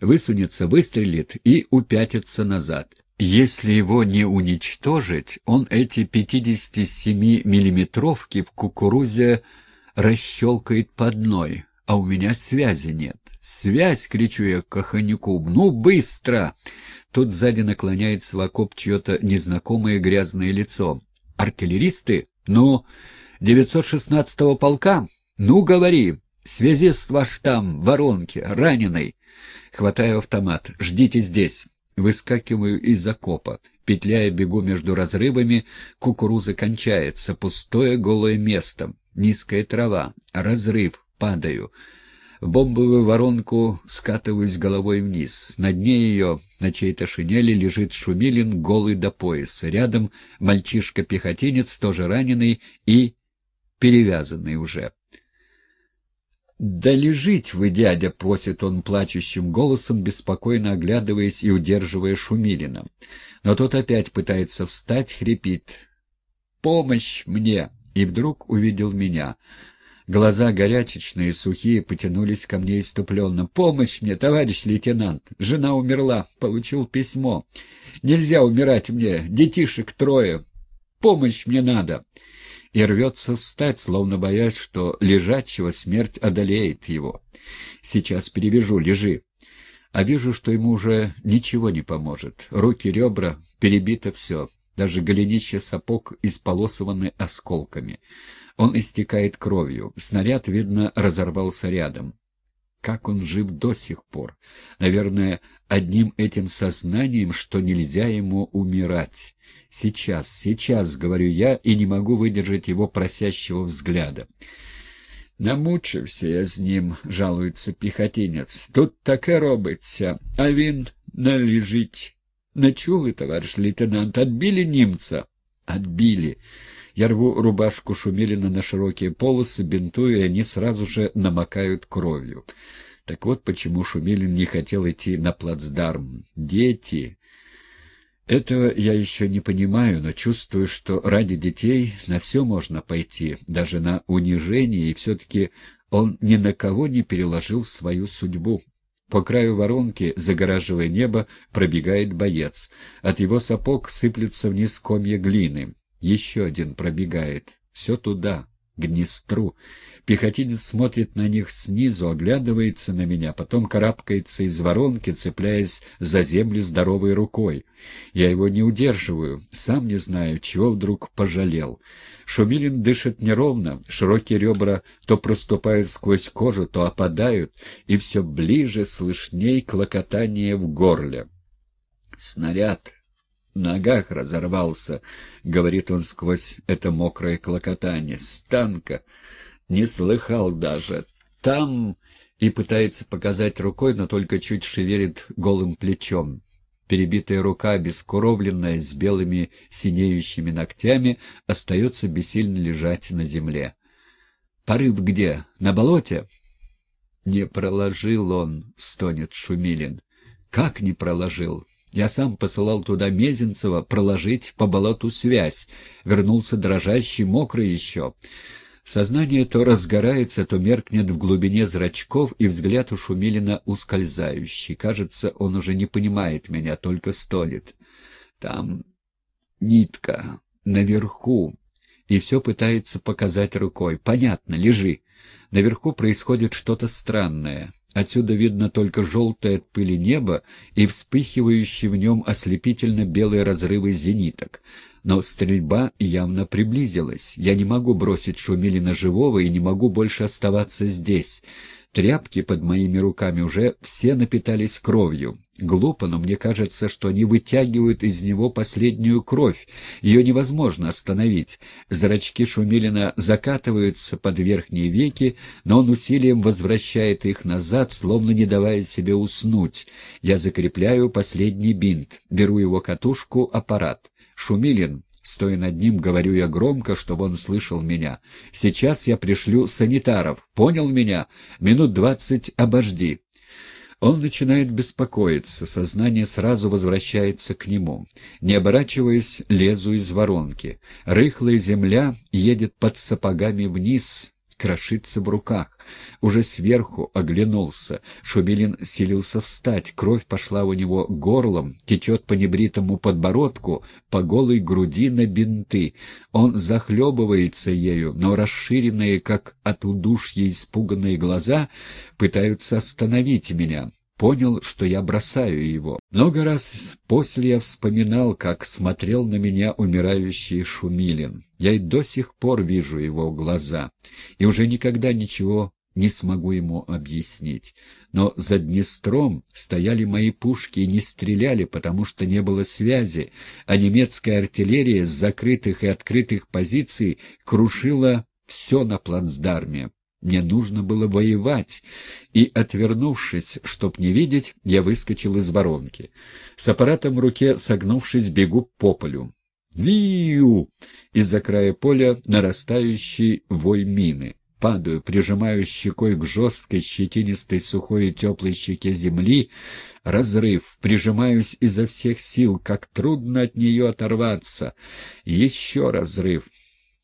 Высунется, выстрелит и упятится назад. Если его не уничтожить, он эти 57-миллиметровки в кукурузе расщелкает по одной, а у меня связи нет. «Связь!» — кричу я коханюку. «Ну, быстро!» Тут сзади наклоняется в окоп чье-то незнакомое грязное лицо. «Артиллеристы? Ну...» Но... 916-го полка? Ну, говори, связист ваш там, в воронке, раненый. Хватаю автомат. Ждите здесь. Выскакиваю из окопа. Петляя, бегу между разрывами. Кукуруза кончается. Пустое голое место. Низкая трава. Разрыв. Падаю. В бомбовую воронку скатываюсь головой вниз. На дне ее, на чьей-то шинели, лежит Шумилин, голый до пояса. Рядом мальчишка-пехотинец, тоже раненый, и перевязанный уже. «Да лежить вы, дядя!» — просит он плачущим голосом, беспокойно оглядываясь и удерживая Шумилина. Но тот опять пытается встать, хрипит. «Помощь мне!» И вдруг увидел меня. Глаза горячечные, сухие, потянулись ко мне иступленно. «Помощь мне, товарищ лейтенант! Жена умерла, получил письмо. Нельзя умирать мне, детишек трое. Помощь мне надо!» и рвется встать, словно боясь, что лежачего смерть одолеет его. Сейчас перевяжу, лежи. А вижу, что ему уже ничего не поможет. Руки, ребра, перебито все. Даже голенище сапог исполосованы осколками. Он истекает кровью. Снаряд, видно, разорвался рядом. Как он жив до сих пор? Наверное, одним этим сознанием, что нельзя ему умирать. «Сейчас, сейчас», — говорю я, и не могу выдержать его просящего взгляда. «Намучився я с ним», — жалуется пехотинец. «Тут так и робиться, а він належить». «Начули, товарищ лейтенант, отбили немца?» «Отбили». Я рву рубашку Шумилина на широкие полосы, бинтую, и они сразу же намокают кровью. Так вот почему Шумилин не хотел идти на плацдарм. «Дети!» Этого я еще не понимаю, но чувствую, что ради детей на все можно пойти, даже на унижение, и все-таки он ни на кого не переложил свою судьбу. По краю воронки, загораживая небо, пробегает боец. От его сапог сыплется вниз комья глины. Еще один пробегает. Все туда, к Пехотинец смотрит на них снизу, оглядывается на меня, потом карабкается из воронки, цепляясь за землю здоровой рукой. Я его не удерживаю, сам не знаю, чего вдруг пожалел. Шумилин дышит неровно, широкие ребра то проступают сквозь кожу, то опадают, и все ближе слышней клокотание в горле. «Снаряд!» ногах разорвался, — говорит он сквозь это мокрое клокотание. Станка не слыхал даже. Там и пытается показать рукой, но только чуть шевелит голым плечом. Перебитая рука, обескуровленная, с белыми синеющими ногтями, остается бессильно лежать на земле. «Порыв где? На болоте?» «Не проложил он», — стонет Шумилин. «Как не проложил? Я сам посылал туда Мезенцева проложить по болоту связь. Вернулся дрожащий, мокрый еще. Сознание то разгорается, то меркнет в глубине зрачков, и взгляд у Шумилина ускользающий. Кажется, он уже не понимает меня, только столит. Там нитка, наверху, и все пытается показать рукой. «Понятно, лежи». Наверху происходит что-то странное. Отсюда видно только желтое от пыли небо и вспыхивающие в нем ослепительно белые разрывы зениток. Но стрельба явно приблизилась. Я не могу бросить Шумилина живого и не могу больше оставаться здесь. Тряпки под моими руками уже все напитались кровью. Глупо, но мне кажется, что они вытягивают из него последнюю кровь. Ее невозможно остановить. Зрачки Шумилина закатываются под верхние веки, но он усилием возвращает их назад, словно не давая себе уснуть. Я закрепляю последний бинт, беру его катушку, аппарат. «Шумилин, Стоя над ним, говорю я громко, чтобы он слышал меня. «Сейчас я пришлю санитаров. Понял меня? Минут двадцать обожди». Он начинает беспокоиться, сознание сразу возвращается к нему. Не оборачиваясь, лезу из воронки. Рыхлая земля едет под сапогами вниз, крошится в руках. Уже сверху оглянулся. Шумилин силился встать. Кровь пошла у него горлом, течет по небритому подбородку, по голой груди на бинты. Он захлебывается ею, но расширенные, как от удушья испуганные глаза, пытаются остановить меня понял, что я бросаю его. Много раз после я вспоминал, как смотрел на меня умирающий Шумилин. Я и до сих пор вижу его глаза. И уже никогда ничего не смогу ему объяснить. Но за Днестром стояли мои пушки и не стреляли, потому что не было связи, а немецкая артиллерия с закрытых и открытых позиций крушила все на плацдарме. Мне нужно было воевать, и, отвернувшись, чтоб не видеть, я выскочил из воронки. С аппаратом в руке, согнувшись, бегу по полю. «Виу!» — из-за края поля нарастающий вой мины падаю, прижимаю щекой к жесткой, щетинистой, сухой и теплой щеке земли, разрыв, прижимаюсь изо всех сил, как трудно от нее оторваться. Еще разрыв.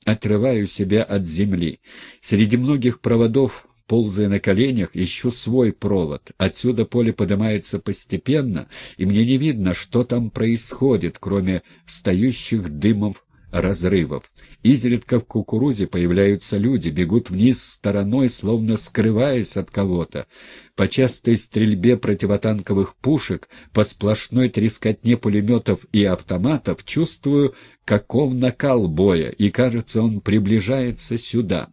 Отрываю себя от земли. Среди многих проводов ползая на коленях, ищу свой провод. Отсюда поле поднимается постепенно, и мне не видно, что там происходит, кроме встающих дымов разрывов. Изредка в кукурузе появляются люди, бегут вниз стороной, словно скрываясь от кого-то. По частой стрельбе противотанковых пушек, по сплошной трескотне пулеметов и автоматов чувствую, каков накал боя, и, кажется, он приближается сюда.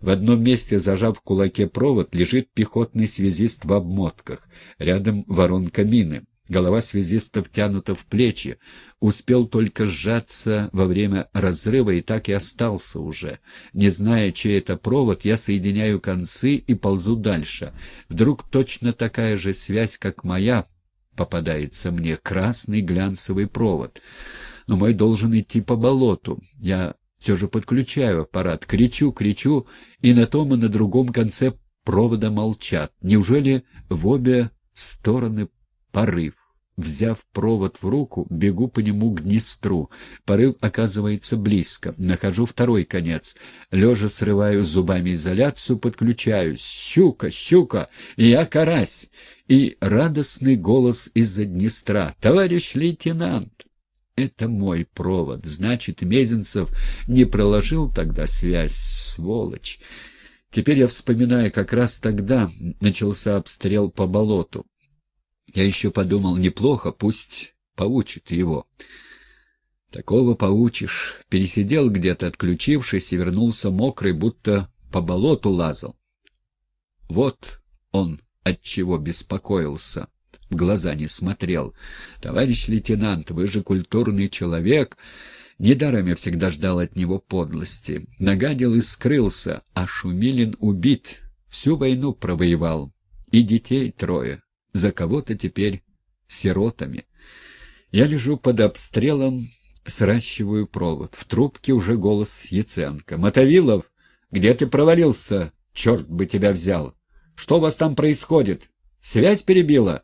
В одном месте, зажав в кулаке провод, лежит пехотный связист в обмотках. Рядом воронка мины. Голова связиста втянута в плечи. Успел только сжаться во время разрыва и так и остался уже. Не зная, чей это провод, я соединяю концы и ползу дальше. Вдруг точно такая же связь, как моя, попадается мне. Красный глянцевый провод. Но мой должен идти по болоту. Я все же подключаю аппарат. Кричу, кричу, и на том и на другом конце провода молчат. Неужели в обе стороны порыв? взяв провод в руку, бегу по нему к Днестру. Порыв оказывается близко. Нахожу второй конец. Лежа срываю зубами изоляцию, подключаюсь. «Щука! Щука! Я карась!» И радостный голос из-за Днестра. «Товарищ лейтенант!» Это мой провод. Значит, Мезенцев не проложил тогда связь, сволочь. Теперь я вспоминаю, как раз тогда начался обстрел по болоту. Я еще подумал, неплохо, пусть поучит его. Такого поучишь. Пересидел где-то, отключившись, и вернулся мокрый, будто по болоту лазал. Вот он от чего беспокоился. В глаза не смотрел. «Товарищ лейтенант, вы же культурный человек!» Недаром я всегда ждал от него подлости. Нагадил и скрылся, а Шумилин убит. Всю войну провоевал. И детей трое за кого-то теперь сиротами. Я лежу под обстрелом, сращиваю провод. В трубке уже голос Яценко. «Мотовилов, где ты провалился? Черт бы тебя взял! Что у вас там происходит? Связь перебила?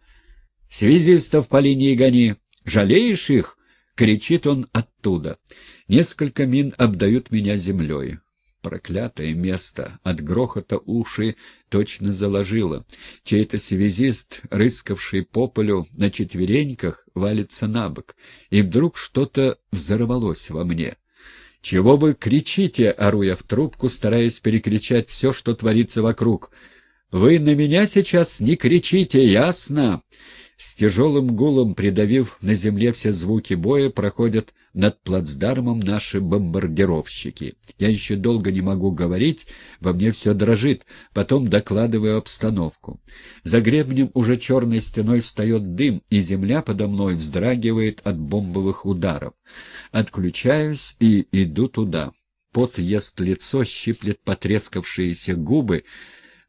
Связистов по линии гони. Жалеешь их?» — кричит он оттуда. Несколько мин обдают меня землей. Проклятое место! От грохота уши точно заложило. Чей-то связист, рыскавший по полю на четвереньках, валится на бок. И вдруг что-то взорвалось во мне. «Чего вы кричите?» — оруя в трубку, стараясь перекричать все, что творится вокруг. «Вы на меня сейчас не кричите, ясно?» с тяжелым гулом, придавив на земле все звуки боя, проходят над плацдармом наши бомбардировщики. Я еще долго не могу говорить, во мне все дрожит, потом докладываю обстановку. За гребнем уже черной стеной встает дым, и земля подо мной вздрагивает от бомбовых ударов. Отключаюсь и иду туда. Пот ест лицо, щиплет потрескавшиеся губы,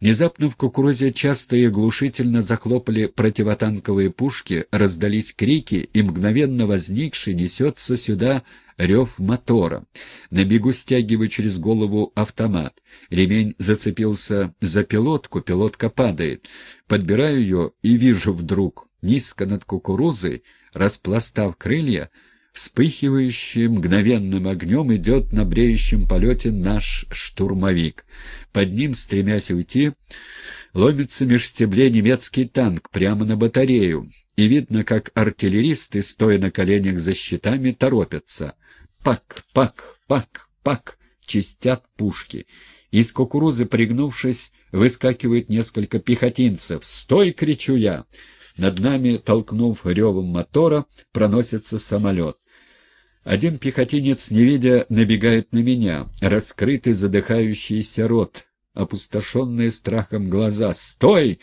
Внезапно в кукурузе часто и глушительно захлопали противотанковые пушки, раздались крики, и мгновенно возникший несется сюда рев мотора. На бегу стягиваю через голову автомат. Ремень зацепился за пилотку, пилотка падает. Подбираю ее и вижу вдруг, низко над кукурузой, распластав крылья, Вспыхивающим мгновенным огнем идет на бреющем полете наш штурмовик. Под ним, стремясь уйти, ломится меж стеблей немецкий танк прямо на батарею, и видно, как артиллеристы, стоя на коленях за щитами, торопятся. Пак, пак, пак, пак, чистят пушки. Из кукурузы, пригнувшись, выскакивает несколько пехотинцев. «Стой!» — кричу я. Над нами, толкнув ревом мотора, проносится самолет. Один пехотинец, не видя, набегает на меня. Раскрытый задыхающийся рот, опустошенные страхом глаза. «Стой!»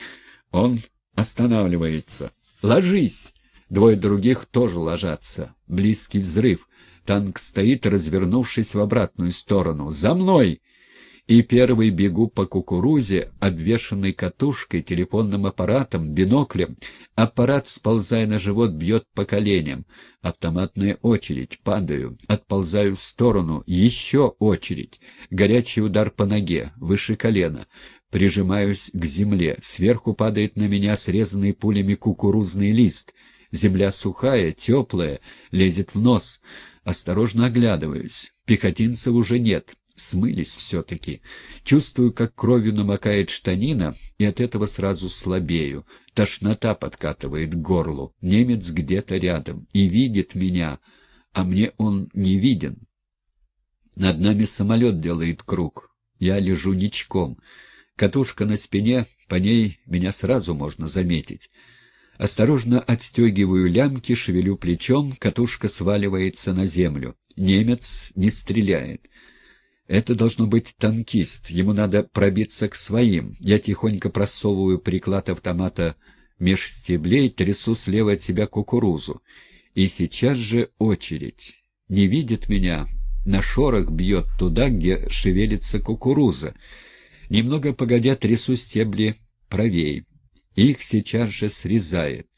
Он останавливается. «Ложись!» Двое других тоже ложатся. Близкий взрыв. Танк стоит, развернувшись в обратную сторону. «За мной!» и первый бегу по кукурузе, обвешанный катушкой, телефонным аппаратом, биноклем. Аппарат, сползая на живот, бьет по коленям. Автоматная очередь. Падаю. Отползаю в сторону. Еще очередь. Горячий удар по ноге, выше колена. Прижимаюсь к земле. Сверху падает на меня срезанный пулями кукурузный лист. Земля сухая, теплая, лезет в нос. Осторожно оглядываюсь. Пехотинцев уже нет смылись все-таки. Чувствую, как кровью намокает штанина, и от этого сразу слабею. Тошнота подкатывает к горлу. Немец где-то рядом и видит меня, а мне он не виден. Над нами самолет делает круг. Я лежу ничком. Катушка на спине, по ней меня сразу можно заметить. Осторожно отстегиваю лямки, шевелю плечом, катушка сваливается на землю. Немец не стреляет. Это должно быть танкист. Ему надо пробиться к своим. Я тихонько просовываю приклад автомата меж стеблей, трясу слева от себя кукурузу. И сейчас же очередь. Не видит меня. На шорох бьет туда, где шевелится кукуруза. Немного погодя трясу стебли правей. Их сейчас же срезает.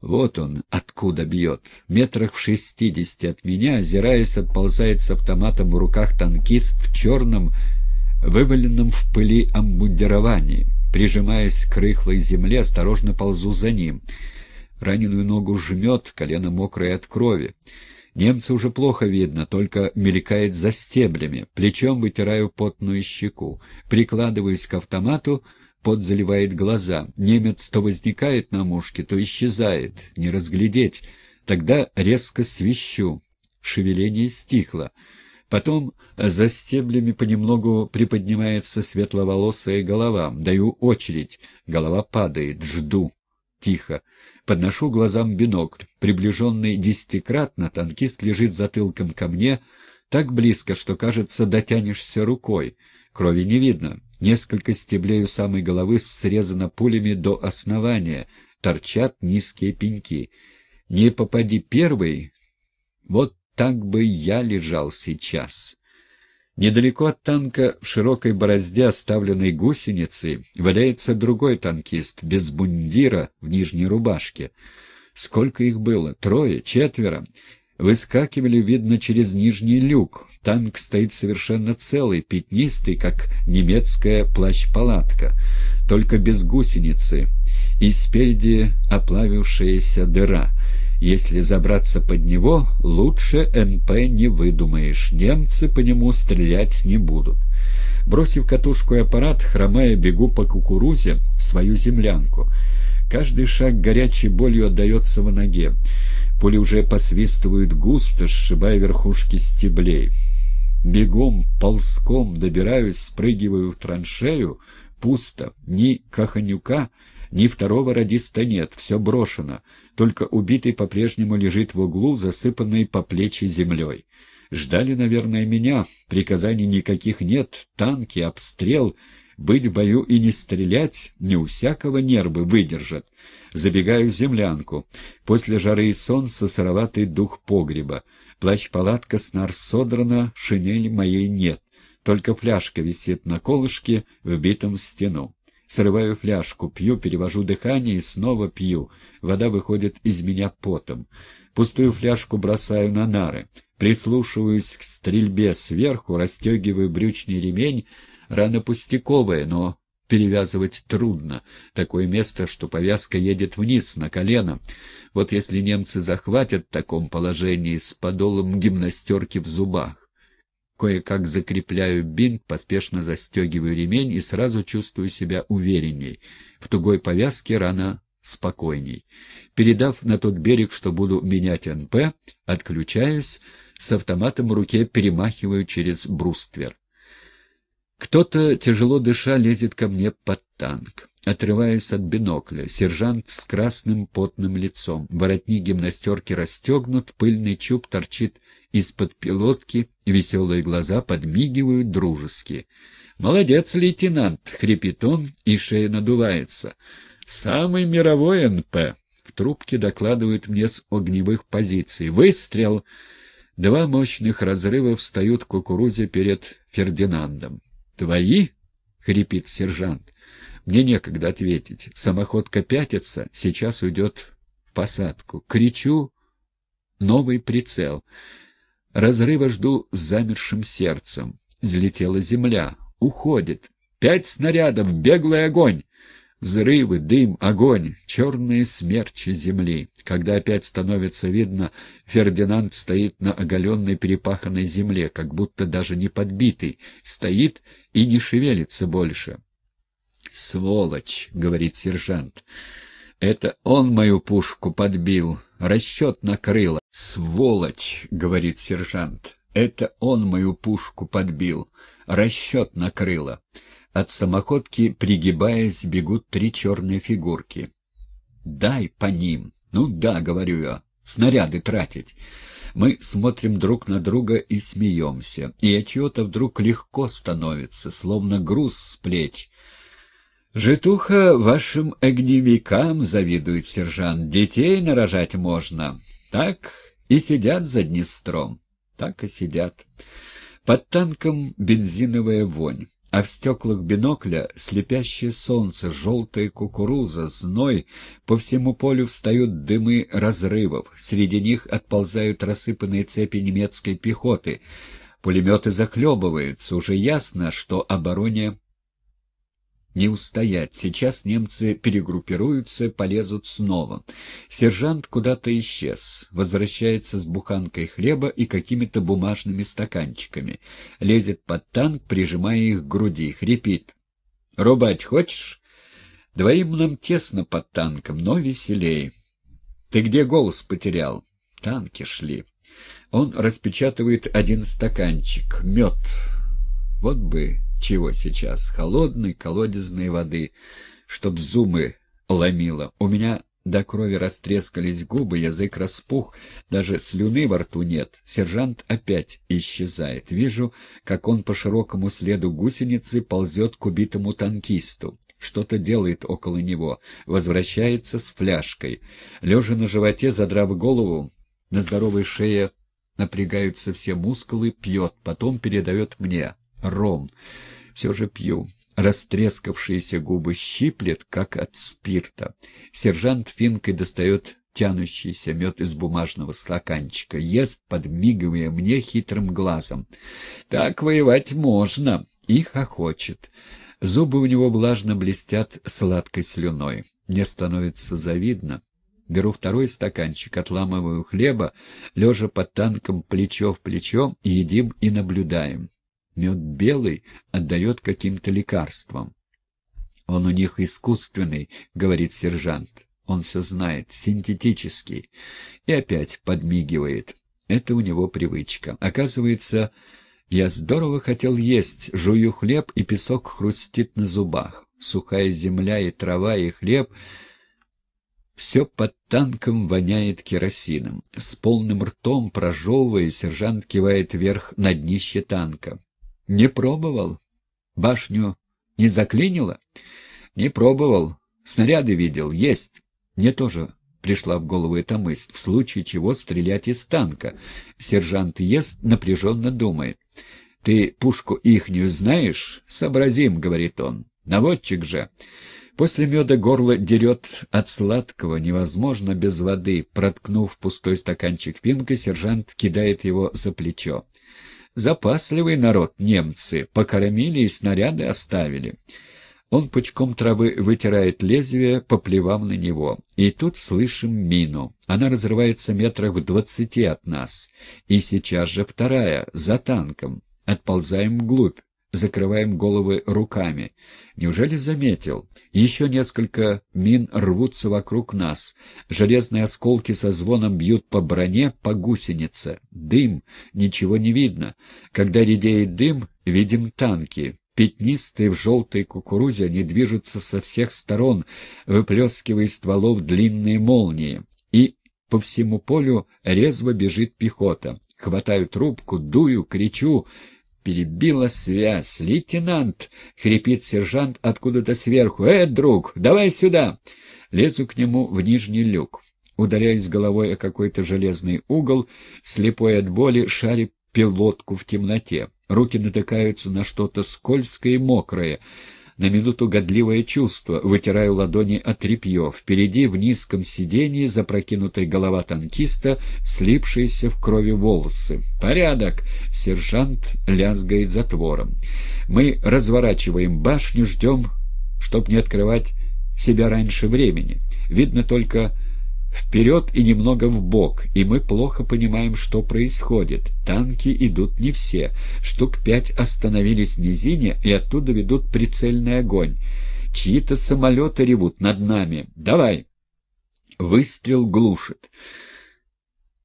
Вот он, откуда бьет. Метрах в шестидесяти от меня, озираясь, отползает с автоматом в руках танкист в черном, вываленном в пыли амбундировании. Прижимаясь к рыхлой земле, осторожно ползу за ним. Раненую ногу жмет, колено мокрое от крови. Немца уже плохо видно, только мелькает за стеблями. Плечом вытираю потную щеку. прикладываясь к автомату — пот заливает глаза. Немец то возникает на мушке, то исчезает, не разглядеть. Тогда резко свищу. Шевеление стихло. Потом за стеблями понемногу приподнимается светловолосая голова. Даю очередь. Голова падает. Жду. Тихо. Подношу глазам бинокль. Приближенный десятикратно, танкист лежит затылком ко мне, так близко, что, кажется, дотянешься рукой. Крови не видно. Несколько стеблей у самой головы срезано пулями до основания, торчат низкие пеньки. Не попади первый, вот так бы я лежал сейчас. Недалеко от танка, в широкой борозде, оставленной гусеницей, валяется другой танкист, без бундира, в нижней рубашке. Сколько их было? Трое? Четверо? Выскакивали, видно, через нижний люк. Танк стоит совершенно целый, пятнистый, как немецкая плащ-палатка, только без гусеницы, и спереди оплавившаяся дыра. Если забраться под него, лучше НП не выдумаешь, немцы по нему стрелять не будут. Бросив катушку и аппарат, хромая, бегу по кукурузе в свою землянку. Каждый шаг горячей болью отдается в ноге. Пули уже посвистывают густо, сшибая верхушки стеблей. Бегом, ползком добираюсь, спрыгиваю в траншею. Пусто. Ни Каханюка, ни второго радиста нет. Все брошено. Только убитый по-прежнему лежит в углу, засыпанный по плечи землей. Ждали, наверное, меня. Приказаний никаких нет. Танки, обстрел... Быть в бою и не стрелять не у всякого нервы выдержат. Забегаю в землянку. После жары и солнца сыроватый дух погреба. Плащ-палатка снар содрана, шинели моей нет. Только фляжка висит на колышке, вбитом в стену. Срываю фляжку, пью, перевожу дыхание и снова пью. Вода выходит из меня потом. Пустую фляжку бросаю на нары. Прислушиваюсь к стрельбе сверху, расстегиваю брючный ремень, Рана пустяковая, но перевязывать трудно. Такое место, что повязка едет вниз, на колено. Вот если немцы захватят в таком положении с подолом гимнастерки в зубах. Кое-как закрепляю бинт, поспешно застегиваю ремень и сразу чувствую себя уверенней. В тугой повязке рана спокойней. Передав на тот берег, что буду менять НП, отключаюсь, с автоматом в руке перемахиваю через бруствер. Кто-то, тяжело дыша, лезет ко мне под танк. Отрываясь от бинокля, сержант с красным потным лицом. Воротник гимнастерки расстегнут, пыльный чуб торчит из-под пилотки, веселые глаза подмигивают дружески. «Молодец, лейтенант!» — хрипит он, и шея надувается. «Самый мировой НП!» — в трубке докладывают мне с огневых позиций. «Выстрел!» Два мощных разрыва встают кукурузе перед Фердинандом. «Твои?» — хрипит сержант. «Мне некогда ответить. Самоходка пятится, сейчас уйдет в посадку. Кричу. Новый прицел. Разрыва жду с замершим сердцем. Взлетела земля. Уходит. Пять снарядов, беглый огонь!» Взрывы, дым, огонь, черные смерчи земли. Когда опять становится видно, Фердинанд стоит на оголенной перепаханной земле, как будто даже не подбитый, стоит и не шевелится больше. «Сволочь!» — говорит сержант. «Это он мою пушку подбил, расчет накрыло». «Сволочь!» — говорит сержант. «Это он мою пушку подбил, расчет накрыло». От самоходки, пригибаясь, бегут три черные фигурки. «Дай по ним!» «Ну да», — говорю я, — «снаряды тратить». Мы смотрим друг на друга и смеемся, и от чего-то вдруг легко становится, словно груз с плеч. «Житуха вашим огневикам завидует сержант, детей нарожать можно. Так и сидят за Днестром, так и сидят. Под танком бензиновая вонь» а в стеклах бинокля слепящее солнце, желтая кукуруза, зной, по всему полю встают дымы разрывов, среди них отползают рассыпанные цепи немецкой пехоты, пулеметы захлебываются, уже ясно, что обороне не устоять. Сейчас немцы перегруппируются, полезут снова. Сержант куда-то исчез. Возвращается с буханкой хлеба и какими-то бумажными стаканчиками. Лезет под танк, прижимая их к груди. Хрипит. «Рубать хочешь?» «Двоим нам тесно под танком, но веселей. «Ты где голос потерял?» «Танки шли». Он распечатывает один стаканчик. «Мед. Вот бы...» чего сейчас, холодной колодезной воды, чтоб зубы ломило. У меня до крови растрескались губы, язык распух, даже слюны во рту нет. Сержант опять исчезает. Вижу, как он по широкому следу гусеницы ползет к убитому танкисту. Что-то делает около него, возвращается с фляжкой. Лежа на животе, задрав голову, на здоровой шее напрягаются все мускулы, пьет, потом передает мне ром. Все же пью. Растрескавшиеся губы щиплет, как от спирта. Сержант финкой достает тянущийся мед из бумажного стаканчика, ест, подмигивая мне хитрым глазом. «Так воевать можно!» их хохочет. Зубы у него влажно блестят сладкой слюной. Мне становится завидно. Беру второй стаканчик, отламываю хлеба, лежа под танком плечо в плечо, едим и наблюдаем. Мед белый отдает каким-то лекарствам. Он у них искусственный, говорит сержант. Он все знает, синтетический. И опять подмигивает. Это у него привычка. Оказывается, я здорово хотел есть, жую хлеб, и песок хрустит на зубах. Сухая земля и трава, и хлеб все под танком воняет керосином. С полным ртом, прожевывая, сержант кивает вверх на днище танка. Не пробовал. Башню не заклинило? Не пробовал. Снаряды видел. Есть. Мне тоже пришла в голову эта мысль. В случае чего стрелять из танка. Сержант Ест напряженно думает. «Ты пушку ихнюю знаешь?» «Сообразим», — говорит он. «Наводчик же». После меда горло дерет от сладкого, невозможно без воды. Проткнув пустой стаканчик пинка, сержант кидает его за плечо. Запасливый народ немцы, покормили и снаряды оставили. Он пучком травы вытирает лезвие, поплевав на него. И тут слышим мину. Она разрывается метрах в двадцати от нас. И сейчас же вторая, за танком. Отползаем вглубь, закрываем головы руками. Неужели заметил? Еще несколько мин рвутся вокруг нас. Железные осколки со звоном бьют по броне, по гусенице. Дым. Ничего не видно. Когда редеет дым, видим танки. Пятнистые в желтой кукурузе они движутся со всех сторон, выплескивая из стволов длинные молнии. И по всему полю резво бежит пехота. Хватаю трубку, дую, кричу перебила связь. «Лейтенант!» — хрипит сержант откуда-то сверху. «Э, друг, давай сюда!» Лезу к нему в нижний люк. ударяясь головой о какой-то железный угол, слепой от боли, шарю пилотку в темноте. Руки натыкаются на что-то скользкое и мокрое — на минуту годливое чувство, вытираю ладони от репье. Впереди в низком сидении запрокинутая голова танкиста, слипшиеся в крови волосы. «Порядок!» — сержант лязгает затвором. «Мы разворачиваем башню, ждем, чтоб не открывать себя раньше времени. Видно только вперед и немного в бок, и мы плохо понимаем, что происходит. Танки идут не все. Штук пять остановились в низине и оттуда ведут прицельный огонь. Чьи-то самолеты ревут над нами. Давай! Выстрел глушит.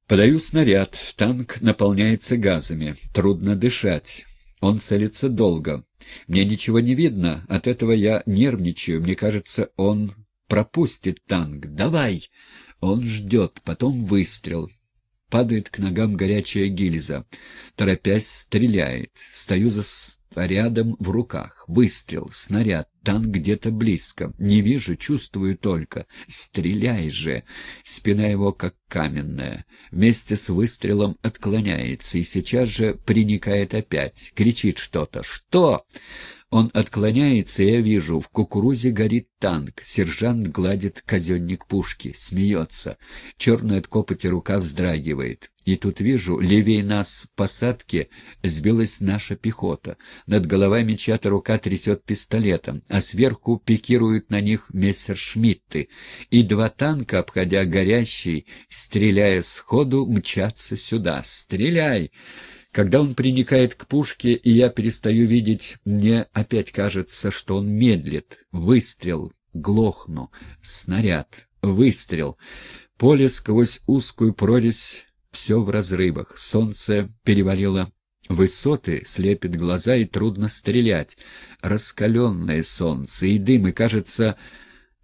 Подаю снаряд. Танк наполняется газами. Трудно дышать. Он целится долго. Мне ничего не видно. От этого я нервничаю. Мне кажется, он пропустит танк. Давай! Он ждет, потом выстрел. Падает к ногам горячая гильза. Торопясь, стреляет. Стою за снарядом в руках. Выстрел, снаряд, танк где-то близко. Не вижу, чувствую только. Стреляй же! Спина его как каменная. Вместе с выстрелом отклоняется и сейчас же приникает опять. Кричит что-то. «Что?», -то. «Что он отклоняется, и я вижу, в кукурузе горит танк. Сержант гладит казенник пушки, смеется. Черная от копоти рука вздрагивает. И тут вижу, левее нас в посадке сбилась наша пехота. Над головами чья-то рука трясет пистолетом, а сверху пикируют на них мессершмитты. И два танка, обходя горящий, стреляя сходу, мчатся сюда. «Стреляй!» Когда он приникает к пушке, и я перестаю видеть, мне опять кажется, что он медлит. Выстрел, глохну, снаряд, выстрел. Поле сквозь узкую прорезь все в разрывах. Солнце перевалило высоты, слепит глаза и трудно стрелять. Раскаленное солнце и дым, и кажется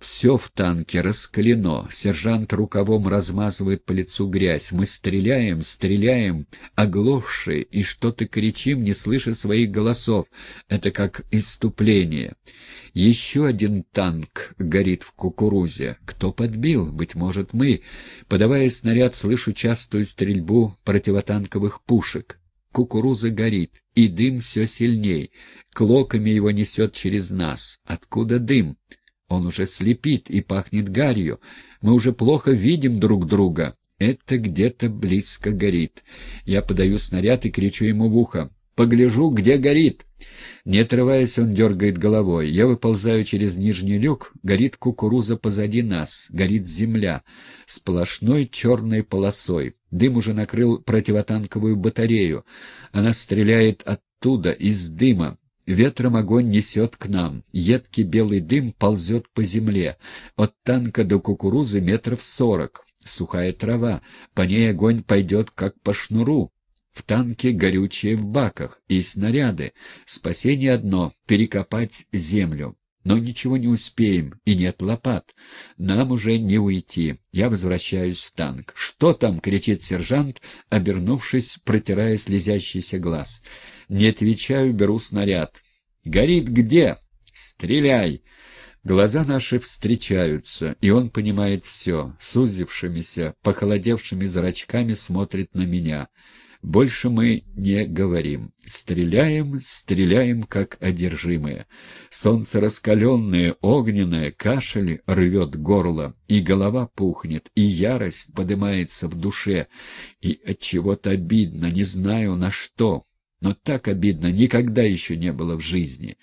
все в танке раскалено, сержант рукавом размазывает по лицу грязь. Мы стреляем, стреляем, оглохшие, и что-то кричим, не слыша своих голосов. Это как иступление. Еще один танк горит в кукурузе. Кто подбил? Быть может, мы. Подавая снаряд, слышу частую стрельбу противотанковых пушек. Кукуруза горит, и дым все сильней. Клоками его несет через нас. Откуда дым? Он уже слепит и пахнет гарью. Мы уже плохо видим друг друга. Это где-то близко горит. Я подаю снаряд и кричу ему в ухо. «Погляжу, где горит!» Не отрываясь, он дергает головой. Я выползаю через нижний люк. Горит кукуруза позади нас. Горит земля. Сплошной черной полосой. Дым уже накрыл противотанковую батарею. Она стреляет оттуда, из дыма. Ветром огонь несет к нам, едкий белый дым ползет по земле, от танка до кукурузы метров сорок, сухая трава, по ней огонь пойдет как по шнуру. В танке горючее в баках и снаряды. Спасение одно — перекопать землю. Но ничего не успеем, и нет лопат. Нам уже не уйти. Я возвращаюсь в танк. «Что там?» — кричит сержант, обернувшись, протирая слезящийся глаз. «Не отвечаю, беру снаряд». «Горит где?» «Стреляй!» Глаза наши встречаются, и он понимает все. Сузившимися, похолодевшими зрачками смотрит на меня. Больше мы не говорим. Стреляем, стреляем, как одержимые. Солнце раскаленное, огненное, кашель рвет горло, и голова пухнет, и ярость поднимается в душе, и от чего то обидно, не знаю на что. Но так обидно никогда еще не было в жизни.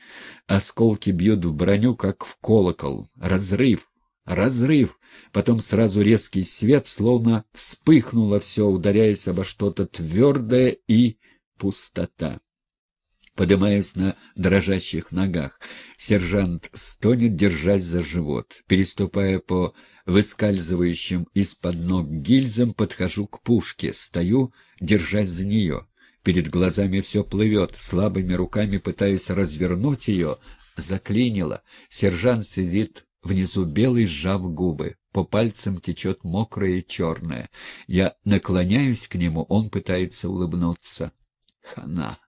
Осколки бьют в броню, как в колокол. Разрыв, разрыв. Потом сразу резкий свет, словно вспыхнуло все, ударяясь обо что-то твердое и пустота. Поднимаюсь на дрожащих ногах. Сержант стонет, держась за живот. Переступая по выскальзывающим из-под ног гильзам, подхожу к пушке, стою, держась за нее. Перед глазами все плывет, слабыми руками пытаюсь развернуть ее. Заклинило. Сержант сидит внизу белый, сжав губы по пальцам течет мокрое и черное. Я наклоняюсь к нему, он пытается улыбнуться. Хана.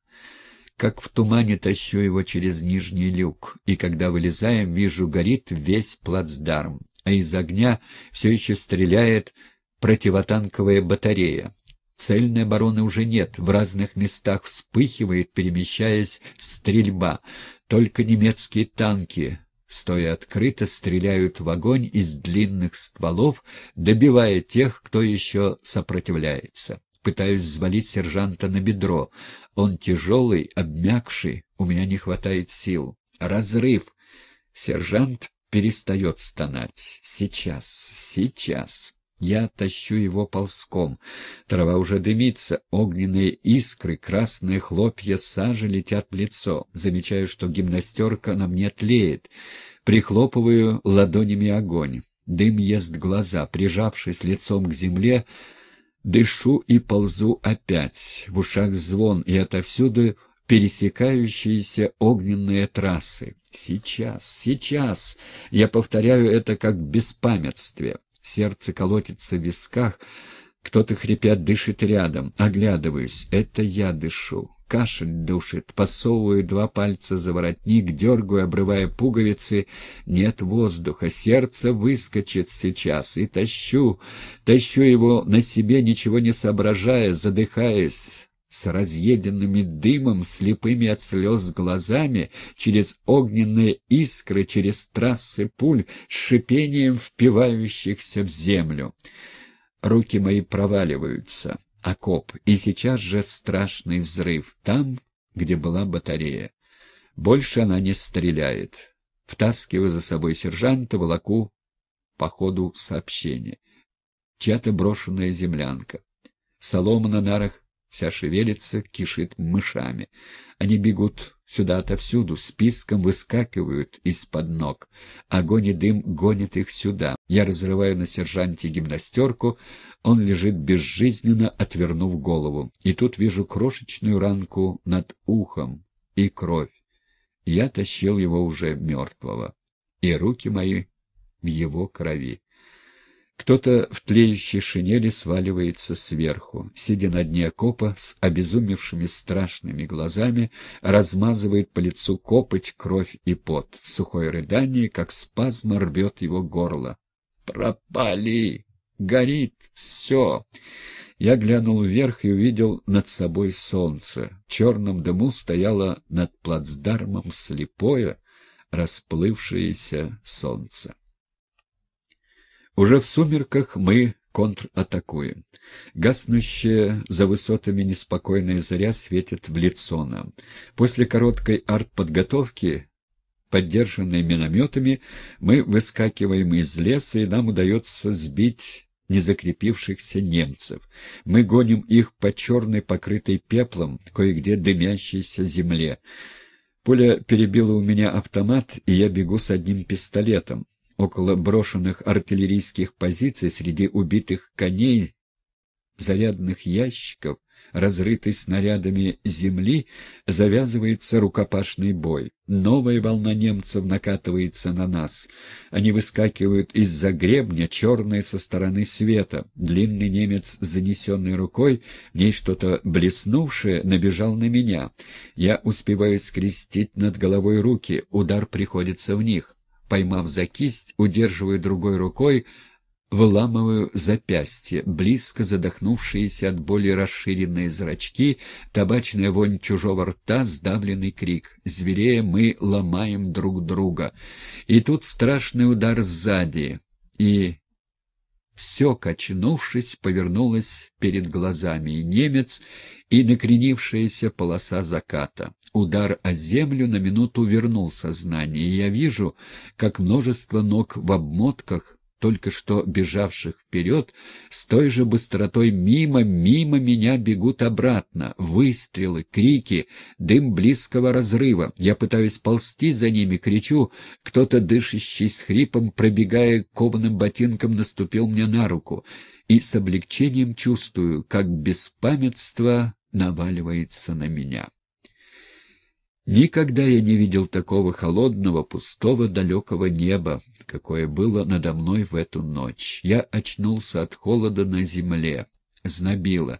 Как в тумане тащу его через нижний люк, и когда вылезаем, вижу, горит весь плацдарм, а из огня все еще стреляет противотанковая батарея. Цельной обороны уже нет, в разных местах вспыхивает, перемещаясь, стрельба. Только немецкие танки, стоя открыто, стреляют в огонь из длинных стволов, добивая тех, кто еще сопротивляется. Пытаюсь взвалить сержанта на бедро. Он тяжелый, обмякший, у меня не хватает сил. Разрыв. Сержант перестает стонать. Сейчас, сейчас. Я тащу его ползком. Трава уже дымится, огненные искры, красные хлопья сажи летят в лицо. Замечаю, что гимнастерка на мне тлеет. Прихлопываю ладонями огонь. Дым ест глаза. Прижавшись лицом к земле, дышу и ползу опять. В ушах звон, и отовсюду пересекающиеся огненные трассы. Сейчас, сейчас! Я повторяю это как в беспамятстве сердце колотится в висках, кто-то хрипят дышит рядом. Оглядываюсь, это я дышу. Кашель душит, посовываю два пальца за воротник, дергаю, обрывая пуговицы. Нет воздуха, сердце выскочит сейчас. И тащу, тащу его на себе, ничего не соображая, задыхаясь с разъеденными дымом, слепыми от слез глазами, через огненные искры, через трассы пуль, с шипением впивающихся в землю. Руки мои проваливаются, окоп, и сейчас же страшный взрыв, там, где была батарея. Больше она не стреляет. Втаскиваю за собой сержанта, волоку по ходу сообщения. Чья-то брошенная землянка. Солома на нарах вся шевелится, кишит мышами. Они бегут сюда отовсюду, списком выскакивают из-под ног. Огонь и дым гонят их сюда. Я разрываю на сержанте гимнастерку, он лежит безжизненно, отвернув голову. И тут вижу крошечную ранку над ухом и кровь. Я тащил его уже мертвого, и руки мои в его крови. Кто-то в тлеющей шинели сваливается сверху, сидя на дне окопа с обезумевшими страшными глазами, размазывает по лицу копоть, кровь и пот. Сухое рыдание, как спазм, рвет его горло. «Пропали! Горит! Все!» Я глянул вверх и увидел над собой солнце. В черном дыму стояло над плацдармом слепое, расплывшееся солнце. Уже в сумерках мы контратакуем. Гаснущая за высотами неспокойная заря светит в лицо нам. После короткой артподготовки поддержанные минометами, мы выскакиваем из леса, и нам удается сбить незакрепившихся немцев. Мы гоним их по черной, покрытой пеплом, кое-где дымящейся земле. Пуля перебила у меня автомат, и я бегу с одним пистолетом около брошенных артиллерийских позиций среди убитых коней, зарядных ящиков, разрытой снарядами земли, завязывается рукопашный бой. Новая волна немцев накатывается на нас. Они выскакивают из-за гребня, черные со стороны света. Длинный немец, занесенный рукой, в ней что-то блеснувшее, набежал на меня. Я успеваю скрестить над головой руки, удар приходится в них поймав за кисть, удерживая другой рукой, выламываю запястье, близко задохнувшиеся от боли расширенные зрачки, табачная вонь чужого рта, сдавленный крик. Зверея мы ломаем друг друга. И тут страшный удар сзади, и... Все, качнувшись, повернулось перед глазами, и немец и накренившаяся полоса заката. Удар о землю на минуту вернул сознание, и я вижу, как множество ног в обмотках, только что бежавших вперед, с той же быстротой мимо, мимо меня бегут обратно. Выстрелы, крики, дым близкого разрыва. Я пытаюсь ползти за ними, кричу. Кто-то, дышащий с хрипом, пробегая кованым ботинком, наступил мне на руку. И с облегчением чувствую, как беспамятство наваливается на меня. Никогда я не видел такого холодного, пустого, далекого неба, какое было надо мной в эту ночь. Я очнулся от холода на земле, знобило.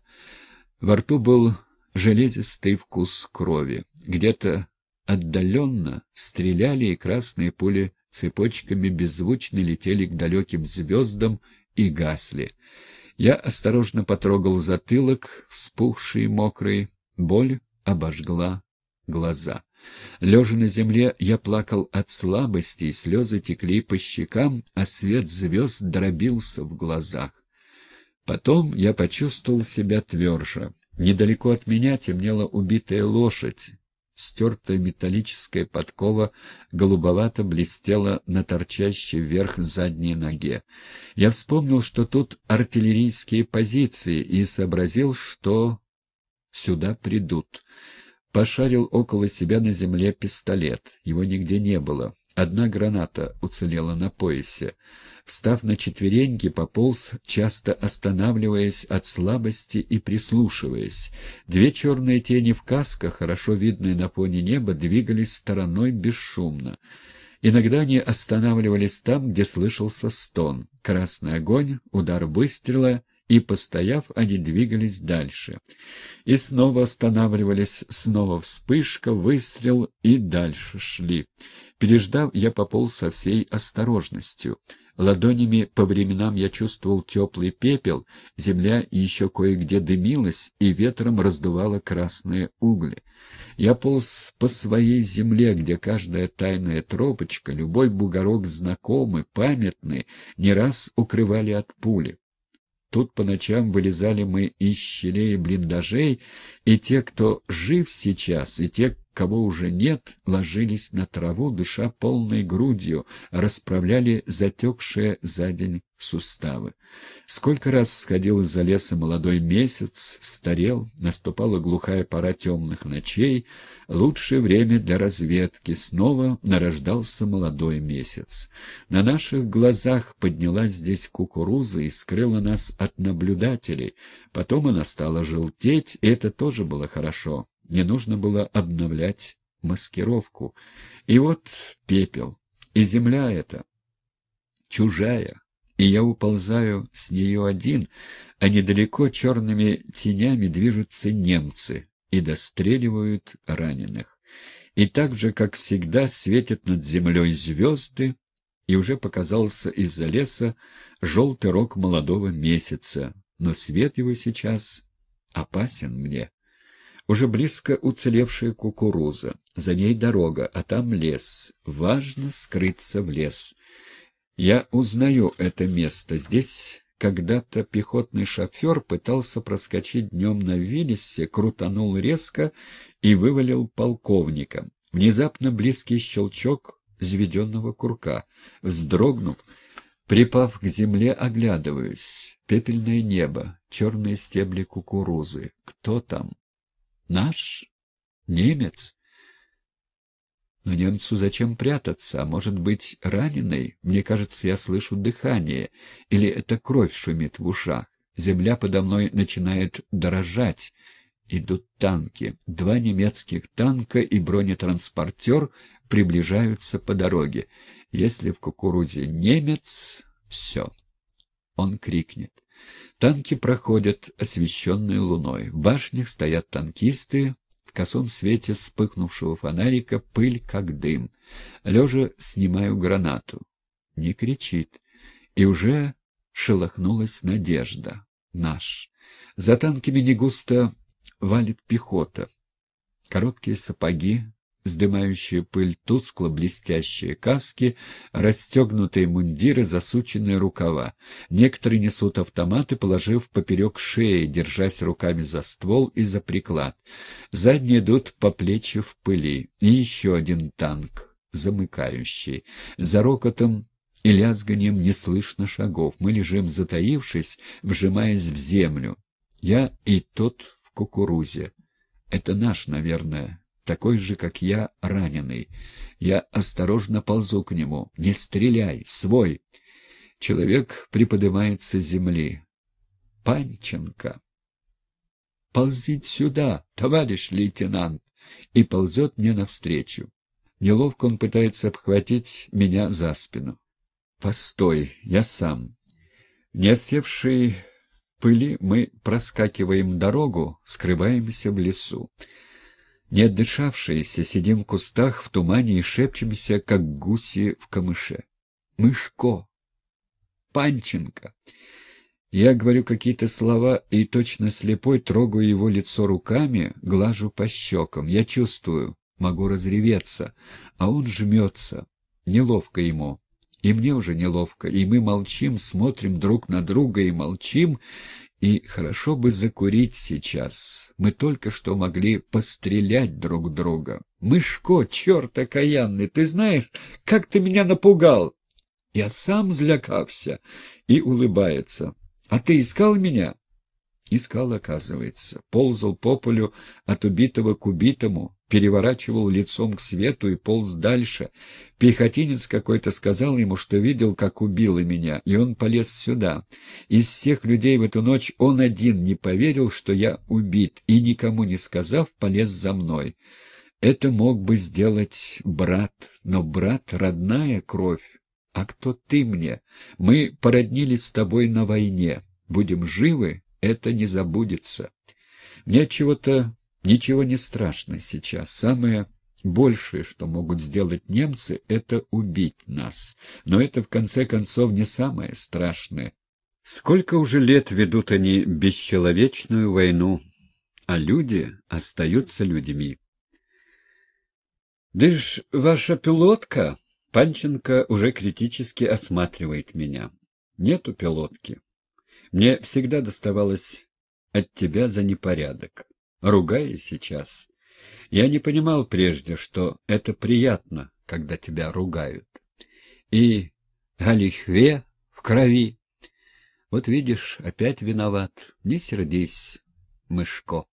Во рту был железистый вкус крови. Где-то отдаленно стреляли, и красные пули цепочками беззвучно летели к далеким звездам и гасли — я осторожно потрогал затылок, вспухший и мокрый. Боль обожгла глаза. Лежа на земле, я плакал от слабости, и слезы текли по щекам, а свет звезд дробился в глазах. Потом я почувствовал себя тверже. Недалеко от меня темнела убитая лошадь, стертая металлическая подкова голубовато блестела на торчащей вверх задней ноге. Я вспомнил, что тут артиллерийские позиции, и сообразил, что сюда придут. Пошарил около себя на земле пистолет. Его нигде не было. Одна граната уцелела на поясе. Встав на четвереньки, пополз, часто останавливаясь от слабости и прислушиваясь. Две черные тени в касках, хорошо видные на фоне неба, двигались стороной бесшумно. Иногда они останавливались там, где слышался стон. Красный огонь, удар выстрела и, постояв, они двигались дальше. И снова останавливались, снова вспышка, выстрел, и дальше шли. Переждав, я пополз со всей осторожностью. Ладонями по временам я чувствовал теплый пепел, земля еще кое-где дымилась и ветром раздувала красные угли. Я полз по своей земле, где каждая тайная тропочка, любой бугорок знакомый, памятный, не раз укрывали от пули. Тут по ночам вылезали мы из щелей блиндажей, и те, кто жив сейчас, и те, кого уже нет, ложились на траву, дыша полной грудью, расправляли затекшие за день суставы. Сколько раз всходил из-за леса молодой месяц, старел, наступала глухая пора темных ночей, лучшее время для разведки, снова нарождался молодой месяц. На наших глазах поднялась здесь кукуруза и скрыла нас от наблюдателей. Потом она стала желтеть, и это тоже было хорошо. Не нужно было обновлять маскировку. И вот пепел, и земля эта, чужая, и я уползаю с нее один, а недалеко черными тенями движутся немцы и достреливают раненых. И так же, как всегда, светят над землей звезды, и уже показался из-за леса желтый рог молодого месяца, но свет его сейчас опасен мне. Уже близко уцелевшая кукуруза, за ней дорога, а там лес. Важно скрыться в лес. Я узнаю это место. Здесь когда-то пехотный шофер пытался проскочить днем на Виллисе, крутанул резко и вывалил полковника. Внезапно близкий щелчок взведенного курка. Вздрогнув, припав к земле, оглядываюсь. Пепельное небо, черные стебли кукурузы. Кто там? Наш? Немец? Но немцу зачем прятаться? А может быть, раненый? Мне кажется, я слышу дыхание. Или это кровь шумит в ушах. Земля подо мной начинает дорожать. Идут танки. Два немецких танка и бронетранспортер приближаются по дороге. Если в кукурузе немец, все. Он крикнет. Танки проходят, освещенные луной. В башнях стоят танкисты, в косом свете вспыхнувшего фонарика пыль, как дым. Лежа снимаю гранату. Не кричит. И уже шелохнулась надежда. Наш. За танками не густо валит пехота. Короткие сапоги, вздымающие пыль тускло блестящие каски, расстегнутые мундиры, засученные рукава. Некоторые несут автоматы, положив поперек шеи, держась руками за ствол и за приклад. Задние идут по плечи в пыли. И еще один танк, замыкающий. За рокотом и лязганием не слышно шагов. Мы лежим, затаившись, вжимаясь в землю. Я и тот в кукурузе. Это наш, наверное, такой же, как я, раненый. Я осторожно ползу к нему. «Не стреляй! Свой!» Человек приподымается с земли. «Панченко!» «Ползить сюда, товарищ лейтенант!» И ползет мне навстречу. Неловко он пытается обхватить меня за спину. «Постой, я сам!» Не осевший пыли мы проскакиваем дорогу, скрываемся в лесу. Не отдышавшиеся, сидим в кустах, в тумане и шепчемся, как гуси в камыше. Мышко! Панченко! Я говорю какие-то слова и точно слепой трогаю его лицо руками, глажу по щекам. Я чувствую, могу разреветься, а он жмется. Неловко ему. И мне уже неловко, и мы молчим, смотрим друг на друга и молчим, и хорошо бы закурить сейчас. Мы только что могли пострелять друг друга. Мышко, черт окаянный, ты знаешь, как ты меня напугал? Я сам злякався. И улыбается. А ты искал меня? Искал, оказывается. Ползал по полю от убитого к убитому переворачивал лицом к свету и полз дальше. Пехотинец какой-то сказал ему, что видел, как убило меня, и он полез сюда. Из всех людей в эту ночь он один не поверил, что я убит, и, никому не сказав, полез за мной. Это мог бы сделать брат, но брат — родная кровь. А кто ты мне? Мы породнились с тобой на войне. Будем живы, это не забудется. Мне чего-то Ничего не страшно сейчас. Самое большее, что могут сделать немцы, это убить нас. Но это, в конце концов, не самое страшное. Сколько уже лет ведут они бесчеловечную войну, а люди остаются людьми. «Да ж ваша пилотка!» Панченко уже критически осматривает меня. «Нету пилотки. Мне всегда доставалось от тебя за непорядок ругая сейчас. Я не понимал прежде, что это приятно, когда тебя ругают. И Галихве в крови. Вот видишь, опять виноват. Не сердись, мышко.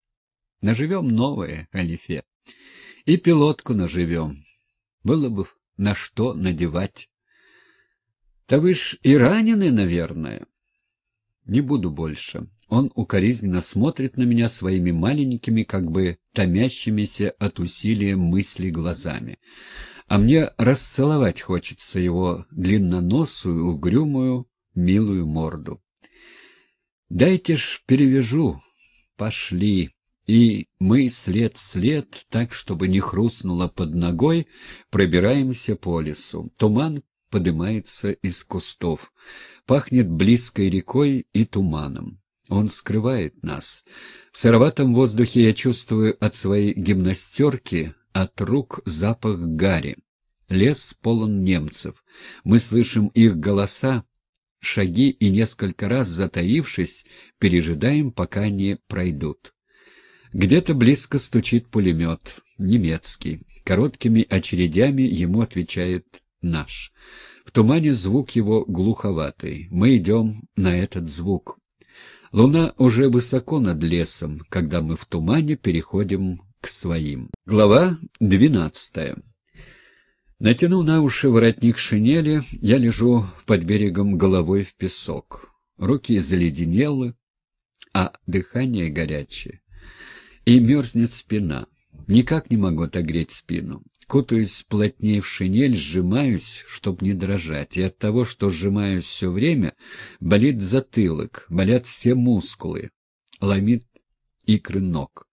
Наживем новое, Алифе. И пилотку наживем. Было бы на что надевать. Да вы ж и ранены, наверное. Не буду больше. Он укоризненно смотрит на меня своими маленькими, как бы томящимися от усилия мысли глазами. А мне расцеловать хочется его длинноносую, угрюмую, милую морду. «Дайте ж перевяжу. Пошли». И мы след в след, так, чтобы не хрустнуло под ногой, пробираемся по лесу. Туман подымается из кустов. Пахнет близкой рекой и туманом. Он скрывает нас. В сыроватом воздухе я чувствую от своей гимнастерки, от рук запах гари. Лес полон немцев. Мы слышим их голоса, шаги и несколько раз, затаившись, пережидаем, пока они пройдут. Где-то близко стучит пулемет, немецкий. Короткими очередями ему отвечает «наш». В тумане звук его глуховатый. Мы идем на этот звук. Луна уже высоко над лесом, когда мы в тумане переходим к своим. Глава двенадцатая. Натянув на уши воротник шинели, я лежу под берегом головой в песок. Руки заледенелы, а дыхание горячее. И мерзнет спина. Никак не могу отогреть спину. Кутаюсь плотнее в шинель, сжимаюсь, чтобы не дрожать. И от того, что сжимаюсь все время, болит затылок, болят все мускулы, ломит икры ног.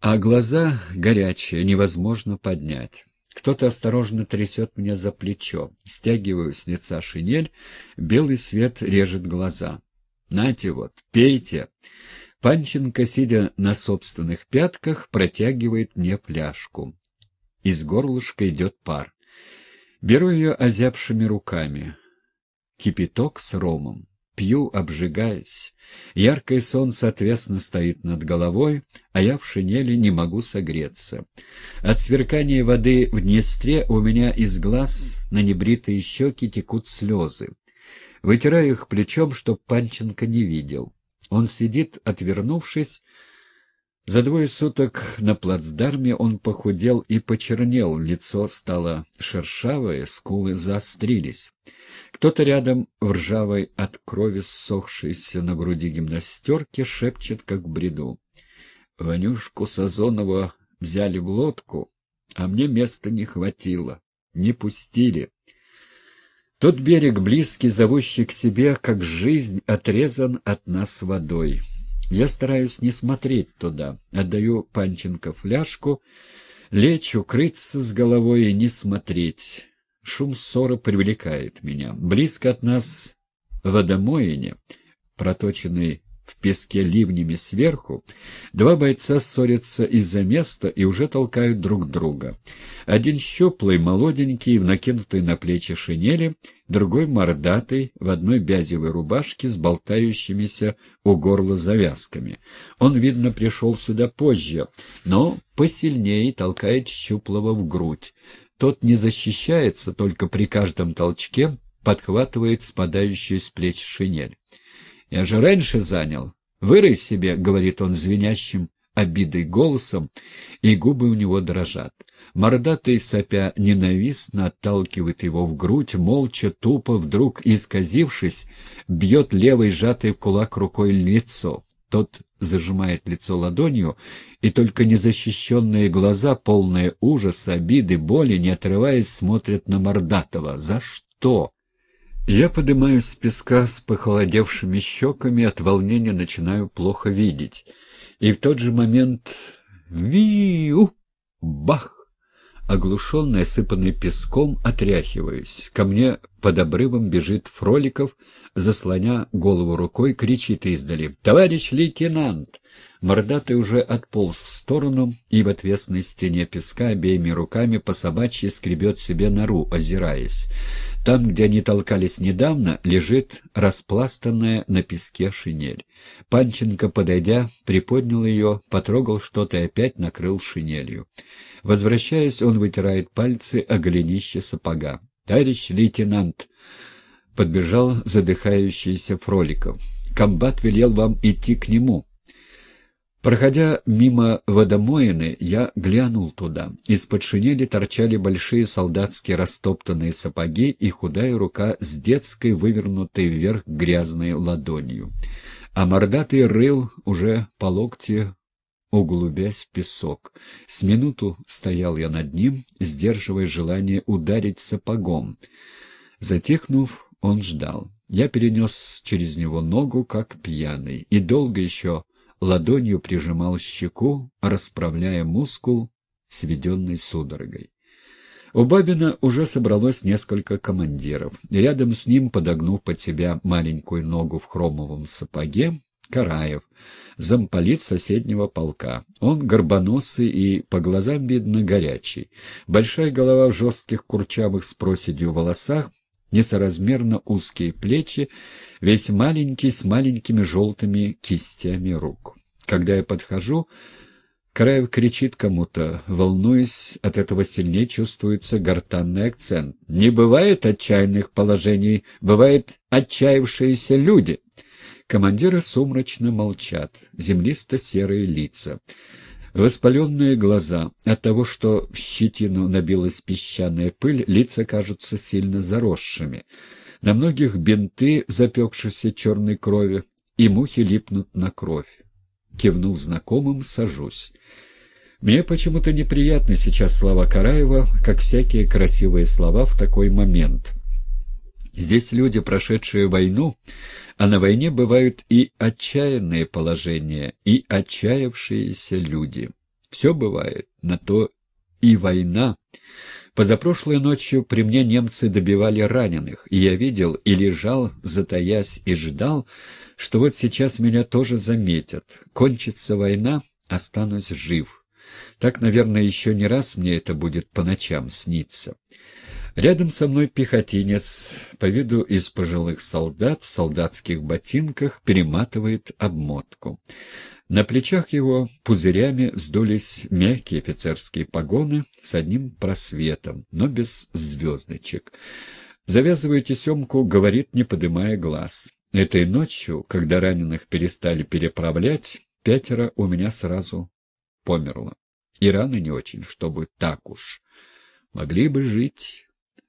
А глаза горячие, невозможно поднять. Кто-то осторожно трясет меня за плечо. Стягиваю с лица шинель, белый свет режет глаза. «Нате вот, пейте!» Панченко, сидя на собственных пятках, протягивает мне пляжку. Из горлышка идет пар. Беру ее озябшими руками. Кипяток с ромом. Пью, обжигаясь. Яркое солнце отвесно стоит над головой, а я в шинели не могу согреться. От сверкания воды в Днестре у меня из глаз на небритые щеки текут слезы. Вытираю их плечом, чтоб Панченко не видел. Он сидит, отвернувшись, за двое суток на плацдарме он похудел и почернел, лицо стало шершавое, скулы заострились. Кто-то рядом в ржавой от крови ссохшейся на груди гимнастерке шепчет, как в бреду. «Ванюшку Сазонова взяли в лодку, а мне места не хватило, не пустили». Тот берег, близкий, зовущий к себе, как жизнь, отрезан от нас водой. Я стараюсь не смотреть туда, отдаю Панченко фляжку, лечь, укрыться с головой и не смотреть. Шум ссоры привлекает меня. Близко от нас водомоине, проточенный в песке ливнями сверху, два бойца ссорятся из-за места и уже толкают друг друга. Один щуплый, молоденький, в накинутой на плечи шинели, другой мордатый, в одной бязевой рубашке с болтающимися у горла завязками. Он, видно, пришел сюда позже, но посильнее толкает щуплого в грудь. Тот не защищается, только при каждом толчке подхватывает спадающую с плеч шинель. Я же раньше занял. Вырой себе, — говорит он звенящим обидой голосом, и губы у него дрожат. Мордатый сопя ненавистно отталкивает его в грудь, молча, тупо, вдруг исказившись, бьет левой сжатой в кулак рукой лицо. Тот зажимает лицо ладонью, и только незащищенные глаза, полные ужаса, обиды, боли, не отрываясь, смотрят на Мордатова. «За что?» Я поднимаюсь с песка с похолодевшими щеками, от волнения начинаю плохо видеть. И в тот же момент виу, бах! Оглушенный, осыпанный песком, отряхиваюсь. Ко мне под обрывом бежит Фроликов, заслоня голову рукой, кричит издали. «Товарищ лейтенант!» Мордатый уже отполз в сторону и в отвесной стене песка обеими руками по собачьи скребет себе нору, озираясь. Там, где они толкались недавно, лежит распластанная на песке шинель. Панченко, подойдя, приподнял ее, потрогал что-то и опять накрыл шинелью. Возвращаясь, он вытирает пальцы о голенище сапога. «Товарищ лейтенант!» — подбежал задыхающийся Фроликов. «Комбат велел вам идти к нему». Проходя мимо водомоины, я глянул туда. Из-под шинели торчали большие солдатские растоптанные сапоги и худая рука с детской вывернутой вверх грязной ладонью. А мордатый рыл уже по локте углубясь в песок. С минуту стоял я над ним, сдерживая желание ударить сапогом. Затихнув, он ждал. Я перенес через него ногу, как пьяный, и долго еще ладонью прижимал щеку, расправляя мускул, сведенный судорогой. У Бабина уже собралось несколько командиров. Рядом с ним, подогнув под себя маленькую ногу в хромовом сапоге, Караев, замполит соседнего полка. Он горбоносый и, по глазам видно, горячий. Большая голова в жестких курчавых с проседью волосах, несоразмерно узкие плечи, весь маленький с маленькими желтыми кистями рук. Когда я подхожу, Краев кричит кому-то, волнуясь, от этого сильнее чувствуется гортанный акцент. «Не бывает отчаянных положений, бывают отчаявшиеся люди!» Командиры сумрачно молчат, землисто-серые лица. Воспаленные глаза. От того, что в щетину набилась песчаная пыль, лица кажутся сильно заросшими. На многих бинты, запекшиеся черной крови, и мухи липнут на кровь. Кивнул знакомым, сажусь. Мне почему-то неприятны сейчас слова Караева, как всякие красивые слова в такой момент. Здесь люди, прошедшие войну, а на войне бывают и отчаянные положения, и отчаявшиеся люди. Все бывает, на то и война. Позапрошлой ночью при мне немцы добивали раненых, и я видел и лежал, затаясь и ждал, что вот сейчас меня тоже заметят. Кончится война, останусь жив. Так, наверное, еще не раз мне это будет по ночам сниться. Рядом со мной пехотинец, по виду из пожилых солдат, в солдатских ботинках, перематывает обмотку. На плечах его пузырями вздулись мягкие офицерские погоны с одним просветом, но без звездочек. Завязывая тесемку, говорит, не подымая глаз. Этой ночью, когда раненых перестали переправлять, пятеро у меня сразу померло. И раны не очень, чтобы так уж. Могли бы жить...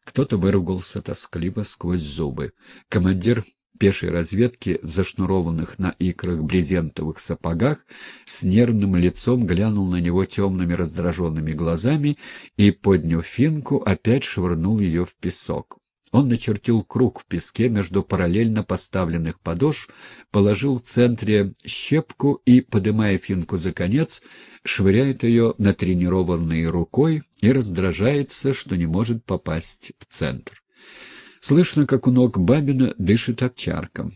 Кто-то выругался тоскливо сквозь зубы. Командир пешей разведки в зашнурованных на икрах брезентовых сапогах с нервным лицом глянул на него темными раздраженными глазами и, подняв финку, опять швырнул ее в песок. Он начертил круг в песке между параллельно поставленных подошв, положил в центре щепку и, подымая финку за конец, швыряет ее натренированной рукой и раздражается, что не может попасть в центр. Слышно, как у ног Бабина дышит овчарком.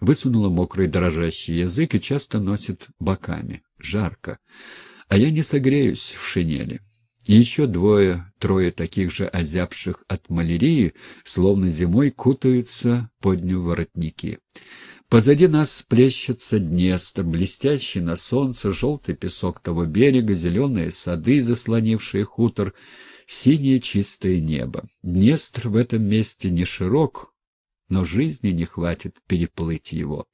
Высунула мокрый дрожащий язык и часто носит боками. Жарко. А я не согреюсь в шинели еще двое-трое таких же озябших от малярии, словно зимой кутаются, подняв воротники. Позади нас плещется Днестр, блестящий на солнце, желтый песок того берега, зеленые сады, заслонившие хутор, синее чистое небо. Днестр в этом месте не широк, но жизни не хватит переплыть его.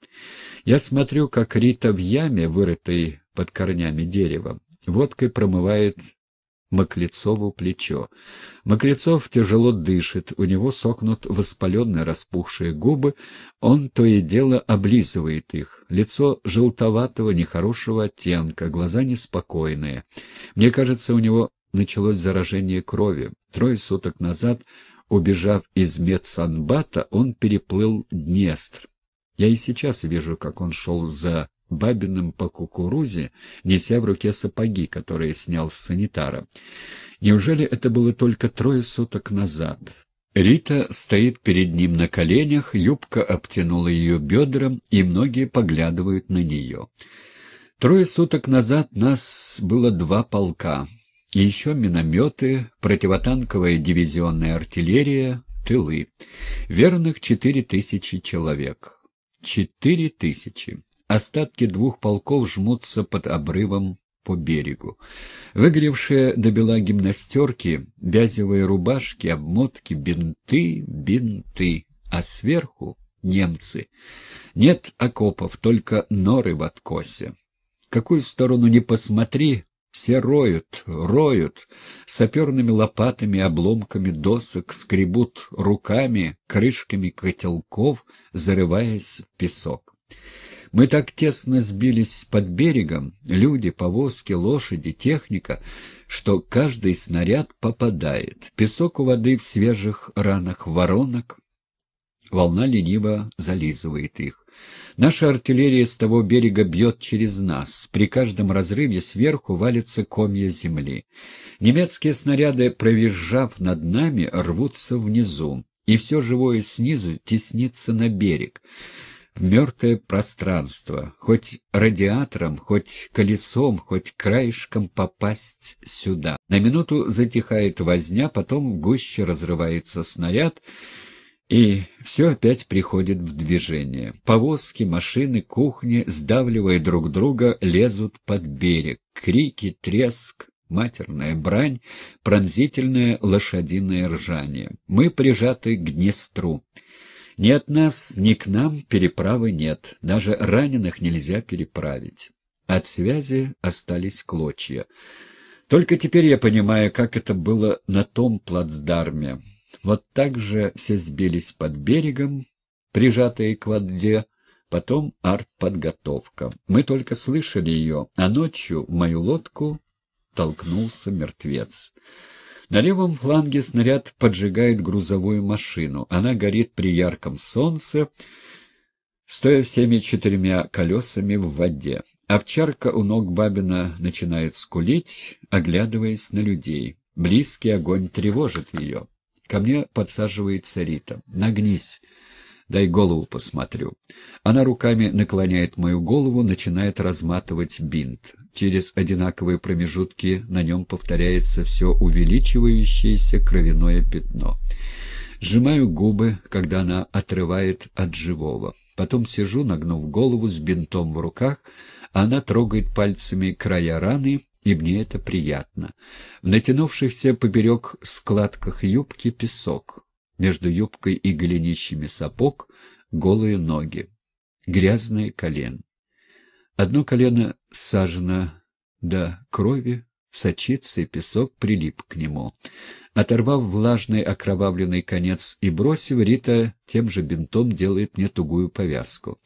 Я смотрю, как Рита в яме, вырытой под корнями дерева, водкой промывает Маклецову плечо. Маклецов тяжело дышит, у него сохнут воспаленные распухшие губы, он то и дело облизывает их. Лицо желтоватого, нехорошего оттенка, глаза неспокойные. Мне кажется, у него началось заражение крови. Трое суток назад, убежав из медсанбата, он переплыл Днестр. Я и сейчас вижу, как он шел за бабиным по кукурузе, неся в руке сапоги, которые снял с санитара. Неужели это было только трое суток назад? Рита стоит перед ним на коленях, юбка обтянула ее бедра, и многие поглядывают на нее. Трое суток назад нас было два полка, и еще минометы, противотанковая дивизионная артиллерия, тылы. Верных четыре тысячи человек. Четыре тысячи. Остатки двух полков жмутся под обрывом по берегу. Выгоревшие до бела гимнастерки, бязевые рубашки, обмотки, бинты, бинты, а сверху — немцы. Нет окопов, только норы в откосе. какую сторону не посмотри, все роют, роют, саперными лопатами, обломками досок, скребут руками, крышками котелков, зарываясь в песок. Мы так тесно сбились под берегом, люди, повозки, лошади, техника, что каждый снаряд попадает. Песок у воды в свежих ранах воронок. Волна лениво зализывает их. Наша артиллерия с того берега бьет через нас. При каждом разрыве сверху валятся комья земли. Немецкие снаряды, провизжав над нами, рвутся внизу. И все живое снизу теснится на берег мертвое пространство, хоть радиатором, хоть колесом, хоть краешком попасть сюда. На минуту затихает возня, потом гуще разрывается снаряд, и все опять приходит в движение. Повозки, машины, кухни, сдавливая друг друга, лезут под берег. Крики, треск, матерная брань, пронзительное лошадиное ржание. Мы прижаты к Днестру. Ни от нас, ни к нам переправы нет, даже раненых нельзя переправить. От связи остались клочья. Только теперь я понимаю, как это было на том плацдарме. Вот так же все сбились под берегом, прижатые к воде, потом артподготовка. Мы только слышали ее, а ночью в мою лодку толкнулся мертвец. На левом фланге снаряд поджигает грузовую машину. Она горит при ярком солнце, стоя всеми четырьмя колесами в воде. Овчарка у ног Бабина начинает скулить, оглядываясь на людей. Близкий огонь тревожит ее. Ко мне подсаживается Рита. «Нагнись!» Дай голову посмотрю. Она руками наклоняет мою голову, начинает разматывать бинт через одинаковые промежутки на нем повторяется все увеличивающееся кровяное пятно. Сжимаю губы, когда она отрывает от живого. Потом сижу, нагнув голову с бинтом в руках, а она трогает пальцами края раны, и мне это приятно. В натянувшихся поберег складках юбки песок. Между юбкой и голенищами сапог голые ноги. Грязные колен. Одно колено сажено до крови, сочится, и песок прилип к нему. Оторвав влажный окровавленный конец и бросив, Рита тем же бинтом делает мне тугую повязку.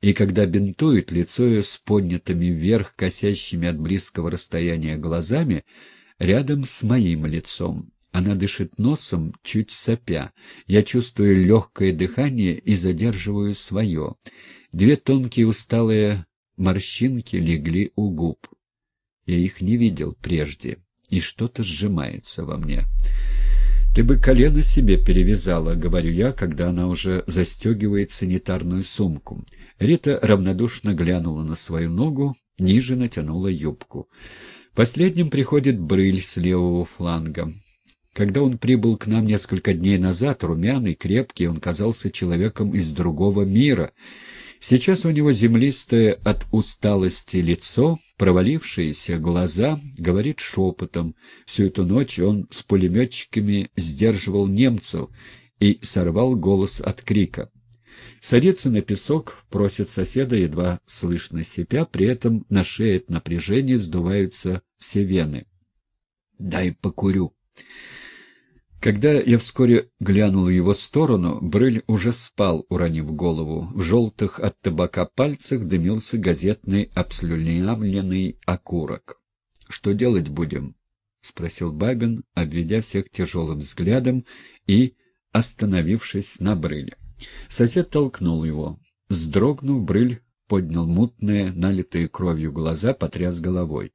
И когда бинтует, лицо ее с поднятыми вверх, косящими от близкого расстояния глазами, рядом с моим лицом. Она дышит носом, чуть сопя. Я чувствую легкое дыхание и задерживаю свое. Две тонкие усталые Морщинки легли у губ. Я их не видел прежде, и что-то сжимается во мне. «Ты бы колено себе перевязала», — говорю я, когда она уже застегивает санитарную сумку. Рита равнодушно глянула на свою ногу, ниже натянула юбку. Последним приходит брыль с левого фланга. Когда он прибыл к нам несколько дней назад, румяный, крепкий, он казался человеком из другого мира — Сейчас у него землистое от усталости лицо, провалившиеся глаза, говорит шепотом. Всю эту ночь он с пулеметчиками сдерживал немцев и сорвал голос от крика. Садится на песок, просит соседа, едва слышно себя, при этом на шее от напряжения вздуваются все вены. «Дай покурю». Когда я вскоре глянул в его сторону, Брыль уже спал, уронив голову. В желтых от табака пальцах дымился газетный обслюнявленный окурок. — Что делать будем? — спросил Бабин, обведя всех тяжелым взглядом и остановившись на Брыле. Сосед толкнул его. Вздрогнув, Брыль поднял мутные, налитые кровью глаза, потряс головой.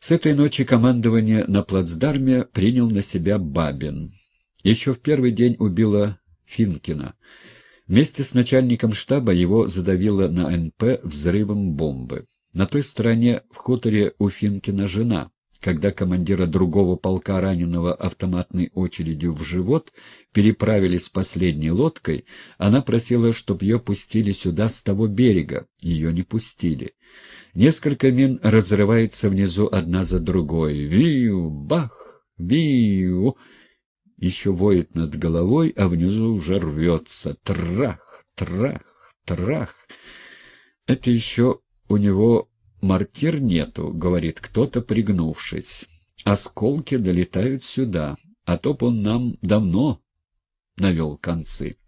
С этой ночи командование на плацдарме принял на себя Бабин. Еще в первый день убило Финкина. Вместе с начальником штаба его задавило на НП взрывом бомбы. На той стороне в хуторе у Финкина жена. Когда командира другого полка, раненого автоматной очередью в живот, переправили с последней лодкой, она просила, чтобы ее пустили сюда с того берега. Ее не пустили. Несколько мин разрывается внизу одна за другой. виу, бах, виу, Еще воет над головой, а внизу уже рвется. Трах, трах, трах. Это еще у него мартир нету, говорит кто-то, пригнувшись. Осколки долетают сюда, а топ он нам давно навел концы.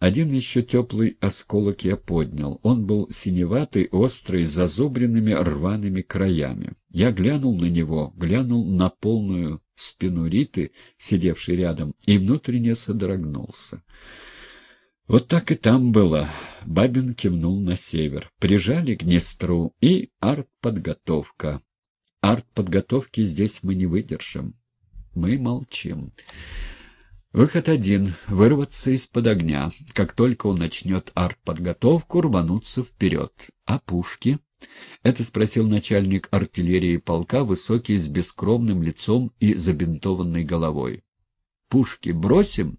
Один еще теплый осколок я поднял. Он был синеватый, острый, с зазубренными рваными краями. Я глянул на него, глянул на полную спину Риты, сидевшей рядом, и внутренне содрогнулся. Вот так и там было. Бабин кивнул на север. Прижали к Днестру и артподготовка. Артподготовки здесь мы не выдержим. Мы молчим. Выход один — вырваться из-под огня. Как только он начнет артподготовку, рвануться вперед. А пушки? Это спросил начальник артиллерии полка, высокий, с бескромным лицом и забинтованной головой. Пушки бросим?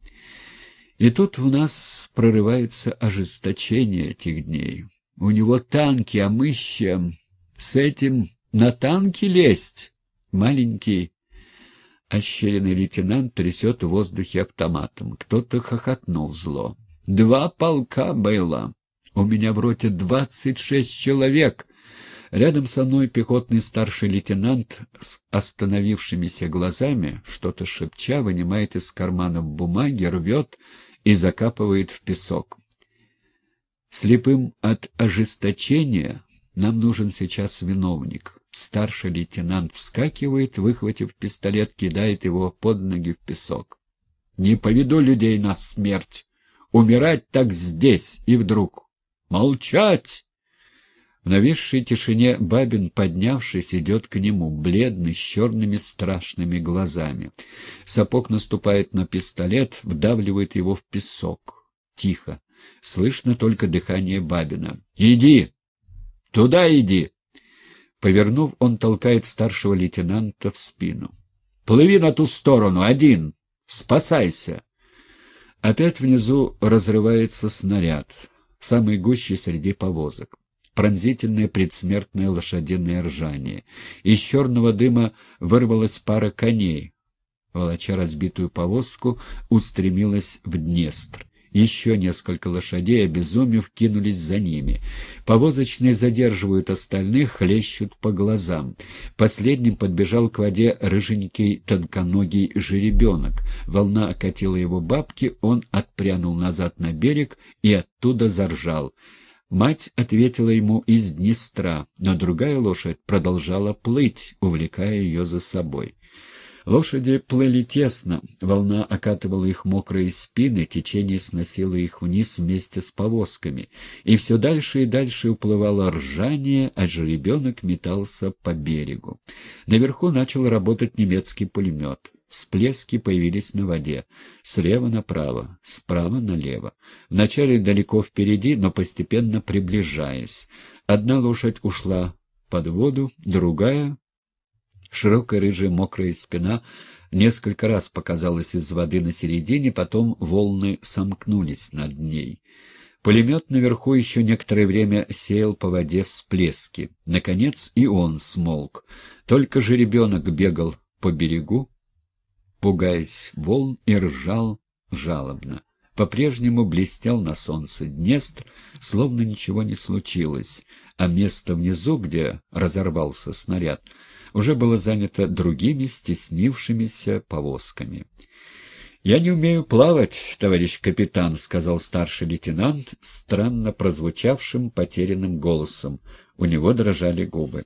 И тут в нас прорывается ожесточение этих дней. У него танки, а мы с чем? С этим на танки лезть? Маленький Ощеренный лейтенант трясет в воздухе автоматом. Кто-то хохотнул зло. «Два полка было. У меня в роте двадцать шесть человек!» Рядом со мной пехотный старший лейтенант с остановившимися глазами, что-то шепча, вынимает из кармана бумаги, рвет и закапывает в песок. Слепым от ожесточения нам нужен сейчас виновник. Старший лейтенант вскакивает, выхватив пистолет, кидает его под ноги в песок. «Не поведу людей на смерть! Умирать так здесь!» И вдруг «Молчать!» В нависшей тишине Бабин, поднявшись, идет к нему, бледный, с черными страшными глазами. Сапог наступает на пистолет, вдавливает его в песок. Тихо. Слышно только дыхание Бабина. «Иди! Туда иди!» Повернув, он толкает старшего лейтенанта в спину. «Плыви на ту сторону, один! Спасайся!» Опять внизу разрывается снаряд, самый гущий среди повозок. Пронзительное предсмертное лошадиное ржание. Из черного дыма вырвалась пара коней. Волоча разбитую повозку, устремилась в Днестр. Еще несколько лошадей, обезумев, кинулись за ними. Повозочные задерживают остальных, хлещут по глазам. Последним подбежал к воде рыженький тонконогий жеребенок. Волна окатила его бабки, он отпрянул назад на берег и оттуда заржал. Мать ответила ему из Днестра, но другая лошадь продолжала плыть, увлекая ее за собой. Лошади плыли тесно, волна окатывала их мокрые спины, течение сносило их вниз вместе с повозками, и все дальше и дальше уплывало ржание, а жеребенок метался по берегу. Наверху начал работать немецкий пулемет. Всплески появились на воде. Слева направо, справа налево. Вначале далеко впереди, но постепенно приближаясь. Одна лошадь ушла под воду, другая Широкая рыжая мокрая спина несколько раз показалась из воды на середине, потом волны сомкнулись над ней. Пулемет наверху еще некоторое время сеял по воде всплески. Наконец и он смолк. Только же ребенок бегал по берегу, пугаясь волн, и ржал жалобно. По-прежнему блестел на солнце Днестр, словно ничего не случилось, а место внизу, где разорвался снаряд, уже было занято другими стеснившимися повозками. «Я не умею плавать, товарищ капитан», — сказал старший лейтенант, странно прозвучавшим потерянным голосом. У него дрожали губы.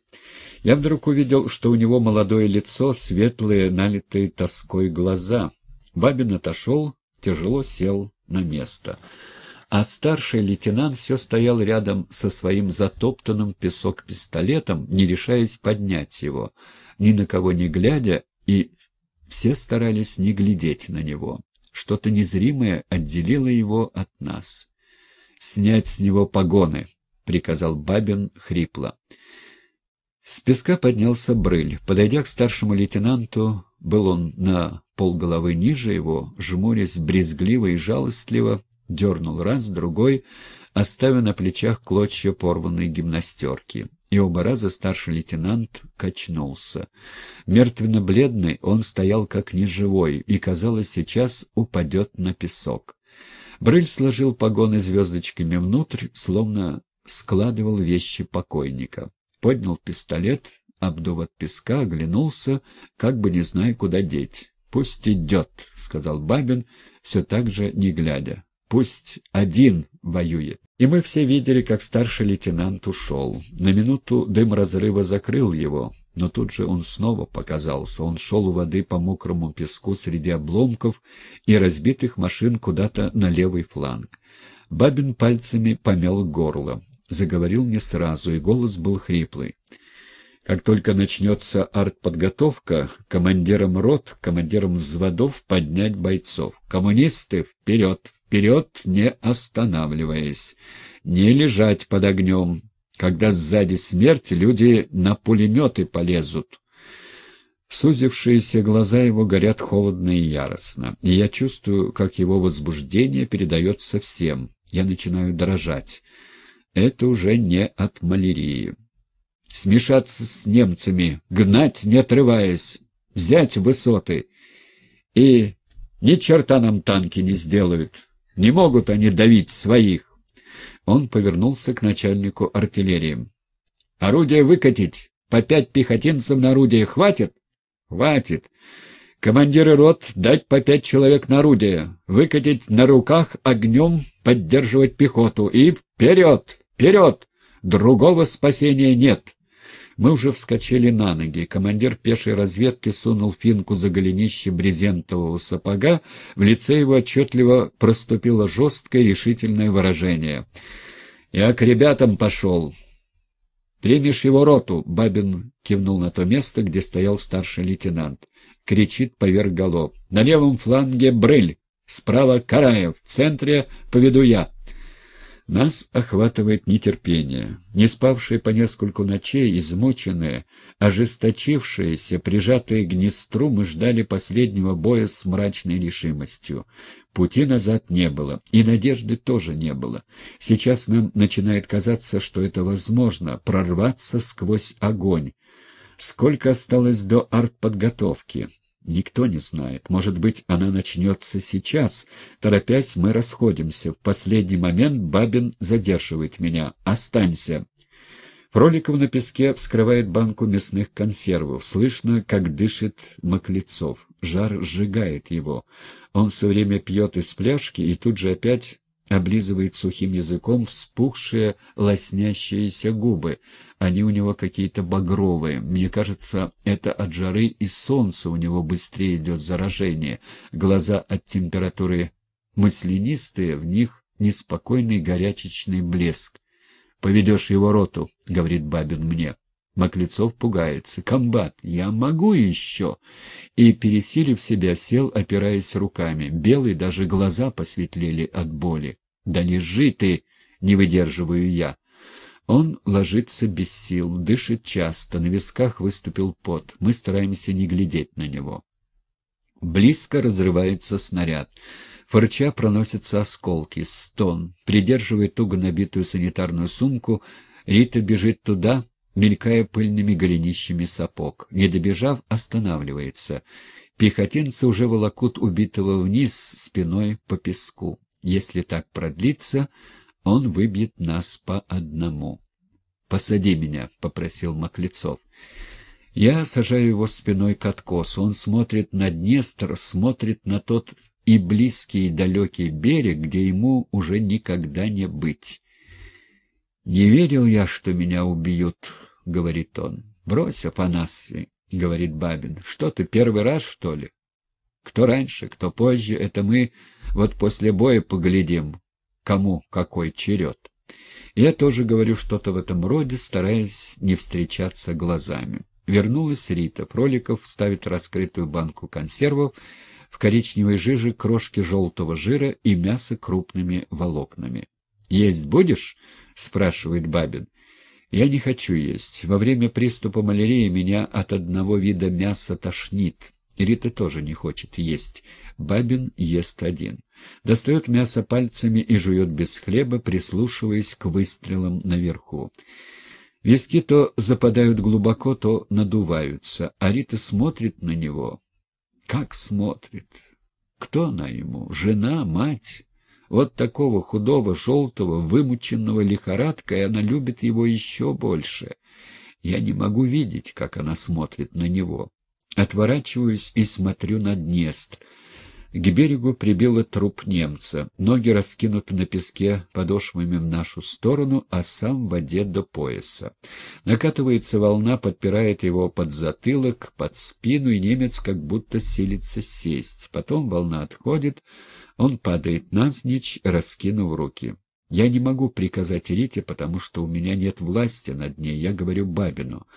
Я вдруг увидел, что у него молодое лицо, светлые, налитые тоской глаза. Бабин отошел, тяжело сел на место а старший лейтенант все стоял рядом со своим затоптанным песок пистолетом, не решаясь поднять его, ни на кого не глядя, и все старались не глядеть на него. Что-то незримое отделило его от нас. «Снять с него погоны», — приказал Бабин хрипло. С песка поднялся брыль. Подойдя к старшему лейтенанту, был он на полголовы ниже его, жмурясь брезгливо и жалостливо, дернул раз, другой, оставя на плечах клочья порванной гимнастерки. И оба раза старший лейтенант качнулся. Мертвенно-бледный он стоял как неживой и, казалось, сейчас упадет на песок. Брыль сложил погоны звездочками внутрь, словно складывал вещи покойника. Поднял пистолет, обдув от песка, оглянулся, как бы не зная, куда деть. «Пусть идет», — сказал Бабин, все так же не глядя. Пусть один воюет. И мы все видели, как старший лейтенант ушел. На минуту дым разрыва закрыл его, но тут же он снова показался. Он шел у воды по мокрому песку среди обломков и разбитых машин куда-то на левый фланг. Бабин пальцами помял горло. Заговорил не сразу, и голос был хриплый. Как только начнется артподготовка, командиром рот, командиром взводов поднять бойцов. Коммунисты вперед, вперед, не останавливаясь. Не лежать под огнем. Когда сзади смерть, люди на пулеметы полезут. Сузившиеся глаза его горят холодно и яростно, и я чувствую, как его возбуждение передается всем. Я начинаю дрожать. Это уже не от малярии. Смешаться с немцами, гнать, не отрываясь, взять высоты. И ни черта нам танки не сделают. Не могут они давить своих. Он повернулся к начальнику артиллерии. Орудие выкатить. По пять пехотинцев на орудие хватит? Хватит. Командиры рот дать по пять человек на орудие, выкатить на руках огнем, поддерживать пехоту и вперед, вперед! Другого спасения нет. Мы уже вскочили на ноги. Командир пешей разведки сунул финку за голенище брезентового сапога. В лице его отчетливо проступило жесткое решительное выражение. «Я к ребятам пошел. Примешь его роту!» — Бабин кивнул на то место, где стоял старший лейтенант. Кричит поверх голов. «На левом фланге Брыль, справа Караев, в центре поведу я». Нас охватывает нетерпение. Не спавшие по нескольку ночей, измученные, ожесточившиеся, прижатые к Днестру, мы ждали последнего боя с мрачной решимостью. Пути назад не было, и надежды тоже не было. Сейчас нам начинает казаться, что это возможно — прорваться сквозь огонь. Сколько осталось до артподготовки? Никто не знает. Может быть, она начнется сейчас. Торопясь, мы расходимся. В последний момент Бабин задерживает меня. Останься. Фроликов на песке вскрывает банку мясных консервов. Слышно, как дышит Маклецов. Жар сжигает его. Он все время пьет из пляжки и тут же опять облизывает сухим языком вспухшие, лоснящиеся губы. Они у него какие-то багровые. Мне кажется, это от жары и солнца у него быстрее идет заражение. Глаза от температуры мысленистые, в них неспокойный горячечный блеск. «Поведешь его роту», — говорит Бабин мне. Маклецов пугается. «Комбат, я могу еще!» И, пересилив себя, сел, опираясь руками. Белый даже глаза посветлели от боли. «Да лежи ты!» — не выдерживаю я. Он ложится без сил, дышит часто, на висках выступил пот. Мы стараемся не глядеть на него. Близко разрывается снаряд. Форча проносятся осколки, стон. Придерживая туго набитую санитарную сумку, Рита бежит туда, мелькая пыльными голенищами сапог. Не добежав, останавливается. Пехотинцы уже волокут убитого вниз спиной по песку. Если так продлится, он выбьет нас по одному. «Посади меня», — попросил Маклецов. Я сажаю его спиной к откосу. Он смотрит на Днестр, смотрит на тот и близкий, и далекий берег, где ему уже никогда не быть. Не верил я, что меня убьют, — говорит он. «Брось, Афанасий», — говорит Бабин. «Что ты, первый раз, что ли?» «Кто раньше, кто позже, это мы вот после боя поглядим, кому какой черед». Я тоже говорю что-то в этом роде, стараясь не встречаться глазами. Вернулась Рита. Проликов ставит раскрытую банку консервов, в коричневой жиже крошки желтого жира и мясо крупными волокнами. «Есть будешь?» — спрашивает Бабин. Я не хочу есть. Во время приступа малярии меня от одного вида мяса тошнит. Рита тоже не хочет есть. Бабин ест один. Достает мясо пальцами и жует без хлеба, прислушиваясь к выстрелам наверху. Виски то западают глубоко, то надуваются, а Рита смотрит на него. Как смотрит? Кто она ему? Жена, мать? Вот такого худого, желтого, вымученного лихорадкой она любит его еще больше. Я не могу видеть, как она смотрит на него. Отворачиваюсь и смотрю на Днестр. К берегу прибило труп немца. Ноги раскинуты на песке подошвами в нашу сторону, а сам в воде до пояса. Накатывается волна, подпирает его под затылок, под спину, и немец как будто силится сесть. Потом волна отходит, он падает навзничь, раскинув руки. Я не могу приказать Рите, потому что у меня нет власти над ней, я говорю Бабину.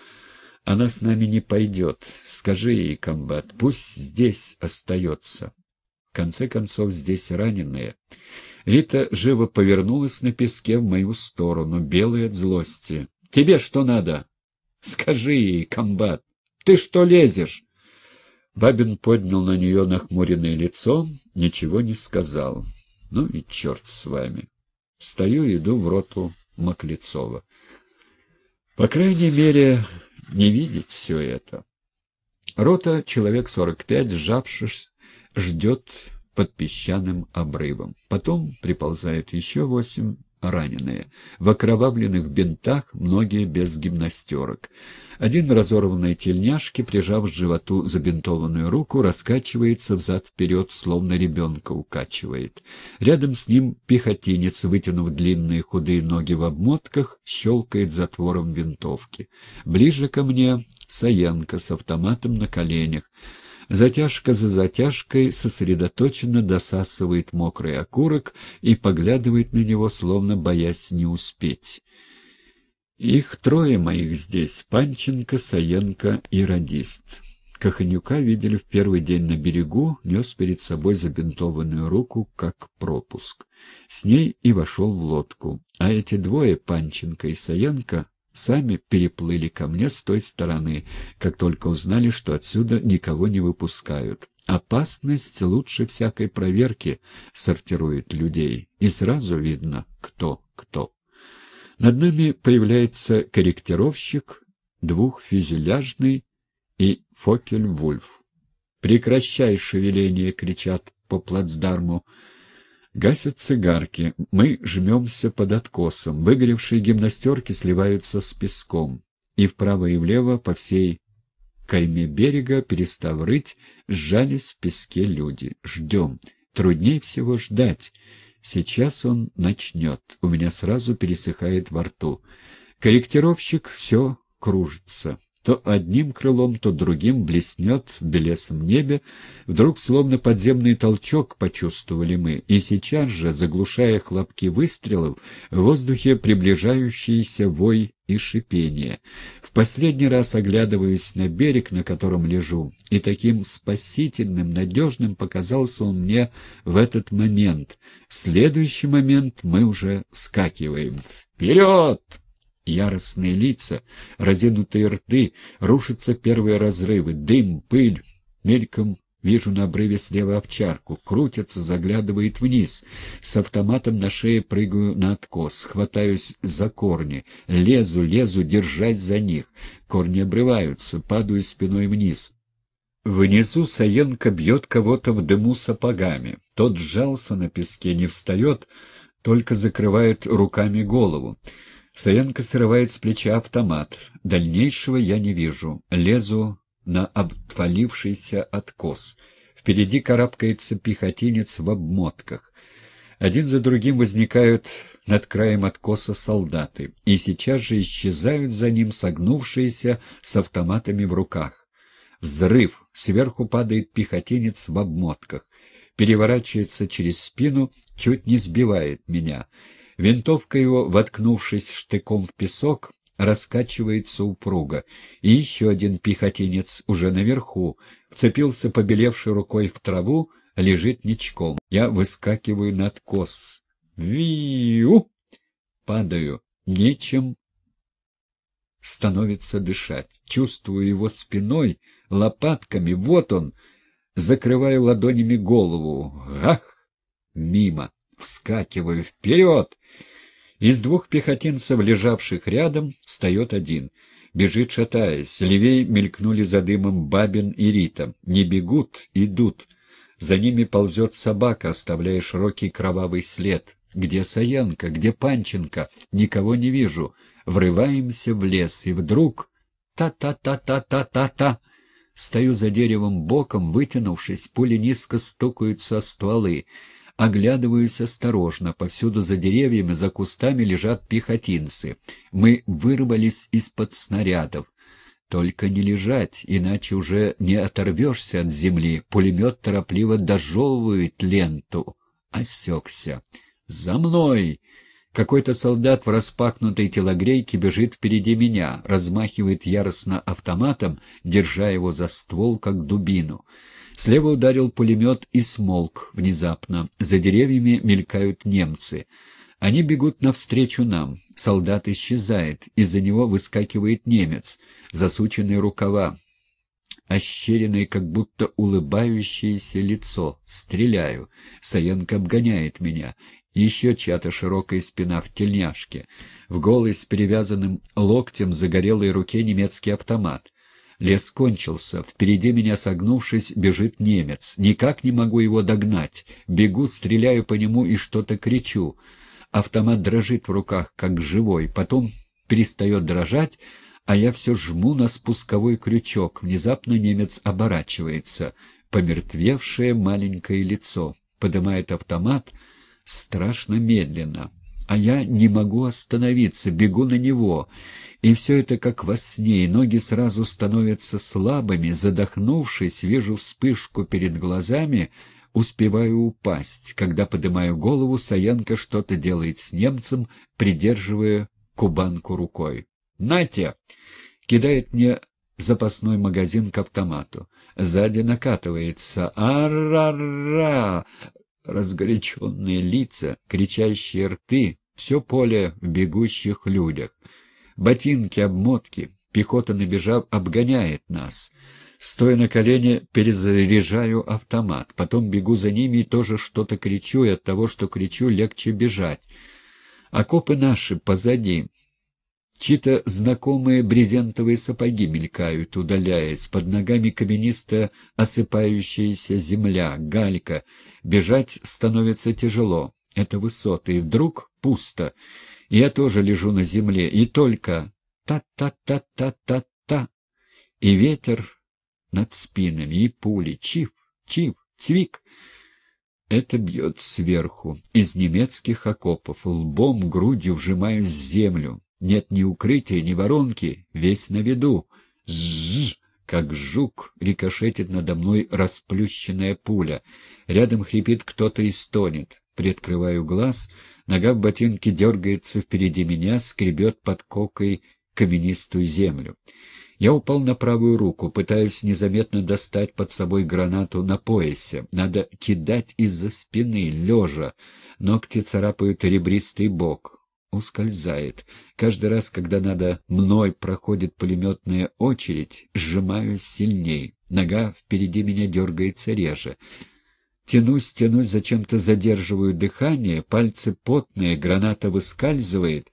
Она с нами не пойдет. Скажи ей, комбат, пусть здесь остается. В конце концов, здесь раненые. Рита живо повернулась на песке в мою сторону, белая от злости. «Тебе что надо?» «Скажи ей, комбат, ты что лезешь?» Бабин поднял на нее нахмуренное лицо, ничего не сказал. Ну и черт с вами. Стою, иду в роту Маклецова. По крайней мере, не видеть все это. Рота, человек 45, сжавшись, ждет под песчаным обрывом. Потом приползают еще восемь раненые. В окровавленных бинтах многие без гимнастерок. Один в разорванной тельняшке, прижав к животу забинтованную руку, раскачивается взад-вперед, словно ребенка укачивает. Рядом с ним пехотинец, вытянув длинные худые ноги в обмотках, щелкает затвором винтовки. Ближе ко мне Саенко с автоматом на коленях. Затяжка за затяжкой сосредоточенно досасывает мокрый окурок и поглядывает на него, словно боясь не успеть. Их трое моих здесь — Панченко, Саенко и радист. Коханюка видели в первый день на берегу, нес перед собой забинтованную руку, как пропуск. С ней и вошел в лодку. А эти двое, Панченко и Саенко, Сами переплыли ко мне с той стороны, как только узнали, что отсюда никого не выпускают. Опасность лучше всякой проверки сортирует людей, и сразу видно, кто кто. Над нами появляется корректировщик, двухфюзеляжный и Фокель-Вульф. «Прекращай шевеление!» — кричат по плацдарму. Гасят цигарки, мы жмемся под откосом, выгоревшие гимнастерки сливаются с песком. И вправо и влево по всей кайме берега, перестав рыть, сжались в песке люди. Ждем. Труднее всего ждать. Сейчас он начнет. У меня сразу пересыхает во рту. Корректировщик все кружится то одним крылом, то другим блеснет в белесом небе. Вдруг словно подземный толчок почувствовали мы, и сейчас же, заглушая хлопки выстрелов, в воздухе приближающийся вой и шипение. В последний раз оглядываюсь на берег, на котором лежу, и таким спасительным, надежным показался он мне в этот момент. В следующий момент мы уже вскакиваем. «Вперед!» яростные лица, разинутые рты, рушатся первые разрывы, дым, пыль. Мельком вижу на обрыве слева овчарку, крутится, заглядывает вниз. С автоматом на шее прыгаю на откос, хватаюсь за корни, лезу, лезу, держась за них. Корни обрываются, падаю спиной вниз. Внизу Саенко бьет кого-то в дыму сапогами. Тот сжался на песке, не встает, только закрывает руками голову. Саянка срывает с плеча автомат. Дальнейшего я не вижу. Лезу на обтвалившийся откос. Впереди карабкается пехотинец в обмотках. Один за другим возникают над краем откоса солдаты, и сейчас же исчезают за ним согнувшиеся с автоматами в руках. Взрыв. Сверху падает пехотинец в обмотках переворачивается через спину, чуть не сбивает меня. Винтовка его, воткнувшись штыком в песок, раскачивается упруго. И еще один пехотинец уже наверху, вцепился побелевшей рукой в траву, лежит ничком. Я выскакиваю на откос. Виу! Падаю. Нечем становится дышать. Чувствую его спиной, лопатками. Вот он. Закрываю ладонями голову. Ах! Мимо. Вскакиваю вперед. Из двух пехотинцев, лежавших рядом, встает один. Бежит, шатаясь. Левей мелькнули за дымом Бабин и Рита. Не бегут, идут. За ними ползет собака, оставляя широкий кровавый след. Где Саянка, Где Панченко? Никого не вижу. Врываемся в лес, и вдруг... Та-та-та-та-та-та-та! Стою за деревом боком, вытянувшись, пули низко стукаются о стволы. Оглядываюсь осторожно. Повсюду за деревьями, за кустами лежат пехотинцы. Мы вырвались из-под снарядов. Только не лежать, иначе уже не оторвешься от земли. Пулемет торопливо дожевывает ленту. Осекся. «За мной!» Какой-то солдат в распахнутой телогрейке бежит впереди меня, размахивает яростно автоматом, держа его за ствол, как дубину. Слева ударил пулемет и смолк внезапно. За деревьями мелькают немцы. Они бегут навстречу нам. Солдат исчезает. Из-за него выскакивает немец. Засученные рукава. Ощеренное, как будто улыбающееся лицо. Стреляю. Саенко обгоняет меня. Еще чья-то широкая спина в тельняшке. В голый с перевязанным локтем загорелой руке немецкий автомат. Лес кончился. Впереди меня, согнувшись, бежит немец. Никак не могу его догнать. Бегу, стреляю по нему и что-то кричу. Автомат дрожит в руках, как живой. Потом перестает дрожать, а я все жму на спусковой крючок. Внезапно немец оборачивается. Помертвевшее маленькое лицо. Поднимает автомат страшно медленно. А я не могу остановиться, бегу на него. И все это как во сне, и ноги сразу становятся слабыми, задохнувшись, вижу вспышку перед глазами, успеваю упасть. Когда поднимаю голову, Саянка что-то делает с немцем, придерживая кубанку рукой. «Натя!» — кидает мне запасной магазин к автомату. Сзади накатывается «Ар-ра-ра!» Разгоряченные лица, кричащие рты, все поле в бегущих людях. Ботинки, обмотки. Пехота, набежав, обгоняет нас. Стоя на колене, перезаряжаю автомат. Потом бегу за ними и тоже что-то кричу, и от того, что кричу, легче бежать. Окопы наши позади. Чьи-то знакомые брезентовые сапоги мелькают, удаляясь, под ногами каменистая, осыпающаяся земля, галька. Бежать становится тяжело. Это высоты, и вдруг пусто. Я тоже лежу на земле, и только та-та-та-та-та-та, и ветер над спинами, и пули, чив, чив, цвик. Это бьет сверху, из немецких окопов, лбом, грудью вжимаюсь в землю. Нет ни укрытия, ни воронки, весь на виду. Жжж! как жук, рикошетит надо мной расплющенная пуля. Рядом хрипит кто-то и стонет. Приоткрываю глаз — Нога в ботинке дергается впереди меня, скребет под кокой каменистую землю. Я упал на правую руку, пытаюсь незаметно достать под собой гранату на поясе. Надо кидать из-за спины, лежа. Ногти царапают ребристый бок. Ускользает. Каждый раз, когда надо мной проходит пулеметная очередь, сжимаюсь сильней. Нога впереди меня дергается реже. Тянусь, тянусь, зачем-то задерживаю дыхание, пальцы потные, граната выскальзывает.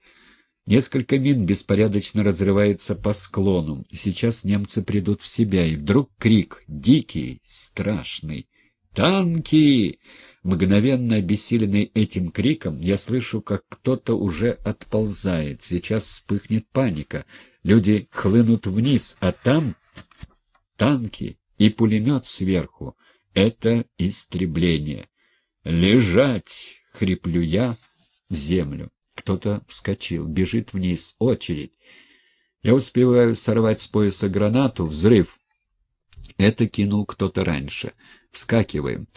Несколько мин беспорядочно разрывается по склону. Сейчас немцы придут в себя, и вдруг крик, дикий, страшный. «Танки!» Мгновенно обессиленный этим криком, я слышу, как кто-то уже отползает. Сейчас вспыхнет паника. Люди хлынут вниз, а там танки и пулемет сверху это истребление. «Лежать!» — хриплю я в землю. Кто-то вскочил, бежит вниз, очередь. Я успеваю сорвать с пояса гранату, взрыв. Это кинул кто-то раньше. Вскакиваем.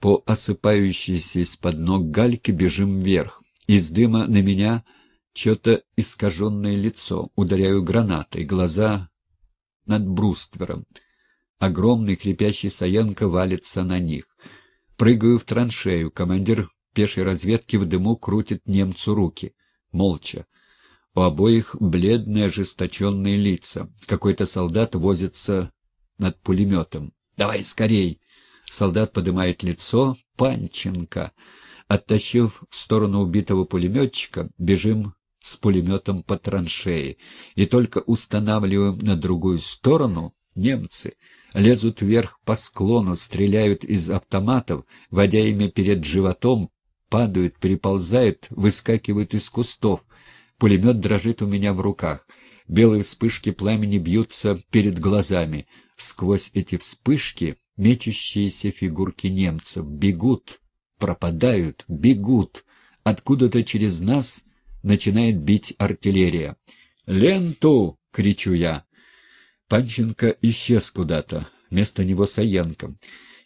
По осыпающейся из-под ног гальки бежим вверх. Из дыма на меня что-то искаженное лицо. Ударяю гранатой, глаза над бруствером. Огромный хрипящий Саенко валится на них. Прыгаю в траншею. Командир пешей разведки в дыму крутит немцу руки. Молча. У обоих бледные, ожесточенные лица. Какой-то солдат возится над пулеметом. «Давай скорей!» Солдат поднимает лицо. «Панченко!» Оттащив в сторону убитого пулеметчика, бежим с пулеметом по траншеи. И только устанавливаем на другую сторону немцы — лезут вверх по склону, стреляют из автоматов, водя ими перед животом, падают, переползают, выскакивают из кустов. Пулемет дрожит у меня в руках. Белые вспышки пламени бьются перед глазами. Сквозь эти вспышки мечущиеся фигурки немцев бегут, пропадают, бегут. Откуда-то через нас начинает бить артиллерия. «Ленту!» — кричу я. Панченко исчез куда-то, вместо него Саенко.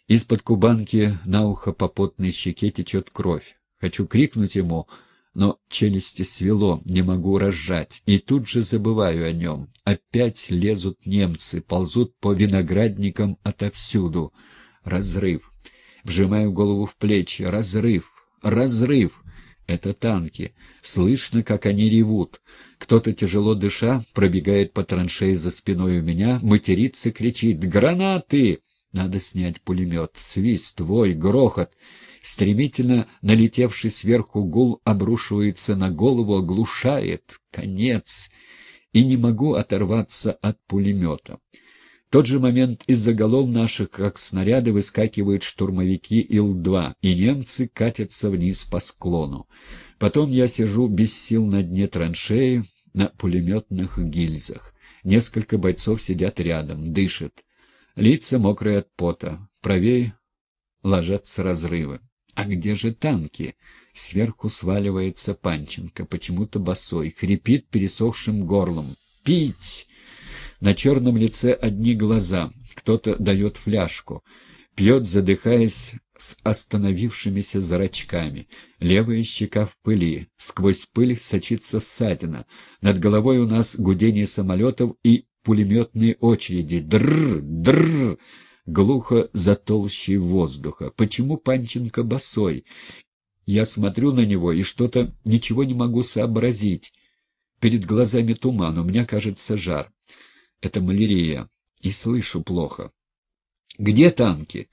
Из-под кубанки на ухо по потной щеке течет кровь. Хочу крикнуть ему, но челюсти свело, не могу разжать, и тут же забываю о нем. Опять лезут немцы, ползут по виноградникам отовсюду. Разрыв. Вжимаю голову в плечи. Разрыв. Разрыв. Это танки. Слышно, как они ревут. Кто-то, тяжело дыша, пробегает по траншеи за спиной у меня, матерится, кричит «Гранаты!» Надо снять пулемет. Свист, твой, грохот. Стремительно налетевший сверху гул обрушивается на голову, оглушает. Конец. И не могу оторваться от пулемета тот же момент из-за голов наших, как снаряды, выскакивают штурмовики Ил-2, и немцы катятся вниз по склону. Потом я сижу без сил на дне траншеи, на пулеметных гильзах. Несколько бойцов сидят рядом, дышат. Лица мокрые от пота. Правее ложатся разрывы. «А где же танки?» Сверху сваливается Панченко, почему-то босой, хрипит пересохшим горлом. «Пить!» На черном лице одни глаза, кто-то дает фляжку. Пьет, задыхаясь, с остановившимися зрачками. Левая щека в пыли, сквозь пыль сочится ссадина. Над головой у нас гудение самолетов и пулеметные очереди. Дрррр, дрррр, глухо за толщей воздуха. Почему Панченко босой? Я смотрю на него и что-то ничего не могу сообразить. Перед глазами туман, у меня, кажется, жар. Это малярия. И слышу плохо. «Где танки?»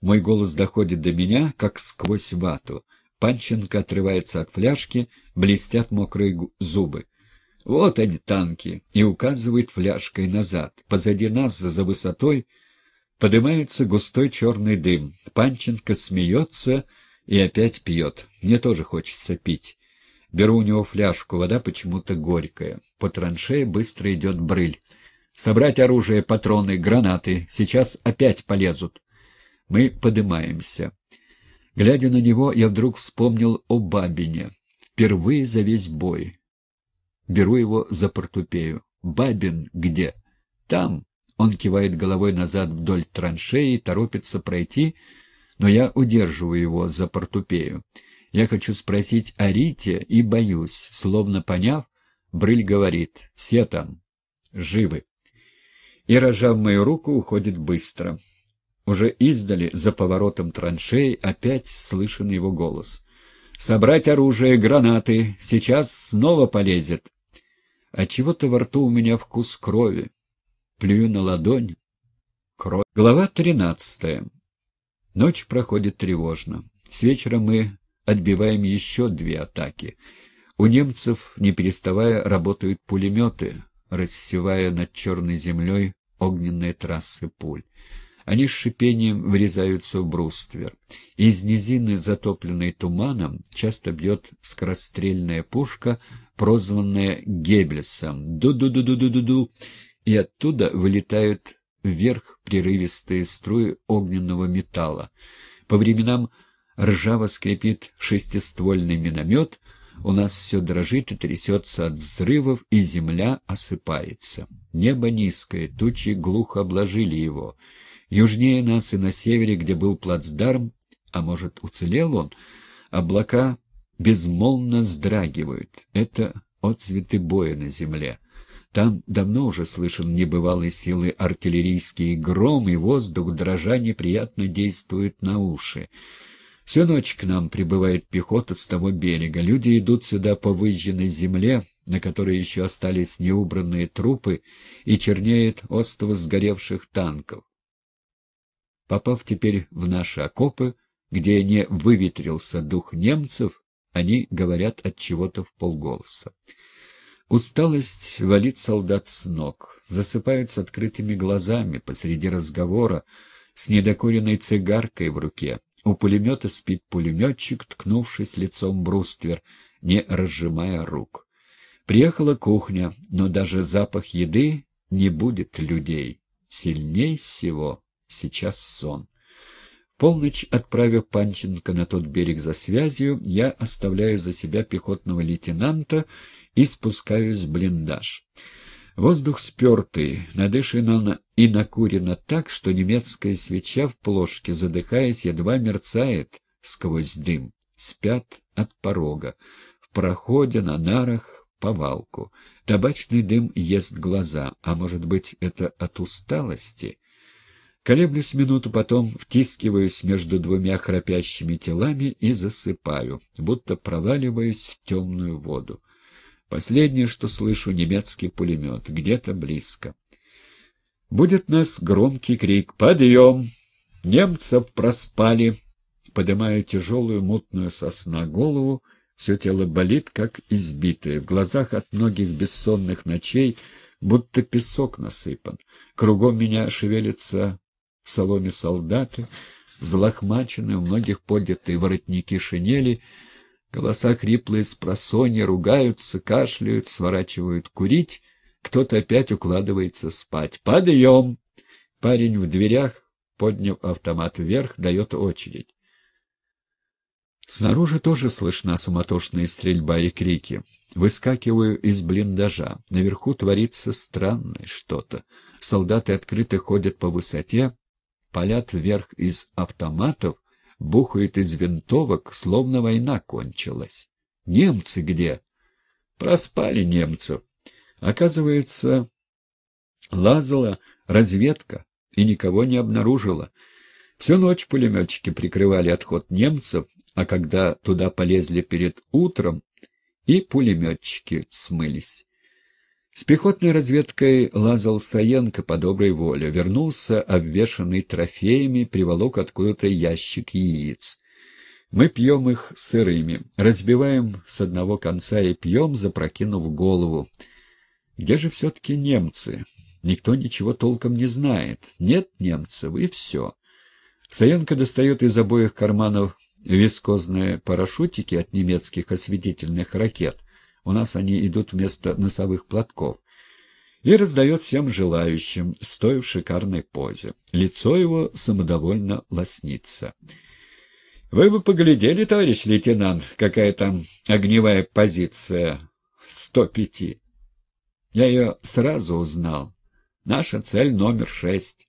Мой голос доходит до меня, как сквозь вату. Панченко отрывается от фляжки, блестят мокрые зубы. «Вот они, танки!» И указывает фляжкой назад. Позади нас, за высотой, поднимается густой черный дым. Панченко смеется и опять пьет. Мне тоже хочется пить. Беру у него фляжку, вода почему-то горькая. По траншее быстро идет брыль. Собрать оружие, патроны, гранаты. Сейчас опять полезут. Мы поднимаемся. Глядя на него, я вдруг вспомнил о Бабине. Впервые за весь бой. Беру его за портупею. «Бабин где?» «Там». Он кивает головой назад вдоль траншеи, торопится пройти, но я удерживаю его за портупею. Я хочу спросить о Рите и боюсь, словно поняв, Брыль говорит «Все там, живы». И рожав мою руку, уходит быстро. Уже издали, за поворотом траншей, опять слышен его голос. «Собрать оружие, гранаты! Сейчас снова полезет!» А чего то во рту у меня вкус крови. Плюю на ладонь. Кровь. Глава тринадцатая. Ночь проходит тревожно. С вечера мы отбиваем еще две атаки. У немцев, не переставая, работают пулеметы, рассевая над черной землей огненные трассы пуль. Они с шипением врезаются в бруствер. Из низины, затопленной туманом, часто бьет скорострельная пушка, прозванная Геббельсом. Ду-ду-ду-ду-ду-ду-ду. И оттуда вылетают вверх прерывистые струи огненного металла. По временам ржаво скрипит шестиствольный миномет, у нас все дрожит и трясется от взрывов, и земля осыпается. Небо низкое, тучи глухо обложили его. Южнее нас и на севере, где был плацдарм, а может, уцелел он, облака безмолвно сдрагивают. Это отцветы боя на земле. Там давно уже слышен небывалой силы артиллерийский гром, и воздух, дрожа, неприятно действует на уши. Всю ночь к нам прибывает пехота с того берега. Люди идут сюда по выжженной земле, на которой еще остались неубранные трупы, и чернеет остов сгоревших танков. Попав теперь в наши окопы, где не выветрился дух немцев, они говорят от чего-то в полголоса. Усталость валит солдат с ног, засыпают с открытыми глазами посреди разговора, с недокуренной цигаркой в руке. У пулемета спит пулеметчик, ткнувшись лицом бруствер, не разжимая рук. Приехала кухня, но даже запах еды не будет людей. Сильней всего сейчас сон. Полночь, отправив Панченко на тот берег за связью, я оставляю за себя пехотного лейтенанта и спускаюсь в блиндаж. Воздух спертый, надышано и накурено так, что немецкая свеча в плошке, задыхаясь, едва мерцает сквозь дым. Спят от порога, в проходе, на нарах, повалку. Табачный дым ест глаза, а может быть, это от усталости? Колеблюсь минуту потом, втискиваюсь между двумя храпящими телами и засыпаю, будто проваливаюсь в темную воду. Последнее, что слышу, немецкий пулемет, где-то близко. Будет нас громкий крик «Подъем!» Немцев проспали. Поднимаю тяжелую мутную сосна голову, все тело болит, как избитое. В глазах от многих бессонных ночей будто песок насыпан. Кругом меня шевелятся в соломе солдаты, залохмаченные, у многих поднятые воротники шинели — Голоса хриплые с просонья, ругаются, кашляют, сворачивают курить. Кто-то опять укладывается спать. «Подъем!» Парень в дверях, подняв автомат вверх, дает очередь. Снаружи тоже слышна суматошная стрельба и крики. Выскакиваю из блиндажа. Наверху творится странное что-то. Солдаты открыто ходят по высоте, палят вверх из автоматов — Бухает из винтовок, словно война кончилась. Немцы где? Проспали немцев. Оказывается, лазала разведка и никого не обнаружила. Всю ночь пулеметчики прикрывали отход немцев, а когда туда полезли перед утром, и пулеметчики смылись. С пехотной разведкой лазал Саенко по доброй воле, вернулся, обвешанный трофеями, приволок откуда-то ящик яиц. Мы пьем их сырыми, разбиваем с одного конца и пьем, запрокинув голову. Где же все-таки немцы? Никто ничего толком не знает. Нет немцев, и все. Саенко достает из обоих карманов вискозные парашютики от немецких осветительных ракет у нас они идут вместо носовых платков, и раздает всем желающим, стоя в шикарной позе. Лицо его самодовольно лоснится. «Вы бы поглядели, товарищ лейтенант, какая там огневая позиция 105. Я ее сразу узнал. Наша цель номер шесть.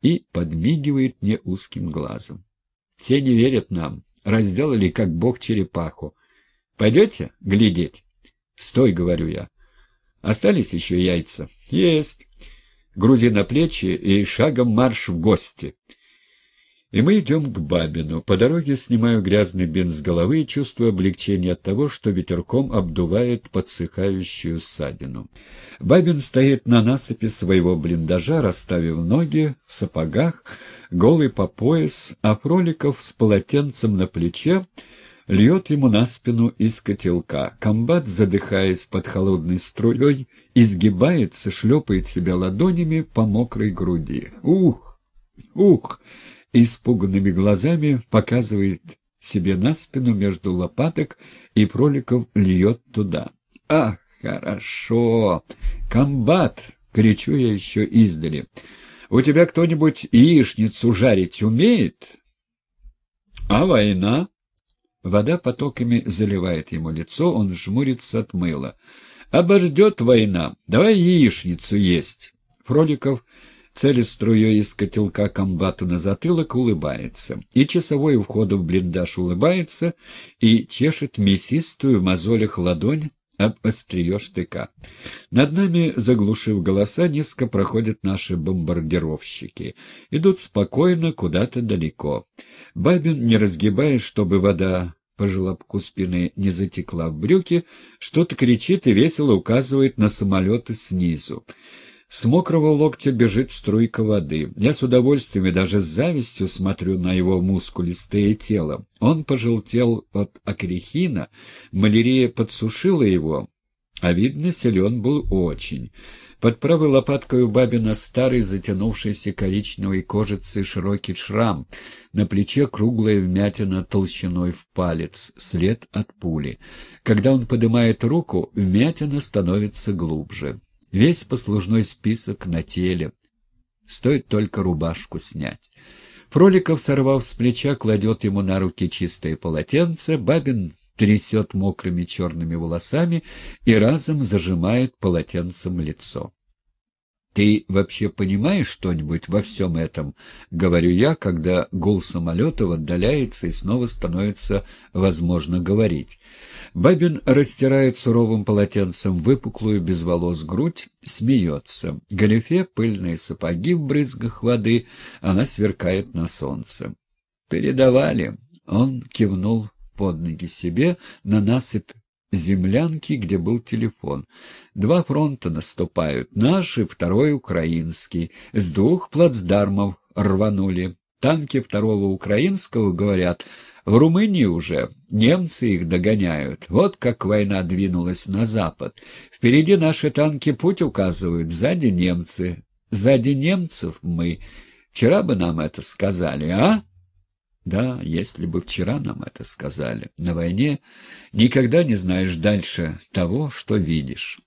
И подмигивает мне узким глазом. Те не верят нам. Разделали, как бог, черепаху. Пойдете глядеть?» «Стой», — говорю я. «Остались еще яйца?» «Есть». Грузи на плечи и шагом марш в гости. И мы идем к Бабину. По дороге снимаю грязный бинт с головы и чувствую облегчение от того, что ветерком обдувает подсыхающую ссадину. Бабин стоит на насыпи своего блиндажа, расставив ноги в сапогах, голый по пояс, а Фроликов с полотенцем на плече льет ему на спину из котелка. Комбат, задыхаясь под холодной струей, изгибается, шлепает себя ладонями по мокрой груди. «Ух! Ух!» Испуганными глазами показывает себе на спину между лопаток и проликом льет туда. «Ах, хорошо! Комбат!» — кричу я еще издали. «У тебя кто-нибудь яичницу жарить умеет?» «А война?» Вода потоками заливает ему лицо, он жмурится от мыла. «Обождет война! Давай яичницу есть!» Фроликов, целя струей из котелка комбату на затылок, улыбается. И часовой у входа в блиндаж улыбается и чешет мясистую в мозолях ладонь обостриешь штыка. Над нами, заглушив голоса, низко проходят наши бомбардировщики. Идут спокойно куда-то далеко. Бабин, не разгибая, чтобы вода по желобку спины не затекла в брюки, что-то кричит и весело указывает на самолеты снизу. С мокрого локтя бежит струйка воды. Я с удовольствием и даже с завистью смотрю на его мускулистое тело. Он пожелтел от акрехина, малярия подсушила его, а видно, силен был очень. Под правой лопаткой у бабина старый затянувшийся коричневой кожицей широкий шрам, на плече круглая вмятина толщиной в палец, след от пули. Когда он поднимает руку, вмятина становится глубже. Весь послужной список на теле. Стоит только рубашку снять. Фроликов, сорвав с плеча, кладет ему на руки чистое полотенце, Бабин трясет мокрыми черными волосами и разом зажимает полотенцем лицо. «Ты вообще понимаешь что-нибудь во всем этом?» — говорю я, когда гул самолетов отдаляется и снова становится возможно говорить. Бабин растирает суровым полотенцем выпуклую без волос грудь, смеется. Галифе, пыльные сапоги в брызгах воды, она сверкает на солнце. «Передавали!» — он кивнул под ноги себе на насыпь землянки, где был телефон. Два фронта наступают, наш и второй украинский. С двух плацдармов рванули. Танки второго украинского, говорят, в Румынии уже. Немцы их догоняют. Вот как война двинулась на запад. Впереди наши танки путь указывают, сзади немцы. Сзади немцев мы. Вчера бы нам это сказали, а? Да, если бы вчера нам это сказали. На войне никогда не знаешь дальше того, что видишь.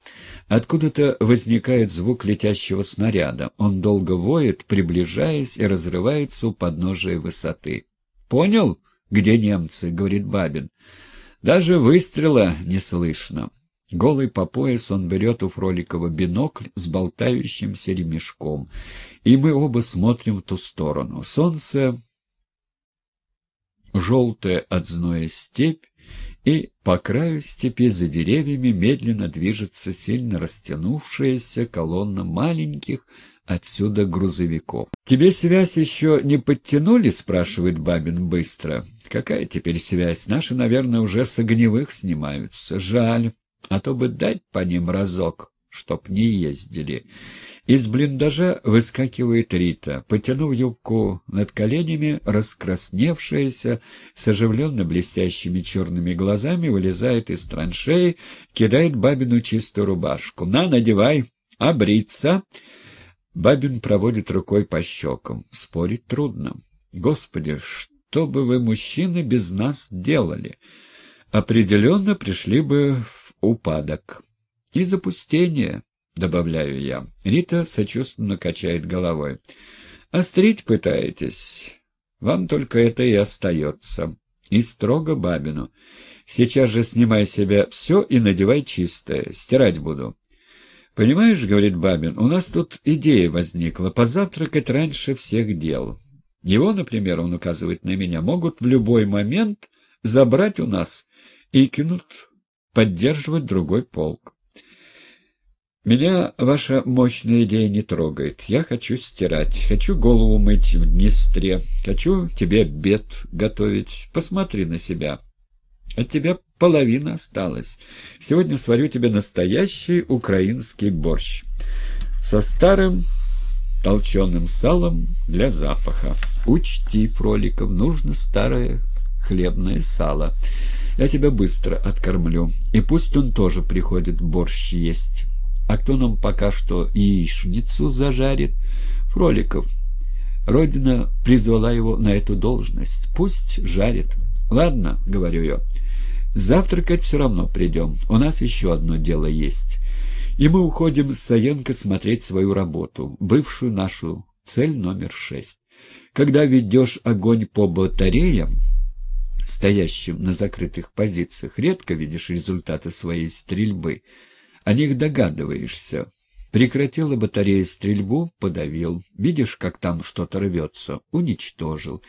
Откуда-то возникает звук летящего снаряда. Он долго воет, приближаясь и разрывается у подножия высоты. «Понял, где немцы?» — говорит Бабин. «Даже выстрела не слышно». Голый по пояс он берет у Фроликова бинокль с болтающимся ремешком, и мы оба смотрим в ту сторону. Солнце желтая от зноя степь, и по краю степи за деревьями медленно движется сильно растянувшаяся колонна маленьких отсюда грузовиков. «Тебе связь еще не подтянули?» — спрашивает Бабин быстро. «Какая теперь связь? Наши, наверное, уже с огневых снимаются. Жаль, а то бы дать по ним разок» чтоб не ездили. Из блиндажа выскакивает Рита, потянув юбку над коленями, раскрасневшаяся, с оживленно блестящими черными глазами, вылезает из траншеи, кидает бабину чистую рубашку. «На, надевай! Обриться!» Бабин проводит рукой по щекам. Спорить трудно. «Господи, что бы вы, мужчины, без нас делали? Определенно пришли бы в упадок». «И запустение», — добавляю я. Рита сочувственно качает головой. «Острить пытаетесь? Вам только это и остается. И строго бабину. Сейчас же снимай себя все и надевай чистое. Стирать буду». «Понимаешь, — говорит Бабин, — у нас тут идея возникла позавтракать раньше всех дел. Его, например, он указывает на меня, могут в любой момент забрать у нас и кинут поддерживать другой полк. Меня ваша мощная идея не трогает. Я хочу стирать, хочу голову мыть в Днестре, хочу тебе обед готовить. Посмотри на себя. От тебя половина осталась. Сегодня сварю тебе настоящий украинский борщ со старым толченым салом для запаха. Учти, Проликов, нужно старое хлебное сало. Я тебя быстро откормлю, и пусть он тоже приходит борщ есть». А кто нам пока что яичницу зажарит? Фроликов. Родина призвала его на эту должность. Пусть жарит. Ладно, говорю я. Завтракать все равно придем. У нас еще одно дело есть. И мы уходим с Саенко смотреть свою работу, бывшую нашу цель номер шесть. Когда ведешь огонь по батареям, стоящим на закрытых позициях, редко видишь результаты своей стрельбы — о них догадываешься. Прекратила батарея стрельбу, подавил. Видишь, как там что-то рвется? Уничтожил.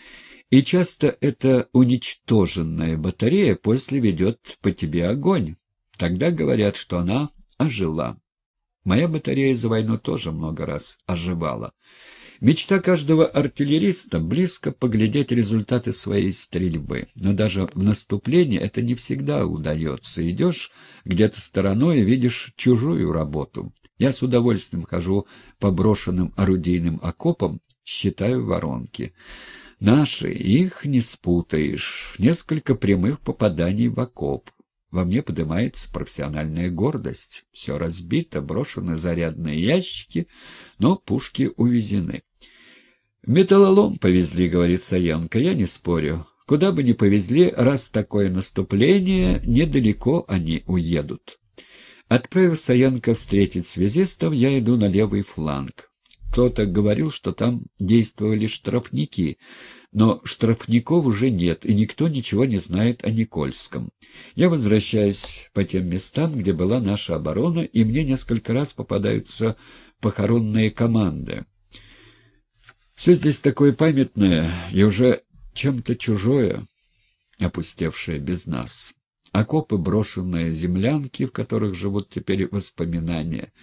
И часто эта уничтоженная батарея после ведет по тебе огонь. Тогда говорят, что она ожила. Моя батарея за войну тоже много раз оживала. Мечта каждого артиллериста — близко поглядеть результаты своей стрельбы. Но даже в наступлении это не всегда удается. Идешь где-то стороной и видишь чужую работу. Я с удовольствием хожу по брошенным орудийным окопам, считаю воронки. Наши, их не спутаешь. Несколько прямых попаданий в окоп. Во мне поднимается профессиональная гордость. Все разбито, брошены зарядные ящики, но пушки увезены. «Металлолом повезли», — говорит Саенко, — «я не спорю. Куда бы ни повезли, раз такое наступление, недалеко они уедут». Отправив Саенко встретить связистов, я иду на левый фланг. Кто-то говорил, что там действовали штрафники — но штрафников уже нет, и никто ничего не знает о Никольском. Я возвращаюсь по тем местам, где была наша оборона, и мне несколько раз попадаются похоронные команды. Все здесь такое памятное и уже чем-то чужое, опустевшее без нас. Окопы, брошенные землянки, в которых живут теперь воспоминания —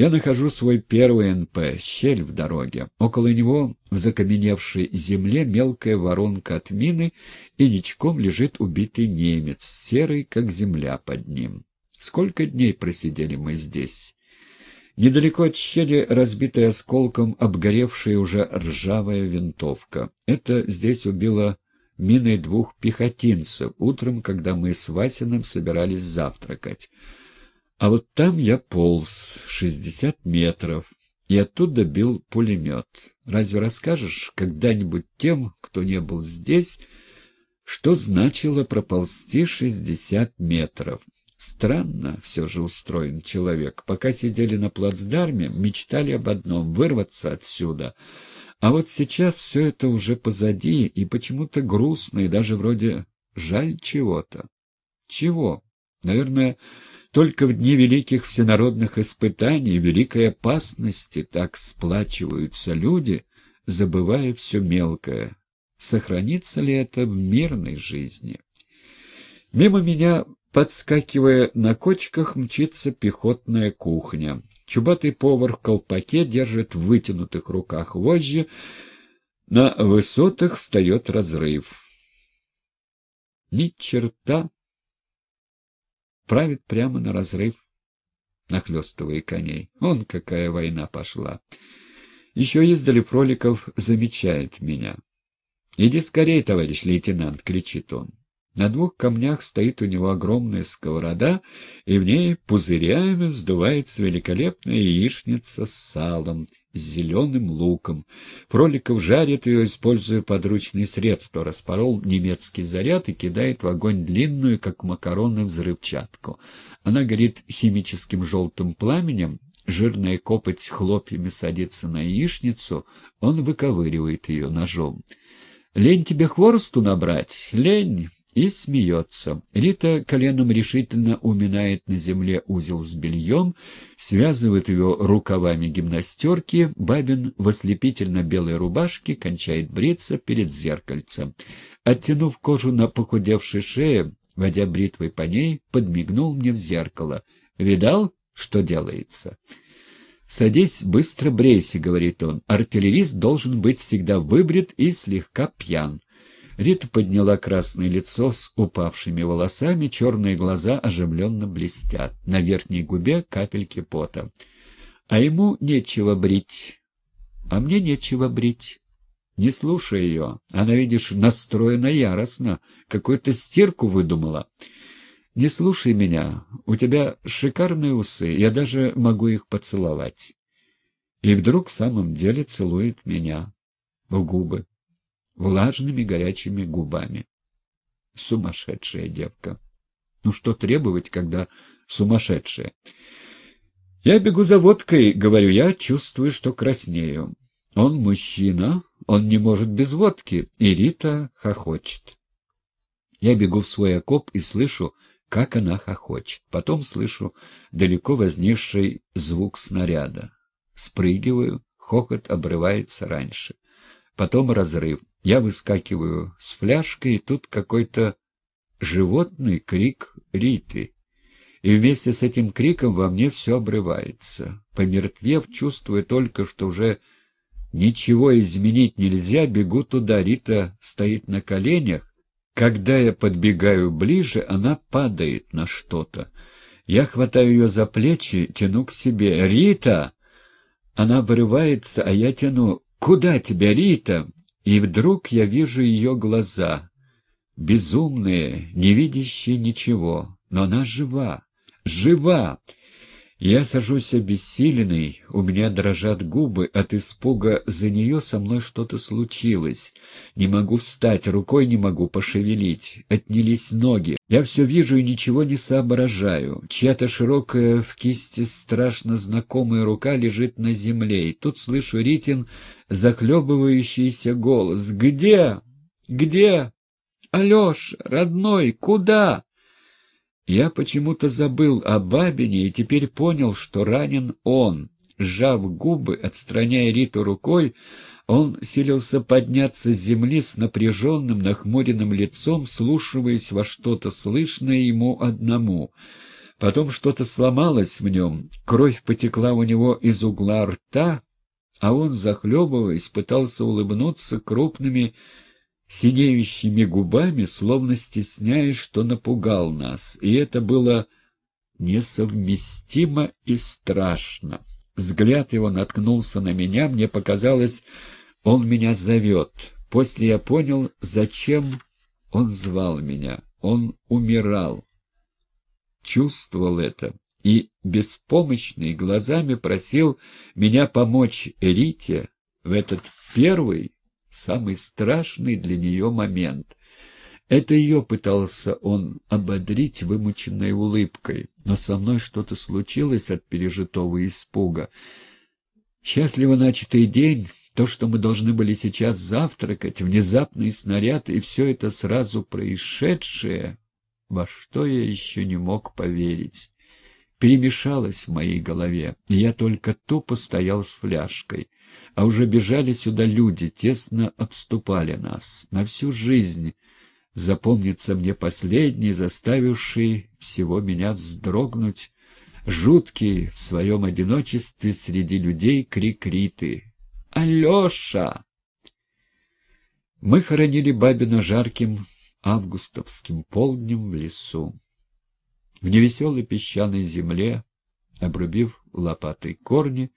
я нахожу свой первый НП, щель в дороге. Около него в закаменевшей земле мелкая воронка от мины, и ничком лежит убитый немец, серый, как земля под ним. Сколько дней просидели мы здесь? Недалеко от щели разбитая осколком обгоревшая уже ржавая винтовка. Это здесь убило миной двух пехотинцев утром, когда мы с Васиным собирались завтракать. А вот там я полз шестьдесят метров, и оттуда бил пулемет. Разве расскажешь когда-нибудь тем, кто не был здесь, что значило проползти шестьдесят метров? Странно все же устроен человек. Пока сидели на плацдарме, мечтали об одном — вырваться отсюда. А вот сейчас все это уже позади, и почему-то грустно, и даже вроде жаль чего-то. Чего? Наверное, только в дни великих всенародных испытаний, великой опасности так сплачиваются люди, забывая все мелкое. Сохранится ли это в мирной жизни? Мимо меня, подскакивая на кочках, мчится пехотная кухня. Чубатый повар в колпаке держит в вытянутых руках вожжи, на высотах встает разрыв. Ни черта правит прямо на разрыв, нахлестывая коней. Он какая война пошла. Еще ездали Фроликов замечает меня. «Иди скорее, товарищ лейтенант!» — кричит он. На двух камнях стоит у него огромная сковорода, и в ней пузырями вздувается великолепная яичница с салом — с зеленым луком. Проликов жарит ее, используя подручные средства, распорол немецкий заряд и кидает в огонь длинную, как макароны, взрывчатку. Она горит химическим желтым пламенем, жирная копоть хлопьями садится на яичницу, он выковыривает ее ножом. «Лень тебе хворосту набрать? Лень!» и смеется. Рита коленом решительно уминает на земле узел с бельем, связывает его рукавами гимнастерки, Бабин в ослепительно-белой рубашке кончает бриться перед зеркальцем. Оттянув кожу на похудевшей шее, водя бритвой по ней, подмигнул мне в зеркало. «Видал, что делается?» «Садись, быстро брейся», — говорит он. «Артиллерист должен быть всегда выбрит и слегка пьян». Рита подняла красное лицо с упавшими волосами, черные глаза оживленно блестят, на верхней губе капельки пота. «А ему нечего брить, а мне нечего брить». «Не слушай ее, она, видишь, настроена яростно, какую-то стирку выдумала». «Не слушай меня, у тебя шикарные усы, я даже могу их поцеловать». И вдруг в самом деле целует меня в губы влажными горячими губами. Сумасшедшая девка. Ну что требовать, когда сумасшедшая? Я бегу за водкой, говорю я, чувствую, что краснею. Он мужчина, он не может без водки, и Рита хохочет. Я бегу в свой окоп и слышу, как она хохочет. Потом слышу далеко вознесший звук снаряда. Спрыгиваю, хохот обрывается раньше. Потом разрыв. Я выскакиваю с фляжкой, и тут какой-то животный крик Риты. И вместе с этим криком во мне все обрывается. Помертвев, чувствуя только, что уже ничего изменить нельзя, бегу туда. Рита стоит на коленях. Когда я подбегаю ближе, она падает на что-то. Я хватаю ее за плечи, тяну к себе. «Рита!» Она вырывается, а я тяну. «Куда тебя, Рита?» и вдруг я вижу ее глаза. Безумные, не видящие ничего, но она жива, жива. Я сажусь обессиленный, у меня дрожат губы, от испуга за нее со мной что-то случилось. Не могу встать, рукой не могу пошевелить, отнялись ноги. Я все вижу и ничего не соображаю. Чья-то широкая в кисти страшно знакомая рука лежит на земле, и тут слышу Ритин захлебывающийся голос. «Где? Где? Алеша, родной, куда?» Я почему-то забыл о бабине и теперь понял, что ранен он. Сжав губы, отстраняя Риту рукой, он силился подняться с земли с напряженным, нахмуренным лицом, слушаясь во что-то слышное ему одному. Потом что-то сломалось в нем, кровь потекла у него из угла рта, а он, захлебываясь, пытался улыбнуться крупными синеющими губами, словно стесняясь, что напугал нас, и это было несовместимо и страшно. Взгляд его наткнулся на меня, мне показалось, он меня зовет. После я понял, зачем он звал меня. Он умирал. Чувствовал это и беспомощный глазами просил меня помочь Эрите в этот первый, самый страшный для нее момент. Это ее пытался он ободрить вымученной улыбкой, но со мной что-то случилось от пережитого испуга. Счастливо начатый день, то, что мы должны были сейчас завтракать, внезапный снаряд и все это сразу происшедшее, во что я еще не мог поверить перемешалось в моей голове, и я только тупо стоял с фляжкой. А уже бежали сюда люди, тесно обступали нас. На всю жизнь запомнится мне последний, заставивший всего меня вздрогнуть, жуткий в своем одиночестве среди людей крик риты. «Алеша!» Мы хоронили Бабина жарким августовским полднем в лесу. В невеселой песчаной земле, обрубив лопатой корни,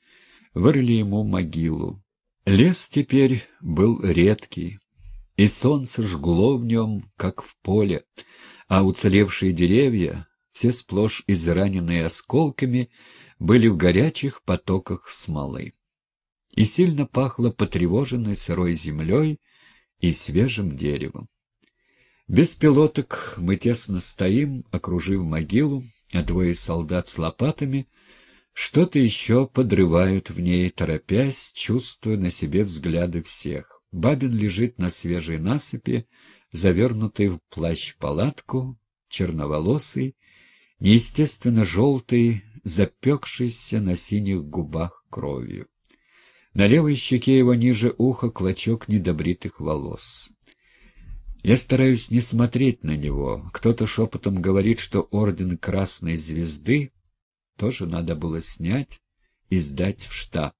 вырыли ему могилу. Лес теперь был редкий, и солнце жгло в нем, как в поле, а уцелевшие деревья, все сплошь израненные осколками, были в горячих потоках смолы. И сильно пахло потревоженной сырой землей и свежим деревом. Без пилоток мы тесно стоим, окружив могилу, а двое солдат с лопатами что-то еще подрывают в ней, торопясь, чувствуя на себе взгляды всех. Бабин лежит на свежей насыпи, завернутый в плащ-палатку, черноволосый, неестественно желтый, запекшийся на синих губах кровью. На левой щеке его ниже уха клочок недобритых волос. Я стараюсь не смотреть на него. Кто-то шепотом говорит, что орден Красной Звезды тоже надо было снять и сдать в штаб.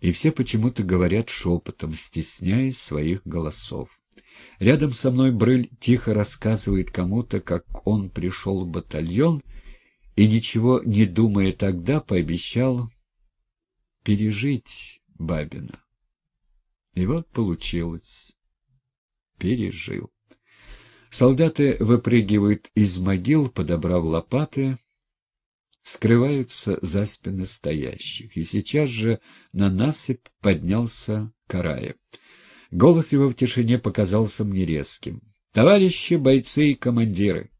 И все почему-то говорят шепотом, стесняясь своих голосов. Рядом со мной Брыль тихо рассказывает кому-то, как он пришел в батальон и, ничего не думая тогда, пообещал пережить Бабина. И вот получилось пережил. Солдаты выпрыгивают из могил, подобрав лопаты, скрываются за спины стоящих. И сейчас же на насыпь поднялся Карая. Голос его в тишине показался мне резким. «Товарищи, бойцы и командиры,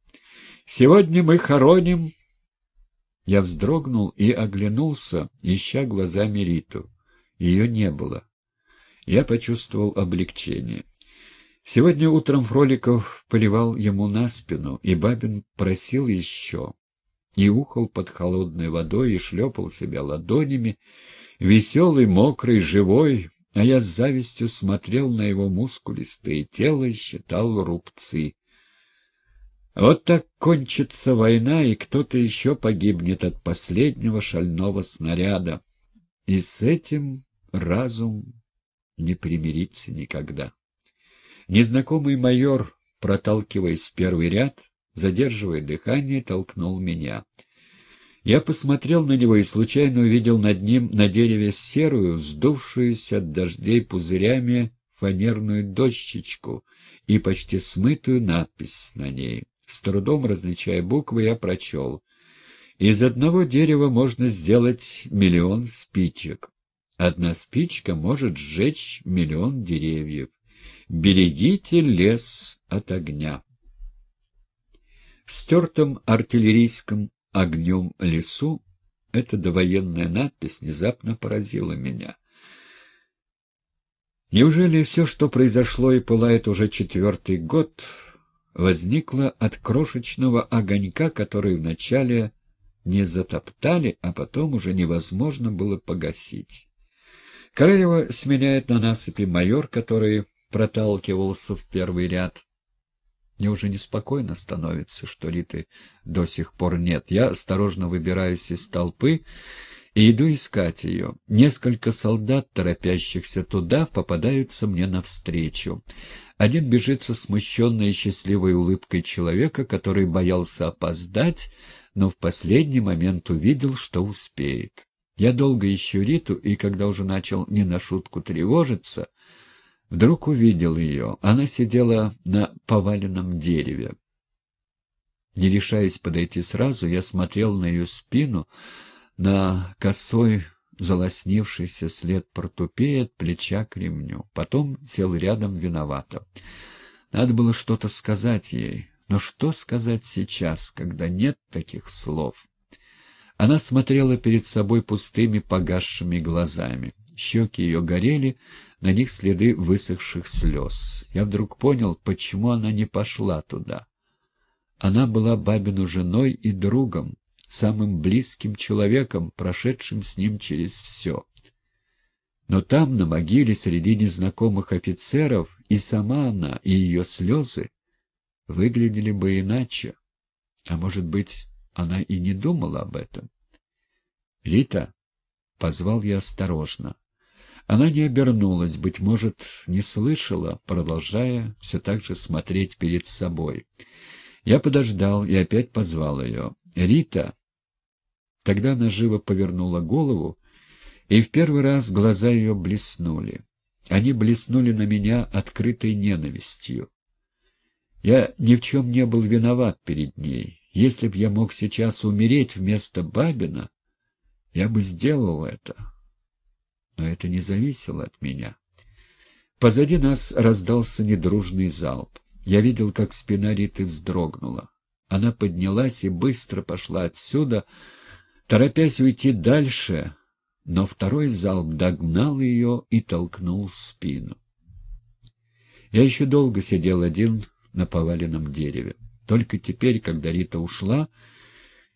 сегодня мы хороним...» Я вздрогнул и оглянулся, ища глазами Риту. Ее не было. Я почувствовал облегчение. Сегодня утром Фроликов поливал ему на спину, и Бабин просил еще. И ухал под холодной водой, и шлепал себя ладонями. Веселый, мокрый, живой, а я с завистью смотрел на его мускулистое тело и считал рубцы. Вот так кончится война, и кто-то еще погибнет от последнего шального снаряда. И с этим разум не примирится никогда. Незнакомый майор, проталкиваясь в первый ряд, задерживая дыхание, толкнул меня. Я посмотрел на него и случайно увидел над ним на дереве серую, сдувшуюся от дождей пузырями фанерную дощечку и почти смытую надпись на ней. С трудом различая буквы, я прочел. «Из одного дерева можно сделать миллион спичек. Одна спичка может сжечь миллион деревьев. «Берегите лес от огня». Стертым артиллерийским огнем лесу эта довоенная надпись внезапно поразила меня. Неужели все, что произошло и пылает уже четвертый год, возникло от крошечного огонька, который вначале не затоптали, а потом уже невозможно было погасить? Краева сменяет на насыпи майор, который проталкивался в первый ряд. Мне уже неспокойно становится, что Риты до сих пор нет. Я осторожно выбираюсь из толпы и иду искать ее. Несколько солдат, торопящихся туда, попадаются мне навстречу. Один бежит со смущенной и счастливой улыбкой человека, который боялся опоздать, но в последний момент увидел, что успеет. Я долго ищу Риту, и когда уже начал не на шутку тревожиться, Вдруг увидел ее. Она сидела на поваленном дереве. Не решаясь подойти сразу, я смотрел на ее спину, на косой залосневшийся след портупея от плеча к ремню. Потом сел рядом виновато. Надо было что-то сказать ей. Но что сказать сейчас, когда нет таких слов? Она смотрела перед собой пустыми погасшими глазами. Щеки ее горели, на них следы высохших слез. Я вдруг понял, почему она не пошла туда. Она была бабину женой и другом, самым близким человеком, прошедшим с ним через все. Но там, на могиле, среди незнакомых офицеров, и сама она, и ее слезы выглядели бы иначе. А может быть, она и не думала об этом. «Рита!» — позвал я осторожно. Она не обернулась, быть может, не слышала, продолжая все так же смотреть перед собой. Я подождал и опять позвал ее. «Рита!» Тогда она живо повернула голову, и в первый раз глаза ее блеснули. Они блеснули на меня открытой ненавистью. Я ни в чем не был виноват перед ней. Если б я мог сейчас умереть вместо Бабина, я бы сделал это но это не зависело от меня. Позади нас раздался недружный залп. Я видел, как спина Риты вздрогнула. Она поднялась и быстро пошла отсюда, торопясь уйти дальше, но второй залп догнал ее и толкнул в спину. Я еще долго сидел один на поваленном дереве. Только теперь, когда Рита ушла,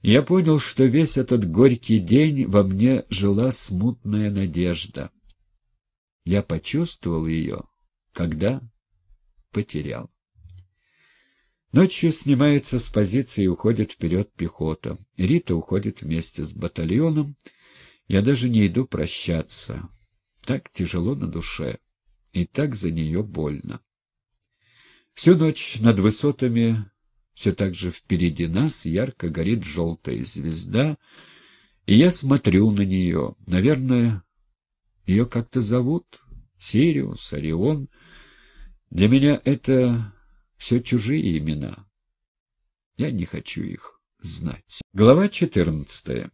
я понял, что весь этот горький день во мне жила смутная надежда. Я почувствовал ее, когда потерял. Ночью снимается с позиции и уходит вперед пехота. Рита уходит вместе с батальоном. Я даже не иду прощаться. Так тяжело на душе. И так за нее больно. Всю ночь над высотами все так же впереди нас ярко горит желтая звезда, и я смотрю на нее. Наверное, ее как-то зовут Сириус, Орион. Для меня это все чужие имена. Я не хочу их знать. Глава четырнадцатая.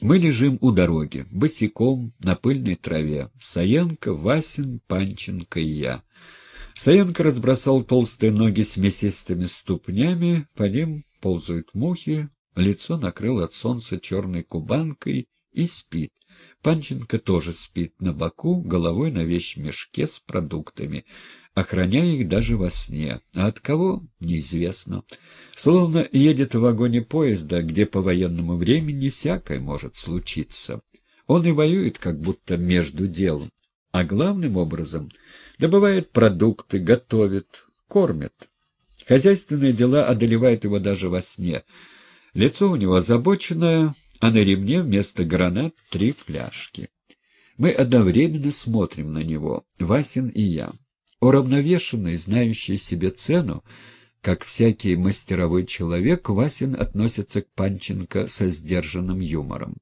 Мы лежим у дороги, босиком, на пыльной траве. Саянка, Васин, Панченко и я. Саенко разбросал толстые ноги с мясистыми ступнями, по ним ползают мухи, лицо накрыл от солнца черной кубанкой и спит. Панченко тоже спит на боку, головой на вещмешке с продуктами, охраняя их даже во сне. А от кого — неизвестно. Словно едет в вагоне поезда, где по военному времени всякое может случиться. Он и воюет как будто между делом а главным образом добывает продукты, готовит, кормит. Хозяйственные дела одолевают его даже во сне. Лицо у него озабоченное, а на ремне вместо гранат три фляжки. Мы одновременно смотрим на него, Васин и я. Уравновешенный, знающий себе цену, как всякий мастеровой человек, Васин относится к Панченко со сдержанным юмором.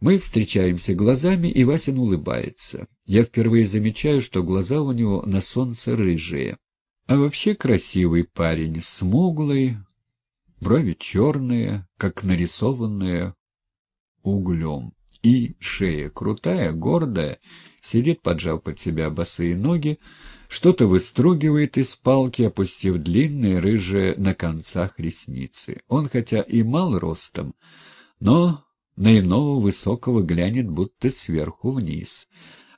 Мы встречаемся глазами, и Васин улыбается. Я впервые замечаю, что глаза у него на солнце рыжие. А вообще красивый парень, смуглый, брови черные, как нарисованные углем. И шея крутая, гордая, сидит, поджав под себя босые ноги, что-то выстругивает из палки, опустив длинные рыжие на концах ресницы. Он хотя и мал ростом, но на иного высокого глянет будто сверху вниз.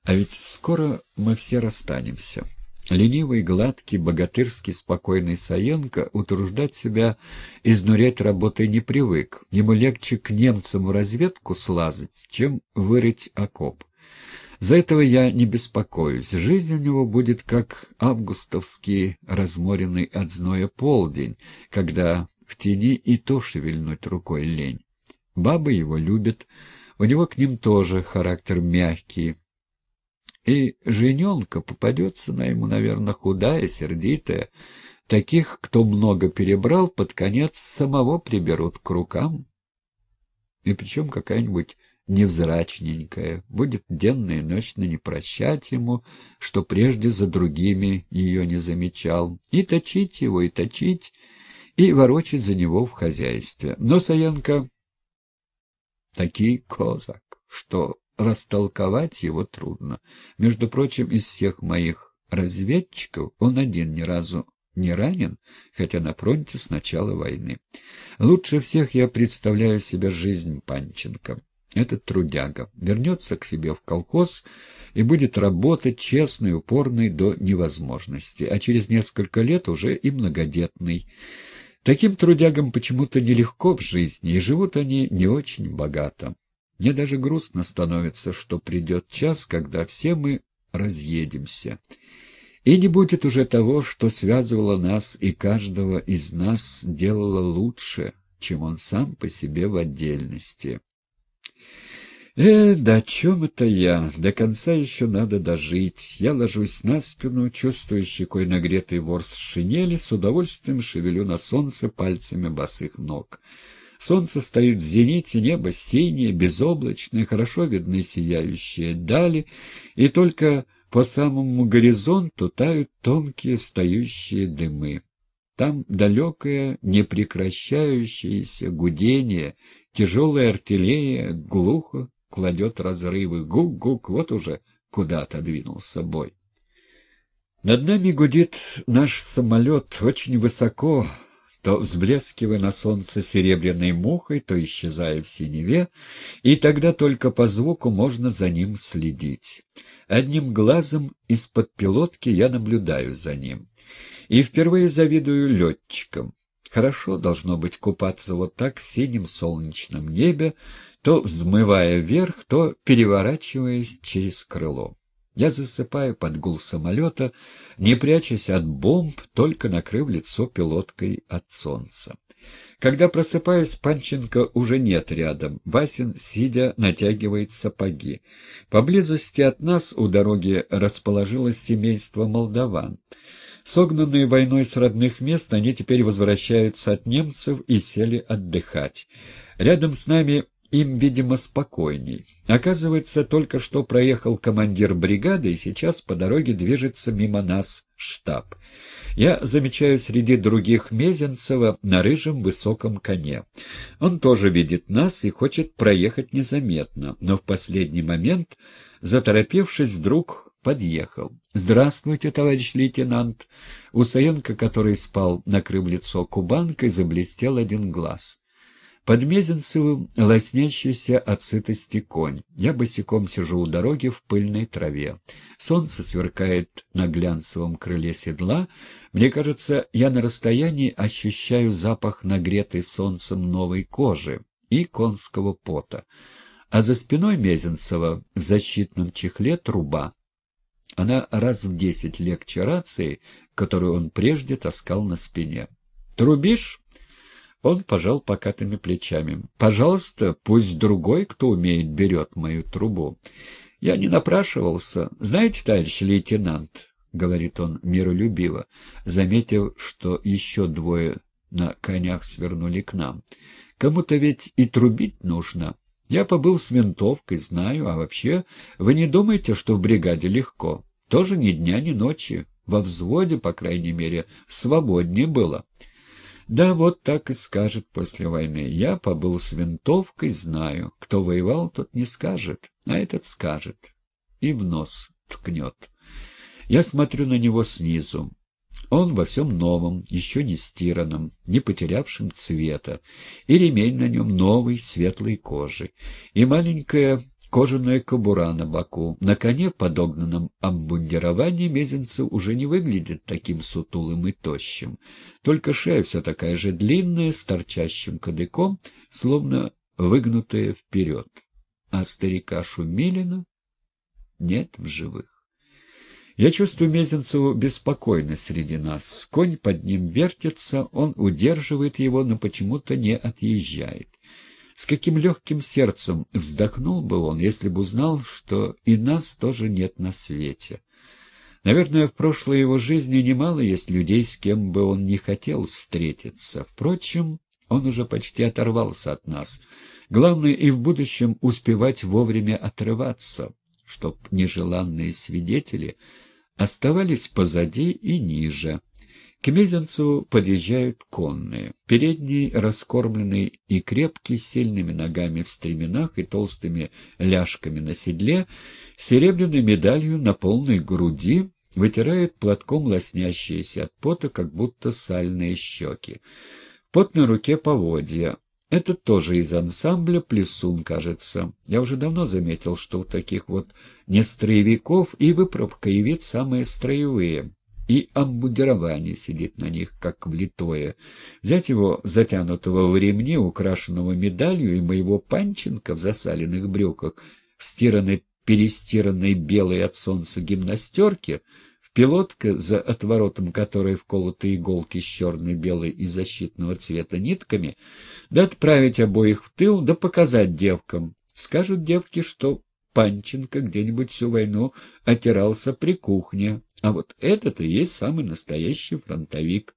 А ведь скоро мы все расстанемся. Ленивый, гладкий, богатырский, спокойный Саенко утруждать себя, изнурять работой не привык. Ему легче к немцам в разведку слазать, чем вырыть окоп. За этого я не беспокоюсь. Жизнь у него будет как августовский, разморенный от зноя полдень, когда в тени и то шевельнуть рукой лень. Бабы его любят, у него к ним тоже характер мягкий. И жененка попадется на ему, наверное, худая, сердитая. Таких, кто много перебрал, под конец самого приберут к рукам. И причем какая-нибудь невзрачненькая, будет денно и ночно не прощать ему, что прежде за другими ее не замечал, и точить его, и точить, и ворочать за него в хозяйстве. Но Саенко Такие козак, что растолковать его трудно. Между прочим, из всех моих разведчиков он один ни разу не ранен, хотя на фронте с начала войны. Лучше всех я представляю себе жизнь Панченко. Этот трудяга вернется к себе в колхоз и будет работать честный, упорный до невозможности, а через несколько лет уже и многодетный. Таким трудягам почему-то нелегко в жизни, и живут они не очень богато. Мне даже грустно становится, что придет час, когда все мы разъедемся. И не будет уже того, что связывало нас и каждого из нас делало лучше, чем он сам по себе в отдельности. «Э, да о чем это я? До конца еще надо дожить. Я ложусь на спину, чувствую щекой нагретый ворс шинели, с удовольствием шевелю на солнце пальцами босых ног. Солнце стоит в зените, небо синее, безоблачное, хорошо видны сияющие дали, и только по самому горизонту тают тонкие встающие дымы. Там далекое, непрекращающееся гудение, тяжелая артиллерия глухо кладет разрывы. Гук-гук, вот уже куда то двинулся бой. Над нами гудит наш самолет очень высоко, то взблескивая на солнце серебряной мухой, то исчезая в синеве, и тогда только по звуку можно за ним следить. Одним глазом из-под пилотки я наблюдаю за ним. И впервые завидую летчикам. Хорошо должно быть купаться вот так в синем солнечном небе, то взмывая вверх, то переворачиваясь через крыло. Я засыпаю под гул самолета, не прячась от бомб, только накрыв лицо пилоткой от солнца. Когда просыпаюсь, Панченко уже нет рядом. Васин, сидя, натягивает сапоги. Поблизости от нас у дороги расположилось семейство молдаван. Согнанные войной с родных мест, они теперь возвращаются от немцев и сели отдыхать. Рядом с нами им, видимо, спокойней. Оказывается, только что проехал командир бригады, и сейчас по дороге движется мимо нас штаб. Я замечаю среди других Мезенцева на рыжем высоком коне. Он тоже видит нас и хочет проехать незаметно, но в последний момент, заторопившись, вдруг подъехал. «Здравствуйте, товарищ лейтенант!» У Саенко, который спал, накрыв лицо кубанкой, заблестел один глаз. Под Мезенцевым лоснящийся от сытости конь. Я босиком сижу у дороги в пыльной траве. Солнце сверкает на глянцевом крыле седла. Мне кажется, я на расстоянии ощущаю запах нагретой солнцем новой кожи и конского пота. А за спиной Мезенцева в защитном чехле труба. Она раз в десять легче рации, которую он прежде таскал на спине. «Трубишь?» Он пожал покатыми плечами. «Пожалуйста, пусть другой, кто умеет, берет мою трубу. Я не напрашивался. Знаете, товарищ лейтенант, — говорит он миролюбиво, заметив, что еще двое на конях свернули к нам, — кому-то ведь и трубить нужно. Я побыл с винтовкой, знаю, а вообще вы не думаете, что в бригаде легко? Тоже ни дня, ни ночи. Во взводе, по крайней мере, свободнее было». Да, вот так и скажет после войны. Я побыл с винтовкой, знаю. Кто воевал, тот не скажет, а этот скажет. И в нос ткнет. Я смотрю на него снизу. Он во всем новом, еще не стиранном, не потерявшем цвета, и ремень на нем новый, светлой кожи, и маленькая кожаная кобура на боку. На коне, подогнанном обмундировании, Мезенцев уже не выглядит таким сутулым и тощим. Только шея все такая же длинная, с торчащим кадыком, словно выгнутая вперед. А старика Шумилина нет в живых. Я чувствую Мезенцеву беспокойно среди нас. Конь под ним вертится, он удерживает его, но почему-то не отъезжает. С каким легким сердцем вздохнул бы он, если бы узнал, что и нас тоже нет на свете. Наверное, в прошлой его жизни немало есть людей, с кем бы он не хотел встретиться. Впрочем, он уже почти оторвался от нас. Главное и в будущем успевать вовремя отрываться, чтоб нежеланные свидетели оставались позади и ниже. К мезенцу подъезжают конные. Передний, раскормленный и крепкий, с сильными ногами в стременах и толстыми ляжками на седле, серебряной медалью на полной груди, вытирает платком лоснящиеся от пота, как будто сальные щеки. Пот на руке поводья. Это тоже из ансамбля «Плесун», кажется. Я уже давно заметил, что у таких вот нестроевиков и выправка и вид самые строевые и обмундирование сидит на них, как влитое. Взять его затянутого в ремне, украшенного медалью, и моего панченка в засаленных брюках, в стиранной, перестиранной белой от солнца гимнастерке, в пилотке, за отворотом которой вколоты иголки с черной, белой и защитного цвета нитками, да отправить обоих в тыл, да показать девкам. Скажут девки, что Панченко где-нибудь всю войну отирался при кухне, а вот этот и есть самый настоящий фронтовик.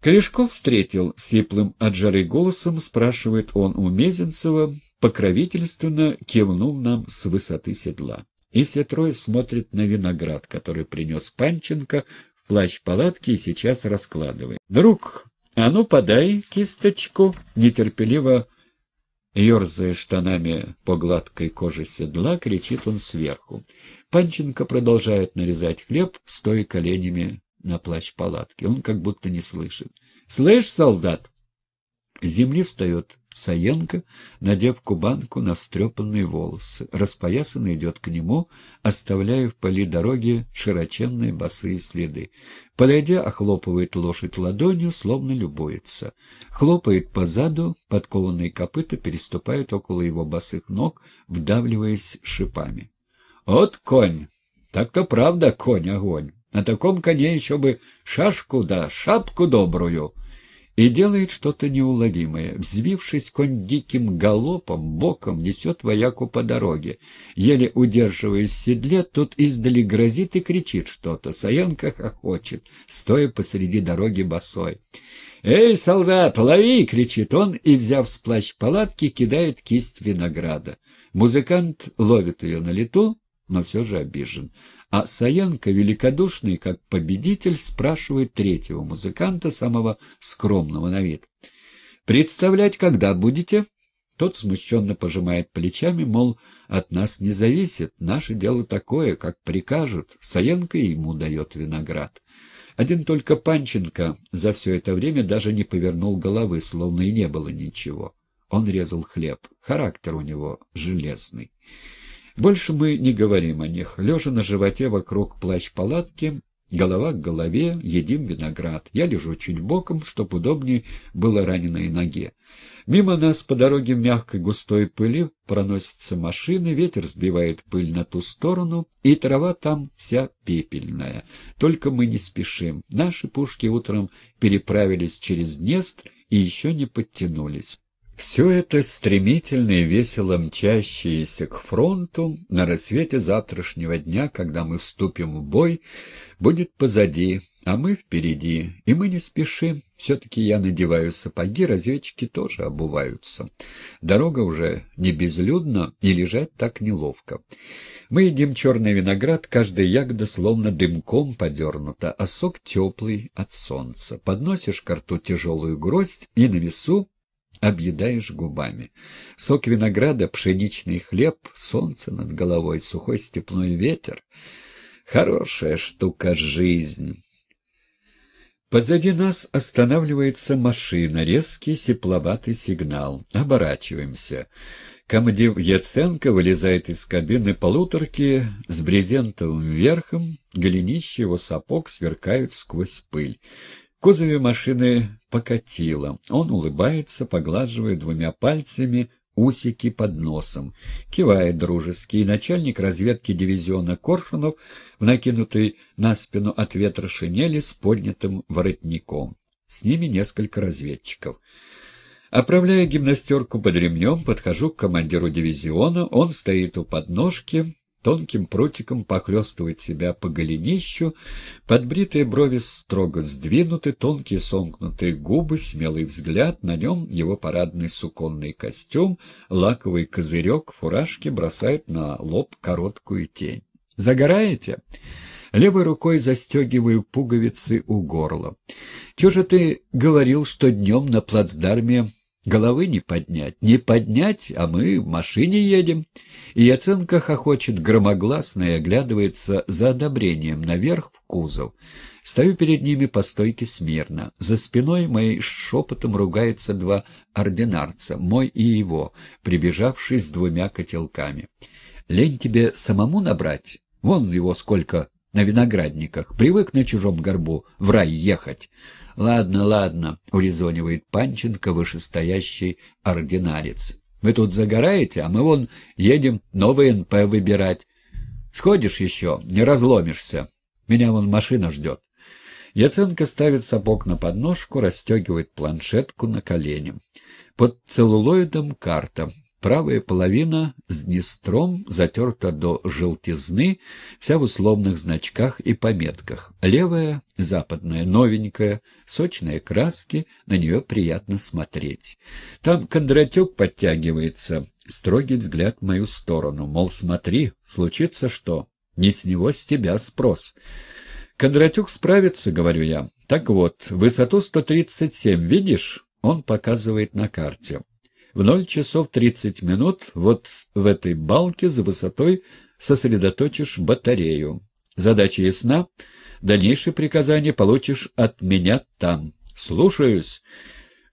Корешков встретил сиплым от жары голосом, спрашивает он у Мезенцева, покровительственно кивнув нам с высоты седла. И все трое смотрят на виноград, который принес Панченко в плащ палатки и сейчас раскладывает. «Друг, а ну подай кисточку!» — нетерпеливо Ерзая штанами по гладкой коже седла, кричит он сверху. Панченко продолжает нарезать хлеб, стоя коленями на плащ палатки. Он как будто не слышит. «Слышь, солдат!» земли встает Саенко, надев кубанку на встрепанные волосы. Распоясанный идет к нему, оставляя в поле дороги широченные босые следы. Подойдя, охлопывает лошадь ладонью, словно любуется. Хлопает по заду, подкованные копыта переступают около его босых ног, вдавливаясь шипами. «От конь! Так-то правда конь-огонь! На таком коне еще бы шашку да шапку добрую!» и делает что-то неуловимое. Взвившись, конь диким галопом, боком несет вояку по дороге. Еле удерживаясь в седле, тот издали грозит и кричит что-то. Саянка хохочет, стоя посреди дороги босой. «Эй, солдат, лови!» — кричит он и, взяв с плащ палатки, кидает кисть винограда. Музыкант ловит ее на лету, но все же обижен а Саянка, великодушный, как победитель, спрашивает третьего музыканта, самого скромного на вид. «Представлять когда будете?» Тот смущенно пожимает плечами, мол, от нас не зависит, наше дело такое, как прикажут. Саенко ему дает виноград. Один только Панченко за все это время даже не повернул головы, словно и не было ничего. Он резал хлеб. Характер у него железный. Больше мы не говорим о них. Лежа на животе вокруг плащ-палатки, голова к голове, едим виноград. Я лежу чуть боком, чтоб удобнее было раненой ноге. Мимо нас по дороге в мягкой густой пыли проносятся машины, ветер сбивает пыль на ту сторону, и трава там вся пепельная. Только мы не спешим. Наши пушки утром переправились через Днестр и еще не подтянулись. Все это стремительно и весело мчащееся к фронту на рассвете завтрашнего дня, когда мы вступим в бой, будет позади, а мы впереди, и мы не спешим. Все-таки я надеваю сапоги, разведчики тоже обуваются. Дорога уже не безлюдна и лежать так неловко. Мы едим черный виноград, каждая ягода словно дымком подернута, а сок теплый от солнца. Подносишь к рту тяжелую гроздь и на весу объедаешь губами. Сок винограда, пшеничный хлеб, солнце над головой, сухой степной ветер. Хорошая штука жизнь. Позади нас останавливается машина, резкий сепловатый сигнал. Оборачиваемся. Комдив Яценко вылезает из кабины полуторки с брезентовым верхом, голенище его сапог сверкают сквозь пыль кузове машины покатило. Он улыбается, поглаживая двумя пальцами усики под носом. Кивает дружески, начальник разведки дивизиона Коршунов в накинутой на спину от ветра шинели с поднятым воротником. С ними несколько разведчиков. Оправляя гимнастерку под ремнем, подхожу к командиру дивизиона, он стоит у подножки, тонким прутиком похлестывает себя по голенищу, подбритые брови строго сдвинуты, тонкие сомкнутые губы, смелый взгляд, на нем его парадный суконный костюм, лаковый козырек фуражки бросает на лоб короткую тень. «Загораете?» Левой рукой застегиваю пуговицы у горла. «Чего же ты говорил, что днем на плацдарме Головы не поднять. Не поднять, а мы в машине едем. И Яценко хохочет громогласно и оглядывается за одобрением наверх в кузов. Стою перед ними по стойке смирно. За спиной моей шепотом ругаются два ординарца, мой и его, прибежавший с двумя котелками. Лень тебе самому набрать? Вон его сколько на виноградниках. Привык на чужом горбу в рай ехать. «Ладно, ладно», — урезонивает Панченко вышестоящий ординарец. «Вы тут загораете, а мы вон едем новый НП выбирать. Сходишь еще, не разломишься. Меня вон машина ждет». Яценко ставит сапог на подножку, расстегивает планшетку на колени. Под целлулоидом карта. Правая половина с Днестром затерта до желтизны, вся в условных значках и пометках. Левая — западная, новенькая, сочные краски, на нее приятно смотреть. Там Кондратюк подтягивается, строгий взгляд в мою сторону, мол, смотри, случится что, не с него с тебя спрос. Кондратюк справится, говорю я. Так вот, высоту 137 видишь? Он показывает на карте в ноль часов тридцать минут вот в этой балке за высотой сосредоточишь батарею. Задача ясна. Дальнейшие приказания получишь от меня там. Слушаюсь.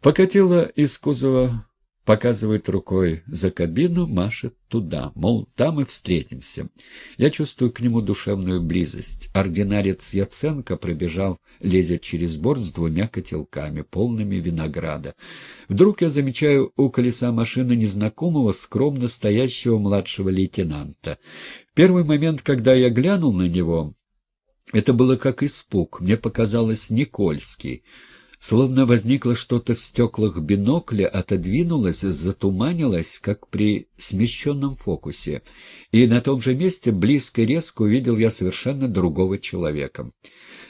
Покатила из кузова показывает рукой за кабину, машет туда, мол, там и встретимся. Я чувствую к нему душевную близость. Ординарец Яценко пробежал, лезет через борт с двумя котелками, полными винограда. Вдруг я замечаю у колеса машины незнакомого, скромно стоящего младшего лейтенанта. В первый момент, когда я глянул на него, это было как испуг, мне показалось Никольский. Словно возникло что-то в стеклах бинокля, отодвинулось, затуманилось, как при смещенном фокусе. И на том же месте, близко и резко, увидел я совершенно другого человека.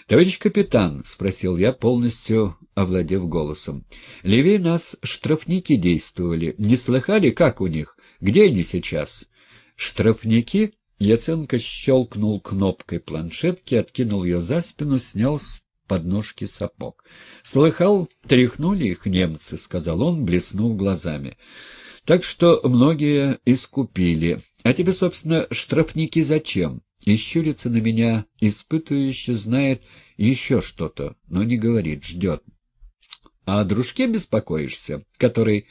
«Товарищ капитан», — спросил я, полностью овладев голосом, — «левее нас штрафники действовали. Не слыхали, как у них? Где они сейчас?» «Штрафники?» Яценко щелкнул кнопкой планшетки, откинул ее за спину, снял с подножки сапог. «Слыхал, тряхнули их немцы», — сказал он, блеснув глазами. «Так что многие искупили. А тебе, собственно, штрафники зачем?» ищурится на меня, испытывающе знает еще что-то, но не говорит, ждет. «А о дружке беспокоишься, который...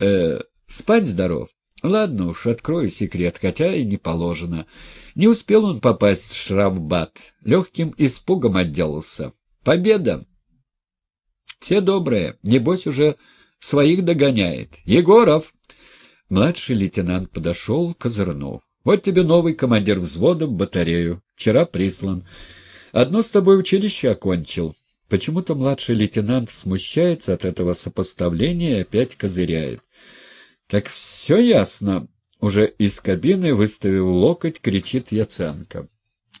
Э, спать здоров?» Ну ладно уж, открою секрет, хотя и не положено. Не успел он попасть в Шравбат. Легким испугом отделался. Победа! Все добрые, небось уже своих догоняет. Егоров! Младший лейтенант подошел, козырнул. Вот тебе новый командир взвода в батарею. Вчера прислан. Одно с тобой училище окончил. Почему-то младший лейтенант смущается от этого сопоставления и опять козыряет. «Так все ясно!» — уже из кабины, выставив локоть, кричит Яценко.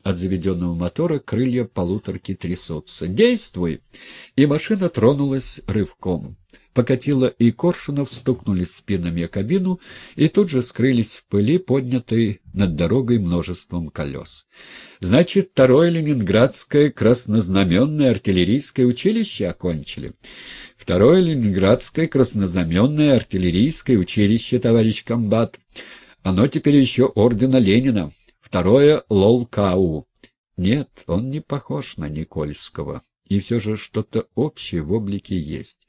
От заведенного мотора крылья полуторки трясутся. «Действуй!» И машина тронулась рывком. Покатила и Коршунов стукнули спинами о кабину и тут же скрылись в пыли, поднятой над дорогой множеством колес. Значит, второе ленинградское краснознаменное артиллерийское училище окончили. Второе ленинградское краснознаменное артиллерийское училище, товарищ комбат. Оно теперь еще ордена Ленина. Второе — Лолкау. Нет, он не похож на Никольского. И все же что-то общее в облике есть.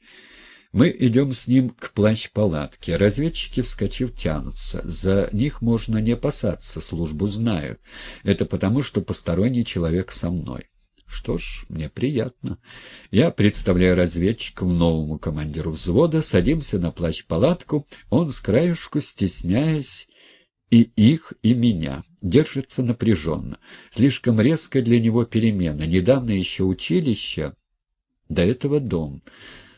Мы идем с ним к плащ-палатке. Разведчики, вскочив, тянутся. За них можно не опасаться, службу знаю. Это потому, что посторонний человек со мной. Что ж, мне приятно. Я представляю разведчикам новому командиру взвода, садимся на плащ-палатку, он с краешку, стесняясь, и их, и меня. Держится напряженно. Слишком резкая для него перемена. Недавно еще училище, до этого дом.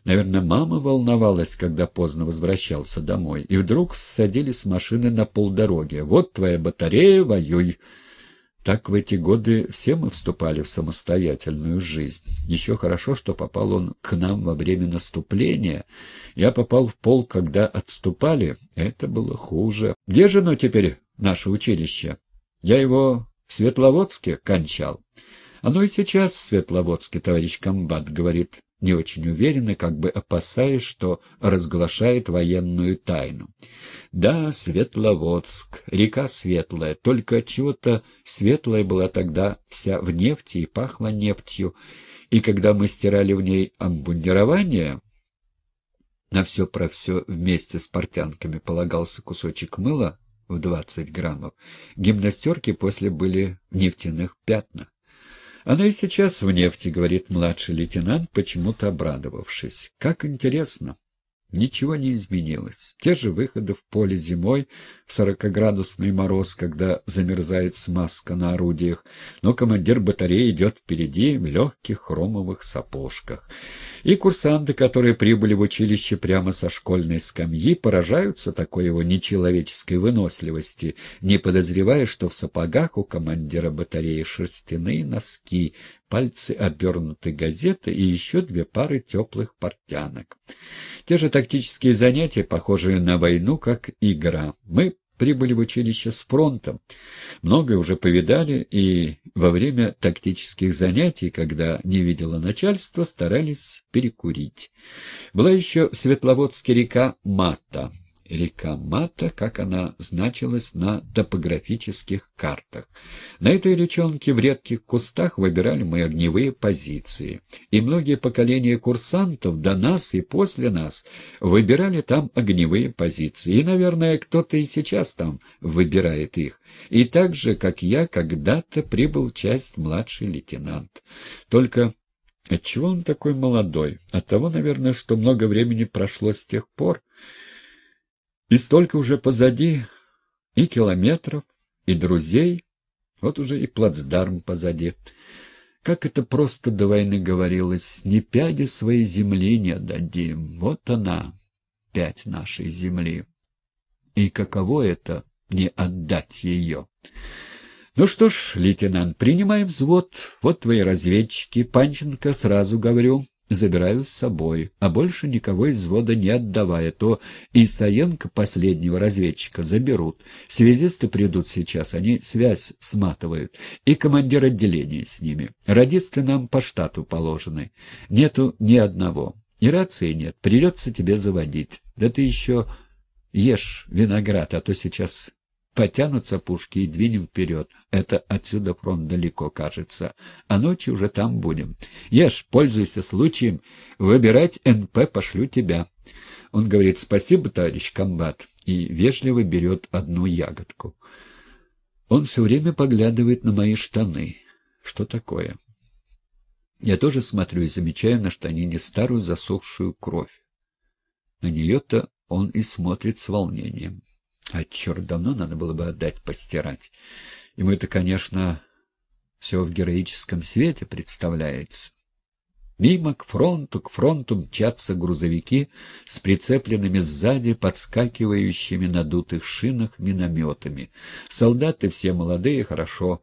Наверное, мама волновалась, когда поздно возвращался домой. И вдруг садились с машины на полдороги. «Вот твоя батарея, воюй!» Так в эти годы все мы вступали в самостоятельную жизнь. Еще хорошо, что попал он к нам во время наступления. Я попал в пол, когда отступали. Это было хуже. Где же оно теперь, наше училище? Я его в Светловодске кончал. Оно и сейчас в Светловодске, товарищ комбат, говорит не очень уверенно, как бы опасаясь, что разглашает военную тайну. Да, Светловодск, река Светлая, только чего-то Светлая была тогда вся в нефти и пахла нефтью, и когда мы стирали в ней амбундирование... На все про все вместе с портянками полагался кусочек мыла в 20 граммов. Гимнастерки после были в нефтяных пятнах. Она и сейчас в нефти, — говорит младший лейтенант, почему-то обрадовавшись. Как интересно. Ничего не изменилось. Те же выходы в поле зимой в сорокоградусный мороз, когда замерзает смазка на орудиях, но командир батареи идет впереди в легких хромовых сапожках. И курсанты, которые прибыли в училище прямо со школьной скамьи, поражаются такой его нечеловеческой выносливости, не подозревая, что в сапогах у командира батареи шерстяные носки, пальцы обернуты газеты и еще две пары теплых портянок. Те же тактические занятия, похожие на войну, как игра. Мы прибыли в училище с фронтом. Многое уже повидали, и во время тактических занятий, когда не видела начальства, старались перекурить. Была еще светловодская река Мата. Река Мата, как она значилась на топографических картах. На этой речонке в редких кустах выбирали мы огневые позиции, и многие поколения курсантов до нас и после нас выбирали там огневые позиции, и, наверное, кто-то и сейчас там выбирает их, и так же, как я, когда-то прибыл часть младший лейтенант. Только... Отчего он такой молодой? От того, наверное, что много времени прошло с тех пор, и столько уже позади, и километров, и друзей, вот уже и плацдарм позади. Как это просто до войны говорилось, не пяди своей земли не отдадим, вот она, пять нашей земли. И каково это не отдать ее? Ну что ж, лейтенант, принимаем взвод, вот твои разведчики, Панченко, сразу говорю, забираю с собой, а больше никого из взвода не отдавая, то и Саенко, последнего разведчика, заберут. Связисты придут сейчас, они связь сматывают, и командир отделения с ними. Радисты нам по штату положены. Нету ни одного. И рации нет, придется тебе заводить. Да ты еще ешь виноград, а то сейчас Потянутся пушки и двинем вперед. Это отсюда фронт далеко, кажется. А ночью уже там будем. Ешь, пользуйся случаем. Выбирать НП пошлю тебя. Он говорит «Спасибо, товарищ комбат» и вежливо берет одну ягодку. Он все время поглядывает на мои штаны. Что такое? Я тоже смотрю и замечаю на штанине старую засохшую кровь. На нее-то он и смотрит с волнением. А черт, давно надо было бы отдать постирать. Ему это, конечно, все в героическом свете представляется. Мимо к фронту, к фронту мчатся грузовики с прицепленными сзади, подскакивающими надутых шинах минометами. Солдаты все молодые, хорошо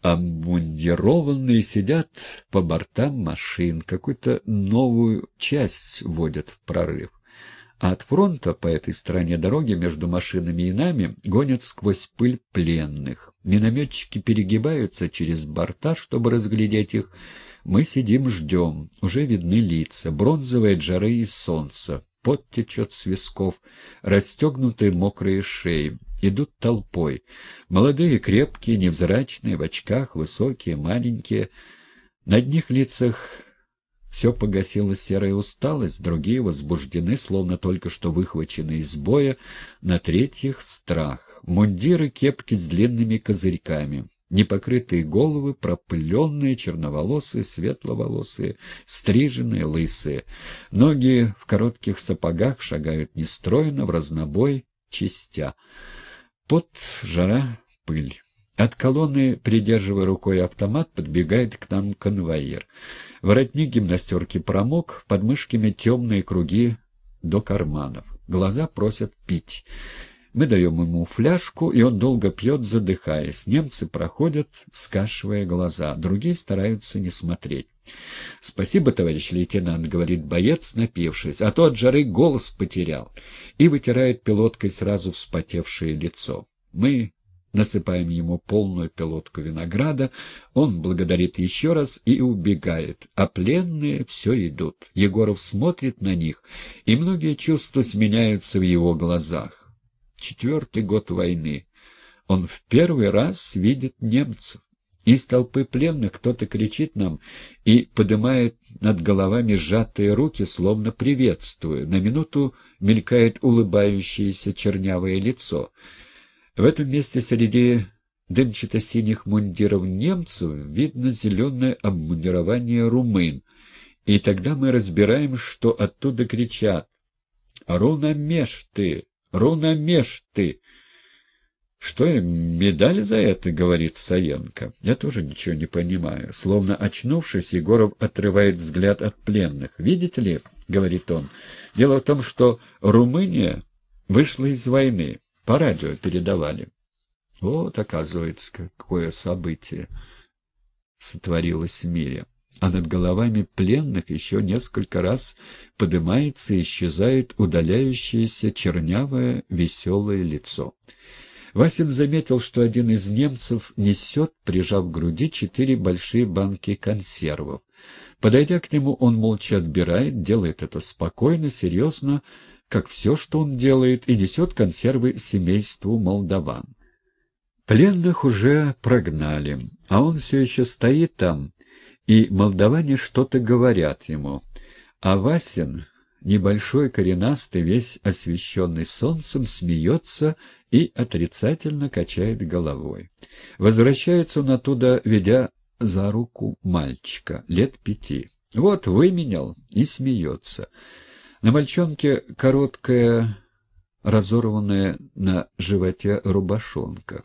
обмундированные, сидят по бортам машин, какую-то новую часть вводят в прорыв а от фронта по этой стороне дороги между машинами и нами гонят сквозь пыль пленных. Минометчики перегибаются через борта, чтобы разглядеть их. Мы сидим, ждем. Уже видны лица, бронзовые от жары и солнца. Пот течет с висков, расстегнутые мокрые шеи. Идут толпой. Молодые, крепкие, невзрачные, в очках, высокие, маленькие. На одних лицах все погасило серая усталость, другие возбуждены, словно только что выхвачены из боя, на третьих — страх. Мундиры, кепки с длинными козырьками, непокрытые головы, пропыленные, черноволосые, светловолосые, стриженные, лысые. Ноги в коротких сапогах шагают нестройно, в разнобой, частя. Пот, жара, пыль. От колонны, придерживая рукой автомат, подбегает к нам конвоир. Воротник гимнастерки промок, под мышками темные круги до карманов. Глаза просят пить. Мы даем ему фляжку, и он долго пьет, задыхаясь. Немцы проходят, скашивая глаза. Другие стараются не смотреть. «Спасибо, товарищ лейтенант», — говорит боец, напившись, «а то от жары голос потерял». И вытирает пилоткой сразу вспотевшее лицо. «Мы Насыпаем ему полную пилотку винограда, он благодарит еще раз и убегает, а пленные все идут. Егоров смотрит на них, и многие чувства сменяются в его глазах. Четвертый год войны. Он в первый раз видит немцев. Из толпы пленных кто-то кричит нам и поднимает над головами сжатые руки, словно приветствуя. На минуту мелькает улыбающееся чернявое лицо — в этом месте среди дымчато-синих мундиров немцев видно зеленое обмундирование румын, и тогда мы разбираем, что оттуда кричат "Руна «Рунамеш ты! руна Рунамеш ты!» «Что им, медаль за это?» — говорит Саенко. «Я тоже ничего не понимаю». Словно очнувшись, Егоров отрывает взгляд от пленных. «Видите ли?» — говорит он. «Дело в том, что Румыния вышла из войны. По радио передавали. Вот, оказывается, какое событие сотворилось в мире. А над головами пленных еще несколько раз поднимается и исчезает удаляющееся чернявое веселое лицо. Васин заметил, что один из немцев несет, прижав к груди, четыре большие банки консервов. Подойдя к нему, он молча отбирает, делает это спокойно, серьезно, как все, что он делает, и несет консервы семейству молдаван. Пленных уже прогнали, а он все еще стоит там, и молдаване что-то говорят ему. А Васин, небольшой коренастый, весь освещенный солнцем, смеется и отрицательно качает головой. Возвращается он оттуда, ведя за руку мальчика, лет пяти. «Вот, выменял!» и смеется. На мальчонке короткая, разорванная на животе рубашонка.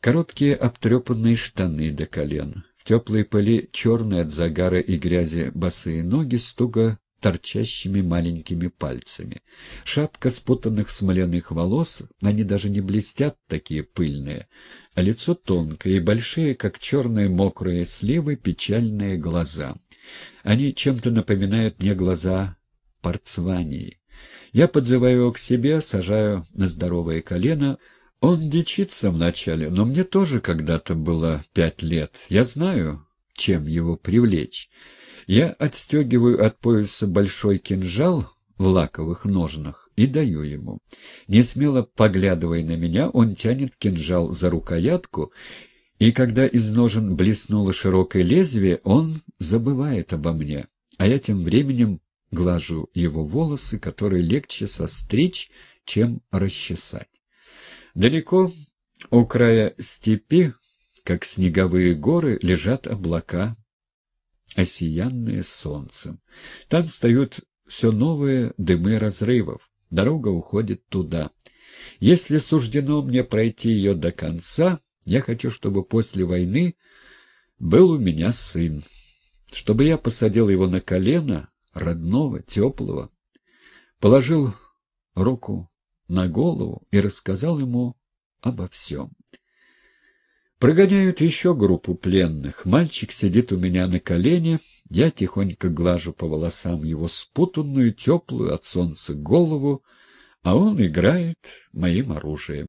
Короткие обтрепанные штаны до колен. В теплой пыли черные от загара и грязи босые ноги стуга торчащими маленькими пальцами. Шапка спутанных смоленных волос, они даже не блестят, такие пыльные, а лицо тонкое и большие, как черные мокрые сливы, печальные глаза. Они чем-то напоминают мне глаза Парцвании. Я подзываю его к себе, сажаю на здоровое колено. Он дичится вначале, но мне тоже когда-то было пять лет. Я знаю, чем его привлечь. Я отстегиваю от пояса большой кинжал в лаковых ножнах и даю ему. Не смело поглядывая на меня, он тянет кинжал за рукоятку, и когда из ножен блеснуло широкое лезвие, он забывает обо мне, а я тем временем глажу его волосы, которые легче состричь, чем расчесать. Далеко у края степи, как снеговые горы, лежат облака, осиянные солнцем. Там встают все новые дымы разрывов. Дорога уходит туда. Если суждено мне пройти ее до конца, я хочу, чтобы после войны был у меня сын. Чтобы я посадил его на колено, родного, теплого, положил руку на голову и рассказал ему обо всем. Прогоняют еще группу пленных. Мальчик сидит у меня на колене, я тихонько глажу по волосам его спутанную, теплую от солнца голову, а он играет моим оружием.